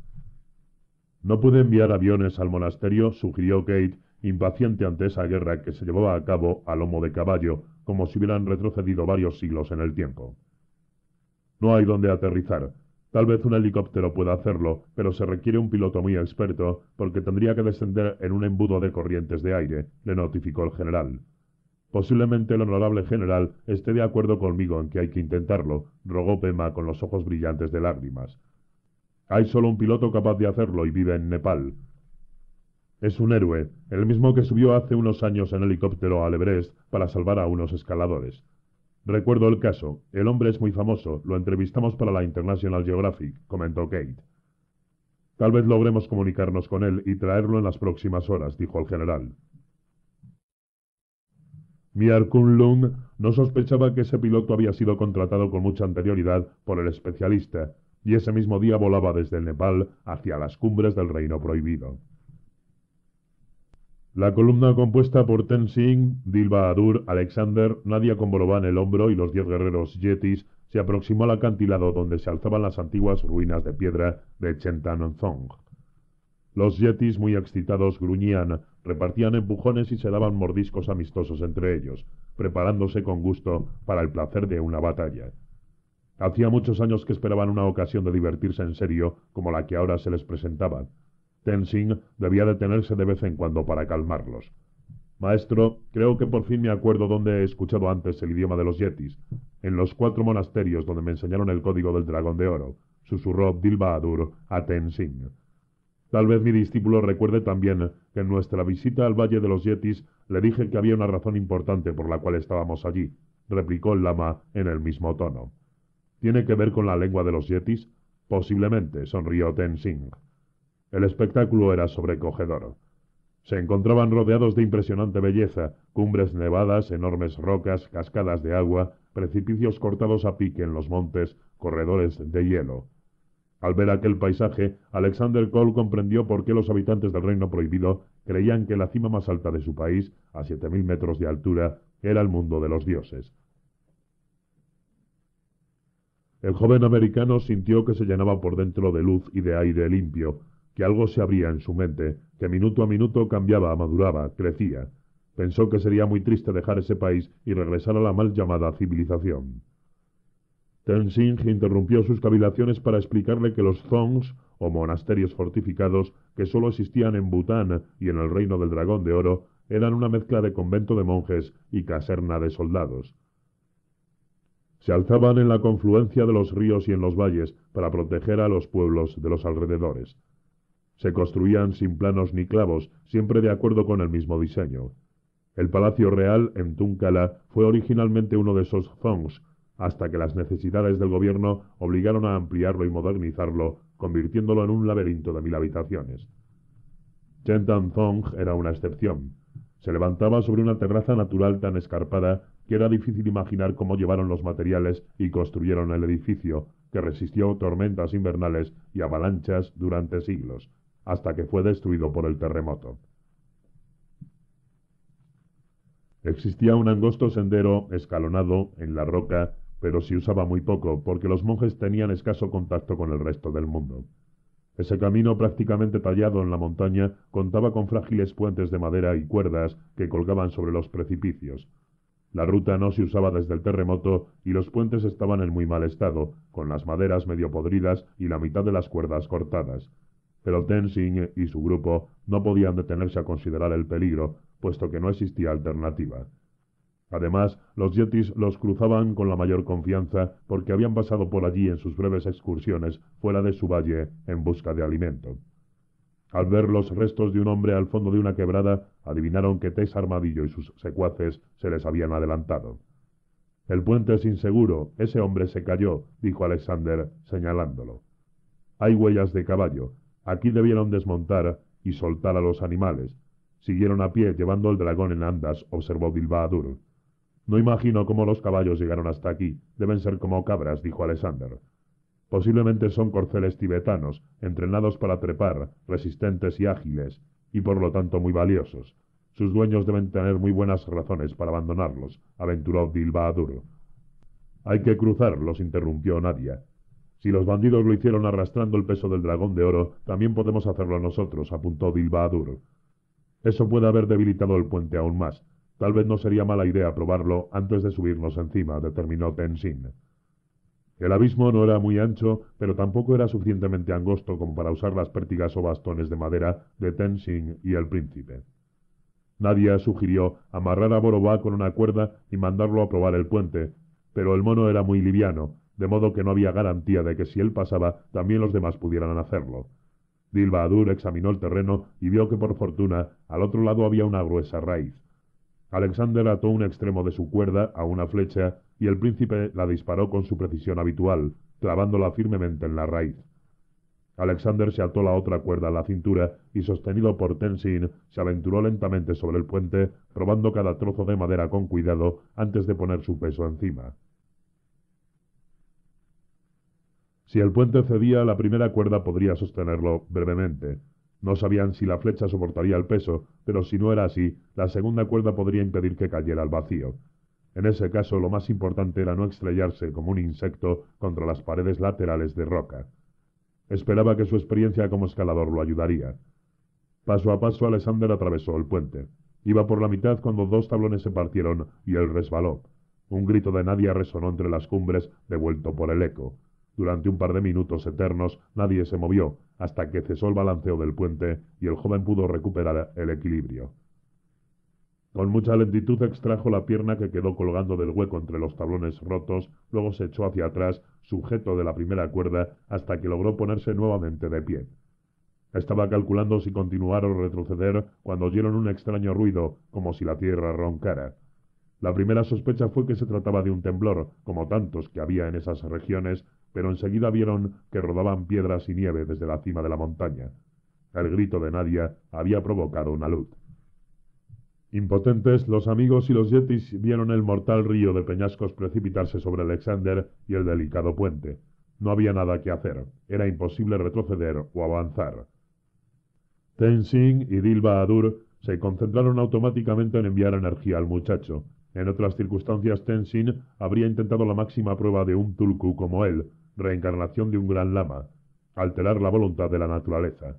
No pude enviar aviones al monasterio, sugirió Kate, impaciente ante esa guerra que se llevaba a cabo a lomo de caballo, como si hubieran retrocedido varios siglos en el tiempo. No hay donde aterrizar. Tal vez un helicóptero pueda hacerlo, pero se requiere un piloto muy experto, porque tendría que descender en un embudo de corrientes de aire, le notificó el general. Posiblemente el honorable general esté de acuerdo conmigo en que hay que intentarlo, rogó Pema con los ojos brillantes de lágrimas. Hay solo un piloto capaz de hacerlo y vive en Nepal. Es un héroe, el mismo que subió hace unos años en helicóptero al Everest para salvar a unos escaladores. Recuerdo el caso, el hombre es muy famoso, lo entrevistamos para la International Geographic, comentó Kate. Tal vez logremos comunicarnos con él y traerlo en las próximas horas, dijo el general. Miar no sospechaba que ese piloto había sido contratado con mucha anterioridad por el especialista, y ese mismo día volaba desde el Nepal hacia las cumbres del Reino Prohibido. La columna compuesta por Ten Singh, Dilba Alexander, Nadia con en el hombro y los diez guerreros yetis se aproximó al acantilado donde se alzaban las antiguas ruinas de piedra de Chentan-en-Zong. Los yetis, muy excitados, gruñían, repartían empujones y se daban mordiscos amistosos entre ellos, preparándose con gusto para el placer de una batalla. Hacía muchos años que esperaban una ocasión de divertirse en serio como la que ahora se les presentaba. Tenzing debía detenerse de vez en cuando para calmarlos. Maestro, creo que por fin me acuerdo dónde he escuchado antes el idioma de los yetis, en los cuatro monasterios donde me enseñaron el código del dragón de oro, susurró Adur a Tenzing. Tal vez mi discípulo recuerde también que en nuestra visita al Valle de los Yetis le dije que había una razón importante por la cual estábamos allí, replicó el lama en el mismo tono. ¿Tiene que ver con la lengua de los Yetis? Posiblemente, sonrió Tenzing. El espectáculo era sobrecogedor. Se encontraban rodeados de impresionante belleza, cumbres nevadas, enormes rocas, cascadas de agua, precipicios cortados a pique en los montes, corredores de hielo. Al ver aquel paisaje, Alexander Cole comprendió por qué los habitantes del Reino Prohibido creían que la cima más alta de su país, a 7.000 metros de altura, era el mundo de los dioses. El joven americano sintió que se llenaba por dentro de luz y de aire limpio, que algo se abría en su mente, que minuto a minuto cambiaba, maduraba, crecía. Pensó que sería muy triste dejar ese país y regresar a la mal llamada civilización. Tenzing interrumpió sus cavilaciones para explicarle que los Zongs, o monasterios fortificados, que solo existían en Bután y en el Reino del Dragón de Oro, eran una mezcla de convento de monjes y caserna de soldados. Se alzaban en la confluencia de los ríos y en los valles para proteger a los pueblos de los alrededores. Se construían sin planos ni clavos, siempre de acuerdo con el mismo diseño. El Palacio Real en Tunkala fue originalmente uno de esos zongs, hasta que las necesidades del gobierno obligaron a ampliarlo y modernizarlo, convirtiéndolo en un laberinto de mil habitaciones. Thong era una excepción. Se levantaba sobre una terraza natural tan escarpada que era difícil imaginar cómo llevaron los materiales y construyeron el edificio, que resistió tormentas invernales y avalanchas durante siglos, hasta que fue destruido por el terremoto. Existía un angosto sendero escalonado en la roca pero se usaba muy poco porque los monjes tenían escaso contacto con el resto del mundo. Ese camino prácticamente tallado en la montaña contaba con frágiles puentes de madera y cuerdas que colgaban sobre los precipicios. La ruta no se usaba desde el terremoto y los puentes estaban en muy mal estado, con las maderas medio podridas y la mitad de las cuerdas cortadas. Pero Tenzing y su grupo no podían detenerse a considerar el peligro, puesto que no existía alternativa. Además, los yetis los cruzaban con la mayor confianza porque habían pasado por allí en sus breves excursiones fuera de su valle en busca de alimento. Al ver los restos de un hombre al fondo de una quebrada, adivinaron que Tess Armadillo y sus secuaces se les habían adelantado. El puente es inseguro, ese hombre se cayó, dijo Alexander, señalándolo. Hay huellas de caballo. Aquí debieron desmontar y soltar a los animales. Siguieron a pie llevando el dragón en andas, observó Bilbaadur. No imagino cómo los caballos llegaron hasta aquí. Deben ser como cabras, dijo Alexander. Posiblemente son corceles tibetanos, entrenados para trepar, resistentes y ágiles, y por lo tanto muy valiosos. Sus dueños deben tener muy buenas razones para abandonarlos, aventuró Dilbahadur. Hay que cruzarlos, interrumpió Nadia. Si los bandidos lo hicieron arrastrando el peso del dragón de oro, también podemos hacerlo nosotros, apuntó Dilbahadur. Eso puede haber debilitado el puente aún más, Tal vez no sería mala idea probarlo antes de subirnos encima, determinó Tenzin. El abismo no era muy ancho, pero tampoco era suficientemente angosto como para usar las pértigas o bastones de madera de Tenzin y el príncipe. Nadia sugirió amarrar a Borobá con una cuerda y mandarlo a probar el puente, pero el mono era muy liviano, de modo que no había garantía de que si él pasaba, también los demás pudieran hacerlo. Dilbadur examinó el terreno y vio que por fortuna al otro lado había una gruesa raíz, Alexander ató un extremo de su cuerda a una flecha y el príncipe la disparó con su precisión habitual, clavándola firmemente en la raíz. Alexander se ató la otra cuerda a la cintura y, sostenido por Tenzin, se aventuró lentamente sobre el puente, probando cada trozo de madera con cuidado antes de poner su peso encima. Si el puente cedía, la primera cuerda podría sostenerlo brevemente, no sabían si la flecha soportaría el peso, pero si no era así, la segunda cuerda podría impedir que cayera al vacío. En ese caso, lo más importante era no estrellarse como un insecto contra las paredes laterales de roca. Esperaba que su experiencia como escalador lo ayudaría. Paso a paso, Alexander atravesó el puente. Iba por la mitad cuando dos tablones se partieron y él resbaló. Un grito de nadie resonó entre las cumbres, devuelto por el eco. Durante un par de minutos eternos nadie se movió, hasta que cesó el balanceo del puente y el joven pudo recuperar el equilibrio. Con mucha lentitud extrajo la pierna que quedó colgando del hueco entre los tablones rotos, luego se echó hacia atrás, sujeto de la primera cuerda, hasta que logró ponerse nuevamente de pie. Estaba calculando si continuar o retroceder cuando oyeron un extraño ruido, como si la tierra roncara. La primera sospecha fue que se trataba de un temblor, como tantos que había en esas regiones, pero enseguida vieron que rodaban piedras y nieve desde la cima de la montaña. El grito de Nadia había provocado una luz. Impotentes, los amigos y los yetis vieron el mortal río de peñascos precipitarse sobre Alexander y el delicado puente. No había nada que hacer, era imposible retroceder o avanzar. Tenzin y Dilba Adur se concentraron automáticamente en enviar energía al muchacho. En otras circunstancias, Tenzin habría intentado la máxima prueba de un tulku como él, reencarnación de un gran lama, alterar la voluntad de la naturaleza.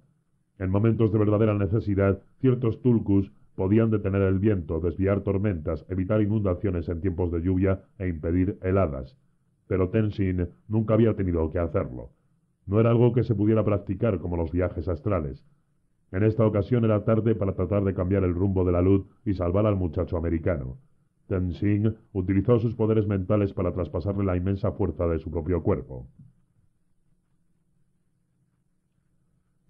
En momentos de verdadera necesidad, ciertos tulkus podían detener el viento, desviar tormentas, evitar inundaciones en tiempos de lluvia e impedir heladas. Pero Tenzin nunca había tenido que hacerlo. No era algo que se pudiera practicar como los viajes astrales. En esta ocasión era tarde para tratar de cambiar el rumbo de la luz y salvar al muchacho americano. Tenzing utilizó sus poderes mentales para traspasarle la inmensa fuerza de su propio cuerpo.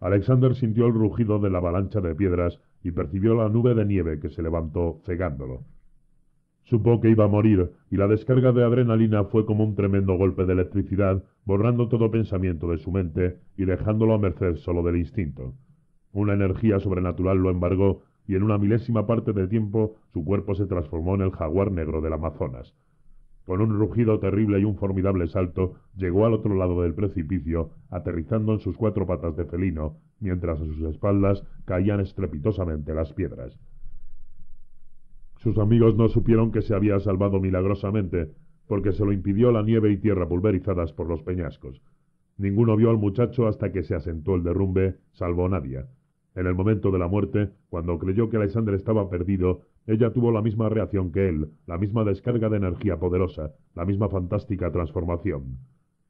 Alexander sintió el rugido de la avalancha de piedras y percibió la nube de nieve que se levantó cegándolo. Supo que iba a morir y la descarga de adrenalina fue como un tremendo golpe de electricidad, borrando todo pensamiento de su mente y dejándolo a merced solo del instinto. Una energía sobrenatural lo embargó y en una milésima parte de tiempo su cuerpo se transformó en el jaguar negro del Amazonas. Con un rugido terrible y un formidable salto, llegó al otro lado del precipicio, aterrizando en sus cuatro patas de felino, mientras a sus espaldas caían estrepitosamente las piedras. Sus amigos no supieron que se había salvado milagrosamente, porque se lo impidió la nieve y tierra pulverizadas por los peñascos. Ninguno vio al muchacho hasta que se asentó el derrumbe, salvo Nadia, en el momento de la muerte, cuando creyó que Alexander estaba perdido, ella tuvo la misma reacción que él, la misma descarga de energía poderosa, la misma fantástica transformación.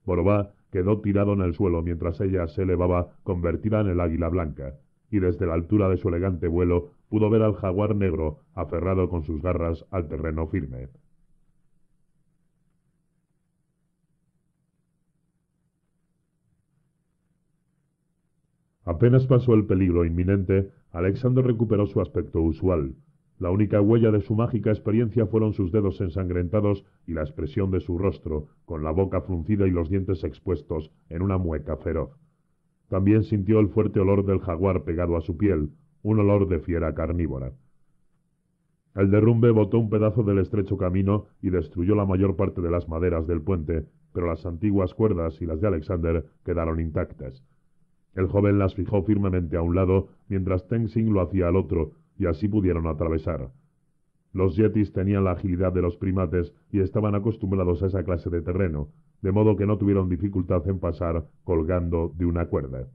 Borobá quedó tirado en el suelo mientras ella se elevaba convertida en el águila blanca, y desde la altura de su elegante vuelo pudo ver al jaguar negro aferrado con sus garras al terreno firme. apenas pasó el peligro inminente, Alexander recuperó su aspecto usual. La única huella de su mágica experiencia fueron sus dedos ensangrentados y la expresión de su rostro, con la boca fruncida y los dientes expuestos, en una mueca feroz. También sintió el fuerte olor del jaguar pegado a su piel, un olor de fiera carnívora. El derrumbe botó un pedazo del estrecho camino y destruyó la mayor parte de las maderas del puente, pero las antiguas cuerdas y las de Alexander quedaron intactas. El joven las fijó firmemente a un lado, mientras Xing lo hacía al otro, y así pudieron atravesar. Los yetis tenían la agilidad de los primates y estaban acostumbrados a esa clase de terreno, de modo que no tuvieron dificultad en pasar colgando de una cuerda.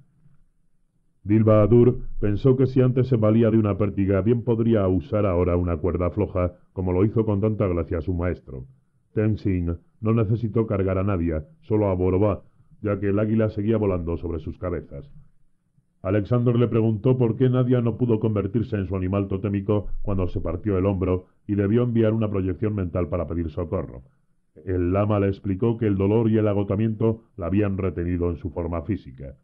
Adur pensó que si antes se valía de una pértiga, bien podría usar ahora una cuerda floja, como lo hizo con tanta gracia su maestro. Tenzing no necesitó cargar a nadie, solo a Borobá, ya que el águila seguía volando sobre sus cabezas. Alexander le preguntó por qué Nadia no pudo convertirse en su animal totémico cuando se partió el hombro y debió enviar una proyección mental para pedir socorro. El lama le explicó que el dolor y el agotamiento la habían retenido en su forma física.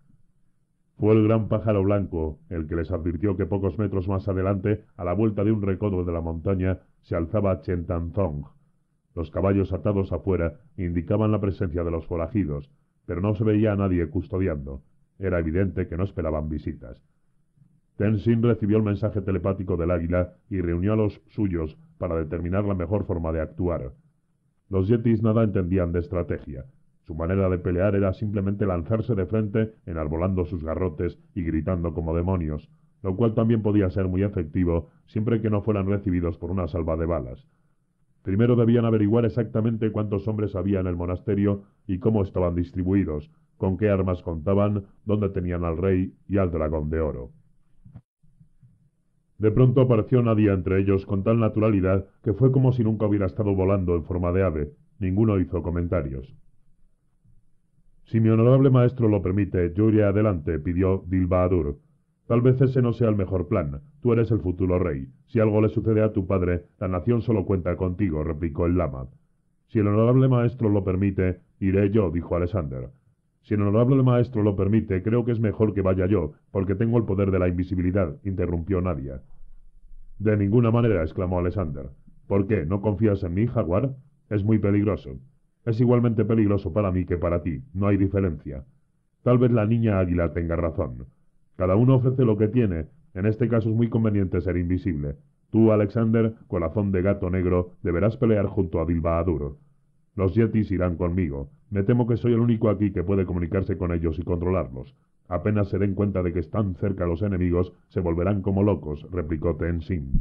Fue el gran pájaro blanco el que les advirtió que pocos metros más adelante, a la vuelta de un recodo de la montaña, se alzaba Chentanzong. Los caballos atados afuera indicaban la presencia de los forajidos, pero no se veía a nadie custodiando. Era evidente que no esperaban visitas. Tenzin recibió el mensaje telepático del águila y reunió a los suyos para determinar la mejor forma de actuar. Los yetis nada entendían de estrategia. Su manera de pelear era simplemente lanzarse de frente, enarbolando sus garrotes y gritando como demonios, lo cual también podía ser muy efectivo siempre que no fueran recibidos por una salva de balas. Primero debían averiguar exactamente cuántos hombres había en el monasterio y cómo estaban distribuidos, con qué armas contaban, dónde tenían al rey y al dragón de oro. De pronto apareció Nadia entre ellos con tal naturalidad que fue como si nunca hubiera estado volando en forma de ave. Ninguno hizo comentarios. Si mi honorable maestro lo permite, yo iré adelante, pidió Dilbaadur. Tal vez ese no sea el mejor plan. Tú eres el futuro rey. Si algo le sucede a tu padre, la nación solo cuenta contigo, replicó el lama. Si el honorable maestro lo permite, iré yo, dijo Alexander. Si el honorable maestro lo permite, creo que es mejor que vaya yo, porque tengo el poder de la invisibilidad, interrumpió Nadia. De ninguna manera, exclamó Alexander. ¿Por qué? ¿No confías en mí, Jaguar? Es muy peligroso. Es igualmente peligroso para mí que para ti, no hay diferencia. Tal vez la niña águila tenga razón. Cada uno ofrece lo que tiene. En este caso es muy conveniente ser invisible. Tú, Alexander, corazón de gato negro, deberás pelear junto a duro. Los yetis irán conmigo. Me temo que soy el único aquí que puede comunicarse con ellos y controlarlos. Apenas se den cuenta de que están cerca los enemigos, se volverán como locos, replicó Tenzin.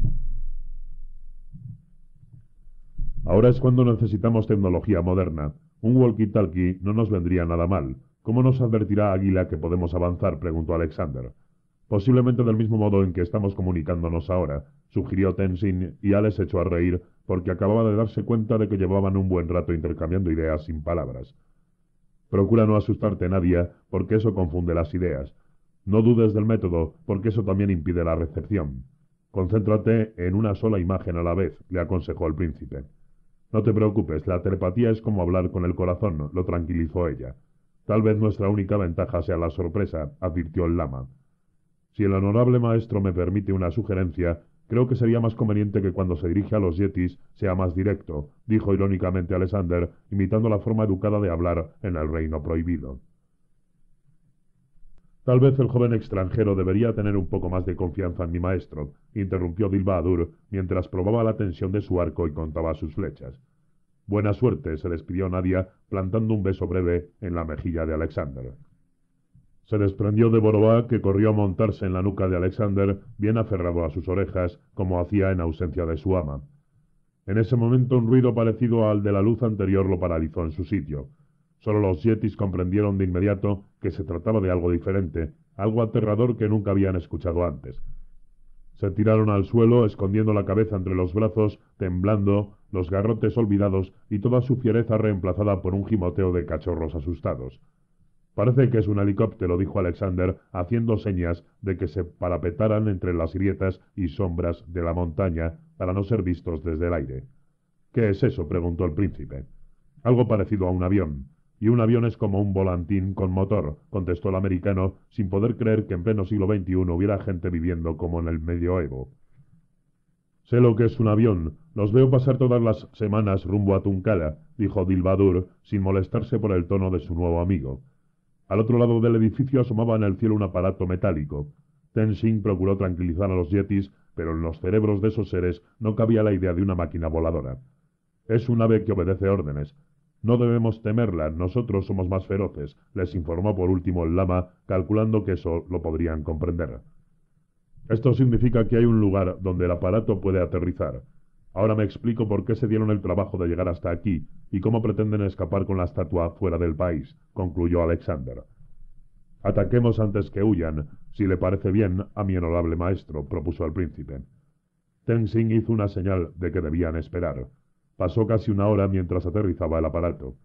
Ahora es cuando necesitamos tecnología moderna. Un walkie-talkie no nos vendría nada mal. ¿Cómo nos advertirá Águila que podemos avanzar? preguntó Alexander. Posiblemente del mismo modo en que estamos comunicándonos ahora, sugirió Tenzin, y Alex echó a reír porque acababa de darse cuenta de que llevaban un buen rato intercambiando ideas sin palabras. Procura no asustarte, Nadia, porque eso confunde las ideas. No dudes del método, porque eso también impide la recepción. Concéntrate en una sola imagen a la vez, le aconsejó el príncipe. No te preocupes, la telepatía es como hablar con el corazón, lo tranquilizó ella. Tal vez nuestra única ventaja sea la sorpresa, advirtió el lama. Si el honorable maestro me permite una sugerencia, creo que sería más conveniente que cuando se dirige a los yetis sea más directo, dijo irónicamente Alexander, imitando la forma educada de hablar en el reino prohibido. Tal vez el joven extranjero debería tener un poco más de confianza en mi maestro, interrumpió Dilbahadur mientras probaba la tensión de su arco y contaba sus flechas. Buena suerte, se despidió Nadia, plantando un beso breve en la mejilla de Alexander. Se desprendió de Borobá, que corrió a montarse en la nuca de Alexander, bien aferrado a sus orejas, como hacía en ausencia de su ama. En ese momento un ruido parecido al de la luz anterior lo paralizó en su sitio. Solo los yetis comprendieron de inmediato que se trataba de algo diferente, algo aterrador que nunca habían escuchado antes. Se tiraron al suelo, escondiendo la cabeza entre los brazos, temblando, los garrotes olvidados y toda su fiereza reemplazada por un gimoteo de cachorros asustados. Parece que es un helicóptero, dijo Alexander, haciendo señas de que se parapetaran entre las grietas y sombras de la montaña para no ser vistos desde el aire. ¿Qué es eso? preguntó el príncipe. Algo parecido a un avión. Y un avión es como un volantín con motor, contestó el americano, sin poder creer que en pleno siglo XXI hubiera gente viviendo como en el medioevo. Sé lo que es un avión. Los veo pasar todas las semanas rumbo a Tuncala, dijo Dilbadur, sin molestarse por el tono de su nuevo amigo. Al otro lado del edificio asomaba en el cielo un aparato metálico. Tenzin procuró tranquilizar a los yetis, pero en los cerebros de esos seres no cabía la idea de una máquina voladora. Es un ave que obedece órdenes. No debemos temerla, nosotros somos más feroces, les informó por último el lama, calculando que eso lo podrían comprender. Esto significa que hay un lugar donde el aparato puede aterrizar. Ahora me explico por qué se dieron el trabajo de llegar hasta aquí y cómo pretenden escapar con la estatua fuera del país, concluyó Alexander. Ataquemos antes que huyan, si le parece bien a mi honorable maestro, propuso el príncipe. Tensing hizo una señal de que debían esperar. Pasó casi una hora mientras aterrizaba el aparato.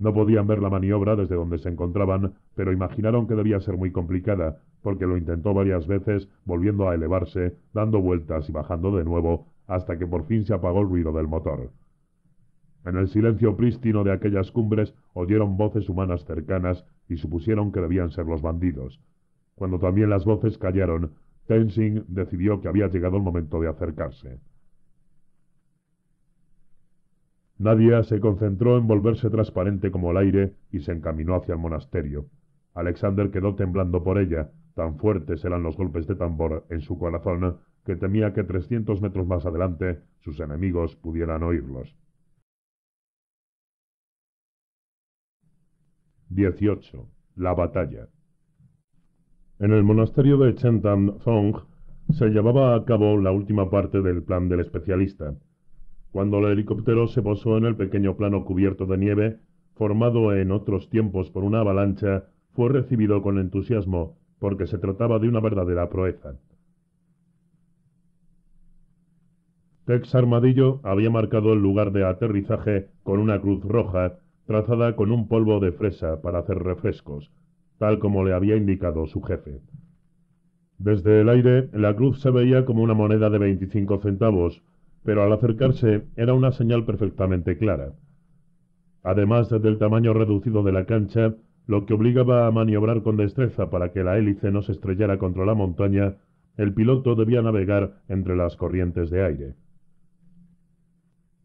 No podían ver la maniobra desde donde se encontraban, pero imaginaron que debía ser muy complicada, porque lo intentó varias veces, volviendo a elevarse, dando vueltas y bajando de nuevo, hasta que por fin se apagó el ruido del motor. En el silencio prístino de aquellas cumbres oyeron voces humanas cercanas y supusieron que debían ser los bandidos. Cuando también las voces callaron, Tensing decidió que había llegado el momento de acercarse. Nadia se concentró en volverse transparente como el aire y se encaminó hacia el monasterio. Alexander quedó temblando por ella, tan fuertes eran los golpes de tambor en su corazón que temía que trescientos metros más adelante sus enemigos pudieran oírlos. 18. La batalla. En el monasterio de Chentan Thong se llevaba a cabo la última parte del plan del especialista cuando el helicóptero se posó en el pequeño plano cubierto de nieve, formado en otros tiempos por una avalancha, fue recibido con entusiasmo, porque se trataba de una verdadera proeza. Tex Armadillo había marcado el lugar de aterrizaje con una cruz roja, trazada con un polvo de fresa para hacer refrescos, tal como le había indicado su jefe. Desde el aire, la cruz se veía como una moneda de 25 centavos, pero al acercarse era una señal perfectamente clara. Además del tamaño reducido de la cancha, lo que obligaba a maniobrar con destreza para que la hélice no se estrellara contra la montaña, el piloto debía navegar entre las corrientes de aire.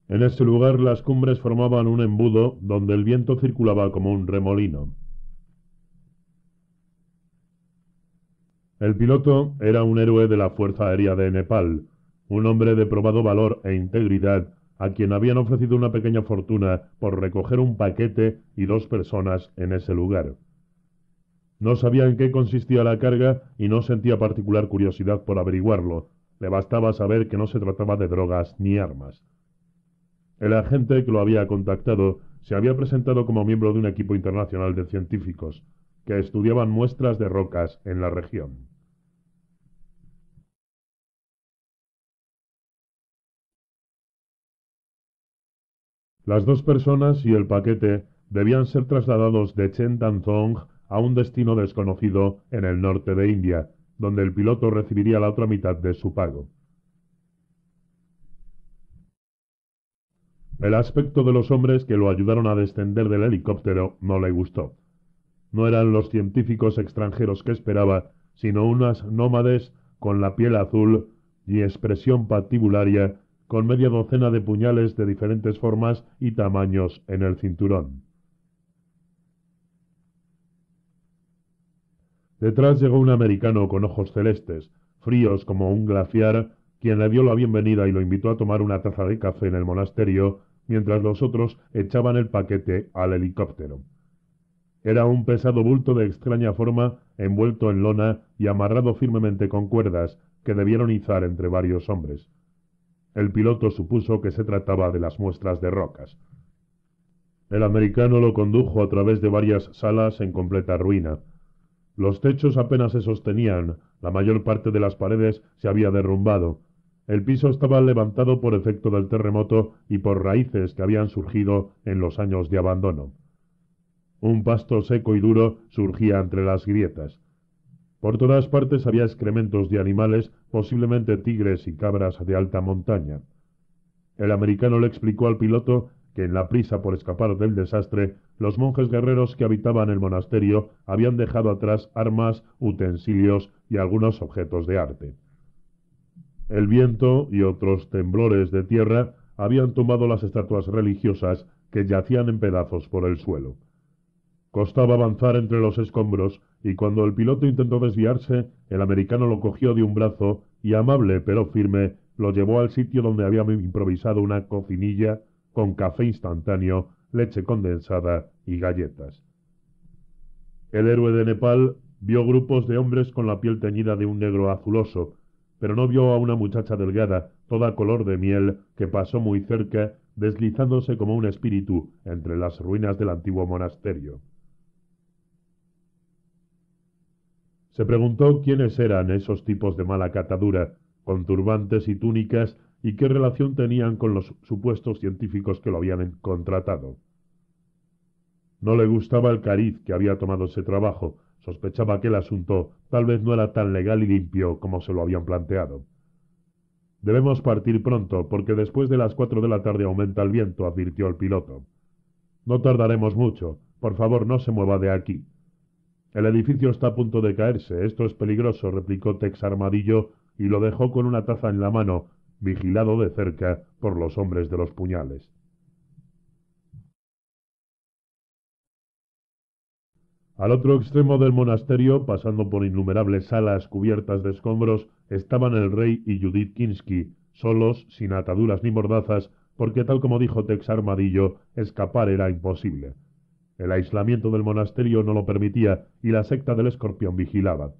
En este lugar las cumbres formaban un embudo donde el viento circulaba como un remolino. El piloto era un héroe de la Fuerza Aérea de Nepal, un hombre de probado valor e integridad, a quien habían ofrecido una pequeña fortuna por recoger un paquete y dos personas en ese lugar. No sabía en qué consistía la carga y no sentía particular curiosidad por averiguarlo, le bastaba saber que no se trataba de drogas ni armas. El agente que lo había contactado se había presentado como miembro de un equipo internacional de científicos que estudiaban muestras de rocas en la región. Las dos personas y el paquete debían ser trasladados de Chentanzong a un destino desconocido en el norte de India, donde el piloto recibiría la otra mitad de su pago. El aspecto de los hombres que lo ayudaron a descender del helicóptero no le gustó. No eran los científicos extranjeros que esperaba, sino unas nómades con la piel azul y expresión patibularia con media docena de puñales de diferentes formas y tamaños en el cinturón. Detrás llegó un americano con ojos celestes, fríos como un glaciar, quien le dio la bienvenida y lo invitó a tomar una taza de café en el monasterio, mientras los otros echaban el paquete al helicóptero. Era un pesado bulto de extraña forma, envuelto en lona y amarrado firmemente con cuerdas, que debieron izar entre varios hombres. El piloto supuso que se trataba de las muestras de rocas. El americano lo condujo a través de varias salas en completa ruina. Los techos apenas se sostenían, la mayor parte de las paredes se había derrumbado. El piso estaba levantado por efecto del terremoto y por raíces que habían surgido en los años de abandono. Un pasto seco y duro surgía entre las grietas. Por todas partes había excrementos de animales posiblemente tigres y cabras de alta montaña. El americano le explicó al piloto que en la prisa por escapar del desastre, los monjes guerreros que habitaban el monasterio habían dejado atrás armas, utensilios y algunos objetos de arte. El viento y otros temblores de tierra habían tomado las estatuas religiosas que yacían en pedazos por el suelo. Costaba avanzar entre los escombros y cuando el piloto intentó desviarse, el americano lo cogió de un brazo y amable pero firme lo llevó al sitio donde había improvisado una cocinilla con café instantáneo, leche condensada y galletas. El héroe de Nepal vio grupos de hombres con la piel teñida de un negro azuloso, pero no vio a una muchacha delgada, toda color de miel, que pasó muy cerca, deslizándose como un espíritu entre las ruinas del antiguo monasterio. Se preguntó quiénes eran esos tipos de mala catadura, con turbantes y túnicas, y qué relación tenían con los supuestos científicos que lo habían contratado. No le gustaba el cariz que había tomado ese trabajo, sospechaba que el asunto tal vez no era tan legal y limpio como se lo habían planteado. Debemos partir pronto, porque después de las cuatro de la tarde aumenta el viento, advirtió el piloto. No tardaremos mucho. Por favor, no se mueva de aquí. El edificio está a punto de caerse. Esto es peligroso, replicó Tex Armadillo y lo dejó con una taza en la mano, vigilado de cerca por los hombres de los puñales. Al otro extremo del monasterio, pasando por innumerables salas cubiertas de escombros, estaban el rey y Judith Kinsky, solos, sin ataduras ni mordazas, porque tal como dijo Tex Armadillo, escapar era imposible. El aislamiento del monasterio no lo permitía y la secta del escorpión vigilaba.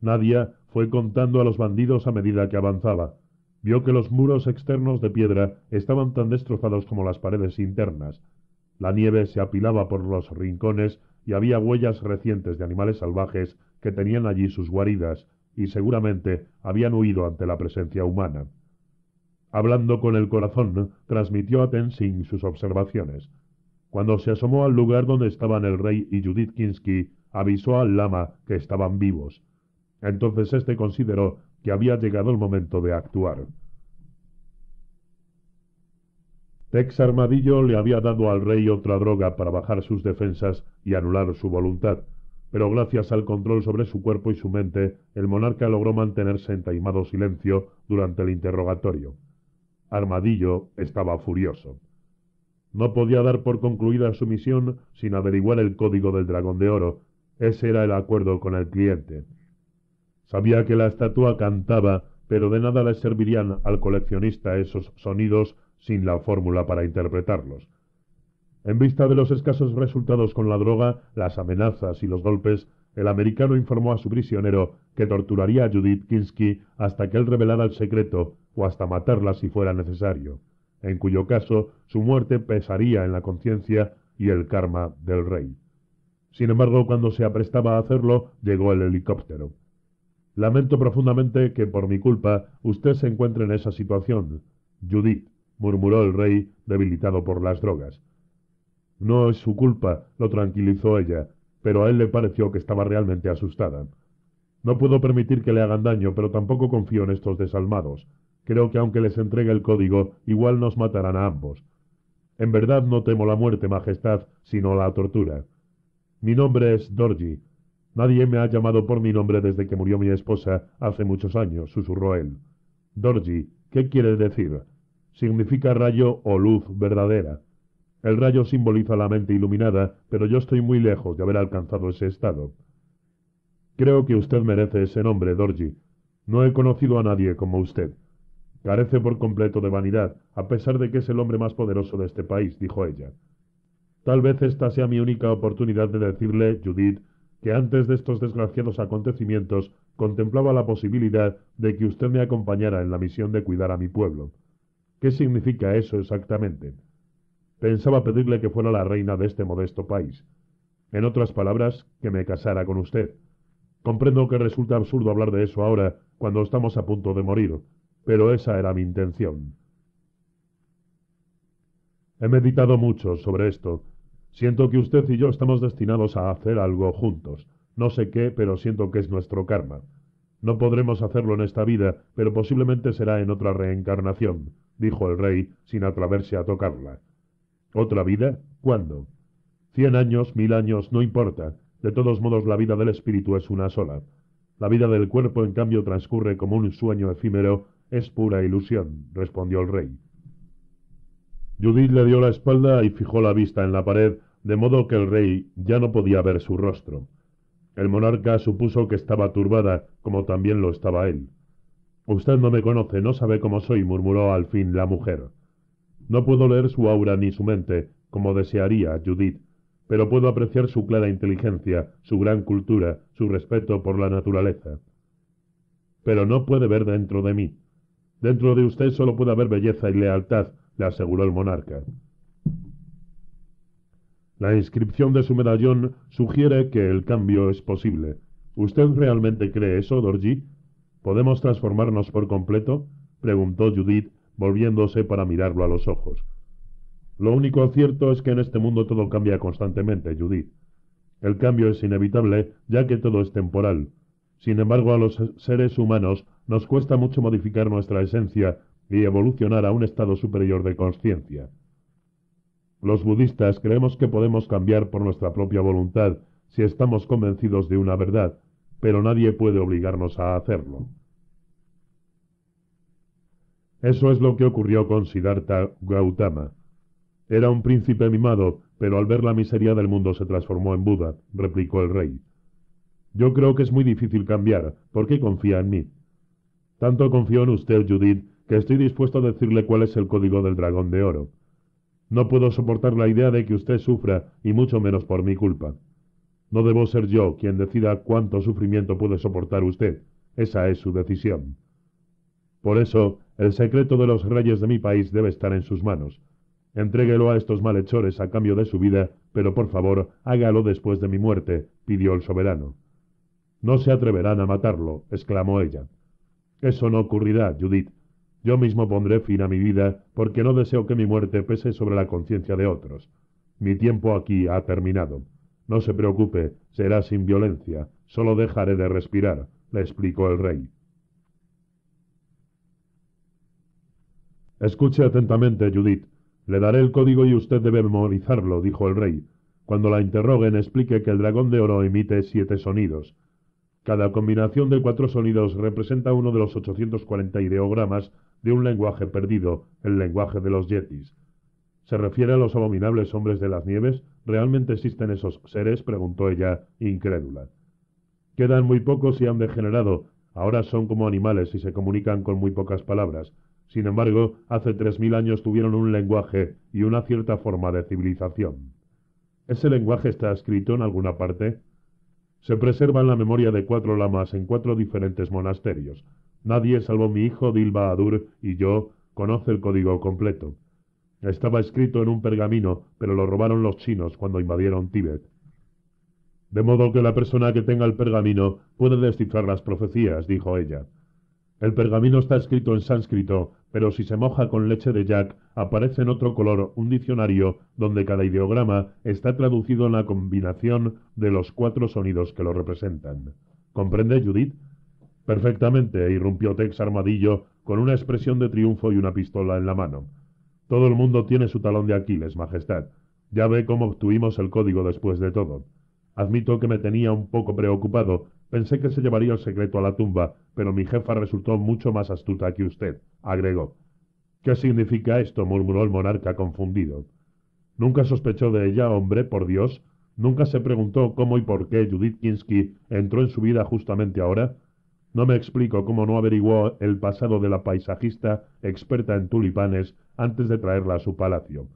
Nadia fue contando a los bandidos a medida que avanzaba. Vio que los muros externos de piedra estaban tan destrozados como las paredes internas. La nieve se apilaba por los rincones y había huellas recientes de animales salvajes que tenían allí sus guaridas y seguramente habían huido ante la presencia humana. Hablando con el corazón, transmitió a Tenzin sus observaciones. Cuando se asomó al lugar donde estaban el rey y Judith Kinsky, avisó al lama que estaban vivos. Entonces éste consideró que había llegado el momento de actuar. Tex Armadillo le había dado al rey otra droga para bajar sus defensas y anular su voluntad, pero gracias al control sobre su cuerpo y su mente, el monarca logró mantenerse en taimado silencio durante el interrogatorio. Armadillo estaba furioso. No podía dar por concluida su misión sin averiguar el código del dragón de oro. Ese era el acuerdo con el cliente. Sabía que la estatua cantaba, pero de nada le servirían al coleccionista esos sonidos sin la fórmula para interpretarlos. En vista de los escasos resultados con la droga, las amenazas y los golpes, el americano informó a su prisionero que torturaría a Judith Kinsky hasta que él revelara el secreto o hasta matarla si fuera necesario en cuyo caso su muerte pesaría en la conciencia y el karma del rey. Sin embargo, cuando se aprestaba a hacerlo, llegó el helicóptero. Lamento profundamente que por mi culpa usted se encuentre en esa situación. Judith, murmuró el rey, debilitado por las drogas. No es su culpa, lo tranquilizó ella, pero a él le pareció que estaba realmente asustada. No puedo permitir que le hagan daño, pero tampoco confío en estos desalmados. Creo que aunque les entregue el código, igual nos matarán a ambos. En verdad no temo la muerte, Majestad, sino la tortura. Mi nombre es Dorji. Nadie me ha llamado por mi nombre desde que murió mi esposa hace muchos años, susurró él. Dorji, ¿qué quiere decir? Significa rayo o luz verdadera. El rayo simboliza la mente iluminada, pero yo estoy muy lejos de haber alcanzado ese estado. Creo que usted merece ese nombre, Dorji. No he conocido a nadie como usted. Carece por completo de vanidad, a pesar de que es el hombre más poderoso de este país, dijo ella. Tal vez esta sea mi única oportunidad de decirle, Judith, que antes de estos desgraciados acontecimientos contemplaba la posibilidad de que usted me acompañara en la misión de cuidar a mi pueblo. ¿Qué significa eso exactamente? Pensaba pedirle que fuera la reina de este modesto país. En otras palabras, que me casara con usted. Comprendo que resulta absurdo hablar de eso ahora, cuando estamos a punto de morir, pero esa era mi intención. He meditado mucho sobre esto. Siento que usted y yo estamos destinados a hacer algo juntos. No sé qué, pero siento que es nuestro karma. No podremos hacerlo en esta vida, pero posiblemente será en otra reencarnación, dijo el rey, sin atreverse a tocarla. ¿Otra vida? ¿Cuándo? Cien años, mil años, no importa. De todos modos, la vida del espíritu es una sola. La vida del cuerpo, en cambio, transcurre como un sueño efímero es pura ilusión, respondió el rey. Judith le dio la espalda y fijó la vista en la pared, de modo que el rey ya no podía ver su rostro. El monarca supuso que estaba turbada, como también lo estaba él. Usted no me conoce, no sabe cómo soy, murmuró al fin la mujer. No puedo leer su aura ni su mente, como desearía Judith, pero puedo apreciar su clara inteligencia, su gran cultura, su respeto por la naturaleza. Pero no puede ver dentro de mí. Dentro de usted solo puede haber belleza y lealtad, le aseguró el monarca. La inscripción de su medallón sugiere que el cambio es posible. ¿Usted realmente cree eso, Dorji? ¿Podemos transformarnos por completo? preguntó Judith, volviéndose para mirarlo a los ojos. Lo único cierto es que en este mundo todo cambia constantemente, Judith. El cambio es inevitable, ya que todo es temporal. Sin embargo, a los seres humanos nos cuesta mucho modificar nuestra esencia y evolucionar a un estado superior de conciencia. Los budistas creemos que podemos cambiar por nuestra propia voluntad si estamos convencidos de una verdad, pero nadie puede obligarnos a hacerlo. Eso es lo que ocurrió con Siddhartha Gautama. Era un príncipe mimado, pero al ver la miseria del mundo se transformó en Buda, replicó el rey. Yo creo que es muy difícil cambiar, porque confía en mí. Tanto confío en usted, Judith, que estoy dispuesto a decirle cuál es el código del dragón de oro. No puedo soportar la idea de que usted sufra, y mucho menos por mi culpa. No debo ser yo quien decida cuánto sufrimiento puede soportar usted. Esa es su decisión. Por eso, el secreto de los reyes de mi país debe estar en sus manos. Entréguelo a estos malhechores a cambio de su vida, pero por favor, hágalo después de mi muerte, pidió el soberano. No se atreverán a matarlo, exclamó ella. Eso no ocurrirá, Judith. Yo mismo pondré fin a mi vida porque no deseo que mi muerte pese sobre la conciencia de otros. Mi tiempo aquí ha terminado. No se preocupe, será sin violencia. Solo dejaré de respirar, le explicó el rey. Escuche atentamente, Judith. Le daré el código y usted debe memorizarlo, dijo el rey. Cuando la interroguen, explique que el dragón de oro emite siete sonidos. Cada combinación de cuatro sonidos representa uno de los 840 ideogramas de un lenguaje perdido, el lenguaje de los yetis. ¿Se refiere a los abominables hombres de las nieves? ¿Realmente existen esos seres? preguntó ella, incrédula. Quedan muy pocos y han degenerado. Ahora son como animales y se comunican con muy pocas palabras. Sin embargo, hace tres mil años tuvieron un lenguaje y una cierta forma de civilización. ¿Ese lenguaje está escrito en alguna parte? Se preserva en la memoria de cuatro lamas en cuatro diferentes monasterios. Nadie, salvo mi hijo Dilba Adur y yo, conoce el código completo. Estaba escrito en un pergamino, pero lo robaron los chinos cuando invadieron Tíbet. De modo que la persona que tenga el pergamino puede descifrar las profecías, dijo ella. El pergamino está escrito en sánscrito pero si se moja con leche de Jack, aparece en otro color un diccionario donde cada ideograma está traducido en la combinación de los cuatro sonidos que lo representan. ¿Comprende, Judith? Perfectamente, irrumpió Tex Armadillo con una expresión de triunfo y una pistola en la mano. Todo el mundo tiene su talón de Aquiles, Majestad. Ya ve cómo obtuvimos el código después de todo. Admito que me tenía un poco preocupado. Pensé que se llevaría el secreto a la tumba, pero mi jefa resultó mucho más astuta que usted agregó. ¿Qué significa esto? murmuró el monarca confundido. Nunca sospechó de ella, hombre, por Dios. Nunca se preguntó cómo y por qué Judith Kinsky entró en su vida justamente ahora. No me explico cómo no averiguó el pasado de la paisajista experta en tulipanes antes de traerla a su palacio.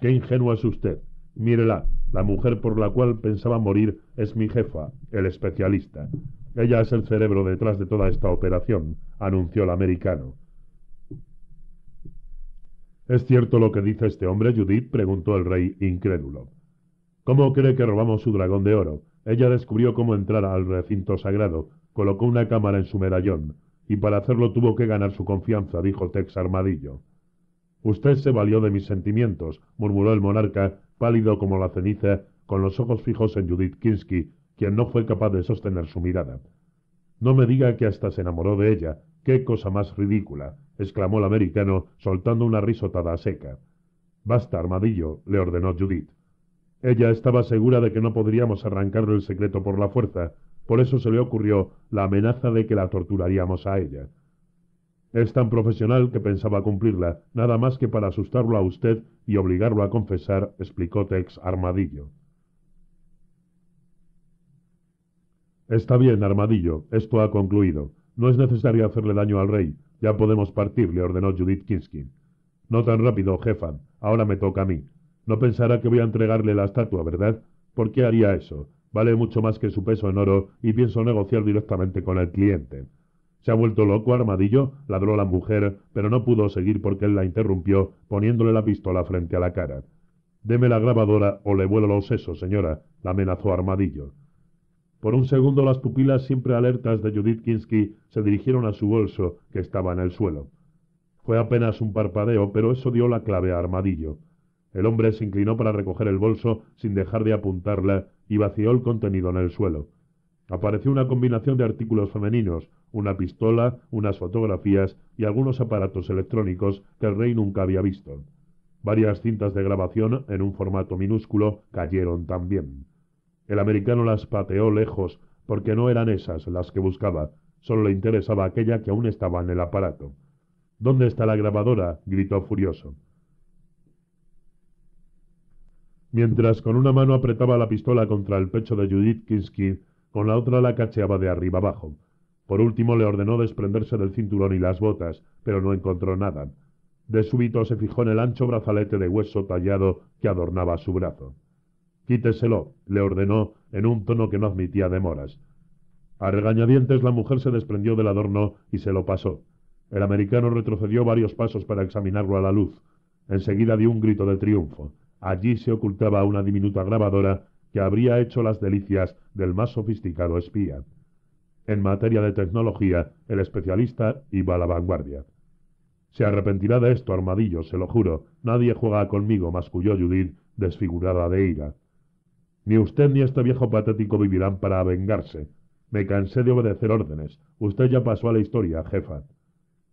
Qué ingenua es usted. Mírela, la mujer por la cual pensaba morir es mi jefa, el especialista. Ella es el cerebro detrás de toda esta operación, anunció el americano. ¿Es cierto lo que dice este hombre, Judith? preguntó el rey, incrédulo. ¿Cómo cree que robamos su dragón de oro? Ella descubrió cómo entrar al recinto sagrado, colocó una cámara en su medallón, y para hacerlo tuvo que ganar su confianza, dijo Tex Armadillo. Usted se valió de mis sentimientos, murmuró el monarca, pálido como la ceniza, con los ojos fijos en Judith Kinsky, quien no fue capaz de sostener su mirada. No me diga que hasta se enamoró de ella, qué cosa más ridícula exclamó el americano, soltando una risotada seca. Basta, armadillo, le ordenó Judith. Ella estaba segura de que no podríamos arrancarle el secreto por la fuerza, por eso se le ocurrió la amenaza de que la torturaríamos a ella. Es tan profesional que pensaba cumplirla, nada más que para asustarlo a usted y obligarlo a confesar, explicó Tex Armadillo. Está bien, Armadillo, esto ha concluido. No es necesario hacerle daño al rey, ya podemos partir, le ordenó Judith Kinskin. No tan rápido, jefa. Ahora me toca a mí. No pensará que voy a entregarle la estatua, ¿verdad? ¿Por qué haría eso? Vale mucho más que su peso en oro y pienso negociar directamente con el cliente. Se ha vuelto loco, armadillo, ladró la mujer, pero no pudo seguir porque él la interrumpió, poniéndole la pistola frente a la cara. Deme la grabadora o le vuelo los sesos, señora, la amenazó Armadillo. Por un segundo las pupilas siempre alertas de Judith Kinsky se dirigieron a su bolso, que estaba en el suelo. Fue apenas un parpadeo, pero eso dio la clave a Armadillo. El hombre se inclinó para recoger el bolso sin dejar de apuntarla y vació el contenido en el suelo. Apareció una combinación de artículos femeninos, una pistola, unas fotografías y algunos aparatos electrónicos que el rey nunca había visto. Varias cintas de grabación en un formato minúsculo cayeron también. El americano las pateó lejos, porque no eran esas las que buscaba, solo le interesaba aquella que aún estaba en el aparato. ¿Dónde está la grabadora? gritó furioso. Mientras con una mano apretaba la pistola contra el pecho de Judith Kinski, con la otra la cacheaba de arriba abajo. Por último le ordenó desprenderse del cinturón y las botas, pero no encontró nada. De súbito se fijó en el ancho brazalete de hueso tallado que adornaba su brazo. Quíteselo, le ordenó en un tono que no admitía demoras. A regañadientes la mujer se desprendió del adorno y se lo pasó. El americano retrocedió varios pasos para examinarlo a la luz. Enseguida dio un grito de triunfo. Allí se ocultaba una diminuta grabadora que habría hecho las delicias del más sofisticado espía. En materia de tecnología, el especialista iba a la vanguardia. Se arrepentirá de esto, armadillo, se lo juro. Nadie juega conmigo, masculló Judith, desfigurada de ira. Ni usted ni este viejo patético vivirán para vengarse. Me cansé de obedecer órdenes. Usted ya pasó a la historia, jefa.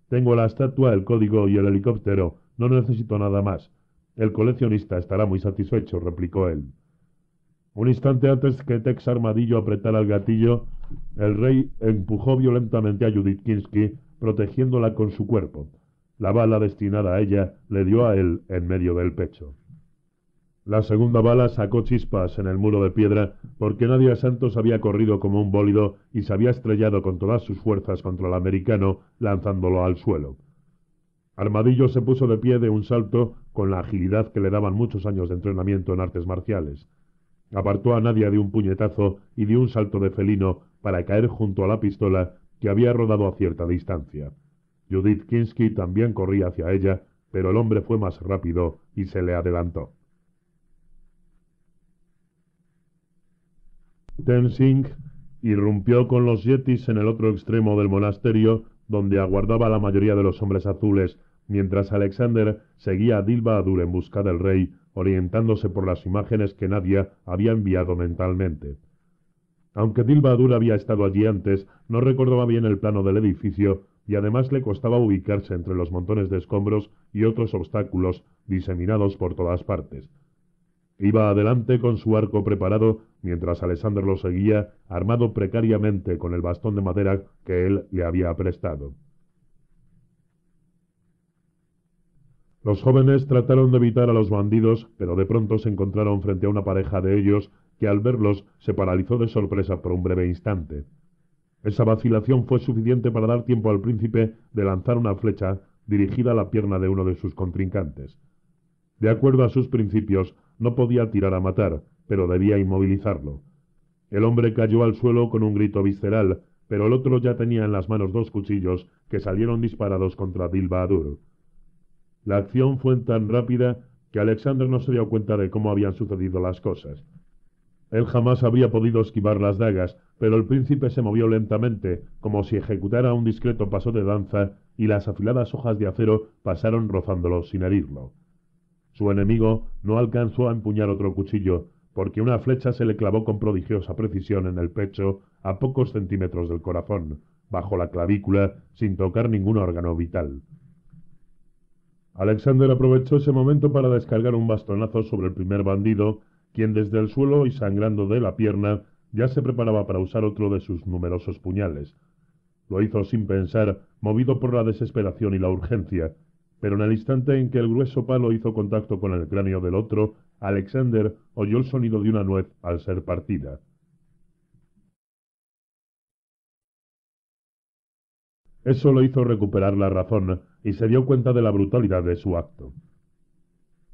Tengo la estatua, el código y el helicóptero. No necesito nada más. El coleccionista estará muy satisfecho, replicó él. Un instante antes que Tex Armadillo apretara el gatillo, el rey empujó violentamente a Judith Kinsky, protegiéndola con su cuerpo. La bala destinada a ella le dio a él en medio del pecho. La segunda bala sacó chispas en el muro de piedra porque Nadia Santos había corrido como un bólido y se había estrellado con todas sus fuerzas contra el americano lanzándolo al suelo. Armadillo se puso de pie de un salto con la agilidad que le daban muchos años de entrenamiento en artes marciales. Apartó a Nadia de un puñetazo y de un salto de felino para caer junto a la pistola que había rodado a cierta distancia. Judith Kinsky también corría hacia ella, pero el hombre fue más rápido y se le adelantó. Tenzing irrumpió con los yetis en el otro extremo del monasterio, donde aguardaba la mayoría de los hombres azules, mientras Alexander seguía a Dilba Adur en busca del rey, orientándose por las imágenes que Nadia había enviado mentalmente. Aunque Dilba había estado allí antes, no recordaba bien el plano del edificio y además le costaba ubicarse entre los montones de escombros y otros obstáculos diseminados por todas partes. Iba adelante con su arco preparado, mientras alessandro lo seguía, armado precariamente con el bastón de madera que él le había prestado. Los jóvenes trataron de evitar a los bandidos, pero de pronto se encontraron frente a una pareja de ellos que al verlos se paralizó de sorpresa por un breve instante. Esa vacilación fue suficiente para dar tiempo al príncipe de lanzar una flecha dirigida a la pierna de uno de sus contrincantes. De acuerdo a sus principios, no podía tirar a matar, pero debía inmovilizarlo. El hombre cayó al suelo con un grito visceral, pero el otro ya tenía en las manos dos cuchillos que salieron disparados contra Adur. La acción fue tan rápida que Alexander no se dio cuenta de cómo habían sucedido las cosas. Él jamás habría podido esquivar las dagas, pero el príncipe se movió lentamente, como si ejecutara un discreto paso de danza, y las afiladas hojas de acero pasaron rozándolo sin herirlo. Su enemigo no alcanzó a empuñar otro cuchillo, porque una flecha se le clavó con prodigiosa precisión en el pecho, a pocos centímetros del corazón, bajo la clavícula, sin tocar ningún órgano vital. Alexander aprovechó ese momento para descargar un bastonazo sobre el primer bandido, quien desde el suelo y sangrando de la pierna ya se preparaba para usar otro de sus numerosos puñales. Lo hizo sin pensar, movido por la desesperación y la urgencia, pero en el instante en que el grueso palo hizo contacto con el cráneo del otro, Alexander oyó el sonido de una nuez al ser partida. Eso lo hizo recuperar la razón y se dio cuenta de la brutalidad de su acto.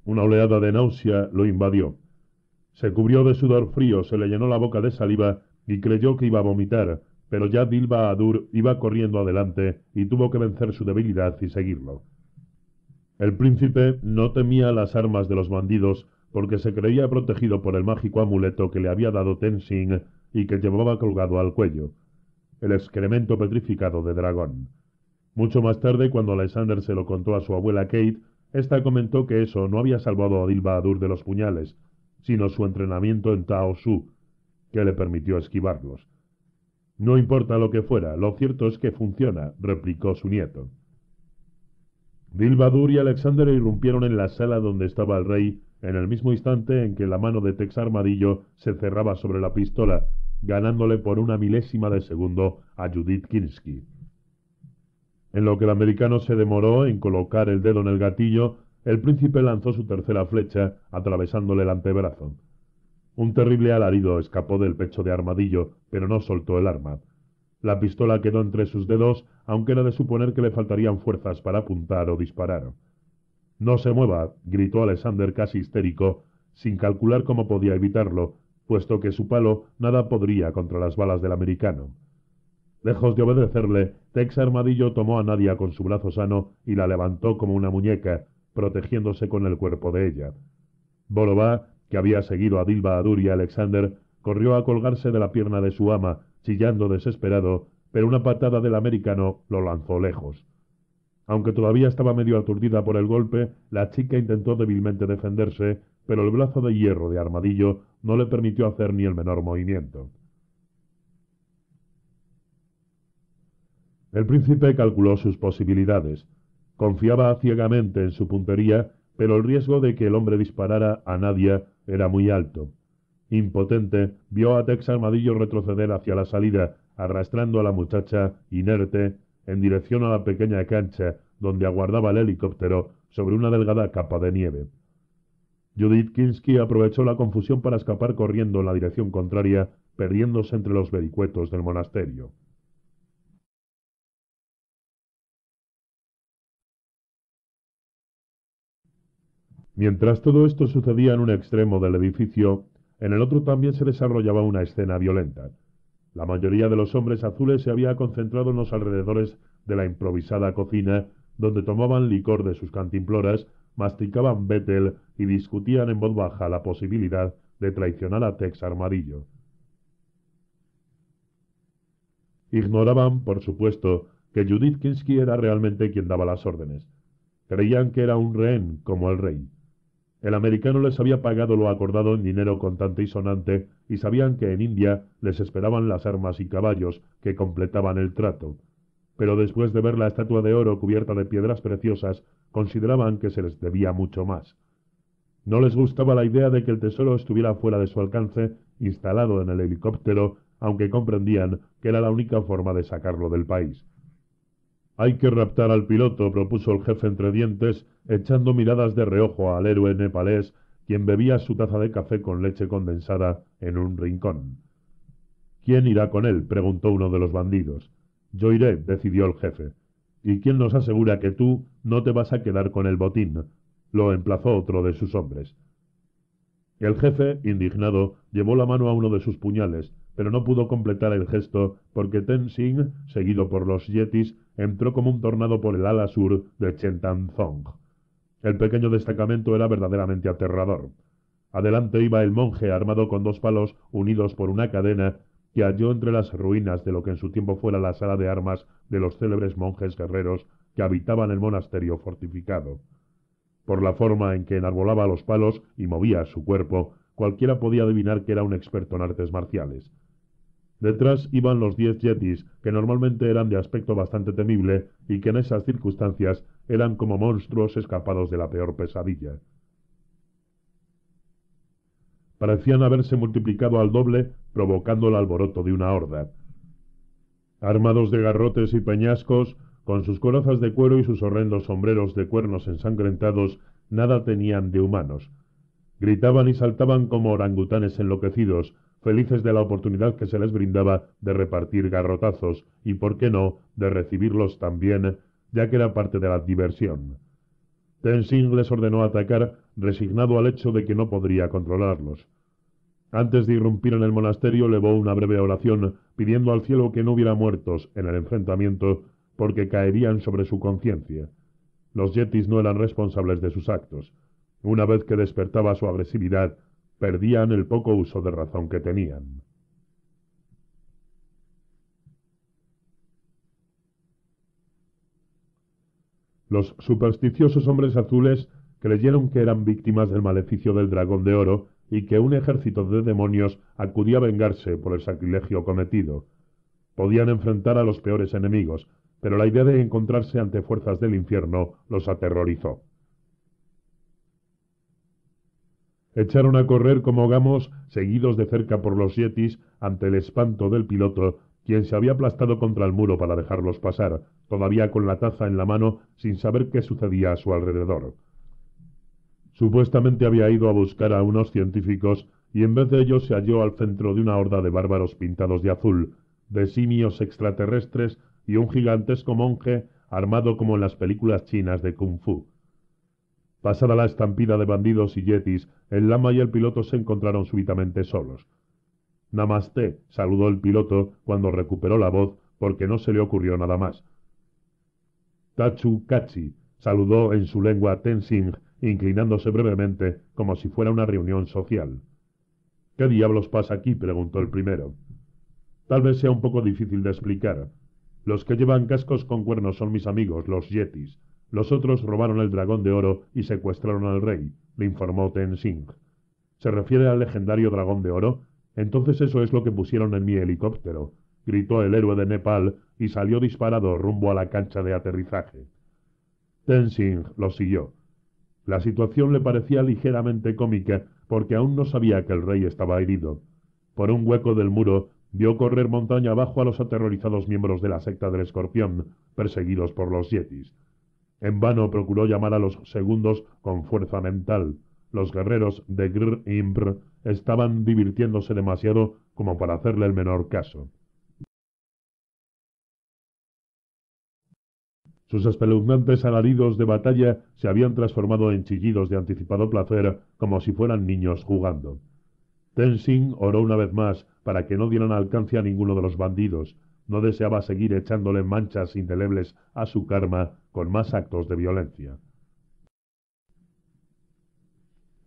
Una oleada de náusea lo invadió. Se cubrió de sudor frío, se le llenó la boca de saliva y creyó que iba a vomitar, pero ya Dilba Adur iba corriendo adelante y tuvo que vencer su debilidad y seguirlo. El príncipe no temía las armas de los bandidos porque se creía protegido por el mágico amuleto que le había dado Tenzin y que llevaba colgado al cuello, el excremento petrificado de dragón. Mucho más tarde, cuando Alexander se lo contó a su abuela Kate, ésta comentó que eso no había salvado a Dilba Adur de los puñales, sino su entrenamiento en Tao que le permitió esquivarlos. No importa lo que fuera, lo cierto es que funciona, replicó su nieto. Dilbadur y Alexander irrumpieron en la sala donde estaba el rey en el mismo instante en que la mano de Tex Armadillo se cerraba sobre la pistola, ganándole por una milésima de segundo a Judith Kinsky. En lo que el americano se demoró en colocar el dedo en el gatillo, el príncipe lanzó su tercera flecha, atravesándole el antebrazo. Un terrible alarido escapó del pecho de Armadillo, pero no soltó el arma. La pistola quedó entre sus dedos, aunque era de suponer que le faltarían fuerzas para apuntar o disparar. No se mueva, gritó Alexander casi histérico, sin calcular cómo podía evitarlo, puesto que su palo nada podría contra las balas del americano. Lejos de obedecerle, Tex Armadillo tomó a Nadia con su brazo sano y la levantó como una muñeca, protegiéndose con el cuerpo de ella. Bolová, que había seguido a Dilba Adur y a Alexander, corrió a colgarse de la pierna de su ama, chillando desesperado, pero una patada del americano lo lanzó lejos. Aunque todavía estaba medio aturdida por el golpe, la chica intentó débilmente defenderse, pero el brazo de hierro de Armadillo no le permitió hacer ni el menor movimiento. El príncipe calculó sus posibilidades. Confiaba ciegamente en su puntería, pero el riesgo de que el hombre disparara a nadie era muy alto. Impotente, vio a Tex Armadillo retroceder hacia la salida, arrastrando a la muchacha, inerte, en dirección a la pequeña cancha donde aguardaba el helicóptero sobre una delgada capa de nieve. Judith Kinsky aprovechó la confusión para escapar corriendo en la dirección contraria, perdiéndose entre los vericuetos del monasterio. Mientras todo esto sucedía en un extremo del edificio, en el otro también se desarrollaba una escena violenta. La mayoría de los hombres azules se había concentrado en los alrededores de la improvisada cocina, donde tomaban licor de sus cantimploras, masticaban betel y discutían en voz baja la posibilidad de traicionar a Tex Armadillo. Ignoraban, por supuesto, que Judith Kinsky era realmente quien daba las órdenes. Creían que era un rehén, como el rey. El americano les había pagado lo acordado en dinero contante y sonante, y sabían que en India les esperaban las armas y caballos que completaban el trato. Pero después de ver la estatua de oro cubierta de piedras preciosas, consideraban que se les debía mucho más. No les gustaba la idea de que el tesoro estuviera fuera de su alcance, instalado en el helicóptero, aunque comprendían que era la única forma de sacarlo del país. Hay que raptar al piloto, propuso el jefe entre dientes, echando miradas de reojo al héroe nepalés, quien bebía su taza de café con leche condensada en un rincón. ¿Quién irá con él? preguntó uno de los bandidos. Yo iré, decidió el jefe. ¿Y quién nos asegura que tú no te vas a quedar con el botín? lo emplazó otro de sus hombres. El jefe, indignado, llevó la mano a uno de sus puñales, pero no pudo completar el gesto porque Ten Sing, seguido por los yetis, entró como un tornado por el ala sur de Chentanzong. El pequeño destacamento era verdaderamente aterrador. Adelante iba el monje armado con dos palos unidos por una cadena que halló entre las ruinas de lo que en su tiempo fuera la sala de armas de los célebres monjes guerreros que habitaban el monasterio fortificado. Por la forma en que enarbolaba los palos y movía su cuerpo, cualquiera podía adivinar que era un experto en artes marciales. Detrás iban los diez yetis, que normalmente eran de aspecto bastante temible y que en esas circunstancias eran como monstruos escapados de la peor pesadilla. Parecían haberse multiplicado al doble, provocando el alboroto de una horda. Armados de garrotes y peñascos, con sus corazas de cuero y sus horrendos sombreros de cuernos ensangrentados, nada tenían de humanos. Gritaban y saltaban como orangutanes enloquecidos, felices de la oportunidad que se les brindaba de repartir garrotazos y, por qué no, de recibirlos también, ya que era parte de la diversión. Tensing les ordenó atacar, resignado al hecho de que no podría controlarlos. Antes de irrumpir en el monasterio, levó una breve oración, pidiendo al cielo que no hubiera muertos en el enfrentamiento, porque caerían sobre su conciencia. Los yetis no eran responsables de sus actos. Una vez que despertaba su agresividad, perdían el poco uso de razón que tenían. Los supersticiosos hombres azules creyeron que eran víctimas del maleficio del dragón de oro y que un ejército de demonios acudía a vengarse por el sacrilegio cometido. Podían enfrentar a los peores enemigos, pero la idea de encontrarse ante fuerzas del infierno los aterrorizó. Echaron a correr como gamos, seguidos de cerca por los yetis, ante el espanto del piloto, quien se había aplastado contra el muro para dejarlos pasar, todavía con la taza en la mano, sin saber qué sucedía a su alrededor. Supuestamente había ido a buscar a unos científicos y en vez de ellos se halló al centro de una horda de bárbaros pintados de azul, de simios extraterrestres y un gigantesco monje armado como en las películas chinas de kung fu. Pasada la estampida de bandidos y yetis, el lama y el piloto se encontraron súbitamente solos. Namaste, saludó el piloto cuando recuperó la voz, porque no se le ocurrió nada más. Tachu Kachi saludó en su lengua Tensing, inclinándose brevemente, como si fuera una reunión social. ¿Qué diablos pasa aquí? preguntó el primero. Tal vez sea un poco difícil de explicar. Los que llevan cascos con cuernos son mis amigos, los yetis. Los otros robaron el dragón de oro y secuestraron al rey, le informó Ten ¿Se refiere al legendario dragón de oro? Entonces eso es lo que pusieron en mi helicóptero, gritó el héroe de Nepal y salió disparado rumbo a la cancha de aterrizaje. Ten Singh lo siguió. La situación le parecía ligeramente cómica porque aún no sabía que el rey estaba herido. Por un hueco del muro vio correr montaña abajo a los aterrorizados miembros de la secta del escorpión, perseguidos por los yetis. En vano procuró llamar a los segundos con fuerza mental. Los guerreros de Gr Impr estaban divirtiéndose demasiado como para hacerle el menor caso. Sus espeluznantes alaridos de batalla se habían transformado en chillidos de anticipado placer, como si fueran niños jugando. Tenzin oró una vez más para que no dieran alcance a ninguno de los bandidos. No deseaba seguir echándole manchas indelebles a su karma con más actos de violencia.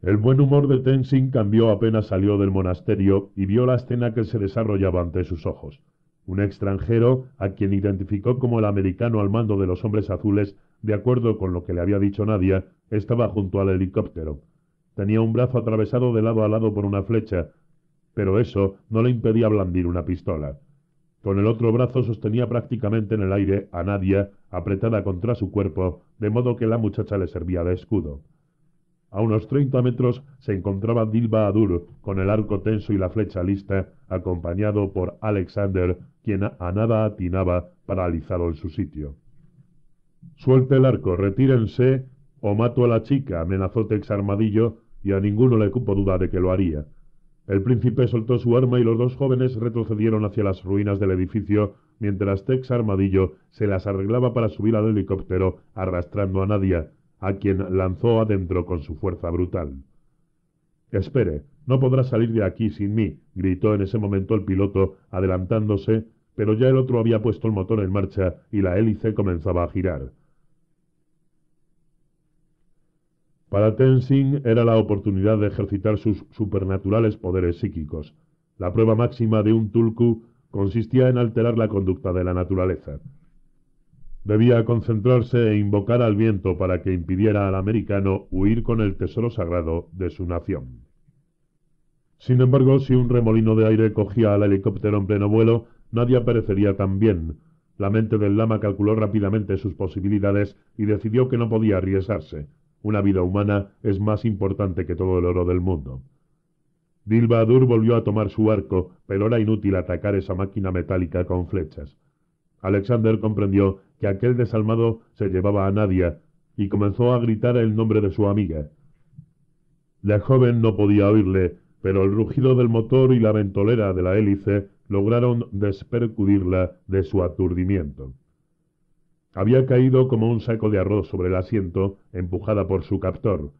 El buen humor de Tenzin cambió apenas salió del monasterio y vio la escena que se desarrollaba ante sus ojos. Un extranjero, a quien identificó como el americano al mando de los hombres azules, de acuerdo con lo que le había dicho Nadia, estaba junto al helicóptero. Tenía un brazo atravesado de lado a lado por una flecha, pero eso no le impedía blandir una pistola. Con el otro brazo sostenía prácticamente en el aire a Nadia apretada contra su cuerpo, de modo que la muchacha le servía de escudo. A unos treinta metros se encontraba Dilba Adur, con el arco tenso y la flecha lista, acompañado por Alexander, quien a nada atinaba, paralizado en su sitio. Suelte el arco, retírense, o mato a la chica, amenazó Tex Armadillo, y a ninguno le cupo duda de que lo haría. El príncipe soltó su arma y los dos jóvenes retrocedieron hacia las ruinas del edificio mientras Tex Armadillo se las arreglaba para subir al helicóptero arrastrando a Nadia, a quien lanzó adentro con su fuerza brutal. Espere, no podrá salir de aquí sin mí, gritó en ese momento el piloto, adelantándose, pero ya el otro había puesto el motor en marcha y la hélice comenzaba a girar. Para Tenzin era la oportunidad de ejercitar sus supernaturales poderes psíquicos. La prueba máxima de un tulku consistía en alterar la conducta de la naturaleza. Debía concentrarse e invocar al viento para que impidiera al americano huir con el tesoro sagrado de su nación. Sin embargo, si un remolino de aire cogía al helicóptero en pleno vuelo, nadie aparecería tan bien. La mente del lama calculó rápidamente sus posibilidades y decidió que no podía arriesgarse. Una vida humana es más importante que todo el oro del mundo. Dilbadur volvió a tomar su arco, pero era inútil atacar esa máquina metálica con flechas. Alexander comprendió que aquel desalmado se llevaba a Nadia y comenzó a gritar el nombre de su amiga. La joven no podía oírle, pero el rugido del motor y la ventolera de la hélice lograron despercudirla de su aturdimiento. Había caído como un saco de arroz sobre el asiento, empujada por su captor.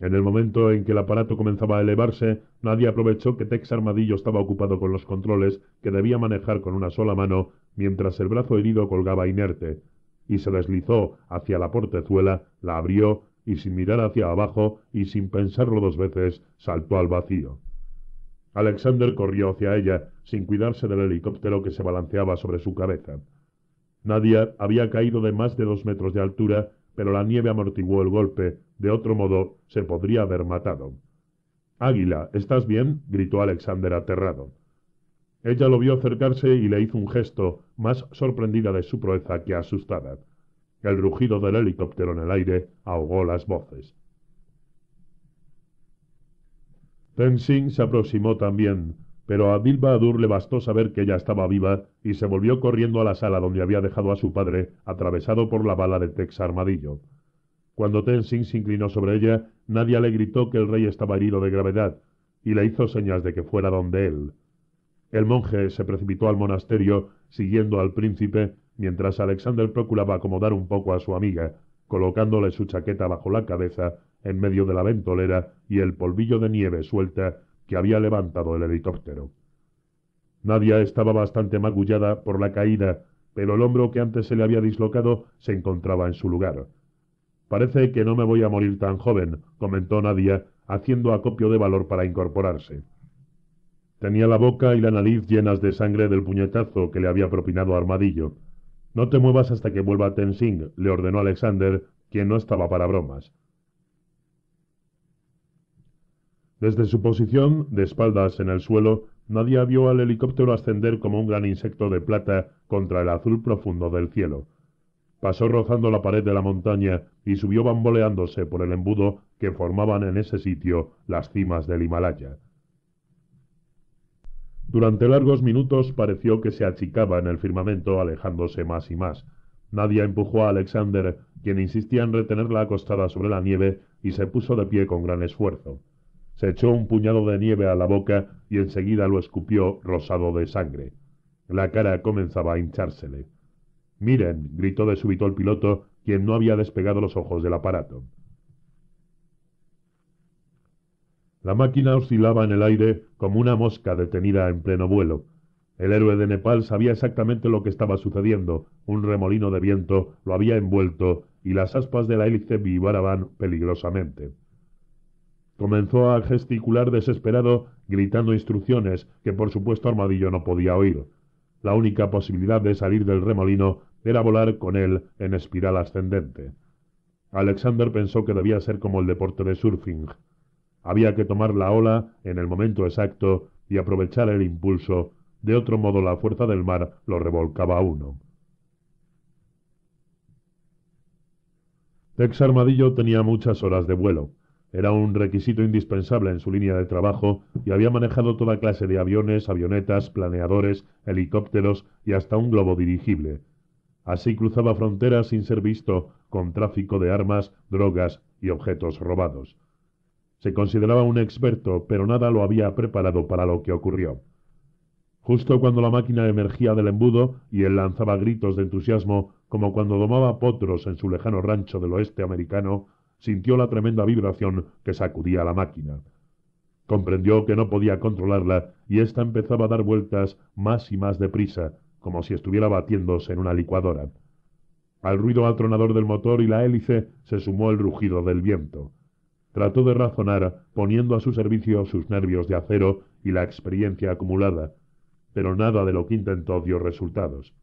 En el momento en que el aparato comenzaba a elevarse, nadie aprovechó que Tex Armadillo estaba ocupado con los controles que debía manejar con una sola mano mientras el brazo herido colgaba inerte, y se deslizó hacia la portezuela, la abrió y sin mirar hacia abajo y sin pensarlo dos veces, saltó al vacío. Alexander corrió hacia ella, sin cuidarse del helicóptero que se balanceaba sobre su cabeza. Nadia había caído de más de dos metros de altura, pero la nieve amortiguó el golpe, de otro modo se podría haber matado. Águila, ¿estás bien? gritó Alexander aterrado. Ella lo vio acercarse y le hizo un gesto, más sorprendida de su proeza que asustada. El rugido del helicóptero en el aire ahogó las voces. Tenzin se aproximó también, pero a Dilbadur le bastó saber que ella estaba viva y se volvió corriendo a la sala donde había dejado a su padre, atravesado por la bala de Tex Armadillo. Cuando Tenzing se inclinó sobre ella, nadie le gritó que el rey estaba herido de gravedad y le hizo señas de que fuera donde él. El monje se precipitó al monasterio siguiendo al príncipe mientras Alexander procuraba acomodar un poco a su amiga, colocándole su chaqueta bajo la cabeza en medio de la ventolera y el polvillo de nieve suelta había levantado el helicóptero. Nadia estaba bastante magullada por la caída, pero el hombro que antes se le había dislocado se encontraba en su lugar. Parece que no me voy a morir tan joven, comentó Nadia, haciendo acopio de valor para incorporarse. Tenía la boca y la nariz llenas de sangre del puñetazo que le había propinado Armadillo. No te muevas hasta que vuelva Tensing, le ordenó Alexander, quien no estaba para bromas. Desde su posición, de espaldas en el suelo, Nadia vio al helicóptero ascender como un gran insecto de plata contra el azul profundo del cielo. Pasó rozando la pared de la montaña y subió bamboleándose por el embudo que formaban en ese sitio las cimas del Himalaya. Durante largos minutos pareció que se achicaba en el firmamento alejándose más y más. Nadie empujó a Alexander, quien insistía en retenerla acostada sobre la nieve, y se puso de pie con gran esfuerzo. Se echó un puñado de nieve a la boca y enseguida lo escupió rosado de sangre. La cara comenzaba a hinchársele. Miren, gritó de súbito el piloto, quien no había despegado los ojos del aparato. La máquina oscilaba en el aire como una mosca detenida en pleno vuelo. El héroe de Nepal sabía exactamente lo que estaba sucediendo. Un remolino de viento lo había envuelto y las aspas de la hélice vibraban peligrosamente. Comenzó a gesticular desesperado, gritando instrucciones que por supuesto Armadillo no podía oír. La única posibilidad de salir del remolino era volar con él en espiral ascendente. Alexander pensó que debía ser como el deporte de surfing. Había que tomar la ola en el momento exacto y aprovechar el impulso, de otro modo la fuerza del mar lo revolcaba a uno. Tex Armadillo tenía muchas horas de vuelo. Era un requisito indispensable en su línea de trabajo y había manejado toda clase de aviones, avionetas, planeadores, helicópteros y hasta un globo dirigible. Así cruzaba fronteras sin ser visto, con tráfico de armas, drogas y objetos robados. Se consideraba un experto, pero nada lo había preparado para lo que ocurrió. Justo cuando la máquina emergía del embudo y él lanzaba gritos de entusiasmo, como cuando domaba potros en su lejano rancho del oeste americano, sintió la tremenda vibración que sacudía la máquina. Comprendió que no podía controlarla y ésta empezaba a dar vueltas más y más deprisa, como si estuviera batiéndose en una licuadora. Al ruido atronador del motor y la hélice se sumó el rugido del viento. Trató de razonar, poniendo a su servicio sus nervios de acero y la experiencia acumulada, pero nada de lo que intentó dio resultados.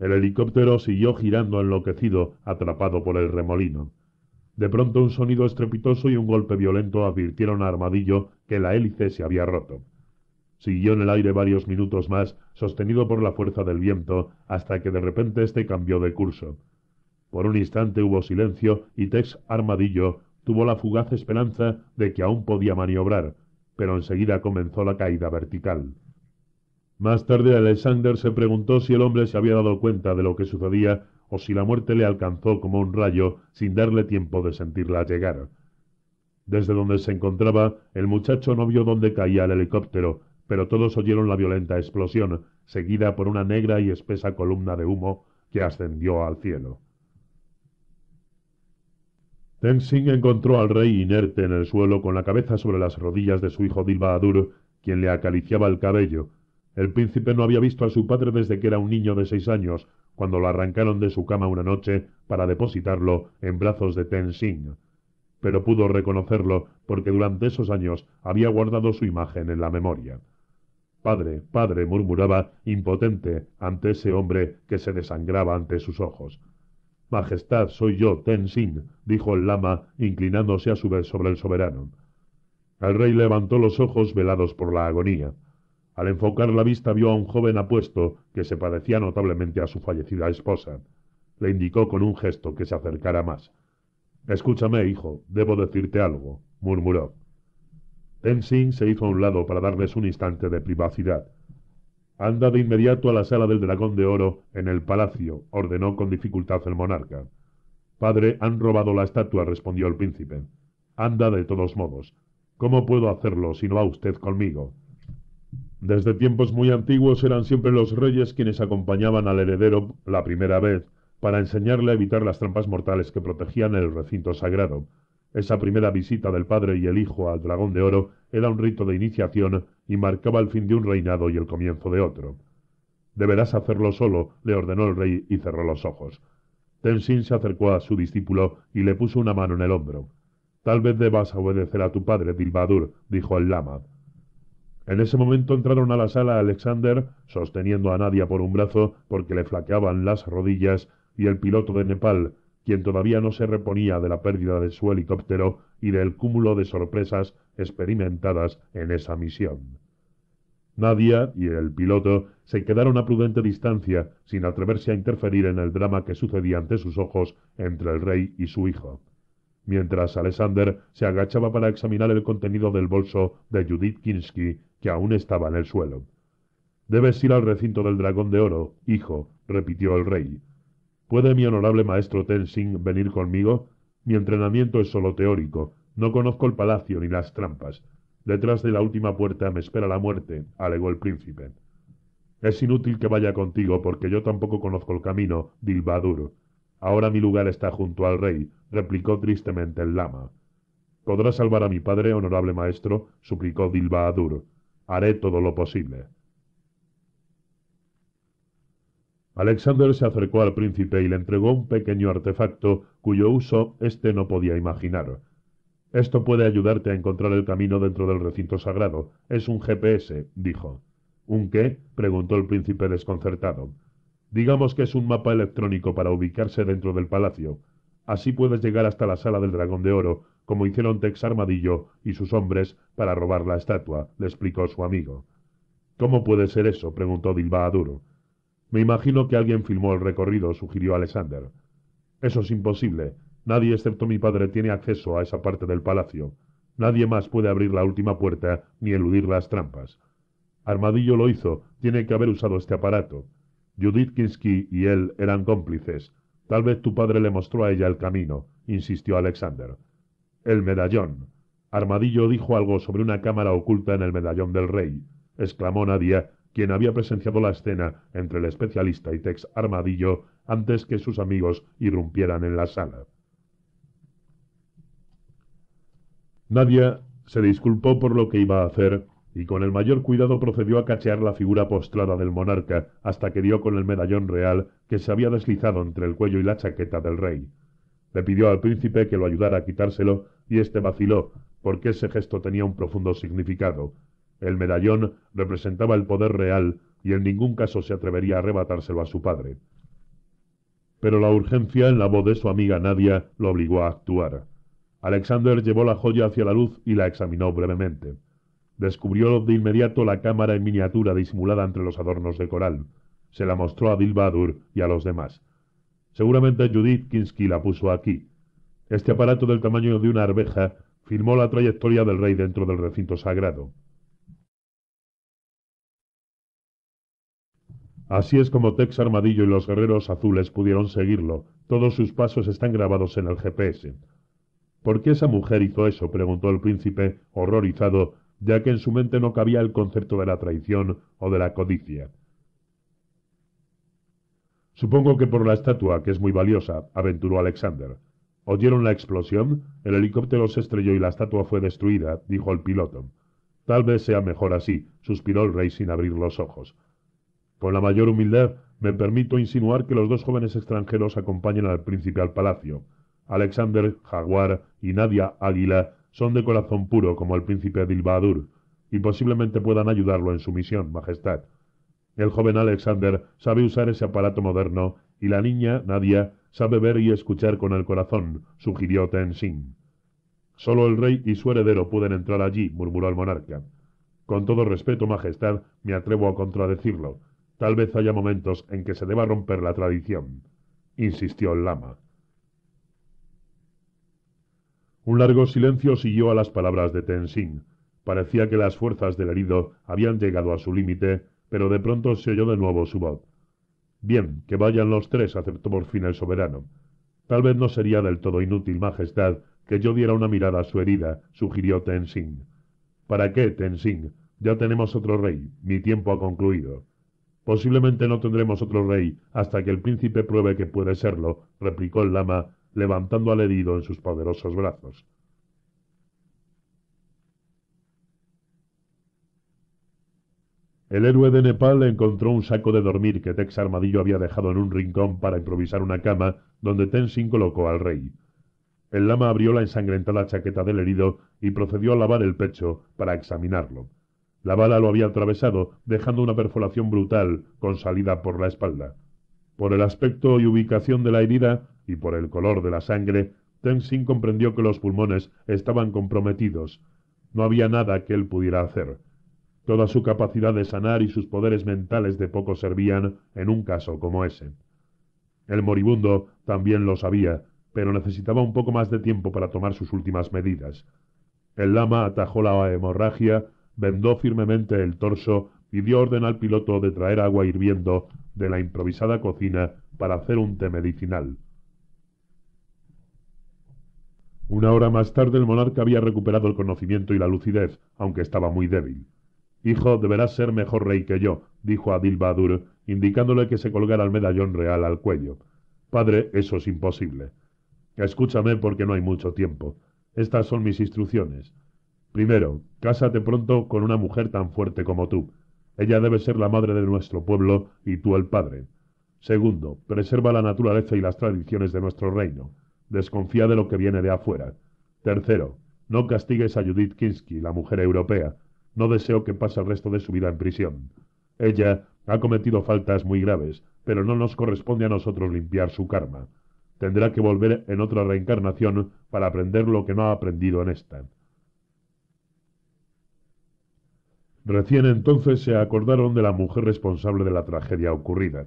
El helicóptero siguió girando enloquecido, atrapado por el remolino. De pronto un sonido estrepitoso y un golpe violento advirtieron a Armadillo que la hélice se había roto. Siguió en el aire varios minutos más, sostenido por la fuerza del viento, hasta que de repente este cambió de curso. Por un instante hubo silencio y Tex Armadillo tuvo la fugaz esperanza de que aún podía maniobrar, pero enseguida comenzó la caída vertical. Más tarde Alexander se preguntó si el hombre se había dado cuenta de lo que sucedía o si la muerte le alcanzó como un rayo sin darle tiempo de sentirla llegar. Desde donde se encontraba, el muchacho no vio dónde caía el helicóptero, pero todos oyeron la violenta explosión, seguida por una negra y espesa columna de humo que ascendió al cielo. Tenzing encontró al rey inerte en el suelo con la cabeza sobre las rodillas de su hijo Dilbaadur, quien le acariciaba el cabello, el príncipe no había visto a su padre desde que era un niño de seis años, cuando lo arrancaron de su cama una noche para depositarlo en brazos de Ten Pero pudo reconocerlo porque durante esos años había guardado su imagen en la memoria. Padre, padre, murmuraba, impotente, ante ese hombre que se desangraba ante sus ojos. Majestad, soy yo, Ten dijo el lama, inclinándose a su vez sobre el soberano. El rey levantó los ojos velados por la agonía. Al enfocar la vista vio a un joven apuesto que se parecía notablemente a su fallecida esposa. Le indicó con un gesto que se acercara más. Escúchame, hijo, debo decirte algo, murmuró. Tenzing se hizo a un lado para darles un instante de privacidad. Anda de inmediato a la sala del dragón de oro en el palacio, ordenó con dificultad el monarca. Padre, han robado la estatua, respondió el príncipe. Anda de todos modos. ¿Cómo puedo hacerlo si no a usted conmigo? Desde tiempos muy antiguos eran siempre los reyes quienes acompañaban al heredero la primera vez para enseñarle a evitar las trampas mortales que protegían el recinto sagrado. Esa primera visita del padre y el hijo al dragón de oro era un rito de iniciación y marcaba el fin de un reinado y el comienzo de otro. Deberás hacerlo solo, le ordenó el rey y cerró los ojos. Tenzin se acercó a su discípulo y le puso una mano en el hombro. Tal vez debas obedecer a tu padre, Bilbadur, dijo el lama. En ese momento entraron a la sala Alexander, sosteniendo a Nadia por un brazo porque le flaqueaban las rodillas, y el piloto de Nepal, quien todavía no se reponía de la pérdida de su helicóptero y del cúmulo de sorpresas experimentadas en esa misión. Nadia y el piloto se quedaron a prudente distancia, sin atreverse a interferir en el drama que sucedía ante sus ojos entre el rey y su hijo. Mientras Alexander se agachaba para examinar el contenido del bolso de Judith Kinsky que aún estaba en el suelo. Debes ir al recinto del dragón de oro, hijo, repitió el rey. ¿Puede mi honorable maestro Tensing venir conmigo? Mi entrenamiento es solo teórico, no conozco el palacio ni las trampas. Detrás de la última puerta me espera la muerte, alegó el príncipe. Es inútil que vaya contigo porque yo tampoco conozco el camino, Dilbadur. Ahora mi lugar está junto al rey, replicó tristemente el lama. ¿Podrá salvar a mi padre, honorable maestro? suplicó Dilbadur. Haré todo lo posible. Alexander se acercó al príncipe y le entregó un pequeño artefacto cuyo uso éste no podía imaginar. Esto puede ayudarte a encontrar el camino dentro del recinto sagrado. Es un GPS, dijo. ¿Un qué? preguntó el príncipe desconcertado. Digamos que es un mapa electrónico para ubicarse dentro del palacio. Así puedes llegar hasta la sala del dragón de oro, como hicieron Tex Armadillo y sus hombres para robar la estatua, le explicó su amigo. ¿Cómo puede ser eso? preguntó Dilba Me imagino que alguien filmó el recorrido, sugirió Alexander. Eso es imposible. Nadie excepto mi padre tiene acceso a esa parte del palacio. Nadie más puede abrir la última puerta ni eludir las trampas. Armadillo lo hizo, tiene que haber usado este aparato. Judith Kinsky y él eran cómplices. Tal vez tu padre le mostró a ella el camino, insistió Alexander. El medallón. Armadillo dijo algo sobre una cámara oculta en el medallón del rey, exclamó Nadia, quien había presenciado la escena entre el especialista y Tex Armadillo antes que sus amigos irrumpieran en la sala. Nadia se disculpó por lo que iba a hacer y con el mayor cuidado procedió a cachear la figura postrada del monarca hasta que dio con el medallón real que se había deslizado entre el cuello y la chaqueta del rey. Le pidió al príncipe que lo ayudara a quitárselo y éste vaciló, porque ese gesto tenía un profundo significado. El medallón representaba el poder real y en ningún caso se atrevería a arrebatárselo a su padre. Pero la urgencia en la voz de su amiga Nadia lo obligó a actuar. Alexander llevó la joya hacia la luz y la examinó brevemente. Descubrió de inmediato la cámara en miniatura disimulada entre los adornos de coral. Se la mostró a Dilbadur y a los demás. Seguramente Judith Kinsky la puso aquí. Este aparato del tamaño de una arveja filmó la trayectoria del rey dentro del recinto sagrado. Así es como Tex Armadillo y los guerreros azules pudieron seguirlo. Todos sus pasos están grabados en el GPS. ¿Por qué esa mujer hizo eso? preguntó el príncipe, horrorizado, ya que en su mente no cabía el concepto de la traición o de la codicia. Supongo que por la estatua, que es muy valiosa, aventuró Alexander. Oyeron la explosión, el helicóptero se estrelló y la estatua fue destruida, dijo el piloto. Tal vez sea mejor así, suspiró el rey sin abrir los ojos. Con la mayor humildad, me permito insinuar que los dos jóvenes extranjeros acompañan al príncipe al palacio. Alexander Jaguar y Nadia Águila son de corazón puro como el príncipe Dilbadur, y posiblemente puedan ayudarlo en su misión, Majestad. El joven Alexander sabe usar ese aparato moderno y la niña, Nadia, sabe ver y escuchar con el corazón, sugirió Tenzin. Solo el rey y su heredero pueden entrar allí, murmuró el monarca. Con todo respeto, Majestad, me atrevo a contradecirlo. Tal vez haya momentos en que se deba romper la tradición, insistió el lama. Un largo silencio siguió a las palabras de Tenzin. Parecía que las fuerzas del herido habían llegado a su límite pero de pronto se oyó de nuevo su voz. Bien, que vayan los tres, aceptó por fin el soberano. Tal vez no sería del todo inútil, Majestad, que yo diera una mirada a su herida, sugirió Tensing. ¿Para qué, Tensing? Ya tenemos otro rey, mi tiempo ha concluido. Posiblemente no tendremos otro rey hasta que el príncipe pruebe que puede serlo, replicó el lama, levantando al herido en sus poderosos brazos. El héroe de Nepal encontró un saco de dormir que Tex Armadillo había dejado en un rincón para improvisar una cama donde Tenzin colocó al rey. El lama abrió la ensangrentada chaqueta del herido y procedió a lavar el pecho para examinarlo. La bala lo había atravesado, dejando una perforación brutal con salida por la espalda. Por el aspecto y ubicación de la herida y por el color de la sangre, Tenzin comprendió que los pulmones estaban comprometidos. No había nada que él pudiera hacer. Toda su capacidad de sanar y sus poderes mentales de poco servían en un caso como ese. El moribundo también lo sabía, pero necesitaba un poco más de tiempo para tomar sus últimas medidas. El lama atajó la hemorragia, vendó firmemente el torso y dio orden al piloto de traer agua hirviendo de la improvisada cocina para hacer un té medicinal. Una hora más tarde el monarca había recuperado el conocimiento y la lucidez, aunque estaba muy débil. Hijo, deberás ser mejor rey que yo, dijo Adil Badur, indicándole que se colgara el medallón real al cuello. Padre, eso es imposible. Escúchame porque no hay mucho tiempo. Estas son mis instrucciones. Primero, cásate pronto con una mujer tan fuerte como tú. Ella debe ser la madre de nuestro pueblo y tú el padre. Segundo, preserva la naturaleza y las tradiciones de nuestro reino. Desconfía de lo que viene de afuera. Tercero, no castigues a Judith Kinsky, la mujer europea, no deseo que pase el resto de su vida en prisión. Ella ha cometido faltas muy graves, pero no nos corresponde a nosotros limpiar su karma. Tendrá que volver en otra reencarnación para aprender lo que no ha aprendido en esta. Recién entonces se acordaron de la mujer responsable de la tragedia ocurrida.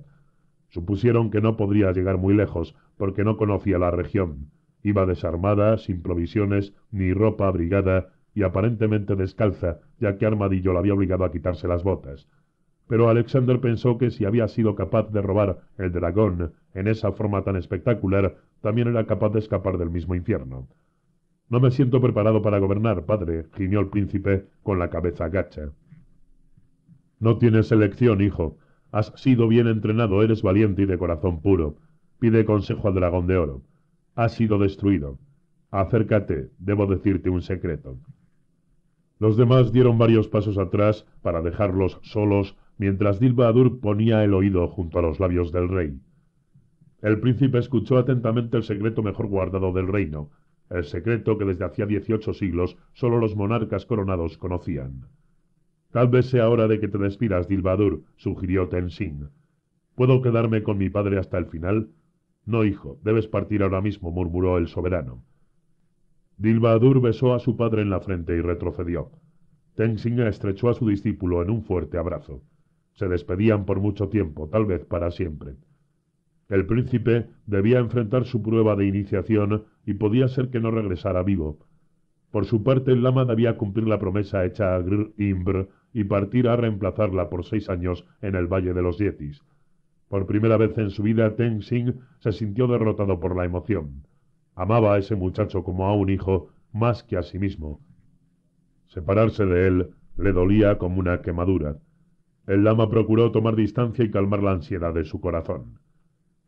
Supusieron que no podría llegar muy lejos porque no conocía la región. Iba desarmada, sin provisiones, ni ropa abrigada, y aparentemente descalza, ya que Armadillo la había obligado a quitarse las botas. Pero Alexander pensó que si había sido capaz de robar el dragón en esa forma tan espectacular, también era capaz de escapar del mismo infierno. No me siento preparado para gobernar, padre, gimió el príncipe con la cabeza gacha. No tienes elección, hijo. Has sido bien entrenado, eres valiente y de corazón puro. Pide consejo al dragón de oro. Has sido destruido. Acércate, debo decirte un secreto. Los demás dieron varios pasos atrás para dejarlos solos mientras Dilbadur ponía el oído junto a los labios del rey. El príncipe escuchó atentamente el secreto mejor guardado del reino, el secreto que desde hacía dieciocho siglos solo los monarcas coronados conocían. Tal vez sea hora de que te despidas, Dilbadur, sugirió Tenzin. ¿Puedo quedarme con mi padre hasta el final? No, hijo, debes partir ahora mismo, murmuró el soberano. Dilbadur besó a su padre en la frente y retrocedió. Tenzin estrechó a su discípulo en un fuerte abrazo. Se despedían por mucho tiempo, tal vez para siempre. El príncipe debía enfrentar su prueba de iniciación y podía ser que no regresara vivo. Por su parte, el lama debía cumplir la promesa hecha a Gr Imbr y partir a reemplazarla por seis años en el Valle de los Yetis. Por primera vez en su vida, Tenzin se sintió derrotado por la emoción. Amaba a ese muchacho como a un hijo más que a sí mismo. Separarse de él le dolía como una quemadura. El lama procuró tomar distancia y calmar la ansiedad de su corazón.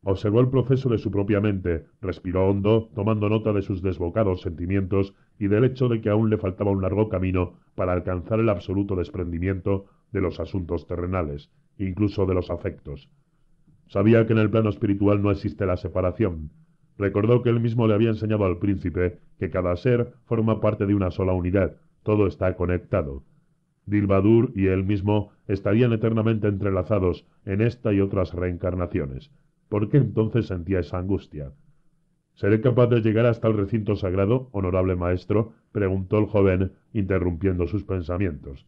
Observó el proceso de su propia mente, respiró hondo, tomando nota de sus desbocados sentimientos y del hecho de que aún le faltaba un largo camino para alcanzar el absoluto desprendimiento de los asuntos terrenales, incluso de los afectos. Sabía que en el plano espiritual no existe la separación, Recordó que él mismo le había enseñado al príncipe que cada ser forma parte de una sola unidad, todo está conectado. Dilbadur y él mismo estarían eternamente entrelazados en esta y otras reencarnaciones. ¿Por qué entonces sentía esa angustia? ¿Seré capaz de llegar hasta el recinto sagrado, honorable maestro? preguntó el joven, interrumpiendo sus pensamientos.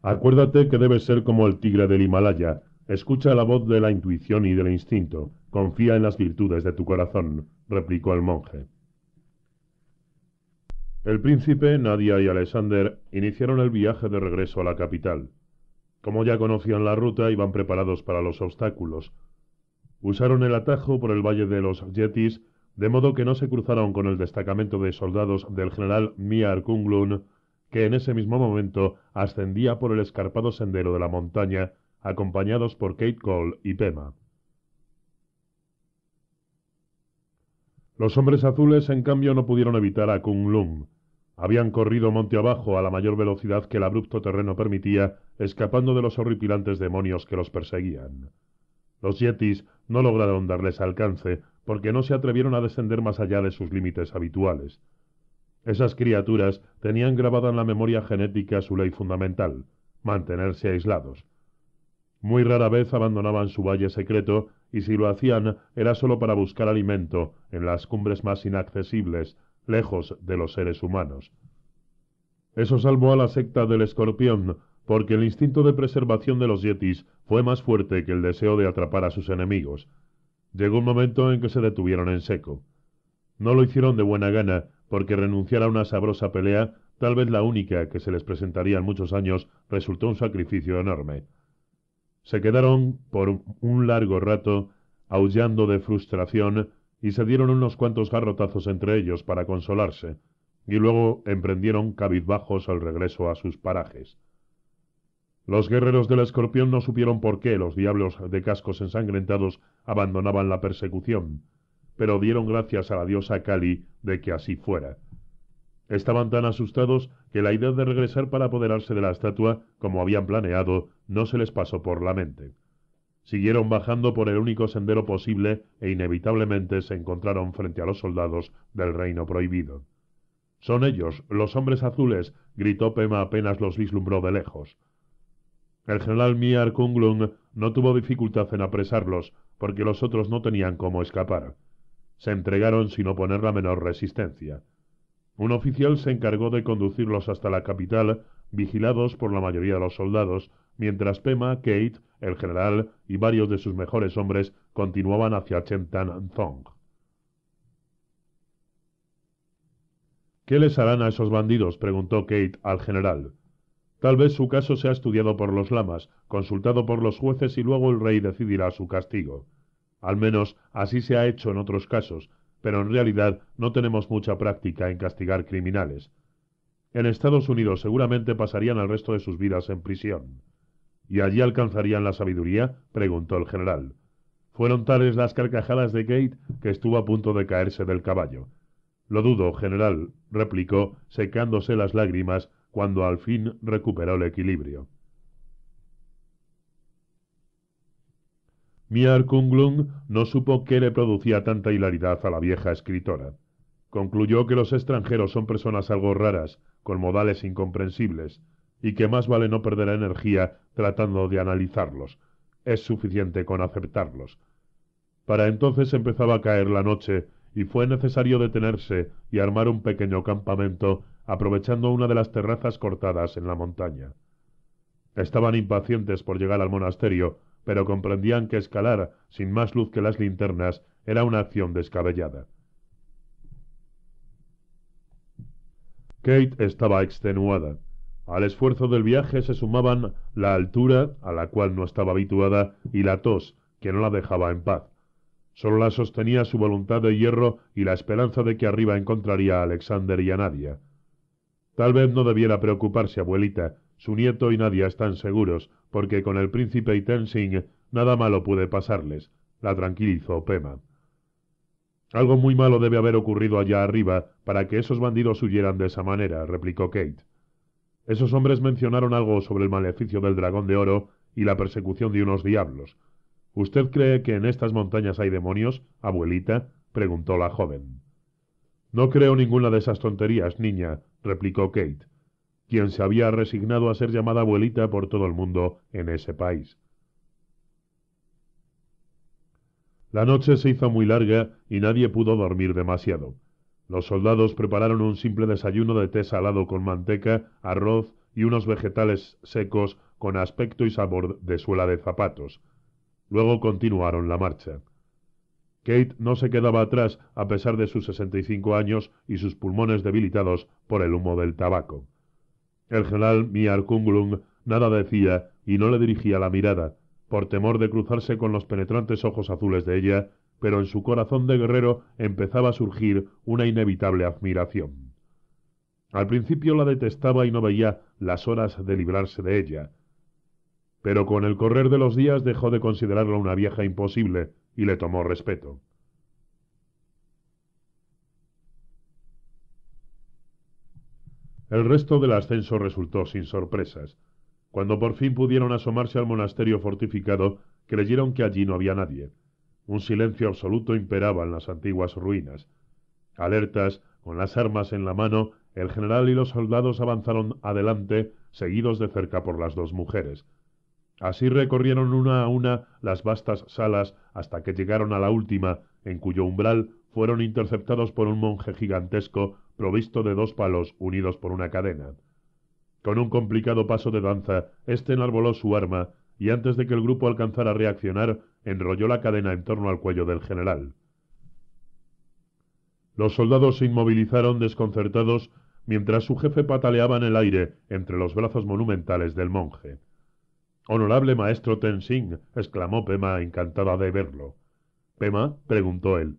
Acuérdate que debes ser como el tigre del Himalaya, Escucha la voz de la intuición y del instinto. Confía en las virtudes de tu corazón, replicó el monje. El príncipe, Nadia y Alexander iniciaron el viaje de regreso a la capital. Como ya conocían la ruta, iban preparados para los obstáculos. Usaron el atajo por el valle de los Yetis, de modo que no se cruzaron con el destacamento de soldados del general Miar Kunglun, que en ese mismo momento ascendía por el escarpado sendero de la montaña acompañados por Kate Cole y Pema. Los hombres azules, en cambio, no pudieron evitar a Kung Lung. Habían corrido monte abajo a la mayor velocidad que el abrupto terreno permitía, escapando de los horripilantes demonios que los perseguían. Los yetis no lograron darles alcance, porque no se atrevieron a descender más allá de sus límites habituales. Esas criaturas tenían grabada en la memoria genética su ley fundamental, mantenerse aislados, muy rara vez abandonaban su valle secreto, y si lo hacían era solo para buscar alimento en las cumbres más inaccesibles, lejos de los seres humanos. Eso salvó a la secta del escorpión, porque el instinto de preservación de los yetis fue más fuerte que el deseo de atrapar a sus enemigos. Llegó un momento en que se detuvieron en seco. No lo hicieron de buena gana, porque renunciar a una sabrosa pelea, tal vez la única que se les presentaría en muchos años, resultó un sacrificio enorme. Se quedaron por un largo rato aullando de frustración y se dieron unos cuantos garrotazos entre ellos para consolarse, y luego emprendieron cabizbajos al regreso a sus parajes. Los guerreros del escorpión no supieron por qué los diablos de cascos ensangrentados abandonaban la persecución, pero dieron gracias a la diosa Kali de que así fuera. Estaban tan asustados que la idea de regresar para apoderarse de la estatua, como habían planeado, no se les pasó por la mente. Siguieron bajando por el único sendero posible e inevitablemente se encontraron frente a los soldados del reino prohibido. Son ellos, los hombres azules, gritó Pema apenas los vislumbró de lejos. El general Miar Kunglung no tuvo dificultad en apresarlos, porque los otros no tenían cómo escapar. Se entregaron sin oponer la menor resistencia. Un oficial se encargó de conducirlos hasta la capital, vigilados por la mayoría de los soldados, mientras Pema, Kate, el general y varios de sus mejores hombres continuaban hacia Chentan Thong. ¿Qué les harán a esos bandidos? preguntó Kate al general. Tal vez su caso sea estudiado por los lamas, consultado por los jueces y luego el rey decidirá su castigo. Al menos así se ha hecho en otros casos, pero en realidad no tenemos mucha práctica en castigar criminales. En Estados Unidos seguramente pasarían el resto de sus vidas en prisión. ¿Y allí alcanzarían la sabiduría? preguntó el general. Fueron tales las carcajadas de Kate que estuvo a punto de caerse del caballo. Lo dudo, general, replicó, secándose las lágrimas cuando al fin recuperó el equilibrio. Miar Kunglung no supo qué le producía tanta hilaridad a la vieja escritora. Concluyó que los extranjeros son personas algo raras, con modales incomprensibles, y que más vale no perder energía tratando de analizarlos. Es suficiente con aceptarlos. Para entonces empezaba a caer la noche y fue necesario detenerse y armar un pequeño campamento aprovechando una de las terrazas cortadas en la montaña. Estaban impacientes por llegar al monasterio pero comprendían que escalar, sin más luz que las linternas, era una acción descabellada. Kate estaba extenuada. Al esfuerzo del viaje se sumaban la altura, a la cual no estaba habituada, y la tos, que no la dejaba en paz. Solo la sostenía su voluntad de hierro y la esperanza de que arriba encontraría a Alexander y a Nadia. Tal vez no debiera preocuparse, abuelita. Su nieto y Nadia están seguros, porque con el príncipe y Tenzin nada malo puede pasarles, la tranquilizó Pema. Algo muy malo debe haber ocurrido allá arriba para que esos bandidos huyeran de esa manera, replicó Kate. Esos hombres mencionaron algo sobre el maleficio del dragón de oro y la persecución de unos diablos. ¿Usted cree que en estas montañas hay demonios, abuelita? preguntó la joven. No creo ninguna de esas tonterías, niña, replicó Kate quien se había resignado a ser llamada abuelita por todo el mundo en ese país. La noche se hizo muy larga y nadie pudo dormir demasiado. Los soldados prepararon un simple desayuno de té salado con manteca, arroz y unos vegetales secos con aspecto y sabor de suela de zapatos. Luego continuaron la marcha. Kate no se quedaba atrás a pesar de sus 65 años y sus pulmones debilitados por el humo del tabaco. El general Miarkunglung nada decía y no le dirigía la mirada, por temor de cruzarse con los penetrantes ojos azules de ella, pero en su corazón de guerrero empezaba a surgir una inevitable admiración. Al principio la detestaba y no veía las horas de librarse de ella, pero con el correr de los días dejó de considerarla una vieja imposible y le tomó respeto. El resto del ascenso resultó sin sorpresas. Cuando por fin pudieron asomarse al monasterio fortificado, creyeron que allí no había nadie. Un silencio absoluto imperaba en las antiguas ruinas. Alertas, con las armas en la mano, el general y los soldados avanzaron adelante, seguidos de cerca por las dos mujeres. Así recorrieron una a una las vastas salas hasta que llegaron a la última, en cuyo umbral fueron interceptados por un monje gigantesco provisto de dos palos unidos por una cadena. Con un complicado paso de danza, éste enarboló su arma y antes de que el grupo alcanzara a reaccionar, enrolló la cadena en torno al cuello del general. Los soldados se inmovilizaron desconcertados mientras su jefe pataleaba en el aire entre los brazos monumentales del monje. Honorable maestro Tenzing, exclamó Pema, encantada de verlo. Pema, preguntó él.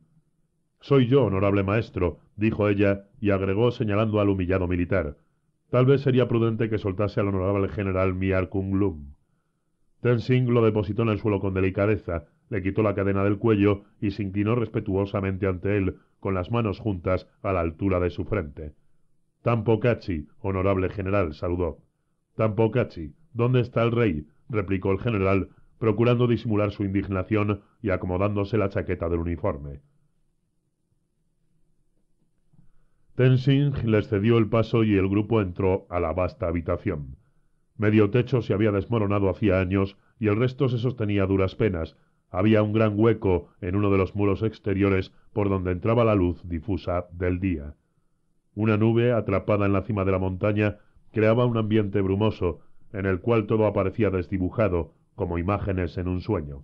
Soy yo, honorable maestro, dijo ella, y agregó señalando al humillado militar. Tal vez sería prudente que soltase al honorable general Miar Kunglum. lo depositó en el suelo con delicadeza, le quitó la cadena del cuello y se inclinó respetuosamente ante él, con las manos juntas a la altura de su frente. tampocachi honorable general, saludó. tampocachi ¿dónde está el rey? replicó el general, procurando disimular su indignación y acomodándose la chaqueta del uniforme. Tensing les cedió el paso y el grupo entró a la vasta habitación. Medio techo se había desmoronado hacía años y el resto se sostenía a duras penas. Había un gran hueco en uno de los muros exteriores por donde entraba la luz difusa del día. Una nube, atrapada en la cima de la montaña, creaba un ambiente brumoso, en el cual todo aparecía desdibujado, como imágenes en un sueño.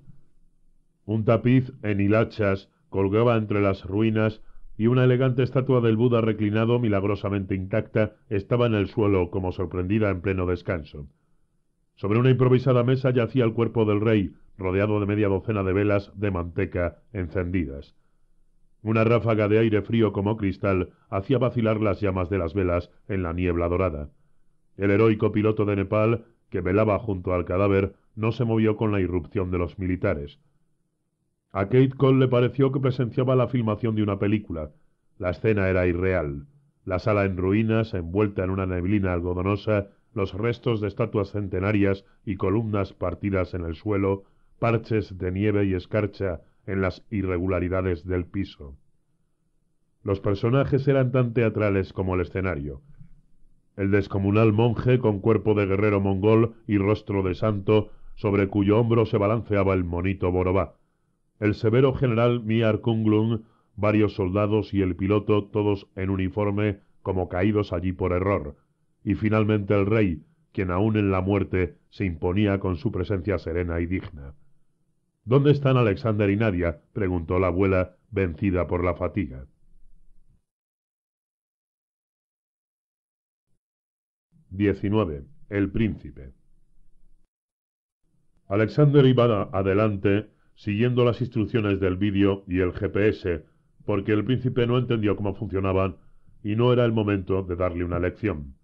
Un tapiz en hilachas colgaba entre las ruinas y una elegante estatua del Buda reclinado milagrosamente intacta estaba en el suelo como sorprendida en pleno descanso. Sobre una improvisada mesa yacía el cuerpo del rey, rodeado de media docena de velas de manteca encendidas. Una ráfaga de aire frío como cristal hacía vacilar las llamas de las velas en la niebla dorada. El heroico piloto de Nepal, que velaba junto al cadáver, no se movió con la irrupción de los militares. A Kate Cole le pareció que presenciaba la filmación de una película. La escena era irreal. La sala en ruinas, envuelta en una neblina algodonosa, los restos de estatuas centenarias y columnas partidas en el suelo, parches de nieve y escarcha en las irregularidades del piso. Los personajes eran tan teatrales como el escenario. El descomunal monje con cuerpo de guerrero mongol y rostro de santo, sobre cuyo hombro se balanceaba el monito Borobá el severo general Miar Kunglung, varios soldados y el piloto, todos en uniforme, como caídos allí por error, y finalmente el rey, quien aún en la muerte se imponía con su presencia serena y digna. ¿Dónde están Alexander y Nadia? preguntó la abuela, vencida por la fatiga. XIX. El príncipe. Alexander iba adelante siguiendo las instrucciones del vídeo y el GPS, porque el príncipe no entendió cómo funcionaban y no era el momento de darle una lección.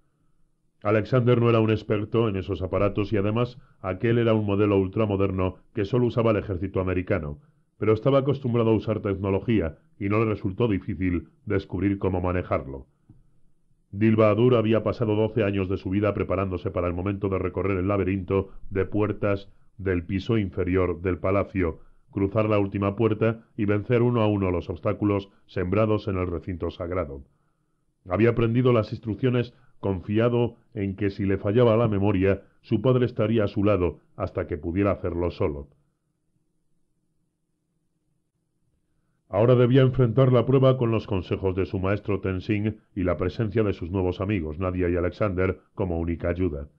Alexander no era un experto en esos aparatos y además aquel era un modelo ultramoderno que solo usaba el ejército americano, pero estaba acostumbrado a usar tecnología y no le resultó difícil descubrir cómo manejarlo. Dilbaadur había pasado doce años de su vida preparándose para el momento de recorrer el laberinto de puertas, del piso inferior del palacio, cruzar la última puerta y vencer uno a uno los obstáculos sembrados en el recinto sagrado. Había aprendido las instrucciones confiado en que si le fallaba la memoria, su padre estaría a su lado hasta que pudiera hacerlo solo. Ahora debía enfrentar la prueba con los consejos de su maestro Tenzing y la presencia de sus nuevos amigos Nadia y Alexander como única ayuda.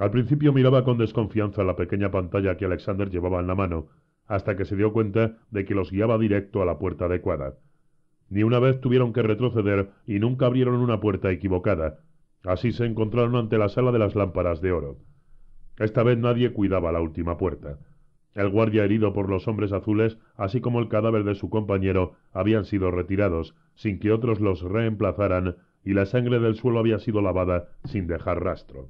Al principio miraba con desconfianza la pequeña pantalla que Alexander llevaba en la mano, hasta que se dio cuenta de que los guiaba directo a la puerta adecuada. Ni una vez tuvieron que retroceder y nunca abrieron una puerta equivocada. Así se encontraron ante la sala de las lámparas de oro. Esta vez nadie cuidaba la última puerta. El guardia herido por los hombres azules, así como el cadáver de su compañero, habían sido retirados, sin que otros los reemplazaran, y la sangre del suelo había sido lavada sin dejar rastro.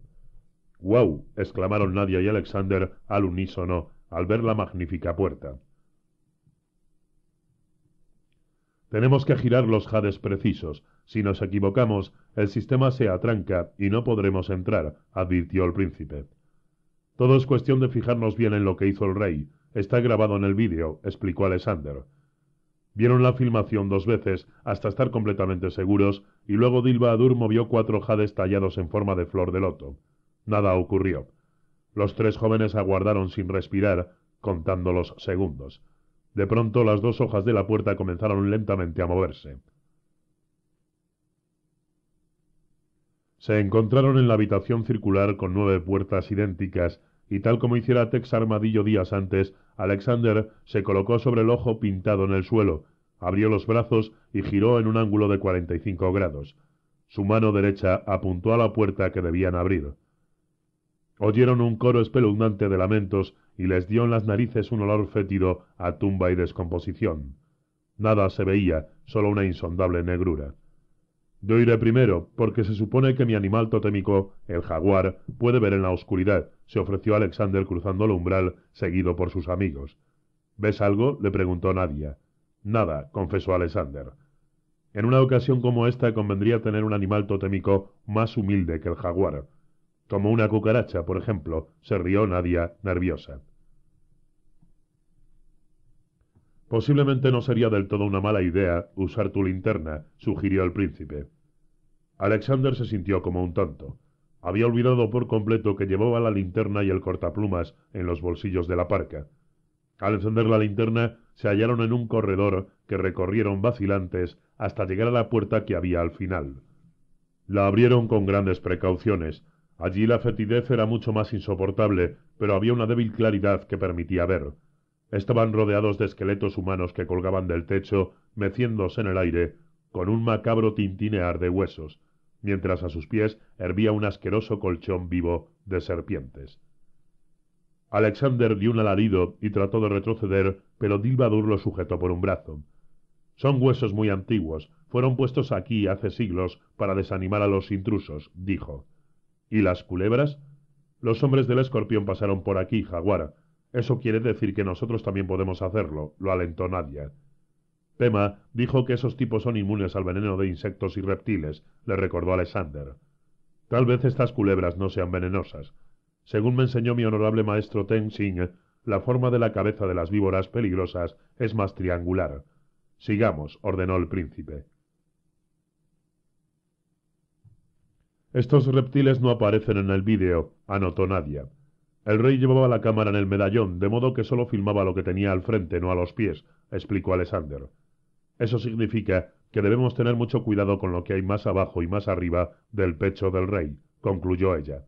—¡Guau! —exclamaron Nadia y Alexander al unísono al ver la magnífica puerta. Tenemos que girar los jades precisos. Si nos equivocamos, el sistema se atranca y no podremos entrar, advirtió el príncipe. Todo es cuestión de fijarnos bien en lo que hizo el rey. Está grabado en el vídeo, explicó Alexander. Vieron la filmación dos veces hasta estar completamente seguros y luego Dilba movió cuatro jades tallados en forma de flor de loto. Nada ocurrió. Los tres jóvenes aguardaron sin respirar, contando los segundos. De pronto las dos hojas de la puerta comenzaron lentamente a moverse. Se encontraron en la habitación circular con nueve puertas idénticas, y tal como hiciera Tex Armadillo días antes, Alexander se colocó sobre el ojo pintado en el suelo, abrió los brazos y giró en un ángulo de 45 grados. Su mano derecha apuntó a la puerta que debían abrir. Oyeron un coro espeluznante de lamentos y les dio en las narices un olor fétido a tumba y descomposición. Nada se veía, solo una insondable negrura. Yo iré primero, porque se supone que mi animal totémico, el jaguar, puede ver en la oscuridad, se ofreció Alexander cruzando el umbral, seguido por sus amigos. ¿Ves algo? le preguntó Nadia. Nada, confesó Alexander. En una ocasión como esta convendría tener un animal totémico más humilde que el jaguar. Como una cucaracha, por ejemplo, se rió Nadia, nerviosa. Posiblemente no sería del todo una mala idea usar tu linterna, sugirió el príncipe. Alexander se sintió como un tonto. Había olvidado por completo que llevaba la linterna y el cortaplumas en los bolsillos de la parca. Al encender la linterna, se hallaron en un corredor que recorrieron vacilantes hasta llegar a la puerta que había al final. La abrieron con grandes precauciones, Allí la fetidez era mucho más insoportable, pero había una débil claridad que permitía ver. Estaban rodeados de esqueletos humanos que colgaban del techo, meciéndose en el aire, con un macabro tintinear de huesos, mientras a sus pies hervía un asqueroso colchón vivo de serpientes. Alexander dio un alarido y trató de retroceder, pero Dilbadur lo sujetó por un brazo. Son huesos muy antiguos, fueron puestos aquí hace siglos para desanimar a los intrusos, dijo. ¿Y las culebras? Los hombres del escorpión pasaron por aquí, Jaguar. Eso quiere decir que nosotros también podemos hacerlo, lo alentó Nadia. Pema dijo que esos tipos son inmunes al veneno de insectos y reptiles, le recordó Alexander. Tal vez estas culebras no sean venenosas. Según me enseñó mi honorable maestro Ten la forma de la cabeza de las víboras peligrosas es más triangular. Sigamos, ordenó el príncipe. Estos reptiles no aparecen en el vídeo, anotó Nadia. El rey llevaba la cámara en el medallón, de modo que solo filmaba lo que tenía al frente, no a los pies, explicó Alexander. Eso significa que debemos tener mucho cuidado con lo que hay más abajo y más arriba del pecho del rey, concluyó ella.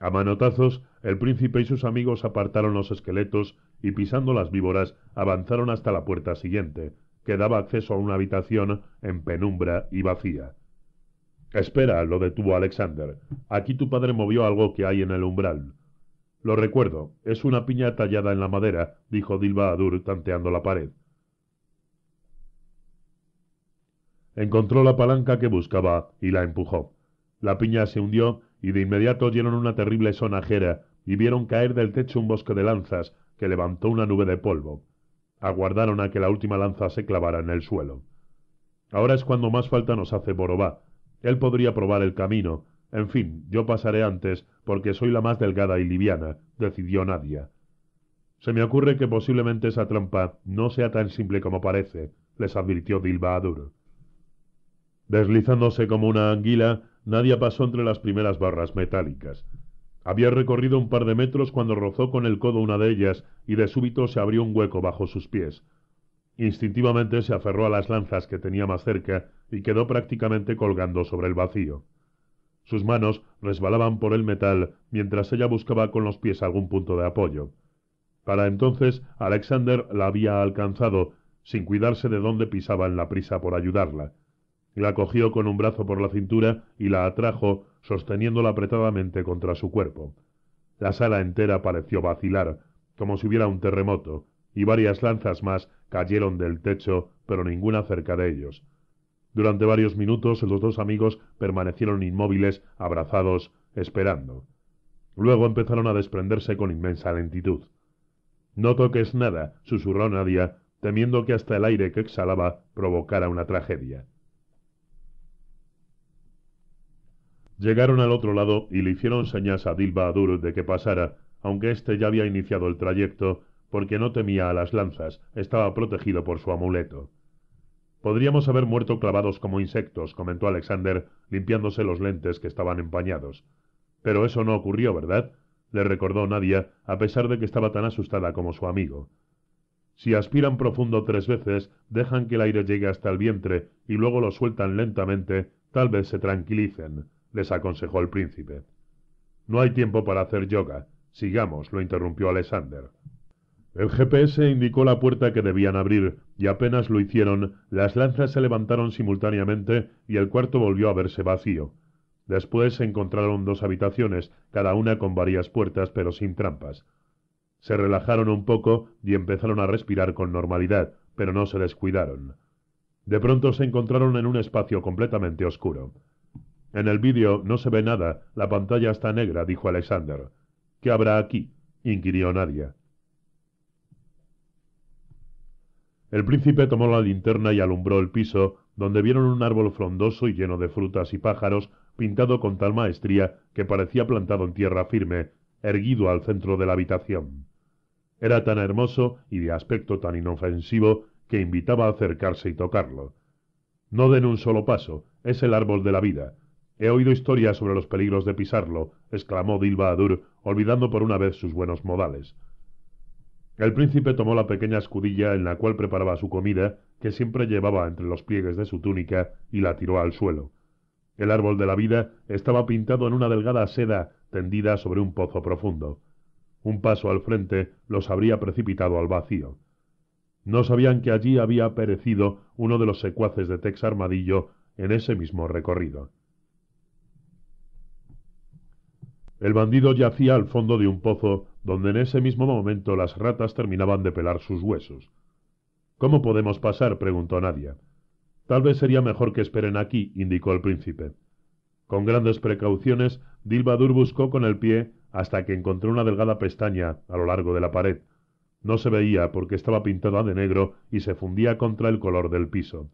A manotazos, el príncipe y sus amigos apartaron los esqueletos y pisando las víboras avanzaron hasta la puerta siguiente, que daba acceso a una habitación en penumbra y vacía. Espera, lo detuvo Alexander. Aquí tu padre movió algo que hay en el umbral. Lo recuerdo, es una piña tallada en la madera, dijo Dilba Adur, tanteando la pared. Encontró la palanca que buscaba y la empujó. La piña se hundió y de inmediato oyeron una terrible sonajera y vieron caer del techo un bosque de lanzas que levantó una nube de polvo. Aguardaron a que la última lanza se clavara en el suelo. Ahora es cuando más falta nos hace Borobá, él podría probar el camino. En fin, yo pasaré antes, porque soy la más delgada y liviana, decidió Nadia. Se me ocurre que posiblemente esa trampa no sea tan simple como parece, les advirtió Dilba Adur. Deslizándose como una anguila, Nadia pasó entre las primeras barras metálicas. Había recorrido un par de metros cuando rozó con el codo una de ellas y de súbito se abrió un hueco bajo sus pies. Instintivamente se aferró a las lanzas que tenía más cerca y quedó prácticamente colgando sobre el vacío. Sus manos resbalaban por el metal mientras ella buscaba con los pies algún punto de apoyo. Para entonces Alexander la había alcanzado, sin cuidarse de dónde pisaba en la prisa por ayudarla. La cogió con un brazo por la cintura y la atrajo, sosteniéndola apretadamente contra su cuerpo. La sala entera pareció vacilar, como si hubiera un terremoto, y varias lanzas más cayeron del techo, pero ninguna cerca de ellos. Durante varios minutos los dos amigos permanecieron inmóviles, abrazados, esperando. Luego empezaron a desprenderse con inmensa lentitud. No toques nada, susurró Nadia, temiendo que hasta el aire que exhalaba provocara una tragedia. Llegaron al otro lado y le hicieron señas a Dilba Adur de que pasara, aunque éste ya había iniciado el trayecto, porque no temía a las lanzas, estaba protegido por su amuleto. Podríamos haber muerto clavados como insectos, comentó Alexander, limpiándose los lentes que estaban empañados. Pero eso no ocurrió, ¿verdad? le recordó Nadia, a pesar de que estaba tan asustada como su amigo. Si aspiran profundo tres veces, dejan que el aire llegue hasta el vientre y luego lo sueltan lentamente, tal vez se tranquilicen, les aconsejó el príncipe. No hay tiempo para hacer yoga. Sigamos, lo interrumpió Alexander. El GPS indicó la puerta que debían abrir, y apenas lo hicieron, las lanzas se levantaron simultáneamente y el cuarto volvió a verse vacío. Después se encontraron dos habitaciones, cada una con varias puertas pero sin trampas. Se relajaron un poco y empezaron a respirar con normalidad, pero no se descuidaron. De pronto se encontraron en un espacio completamente oscuro. En el vídeo no se ve nada, la pantalla está negra, dijo Alexander. ¿Qué habrá aquí? inquirió Nadia. el príncipe tomó la linterna y alumbró el piso, donde vieron un árbol frondoso y lleno de frutas y pájaros, pintado con tal maestría que parecía plantado en tierra firme, erguido al centro de la habitación. Era tan hermoso y de aspecto tan inofensivo que invitaba a acercarse y tocarlo. No den un solo paso, es el árbol de la vida. He oído historias sobre los peligros de pisarlo, exclamó Dilba Adur, olvidando por una vez sus buenos modales. El príncipe tomó la pequeña escudilla en la cual preparaba su comida, que siempre llevaba entre los pliegues de su túnica, y la tiró al suelo. El árbol de la vida estaba pintado en una delgada seda tendida sobre un pozo profundo. Un paso al frente los habría precipitado al vacío. No sabían que allí había perecido uno de los secuaces de Tex Armadillo en ese mismo recorrido. El bandido yacía al fondo de un pozo donde en ese mismo momento las ratas terminaban de pelar sus huesos. ¿Cómo podemos pasar? preguntó Nadia. Tal vez sería mejor que esperen aquí, indicó el príncipe. Con grandes precauciones, Dilbadur buscó con el pie hasta que encontró una delgada pestaña a lo largo de la pared. No se veía porque estaba pintada de negro y se fundía contra el color del piso.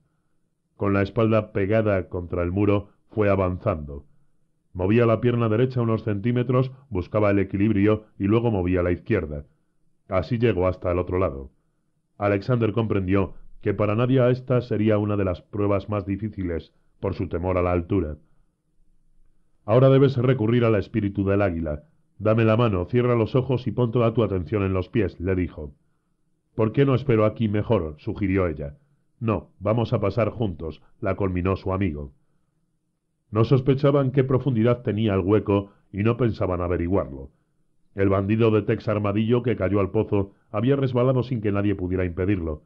Con la espalda pegada contra el muro, fue avanzando. Movía la pierna derecha unos centímetros, buscaba el equilibrio y luego movía la izquierda. Así llegó hasta el otro lado. Alexander comprendió que para Nadia esta sería una de las pruebas más difíciles, por su temor a la altura. Ahora debes recurrir al espíritu del águila. Dame la mano, cierra los ojos y pon toda tu atención en los pies, le dijo. ¿Por qué no espero aquí mejor? sugirió ella. No, vamos a pasar juntos, la culminó su amigo. No sospechaban qué profundidad tenía el hueco y no pensaban averiguarlo. El bandido de Tex Armadillo que cayó al pozo había resbalado sin que nadie pudiera impedirlo.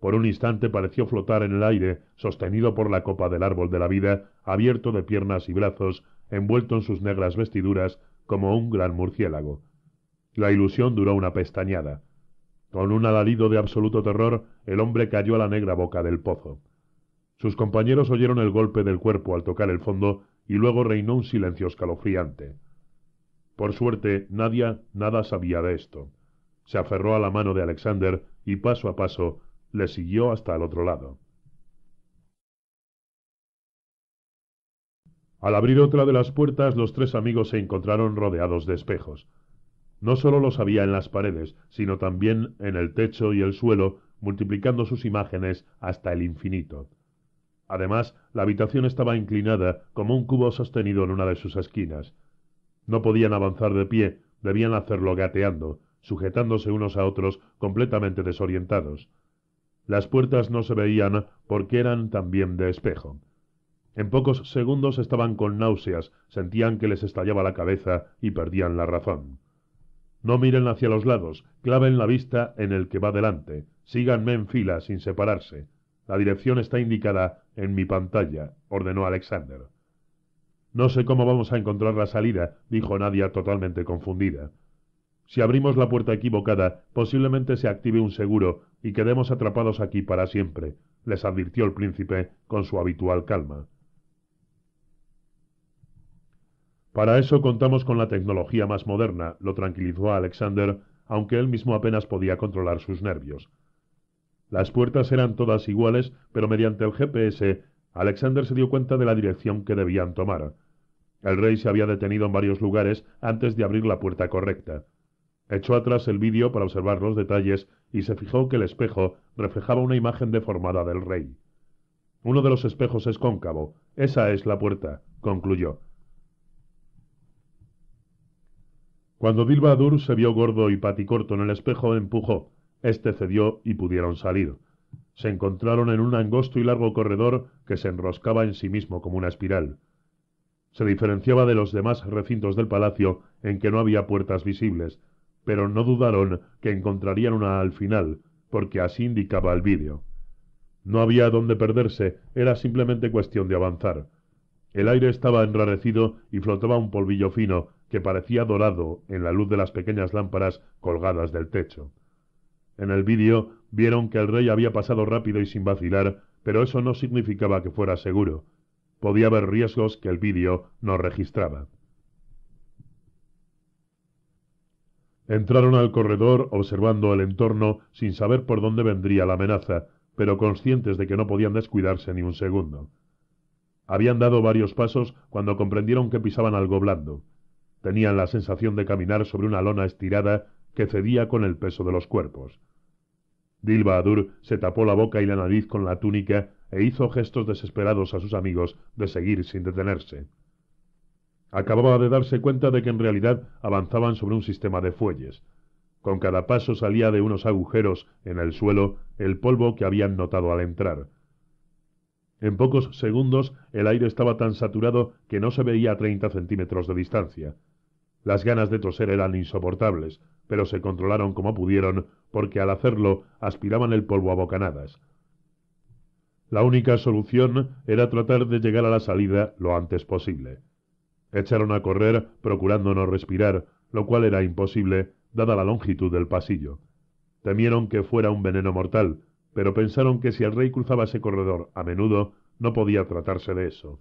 Por un instante pareció flotar en el aire, sostenido por la copa del árbol de la vida, abierto de piernas y brazos, envuelto en sus negras vestiduras, como un gran murciélago. La ilusión duró una pestañada. Con un alarido de absoluto terror, el hombre cayó a la negra boca del pozo. Sus compañeros oyeron el golpe del cuerpo al tocar el fondo y luego reinó un silencio escalofriante. Por suerte, Nadia nada sabía de esto. Se aferró a la mano de Alexander y paso a paso le siguió hasta el otro lado. Al abrir otra de las puertas, los tres amigos se encontraron rodeados de espejos. No solo los había en las paredes, sino también en el techo y el suelo, multiplicando sus imágenes hasta el infinito. Además, la habitación estaba inclinada como un cubo sostenido en una de sus esquinas. No podían avanzar de pie, debían hacerlo gateando, sujetándose unos a otros completamente desorientados. Las puertas no se veían porque eran también de espejo. En pocos segundos estaban con náuseas, sentían que les estallaba la cabeza y perdían la razón. No miren hacia los lados, claven la vista en el que va delante, síganme en fila sin separarse. La dirección está indicada en mi pantalla, ordenó Alexander. No sé cómo vamos a encontrar la salida, dijo Nadia totalmente confundida. Si abrimos la puerta equivocada, posiblemente se active un seguro y quedemos atrapados aquí para siempre, les advirtió el príncipe con su habitual calma. Para eso contamos con la tecnología más moderna, lo tranquilizó Alexander, aunque él mismo apenas podía controlar sus nervios. Las puertas eran todas iguales, pero mediante el GPS Alexander se dio cuenta de la dirección que debían tomar. El rey se había detenido en varios lugares antes de abrir la puerta correcta. Echó atrás el vídeo para observar los detalles y se fijó que el espejo reflejaba una imagen deformada del rey. Uno de los espejos es cóncavo. Esa es la puerta, concluyó. Cuando Dilbadur se vio gordo y paticorto en el espejo, empujó. Este cedió y pudieron salir. Se encontraron en un angosto y largo corredor que se enroscaba en sí mismo como una espiral. Se diferenciaba de los demás recintos del palacio en que no había puertas visibles, pero no dudaron que encontrarían una al final, porque así indicaba el vídeo. No había dónde perderse, era simplemente cuestión de avanzar. El aire estaba enrarecido y flotaba un polvillo fino que parecía dorado en la luz de las pequeñas lámparas colgadas del techo. En el vídeo vieron que el rey había pasado rápido y sin vacilar, pero eso no significaba que fuera seguro. Podía haber riesgos que el vídeo no registraba. Entraron al corredor observando el entorno sin saber por dónde vendría la amenaza, pero conscientes de que no podían descuidarse ni un segundo. Habían dado varios pasos cuando comprendieron que pisaban algo blando. Tenían la sensación de caminar sobre una lona estirada que cedía con el peso de los cuerpos. Dil se tapó la boca y la nariz con la túnica e hizo gestos desesperados a sus amigos de seguir sin detenerse. Acababa de darse cuenta de que en realidad avanzaban sobre un sistema de fuelles. Con cada paso salía de unos agujeros en el suelo el polvo que habían notado al entrar. En pocos segundos el aire estaba tan saturado que no se veía a treinta centímetros de distancia. Las ganas de toser eran insoportables, pero se controlaron como pudieron porque al hacerlo aspiraban el polvo a bocanadas. La única solución era tratar de llegar a la salida lo antes posible. Echaron a correr, procurando no respirar, lo cual era imposible, dada la longitud del pasillo. Temieron que fuera un veneno mortal, pero pensaron que si el rey cruzaba ese corredor a menudo, no podía tratarse de eso.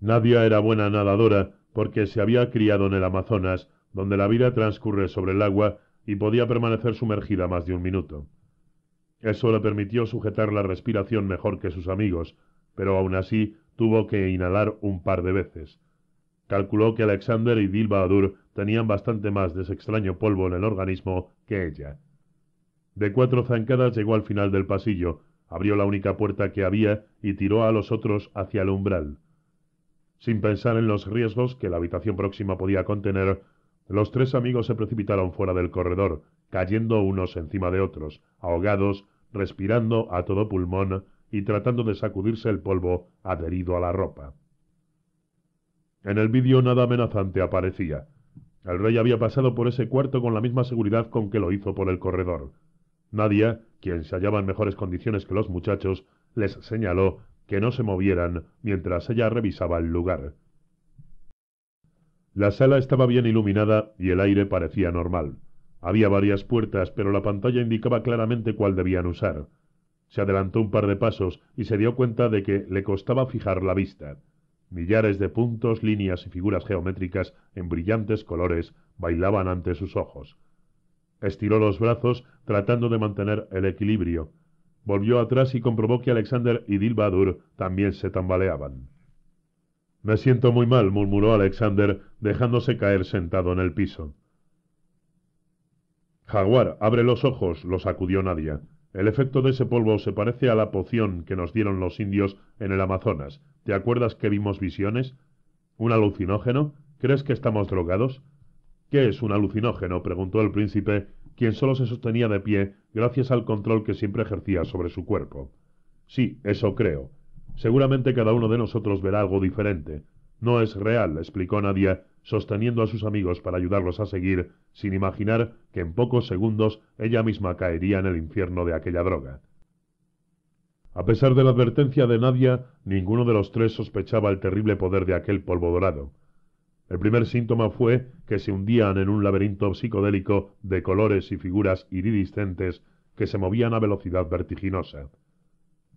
Nadia era buena nadadora, porque se había criado en el Amazonas, donde la vida transcurre sobre el agua y podía permanecer sumergida más de un minuto. Eso le permitió sujetar la respiración mejor que sus amigos, pero aún así tuvo que inhalar un par de veces. Calculó que Alexander y Adur... tenían bastante más de ese extraño polvo en el organismo que ella. De cuatro zancadas llegó al final del pasillo, abrió la única puerta que había y tiró a los otros hacia el umbral. Sin pensar en los riesgos que la habitación próxima podía contener, los tres amigos se precipitaron fuera del corredor, cayendo unos encima de otros, ahogados, respirando a todo pulmón y tratando de sacudirse el polvo adherido a la ropa. En el vídeo nada amenazante aparecía. El rey había pasado por ese cuarto con la misma seguridad con que lo hizo por el corredor. Nadia, quien se hallaba en mejores condiciones que los muchachos, les señaló que no se movieran mientras ella revisaba el lugar. La sala estaba bien iluminada y el aire parecía normal. Había varias puertas, pero la pantalla indicaba claramente cuál debían usar. Se adelantó un par de pasos y se dio cuenta de que le costaba fijar la vista. Millares de puntos, líneas y figuras geométricas en brillantes colores bailaban ante sus ojos. Estiró los brazos tratando de mantener el equilibrio. Volvió atrás y comprobó que Alexander y Dilbadur también se tambaleaban. Me siento muy mal, murmuró Alexander, dejándose caer sentado en el piso. Jaguar, abre los ojos, lo sacudió Nadia. El efecto de ese polvo se parece a la poción que nos dieron los indios en el Amazonas. ¿Te acuerdas que vimos visiones? ¿Un alucinógeno? ¿Crees que estamos drogados? ¿Qué es un alucinógeno? preguntó el príncipe, quien solo se sostenía de pie gracias al control que siempre ejercía sobre su cuerpo. Sí, eso creo, Seguramente cada uno de nosotros verá algo diferente. No es real, explicó Nadia, sosteniendo a sus amigos para ayudarlos a seguir, sin imaginar que en pocos segundos ella misma caería en el infierno de aquella droga. A pesar de la advertencia de Nadia, ninguno de los tres sospechaba el terrible poder de aquel polvo dorado. El primer síntoma fue que se hundían en un laberinto psicodélico de colores y figuras iridiscentes que se movían a velocidad vertiginosa.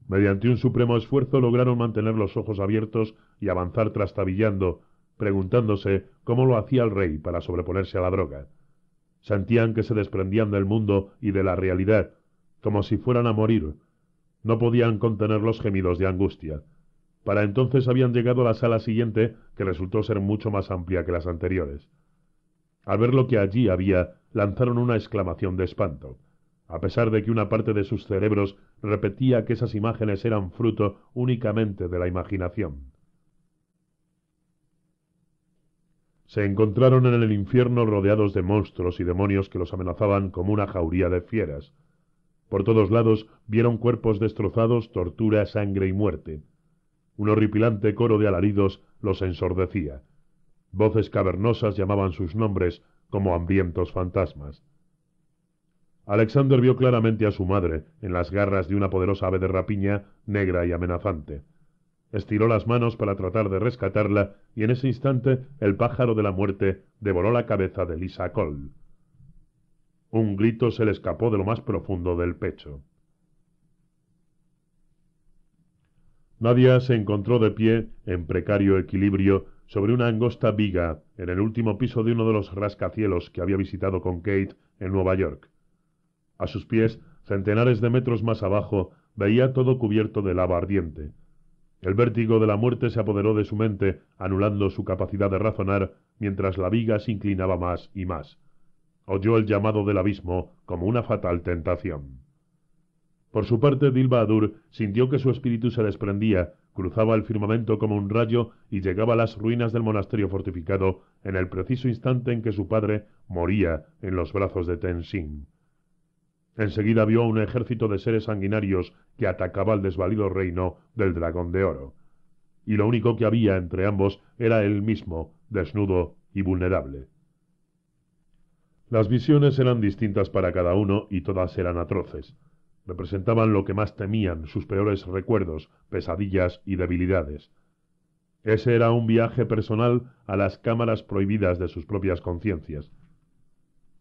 Mediante un supremo esfuerzo lograron mantener los ojos abiertos y avanzar trastabillando, preguntándose cómo lo hacía el rey para sobreponerse a la droga. Sentían que se desprendían del mundo y de la realidad, como si fueran a morir. No podían contener los gemidos de angustia. Para entonces habían llegado a la sala siguiente, que resultó ser mucho más amplia que las anteriores. Al ver lo que allí había, lanzaron una exclamación de espanto. A pesar de que una parte de sus cerebros repetía que esas imágenes eran fruto únicamente de la imaginación. Se encontraron en el infierno rodeados de monstruos y demonios que los amenazaban como una jauría de fieras. Por todos lados vieron cuerpos destrozados, tortura, sangre y muerte. Un horripilante coro de alaridos los ensordecía. Voces cavernosas llamaban sus nombres como hambrientos fantasmas. Alexander vio claramente a su madre, en las garras de una poderosa ave de rapiña, negra y amenazante. Estiró las manos para tratar de rescatarla, y en ese instante el pájaro de la muerte devoró la cabeza de Lisa Cole. Un grito se le escapó de lo más profundo del pecho. Nadia se encontró de pie, en precario equilibrio, sobre una angosta viga en el último piso de uno de los rascacielos que había visitado con Kate en Nueva York. A sus pies, centenares de metros más abajo, veía todo cubierto de lava ardiente. El vértigo de la muerte se apoderó de su mente, anulando su capacidad de razonar, mientras la viga se inclinaba más y más. Oyó el llamado del abismo como una fatal tentación. Por su parte, Dilbadur sintió que su espíritu se desprendía, cruzaba el firmamento como un rayo y llegaba a las ruinas del monasterio fortificado en el preciso instante en que su padre moría en los brazos de Tensin. Enseguida vio un ejército de seres sanguinarios que atacaba el desvalido reino del dragón de oro. Y lo único que había entre ambos era él mismo, desnudo y vulnerable. Las visiones eran distintas para cada uno y todas eran atroces. Representaban lo que más temían, sus peores recuerdos, pesadillas y debilidades. Ese era un viaje personal a las cámaras prohibidas de sus propias conciencias.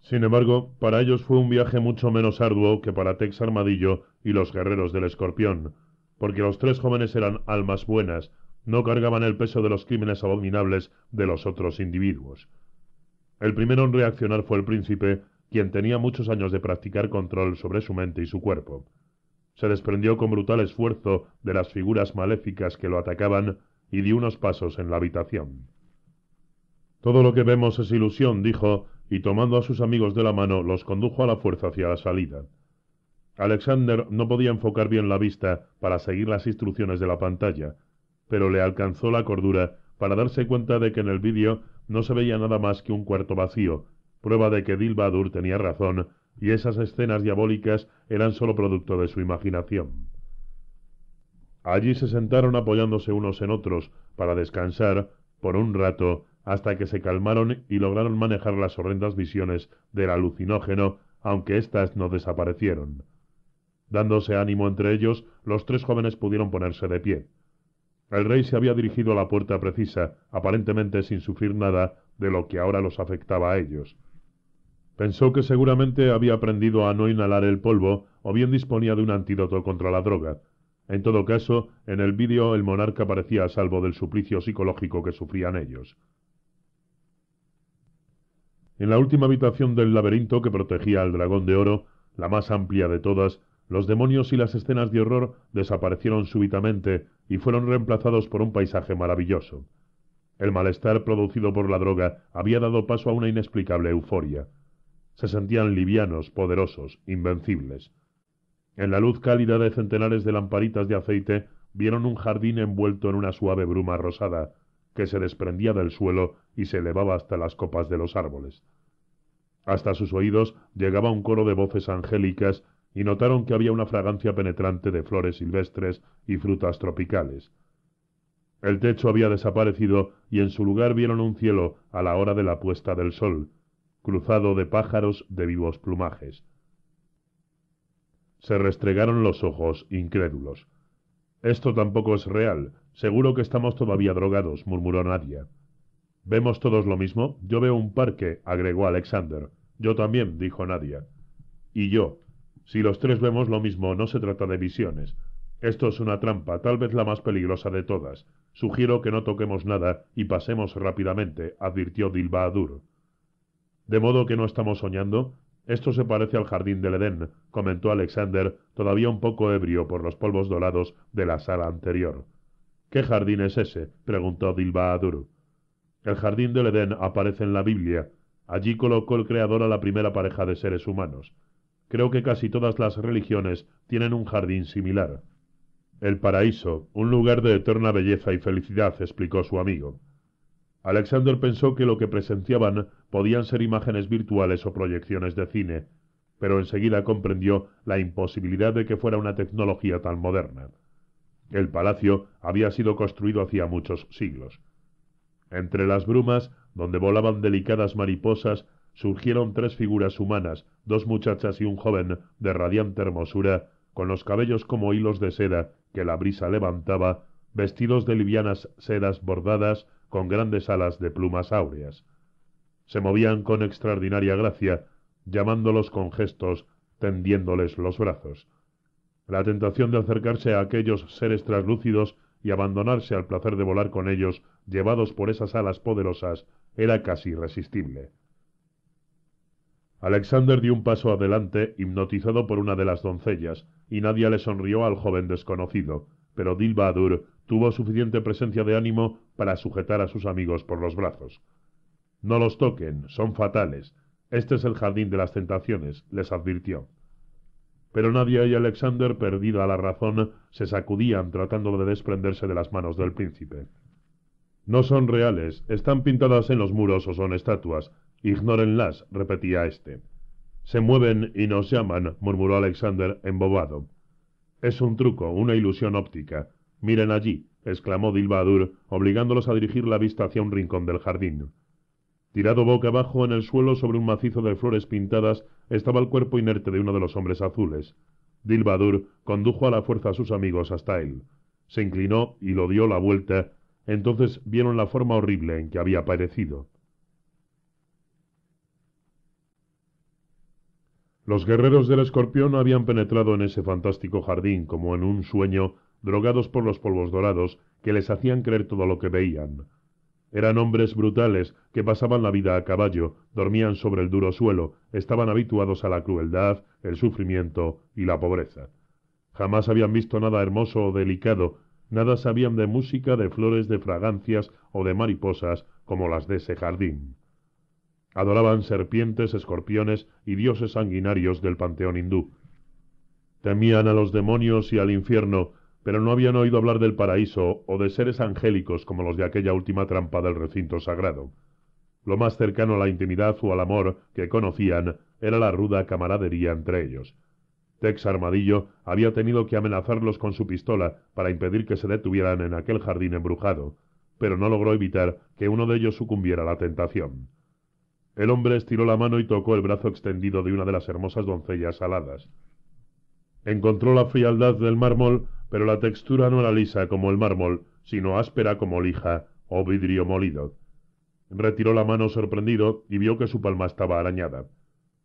Sin embargo, para ellos fue un viaje mucho menos arduo que para Tex Armadillo y los guerreros del escorpión, porque los tres jóvenes eran almas buenas, no cargaban el peso de los crímenes abominables de los otros individuos. El primero en reaccionar fue el príncipe, quien tenía muchos años de practicar control sobre su mente y su cuerpo. Se desprendió con brutal esfuerzo de las figuras maléficas que lo atacaban y dio unos pasos en la habitación. Todo lo que vemos es ilusión, dijo, y tomando a sus amigos de la mano los condujo a la fuerza hacia la salida. Alexander no podía enfocar bien la vista para seguir las instrucciones de la pantalla, pero le alcanzó la cordura para darse cuenta de que en el vídeo no se veía nada más que un cuarto vacío, prueba de que Dilbadur tenía razón y esas escenas diabólicas eran solo producto de su imaginación. Allí se sentaron apoyándose unos en otros para descansar, por un rato, hasta que se calmaron y lograron manejar las horrendas visiones del alucinógeno, aunque éstas no desaparecieron. Dándose ánimo entre ellos, los tres jóvenes pudieron ponerse de pie. El rey se había dirigido a la puerta precisa, aparentemente sin sufrir nada de lo que ahora los afectaba a ellos. Pensó que seguramente había aprendido a no inhalar el polvo o bien disponía de un antídoto contra la droga. En todo caso, en el vídeo el monarca parecía a salvo del suplicio psicológico que sufrían ellos. En la última habitación del laberinto que protegía al dragón de oro, la más amplia de todas, los demonios y las escenas de horror desaparecieron súbitamente y fueron reemplazados por un paisaje maravilloso. El malestar producido por la droga había dado paso a una inexplicable euforia. Se sentían livianos, poderosos, invencibles. En la luz cálida de centenares de lamparitas de aceite vieron un jardín envuelto en una suave bruma rosada, que se desprendía del suelo y se elevaba hasta las copas de los árboles. Hasta sus oídos llegaba un coro de voces angélicas y notaron que había una fragancia penetrante de flores silvestres y frutas tropicales. El techo había desaparecido y en su lugar vieron un cielo a la hora de la puesta del sol, cruzado de pájaros de vivos plumajes. Se restregaron los ojos, incrédulos. Esto tampoco es real, Seguro que estamos todavía drogados, murmuró Nadia. ¿Vemos todos lo mismo? Yo veo un parque, agregó Alexander. Yo también, dijo Nadia. Y yo. Si los tres vemos lo mismo, no se trata de visiones. Esto es una trampa, tal vez la más peligrosa de todas. Sugiero que no toquemos nada y pasemos rápidamente, advirtió Dilbaadur. De modo que no estamos soñando. Esto se parece al jardín del Edén, comentó Alexander, todavía un poco ebrio por los polvos dorados de la sala anterior. ¿Qué jardín es ese? preguntó Dilbaadur. El jardín del Edén aparece en la Biblia. Allí colocó el Creador a la primera pareja de seres humanos. Creo que casi todas las religiones tienen un jardín similar. El paraíso, un lugar de eterna belleza y felicidad, explicó su amigo. Alexander pensó que lo que presenciaban podían ser imágenes virtuales o proyecciones de cine, pero enseguida comprendió la imposibilidad de que fuera una tecnología tan moderna. El palacio había sido construido hacía muchos siglos. Entre las brumas, donde volaban delicadas mariposas, surgieron tres figuras humanas, dos muchachas y un joven de radiante hermosura, con los cabellos como hilos de seda que la brisa levantaba, vestidos de livianas sedas bordadas con grandes alas de plumas áureas. Se movían con extraordinaria gracia, llamándolos con gestos, tendiéndoles los brazos. La tentación de acercarse a aquellos seres traslúcidos y abandonarse al placer de volar con ellos, llevados por esas alas poderosas, era casi irresistible. Alexander dio un paso adelante, hipnotizado por una de las doncellas, y nadie le sonrió al joven desconocido, pero Dilbadur tuvo suficiente presencia de ánimo para sujetar a sus amigos por los brazos. No los toquen, son fatales. Este es el jardín de las tentaciones, les advirtió pero Nadia y Alexander, perdida la razón, se sacudían tratando de desprenderse de las manos del príncipe. No son reales, están pintadas en los muros o son estatuas. Ignórenlas, repetía éste. Se mueven y nos llaman, murmuró Alexander, embobado. Es un truco, una ilusión óptica. Miren allí, exclamó Dilbadur, obligándolos a dirigir la vista hacia un rincón del jardín. Tirado boca abajo en el suelo sobre un macizo de flores pintadas, estaba el cuerpo inerte de uno de los hombres azules. Dilbadur condujo a la fuerza a sus amigos hasta él. Se inclinó y lo dio la vuelta. Entonces vieron la forma horrible en que había aparecido. Los guerreros del escorpión habían penetrado en ese fantástico jardín como en un sueño, drogados por los polvos dorados que les hacían creer todo lo que veían. Eran hombres brutales que pasaban la vida a caballo, dormían sobre el duro suelo, estaban habituados a la crueldad, el sufrimiento y la pobreza. Jamás habían visto nada hermoso o delicado, nada sabían de música, de flores, de fragancias o de mariposas como las de ese jardín. Adoraban serpientes, escorpiones y dioses sanguinarios del panteón hindú. Temían a los demonios y al infierno, pero no habían oído hablar del paraíso o de seres angélicos como los de aquella última trampa del recinto sagrado. Lo más cercano a la intimidad o al amor que conocían era la ruda camaradería entre ellos. Tex Armadillo había tenido que amenazarlos con su pistola para impedir que se detuvieran en aquel jardín embrujado, pero no logró evitar que uno de ellos sucumbiera a la tentación. El hombre estiró la mano y tocó el brazo extendido de una de las hermosas doncellas aladas. Encontró la frialdad del mármol pero la textura no era lisa como el mármol, sino áspera como lija o vidrio molido. Retiró la mano sorprendido y vio que su palma estaba arañada.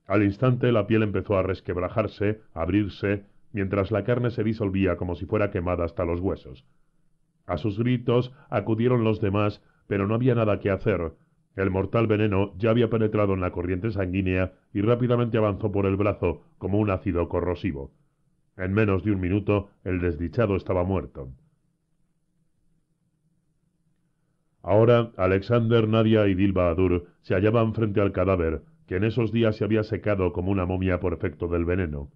Al instante la piel empezó a resquebrajarse, a abrirse, mientras la carne se disolvía como si fuera quemada hasta los huesos. A sus gritos acudieron los demás, pero no había nada que hacer. El mortal veneno ya había penetrado en la corriente sanguínea y rápidamente avanzó por el brazo como un ácido corrosivo. En menos de un minuto el desdichado estaba muerto. Ahora Alexander, Nadia y Dilba Adur se hallaban frente al cadáver, que en esos días se había secado como una momia por efecto del veneno.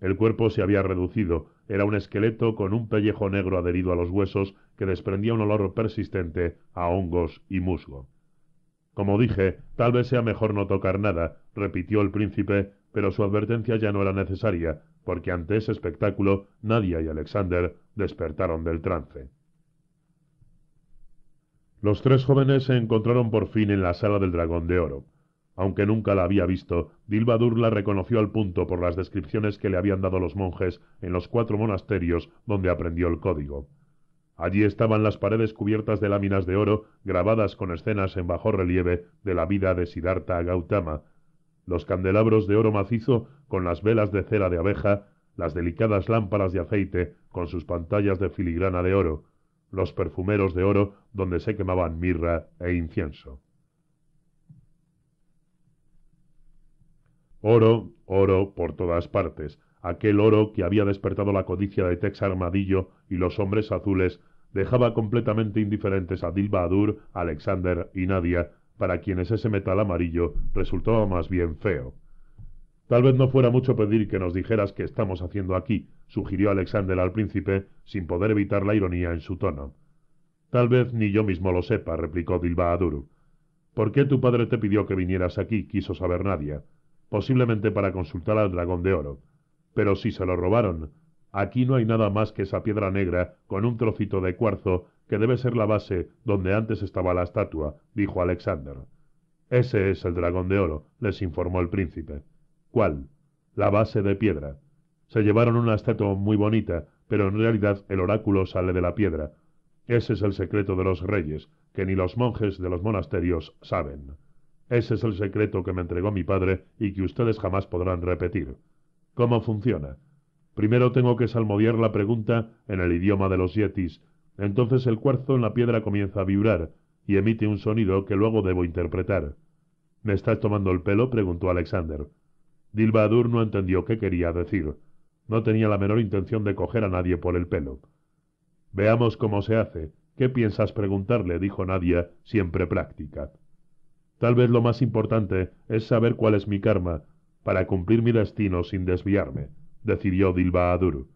El cuerpo se había reducido, era un esqueleto con un pellejo negro adherido a los huesos que desprendía un olor persistente a hongos y musgo. Como dije, tal vez sea mejor no tocar nada, repitió el príncipe, pero su advertencia ya no era necesaria, porque ante ese espectáculo Nadia y Alexander despertaron del trance. Los tres jóvenes se encontraron por fin en la sala del dragón de oro. Aunque nunca la había visto, Dilbadur la reconoció al punto por las descripciones que le habían dado los monjes en los cuatro monasterios donde aprendió el código. Allí estaban las paredes cubiertas de láminas de oro grabadas con escenas en bajo relieve de la vida de Siddhartha Gautama, los candelabros de oro macizo con las velas de cera de abeja, las delicadas lámparas de aceite con sus pantallas de filigrana de oro, los perfumeros de oro donde se quemaban mirra e incienso. Oro, oro por todas partes, aquel oro que había despertado la codicia de Tex Armadillo y los hombres azules, dejaba completamente indiferentes a Dilba Adur, Alexander y Nadia, para quienes ese metal amarillo resultaba más bien feo. Tal vez no fuera mucho pedir que nos dijeras qué estamos haciendo aquí, sugirió Alexander al príncipe, sin poder evitar la ironía en su tono. Tal vez ni yo mismo lo sepa, replicó Dilbaaduru. ¿Por qué tu padre te pidió que vinieras aquí? quiso saber Nadia. Posiblemente para consultar al dragón de oro. Pero si se lo robaron. Aquí no hay nada más que esa piedra negra con un trocito de cuarzo que debe ser la base donde antes estaba la estatua, dijo Alexander. Ese es el dragón de oro, les informó el príncipe. ¿Cuál? La base de piedra. Se llevaron una estatua muy bonita, pero en realidad el oráculo sale de la piedra. Ese es el secreto de los reyes, que ni los monjes de los monasterios saben. Ese es el secreto que me entregó mi padre y que ustedes jamás podrán repetir. ¿Cómo funciona? Primero tengo que salmodiar la pregunta en el idioma de los yetis entonces el cuarzo en la piedra comienza a vibrar y emite un sonido que luego debo interpretar. ¿Me estás tomando el pelo? preguntó Alexander. dilbaadur no entendió qué quería decir. No tenía la menor intención de coger a nadie por el pelo. Veamos cómo se hace. ¿Qué piensas preguntarle? dijo Nadia, siempre práctica. Tal vez lo más importante es saber cuál es mi karma, para cumplir mi destino sin desviarme, decidió Dilbaadur.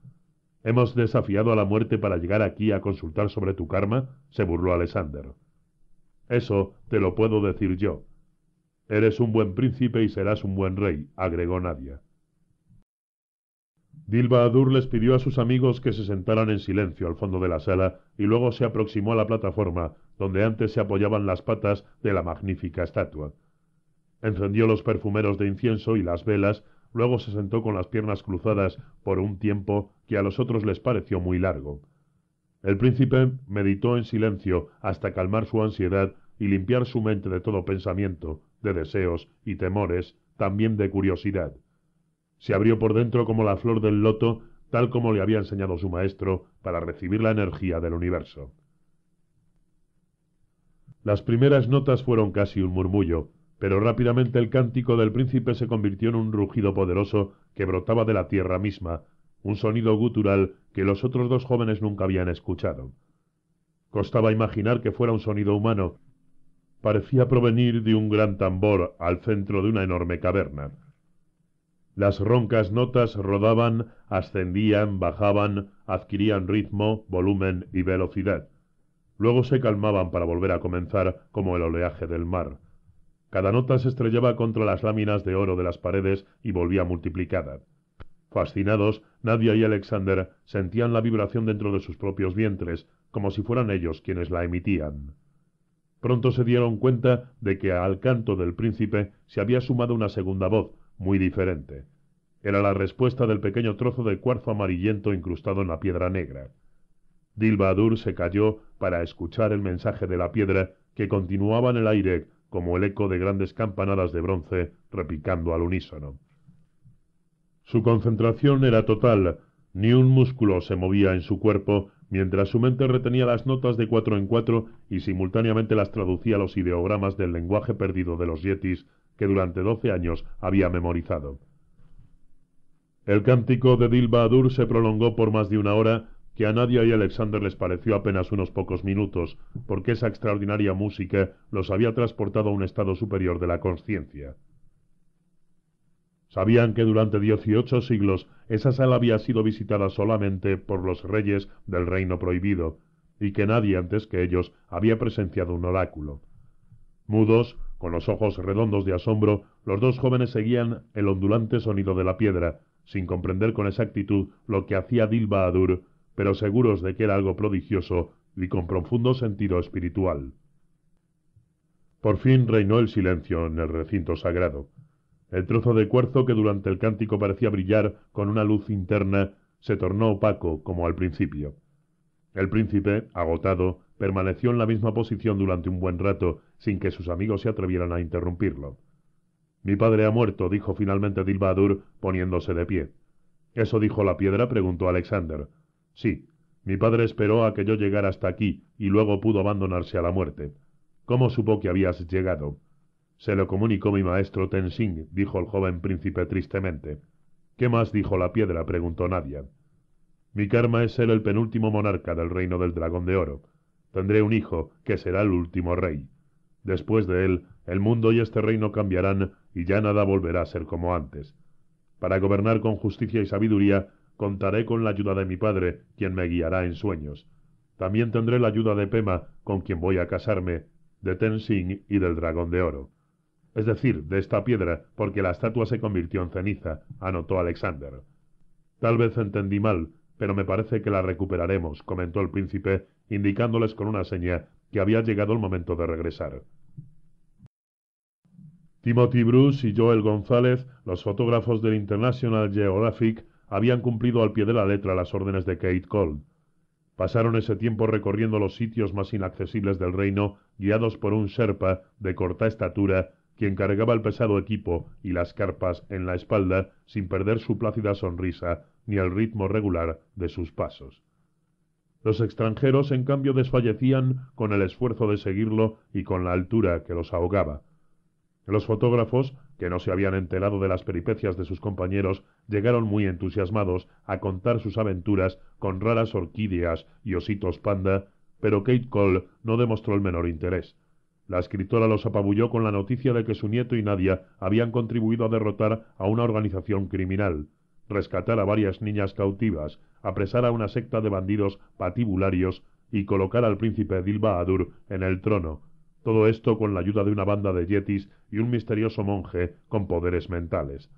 Hemos desafiado a la muerte para llegar aquí a consultar sobre tu karma, se burló Alexander. Eso te lo puedo decir yo. Eres un buen príncipe y serás un buen rey, agregó Nadia. Dilbahadur les pidió a sus amigos que se sentaran en silencio al fondo de la sala y luego se aproximó a la plataforma donde antes se apoyaban las patas de la magnífica estatua. Encendió los perfumeros de incienso y las velas luego se sentó con las piernas cruzadas por un tiempo que a los otros les pareció muy largo. El príncipe meditó en silencio hasta calmar su ansiedad y limpiar su mente de todo pensamiento, de deseos y temores, también de curiosidad. Se abrió por dentro como la flor del loto, tal como le había enseñado su maestro, para recibir la energía del universo. Las primeras notas fueron casi un murmullo, pero rápidamente el cántico del príncipe se convirtió en un rugido poderoso que brotaba de la tierra misma, un sonido gutural que los otros dos jóvenes nunca habían escuchado. Costaba imaginar que fuera un sonido humano. Parecía provenir de un gran tambor al centro de una enorme caverna. Las roncas notas rodaban, ascendían, bajaban, adquirían ritmo, volumen y velocidad. Luego se calmaban para volver a comenzar como el oleaje del mar. Cada nota se estrellaba contra las láminas de oro de las paredes y volvía multiplicada. Fascinados, Nadia y Alexander sentían la vibración dentro de sus propios vientres, como si fueran ellos quienes la emitían. Pronto se dieron cuenta de que al canto del príncipe se había sumado una segunda voz, muy diferente. Era la respuesta del pequeño trozo de cuarzo amarillento incrustado en la piedra negra. Dilbadur se calló para escuchar el mensaje de la piedra que continuaba en el aire como el eco de grandes campanadas de bronce repicando al unísono. Su concentración era total, ni un músculo se movía en su cuerpo, mientras su mente retenía las notas de cuatro en cuatro y simultáneamente las traducía a los ideogramas del lenguaje perdido de los yetis que durante doce años había memorizado. El cántico de Adur se prolongó por más de una hora, que a Nadia y Alexander les pareció apenas unos pocos minutos, porque esa extraordinaria música los había transportado a un estado superior de la conciencia. Sabían que durante dieciocho siglos esa sala había sido visitada solamente por los reyes del reino prohibido, y que nadie antes que ellos había presenciado un oráculo. Mudos, con los ojos redondos de asombro, los dos jóvenes seguían el ondulante sonido de la piedra, sin comprender con exactitud lo que hacía Dilba pero seguros de que era algo prodigioso y con profundo sentido espiritual. Por fin reinó el silencio en el recinto sagrado. El trozo de cuarzo que durante el cántico parecía brillar con una luz interna se tornó opaco como al principio. El príncipe, agotado, permaneció en la misma posición durante un buen rato sin que sus amigos se atrevieran a interrumpirlo. Mi padre ha muerto, dijo finalmente Dilbadur, poniéndose de pie. Eso dijo la piedra, preguntó Alexander. Sí, mi padre esperó a que yo llegara hasta aquí y luego pudo abandonarse a la muerte. ¿Cómo supo que habías llegado? Se lo comunicó mi maestro Tensing. dijo el joven príncipe tristemente. ¿Qué más dijo la piedra? preguntó Nadia. Mi karma es ser el penúltimo monarca del reino del dragón de oro. Tendré un hijo, que será el último rey. Después de él, el mundo y este reino cambiarán y ya nada volverá a ser como antes. Para gobernar con justicia y sabiduría, contaré con la ayuda de mi padre, quien me guiará en sueños. También tendré la ayuda de Pema, con quien voy a casarme, de Tensing y del dragón de oro. Es decir, de esta piedra, porque la estatua se convirtió en ceniza, anotó Alexander. Tal vez entendí mal, pero me parece que la recuperaremos, comentó el príncipe, indicándoles con una seña que había llegado el momento de regresar. Timothy Bruce y Joel González, los fotógrafos del International Geographic, habían cumplido al pie de la letra las órdenes de Kate Cole. Pasaron ese tiempo recorriendo los sitios más inaccesibles del reino, guiados por un serpa de corta estatura, quien cargaba el pesado equipo y las carpas en la espalda sin perder su plácida sonrisa ni el ritmo regular de sus pasos. Los extranjeros, en cambio, desfallecían con el esfuerzo de seguirlo y con la altura que los ahogaba. Los fotógrafos, que no se habían enterado de las peripecias de sus compañeros, llegaron muy entusiasmados a contar sus aventuras con raras orquídeas y ositos panda, pero Kate Cole no demostró el menor interés. La escritora los apabulló con la noticia de que su nieto y Nadia habían contribuido a derrotar a una organización criminal, rescatar a varias niñas cautivas, apresar a una secta de bandidos patibularios y colocar al príncipe Dilbaadur en el trono. Todo esto con la ayuda de una banda de yetis y un misterioso monje con poderes mentales.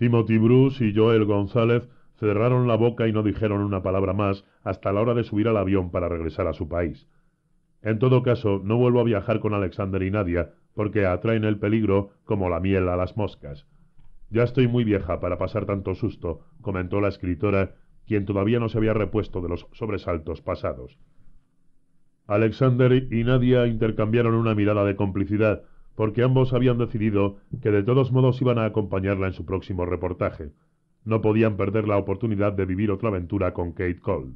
Timothy Bruce y Joel González cerraron la boca y no dijeron una palabra más hasta la hora de subir al avión para regresar a su país. En todo caso, no vuelvo a viajar con Alexander y Nadia, porque atraen el peligro como la miel a las moscas. Ya estoy muy vieja para pasar tanto susto, comentó la escritora, quien todavía no se había repuesto de los sobresaltos pasados. Alexander y Nadia intercambiaron una mirada de complicidad, porque ambos habían decidido que de todos modos iban a acompañarla en su próximo reportaje. No podían perder la oportunidad de vivir otra aventura con Kate Cole.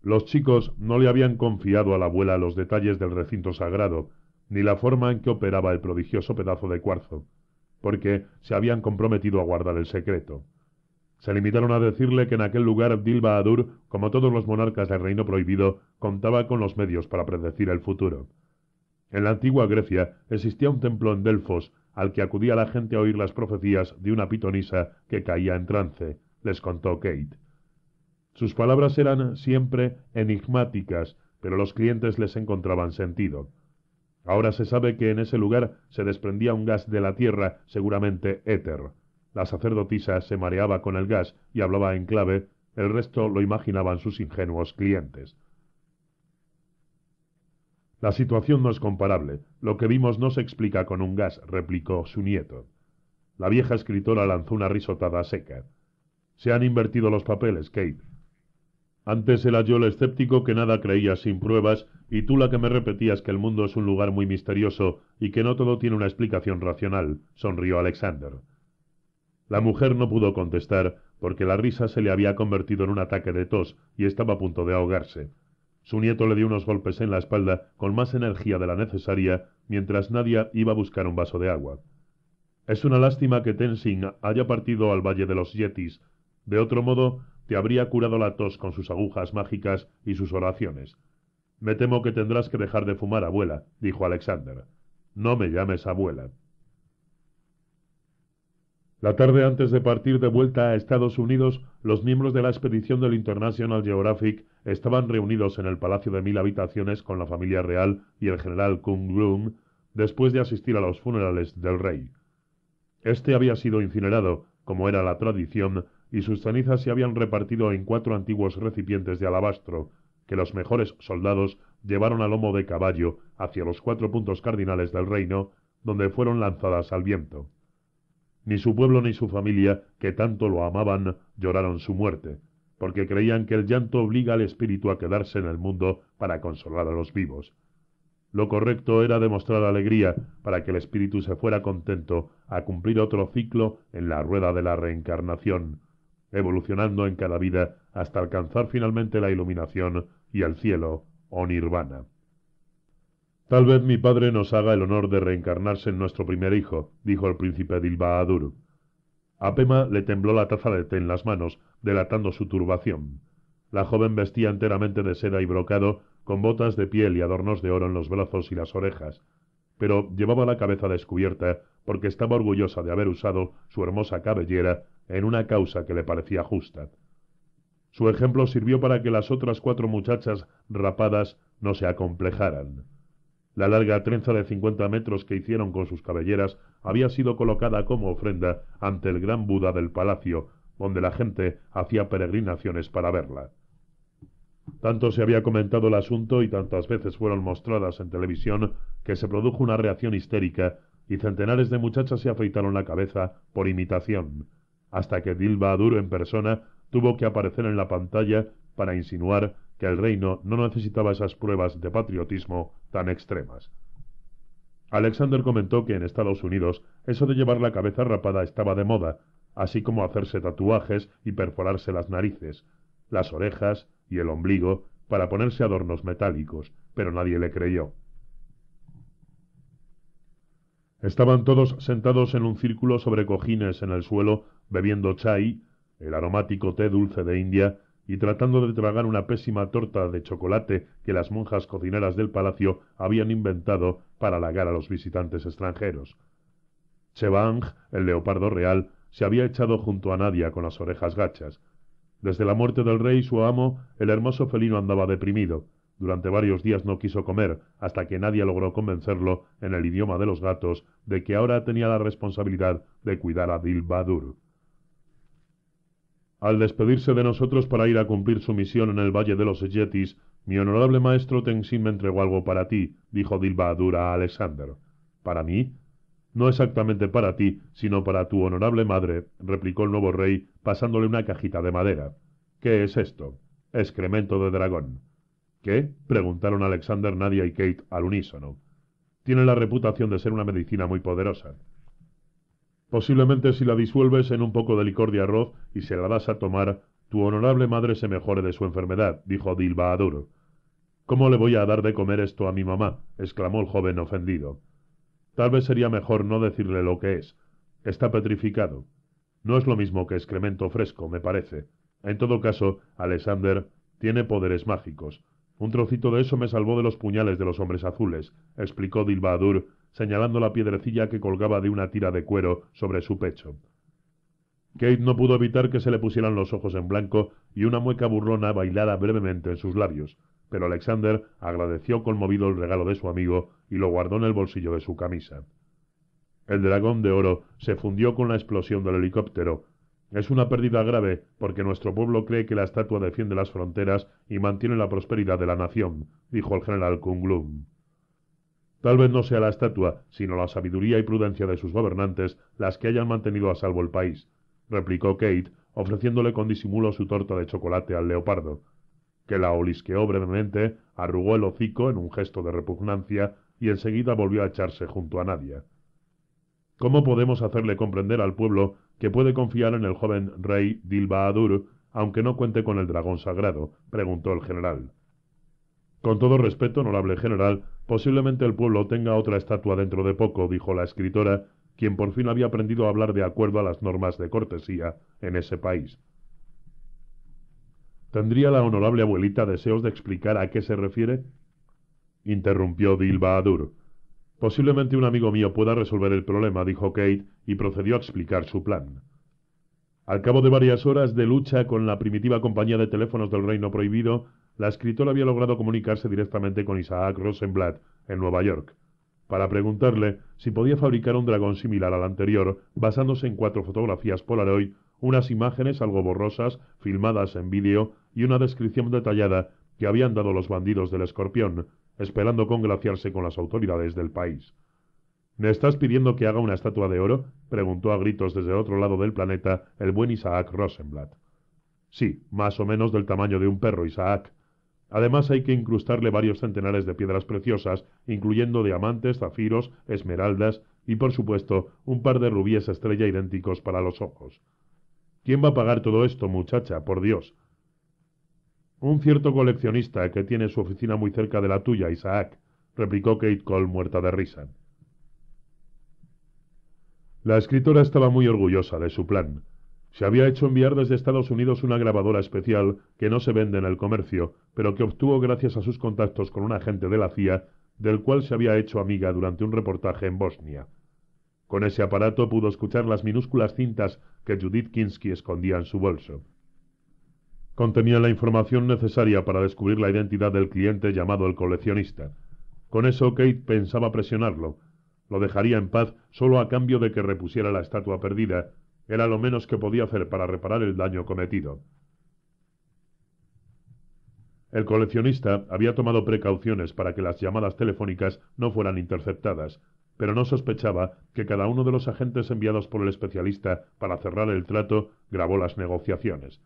Los chicos no le habían confiado a la abuela los detalles del recinto sagrado, ni la forma en que operaba el prodigioso pedazo de cuarzo, porque se habían comprometido a guardar el secreto. Se limitaron a decirle que en aquel lugar Dilba Adur, como todos los monarcas del reino prohibido, contaba con los medios para predecir el futuro. En la antigua Grecia existía un templo en Delfos al que acudía la gente a oír las profecías de una pitonisa que caía en trance, les contó Kate. Sus palabras eran siempre enigmáticas, pero los clientes les encontraban sentido. Ahora se sabe que en ese lugar se desprendía un gas de la tierra, seguramente éter. La sacerdotisa se mareaba con el gas y hablaba en clave, el resto lo imaginaban sus ingenuos clientes. La situación no es comparable. Lo que vimos no se explica con un gas, replicó su nieto. La vieja escritora lanzó una risotada seca. Se han invertido los papeles, Kate. Antes era yo el escéptico que nada creía sin pruebas y tú la que me repetías que el mundo es un lugar muy misterioso y que no todo tiene una explicación racional, sonrió Alexander. La mujer no pudo contestar porque la risa se le había convertido en un ataque de tos y estaba a punto de ahogarse. Su nieto le dio unos golpes en la espalda con más energía de la necesaria mientras Nadia iba a buscar un vaso de agua. Es una lástima que Tenzin haya partido al Valle de los Yetis. De otro modo, te habría curado la tos con sus agujas mágicas y sus oraciones. Me temo que tendrás que dejar de fumar, abuela, dijo Alexander. No me llames abuela. La tarde antes de partir de vuelta a Estados Unidos, los miembros de la expedición del International Geographic estaban reunidos en el Palacio de Mil Habitaciones con la familia real y el general Kung Lung después de asistir a los funerales del rey. Este había sido incinerado, como era la tradición, y sus cenizas se habían repartido en cuatro antiguos recipientes de alabastro, que los mejores soldados llevaron a lomo de caballo hacia los cuatro puntos cardinales del reino, donde fueron lanzadas al viento. Ni su pueblo ni su familia, que tanto lo amaban, lloraron su muerte, porque creían que el llanto obliga al espíritu a quedarse en el mundo para consolar a los vivos. Lo correcto era demostrar alegría para que el espíritu se fuera contento a cumplir otro ciclo en la rueda de la reencarnación, evolucionando en cada vida hasta alcanzar finalmente la iluminación y el cielo o nirvana. Tal vez mi padre nos haga el honor de reencarnarse en nuestro primer hijo, dijo el príncipe Dilbaadur. A Pema le tembló la taza de té en las manos, delatando su turbación. La joven vestía enteramente de seda y brocado, con botas de piel y adornos de oro en los brazos y las orejas, pero llevaba la cabeza descubierta porque estaba orgullosa de haber usado su hermosa cabellera en una causa que le parecía justa. Su ejemplo sirvió para que las otras cuatro muchachas rapadas no se acomplejaran. La larga trenza de cincuenta metros que hicieron con sus cabelleras había sido colocada como ofrenda ante el gran Buda del palacio, donde la gente hacía peregrinaciones para verla. Tanto se había comentado el asunto y tantas veces fueron mostradas en televisión que se produjo una reacción histérica y centenares de muchachas se afeitaron la cabeza por imitación, hasta que Dilba Adur en persona tuvo que aparecer en la pantalla para insinuar que el reino no necesitaba esas pruebas de patriotismo tan extremas. Alexander comentó que en Estados Unidos eso de llevar la cabeza rapada estaba de moda, así como hacerse tatuajes y perforarse las narices, las orejas y el ombligo para ponerse adornos metálicos, pero nadie le creyó. Estaban todos sentados en un círculo sobre cojines en el suelo, bebiendo chai, el aromático té dulce de India, y tratando de tragar una pésima torta de chocolate que las monjas cocineras del palacio habían inventado para halagar a los visitantes extranjeros. chevang el leopardo real, se había echado junto a Nadia con las orejas gachas. Desde la muerte del rey su amo, el hermoso felino andaba deprimido. Durante varios días no quiso comer, hasta que nadie logró convencerlo, en el idioma de los gatos, de que ahora tenía la responsabilidad de cuidar a Dilbadur. Al despedirse de nosotros para ir a cumplir su misión en el Valle de los Yetis, mi honorable maestro Tenzin me entregó algo para ti, dijo Dilbadura a Alexander. ¿Para mí? No exactamente para ti, sino para tu honorable madre, replicó el nuevo rey, pasándole una cajita de madera. ¿Qué es esto? Excremento de dragón. ¿Qué? preguntaron Alexander, Nadia y Kate al unísono. Tiene la reputación de ser una medicina muy poderosa. Posiblemente si la disuelves en un poco de licor de arroz y se la das a tomar, tu honorable madre se mejore de su enfermedad, dijo Dil ¿Cómo le voy a dar de comer esto a mi mamá? exclamó el joven ofendido. Tal vez sería mejor no decirle lo que es. Está petrificado. No es lo mismo que excremento fresco, me parece. En todo caso, Alexander tiene poderes mágicos. Un trocito de eso me salvó de los puñales de los hombres azules, explicó Dilbaadur señalando la piedrecilla que colgaba de una tira de cuero sobre su pecho. Kate no pudo evitar que se le pusieran los ojos en blanco y una mueca burlona bailara brevemente en sus labios, pero Alexander agradeció conmovido el regalo de su amigo y lo guardó en el bolsillo de su camisa. El dragón de oro se fundió con la explosión del helicóptero. Es una pérdida grave porque nuestro pueblo cree que la estatua defiende las fronteras y mantiene la prosperidad de la nación, dijo el general Kunglum. Tal vez no sea la estatua, sino la sabiduría y prudencia de sus gobernantes las que hayan mantenido a salvo el país, replicó Kate, ofreciéndole con disimulo su torta de chocolate al leopardo, que la olisqueó brevemente, arrugó el hocico en un gesto de repugnancia y enseguida volvió a echarse junto a Nadia. ¿Cómo podemos hacerle comprender al pueblo que puede confiar en el joven rey Dilbaadur aunque no cuente con el dragón sagrado? preguntó el general. Con todo respeto, honorable general, Posiblemente el pueblo tenga otra estatua dentro de poco, dijo la escritora, quien por fin había aprendido a hablar de acuerdo a las normas de cortesía en ese país. ¿Tendría la honorable abuelita deseos de explicar a qué se refiere? interrumpió Dilba Adur. Posiblemente un amigo mío pueda resolver el problema, dijo Kate, y procedió a explicar su plan. Al cabo de varias horas de lucha con la primitiva compañía de teléfonos del Reino Prohibido, la escritora había logrado comunicarse directamente con Isaac Rosenblatt en Nueva York para preguntarle si podía fabricar un dragón similar al anterior, basándose en cuatro fotografías Polaroid, unas imágenes algo borrosas, filmadas en vídeo, y una descripción detallada que habían dado los bandidos del escorpión, esperando congraciarse con las autoridades del país. ¿Me estás pidiendo que haga una estatua de oro? preguntó a gritos desde el otro lado del planeta el buen Isaac Rosenblatt. Sí, más o menos del tamaño de un perro, Isaac, Además hay que incrustarle varios centenares de piedras preciosas, incluyendo diamantes, zafiros, esmeraldas y, por supuesto, un par de rubíes estrella idénticos para los ojos. ¿Quién va a pagar todo esto, muchacha? Por Dios. Un cierto coleccionista que tiene su oficina muy cerca de la tuya, Isaac, replicó Kate Cole muerta de risa. La escritora estaba muy orgullosa de su plan. Se había hecho enviar desde Estados Unidos una grabadora especial que no se vende en el comercio, pero que obtuvo gracias a sus contactos con un agente de la CIA, del cual se había hecho amiga durante un reportaje en Bosnia. Con ese aparato pudo escuchar las minúsculas cintas que Judith Kinsky escondía en su bolso. Contenía la información necesaria para descubrir la identidad del cliente llamado el coleccionista. Con eso Kate pensaba presionarlo. Lo dejaría en paz solo a cambio de que repusiera la estatua perdida era lo menos que podía hacer para reparar el daño cometido. El coleccionista había tomado precauciones para que las llamadas telefónicas no fueran interceptadas, pero no sospechaba que cada uno de los agentes enviados por el especialista para cerrar el trato grabó las negociaciones.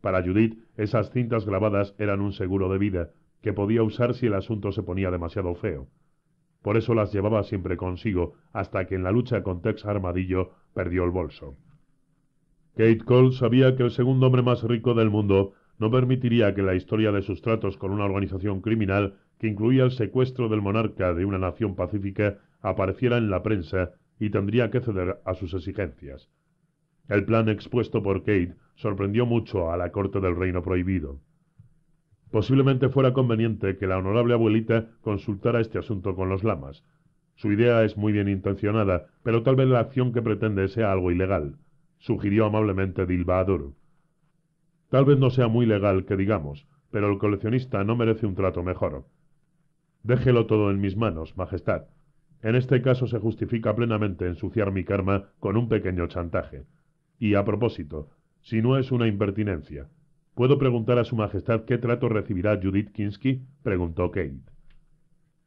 Para Judith, esas cintas grabadas eran un seguro de vida, que podía usar si el asunto se ponía demasiado feo. Por eso las llevaba siempre consigo, hasta que en la lucha con Tex Armadillo perdió el bolso. Kate Cole sabía que el segundo hombre más rico del mundo no permitiría que la historia de sus tratos con una organización criminal que incluía el secuestro del monarca de una nación pacífica apareciera en la prensa y tendría que ceder a sus exigencias. El plan expuesto por Kate sorprendió mucho a la corte del Reino Prohibido. Posiblemente fuera conveniente que la honorable abuelita consultara este asunto con los lamas. Su idea es muy bien intencionada, pero tal vez la acción que pretende sea algo ilegal sugirió amablemente Dilbaadur. Tal vez no sea muy legal que digamos, pero el coleccionista no merece un trato mejor. Déjelo todo en mis manos, Majestad. En este caso se justifica plenamente ensuciar mi karma con un pequeño chantaje. Y a propósito, si no es una impertinencia, ¿puedo preguntar a Su Majestad qué trato recibirá Judith Kinsky? preguntó Kate.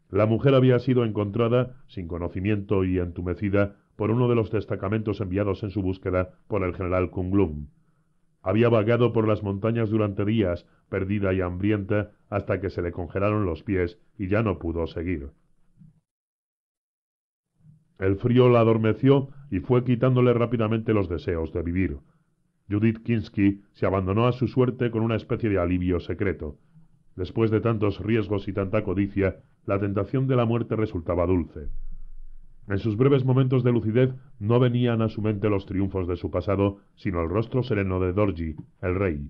La mujer había sido encontrada, sin conocimiento y entumecida, por uno de los destacamentos enviados en su búsqueda por el general Kunglum. Había vagado por las montañas durante días, perdida y hambrienta, hasta que se le congelaron los pies y ya no pudo seguir. El frío la adormeció y fue quitándole rápidamente los deseos de vivir. Judith Kinsky se abandonó a su suerte con una especie de alivio secreto. Después de tantos riesgos y tanta codicia, la tentación de la muerte resultaba dulce. En sus breves momentos de lucidez no venían a su mente los triunfos de su pasado, sino el rostro sereno de Dorji, el rey.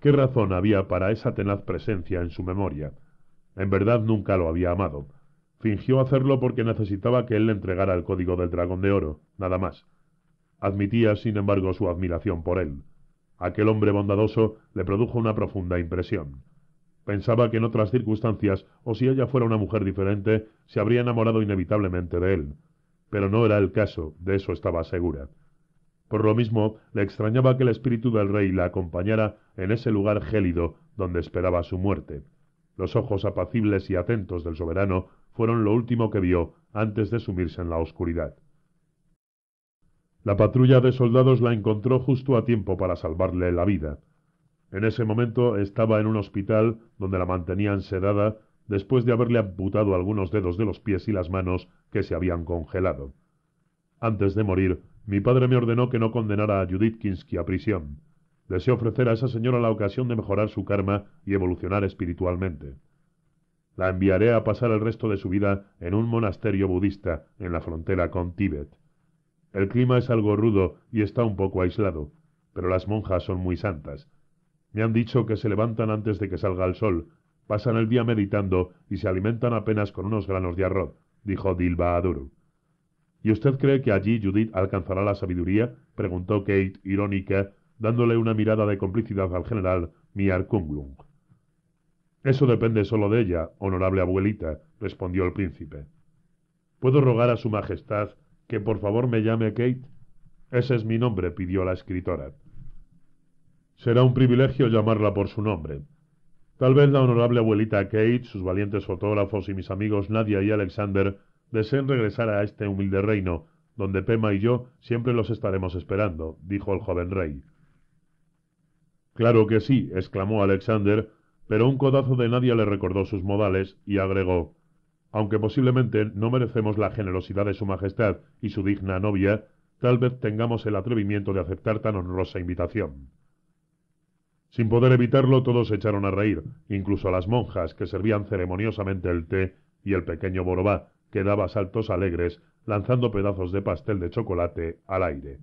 ¿Qué razón había para esa tenaz presencia en su memoria? En verdad nunca lo había amado. Fingió hacerlo porque necesitaba que él le entregara el código del dragón de oro, nada más. Admitía, sin embargo, su admiración por él. Aquel hombre bondadoso le produjo una profunda impresión. Pensaba que en otras circunstancias, o si ella fuera una mujer diferente, se habría enamorado inevitablemente de él. Pero no era el caso, de eso estaba segura. Por lo mismo, le extrañaba que el espíritu del rey la acompañara en ese lugar gélido donde esperaba su muerte. Los ojos apacibles y atentos del soberano fueron lo último que vio antes de sumirse en la oscuridad. La patrulla de soldados la encontró justo a tiempo para salvarle la vida. En ese momento estaba en un hospital donde la mantenían sedada después de haberle amputado algunos dedos de los pies y las manos que se habían congelado. Antes de morir, mi padre me ordenó que no condenara a Judith Kinsky a prisión. Deseo ofrecer a esa señora la ocasión de mejorar su karma y evolucionar espiritualmente. La enviaré a pasar el resto de su vida en un monasterio budista en la frontera con Tíbet. El clima es algo rudo y está un poco aislado, pero las monjas son muy santas, me han dicho que se levantan antes de que salga el sol, pasan el día meditando y se alimentan apenas con unos granos de arroz, dijo Adur. ¿Y usted cree que allí Judith alcanzará la sabiduría? preguntó Kate, irónica, dándole una mirada de complicidad al general Miar Kunglung. Eso depende solo de ella, honorable abuelita, respondió el príncipe. ¿Puedo rogar a su Majestad que por favor me llame Kate? Ese es mi nombre, pidió la escritora. Será un privilegio llamarla por su nombre. Tal vez la honorable abuelita Kate, sus valientes fotógrafos y mis amigos Nadia y Alexander deseen regresar a este humilde reino, donde Pema y yo siempre los estaremos esperando, dijo el joven rey. Claro que sí, exclamó Alexander, pero un codazo de Nadia le recordó sus modales y agregó Aunque posiblemente no merecemos la generosidad de Su Majestad y su digna novia, tal vez tengamos el atrevimiento de aceptar tan honrosa invitación. Sin poder evitarlo, todos se echaron a reír, incluso las monjas que servían ceremoniosamente el té y el pequeño Borobá, que daba saltos alegres, lanzando pedazos de pastel de chocolate al aire.